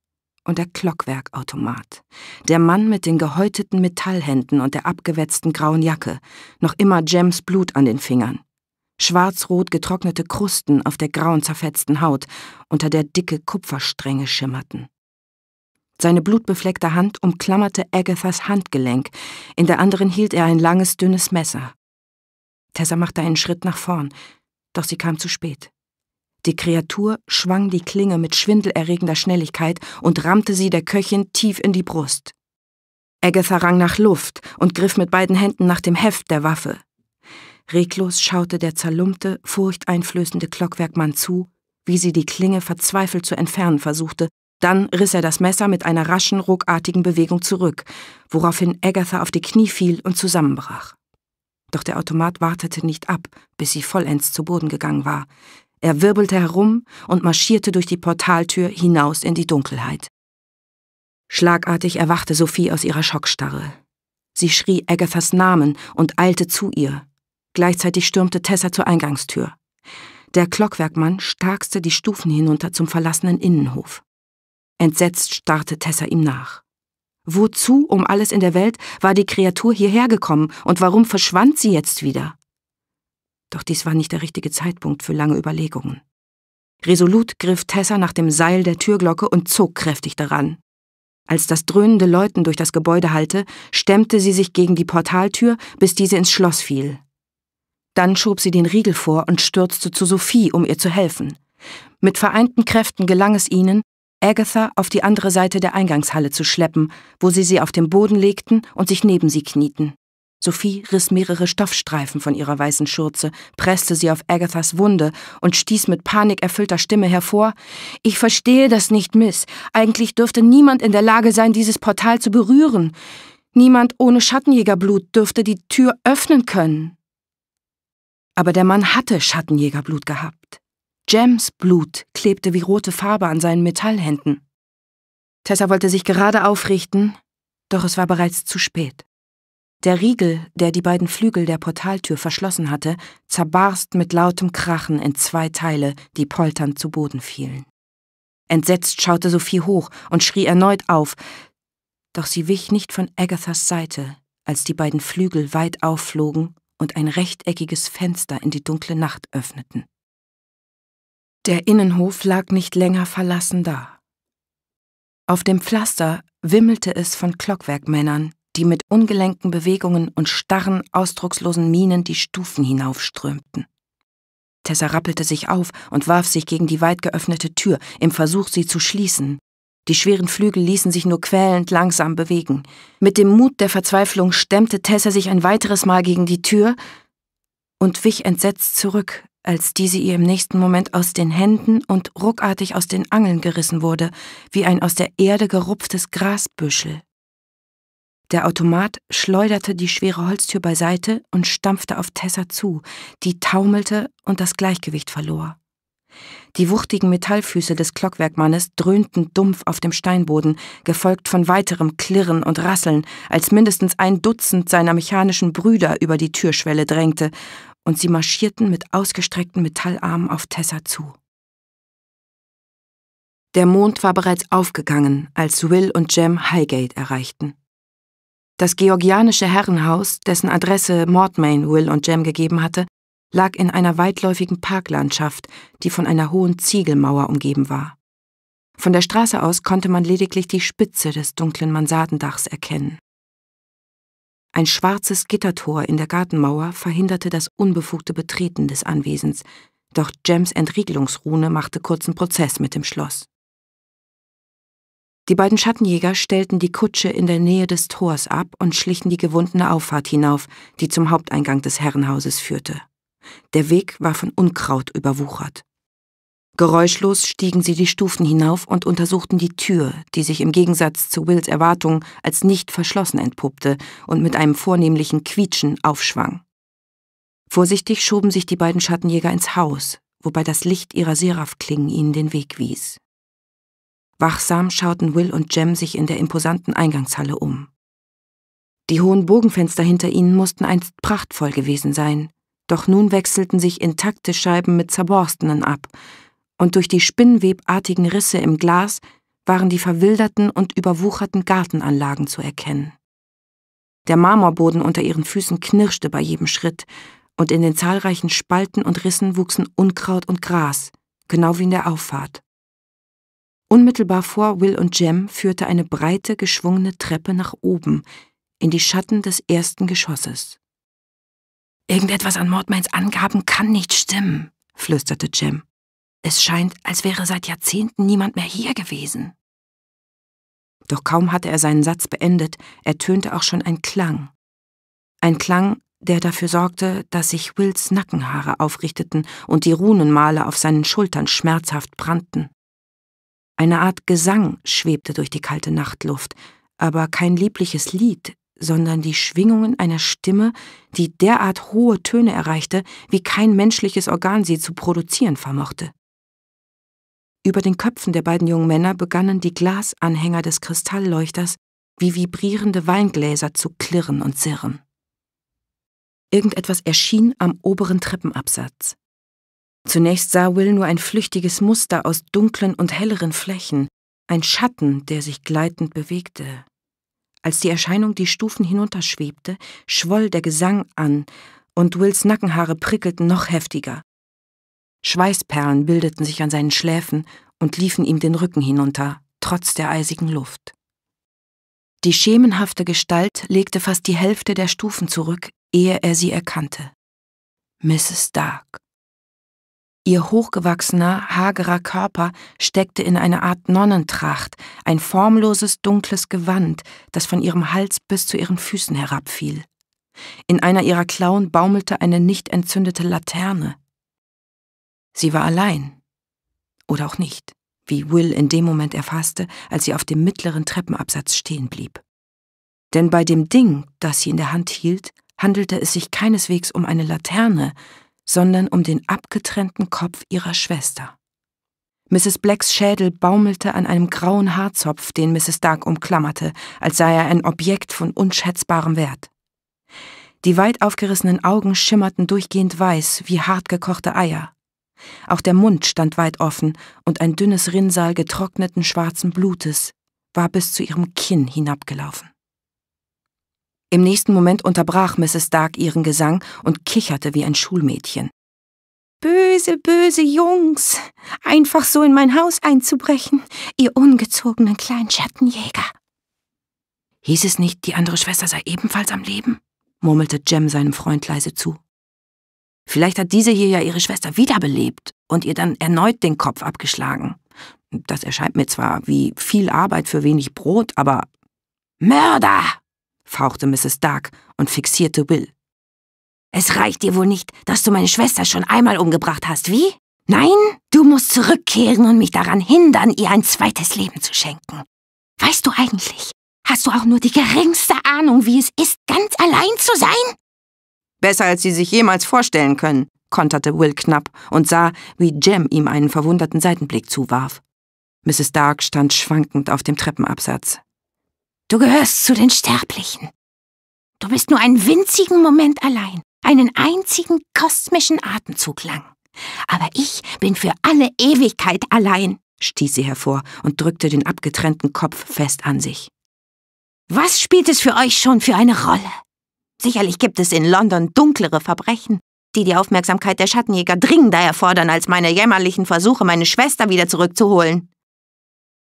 und der Klockwerkautomat. Der Mann mit den gehäuteten Metallhänden und der abgewetzten grauen Jacke, noch immer Jems Blut an den Fingern. Schwarz-rot getrocknete Krusten auf der grauen zerfetzten Haut, unter der dicke Kupferstränge schimmerten. Seine blutbefleckte Hand umklammerte Agathas Handgelenk, in der anderen hielt er ein langes, dünnes Messer. Tessa machte einen Schritt nach vorn, doch sie kam zu spät. Die Kreatur schwang die Klinge mit schwindelerregender Schnelligkeit und rammte sie der Köchin tief in die Brust. Agatha rang nach Luft und griff mit beiden Händen nach dem Heft der Waffe. Reglos schaute der zerlumpte, furchteinflößende Klockwerkmann zu, wie sie die Klinge verzweifelt zu entfernen versuchte, dann riss er das Messer mit einer raschen, ruckartigen Bewegung zurück, woraufhin Agatha auf die Knie fiel und zusammenbrach. Doch der Automat wartete nicht ab, bis sie vollends zu Boden gegangen war. Er wirbelte herum und marschierte durch die Portaltür hinaus in die Dunkelheit. Schlagartig erwachte Sophie aus ihrer Schockstarre. Sie schrie Agathas Namen und eilte zu ihr. Gleichzeitig stürmte Tessa zur Eingangstür. Der Klockwerkmann starkste die Stufen hinunter zum verlassenen Innenhof. Entsetzt starrte Tessa ihm nach. Wozu um alles in der Welt war die Kreatur hierher gekommen und warum verschwand sie jetzt wieder? Doch dies war nicht der richtige Zeitpunkt für lange Überlegungen. Resolut griff Tessa nach dem Seil der Türglocke und zog kräftig daran. Als das dröhnende Läuten durch das Gebäude hallte, stemmte sie sich gegen die Portaltür, bis diese ins Schloss fiel. Dann schob sie den Riegel vor und stürzte zu Sophie, um ihr zu helfen. Mit vereinten Kräften gelang es ihnen, Agatha auf die andere Seite der Eingangshalle zu schleppen, wo sie sie auf den Boden legten und sich neben sie knieten. Sophie riss mehrere Stoffstreifen von ihrer weißen Schürze, presste sie auf Agathas Wunde und stieß mit panikerfüllter Stimme hervor Ich verstehe das nicht, Miss. Eigentlich dürfte niemand in der Lage sein, dieses Portal zu berühren. Niemand ohne Schattenjägerblut dürfte die Tür öffnen können. Aber der Mann hatte Schattenjägerblut gehabt. Jams Blut klebte wie rote Farbe an seinen Metallhänden. Tessa wollte sich gerade aufrichten, doch es war bereits zu spät. Der Riegel, der die beiden Flügel der Portaltür verschlossen hatte, zerbarst mit lautem Krachen in zwei Teile, die polternd zu Boden fielen. Entsetzt schaute Sophie hoch und schrie erneut auf, doch sie wich nicht von Agathas Seite, als die beiden Flügel weit aufflogen und ein rechteckiges Fenster in die dunkle Nacht öffneten. Der Innenhof lag nicht länger verlassen da. Auf dem Pflaster wimmelte es von Klockwerkmännern, die mit ungelenken Bewegungen und starren, ausdruckslosen Mienen die Stufen hinaufströmten. Tessa rappelte sich auf und warf sich gegen die weit geöffnete Tür, im Versuch, sie zu schließen. Die schweren Flügel ließen sich nur quälend langsam bewegen. Mit dem Mut der Verzweiflung stemmte Tessa sich ein weiteres Mal gegen die Tür und wich entsetzt zurück, als diese ihr im nächsten Moment aus den Händen und ruckartig aus den Angeln gerissen wurde, wie ein aus der Erde gerupftes Grasbüschel. Der Automat schleuderte die schwere Holztür beiseite und stampfte auf Tessa zu, die taumelte und das Gleichgewicht verlor. Die wuchtigen Metallfüße des Klockwerkmannes dröhnten dumpf auf dem Steinboden, gefolgt von weiterem Klirren und Rasseln, als mindestens ein Dutzend seiner mechanischen Brüder über die Türschwelle drängte, und sie marschierten mit ausgestreckten Metallarmen auf Tessa zu. Der Mond war bereits aufgegangen, als Will und Jem Highgate erreichten. Das georgianische Herrenhaus, dessen Adresse Mordmain Will und Jem gegeben hatte, lag in einer weitläufigen Parklandschaft, die von einer hohen Ziegelmauer umgeben war. Von der Straße aus konnte man lediglich die Spitze des dunklen Mansardendachs erkennen. Ein schwarzes Gittertor in der Gartenmauer verhinderte das unbefugte Betreten des Anwesens, doch Jems Entriegelungsrune machte kurzen Prozess mit dem Schloss. Die beiden Schattenjäger stellten die Kutsche in der Nähe des Tors ab und schlichen die gewundene Auffahrt hinauf, die zum Haupteingang des Herrenhauses führte. Der Weg war von Unkraut überwuchert. Geräuschlos stiegen sie die Stufen hinauf und untersuchten die Tür, die sich im Gegensatz zu Wills Erwartung als nicht verschlossen entpuppte und mit einem vornehmlichen Quietschen aufschwang. Vorsichtig schoben sich die beiden Schattenjäger ins Haus, wobei das Licht ihrer Seraphklingen ihnen den Weg wies. Wachsam schauten Will und Jem sich in der imposanten Eingangshalle um. Die hohen Bogenfenster hinter ihnen mussten einst prachtvoll gewesen sein, doch nun wechselten sich intakte Scheiben mit zerborstenen ab, und durch die spinnwebartigen Risse im Glas waren die verwilderten und überwucherten Gartenanlagen zu erkennen. Der Marmorboden unter ihren Füßen knirschte bei jedem Schritt, und in den zahlreichen Spalten und Rissen wuchsen Unkraut und Gras, genau wie in der Auffahrt. Unmittelbar vor Will und Jem führte eine breite, geschwungene Treppe nach oben, in die Schatten des ersten Geschosses. Irgendetwas an Mordmains Angaben kann nicht stimmen, flüsterte Jem. Es scheint, als wäre seit Jahrzehnten niemand mehr hier gewesen. Doch kaum hatte er seinen Satz beendet, ertönte auch schon ein Klang. Ein Klang, der dafür sorgte, dass sich Wills Nackenhaare aufrichteten und die Runenmale auf seinen Schultern schmerzhaft brannten. Eine Art Gesang schwebte durch die kalte Nachtluft, aber kein liebliches Lied, sondern die Schwingungen einer Stimme, die derart hohe Töne erreichte, wie kein menschliches Organ sie zu produzieren vermochte. Über den Köpfen der beiden jungen Männer begannen die Glasanhänger des Kristallleuchters wie vibrierende Weingläser zu klirren und zirren. Irgendetwas erschien am oberen Treppenabsatz. Zunächst sah Will nur ein flüchtiges Muster aus dunklen und helleren Flächen, ein Schatten, der sich gleitend bewegte. Als die Erscheinung die Stufen hinunterschwebte, schwoll der Gesang an, und Wills Nackenhaare prickelten noch heftiger. Schweißperlen bildeten sich an seinen Schläfen und liefen ihm den Rücken hinunter, trotz der eisigen Luft. Die schemenhafte Gestalt legte fast die Hälfte der Stufen zurück, ehe er sie erkannte. Mrs. Dark. Ihr hochgewachsener, hagerer Körper steckte in eine Art Nonnentracht, ein formloses, dunkles Gewand, das von ihrem Hals bis zu ihren Füßen herabfiel. In einer ihrer Klauen baumelte eine nicht entzündete Laterne. Sie war allein. Oder auch nicht, wie Will in dem Moment erfasste, als sie auf dem mittleren Treppenabsatz stehen blieb. Denn bei dem Ding, das sie in der Hand hielt, handelte es sich keineswegs um eine Laterne, sondern um den abgetrennten Kopf ihrer Schwester. Mrs. Blacks Schädel baumelte an einem grauen Haarzopf, den Mrs. Dark umklammerte, als sei er ein Objekt von unschätzbarem Wert. Die weit aufgerissenen Augen schimmerten durchgehend weiß wie hartgekochte Eier. Auch der Mund stand weit offen und ein dünnes Rinnsal getrockneten schwarzen Blutes war bis zu ihrem Kinn hinabgelaufen. Im nächsten Moment unterbrach Mrs. Stark ihren Gesang und kicherte wie ein Schulmädchen. Böse, böse Jungs, einfach so in mein Haus einzubrechen, ihr ungezogenen kleinen Schattenjäger. Hieß es nicht, die andere Schwester sei ebenfalls am Leben? murmelte Jem seinem Freund leise zu. Vielleicht hat diese hier ja ihre Schwester wiederbelebt und ihr dann erneut den Kopf abgeschlagen. Das erscheint mir zwar wie viel Arbeit für wenig Brot, aber Mörder! fauchte Mrs. Dark und fixierte Will. Es reicht dir wohl nicht, dass du meine Schwester schon einmal umgebracht hast, wie? Nein, du musst zurückkehren und mich daran hindern, ihr ein zweites Leben zu schenken. Weißt du eigentlich, hast du auch nur die geringste Ahnung, wie es ist, ganz allein zu sein? Besser, als sie sich jemals vorstellen können, konterte Will knapp und sah, wie Jem ihm einen verwunderten Seitenblick zuwarf. Mrs. Dark stand schwankend auf dem Treppenabsatz. Du gehörst zu den Sterblichen. Du bist nur einen winzigen Moment allein, einen einzigen kosmischen Atemzug lang. Aber ich bin für alle Ewigkeit allein, stieß sie hervor und drückte den abgetrennten Kopf fest an sich. Was spielt es für euch schon für eine Rolle? Sicherlich gibt es in London dunklere Verbrechen, die die Aufmerksamkeit der Schattenjäger dringender erfordern als meine jämmerlichen Versuche, meine Schwester wieder zurückzuholen.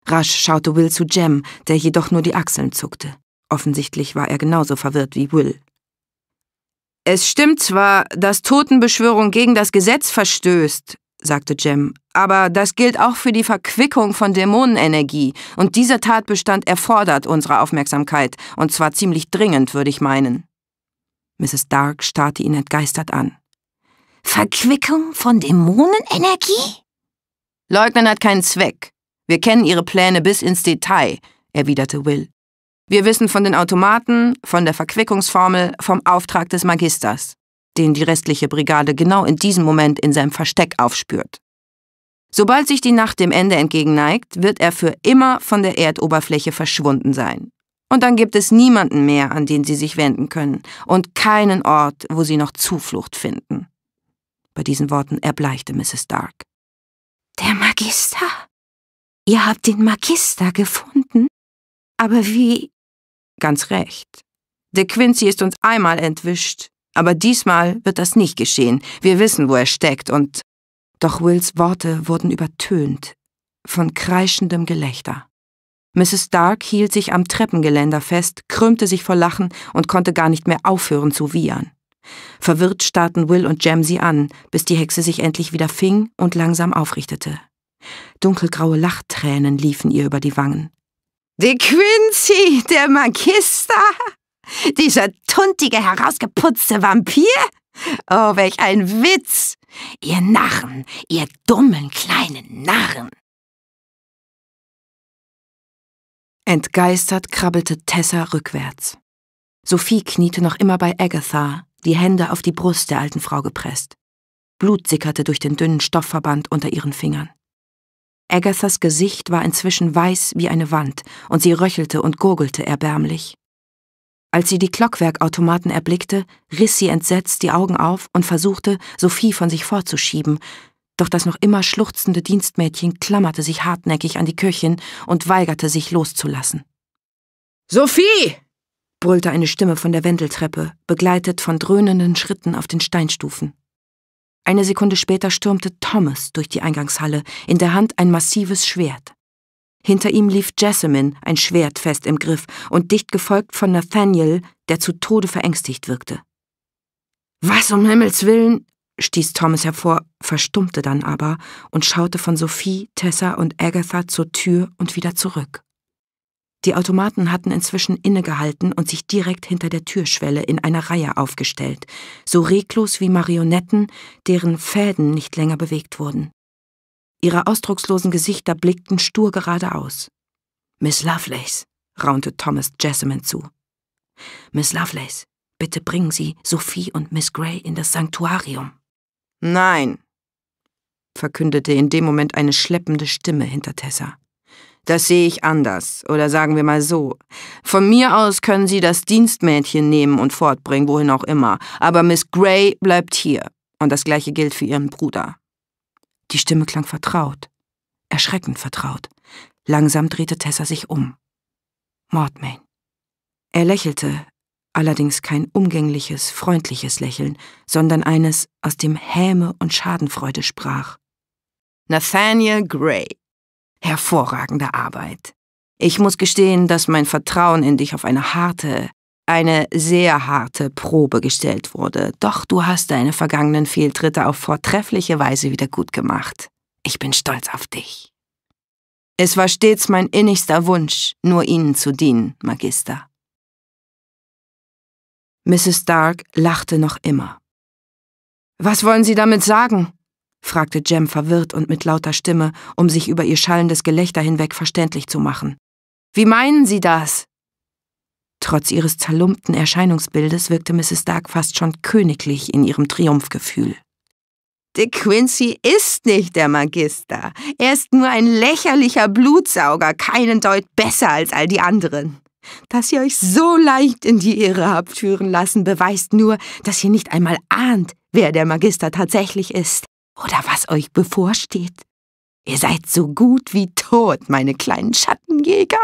Rasch schaute Will zu Jem, der jedoch nur die Achseln zuckte. Offensichtlich war er genauso verwirrt wie Will. Es stimmt zwar, dass Totenbeschwörung gegen das Gesetz verstößt, sagte Jem, aber das gilt auch für die Verquickung von Dämonenenergie, und dieser Tatbestand erfordert unsere Aufmerksamkeit, und zwar ziemlich dringend, würde ich meinen. Mrs. Dark starrte ihn entgeistert an. Verquickung von Dämonenenergie? Leugnen hat keinen Zweck, wir kennen Ihre Pläne bis ins Detail, erwiderte Will. Wir wissen von den Automaten, von der Verquickungsformel, vom Auftrag des Magisters, den die restliche Brigade genau in diesem Moment in seinem Versteck aufspürt. Sobald sich die Nacht dem Ende entgegenneigt, wird er für immer von der Erdoberfläche verschwunden sein. Und dann gibt es niemanden mehr, an den sie sich wenden können, und keinen Ort, wo sie noch Zuflucht finden. Bei diesen Worten erbleichte Mrs. Dark. Der Magister, Ihr habt den Magister gefunden? Aber wie? Ganz recht. De Quincy ist uns einmal entwischt, aber diesmal wird das nicht geschehen. Wir wissen, wo er steckt und... Doch Wills Worte wurden übertönt von kreischendem Gelächter. Mrs. Dark hielt sich am Treppengeländer fest, krümmte sich vor Lachen und konnte gar nicht mehr aufhören zu wiehern. Verwirrt starrten Will und Jam sie an, bis die Hexe sich endlich wieder fing und langsam aufrichtete. Dunkelgraue Lachtränen liefen ihr über die Wangen. De Quincy, der Magister! Dieser tuntige, herausgeputzte Vampir? Oh, welch ein Witz! Ihr Narren, ihr dummen kleinen Narren! Entgeistert krabbelte Tessa rückwärts. Sophie kniete noch immer bei Agatha, die Hände auf die Brust der alten Frau gepresst. Blut sickerte durch den dünnen Stoffverband unter ihren Fingern. Agathas Gesicht war inzwischen weiß wie eine Wand, und sie röchelte und gurgelte erbärmlich. Als sie die Glockwerkautomaten erblickte, riss sie entsetzt die Augen auf und versuchte, Sophie von sich fortzuschieben, doch das noch immer schluchzende Dienstmädchen klammerte sich hartnäckig an die Köchin und weigerte sich loszulassen. Sophie! brüllte eine Stimme von der Wendeltreppe, begleitet von dröhnenden Schritten auf den Steinstufen. Eine Sekunde später stürmte Thomas durch die Eingangshalle, in der Hand ein massives Schwert. Hinter ihm lief Jessamine, ein Schwert fest im Griff, und dicht gefolgt von Nathaniel, der zu Tode verängstigt wirkte. Was um Himmels willen? stieß Thomas hervor, verstummte dann aber und schaute von Sophie, Tessa und Agatha zur Tür und wieder zurück. Die Automaten hatten inzwischen innegehalten und sich direkt hinter der Türschwelle in einer Reihe aufgestellt, so reglos wie Marionetten, deren Fäden nicht länger bewegt wurden. Ihre ausdruckslosen Gesichter blickten stur geradeaus. Miss Lovelace, raunte Thomas Jessamine zu. Miss Lovelace, bitte bringen Sie Sophie und Miss Gray in das Sanktuarium. Nein, verkündete in dem Moment eine schleppende Stimme hinter Tessa. Das sehe ich anders, oder sagen wir mal so. Von mir aus können Sie das Dienstmädchen nehmen und fortbringen, wohin auch immer, aber Miss Gray bleibt hier. Und das gleiche gilt für Ihren Bruder. Die Stimme klang vertraut, erschreckend vertraut. Langsam drehte Tessa sich um. Mordmain. Er lächelte, allerdings kein umgängliches, freundliches Lächeln, sondern eines, aus dem Häme und Schadenfreude sprach. Nathaniel Gray. Hervorragende Arbeit. Ich muss gestehen, dass mein Vertrauen in dich auf eine harte, eine sehr harte Probe gestellt wurde, doch du hast deine vergangenen Fehltritte auf vortreffliche Weise wieder gut gemacht. Ich bin stolz auf dich. Es war stets mein innigster Wunsch, nur Ihnen zu dienen, Magister. Mrs. Stark lachte noch immer. Was wollen Sie damit sagen? fragte Jem verwirrt und mit lauter Stimme, um sich über ihr schallendes Gelächter hinweg verständlich zu machen. Wie meinen Sie das? Trotz ihres zerlumpten Erscheinungsbildes wirkte Mrs. Dark fast schon königlich in ihrem Triumphgefühl. De Quincey ist nicht der Magister. Er ist nur ein lächerlicher Blutsauger, keinen Deut besser als all die anderen. Dass ihr euch so leicht in die Irre habt führen lassen, beweist nur, dass ihr nicht einmal ahnt, wer der Magister tatsächlich ist oder was euch bevorsteht. Ihr seid so gut wie tot, meine kleinen Schattenjäger.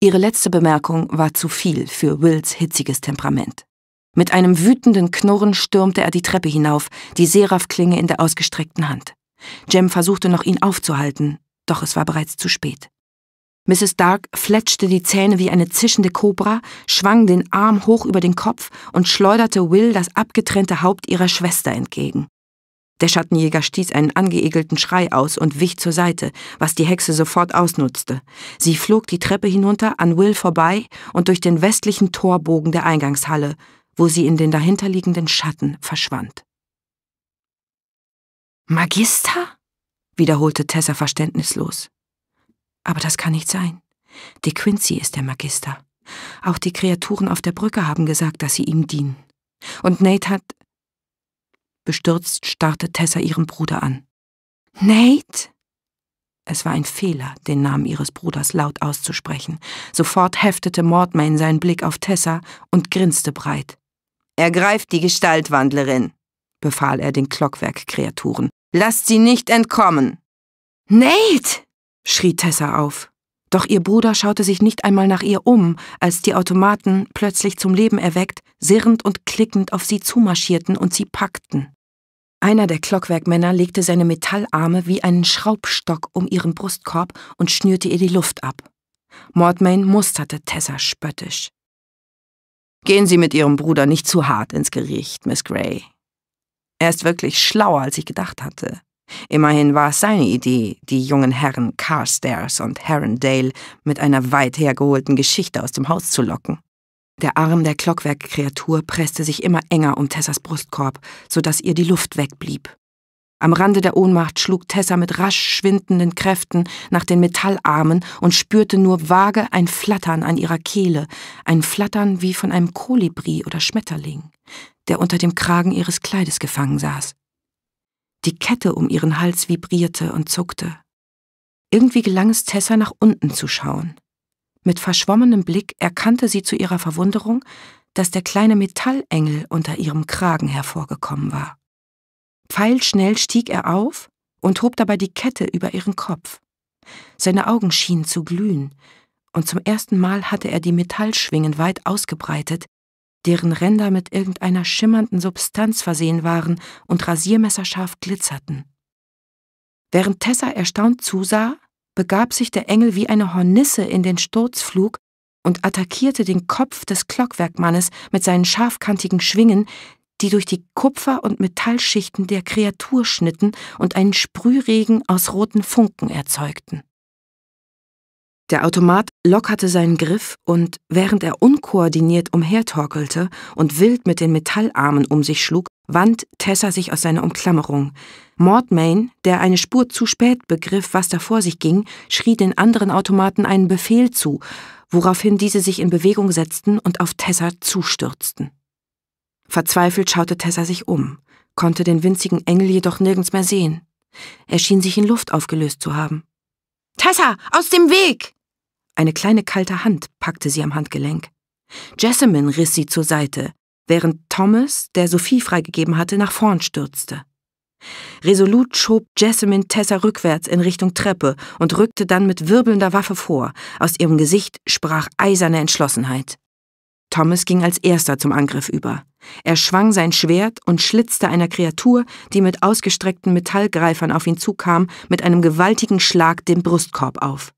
Ihre letzte Bemerkung war zu viel für Wills hitziges Temperament. Mit einem wütenden Knurren stürmte er die Treppe hinauf, die Seraph-Klinge in der ausgestreckten Hand. Jem versuchte noch, ihn aufzuhalten, doch es war bereits zu spät. Mrs. Dark fletschte die Zähne wie eine zischende Kobra, schwang den Arm hoch über den Kopf und schleuderte Will das abgetrennte Haupt ihrer Schwester entgegen. Der Schattenjäger stieß einen angeegelten Schrei aus und wich zur Seite, was die Hexe sofort ausnutzte. Sie flog die Treppe hinunter an Will vorbei und durch den westlichen Torbogen der Eingangshalle, wo sie in den dahinterliegenden Schatten verschwand. Magister? wiederholte Tessa verständnislos. Aber das kann nicht sein. De Quincey ist der Magister. Auch die Kreaturen auf der Brücke haben gesagt, dass sie ihm dienen. Und Nate hat Bestürzt starrte Tessa ihren Bruder an. Nate? Es war ein Fehler, den Namen ihres Bruders laut auszusprechen. Sofort heftete Mortmain seinen Blick auf Tessa und grinste breit. Ergreift die Gestaltwandlerin, befahl er den Glockwerkkreaturen. Lasst sie nicht entkommen! Nate! schrie Tessa auf. Doch ihr Bruder schaute sich nicht einmal nach ihr um, als die Automaten, plötzlich zum Leben erweckt, sirrend und klickend auf sie zumarschierten und sie packten. Einer der Glockwerkmänner legte seine Metallarme wie einen Schraubstock um ihren Brustkorb und schnürte ihr die Luft ab. Mordmain musterte Tessa spöttisch. Gehen Sie mit Ihrem Bruder nicht zu hart ins Gericht, Miss Gray. Er ist wirklich schlauer, als ich gedacht hatte. Immerhin war es seine Idee, die jungen Herren Carstairs und Herondale mit einer weit hergeholten Geschichte aus dem Haus zu locken. Der Arm der Glockwerkkreatur presste sich immer enger um Tessas Brustkorb, sodass ihr die Luft wegblieb. Am Rande der Ohnmacht schlug Tessa mit rasch schwindenden Kräften nach den Metallarmen und spürte nur vage ein Flattern an ihrer Kehle, ein Flattern wie von einem Kolibri oder Schmetterling, der unter dem Kragen ihres Kleides gefangen saß. Die Kette um ihren Hals vibrierte und zuckte. Irgendwie gelang es Tessa, nach unten zu schauen. Mit verschwommenem Blick erkannte sie zu ihrer Verwunderung, dass der kleine Metallengel unter ihrem Kragen hervorgekommen war. Pfeilschnell stieg er auf und hob dabei die Kette über ihren Kopf. Seine Augen schienen zu glühen, und zum ersten Mal hatte er die Metallschwingen weit ausgebreitet, deren Ränder mit irgendeiner schimmernden Substanz versehen waren und rasiermesserscharf glitzerten. Während Tessa erstaunt zusah, begab sich der Engel wie eine Hornisse in den Sturzflug und attackierte den Kopf des Klockwerkmannes mit seinen scharfkantigen Schwingen, die durch die Kupfer- und Metallschichten der Kreatur schnitten und einen Sprühregen aus roten Funken erzeugten. Der Automat lockerte seinen Griff und, während er unkoordiniert umhertorkelte und wild mit den Metallarmen um sich schlug, wand Tessa sich aus seiner Umklammerung. Mordmain, der eine Spur zu spät begriff, was da vor sich ging, schrie den anderen Automaten einen Befehl zu, woraufhin diese sich in Bewegung setzten und auf Tessa zustürzten. Verzweifelt schaute Tessa sich um, konnte den winzigen Engel jedoch nirgends mehr sehen. Er schien sich in Luft aufgelöst zu haben. Tessa, aus dem Weg! Eine kleine kalte Hand packte sie am Handgelenk. Jessamine riss sie zur Seite, während Thomas, der Sophie freigegeben hatte, nach vorn stürzte. Resolut schob Jessamine Tessa rückwärts in Richtung Treppe und rückte dann mit wirbelnder Waffe vor. Aus ihrem Gesicht sprach eiserne Entschlossenheit. Thomas ging als erster zum Angriff über. Er schwang sein Schwert und schlitzte einer Kreatur, die mit ausgestreckten Metallgreifern auf ihn zukam, mit einem gewaltigen Schlag den Brustkorb auf.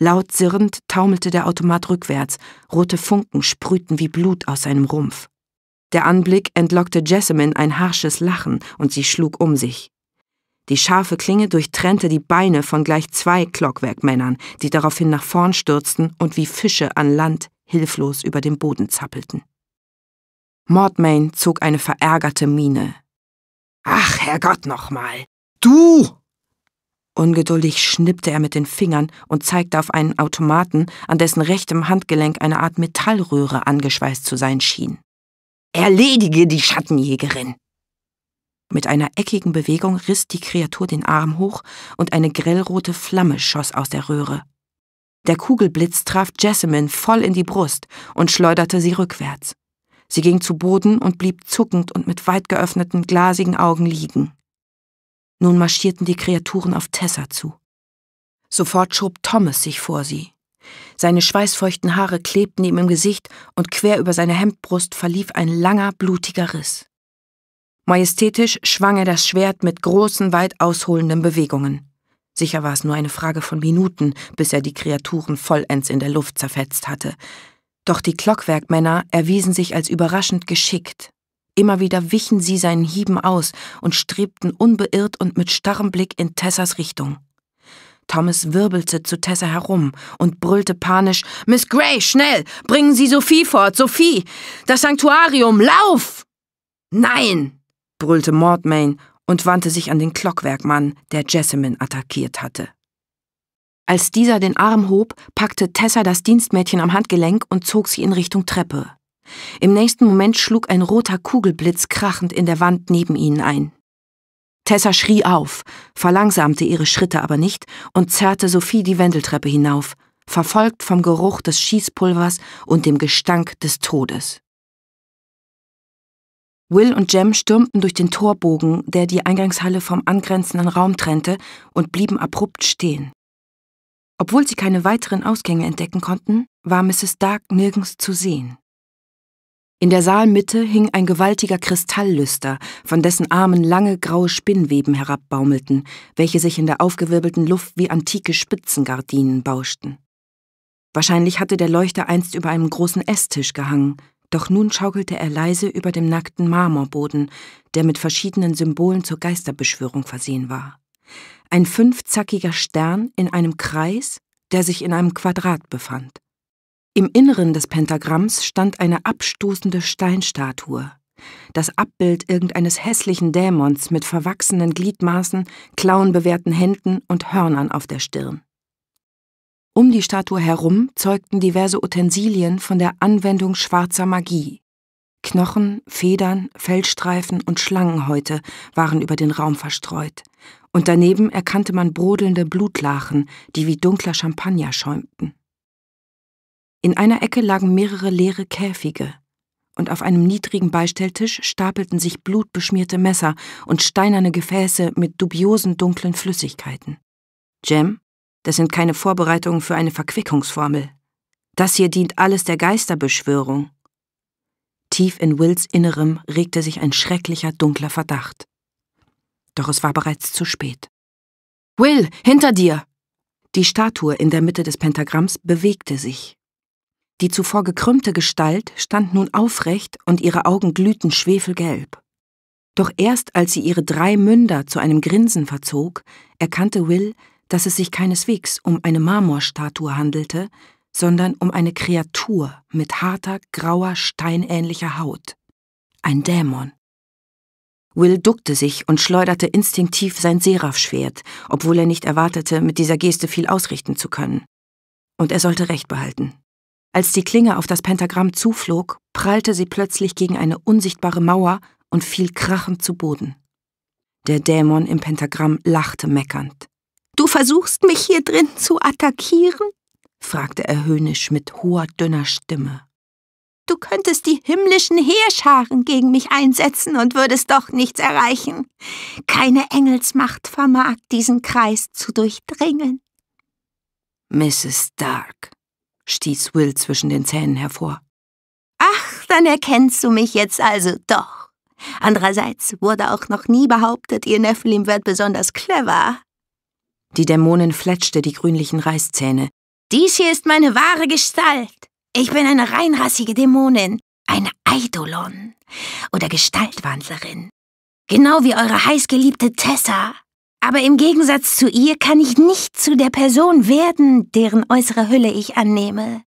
Laut sirrend taumelte der Automat rückwärts, rote Funken sprühten wie Blut aus seinem Rumpf. Der Anblick entlockte Jessamine ein harsches Lachen und sie schlug um sich. Die scharfe Klinge durchtrennte die Beine von gleich zwei Clockwerkmännern, die daraufhin nach vorn stürzten und wie Fische an Land hilflos über dem Boden zappelten. Mordmain zog eine verärgerte Miene. Ach, Herrgott nochmal! Du! Ungeduldig schnippte er mit den Fingern und zeigte auf einen Automaten, an dessen rechtem Handgelenk eine Art Metallröhre angeschweißt zu sein schien. Erledige die Schattenjägerin! Mit einer eckigen Bewegung riss die Kreatur den Arm hoch und eine grellrote Flamme schoss aus der Röhre. Der Kugelblitz traf Jessamine voll in die Brust und schleuderte sie rückwärts. Sie ging zu Boden und blieb zuckend und mit weit geöffneten, glasigen Augen liegen. Nun marschierten die Kreaturen auf Tessa zu. Sofort schob Thomas sich vor sie. Seine schweißfeuchten Haare klebten ihm im Gesicht und quer über seine Hemdbrust verlief ein langer, blutiger Riss. Majestätisch schwang er das Schwert mit großen, weit ausholenden Bewegungen. Sicher war es nur eine Frage von Minuten, bis er die Kreaturen vollends in der Luft zerfetzt hatte. Doch die Glockwerkmänner erwiesen sich als überraschend geschickt. Immer wieder wichen sie seinen Hieben aus und strebten unbeirrt und mit starrem Blick in Tessas Richtung. Thomas wirbelte zu Tessa herum und brüllte panisch: Miss Gray, schnell! Bringen Sie Sophie fort! Sophie! Das Sanktuarium! Lauf! Nein! brüllte Mordmain und wandte sich an den Glockwerkmann, der Jessamine attackiert hatte. Als dieser den Arm hob, packte Tessa das Dienstmädchen am Handgelenk und zog sie in Richtung Treppe. Im nächsten Moment schlug ein roter Kugelblitz krachend in der Wand neben ihnen ein. Tessa schrie auf, verlangsamte ihre Schritte aber nicht und zerrte Sophie die Wendeltreppe hinauf, verfolgt vom Geruch des Schießpulvers und dem Gestank des Todes. Will und Jem stürmten durch den Torbogen, der die Eingangshalle vom angrenzenden Raum trennte, und blieben abrupt stehen. Obwohl sie keine weiteren Ausgänge entdecken konnten, war Mrs. Dark nirgends zu sehen. In der Saalmitte hing ein gewaltiger Kristalllüster, von dessen Armen lange graue Spinnweben herabbaumelten, welche sich in der aufgewirbelten Luft wie antike Spitzengardinen bauschten. Wahrscheinlich hatte der Leuchter einst über einem großen Esstisch gehangen, doch nun schaukelte er leise über dem nackten Marmorboden, der mit verschiedenen Symbolen zur Geisterbeschwörung versehen war. Ein fünfzackiger Stern in einem Kreis, der sich in einem Quadrat befand. Im Inneren des Pentagramms stand eine abstoßende Steinstatue, das Abbild irgendeines hässlichen Dämons mit verwachsenen Gliedmaßen, klauenbewehrten Händen und Hörnern auf der Stirn. Um die Statue herum zeugten diverse Utensilien von der Anwendung schwarzer Magie. Knochen, Federn, Fellstreifen und Schlangenhäute waren über den Raum verstreut, und daneben erkannte man brodelnde Blutlachen, die wie dunkler Champagner schäumten. In einer Ecke lagen mehrere leere Käfige, und auf einem niedrigen Beistelltisch stapelten sich blutbeschmierte Messer und steinerne Gefäße mit dubiosen dunklen Flüssigkeiten. Jem, das sind keine Vorbereitungen für eine Verquickungsformel. Das hier dient alles der Geisterbeschwörung. Tief in Wills Innerem regte sich ein schrecklicher, dunkler Verdacht. Doch es war bereits zu spät. Will, hinter dir! Die Statue in der Mitte des Pentagramms bewegte sich, die zuvor gekrümmte Gestalt stand nun aufrecht und ihre Augen glühten schwefelgelb. Doch erst als sie ihre drei Münder zu einem Grinsen verzog, erkannte Will, dass es sich keineswegs um eine Marmorstatue handelte, sondern um eine Kreatur mit harter, grauer, steinähnlicher Haut. Ein Dämon. Will duckte sich und schleuderte instinktiv sein Seraph-Schwert, obwohl er nicht erwartete, mit dieser Geste viel ausrichten zu können. Und er sollte recht behalten. Als die Klinge auf das Pentagramm zuflog, prallte sie plötzlich gegen eine unsichtbare Mauer und fiel krachend zu Boden. Der Dämon im Pentagramm lachte meckernd. Du versuchst mich hier drin zu attackieren? fragte er höhnisch mit hoher, dünner Stimme. Du könntest die himmlischen Heerscharen gegen mich einsetzen und würdest doch nichts erreichen. Keine Engelsmacht vermag diesen Kreis zu durchdringen. Mrs. Stark, stieß Will zwischen den Zähnen hervor. Ach, dann erkennst du mich jetzt also doch. Andererseits wurde auch noch nie behauptet, ihr Nephilim wird besonders clever. Die Dämonin fletschte die grünlichen Reißzähne. Dies hier ist meine wahre Gestalt. Ich bin eine reinrassige Dämonin, eine Eidolon oder Gestaltwandlerin. Genau wie eure heißgeliebte Tessa. Aber im Gegensatz zu ihr kann ich nicht zu der Person werden, deren äußere Hülle ich annehme.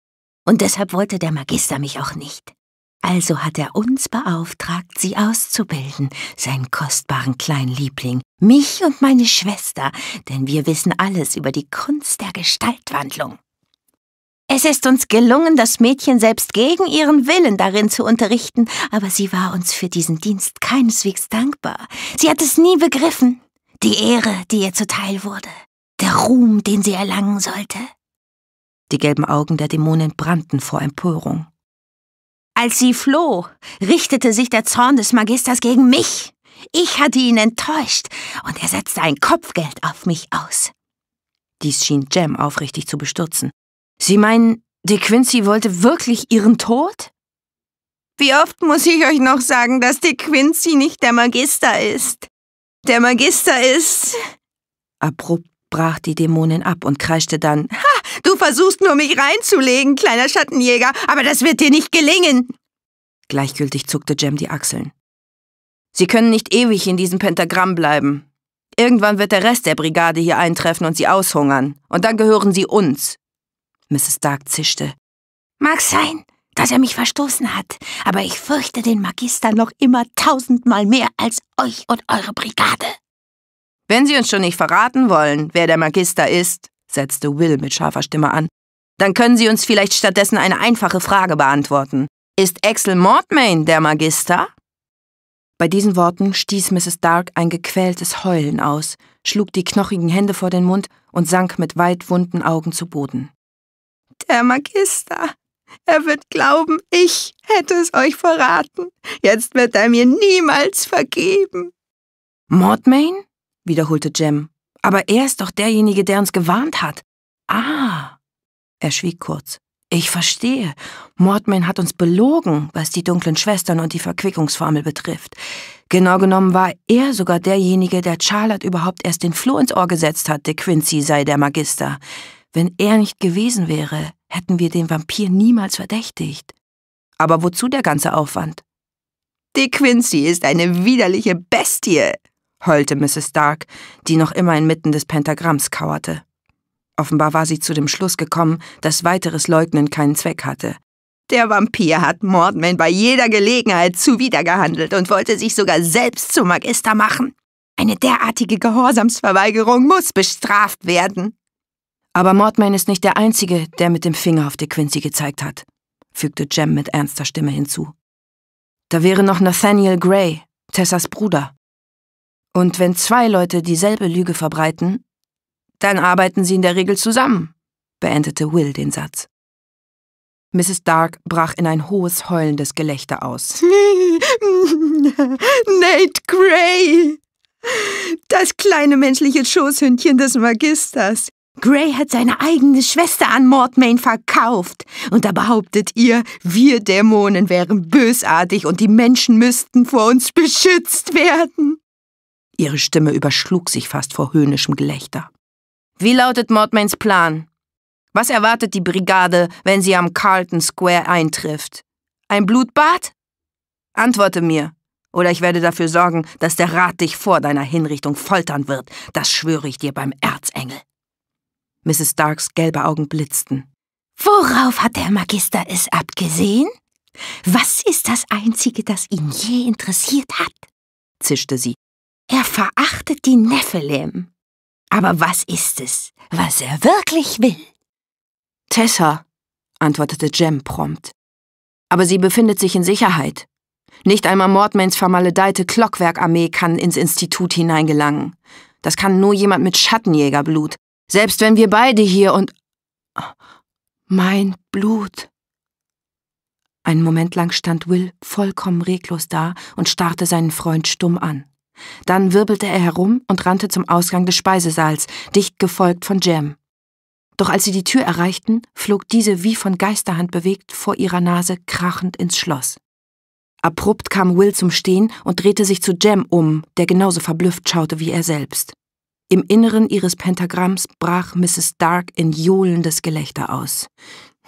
Und deshalb wollte der Magister mich auch nicht. Also hat er uns beauftragt, sie auszubilden, seinen kostbaren kleinen Liebling, mich und meine Schwester, denn wir wissen alles über die Kunst der Gestaltwandlung. Es ist uns gelungen, das Mädchen selbst gegen ihren Willen darin zu unterrichten, aber sie war uns für diesen Dienst keineswegs dankbar. Sie hat es nie begriffen die Ehre, die ihr zuteil wurde, der Ruhm, den sie erlangen sollte. Die gelben Augen der Dämonin brannten vor Empörung. Als sie floh, richtete sich der Zorn des Magisters gegen mich. Ich hatte ihn enttäuscht und er setzte ein Kopfgeld auf mich aus. Dies schien Jem aufrichtig zu bestürzen. Sie meinen, De Quincey wollte wirklich ihren Tod? Wie oft muss ich euch noch sagen, dass De Quincey nicht der Magister ist? Der Magister ist. Abrupt brach die Dämonin ab und kreischte dann. Ha! Du versuchst nur, mich reinzulegen, kleiner Schattenjäger, aber das wird dir nicht gelingen. Gleichgültig zuckte Jem die Achseln. Sie können nicht ewig in diesem Pentagramm bleiben. Irgendwann wird der Rest der Brigade hier eintreffen und sie aushungern. Und dann gehören sie uns. Mrs. Dark zischte. Mag sein, dass er mich verstoßen hat, aber ich fürchte den Magister noch immer tausendmal mehr als euch und eure Brigade. Wenn Sie uns schon nicht verraten wollen, wer der Magister ist, setzte Will mit scharfer Stimme an, dann können Sie uns vielleicht stattdessen eine einfache Frage beantworten. Ist Axel Mortmain der Magister? Bei diesen Worten stieß Mrs. Dark ein gequältes Heulen aus, schlug die knochigen Hände vor den Mund und sank mit weit wunden Augen zu Boden. Der Magister, er wird glauben, ich hätte es euch verraten. Jetzt wird er mir niemals vergeben. Mordmain? wiederholte Jem. Aber er ist doch derjenige, der uns gewarnt hat. Ah. Er schwieg kurz. Ich verstehe. Mordmain hat uns belogen, was die dunklen Schwestern und die Verquickungsformel betrifft. Genau genommen war er sogar derjenige, der Charlotte überhaupt erst den Floh ins Ohr gesetzt hat, De Quincy sei der Magister. Wenn er nicht gewesen wäre, hätten wir den Vampir niemals verdächtigt. Aber wozu der ganze Aufwand? Die Quincy ist eine widerliche Bestie, heulte Mrs. Stark, die noch immer inmitten des Pentagramms kauerte. Offenbar war sie zu dem Schluss gekommen, dass weiteres Leugnen keinen Zweck hatte. Der Vampir hat Mordman bei jeder Gelegenheit zuwidergehandelt und wollte sich sogar selbst zum Magister machen. Eine derartige Gehorsamsverweigerung muss bestraft werden. Aber Mordman ist nicht der Einzige, der mit dem Finger auf De Quincey gezeigt hat, fügte Jem mit ernster Stimme hinzu. Da wäre noch Nathaniel Gray, Tessas Bruder. Und wenn zwei Leute dieselbe Lüge verbreiten, dann arbeiten sie in der Regel zusammen, beendete Will den Satz. Mrs. Dark brach in ein hohes heulendes Gelächter aus. [LAUGHS] Nate Gray! Das kleine menschliche Schoßhündchen des Magisters. Gray hat seine eigene Schwester an Mordmain verkauft. Und da behauptet ihr, wir Dämonen wären bösartig und die Menschen müssten vor uns beschützt werden. Ihre Stimme überschlug sich fast vor höhnischem Gelächter. Wie lautet Mordmains Plan? Was erwartet die Brigade, wenn sie am Carlton Square eintrifft? Ein Blutbad? Antworte mir, oder ich werde dafür sorgen, dass der Rat dich vor deiner Hinrichtung foltern wird. Das schwöre ich dir beim Erzengel. Mrs. Starks gelbe Augen blitzten. Worauf hat der Magister es abgesehen? Was ist das Einzige, das ihn je interessiert hat? zischte sie. Er verachtet die Nephilim. Aber was ist es, was er wirklich will? Tessa, antwortete Jem prompt. Aber sie befindet sich in Sicherheit. Nicht einmal Mordmains vermaledeite Glockwerkarmee kann ins Institut hineingelangen. Das kann nur jemand mit Schattenjägerblut, selbst wenn wir beide hier und... Mein Blut. Einen Moment lang stand Will vollkommen reglos da und starrte seinen Freund stumm an. Dann wirbelte er herum und rannte zum Ausgang des Speisesaals, dicht gefolgt von Jem. Doch als sie die Tür erreichten, flog diese wie von Geisterhand bewegt vor ihrer Nase krachend ins Schloss. Abrupt kam Will zum Stehen und drehte sich zu Jem um, der genauso verblüfft schaute wie er selbst. Im Inneren ihres Pentagramms brach Mrs. Dark in johlendes Gelächter aus.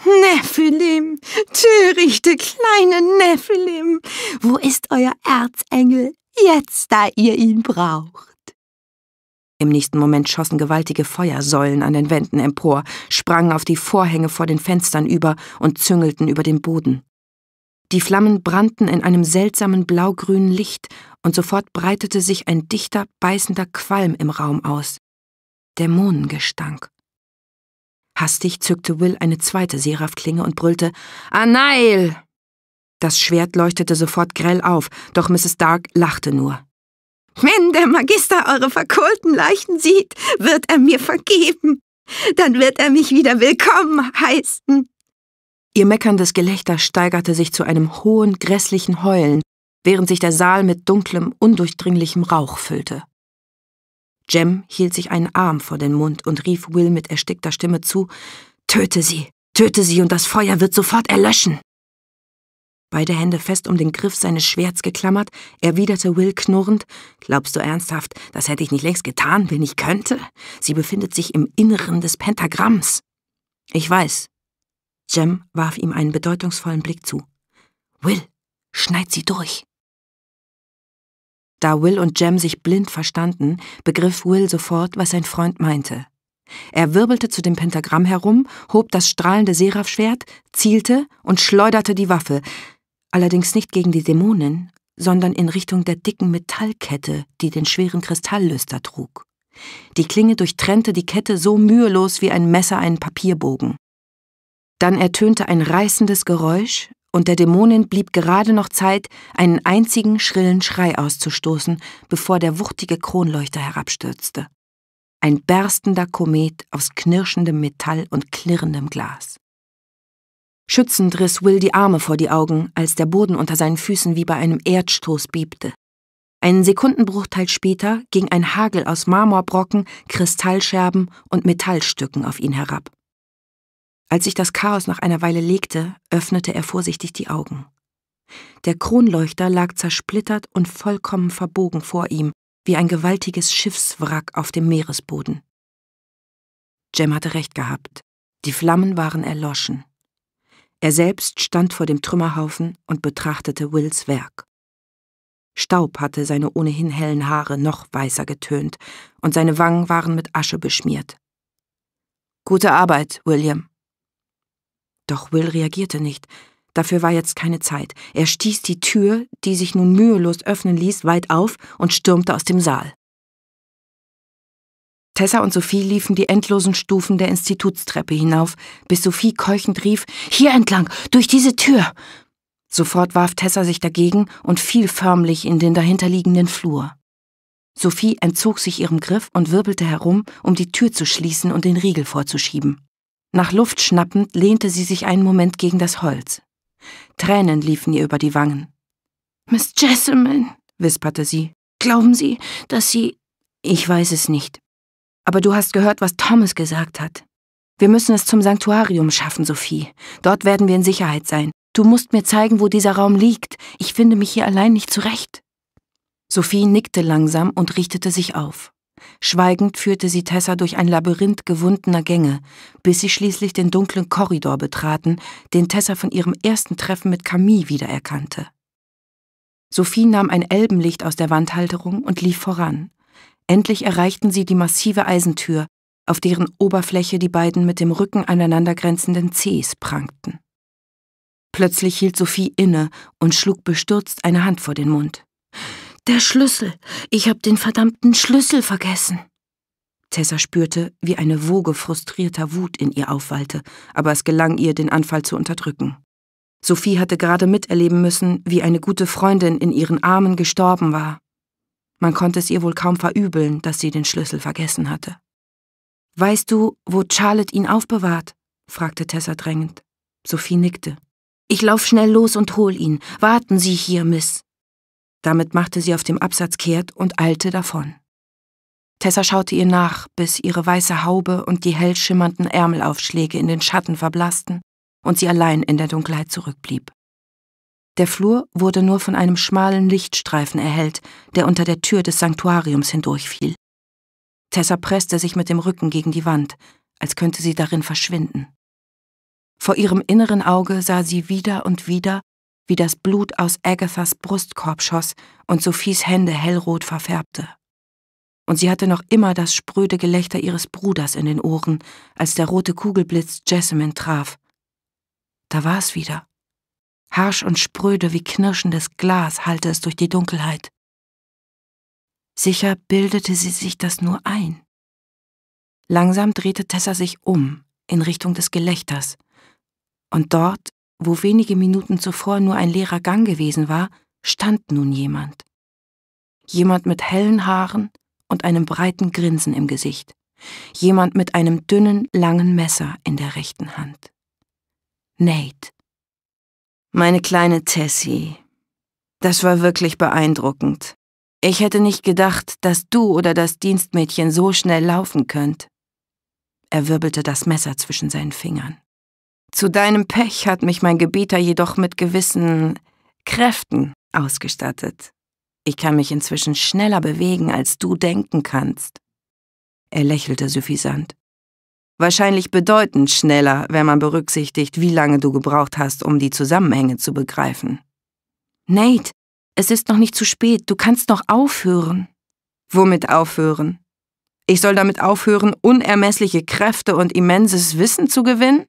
Nephilim, törichte kleine Nephilim, wo ist euer Erzengel jetzt, da ihr ihn braucht? Im nächsten Moment schossen gewaltige Feuersäulen an den Wänden empor, sprangen auf die Vorhänge vor den Fenstern über und züngelten über den Boden. Die Flammen brannten in einem seltsamen blaugrünen Licht, und sofort breitete sich ein dichter, beißender Qualm im Raum aus. Dämonengestank. Hastig zückte Will eine zweite Serafklinge und brüllte Anail! Ah, das Schwert leuchtete sofort grell auf, doch Mrs. Dark lachte nur. Wenn der Magister eure verkohlten Leichen sieht, wird er mir vergeben. Dann wird er mich wieder willkommen heißen. Ihr meckerndes Gelächter steigerte sich zu einem hohen, grässlichen Heulen, während sich der Saal mit dunklem, undurchdringlichem Rauch füllte. Jem hielt sich einen Arm vor den Mund und rief Will mit erstickter Stimme zu Töte sie, töte sie, und das Feuer wird sofort erlöschen. Beide Hände fest um den Griff seines Schwerts geklammert, erwiderte Will knurrend Glaubst du ernsthaft, das hätte ich nicht längst getan, wenn ich könnte? Sie befindet sich im Inneren des Pentagramms. Ich weiß, Jem warf ihm einen bedeutungsvollen Blick zu. Will, schneid sie durch. Da Will und Jem sich blind verstanden, begriff Will sofort, was sein Freund meinte. Er wirbelte zu dem Pentagramm herum, hob das strahlende Seraph-Schwert, zielte und schleuderte die Waffe, allerdings nicht gegen die Dämonen, sondern in Richtung der dicken Metallkette, die den schweren Kristalllüster trug. Die Klinge durchtrennte die Kette so mühelos wie ein Messer einen Papierbogen. Dann ertönte ein reißendes Geräusch, und der Dämonin blieb gerade noch Zeit, einen einzigen schrillen Schrei auszustoßen, bevor der wuchtige Kronleuchter herabstürzte. Ein berstender Komet aus knirschendem Metall und klirrendem Glas. Schützend riss Will die Arme vor die Augen, als der Boden unter seinen Füßen wie bei einem Erdstoß bebte. Einen Sekundenbruchteil später ging ein Hagel aus Marmorbrocken, Kristallscherben und Metallstücken auf ihn herab. Als sich das Chaos nach einer Weile legte, öffnete er vorsichtig die Augen. Der Kronleuchter lag zersplittert und vollkommen verbogen vor ihm, wie ein gewaltiges Schiffswrack auf dem Meeresboden. Jem hatte recht gehabt. Die Flammen waren erloschen. Er selbst stand vor dem Trümmerhaufen und betrachtete Wills Werk. Staub hatte seine ohnehin hellen Haare noch weißer getönt, und seine Wangen waren mit Asche beschmiert. Gute Arbeit, William, doch Will reagierte nicht. Dafür war jetzt keine Zeit. Er stieß die Tür, die sich nun mühelos öffnen ließ, weit auf und stürmte aus dem Saal. Tessa und Sophie liefen die endlosen Stufen der Institutstreppe hinauf, bis Sophie keuchend rief, Hier entlang, durch diese Tür! Sofort warf Tessa sich dagegen und fiel förmlich in den dahinterliegenden Flur. Sophie entzog sich ihrem Griff und wirbelte herum, um die Tür zu schließen und den Riegel vorzuschieben. Nach Luft schnappend lehnte sie sich einen Moment gegen das Holz. Tränen liefen ihr über die Wangen. Miss Jessamine, wisperte sie, glauben Sie, dass Sie. Ich weiß es nicht. Aber du hast gehört, was Thomas gesagt hat. Wir müssen es zum Sanktuarium schaffen, Sophie. Dort werden wir in Sicherheit sein. Du musst mir zeigen, wo dieser Raum liegt. Ich finde mich hier allein nicht zurecht. Sophie nickte langsam und richtete sich auf. Schweigend führte sie Tessa durch ein Labyrinth gewundener Gänge, bis sie schließlich den dunklen Korridor betraten, den Tessa von ihrem ersten Treffen mit Camille wiedererkannte. Sophie nahm ein Elbenlicht aus der Wandhalterung und lief voran. Endlich erreichten sie die massive Eisentür, auf deren Oberfläche die beiden mit dem Rücken aneinandergrenzenden Cs prangten. Plötzlich hielt Sophie inne und schlug bestürzt eine Hand vor den Mund. Der Schlüssel. Ich hab den verdammten Schlüssel vergessen. Tessa spürte, wie eine Woge frustrierter Wut in ihr aufwallte, aber es gelang ihr, den Anfall zu unterdrücken. Sophie hatte gerade miterleben müssen, wie eine gute Freundin in ihren Armen gestorben war. Man konnte es ihr wohl kaum verübeln, dass sie den Schlüssel vergessen hatte. Weißt du, wo Charlotte ihn aufbewahrt? fragte Tessa drängend. Sophie nickte. Ich lauf schnell los und hol ihn. Warten Sie hier, Miss. Damit machte sie auf dem Absatz kehrt und eilte davon. Tessa schaute ihr nach, bis ihre weiße Haube und die hell schimmernden Ärmelaufschläge in den Schatten verblassten und sie allein in der Dunkelheit zurückblieb. Der Flur wurde nur von einem schmalen Lichtstreifen erhellt, der unter der Tür des Sanktuariums hindurchfiel. Tessa presste sich mit dem Rücken gegen die Wand, als könnte sie darin verschwinden. Vor ihrem inneren Auge sah sie wieder und wieder wie das Blut aus Agathas Brustkorb schoss und Sophies Hände hellrot verfärbte. Und sie hatte noch immer das spröde Gelächter ihres Bruders in den Ohren, als der rote Kugelblitz Jessamine traf. Da war es wieder. Harsch und spröde wie knirschendes Glas hallte es durch die Dunkelheit. Sicher bildete sie sich das nur ein. Langsam drehte Tessa sich um in Richtung des Gelächters. Und dort, wo wenige Minuten zuvor nur ein leerer Gang gewesen war, stand nun jemand. Jemand mit hellen Haaren und einem breiten Grinsen im Gesicht. Jemand mit einem dünnen, langen Messer in der rechten Hand. Nate. Meine kleine Tessie. Das war wirklich beeindruckend. Ich hätte nicht gedacht, dass du oder das Dienstmädchen so schnell laufen könnt. Er wirbelte das Messer zwischen seinen Fingern. Zu deinem Pech hat mich mein Gebieter jedoch mit gewissen Kräften ausgestattet. Ich kann mich inzwischen schneller bewegen, als du denken kannst. Er lächelte suffisant. Wahrscheinlich bedeutend schneller, wenn man berücksichtigt, wie lange du gebraucht hast, um die Zusammenhänge zu begreifen. Nate, es ist noch nicht zu spät, du kannst noch aufhören. Womit aufhören? Ich soll damit aufhören, unermessliche Kräfte und immenses Wissen zu gewinnen?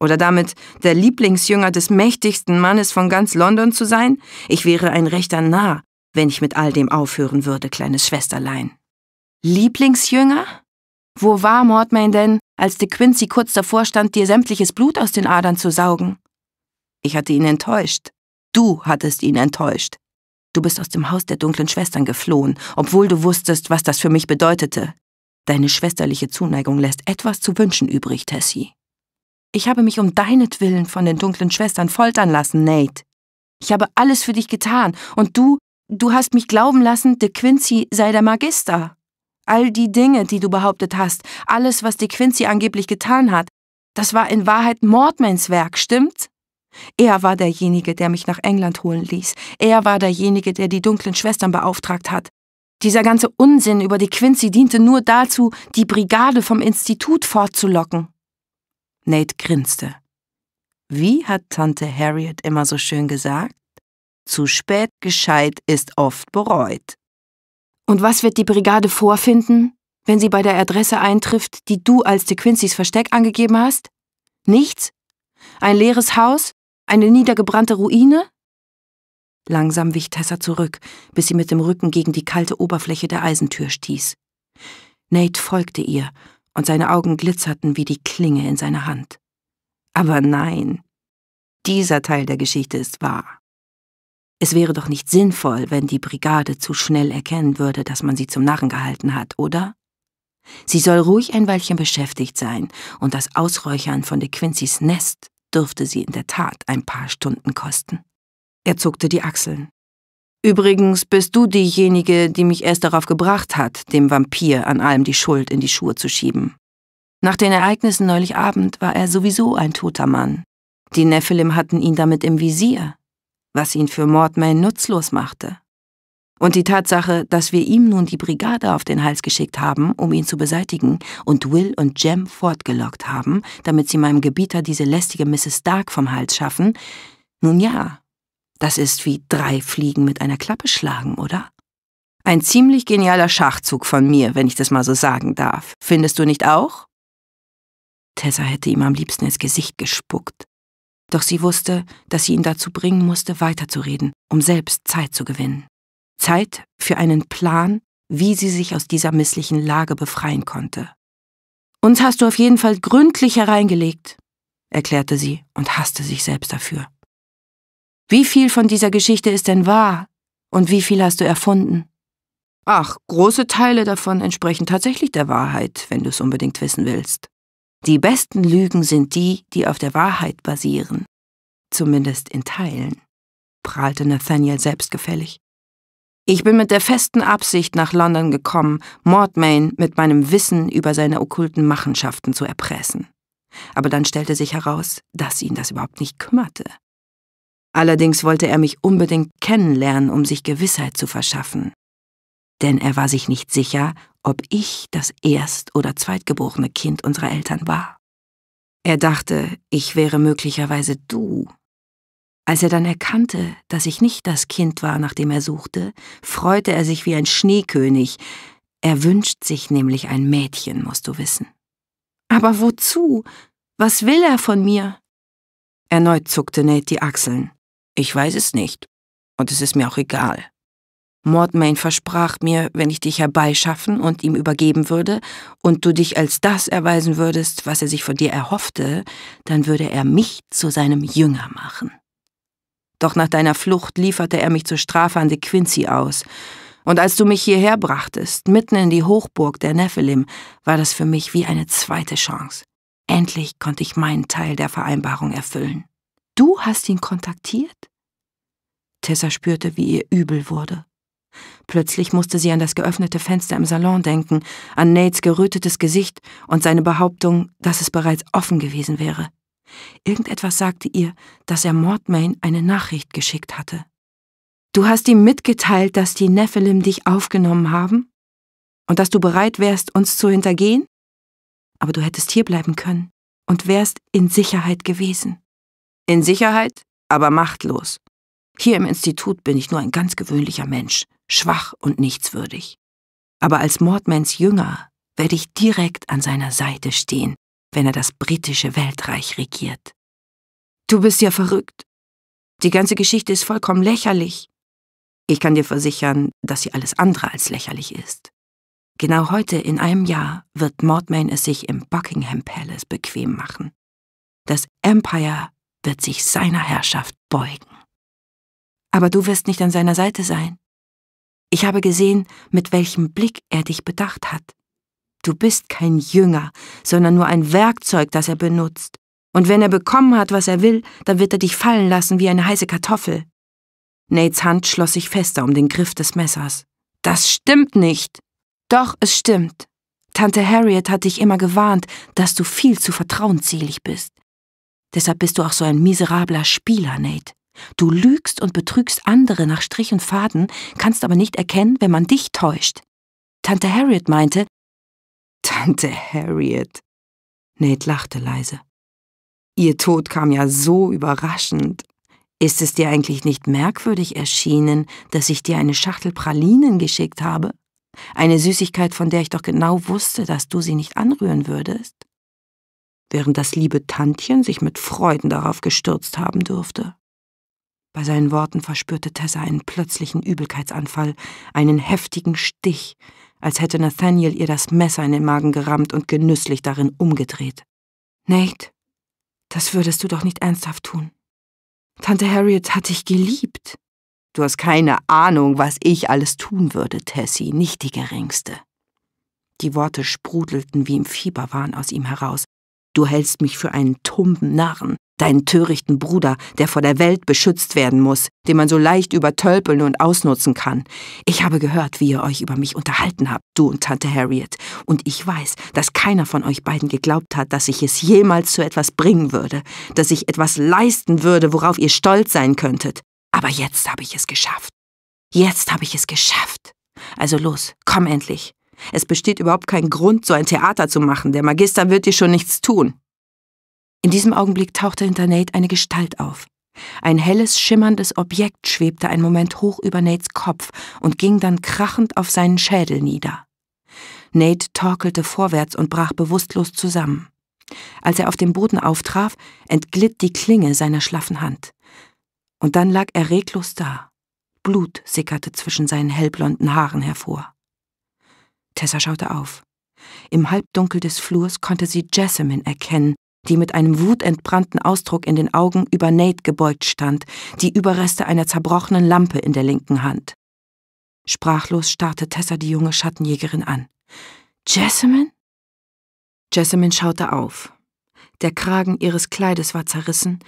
Oder damit der Lieblingsjünger des mächtigsten Mannes von ganz London zu sein? Ich wäre ein rechter Narr, wenn ich mit all dem aufhören würde, kleines Schwesterlein. Lieblingsjünger? Wo war Mortmain denn, als De Quincey kurz davor stand, dir sämtliches Blut aus den Adern zu saugen? Ich hatte ihn enttäuscht. Du hattest ihn enttäuscht. Du bist aus dem Haus der dunklen Schwestern geflohen, obwohl du wusstest, was das für mich bedeutete. Deine schwesterliche Zuneigung lässt etwas zu wünschen übrig, Tessie. Ich habe mich um deinetwillen von den dunklen Schwestern foltern lassen, Nate. Ich habe alles für dich getan und du, du hast mich glauben lassen, De Quincy sei der Magister. All die Dinge, die du behauptet hast, alles, was De Quincy angeblich getan hat, das war in Wahrheit Mordmans Werk, stimmt? Er war derjenige, der mich nach England holen ließ. Er war derjenige, der die dunklen Schwestern beauftragt hat. Dieser ganze Unsinn über die Quincy diente nur dazu, die Brigade vom Institut fortzulocken. Nate grinste. Wie hat Tante Harriet immer so schön gesagt? Zu spät gescheit ist oft bereut. Und was wird die Brigade vorfinden, wenn sie bei der Adresse eintrifft, die du als De Quincys Versteck angegeben hast? Nichts? Ein leeres Haus? Eine niedergebrannte Ruine? Langsam wich Tessa zurück, bis sie mit dem Rücken gegen die kalte Oberfläche der Eisentür stieß. Nate folgte ihr und seine Augen glitzerten wie die Klinge in seiner Hand. Aber nein, dieser Teil der Geschichte ist wahr. Es wäre doch nicht sinnvoll, wenn die Brigade zu schnell erkennen würde, dass man sie zum Narren gehalten hat, oder? Sie soll ruhig ein Weilchen beschäftigt sein, und das Ausräuchern von De Quincys Nest dürfte sie in der Tat ein paar Stunden kosten. Er zuckte die Achseln. Übrigens bist du diejenige, die mich erst darauf gebracht hat, dem Vampir an allem die Schuld in die Schuhe zu schieben. Nach den Ereignissen neulich Abend war er sowieso ein toter Mann. Die Nephilim hatten ihn damit im Visier, was ihn für Mordmain nutzlos machte. Und die Tatsache, dass wir ihm nun die Brigade auf den Hals geschickt haben, um ihn zu beseitigen, und Will und Jem fortgelockt haben, damit sie meinem Gebieter diese lästige Mrs. Stark vom Hals schaffen, nun ja, das ist wie drei Fliegen mit einer Klappe schlagen, oder? Ein ziemlich genialer Schachzug von mir, wenn ich das mal so sagen darf. Findest du nicht auch? Tessa hätte ihm am liebsten ins Gesicht gespuckt. Doch sie wusste, dass sie ihn dazu bringen musste, weiterzureden, um selbst Zeit zu gewinnen. Zeit für einen Plan, wie sie sich aus dieser misslichen Lage befreien konnte. Uns hast du auf jeden Fall gründlich hereingelegt, erklärte sie und hasste sich selbst dafür. Wie viel von dieser Geschichte ist denn wahr und wie viel hast du erfunden? Ach, große Teile davon entsprechen tatsächlich der Wahrheit, wenn du es unbedingt wissen willst. Die besten Lügen sind die, die auf der Wahrheit basieren. Zumindest in Teilen, prahlte Nathaniel selbstgefällig. Ich bin mit der festen Absicht nach London gekommen, Mordmain mit meinem Wissen über seine okkulten Machenschaften zu erpressen. Aber dann stellte sich heraus, dass ihn das überhaupt nicht kümmerte. Allerdings wollte er mich unbedingt kennenlernen, um sich Gewissheit zu verschaffen. Denn er war sich nicht sicher, ob ich das erst- oder zweitgeborene Kind unserer Eltern war. Er dachte, ich wäre möglicherweise du. Als er dann erkannte, dass ich nicht das Kind war, nach dem er suchte, freute er sich wie ein Schneekönig. Er wünscht sich nämlich ein Mädchen, musst du wissen. Aber wozu? Was will er von mir? Erneut zuckte Nate die Achseln. Ich weiß es nicht. Und es ist mir auch egal. Mordmain versprach mir, wenn ich dich herbeischaffen und ihm übergeben würde und du dich als das erweisen würdest, was er sich von dir erhoffte, dann würde er mich zu seinem Jünger machen. Doch nach deiner Flucht lieferte er mich zur Strafe an De Quincy aus. Und als du mich hierher brachtest, mitten in die Hochburg der Nephilim, war das für mich wie eine zweite Chance. Endlich konnte ich meinen Teil der Vereinbarung erfüllen. Du hast ihn kontaktiert? Tessa spürte, wie ihr übel wurde. Plötzlich musste sie an das geöffnete Fenster im Salon denken, an Nates gerötetes Gesicht und seine Behauptung, dass es bereits offen gewesen wäre. Irgendetwas sagte ihr, dass er Mordmain eine Nachricht geschickt hatte. Du hast ihm mitgeteilt, dass die Nephilim dich aufgenommen haben? Und dass du bereit wärst, uns zu hintergehen? Aber du hättest hierbleiben können und wärst in Sicherheit gewesen. In Sicherheit, aber machtlos. Hier im Institut bin ich nur ein ganz gewöhnlicher Mensch, schwach und nichtswürdig. Aber als Mordmans Jünger werde ich direkt an seiner Seite stehen, wenn er das britische Weltreich regiert. Du bist ja verrückt. Die ganze Geschichte ist vollkommen lächerlich. Ich kann dir versichern, dass sie alles andere als lächerlich ist. Genau heute, in einem Jahr, wird Mordmain es sich im Buckingham Palace bequem machen. Das Empire wird sich seiner Herrschaft beugen. Aber du wirst nicht an seiner Seite sein. Ich habe gesehen, mit welchem Blick er dich bedacht hat. Du bist kein Jünger, sondern nur ein Werkzeug, das er benutzt. Und wenn er bekommen hat, was er will, dann wird er dich fallen lassen wie eine heiße Kartoffel. Nates Hand schloss sich fester um den Griff des Messers. Das stimmt nicht. Doch, es stimmt. Tante Harriet hat dich immer gewarnt, dass du viel zu vertrauensselig bist. Deshalb bist du auch so ein miserabler Spieler, Nate. Du lügst und betrügst andere nach Strich und Faden, kannst aber nicht erkennen, wenn man dich täuscht. Tante Harriet meinte. Tante Harriet. Nate lachte leise. Ihr Tod kam ja so überraschend. Ist es dir eigentlich nicht merkwürdig erschienen, dass ich dir eine Schachtel Pralinen geschickt habe? Eine Süßigkeit, von der ich doch genau wusste, dass du sie nicht anrühren würdest? während das liebe Tantchen sich mit Freuden darauf gestürzt haben dürfte. Bei seinen Worten verspürte Tessa einen plötzlichen Übelkeitsanfall, einen heftigen Stich, als hätte Nathaniel ihr das Messer in den Magen gerammt und genüsslich darin umgedreht. Nate, das würdest du doch nicht ernsthaft tun. Tante Harriet hat dich geliebt. Du hast keine Ahnung, was ich alles tun würde, Tessie, nicht die geringste. Die Worte sprudelten wie im Fieberwahn aus ihm heraus, Du hältst mich für einen tumben Narren, deinen törichten Bruder, der vor der Welt beschützt werden muss, den man so leicht übertölpeln und ausnutzen kann. Ich habe gehört, wie ihr euch über mich unterhalten habt, du und Tante Harriet, und ich weiß, dass keiner von euch beiden geglaubt hat, dass ich es jemals zu etwas bringen würde, dass ich etwas leisten würde, worauf ihr stolz sein könntet. Aber jetzt habe ich es geschafft. Jetzt habe ich es geschafft. Also los, komm endlich. Es besteht überhaupt kein Grund, so ein Theater zu machen. Der Magister wird dir schon nichts tun. In diesem Augenblick tauchte hinter Nate eine Gestalt auf. Ein helles, schimmerndes Objekt schwebte einen Moment hoch über Nates Kopf und ging dann krachend auf seinen Schädel nieder. Nate torkelte vorwärts und brach bewusstlos zusammen. Als er auf dem Boden auftraf, entglitt die Klinge seiner schlaffen Hand. Und dann lag er reglos da. Blut sickerte zwischen seinen hellblonden Haaren hervor. Tessa schaute auf. Im Halbdunkel des Flurs konnte sie Jessamine erkennen, die mit einem wutentbrannten Ausdruck in den Augen über Nate gebeugt stand, die Überreste einer zerbrochenen Lampe in der linken Hand. Sprachlos starrte Tessa die junge Schattenjägerin an. Jessamine? Jessamine schaute auf. Der Kragen ihres Kleides war zerrissen,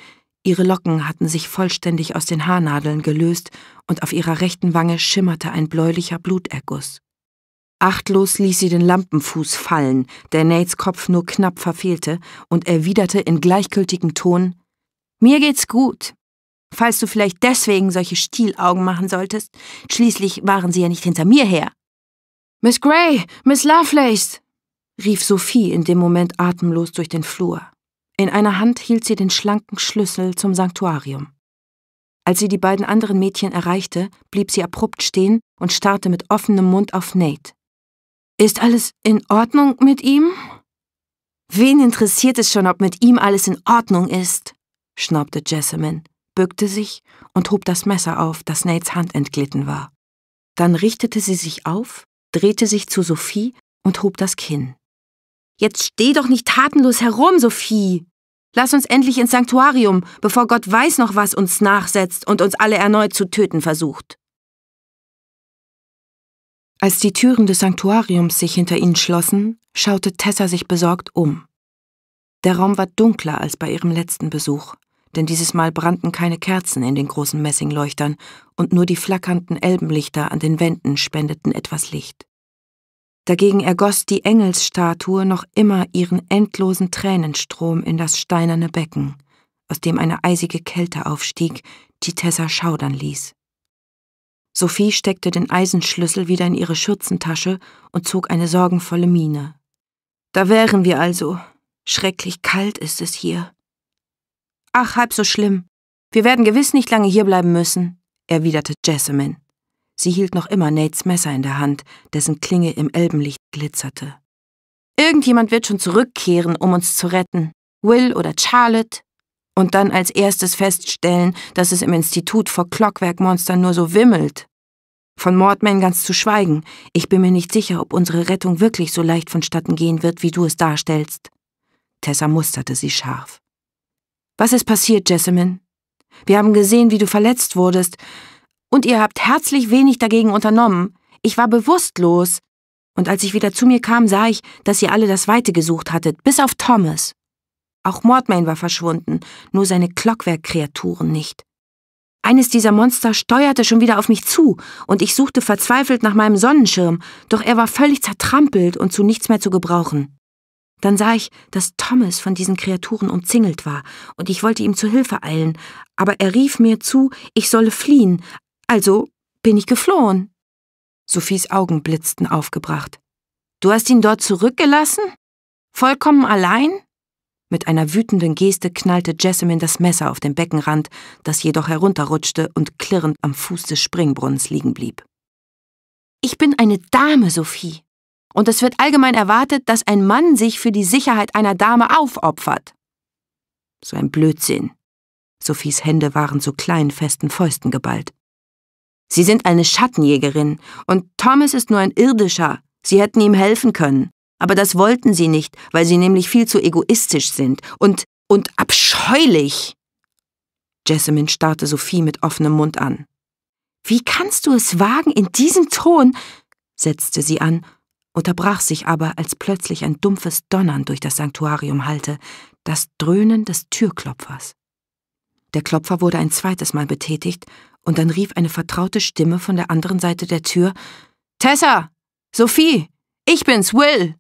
ihre Locken hatten sich vollständig aus den Haarnadeln gelöst und auf ihrer rechten Wange schimmerte ein bläulicher Bluterguss. Achtlos ließ sie den Lampenfuß fallen, der Nates Kopf nur knapp verfehlte, und erwiderte in gleichgültigem Ton Mir geht's gut. Falls du vielleicht deswegen solche Stielaugen machen solltest, schließlich waren sie ja nicht hinter mir her. Miss Gray, Miss Lovelace, rief Sophie in dem Moment atemlos durch den Flur. In einer Hand hielt sie den schlanken Schlüssel zum Sanktuarium. Als sie die beiden anderen Mädchen erreichte, blieb sie abrupt stehen und starrte mit offenem Mund auf Nate. Ist alles in Ordnung mit ihm? Wen interessiert es schon, ob mit ihm alles in Ordnung ist? schnaubte Jessamine, bückte sich und hob das Messer auf, das Nates Hand entglitten war. Dann richtete sie sich auf, drehte sich zu Sophie und hob das Kinn. Jetzt steh doch nicht tatenlos herum, Sophie! Lass uns endlich ins Sanktuarium, bevor Gott weiß noch was uns nachsetzt und uns alle erneut zu töten versucht. Als die Türen des Sanktuariums sich hinter ihnen schlossen, schaute Tessa sich besorgt um. Der Raum war dunkler als bei ihrem letzten Besuch, denn dieses Mal brannten keine Kerzen in den großen Messingleuchtern und nur die flackernden Elbenlichter an den Wänden spendeten etwas Licht. Dagegen ergoss die Engelsstatue noch immer ihren endlosen Tränenstrom in das steinerne Becken, aus dem eine eisige Kälte aufstieg, die Tessa schaudern ließ. Sophie steckte den Eisenschlüssel wieder in ihre Schürzentasche und zog eine sorgenvolle Miene. Da wären wir also. Schrecklich kalt ist es hier. Ach, halb so schlimm. Wir werden gewiss nicht lange hierbleiben müssen, erwiderte Jessamine. Sie hielt noch immer Nates Messer in der Hand, dessen Klinge im Elbenlicht glitzerte. Irgendjemand wird schon zurückkehren, um uns zu retten. Will oder Charlotte und dann als erstes feststellen, dass es im Institut vor Clockwerkmonstern nur so wimmelt. Von Mordman ganz zu schweigen, ich bin mir nicht sicher, ob unsere Rettung wirklich so leicht vonstatten gehen wird, wie du es darstellst. Tessa musterte sie scharf. Was ist passiert, Jessamine? Wir haben gesehen, wie du verletzt wurdest, und ihr habt herzlich wenig dagegen unternommen. Ich war bewusstlos, und als ich wieder zu mir kam, sah ich, dass ihr alle das Weite gesucht hattet, bis auf Thomas. Auch Mordmain war verschwunden, nur seine Clockwerk-Kreaturen nicht. Eines dieser Monster steuerte schon wieder auf mich zu, und ich suchte verzweifelt nach meinem Sonnenschirm, doch er war völlig zertrampelt und zu nichts mehr zu gebrauchen. Dann sah ich, dass Thomas von diesen Kreaturen umzingelt war, und ich wollte ihm zu Hilfe eilen, aber er rief mir zu, ich solle fliehen, also bin ich geflohen. Sophies Augen blitzten aufgebracht. Du hast ihn dort zurückgelassen? Vollkommen allein? Mit einer wütenden Geste knallte Jessamine das Messer auf den Beckenrand, das jedoch herunterrutschte und klirrend am Fuß des Springbrunnens liegen blieb. Ich bin eine Dame, Sophie. Und es wird allgemein erwartet, dass ein Mann sich für die Sicherheit einer Dame aufopfert. So ein Blödsinn. Sophies Hände waren zu kleinen, festen Fäusten geballt. Sie sind eine Schattenjägerin, und Thomas ist nur ein irdischer. Sie hätten ihm helfen können. Aber das wollten sie nicht, weil sie nämlich viel zu egoistisch sind und, und abscheulich. Jessamine starrte Sophie mit offenem Mund an. Wie kannst du es wagen, in diesem Ton? setzte sie an, unterbrach sich aber, als plötzlich ein dumpfes Donnern durch das Sanktuarium hallte, das Dröhnen des Türklopfers. Der Klopfer wurde ein zweites Mal betätigt, und dann rief eine vertraute Stimme von der anderen Seite der Tür Tessa. Sophie. Ich bin's, Will.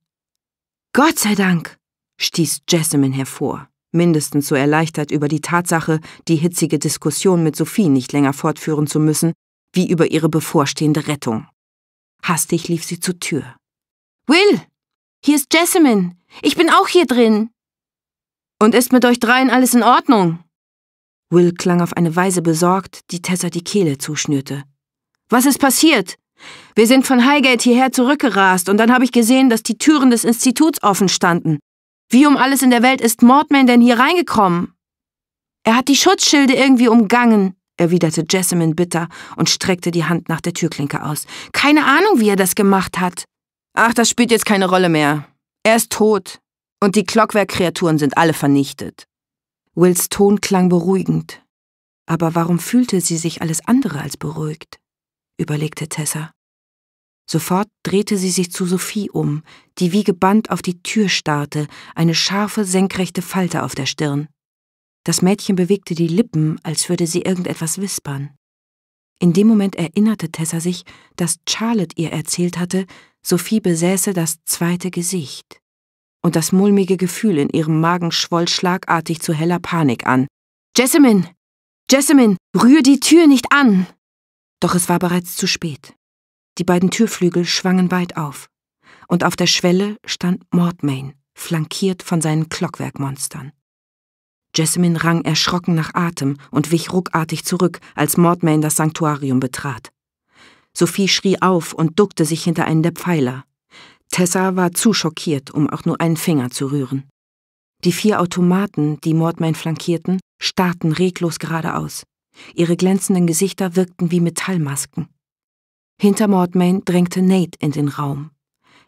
Gott sei Dank, stieß Jessamine hervor, mindestens so erleichtert über die Tatsache, die hitzige Diskussion mit Sophie nicht länger fortführen zu müssen, wie über ihre bevorstehende Rettung. Hastig lief sie zur Tür. Will, hier ist Jessamine. Ich bin auch hier drin. Und ist mit euch dreien alles in Ordnung? Will klang auf eine Weise besorgt, die Tessa die Kehle zuschnürte. Was ist passiert? Wir sind von Highgate hierher zurückgerast und dann habe ich gesehen, dass die Türen des Instituts offen standen. Wie um alles in der Welt ist Mordman denn hier reingekommen? Er hat die Schutzschilde irgendwie umgangen, erwiderte Jessamine bitter und streckte die Hand nach der Türklinke aus. Keine Ahnung, wie er das gemacht hat. Ach, das spielt jetzt keine Rolle mehr. Er ist tot. Und die Clockwerk-Kreaturen sind alle vernichtet. Wills Ton klang beruhigend. Aber warum fühlte sie sich alles andere als beruhigt? überlegte Tessa. Sofort drehte sie sich zu Sophie um, die wie gebannt auf die Tür starrte, eine scharfe, senkrechte Falte auf der Stirn. Das Mädchen bewegte die Lippen, als würde sie irgendetwas wispern. In dem Moment erinnerte Tessa sich, dass Charlotte ihr erzählt hatte, Sophie besäße das zweite Gesicht. Und das mulmige Gefühl in ihrem Magen schwoll schlagartig zu heller Panik an. Jessamine! Jessamine, rühr die Tür nicht an! Doch es war bereits zu spät. Die beiden Türflügel schwangen weit auf. Und auf der Schwelle stand Mordmain, flankiert von seinen Clockwerkmonstern. Jessamine rang erschrocken nach Atem und wich ruckartig zurück, als Mordmain das Sanktuarium betrat. Sophie schrie auf und duckte sich hinter einen der Pfeiler. Tessa war zu schockiert, um auch nur einen Finger zu rühren. Die vier Automaten, die Mordmain flankierten, starrten reglos geradeaus. Ihre glänzenden Gesichter wirkten wie Metallmasken. Hinter Mordmain drängte Nate in den Raum.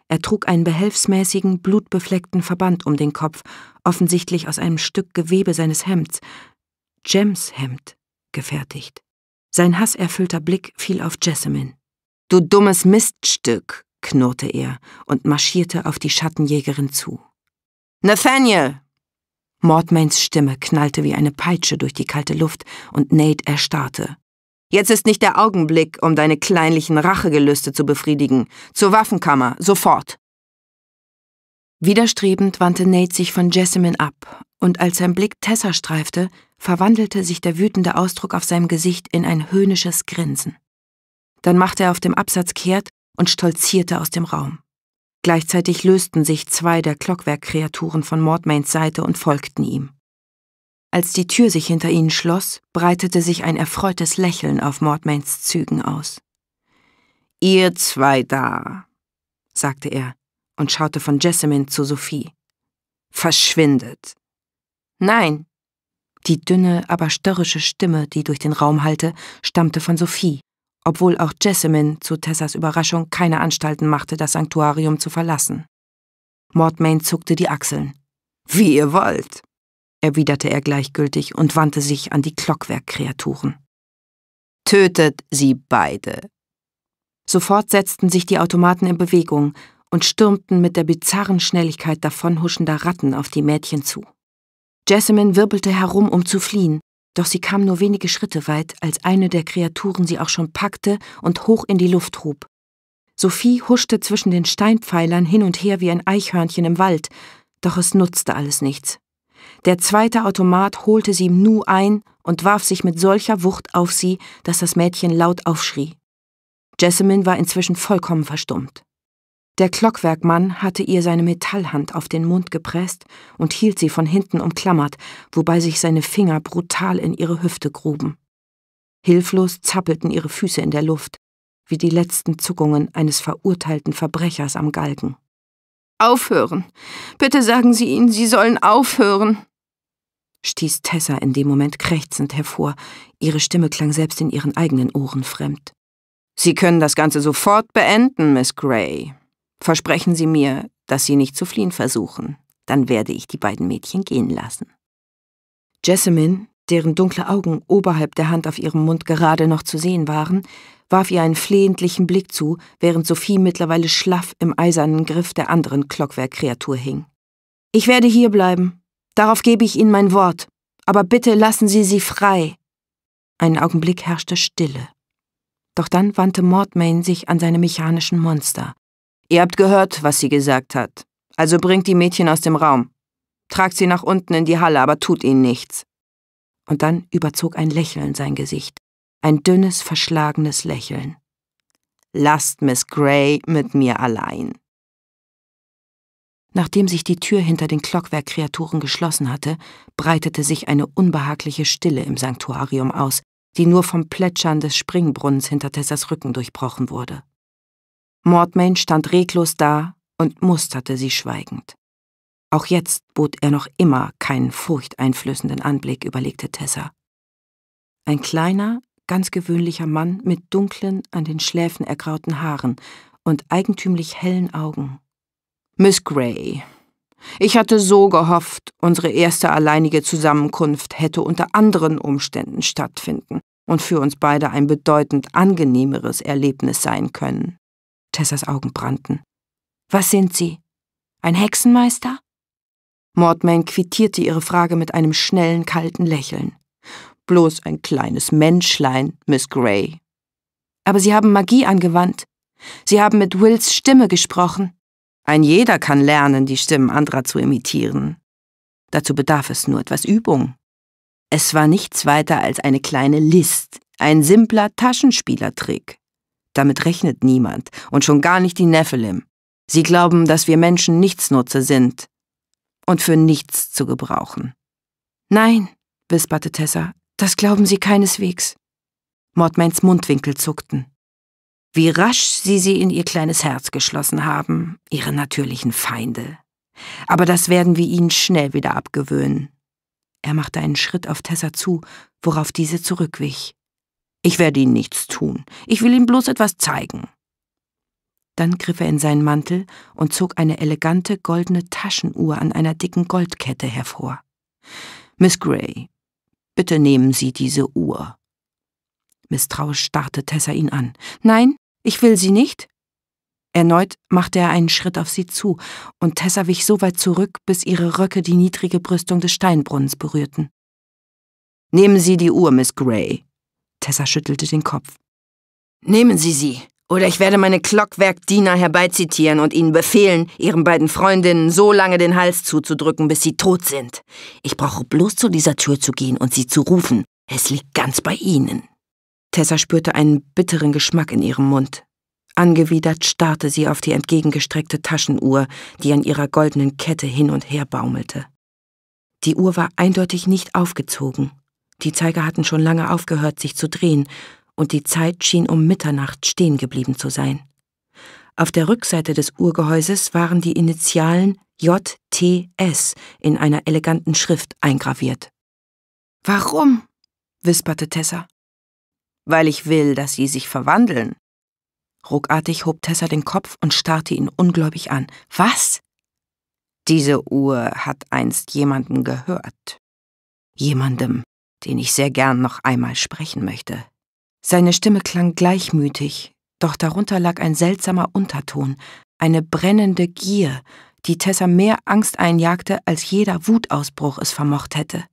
Er trug einen behelfsmäßigen, blutbefleckten Verband um den Kopf, offensichtlich aus einem Stück Gewebe seines Hemds, Jems Hemd, gefertigt. Sein hasserfüllter Blick fiel auf Jessamine. Du dummes Miststück, knurrte er und marschierte auf die Schattenjägerin zu. Nathaniel! Mordmains Stimme knallte wie eine Peitsche durch die kalte Luft und Nate erstarrte. Jetzt ist nicht der Augenblick, um deine kleinlichen Rachegelüste zu befriedigen. Zur Waffenkammer, sofort! Widerstrebend wandte Nate sich von Jessamine ab, und als sein Blick Tessa streifte, verwandelte sich der wütende Ausdruck auf seinem Gesicht in ein höhnisches Grinsen. Dann machte er auf dem Absatz kehrt und stolzierte aus dem Raum. Gleichzeitig lösten sich zwei der Clockwerk-Kreaturen von Mordmains Seite und folgten ihm. Als die Tür sich hinter ihnen schloss, breitete sich ein erfreutes Lächeln auf Mordmains Zügen aus. Ihr zwei da, sagte er und schaute von Jessamine zu Sophie. Verschwindet. Nein. Die dünne, aber störrische Stimme, die durch den Raum hallte, stammte von Sophie, obwohl auch Jessamine zu Tessas Überraschung keine Anstalten machte, das Sanktuarium zu verlassen. Mordmain zuckte die Achseln. Wie ihr wollt erwiderte er gleichgültig und wandte sich an die Glockwerkkreaturen. Tötet sie beide! Sofort setzten sich die Automaten in Bewegung und stürmten mit der bizarren Schnelligkeit davonhuschender Ratten auf die Mädchen zu. Jessamine wirbelte herum, um zu fliehen, doch sie kam nur wenige Schritte weit, als eine der Kreaturen sie auch schon packte und hoch in die Luft hob. Sophie huschte zwischen den Steinpfeilern hin und her wie ein Eichhörnchen im Wald, doch es nutzte alles nichts. Der zweite Automat holte sie Nu ein und warf sich mit solcher Wucht auf sie, dass das Mädchen laut aufschrie. Jessamine war inzwischen vollkommen verstummt. Der Klockwerkmann hatte ihr seine Metallhand auf den Mund gepresst und hielt sie von hinten umklammert, wobei sich seine Finger brutal in ihre Hüfte gruben. Hilflos zappelten ihre Füße in der Luft, wie die letzten Zuckungen eines verurteilten Verbrechers am Galgen. Aufhören. Bitte sagen Sie ihnen, Sie sollen aufhören. stieß Tessa in dem Moment krächzend hervor. Ihre Stimme klang selbst in ihren eigenen Ohren fremd. Sie können das Ganze sofort beenden, Miss Gray. Versprechen Sie mir, dass Sie nicht zu fliehen versuchen. Dann werde ich die beiden Mädchen gehen lassen. Jessamine, deren dunkle Augen oberhalb der Hand auf ihrem Mund gerade noch zu sehen waren, warf ihr einen flehentlichen Blick zu, während Sophie mittlerweile schlaff im eisernen Griff der anderen Klockwerkkreatur hing. Ich werde hierbleiben. Darauf gebe ich Ihnen mein Wort. Aber bitte lassen Sie sie frei. Einen Augenblick herrschte Stille. Doch dann wandte Mordmain sich an seine mechanischen Monster. Ihr habt gehört, was sie gesagt hat. Also bringt die Mädchen aus dem Raum. Tragt sie nach unten in die Halle, aber tut ihnen nichts. Und dann überzog ein Lächeln sein Gesicht ein dünnes, verschlagenes Lächeln. Lasst Miss Gray mit mir allein. Nachdem sich die Tür hinter den Glockwerkkreaturen geschlossen hatte, breitete sich eine unbehagliche Stille im Sanktuarium aus, die nur vom Plätschern des Springbrunnens hinter Tessas Rücken durchbrochen wurde. Mordmain stand reglos da und musterte sie schweigend. Auch jetzt bot er noch immer keinen furchteinflößenden Anblick, überlegte Tessa. Ein kleiner, ganz gewöhnlicher Mann mit dunklen, an den Schläfen ergrauten Haaren und eigentümlich hellen Augen. Miss Gray, ich hatte so gehofft, unsere erste alleinige Zusammenkunft hätte unter anderen Umständen stattfinden und für uns beide ein bedeutend angenehmeres Erlebnis sein können. Tessas Augen brannten. Was sind Sie? Ein Hexenmeister? Mordman quittierte ihre Frage mit einem schnellen, kalten Lächeln bloß ein kleines Menschlein, Miss Gray. Aber Sie haben Magie angewandt. Sie haben mit Wills Stimme gesprochen. Ein jeder kann lernen, die Stimmen anderer zu imitieren. Dazu bedarf es nur etwas Übung. Es war nichts weiter als eine kleine List, ein simpler Taschenspielertrick. Damit rechnet niemand und schon gar nicht die Nephilim. Sie glauben, dass wir Menschen Nichtsnutze sind und für nichts zu gebrauchen. Nein, wisperte Tessa, das glauben Sie keineswegs. Mordmains Mundwinkel zuckten. Wie rasch Sie sie in Ihr kleines Herz geschlossen haben, Ihre natürlichen Feinde. Aber das werden wir Ihnen schnell wieder abgewöhnen. Er machte einen Schritt auf Tessa zu, worauf diese zurückwich. Ich werde Ihnen nichts tun. Ich will Ihnen bloß etwas zeigen. Dann griff er in seinen Mantel und zog eine elegante goldene Taschenuhr an einer dicken Goldkette hervor. Miss Gray, Bitte nehmen Sie diese Uhr. Misstrauisch starrte Tessa ihn an. Nein, ich will sie nicht. Erneut machte er einen Schritt auf sie zu, und Tessa wich so weit zurück, bis ihre Röcke die niedrige Brüstung des Steinbrunnens berührten. Nehmen Sie die Uhr, Miss Gray. Tessa schüttelte den Kopf. Nehmen Sie sie, oder ich werde meine Klockwerkdiener herbeizitieren und ihnen befehlen, ihren beiden Freundinnen so lange den Hals zuzudrücken, bis sie tot sind. Ich brauche bloß zu dieser Tür zu gehen und sie zu rufen. Es liegt ganz bei ihnen. Tessa spürte einen bitteren Geschmack in ihrem Mund. Angewidert starrte sie auf die entgegengestreckte Taschenuhr, die an ihrer goldenen Kette hin und her baumelte. Die Uhr war eindeutig nicht aufgezogen. Die Zeiger hatten schon lange aufgehört, sich zu drehen, und die Zeit schien um Mitternacht stehen geblieben zu sein. Auf der Rückseite des Uhrgehäuses waren die Initialen JTS in einer eleganten Schrift eingraviert. Warum? wisperte Tessa. Weil ich will, dass sie sich verwandeln. Ruckartig hob Tessa den Kopf und starrte ihn ungläubig an. Was? Diese Uhr hat einst jemanden gehört. Jemandem, den ich sehr gern noch einmal sprechen möchte. Seine Stimme klang gleichmütig, doch darunter lag ein seltsamer Unterton, eine brennende Gier, die Tessa mehr Angst einjagte, als jeder Wutausbruch es vermocht hätte.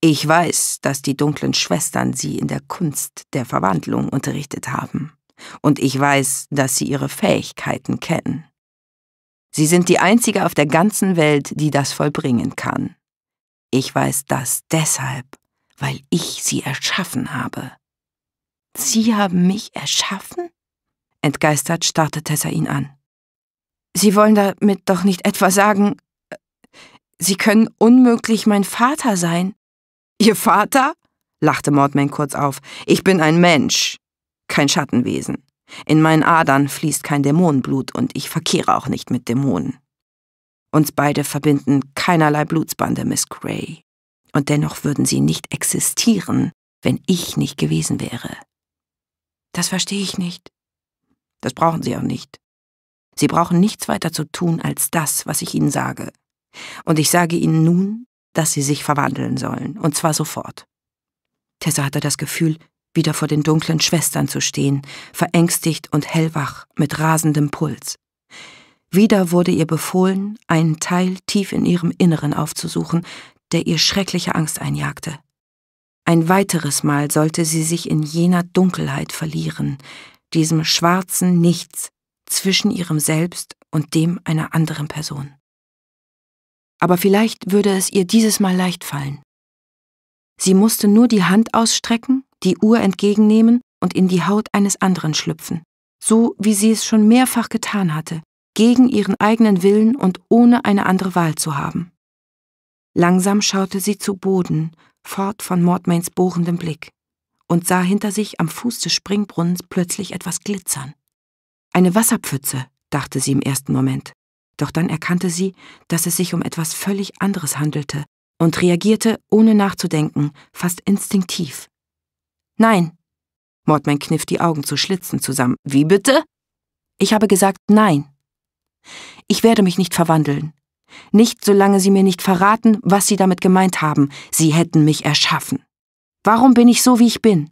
Ich weiß, dass die dunklen Schwestern sie in der Kunst der Verwandlung unterrichtet haben. Und ich weiß, dass sie ihre Fähigkeiten kennen. Sie sind die einzige auf der ganzen Welt, die das vollbringen kann. Ich weiß das deshalb, weil ich sie erschaffen habe. Sie haben mich erschaffen? Entgeistert starrte Tessa ihn an. Sie wollen damit doch nicht etwa sagen, äh, Sie können unmöglich mein Vater sein. Ihr Vater? lachte Mordman kurz auf. Ich bin ein Mensch, kein Schattenwesen. In meinen Adern fließt kein Dämonenblut und ich verkehre auch nicht mit Dämonen. Uns beide verbinden keinerlei Blutsbande, Miss Gray. Und dennoch würden sie nicht existieren, wenn ich nicht gewesen wäre. Das verstehe ich nicht. Das brauchen Sie auch nicht. Sie brauchen nichts weiter zu tun als das, was ich Ihnen sage. Und ich sage Ihnen nun, dass Sie sich verwandeln sollen, und zwar sofort. Tessa hatte das Gefühl, wieder vor den dunklen Schwestern zu stehen, verängstigt und hellwach, mit rasendem Puls. Wieder wurde ihr befohlen, einen Teil tief in ihrem Inneren aufzusuchen, der ihr schreckliche Angst einjagte. Ein weiteres Mal sollte sie sich in jener Dunkelheit verlieren, diesem schwarzen Nichts zwischen ihrem Selbst und dem einer anderen Person. Aber vielleicht würde es ihr dieses Mal leicht fallen. Sie musste nur die Hand ausstrecken, die Uhr entgegennehmen und in die Haut eines anderen schlüpfen, so wie sie es schon mehrfach getan hatte, gegen ihren eigenen Willen und ohne eine andere Wahl zu haben. Langsam schaute sie zu Boden, fort von Mordmains bohrendem Blick und sah hinter sich am Fuß des Springbrunnens plötzlich etwas glitzern. Eine Wasserpfütze, dachte sie im ersten Moment. Doch dann erkannte sie, dass es sich um etwas völlig anderes handelte und reagierte, ohne nachzudenken, fast instinktiv. Nein. Mordmain kniff die Augen zu Schlitzen zusammen. Wie bitte? Ich habe gesagt nein. Ich werde mich nicht verwandeln. Nicht solange sie mir nicht verraten, was sie damit gemeint haben, sie hätten mich erschaffen. Warum bin ich so, wie ich bin?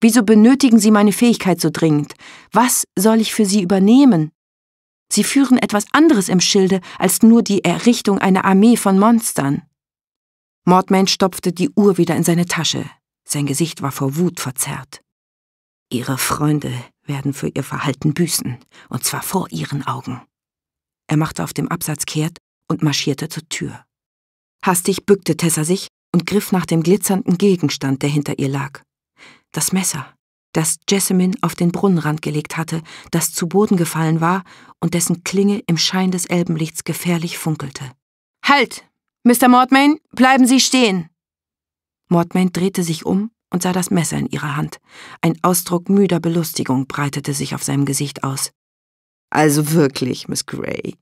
Wieso benötigen sie meine Fähigkeit so dringend? Was soll ich für sie übernehmen? Sie führen etwas anderes im Schilde als nur die Errichtung einer Armee von Monstern. Mordman stopfte die Uhr wieder in seine Tasche. Sein Gesicht war vor Wut verzerrt. Ihre Freunde werden für ihr Verhalten büßen, und zwar vor ihren Augen. Er machte auf dem Absatz kehrt und marschierte zur Tür. Hastig bückte Tessa sich und griff nach dem glitzernden Gegenstand, der hinter ihr lag. Das Messer, das Jessamine auf den Brunnenrand gelegt hatte, das zu Boden gefallen war und dessen Klinge im Schein des Elbenlichts gefährlich funkelte. Halt! Mr. Mortmain, bleiben Sie stehen! Mortmain drehte sich um und sah das Messer in ihrer Hand. Ein Ausdruck müder Belustigung breitete sich auf seinem Gesicht aus. Also wirklich, Miss Gray,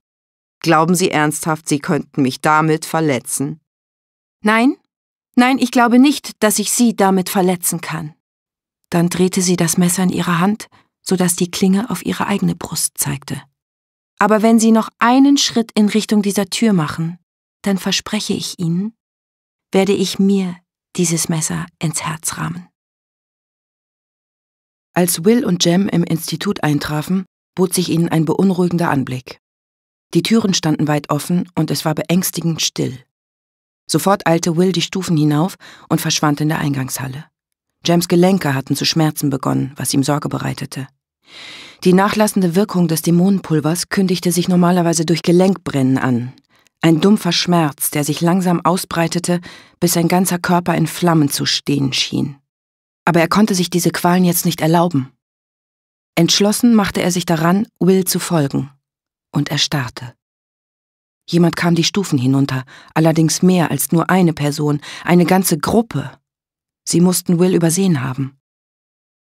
Glauben Sie ernsthaft, Sie könnten mich damit verletzen? Nein, nein, ich glaube nicht, dass ich Sie damit verletzen kann. Dann drehte sie das Messer in ihre Hand, sodass die Klinge auf ihre eigene Brust zeigte. Aber wenn Sie noch einen Schritt in Richtung dieser Tür machen, dann verspreche ich Ihnen, werde ich mir dieses Messer ins Herz rahmen. Als Will und Jem im Institut eintrafen, bot sich ihnen ein beunruhigender Anblick. Die Türen standen weit offen und es war beängstigend still. Sofort eilte Will die Stufen hinauf und verschwand in der Eingangshalle. Jams Gelenke hatten zu Schmerzen begonnen, was ihm Sorge bereitete. Die nachlassende Wirkung des Dämonenpulvers kündigte sich normalerweise durch Gelenkbrennen an. Ein dumpfer Schmerz, der sich langsam ausbreitete, bis sein ganzer Körper in Flammen zu stehen schien. Aber er konnte sich diese Qualen jetzt nicht erlauben. Entschlossen machte er sich daran, Will zu folgen und erstarrte. Jemand kam die Stufen hinunter, allerdings mehr als nur eine Person, eine ganze Gruppe. Sie mussten Will übersehen haben.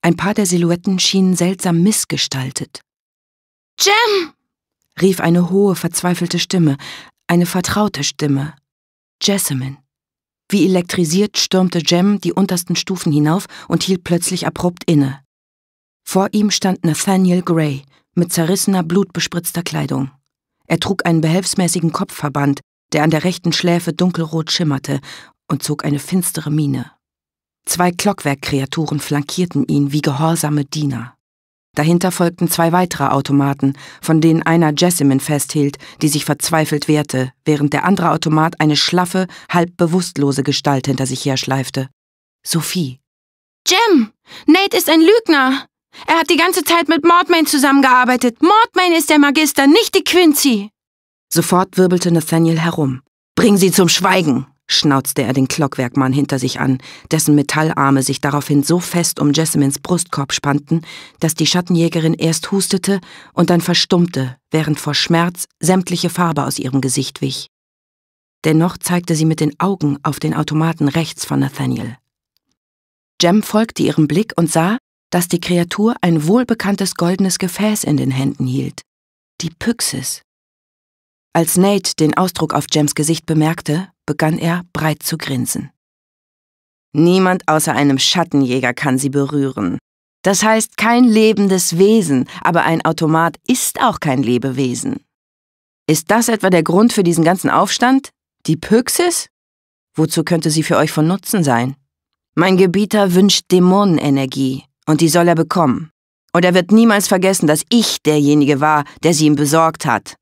Ein paar der Silhouetten schienen seltsam missgestaltet. Jim! rief eine hohe, verzweifelte Stimme, eine vertraute Stimme. Jessamine. Wie elektrisiert stürmte Jem die untersten Stufen hinauf und hielt plötzlich abrupt inne. Vor ihm stand Nathaniel Gray, mit zerrissener, blutbespritzter Kleidung. Er trug einen behelfsmäßigen Kopfverband, der an der rechten Schläfe dunkelrot schimmerte, und zog eine finstere Miene. Zwei Glockwerkkreaturen flankierten ihn wie gehorsame Diener. Dahinter folgten zwei weitere Automaten, von denen einer Jessamine festhielt, die sich verzweifelt wehrte, während der andere Automat eine schlaffe, halb bewusstlose Gestalt hinter sich herschleifte. Sophie. Jim! Nate ist ein Lügner! Er hat die ganze Zeit mit Mordmain zusammengearbeitet. Mordmain ist der Magister, nicht die Quincy. Sofort wirbelte Nathaniel herum. Bring sie zum Schweigen, schnauzte er den Klockwerkmann hinter sich an, dessen Metallarme sich daraufhin so fest um Jessamins Brustkorb spannten, dass die Schattenjägerin erst hustete und dann verstummte, während vor Schmerz sämtliche Farbe aus ihrem Gesicht wich. Dennoch zeigte sie mit den Augen auf den Automaten rechts von Nathaniel. Jem folgte ihrem Blick und sah, dass die Kreatur ein wohlbekanntes goldenes Gefäß in den Händen hielt, die Pyxis. Als Nate den Ausdruck auf Jems Gesicht bemerkte, begann er breit zu grinsen. Niemand außer einem Schattenjäger kann sie berühren. Das heißt kein lebendes Wesen, aber ein Automat ist auch kein Lebewesen. Ist das etwa der Grund für diesen ganzen Aufstand? Die Pyxis? Wozu könnte sie für euch von Nutzen sein? Mein Gebieter wünscht Dämonenenergie, und die soll er bekommen. Und er wird niemals vergessen, dass ich derjenige war, der sie ihm besorgt hat.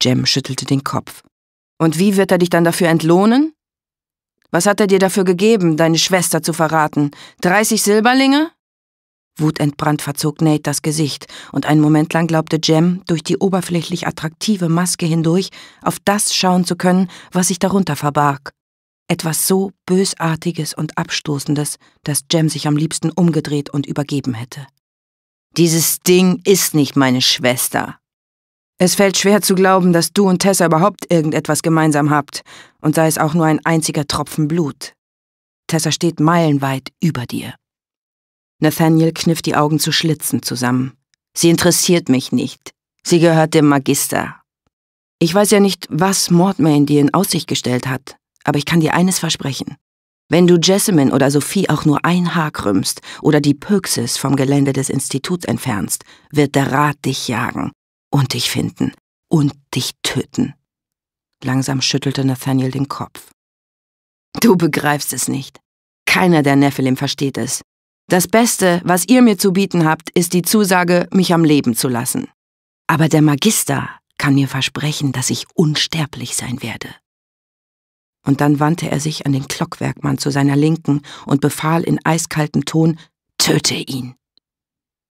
Jem schüttelte den Kopf. Und wie wird er dich dann dafür entlohnen? Was hat er dir dafür gegeben, deine Schwester zu verraten? 30 Silberlinge? Wutentbrannt verzog Nate das Gesicht, und einen Moment lang glaubte Jem, durch die oberflächlich attraktive Maske hindurch auf das schauen zu können, was sich darunter verbarg. Etwas so Bösartiges und Abstoßendes, dass Jem sich am liebsten umgedreht und übergeben hätte. Dieses Ding ist nicht meine Schwester. Es fällt schwer zu glauben, dass du und Tessa überhaupt irgendetwas gemeinsam habt, und sei es auch nur ein einziger Tropfen Blut. Tessa steht meilenweit über dir. Nathaniel kniff die Augen zu Schlitzen zusammen. Sie interessiert mich nicht. Sie gehört dem Magister. Ich weiß ja nicht, was Mortimer in dir in Aussicht gestellt hat. Aber ich kann dir eines versprechen. Wenn du Jessamine oder Sophie auch nur ein Haar krümmst oder die Pöxis vom Gelände des Instituts entfernst, wird der Rat dich jagen und dich finden und dich töten. Langsam schüttelte Nathaniel den Kopf. Du begreifst es nicht. Keiner der Nephilim versteht es. Das Beste, was ihr mir zu bieten habt, ist die Zusage, mich am Leben zu lassen. Aber der Magister kann mir versprechen, dass ich unsterblich sein werde und dann wandte er sich an den Klockwerkmann zu seiner Linken und befahl in eiskaltem Ton, töte ihn.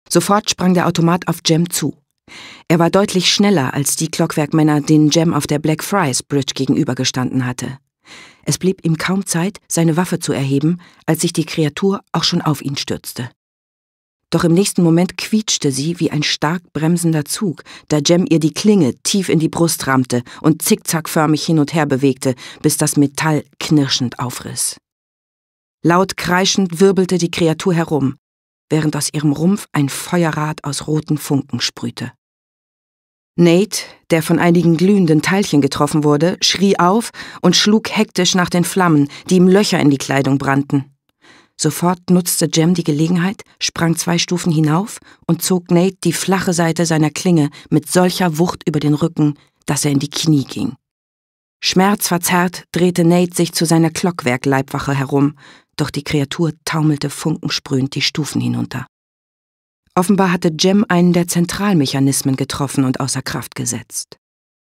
Sofort sprang der Automat auf Jem zu. Er war deutlich schneller als die Klockwerkmänner, denen Jem auf der Black Friars Bridge gegenübergestanden hatte. Es blieb ihm kaum Zeit, seine Waffe zu erheben, als sich die Kreatur auch schon auf ihn stürzte. Doch im nächsten Moment quietschte sie wie ein stark bremsender Zug, da Jem ihr die Klinge tief in die Brust rammte und zickzackförmig hin und her bewegte, bis das Metall knirschend aufriss. Laut kreischend wirbelte die Kreatur herum, während aus ihrem Rumpf ein Feuerrad aus roten Funken sprühte. Nate, der von einigen glühenden Teilchen getroffen wurde, schrie auf und schlug hektisch nach den Flammen, die ihm Löcher in die Kleidung brannten. Sofort nutzte Jem die Gelegenheit, sprang zwei Stufen hinauf und zog Nate die flache Seite seiner Klinge mit solcher Wucht über den Rücken, dass er in die Knie ging. Schmerzverzerrt drehte Nate sich zu seiner Glockwerk-Leibwache herum, doch die Kreatur taumelte funkensprühend die Stufen hinunter. Offenbar hatte Jem einen der Zentralmechanismen getroffen und außer Kraft gesetzt.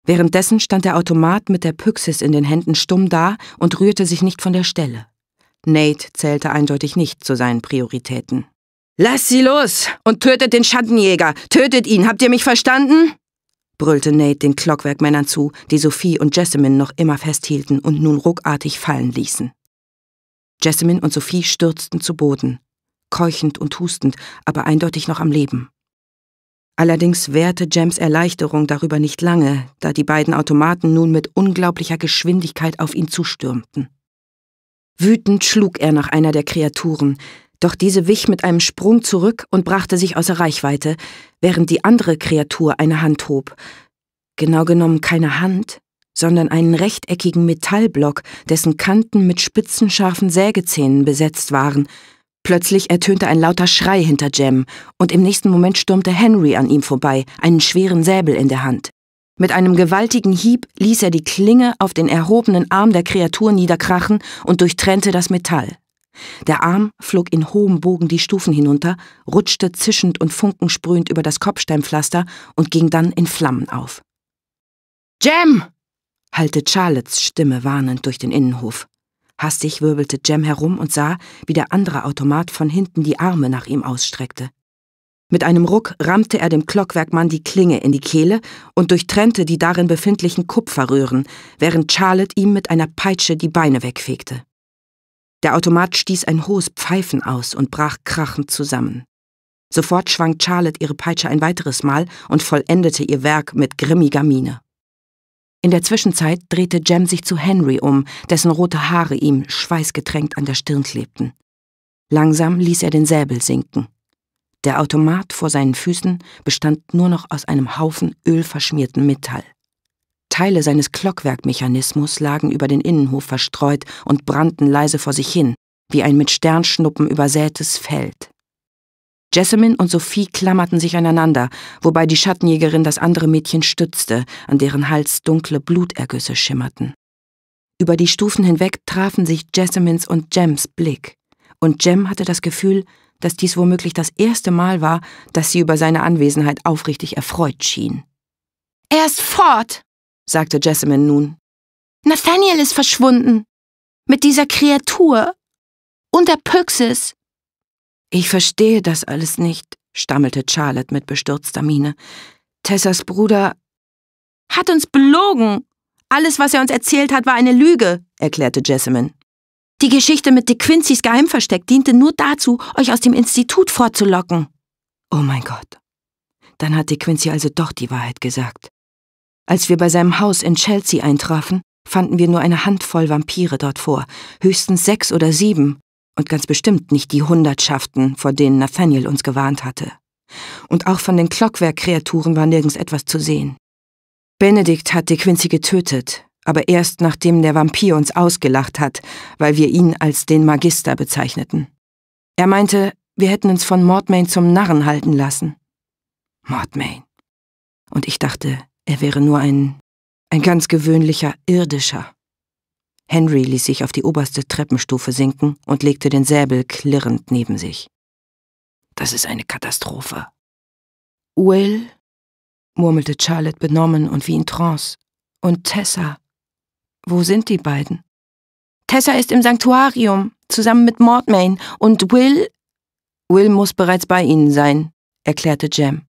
Währenddessen stand der Automat mit der Pyxis in den Händen stumm da und rührte sich nicht von der Stelle. Nate zählte eindeutig nicht zu seinen Prioritäten. Lass sie los und tötet den Schattenjäger. Tötet ihn, habt ihr mich verstanden? brüllte Nate den Clockwerkmännern zu, die Sophie und Jessamine noch immer festhielten und nun ruckartig fallen ließen. Jessamine und Sophie stürzten zu Boden, keuchend und hustend, aber eindeutig noch am Leben. Allerdings währte Jams Erleichterung darüber nicht lange, da die beiden Automaten nun mit unglaublicher Geschwindigkeit auf ihn zustürmten. Wütend schlug er nach einer der Kreaturen, doch diese wich mit einem Sprung zurück und brachte sich außer Reichweite, während die andere Kreatur eine Hand hob. Genau genommen keine Hand, sondern einen rechteckigen Metallblock, dessen Kanten mit spitzen, scharfen Sägezähnen besetzt waren. Plötzlich ertönte ein lauter Schrei hinter Jem, und im nächsten Moment stürmte Henry an ihm vorbei, einen schweren Säbel in der Hand. Mit einem gewaltigen Hieb ließ er die Klinge auf den erhobenen Arm der Kreatur niederkrachen und durchtrennte das Metall. Der Arm flog in hohem Bogen die Stufen hinunter, rutschte zischend und funkensprühend über das Kopfsteinpflaster und ging dann in Flammen auf. Jem! hallte Charlottes Stimme warnend durch den Innenhof. Hastig wirbelte Jem herum und sah, wie der andere Automat von hinten die Arme nach ihm ausstreckte. Mit einem Ruck rammte er dem Klockwerkmann die Klinge in die Kehle und durchtrennte die darin befindlichen Kupferröhren, während Charlotte ihm mit einer Peitsche die Beine wegfegte. Der Automat stieß ein hohes Pfeifen aus und brach krachend zusammen. Sofort schwang Charlotte ihre Peitsche ein weiteres Mal und vollendete ihr Werk mit grimmiger Miene. In der Zwischenzeit drehte Jem sich zu Henry um, dessen rote Haare ihm schweißgetränkt an der Stirn klebten. Langsam ließ er den Säbel sinken. Der Automat vor seinen Füßen bestand nur noch aus einem Haufen ölverschmierten Metall. Teile seines Glockwerkmechanismus lagen über den Innenhof verstreut und brannten leise vor sich hin, wie ein mit Sternschnuppen übersätes Feld. Jessamine und Sophie klammerten sich aneinander, wobei die Schattenjägerin das andere Mädchen stützte, an deren Hals dunkle Blutergüsse schimmerten. Über die Stufen hinweg trafen sich Jessamines und Jems Blick, und Jem hatte das Gefühl, dass dies womöglich das erste Mal war, dass sie über seine Anwesenheit aufrichtig erfreut schien. Er ist fort, sagte Jessamine nun. Nathaniel ist verschwunden. Mit dieser Kreatur. Und der Pyxis. Ich verstehe das alles nicht, stammelte Charlotte mit bestürzter Miene. Tessas Bruder hat uns belogen. Alles, was er uns erzählt hat, war eine Lüge, erklärte Jessamine. Die Geschichte mit De Quincys Geheimversteck diente nur dazu, euch aus dem Institut fortzulocken. Oh mein Gott. Dann hat De Quincy also doch die Wahrheit gesagt. Als wir bei seinem Haus in Chelsea eintrafen, fanden wir nur eine Handvoll Vampire dort vor, höchstens sechs oder sieben und ganz bestimmt nicht die Hundertschaften, vor denen Nathaniel uns gewarnt hatte. Und auch von den Clockwerk-Kreaturen war nirgends etwas zu sehen. Benedikt hat De Quincy getötet, aber erst nachdem der Vampir uns ausgelacht hat, weil wir ihn als den Magister bezeichneten. Er meinte, wir hätten uns von Mordmain zum Narren halten lassen. Mordmain. Und ich dachte, er wäre nur ein, ein ganz gewöhnlicher irdischer. Henry ließ sich auf die oberste Treppenstufe sinken und legte den Säbel klirrend neben sich. Das ist eine Katastrophe. Will, murmelte Charlotte benommen und wie in Trance. Und Tessa, wo sind die beiden? Tessa ist im Sanktuarium, zusammen mit Mordmain, und Will. Will muss bereits bei ihnen sein, erklärte Jem.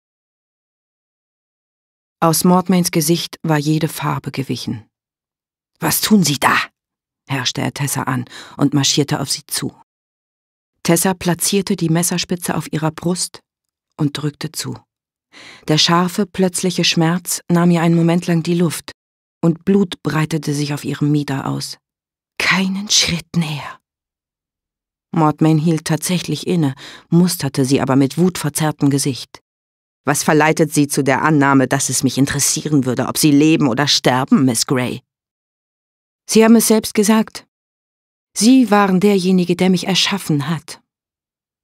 Aus Mordmains Gesicht war jede Farbe gewichen. Was tun Sie da? herrschte er Tessa an und marschierte auf sie zu. Tessa platzierte die Messerspitze auf ihrer Brust und drückte zu. Der scharfe, plötzliche Schmerz nahm ihr einen Moment lang die Luft und Blut breitete sich auf ihrem Mieder aus. Keinen Schritt näher. Mordman hielt tatsächlich inne, musterte sie aber mit wutverzerrtem Gesicht. Was verleitet Sie zu der Annahme, dass es mich interessieren würde, ob Sie leben oder sterben, Miss Gray? Sie haben es selbst gesagt. Sie waren derjenige, der mich erschaffen hat.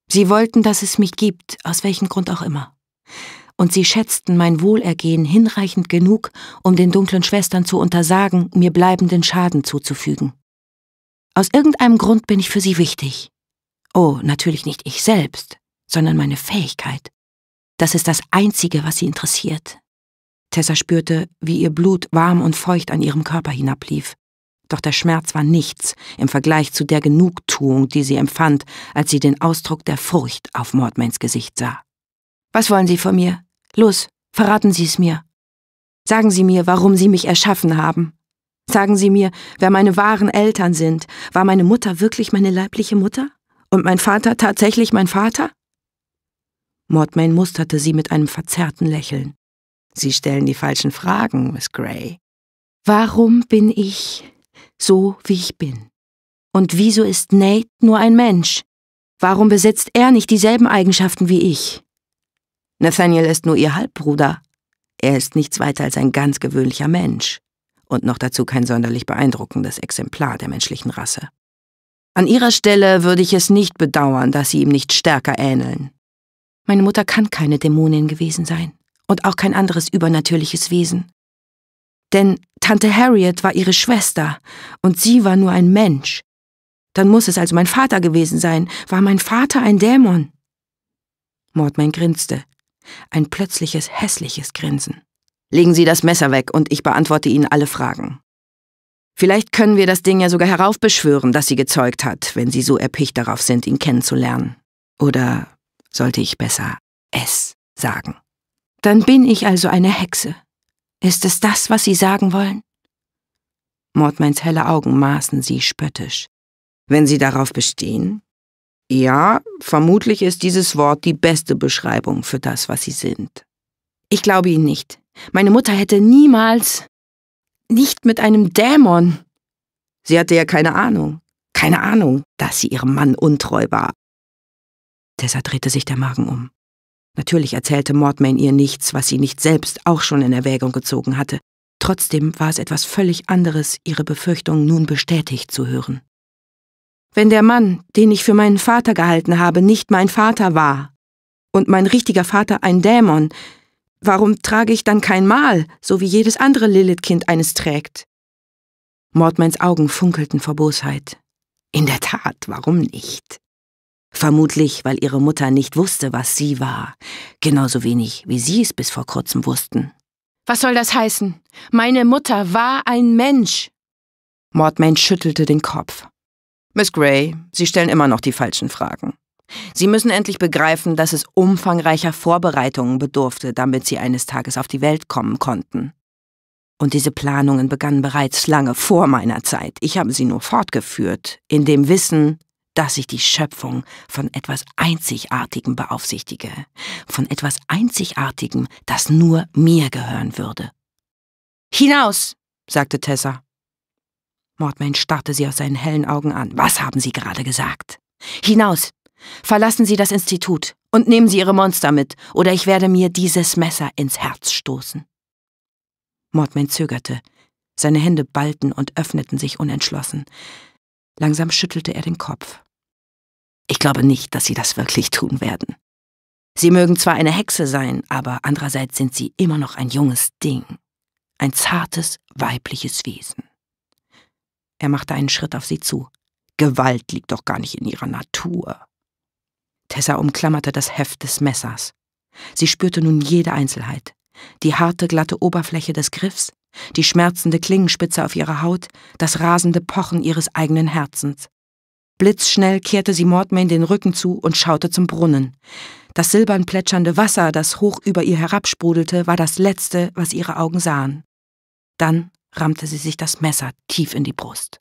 Sie wollten, dass es mich gibt, aus welchem Grund auch immer und sie schätzten mein Wohlergehen hinreichend genug, um den dunklen Schwestern zu untersagen, mir bleibenden Schaden zuzufügen. Aus irgendeinem Grund bin ich für sie wichtig. Oh, natürlich nicht ich selbst, sondern meine Fähigkeit. Das ist das Einzige, was sie interessiert. Tessa spürte, wie ihr Blut warm und feucht an ihrem Körper hinablief. Doch der Schmerz war nichts im Vergleich zu der Genugtuung, die sie empfand, als sie den Ausdruck der Furcht auf Mordmains Gesicht sah. Was wollen Sie von mir? Los, verraten Sie es mir. Sagen Sie mir, warum Sie mich erschaffen haben. Sagen Sie mir, wer meine wahren Eltern sind. War meine Mutter wirklich meine leibliche Mutter? Und mein Vater tatsächlich mein Vater? Mordmain musterte sie mit einem verzerrten Lächeln. Sie stellen die falschen Fragen, Miss Gray. Warum bin ich so, wie ich bin? Und wieso ist Nate nur ein Mensch? Warum besitzt er nicht dieselben Eigenschaften wie ich? Nathaniel ist nur ihr Halbbruder. Er ist nichts weiter als ein ganz gewöhnlicher Mensch. Und noch dazu kein sonderlich beeindruckendes Exemplar der menschlichen Rasse. An ihrer Stelle würde ich es nicht bedauern, dass sie ihm nicht stärker ähneln. Meine Mutter kann keine Dämonin gewesen sein und auch kein anderes übernatürliches Wesen. Denn Tante Harriet war ihre Schwester und sie war nur ein Mensch. Dann muss es also mein Vater gewesen sein. War mein Vater ein Dämon? Mortman grinste ein plötzliches hässliches Grinsen. Legen Sie das Messer weg und ich beantworte Ihnen alle Fragen. Vielleicht können wir das Ding ja sogar heraufbeschwören, das sie gezeugt hat, wenn Sie so erpicht darauf sind, ihn kennenzulernen. Oder sollte ich besser es sagen? Dann bin ich also eine Hexe. Ist es das, was Sie sagen wollen? Mordmeins helle Augen maßen sie spöttisch. Wenn Sie darauf bestehen, ja, vermutlich ist dieses Wort die beste Beschreibung für das, was sie sind. Ich glaube Ihnen nicht. Meine Mutter hätte niemals. Nicht mit einem Dämon. Sie hatte ja keine Ahnung. Keine Ahnung, dass sie ihrem Mann untreu war. Tessa drehte sich der Magen um. Natürlich erzählte Mordman ihr nichts, was sie nicht selbst auch schon in Erwägung gezogen hatte. Trotzdem war es etwas völlig anderes, ihre Befürchtungen nun bestätigt zu hören wenn der Mann, den ich für meinen Vater gehalten habe, nicht mein Vater war und mein richtiger Vater ein Dämon, warum trage ich dann kein Mal, so wie jedes andere Lilith-Kind eines trägt? Mordmans Augen funkelten vor Bosheit. In der Tat, warum nicht? Vermutlich, weil ihre Mutter nicht wusste, was sie war, genauso wenig wie sie es bis vor kurzem wussten. Was soll das heißen? Meine Mutter war ein Mensch. Mordmain schüttelte den Kopf. Miss Gray, Sie stellen immer noch die falschen Fragen. Sie müssen endlich begreifen, dass es umfangreicher Vorbereitungen bedurfte, damit Sie eines Tages auf die Welt kommen konnten. Und diese Planungen begannen bereits lange vor meiner Zeit. Ich habe sie nur fortgeführt, in dem Wissen, dass ich die Schöpfung von etwas Einzigartigem beaufsichtige, von etwas Einzigartigem, das nur mir gehören würde. Hinaus, sagte Tessa. Mortmain starrte sie aus seinen hellen Augen an. Was haben Sie gerade gesagt? Hinaus! Verlassen Sie das Institut und nehmen Sie Ihre Monster mit, oder ich werde mir dieses Messer ins Herz stoßen. Mortmain zögerte. Seine Hände ballten und öffneten sich unentschlossen. Langsam schüttelte er den Kopf. Ich glaube nicht, dass Sie das wirklich tun werden. Sie mögen zwar eine Hexe sein, aber andererseits sind Sie immer noch ein junges Ding. Ein zartes, weibliches Wesen. Er machte einen Schritt auf sie zu. Gewalt liegt doch gar nicht in ihrer Natur. Tessa umklammerte das Heft des Messers. Sie spürte nun jede Einzelheit. Die harte, glatte Oberfläche des Griffs, die schmerzende Klingenspitze auf ihrer Haut, das rasende Pochen ihres eigenen Herzens. Blitzschnell kehrte sie Mordmain den Rücken zu und schaute zum Brunnen. Das silbern plätschernde Wasser, das hoch über ihr herabsprudelte, war das Letzte, was ihre Augen sahen. Dann rammte sie sich das Messer tief in die Brust.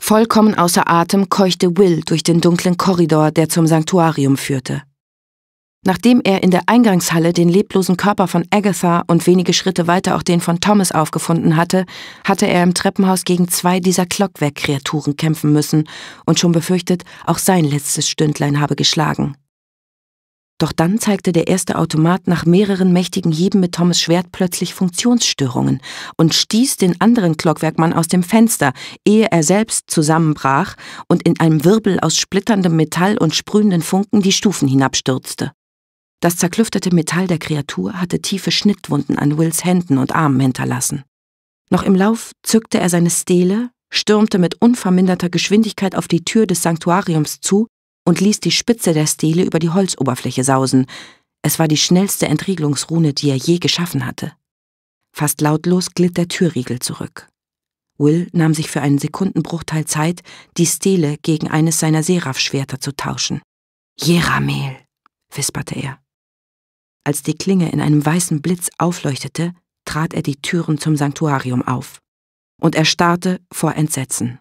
Vollkommen außer Atem keuchte Will durch den dunklen Korridor, der zum Sanktuarium führte. Nachdem er in der Eingangshalle den leblosen Körper von Agatha und wenige Schritte weiter auch den von Thomas aufgefunden hatte, hatte er im Treppenhaus gegen zwei dieser Clockwerk-Kreaturen kämpfen müssen und schon befürchtet, auch sein letztes Stündlein habe geschlagen. Doch dann zeigte der erste Automat nach mehreren mächtigen Hieben mit Thomas Schwert plötzlich Funktionsstörungen und stieß den anderen Klockwerkmann aus dem Fenster, ehe er selbst zusammenbrach und in einem Wirbel aus splitterndem Metall und sprühenden Funken die Stufen hinabstürzte. Das zerklüftete Metall der Kreatur hatte tiefe Schnittwunden an Wills Händen und Armen hinterlassen. Noch im Lauf zückte er seine Stele, stürmte mit unverminderter Geschwindigkeit auf die Tür des Sanktuariums zu und ließ die Spitze der Stele über die Holzoberfläche sausen. Es war die schnellste Entriegelungsrune, die er je geschaffen hatte. Fast lautlos glitt der Türriegel zurück. Will nahm sich für einen Sekundenbruchteil Zeit, die Stele gegen eines seiner Seraph-Schwerter zu tauschen. Jeramel, wisperte er. Als die Klinge in einem weißen Blitz aufleuchtete, trat er die Türen zum Sanktuarium auf. Und er starrte vor Entsetzen.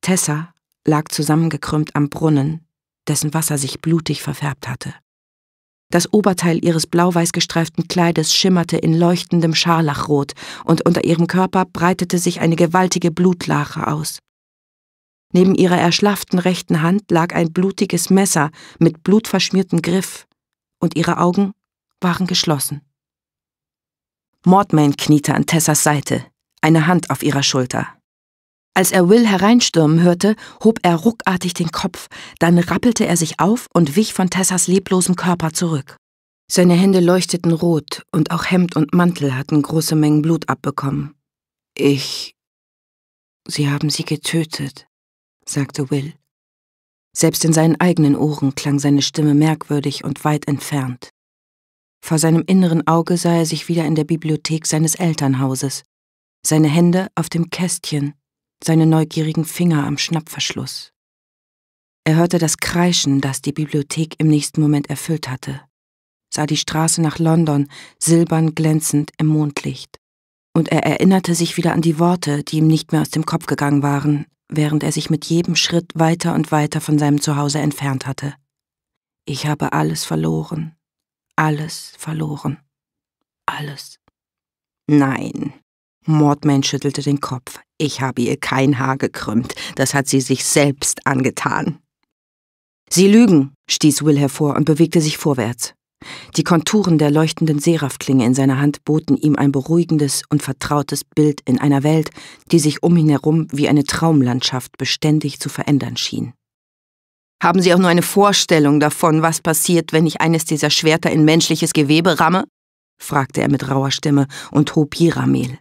Tessa lag zusammengekrümmt am Brunnen, dessen Wasser sich blutig verfärbt hatte. Das Oberteil ihres blau-weiß gestreiften Kleides schimmerte in leuchtendem Scharlachrot, und unter ihrem Körper breitete sich eine gewaltige Blutlache aus. Neben ihrer erschlafften rechten Hand lag ein blutiges Messer mit blutverschmiertem Griff, und ihre Augen waren geschlossen. Mordmain kniete an Tessas Seite, eine Hand auf ihrer Schulter. Als er Will hereinstürmen hörte, hob er ruckartig den Kopf, dann rappelte er sich auf und wich von Tessas leblosem Körper zurück. Seine Hände leuchteten rot und auch Hemd und Mantel hatten große Mengen Blut abbekommen. Ich. Sie haben sie getötet, sagte Will. Selbst in seinen eigenen Ohren klang seine Stimme merkwürdig und weit entfernt. Vor seinem inneren Auge sah er sich wieder in der Bibliothek seines Elternhauses, seine Hände auf dem Kästchen, seine neugierigen Finger am Schnappverschluss. Er hörte das Kreischen, das die Bibliothek im nächsten Moment erfüllt hatte, sah die Straße nach London silbern glänzend im Mondlicht. Und er erinnerte sich wieder an die Worte, die ihm nicht mehr aus dem Kopf gegangen waren, während er sich mit jedem Schritt weiter und weiter von seinem Zuhause entfernt hatte. Ich habe alles verloren, alles verloren, alles. Nein, Mordman schüttelte den Kopf. Ich habe ihr kein Haar gekrümmt. Das hat sie sich selbst angetan. Sie lügen, stieß Will hervor und bewegte sich vorwärts. Die Konturen der leuchtenden Seraphklinge in seiner Hand boten ihm ein beruhigendes und vertrautes Bild in einer Welt, die sich um ihn herum wie eine Traumlandschaft beständig zu verändern schien. Haben Sie auch nur eine Vorstellung davon, was passiert, wenn ich eines dieser Schwerter in menschliches Gewebe ramme? fragte er mit rauer Stimme und hob Jiramel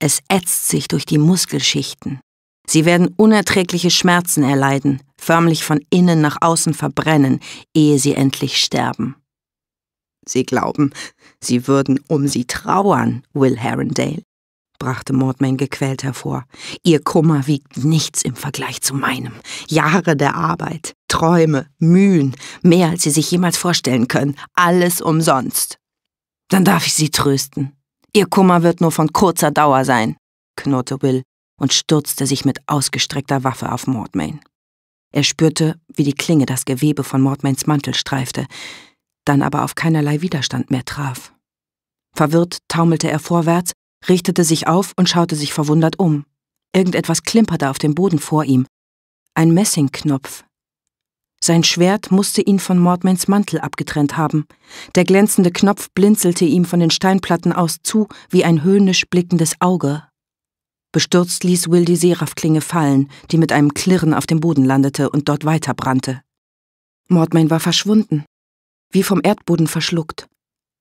es ätzt sich durch die Muskelschichten. Sie werden unerträgliche Schmerzen erleiden, förmlich von innen nach außen verbrennen, ehe sie endlich sterben. Sie glauben, sie würden um sie trauern, Will Herondale, brachte Mordman gequält hervor. Ihr Kummer wiegt nichts im Vergleich zu meinem. Jahre der Arbeit, Träume, Mühen, mehr als sie sich jemals vorstellen können, alles umsonst. Dann darf ich sie trösten. Ihr Kummer wird nur von kurzer Dauer sein, knurrte Will und stürzte sich mit ausgestreckter Waffe auf Mordmain. Er spürte, wie die Klinge das Gewebe von Mordmains Mantel streifte, dann aber auf keinerlei Widerstand mehr traf. Verwirrt taumelte er vorwärts, richtete sich auf und schaute sich verwundert um. Irgendetwas klimperte auf dem Boden vor ihm. Ein Messingknopf, sein Schwert musste ihn von Mordmans Mantel abgetrennt haben. Der glänzende Knopf blinzelte ihm von den Steinplatten aus zu wie ein höhnisch blickendes Auge. Bestürzt ließ Will die Seraphklinge fallen, die mit einem Klirren auf dem Boden landete und dort weiterbrannte. Mordmain war verschwunden, wie vom Erdboden verschluckt.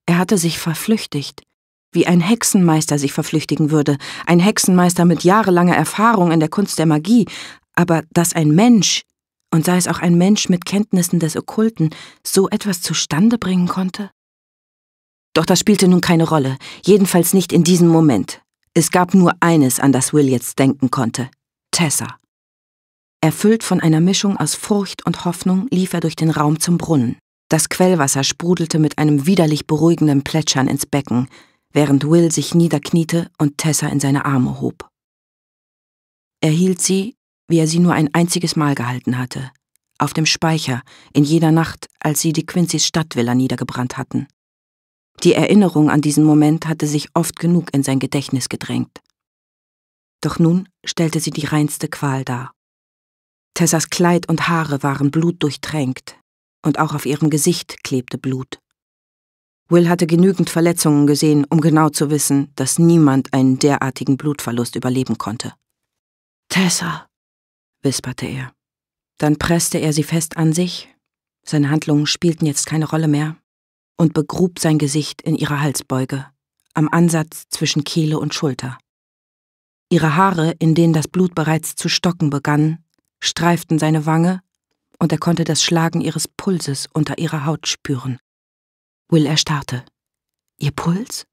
Er hatte sich verflüchtigt, wie ein Hexenmeister sich verflüchtigen würde, ein Hexenmeister mit jahrelanger Erfahrung in der Kunst der Magie, aber dass ein Mensch und sei es auch ein Mensch mit Kenntnissen des Okkulten, so etwas zustande bringen konnte? Doch das spielte nun keine Rolle, jedenfalls nicht in diesem Moment. Es gab nur eines, an das Will jetzt denken konnte. Tessa. Erfüllt von einer Mischung aus Furcht und Hoffnung lief er durch den Raum zum Brunnen. Das Quellwasser sprudelte mit einem widerlich beruhigenden Plätschern ins Becken, während Will sich niederkniete und Tessa in seine Arme hob. Er hielt sie wie er sie nur ein einziges Mal gehalten hatte, auf dem Speicher, in jeder Nacht, als sie die Quincys Stadtvilla niedergebrannt hatten. Die Erinnerung an diesen Moment hatte sich oft genug in sein Gedächtnis gedrängt. Doch nun stellte sie die reinste Qual dar. Tessas Kleid und Haare waren blutdurchtränkt, und auch auf ihrem Gesicht klebte Blut. Will hatte genügend Verletzungen gesehen, um genau zu wissen, dass niemand einen derartigen Blutverlust überleben konnte. Tessa, wisperte er. Dann presste er sie fest an sich, seine Handlungen spielten jetzt keine Rolle mehr, und begrub sein Gesicht in ihrer Halsbeuge, am Ansatz zwischen Kehle und Schulter. Ihre Haare, in denen das Blut bereits zu stocken begann, streiften seine Wange, und er konnte das Schlagen ihres Pulses unter ihrer Haut spüren. Will erstarrte. Ihr Puls?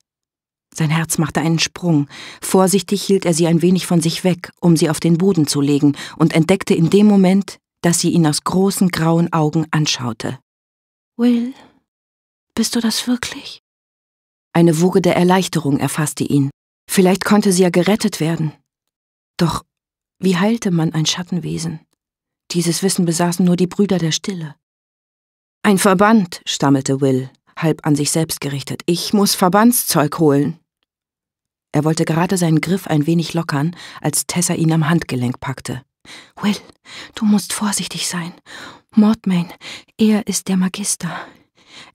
Sein Herz machte einen Sprung. Vorsichtig hielt er sie ein wenig von sich weg, um sie auf den Boden zu legen, und entdeckte in dem Moment, dass sie ihn aus großen grauen Augen anschaute. Will, bist du das wirklich? Eine Woge der Erleichterung erfasste ihn. Vielleicht konnte sie ja gerettet werden. Doch wie heilte man ein Schattenwesen? Dieses Wissen besaßen nur die Brüder der Stille. Ein Verband, stammelte Will, halb an sich selbst gerichtet. Ich muss Verbandszeug holen. Er wollte gerade seinen Griff ein wenig lockern, als Tessa ihn am Handgelenk packte. Will, du musst vorsichtig sein. Mordmain, er ist der Magister.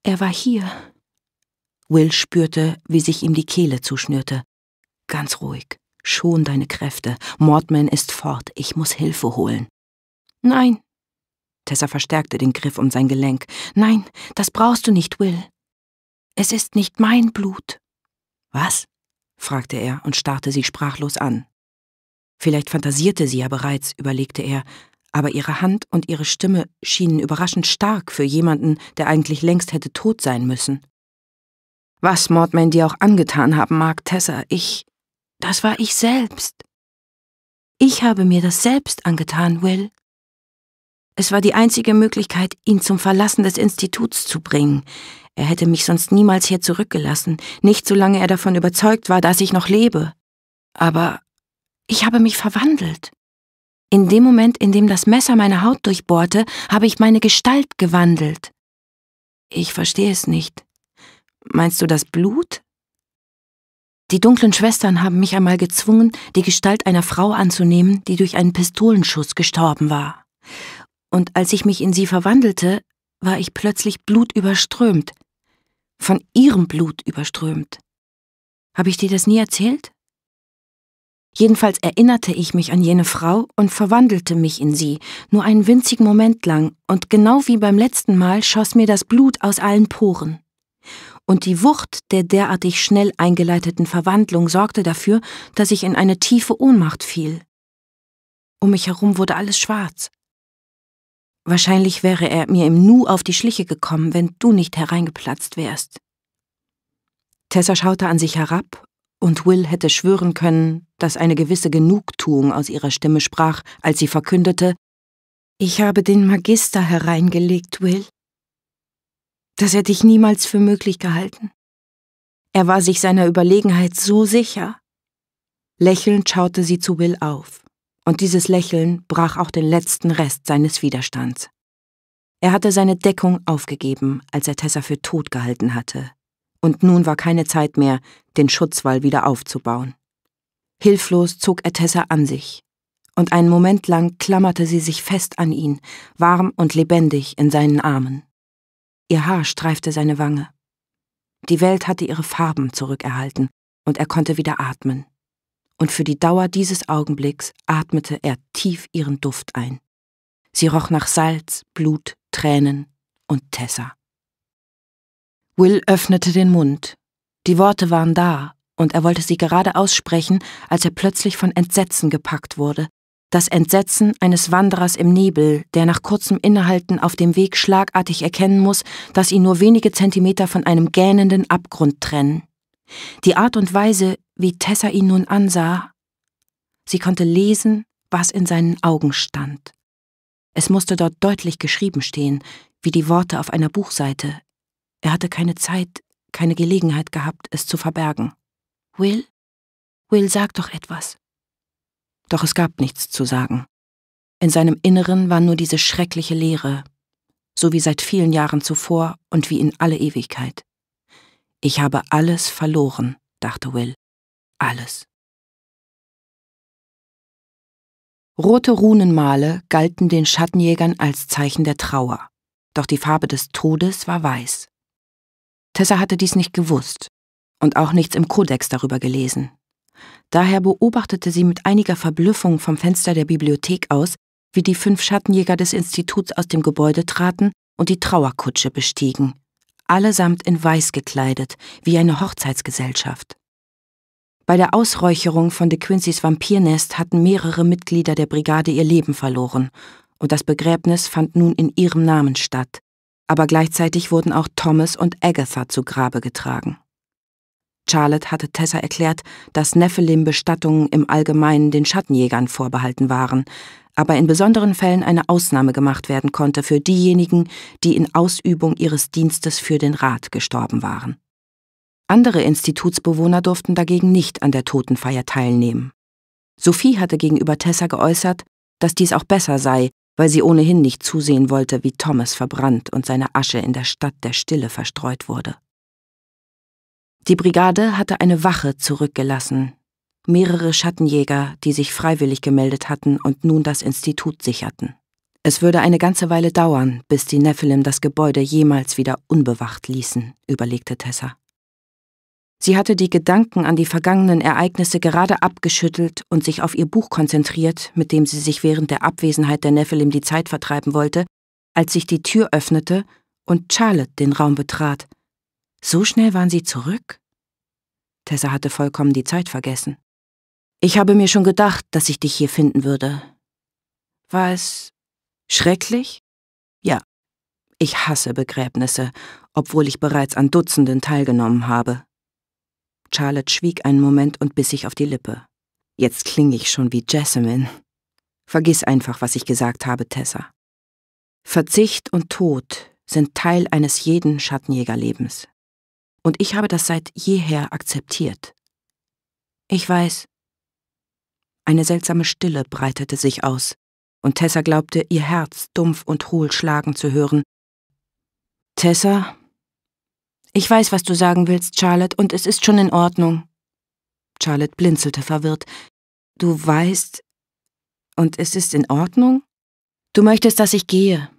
Er war hier. Will spürte, wie sich ihm die Kehle zuschnürte. Ganz ruhig. Schon deine Kräfte. Mordman ist fort. Ich muss Hilfe holen. Nein. Tessa verstärkte den Griff um sein Gelenk. Nein, das brauchst du nicht, Will. Es ist nicht mein Blut. Was? fragte er und starrte sie sprachlos an. Vielleicht fantasierte sie ja bereits, überlegte er, aber ihre Hand und ihre Stimme schienen überraschend stark für jemanden, der eigentlich längst hätte tot sein müssen. Was Mordman dir auch angetan haben mag, Tessa, ich. Das war ich selbst. Ich habe mir das selbst angetan, Will. Es war die einzige Möglichkeit, ihn zum Verlassen des Instituts zu bringen. Er hätte mich sonst niemals hier zurückgelassen, nicht solange er davon überzeugt war, dass ich noch lebe. Aber ich habe mich verwandelt. In dem Moment, in dem das Messer meine Haut durchbohrte, habe ich meine Gestalt gewandelt. Ich verstehe es nicht. Meinst du das Blut? Die dunklen Schwestern haben mich einmal gezwungen, die Gestalt einer Frau anzunehmen, die durch einen Pistolenschuss gestorben war. Und als ich mich in sie verwandelte, war ich plötzlich blutüberströmt, von ihrem Blut überströmt. Habe ich dir das nie erzählt? Jedenfalls erinnerte ich mich an jene Frau und verwandelte mich in sie, nur einen winzigen Moment lang, und genau wie beim letzten Mal schoss mir das Blut aus allen Poren. Und die Wucht der derartig schnell eingeleiteten Verwandlung sorgte dafür, dass ich in eine tiefe Ohnmacht fiel. Um mich herum wurde alles schwarz. Wahrscheinlich wäre er mir im Nu auf die Schliche gekommen, wenn du nicht hereingeplatzt wärst. Tessa schaute an sich herab, und Will hätte schwören können, dass eine gewisse Genugtuung aus ihrer Stimme sprach, als sie verkündete, ich habe den Magister hereingelegt, Will. Das hätte ich niemals für möglich gehalten. Er war sich seiner Überlegenheit so sicher. Lächelnd schaute sie zu Will auf und dieses Lächeln brach auch den letzten Rest seines Widerstands. Er hatte seine Deckung aufgegeben, als er Tessa für tot gehalten hatte, und nun war keine Zeit mehr, den Schutzwall wieder aufzubauen. Hilflos zog er Tessa an sich, und einen Moment lang klammerte sie sich fest an ihn, warm und lebendig in seinen Armen. Ihr Haar streifte seine Wange. Die Welt hatte ihre Farben zurückerhalten, und er konnte wieder atmen und für die Dauer dieses Augenblicks atmete er tief ihren Duft ein. Sie roch nach Salz, Blut, Tränen und Tessa. Will öffnete den Mund. Die Worte waren da, und er wollte sie gerade aussprechen, als er plötzlich von Entsetzen gepackt wurde. Das Entsetzen eines Wanderers im Nebel, der nach kurzem Innehalten auf dem Weg schlagartig erkennen muss, dass ihn nur wenige Zentimeter von einem gähnenden Abgrund trennen. Die Art und Weise, wie Tessa ihn nun ansah. Sie konnte lesen, was in seinen Augen stand. Es musste dort deutlich geschrieben stehen, wie die Worte auf einer Buchseite. Er hatte keine Zeit, keine Gelegenheit gehabt, es zu verbergen. Will? Will, sag doch etwas. Doch es gab nichts zu sagen. In seinem Inneren war nur diese schreckliche Leere, so wie seit vielen Jahren zuvor und wie in alle Ewigkeit. Ich habe alles verloren, dachte Will alles. Rote Runenmale galten den Schattenjägern als Zeichen der Trauer, doch die Farbe des Todes war weiß. Tessa hatte dies nicht gewusst und auch nichts im Kodex darüber gelesen. Daher beobachtete sie mit einiger Verblüffung vom Fenster der Bibliothek aus, wie die fünf Schattenjäger des Instituts aus dem Gebäude traten und die Trauerkutsche bestiegen, allesamt in weiß gekleidet, wie eine Hochzeitsgesellschaft. Bei der Ausräucherung von De Quincys Vampirnest hatten mehrere Mitglieder der Brigade ihr Leben verloren, und das Begräbnis fand nun in ihrem Namen statt, aber gleichzeitig wurden auch Thomas und Agatha zu Grabe getragen. Charlotte hatte Tessa erklärt, dass Nephilim-Bestattungen im Allgemeinen den Schattenjägern vorbehalten waren, aber in besonderen Fällen eine Ausnahme gemacht werden konnte für diejenigen, die in Ausübung ihres Dienstes für den Rat gestorben waren. Andere Institutsbewohner durften dagegen nicht an der Totenfeier teilnehmen. Sophie hatte gegenüber Tessa geäußert, dass dies auch besser sei, weil sie ohnehin nicht zusehen wollte, wie Thomas verbrannt und seine Asche in der Stadt der Stille verstreut wurde. Die Brigade hatte eine Wache zurückgelassen, mehrere Schattenjäger, die sich freiwillig gemeldet hatten und nun das Institut sicherten. Es würde eine ganze Weile dauern, bis die Nephilim das Gebäude jemals wieder unbewacht ließen, überlegte Tessa. Sie hatte die Gedanken an die vergangenen Ereignisse gerade abgeschüttelt und sich auf ihr Buch konzentriert, mit dem sie sich während der Abwesenheit der Nephilim die Zeit vertreiben wollte, als sich die Tür öffnete und Charlotte den Raum betrat. So schnell waren sie zurück? Tessa hatte vollkommen die Zeit vergessen. Ich habe mir schon gedacht, dass ich dich hier finden würde. War es schrecklich? Ja. Ich hasse Begräbnisse, obwohl ich bereits an Dutzenden teilgenommen habe. Charlotte schwieg einen Moment und biss sich auf die Lippe. Jetzt klinge ich schon wie Jessamine. Vergiss einfach, was ich gesagt habe, Tessa. Verzicht und Tod sind Teil eines jeden Schattenjägerlebens. Und ich habe das seit jeher akzeptiert. Ich weiß. Eine seltsame Stille breitete sich aus, und Tessa glaubte, ihr Herz dumpf und hohl schlagen zu hören. Tessa, ich weiß, was du sagen willst, Charlotte, und es ist schon in Ordnung. Charlotte blinzelte verwirrt. Du weißt, und es ist in Ordnung? Du möchtest, dass ich gehe.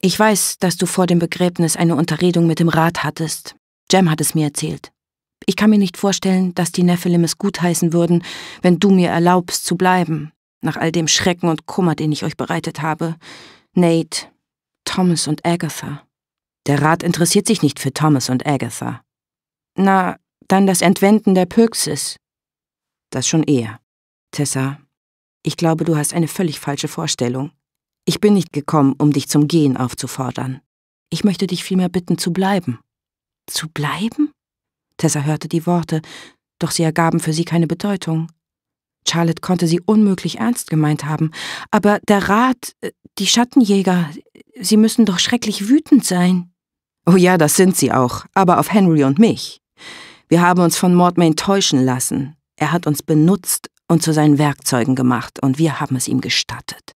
Ich weiß, dass du vor dem Begräbnis eine Unterredung mit dem Rat hattest. Jem hat es mir erzählt. Ich kann mir nicht vorstellen, dass die Nephilim es gutheißen würden, wenn du mir erlaubst zu bleiben, nach all dem Schrecken und Kummer, den ich euch bereitet habe. Nate, Thomas und Agatha. Der Rat interessiert sich nicht für Thomas und Agatha. Na, dann das Entwenden der Pyxis. Das schon eher. Tessa, ich glaube, du hast eine völlig falsche Vorstellung. Ich bin nicht gekommen, um dich zum Gehen aufzufordern. Ich möchte dich vielmehr bitten, zu bleiben. Zu bleiben? Tessa hörte die Worte, doch sie ergaben für sie keine Bedeutung. Charlotte konnte sie unmöglich ernst gemeint haben, aber der Rat, äh, die Schattenjäger, sie müssen doch schrecklich wütend sein. Oh ja, das sind sie auch, aber auf Henry und mich. Wir haben uns von Mordmain täuschen lassen. Er hat uns benutzt und zu seinen Werkzeugen gemacht, und wir haben es ihm gestattet.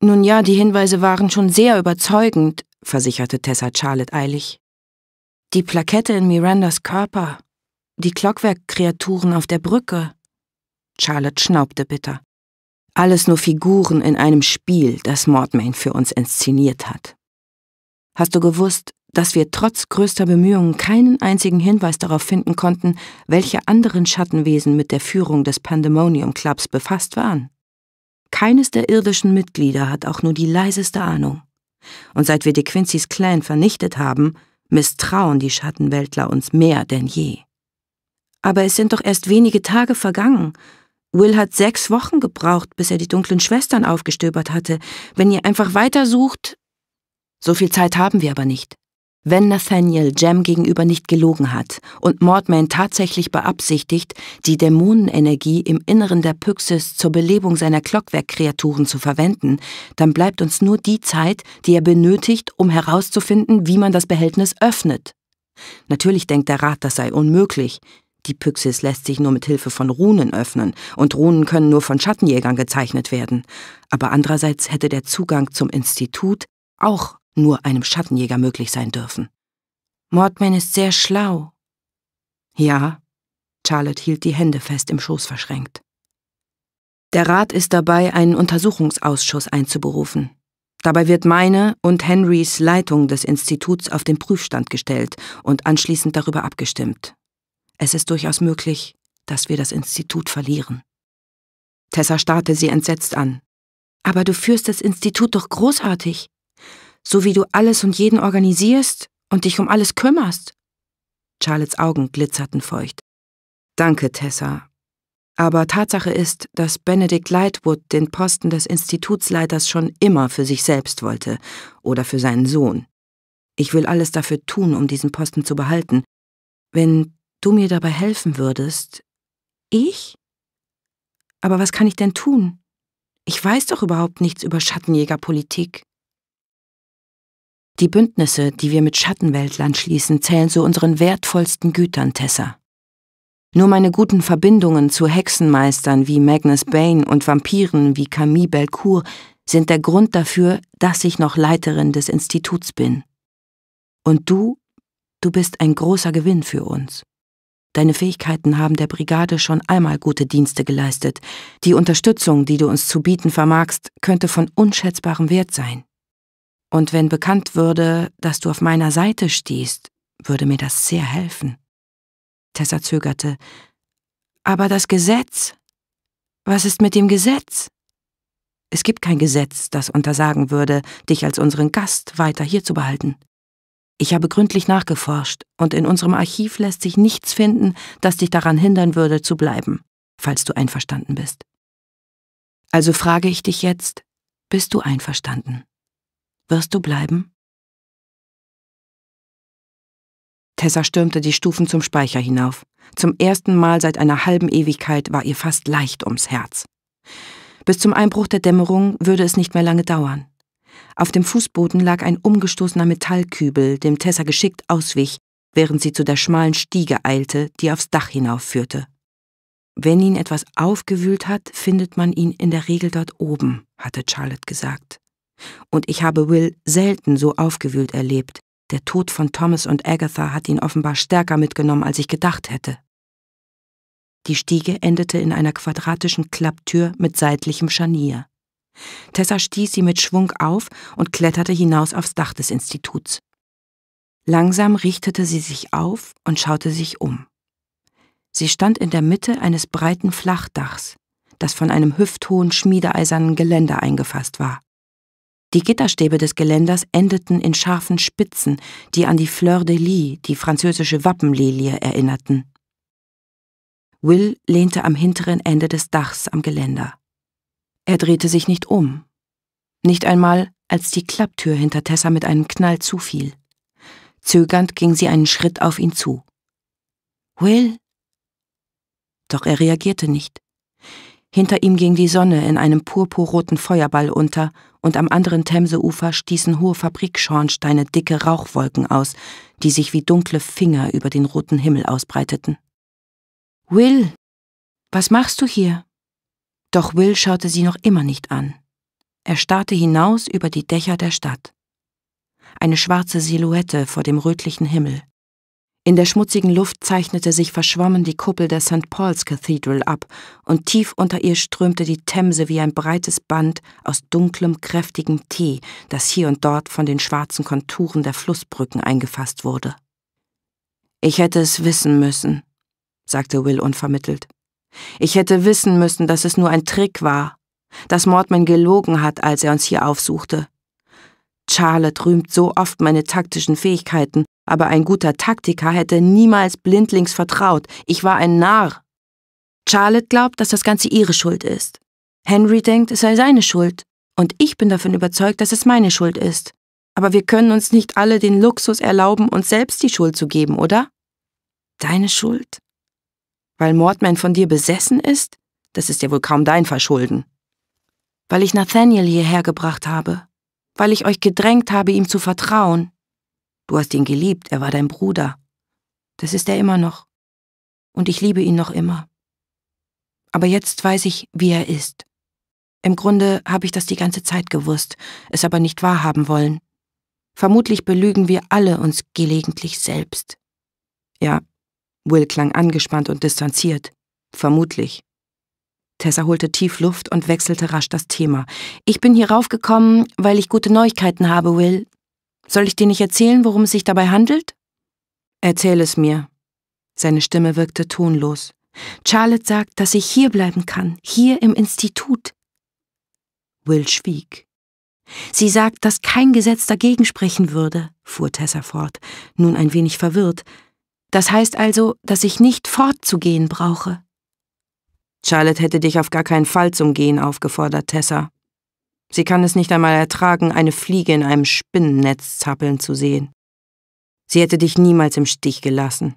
Nun ja, die Hinweise waren schon sehr überzeugend, versicherte Tessa Charlotte eilig. Die Plakette in Mirandas Körper, die Clockwerkkreaturen auf der Brücke. Charlotte schnaubte bitter. Alles nur Figuren in einem Spiel, das Mordmain für uns inszeniert hat. Hast du gewusst, dass wir trotz größter Bemühungen keinen einzigen Hinweis darauf finden konnten, welche anderen Schattenwesen mit der Führung des Pandemonium Clubs befasst waren. Keines der irdischen Mitglieder hat auch nur die leiseste Ahnung. Und seit wir De Quincys Clan vernichtet haben, misstrauen die Schattenweltler uns mehr denn je. Aber es sind doch erst wenige Tage vergangen. Will hat sechs Wochen gebraucht, bis er die dunklen Schwestern aufgestöbert hatte. Wenn ihr einfach weitersucht. So viel Zeit haben wir aber nicht. Wenn Nathaniel Jem gegenüber nicht gelogen hat und Mordman tatsächlich beabsichtigt, die Dämonenenergie im Inneren der Pyxis zur Belebung seiner Clockwerkkreaturen zu verwenden, dann bleibt uns nur die Zeit, die er benötigt, um herauszufinden, wie man das Behältnis öffnet. Natürlich denkt der Rat, das sei unmöglich. Die Pyxis lässt sich nur mit Hilfe von Runen öffnen, und Runen können nur von Schattenjägern gezeichnet werden. Aber andererseits hätte der Zugang zum Institut auch nur einem Schattenjäger möglich sein dürfen. Mordman ist sehr schlau. Ja, Charlotte hielt die Hände fest im Schoß verschränkt. Der Rat ist dabei, einen Untersuchungsausschuss einzuberufen. Dabei wird meine und Henrys Leitung des Instituts auf den Prüfstand gestellt und anschließend darüber abgestimmt. Es ist durchaus möglich, dass wir das Institut verlieren. Tessa starrte sie entsetzt an. Aber du führst das Institut doch großartig so wie du alles und jeden organisierst und dich um alles kümmerst. Charlottes Augen glitzerten feucht. Danke, Tessa. Aber Tatsache ist, dass Benedict Lightwood den Posten des Institutsleiters schon immer für sich selbst wollte oder für seinen Sohn. Ich will alles dafür tun, um diesen Posten zu behalten. Wenn du mir dabei helfen würdest. Ich? Aber was kann ich denn tun? Ich weiß doch überhaupt nichts über Schattenjägerpolitik. Die Bündnisse, die wir mit Schattenweltland schließen, zählen zu unseren wertvollsten Gütern, Tessa. Nur meine guten Verbindungen zu Hexenmeistern wie Magnus Bane und Vampiren wie Camille Belcourt sind der Grund dafür, dass ich noch Leiterin des Instituts bin. Und du, du bist ein großer Gewinn für uns. Deine Fähigkeiten haben der Brigade schon einmal gute Dienste geleistet. Die Unterstützung, die du uns zu bieten vermagst, könnte von unschätzbarem Wert sein. Und wenn bekannt würde, dass du auf meiner Seite stehst, würde mir das sehr helfen. Tessa zögerte. Aber das Gesetz? Was ist mit dem Gesetz? Es gibt kein Gesetz, das untersagen würde, dich als unseren Gast weiter hier zu behalten. Ich habe gründlich nachgeforscht, und in unserem Archiv lässt sich nichts finden, das dich daran hindern würde, zu bleiben, falls du einverstanden bist. Also frage ich dich jetzt, bist du einverstanden? Wirst du bleiben? Tessa stürmte die Stufen zum Speicher hinauf. Zum ersten Mal seit einer halben Ewigkeit war ihr fast leicht ums Herz. Bis zum Einbruch der Dämmerung würde es nicht mehr lange dauern. Auf dem Fußboden lag ein umgestoßener Metallkübel, dem Tessa geschickt auswich, während sie zu der schmalen Stiege eilte, die aufs Dach hinaufführte. Wenn ihn etwas aufgewühlt hat, findet man ihn in der Regel dort oben, hatte Charlotte gesagt. Und ich habe Will selten so aufgewühlt erlebt. Der Tod von Thomas und Agatha hat ihn offenbar stärker mitgenommen, als ich gedacht hätte. Die Stiege endete in einer quadratischen Klapptür mit seitlichem Scharnier. Tessa stieß sie mit Schwung auf und kletterte hinaus aufs Dach des Instituts. Langsam richtete sie sich auf und schaute sich um. Sie stand in der Mitte eines breiten Flachdachs, das von einem hüfthohen schmiedeeisernen Geländer eingefasst war. Die Gitterstäbe des Geländers endeten in scharfen Spitzen, die an die Fleur de Lis, die französische Wappenlilie, erinnerten. Will lehnte am hinteren Ende des Dachs am Geländer. Er drehte sich nicht um. Nicht einmal, als die Klapptür hinter Tessa mit einem Knall zufiel. Zögernd ging sie einen Schritt auf ihn zu. Will! Doch er reagierte nicht. Hinter ihm ging die Sonne in einem purpurroten Feuerball unter, und am anderen Themseufer stießen hohe Fabrikschornsteine dicke Rauchwolken aus, die sich wie dunkle Finger über den roten Himmel ausbreiteten. Will, was machst du hier? Doch Will schaute sie noch immer nicht an. Er starrte hinaus über die Dächer der Stadt. Eine schwarze Silhouette vor dem rötlichen Himmel. In der schmutzigen Luft zeichnete sich verschwommen die Kuppel der St. Paul's Cathedral ab, und tief unter ihr strömte die Themse wie ein breites Band aus dunklem, kräftigem Tee, das hier und dort von den schwarzen Konturen der Flussbrücken eingefasst wurde. Ich hätte es wissen müssen, sagte Will unvermittelt. Ich hätte wissen müssen, dass es nur ein Trick war, dass Mortman gelogen hat, als er uns hier aufsuchte. Charlotte rühmt so oft meine taktischen Fähigkeiten, aber ein guter Taktiker hätte niemals blindlings vertraut. Ich war ein Narr. Charlotte glaubt, dass das Ganze ihre Schuld ist. Henry denkt, es sei seine Schuld. Und ich bin davon überzeugt, dass es meine Schuld ist. Aber wir können uns nicht alle den Luxus erlauben, uns selbst die Schuld zu geben, oder? Deine Schuld? Weil Mordman von dir besessen ist? Das ist ja wohl kaum dein Verschulden. Weil ich Nathaniel hierher gebracht habe. Weil ich euch gedrängt habe, ihm zu vertrauen Du hast ihn geliebt, er war dein Bruder. Das ist er immer noch. Und ich liebe ihn noch immer. Aber jetzt weiß ich, wie er ist. Im Grunde habe ich das die ganze Zeit gewusst, es aber nicht wahrhaben wollen. Vermutlich belügen wir alle uns gelegentlich selbst. Ja, Will klang angespannt und distanziert. Vermutlich. Tessa holte tief Luft und wechselte rasch das Thema. Ich bin hier raufgekommen, weil ich gute Neuigkeiten habe, Will. Soll ich dir nicht erzählen, worum es sich dabei handelt? Erzähl es mir. Seine Stimme wirkte tonlos. Charlotte sagt, dass ich hier bleiben kann, hier im Institut. Will schwieg. Sie sagt, dass kein Gesetz dagegen sprechen würde, fuhr Tessa fort, nun ein wenig verwirrt. Das heißt also, dass ich nicht fortzugehen brauche. Charlotte hätte dich auf gar keinen Fall zum Gehen aufgefordert, Tessa, Sie kann es nicht einmal ertragen, eine Fliege in einem Spinnennetz zappeln zu sehen. Sie hätte dich niemals im Stich gelassen.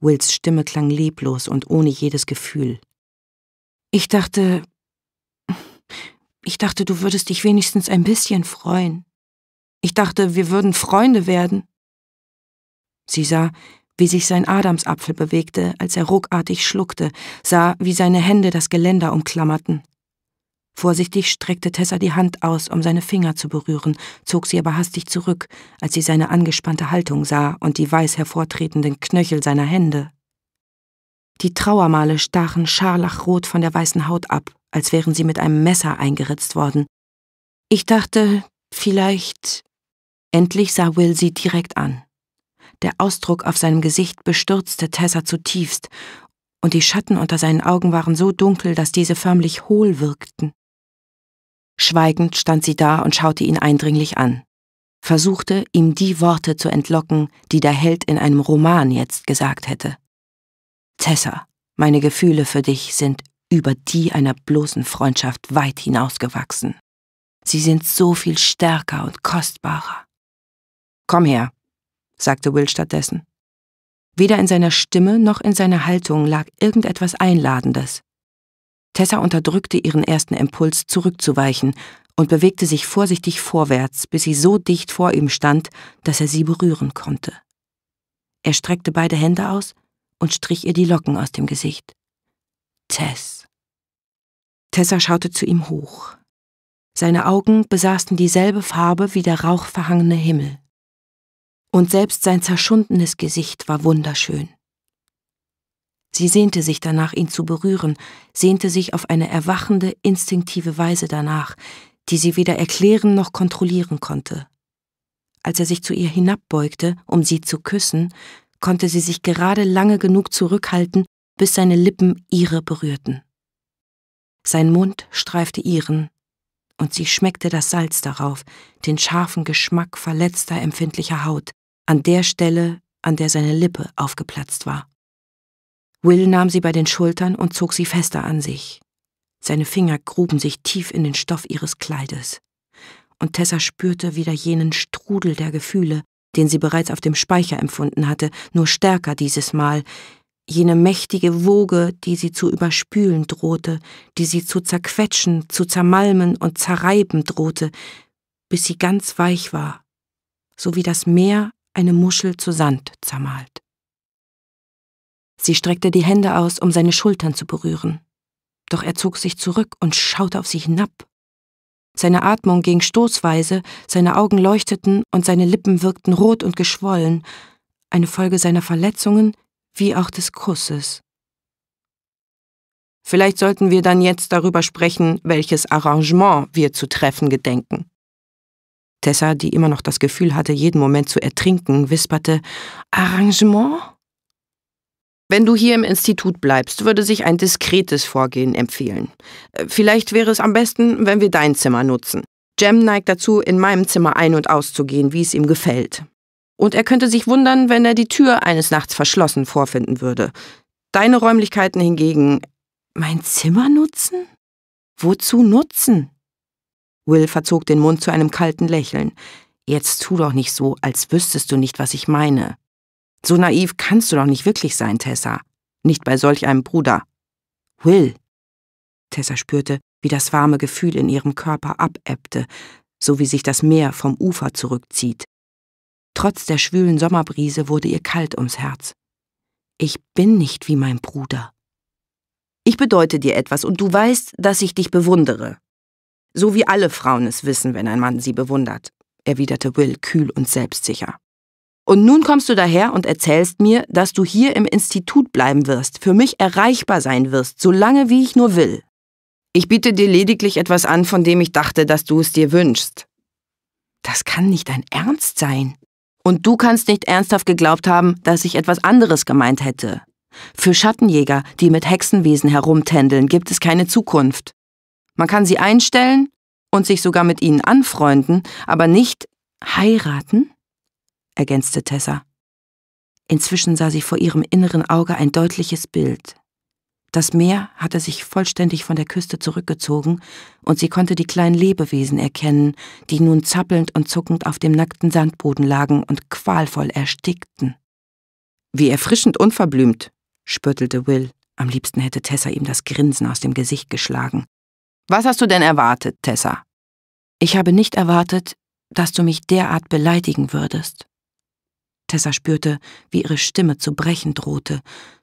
Wills Stimme klang leblos und ohne jedes Gefühl. Ich dachte, ich dachte, du würdest dich wenigstens ein bisschen freuen. Ich dachte, wir würden Freunde werden. Sie sah, wie sich sein Adamsapfel bewegte, als er ruckartig schluckte, sah, wie seine Hände das Geländer umklammerten, Vorsichtig streckte Tessa die Hand aus, um seine Finger zu berühren, zog sie aber hastig zurück, als sie seine angespannte Haltung sah und die weiß hervortretenden Knöchel seiner Hände. Die Trauermale stachen scharlachrot von der weißen Haut ab, als wären sie mit einem Messer eingeritzt worden. Ich dachte, vielleicht. Endlich sah Will sie direkt an. Der Ausdruck auf seinem Gesicht bestürzte Tessa zutiefst, und die Schatten unter seinen Augen waren so dunkel, dass diese förmlich hohl wirkten. Schweigend stand sie da und schaute ihn eindringlich an, versuchte ihm die Worte zu entlocken, die der Held in einem Roman jetzt gesagt hätte. Tessa, meine Gefühle für dich sind über die einer bloßen Freundschaft weit hinausgewachsen. Sie sind so viel stärker und kostbarer. Komm her, sagte Will stattdessen. Weder in seiner Stimme noch in seiner Haltung lag irgendetwas Einladendes. Tessa unterdrückte ihren ersten Impuls, zurückzuweichen, und bewegte sich vorsichtig vorwärts, bis sie so dicht vor ihm stand, dass er sie berühren konnte. Er streckte beide Hände aus und strich ihr die Locken aus dem Gesicht. Tess. Tessa schaute zu ihm hoch. Seine Augen besaßen dieselbe Farbe wie der rauchverhangene Himmel. Und selbst sein zerschundenes Gesicht war wunderschön. Sie sehnte sich danach, ihn zu berühren, sehnte sich auf eine erwachende, instinktive Weise danach, die sie weder erklären noch kontrollieren konnte. Als er sich zu ihr hinabbeugte, um sie zu küssen, konnte sie sich gerade lange genug zurückhalten, bis seine Lippen ihre berührten. Sein Mund streifte ihren, und sie schmeckte das Salz darauf, den scharfen Geschmack verletzter, empfindlicher Haut, an der Stelle, an der seine Lippe aufgeplatzt war. Will nahm sie bei den Schultern und zog sie fester an sich. Seine Finger gruben sich tief in den Stoff ihres Kleides. Und Tessa spürte wieder jenen Strudel der Gefühle, den sie bereits auf dem Speicher empfunden hatte, nur stärker dieses Mal, jene mächtige Woge, die sie zu überspülen drohte, die sie zu zerquetschen, zu zermalmen und zerreiben drohte, bis sie ganz weich war, so wie das Meer eine Muschel zu Sand zermalt. Sie streckte die Hände aus, um seine Schultern zu berühren. Doch er zog sich zurück und schaute auf sie hinab. Seine Atmung ging stoßweise, seine Augen leuchteten und seine Lippen wirkten rot und geschwollen, eine Folge seiner Verletzungen wie auch des Kusses. Vielleicht sollten wir dann jetzt darüber sprechen, welches Arrangement wir zu treffen gedenken. Tessa, die immer noch das Gefühl hatte, jeden Moment zu ertrinken, wisperte Arrangement? Wenn du hier im Institut bleibst, würde sich ein diskretes Vorgehen empfehlen. Äh, vielleicht wäre es am besten, wenn wir dein Zimmer nutzen. Jem neigt dazu, in meinem Zimmer ein- und auszugehen, wie es ihm gefällt. Und er könnte sich wundern, wenn er die Tür eines Nachts verschlossen vorfinden würde. Deine Räumlichkeiten hingegen. Mein Zimmer nutzen? Wozu nutzen? Will verzog den Mund zu einem kalten Lächeln. Jetzt tu doch nicht so, als wüsstest du nicht, was ich meine. So naiv kannst du doch nicht wirklich sein, Tessa. Nicht bei solch einem Bruder. Will. Tessa spürte, wie das warme Gefühl in ihrem Körper abebbte, so wie sich das Meer vom Ufer zurückzieht. Trotz der schwülen Sommerbrise wurde ihr kalt ums Herz. Ich bin nicht wie mein Bruder. Ich bedeute dir etwas und du weißt, dass ich dich bewundere. So wie alle Frauen es wissen, wenn ein Mann sie bewundert, erwiderte Will kühl und selbstsicher. Und nun kommst du daher und erzählst mir, dass du hier im Institut bleiben wirst, für mich erreichbar sein wirst, so lange wie ich nur will. Ich biete dir lediglich etwas an, von dem ich dachte, dass du es dir wünschst. Das kann nicht dein Ernst sein. Und du kannst nicht ernsthaft geglaubt haben, dass ich etwas anderes gemeint hätte. Für Schattenjäger, die mit Hexenwesen herumtändeln, gibt es keine Zukunft. Man kann sie einstellen und sich sogar mit ihnen anfreunden, aber nicht heiraten? ergänzte Tessa. Inzwischen sah sie vor ihrem inneren Auge ein deutliches Bild. Das Meer hatte sich vollständig von der Küste zurückgezogen, und sie konnte die kleinen Lebewesen erkennen, die nun zappelnd und zuckend auf dem nackten Sandboden lagen und qualvoll erstickten. Wie erfrischend unverblümt, spöttelte Will. Am liebsten hätte Tessa ihm das Grinsen aus dem Gesicht geschlagen. Was hast du denn erwartet, Tessa? Ich habe nicht erwartet, dass du mich derart beleidigen würdest. Tessa spürte, wie ihre Stimme zu brechen drohte,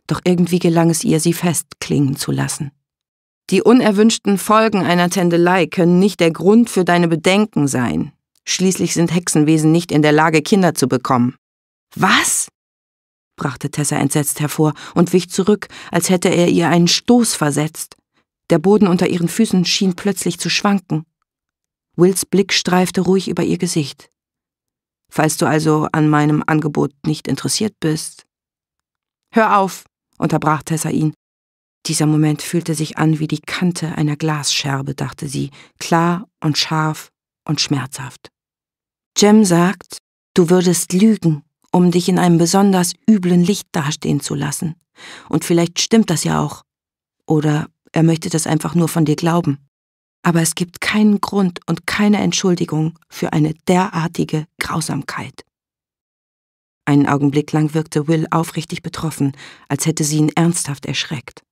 doch irgendwie gelang es ihr, sie festklingen zu lassen. Die unerwünschten Folgen einer Tändelei können nicht der Grund für deine Bedenken sein. Schließlich sind Hexenwesen nicht in der Lage, Kinder zu bekommen. Was? brachte Tessa entsetzt hervor und wich zurück, als hätte er ihr einen Stoß versetzt. Der Boden unter ihren Füßen schien plötzlich zu schwanken. Wills Blick streifte ruhig über ihr Gesicht falls du also an meinem Angebot nicht interessiert bist. Hör auf, unterbrach Tessa ihn. Dieser Moment fühlte sich an wie die Kante einer Glasscherbe, dachte sie, klar und scharf und schmerzhaft. Jem sagt, du würdest lügen, um dich in einem besonders üblen Licht dastehen zu lassen. Und vielleicht stimmt das ja auch. Oder er möchte das einfach nur von dir glauben aber es gibt keinen Grund und keine Entschuldigung für eine derartige Grausamkeit. Einen Augenblick lang wirkte Will aufrichtig betroffen, als hätte sie ihn ernsthaft erschreckt.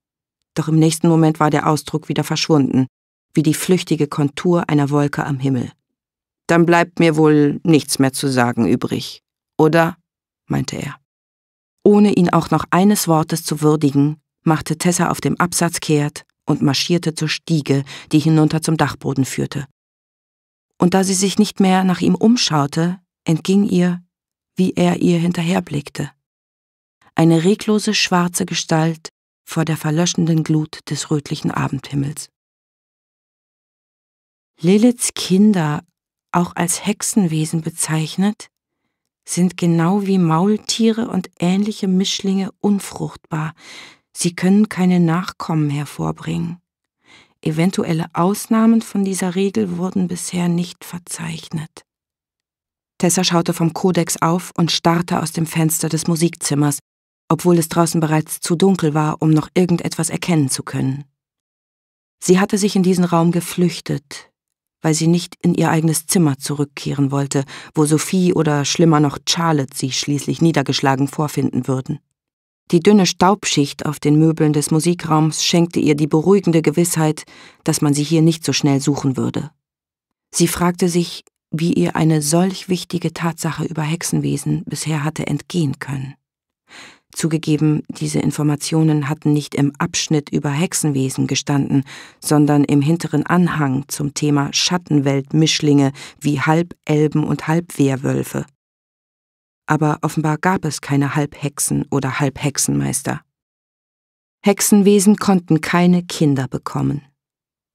Doch im nächsten Moment war der Ausdruck wieder verschwunden, wie die flüchtige Kontur einer Wolke am Himmel. Dann bleibt mir wohl nichts mehr zu sagen übrig, oder? meinte er. Ohne ihn auch noch eines Wortes zu würdigen, machte Tessa auf dem Absatz kehrt und marschierte zur Stiege, die hinunter zum Dachboden führte. Und da sie sich nicht mehr nach ihm umschaute, entging ihr, wie er ihr hinterherblickte. Eine reglose schwarze Gestalt vor der verlöschenden Glut des rötlichen Abendhimmels. Liliths Kinder, auch als Hexenwesen bezeichnet, sind genau wie Maultiere und ähnliche Mischlinge unfruchtbar, Sie können keine Nachkommen hervorbringen. Eventuelle Ausnahmen von dieser Regel wurden bisher nicht verzeichnet. Tessa schaute vom Kodex auf und starrte aus dem Fenster des Musikzimmers, obwohl es draußen bereits zu dunkel war, um noch irgendetwas erkennen zu können. Sie hatte sich in diesen Raum geflüchtet, weil sie nicht in ihr eigenes Zimmer zurückkehren wollte, wo Sophie oder schlimmer noch Charlotte sie schließlich niedergeschlagen vorfinden würden. Die dünne Staubschicht auf den Möbeln des Musikraums schenkte ihr die beruhigende Gewissheit, dass man sie hier nicht so schnell suchen würde. Sie fragte sich, wie ihr eine solch wichtige Tatsache über Hexenwesen bisher hatte entgehen können. Zugegeben, diese Informationen hatten nicht im Abschnitt über Hexenwesen gestanden, sondern im hinteren Anhang zum Thema Schattenweltmischlinge wie Halbelben und Halbwehrwölfe aber offenbar gab es keine Halbhexen oder Halbhexenmeister. Hexenwesen konnten keine Kinder bekommen.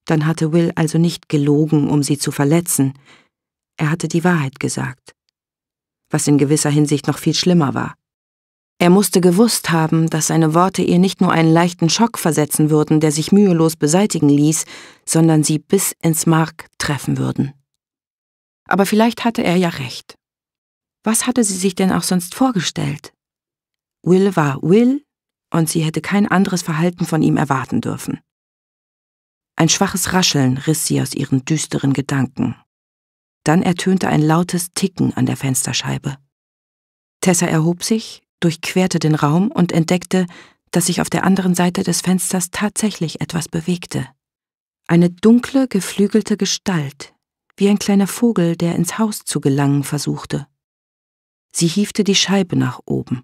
Dann hatte Will also nicht gelogen, um sie zu verletzen. Er hatte die Wahrheit gesagt. Was in gewisser Hinsicht noch viel schlimmer war. Er musste gewusst haben, dass seine Worte ihr nicht nur einen leichten Schock versetzen würden, der sich mühelos beseitigen ließ, sondern sie bis ins Mark treffen würden. Aber vielleicht hatte er ja recht. Was hatte sie sich denn auch sonst vorgestellt? Will war Will und sie hätte kein anderes Verhalten von ihm erwarten dürfen. Ein schwaches Rascheln riss sie aus ihren düsteren Gedanken. Dann ertönte ein lautes Ticken an der Fensterscheibe. Tessa erhob sich, durchquerte den Raum und entdeckte, dass sich auf der anderen Seite des Fensters tatsächlich etwas bewegte. Eine dunkle, geflügelte Gestalt, wie ein kleiner Vogel, der ins Haus zu gelangen versuchte. Sie hiefte die Scheibe nach oben.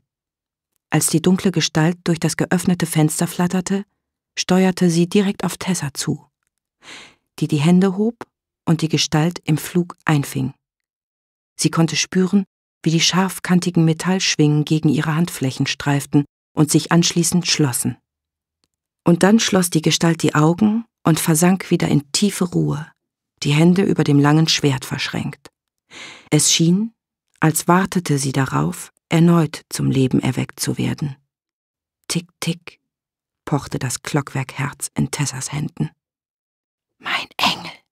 Als die dunkle Gestalt durch das geöffnete Fenster flatterte, steuerte sie direkt auf Tessa zu, die die Hände hob und die Gestalt im Flug einfing. Sie konnte spüren, wie die scharfkantigen Metallschwingen gegen ihre Handflächen streiften und sich anschließend schlossen. Und dann schloss die Gestalt die Augen und versank wieder in tiefe Ruhe, die Hände über dem langen Schwert verschränkt. Es schien, als wartete sie darauf, erneut zum Leben erweckt zu werden. Tick, tick, pochte das Glockwerkherz in Tessas Händen. Mein Engel!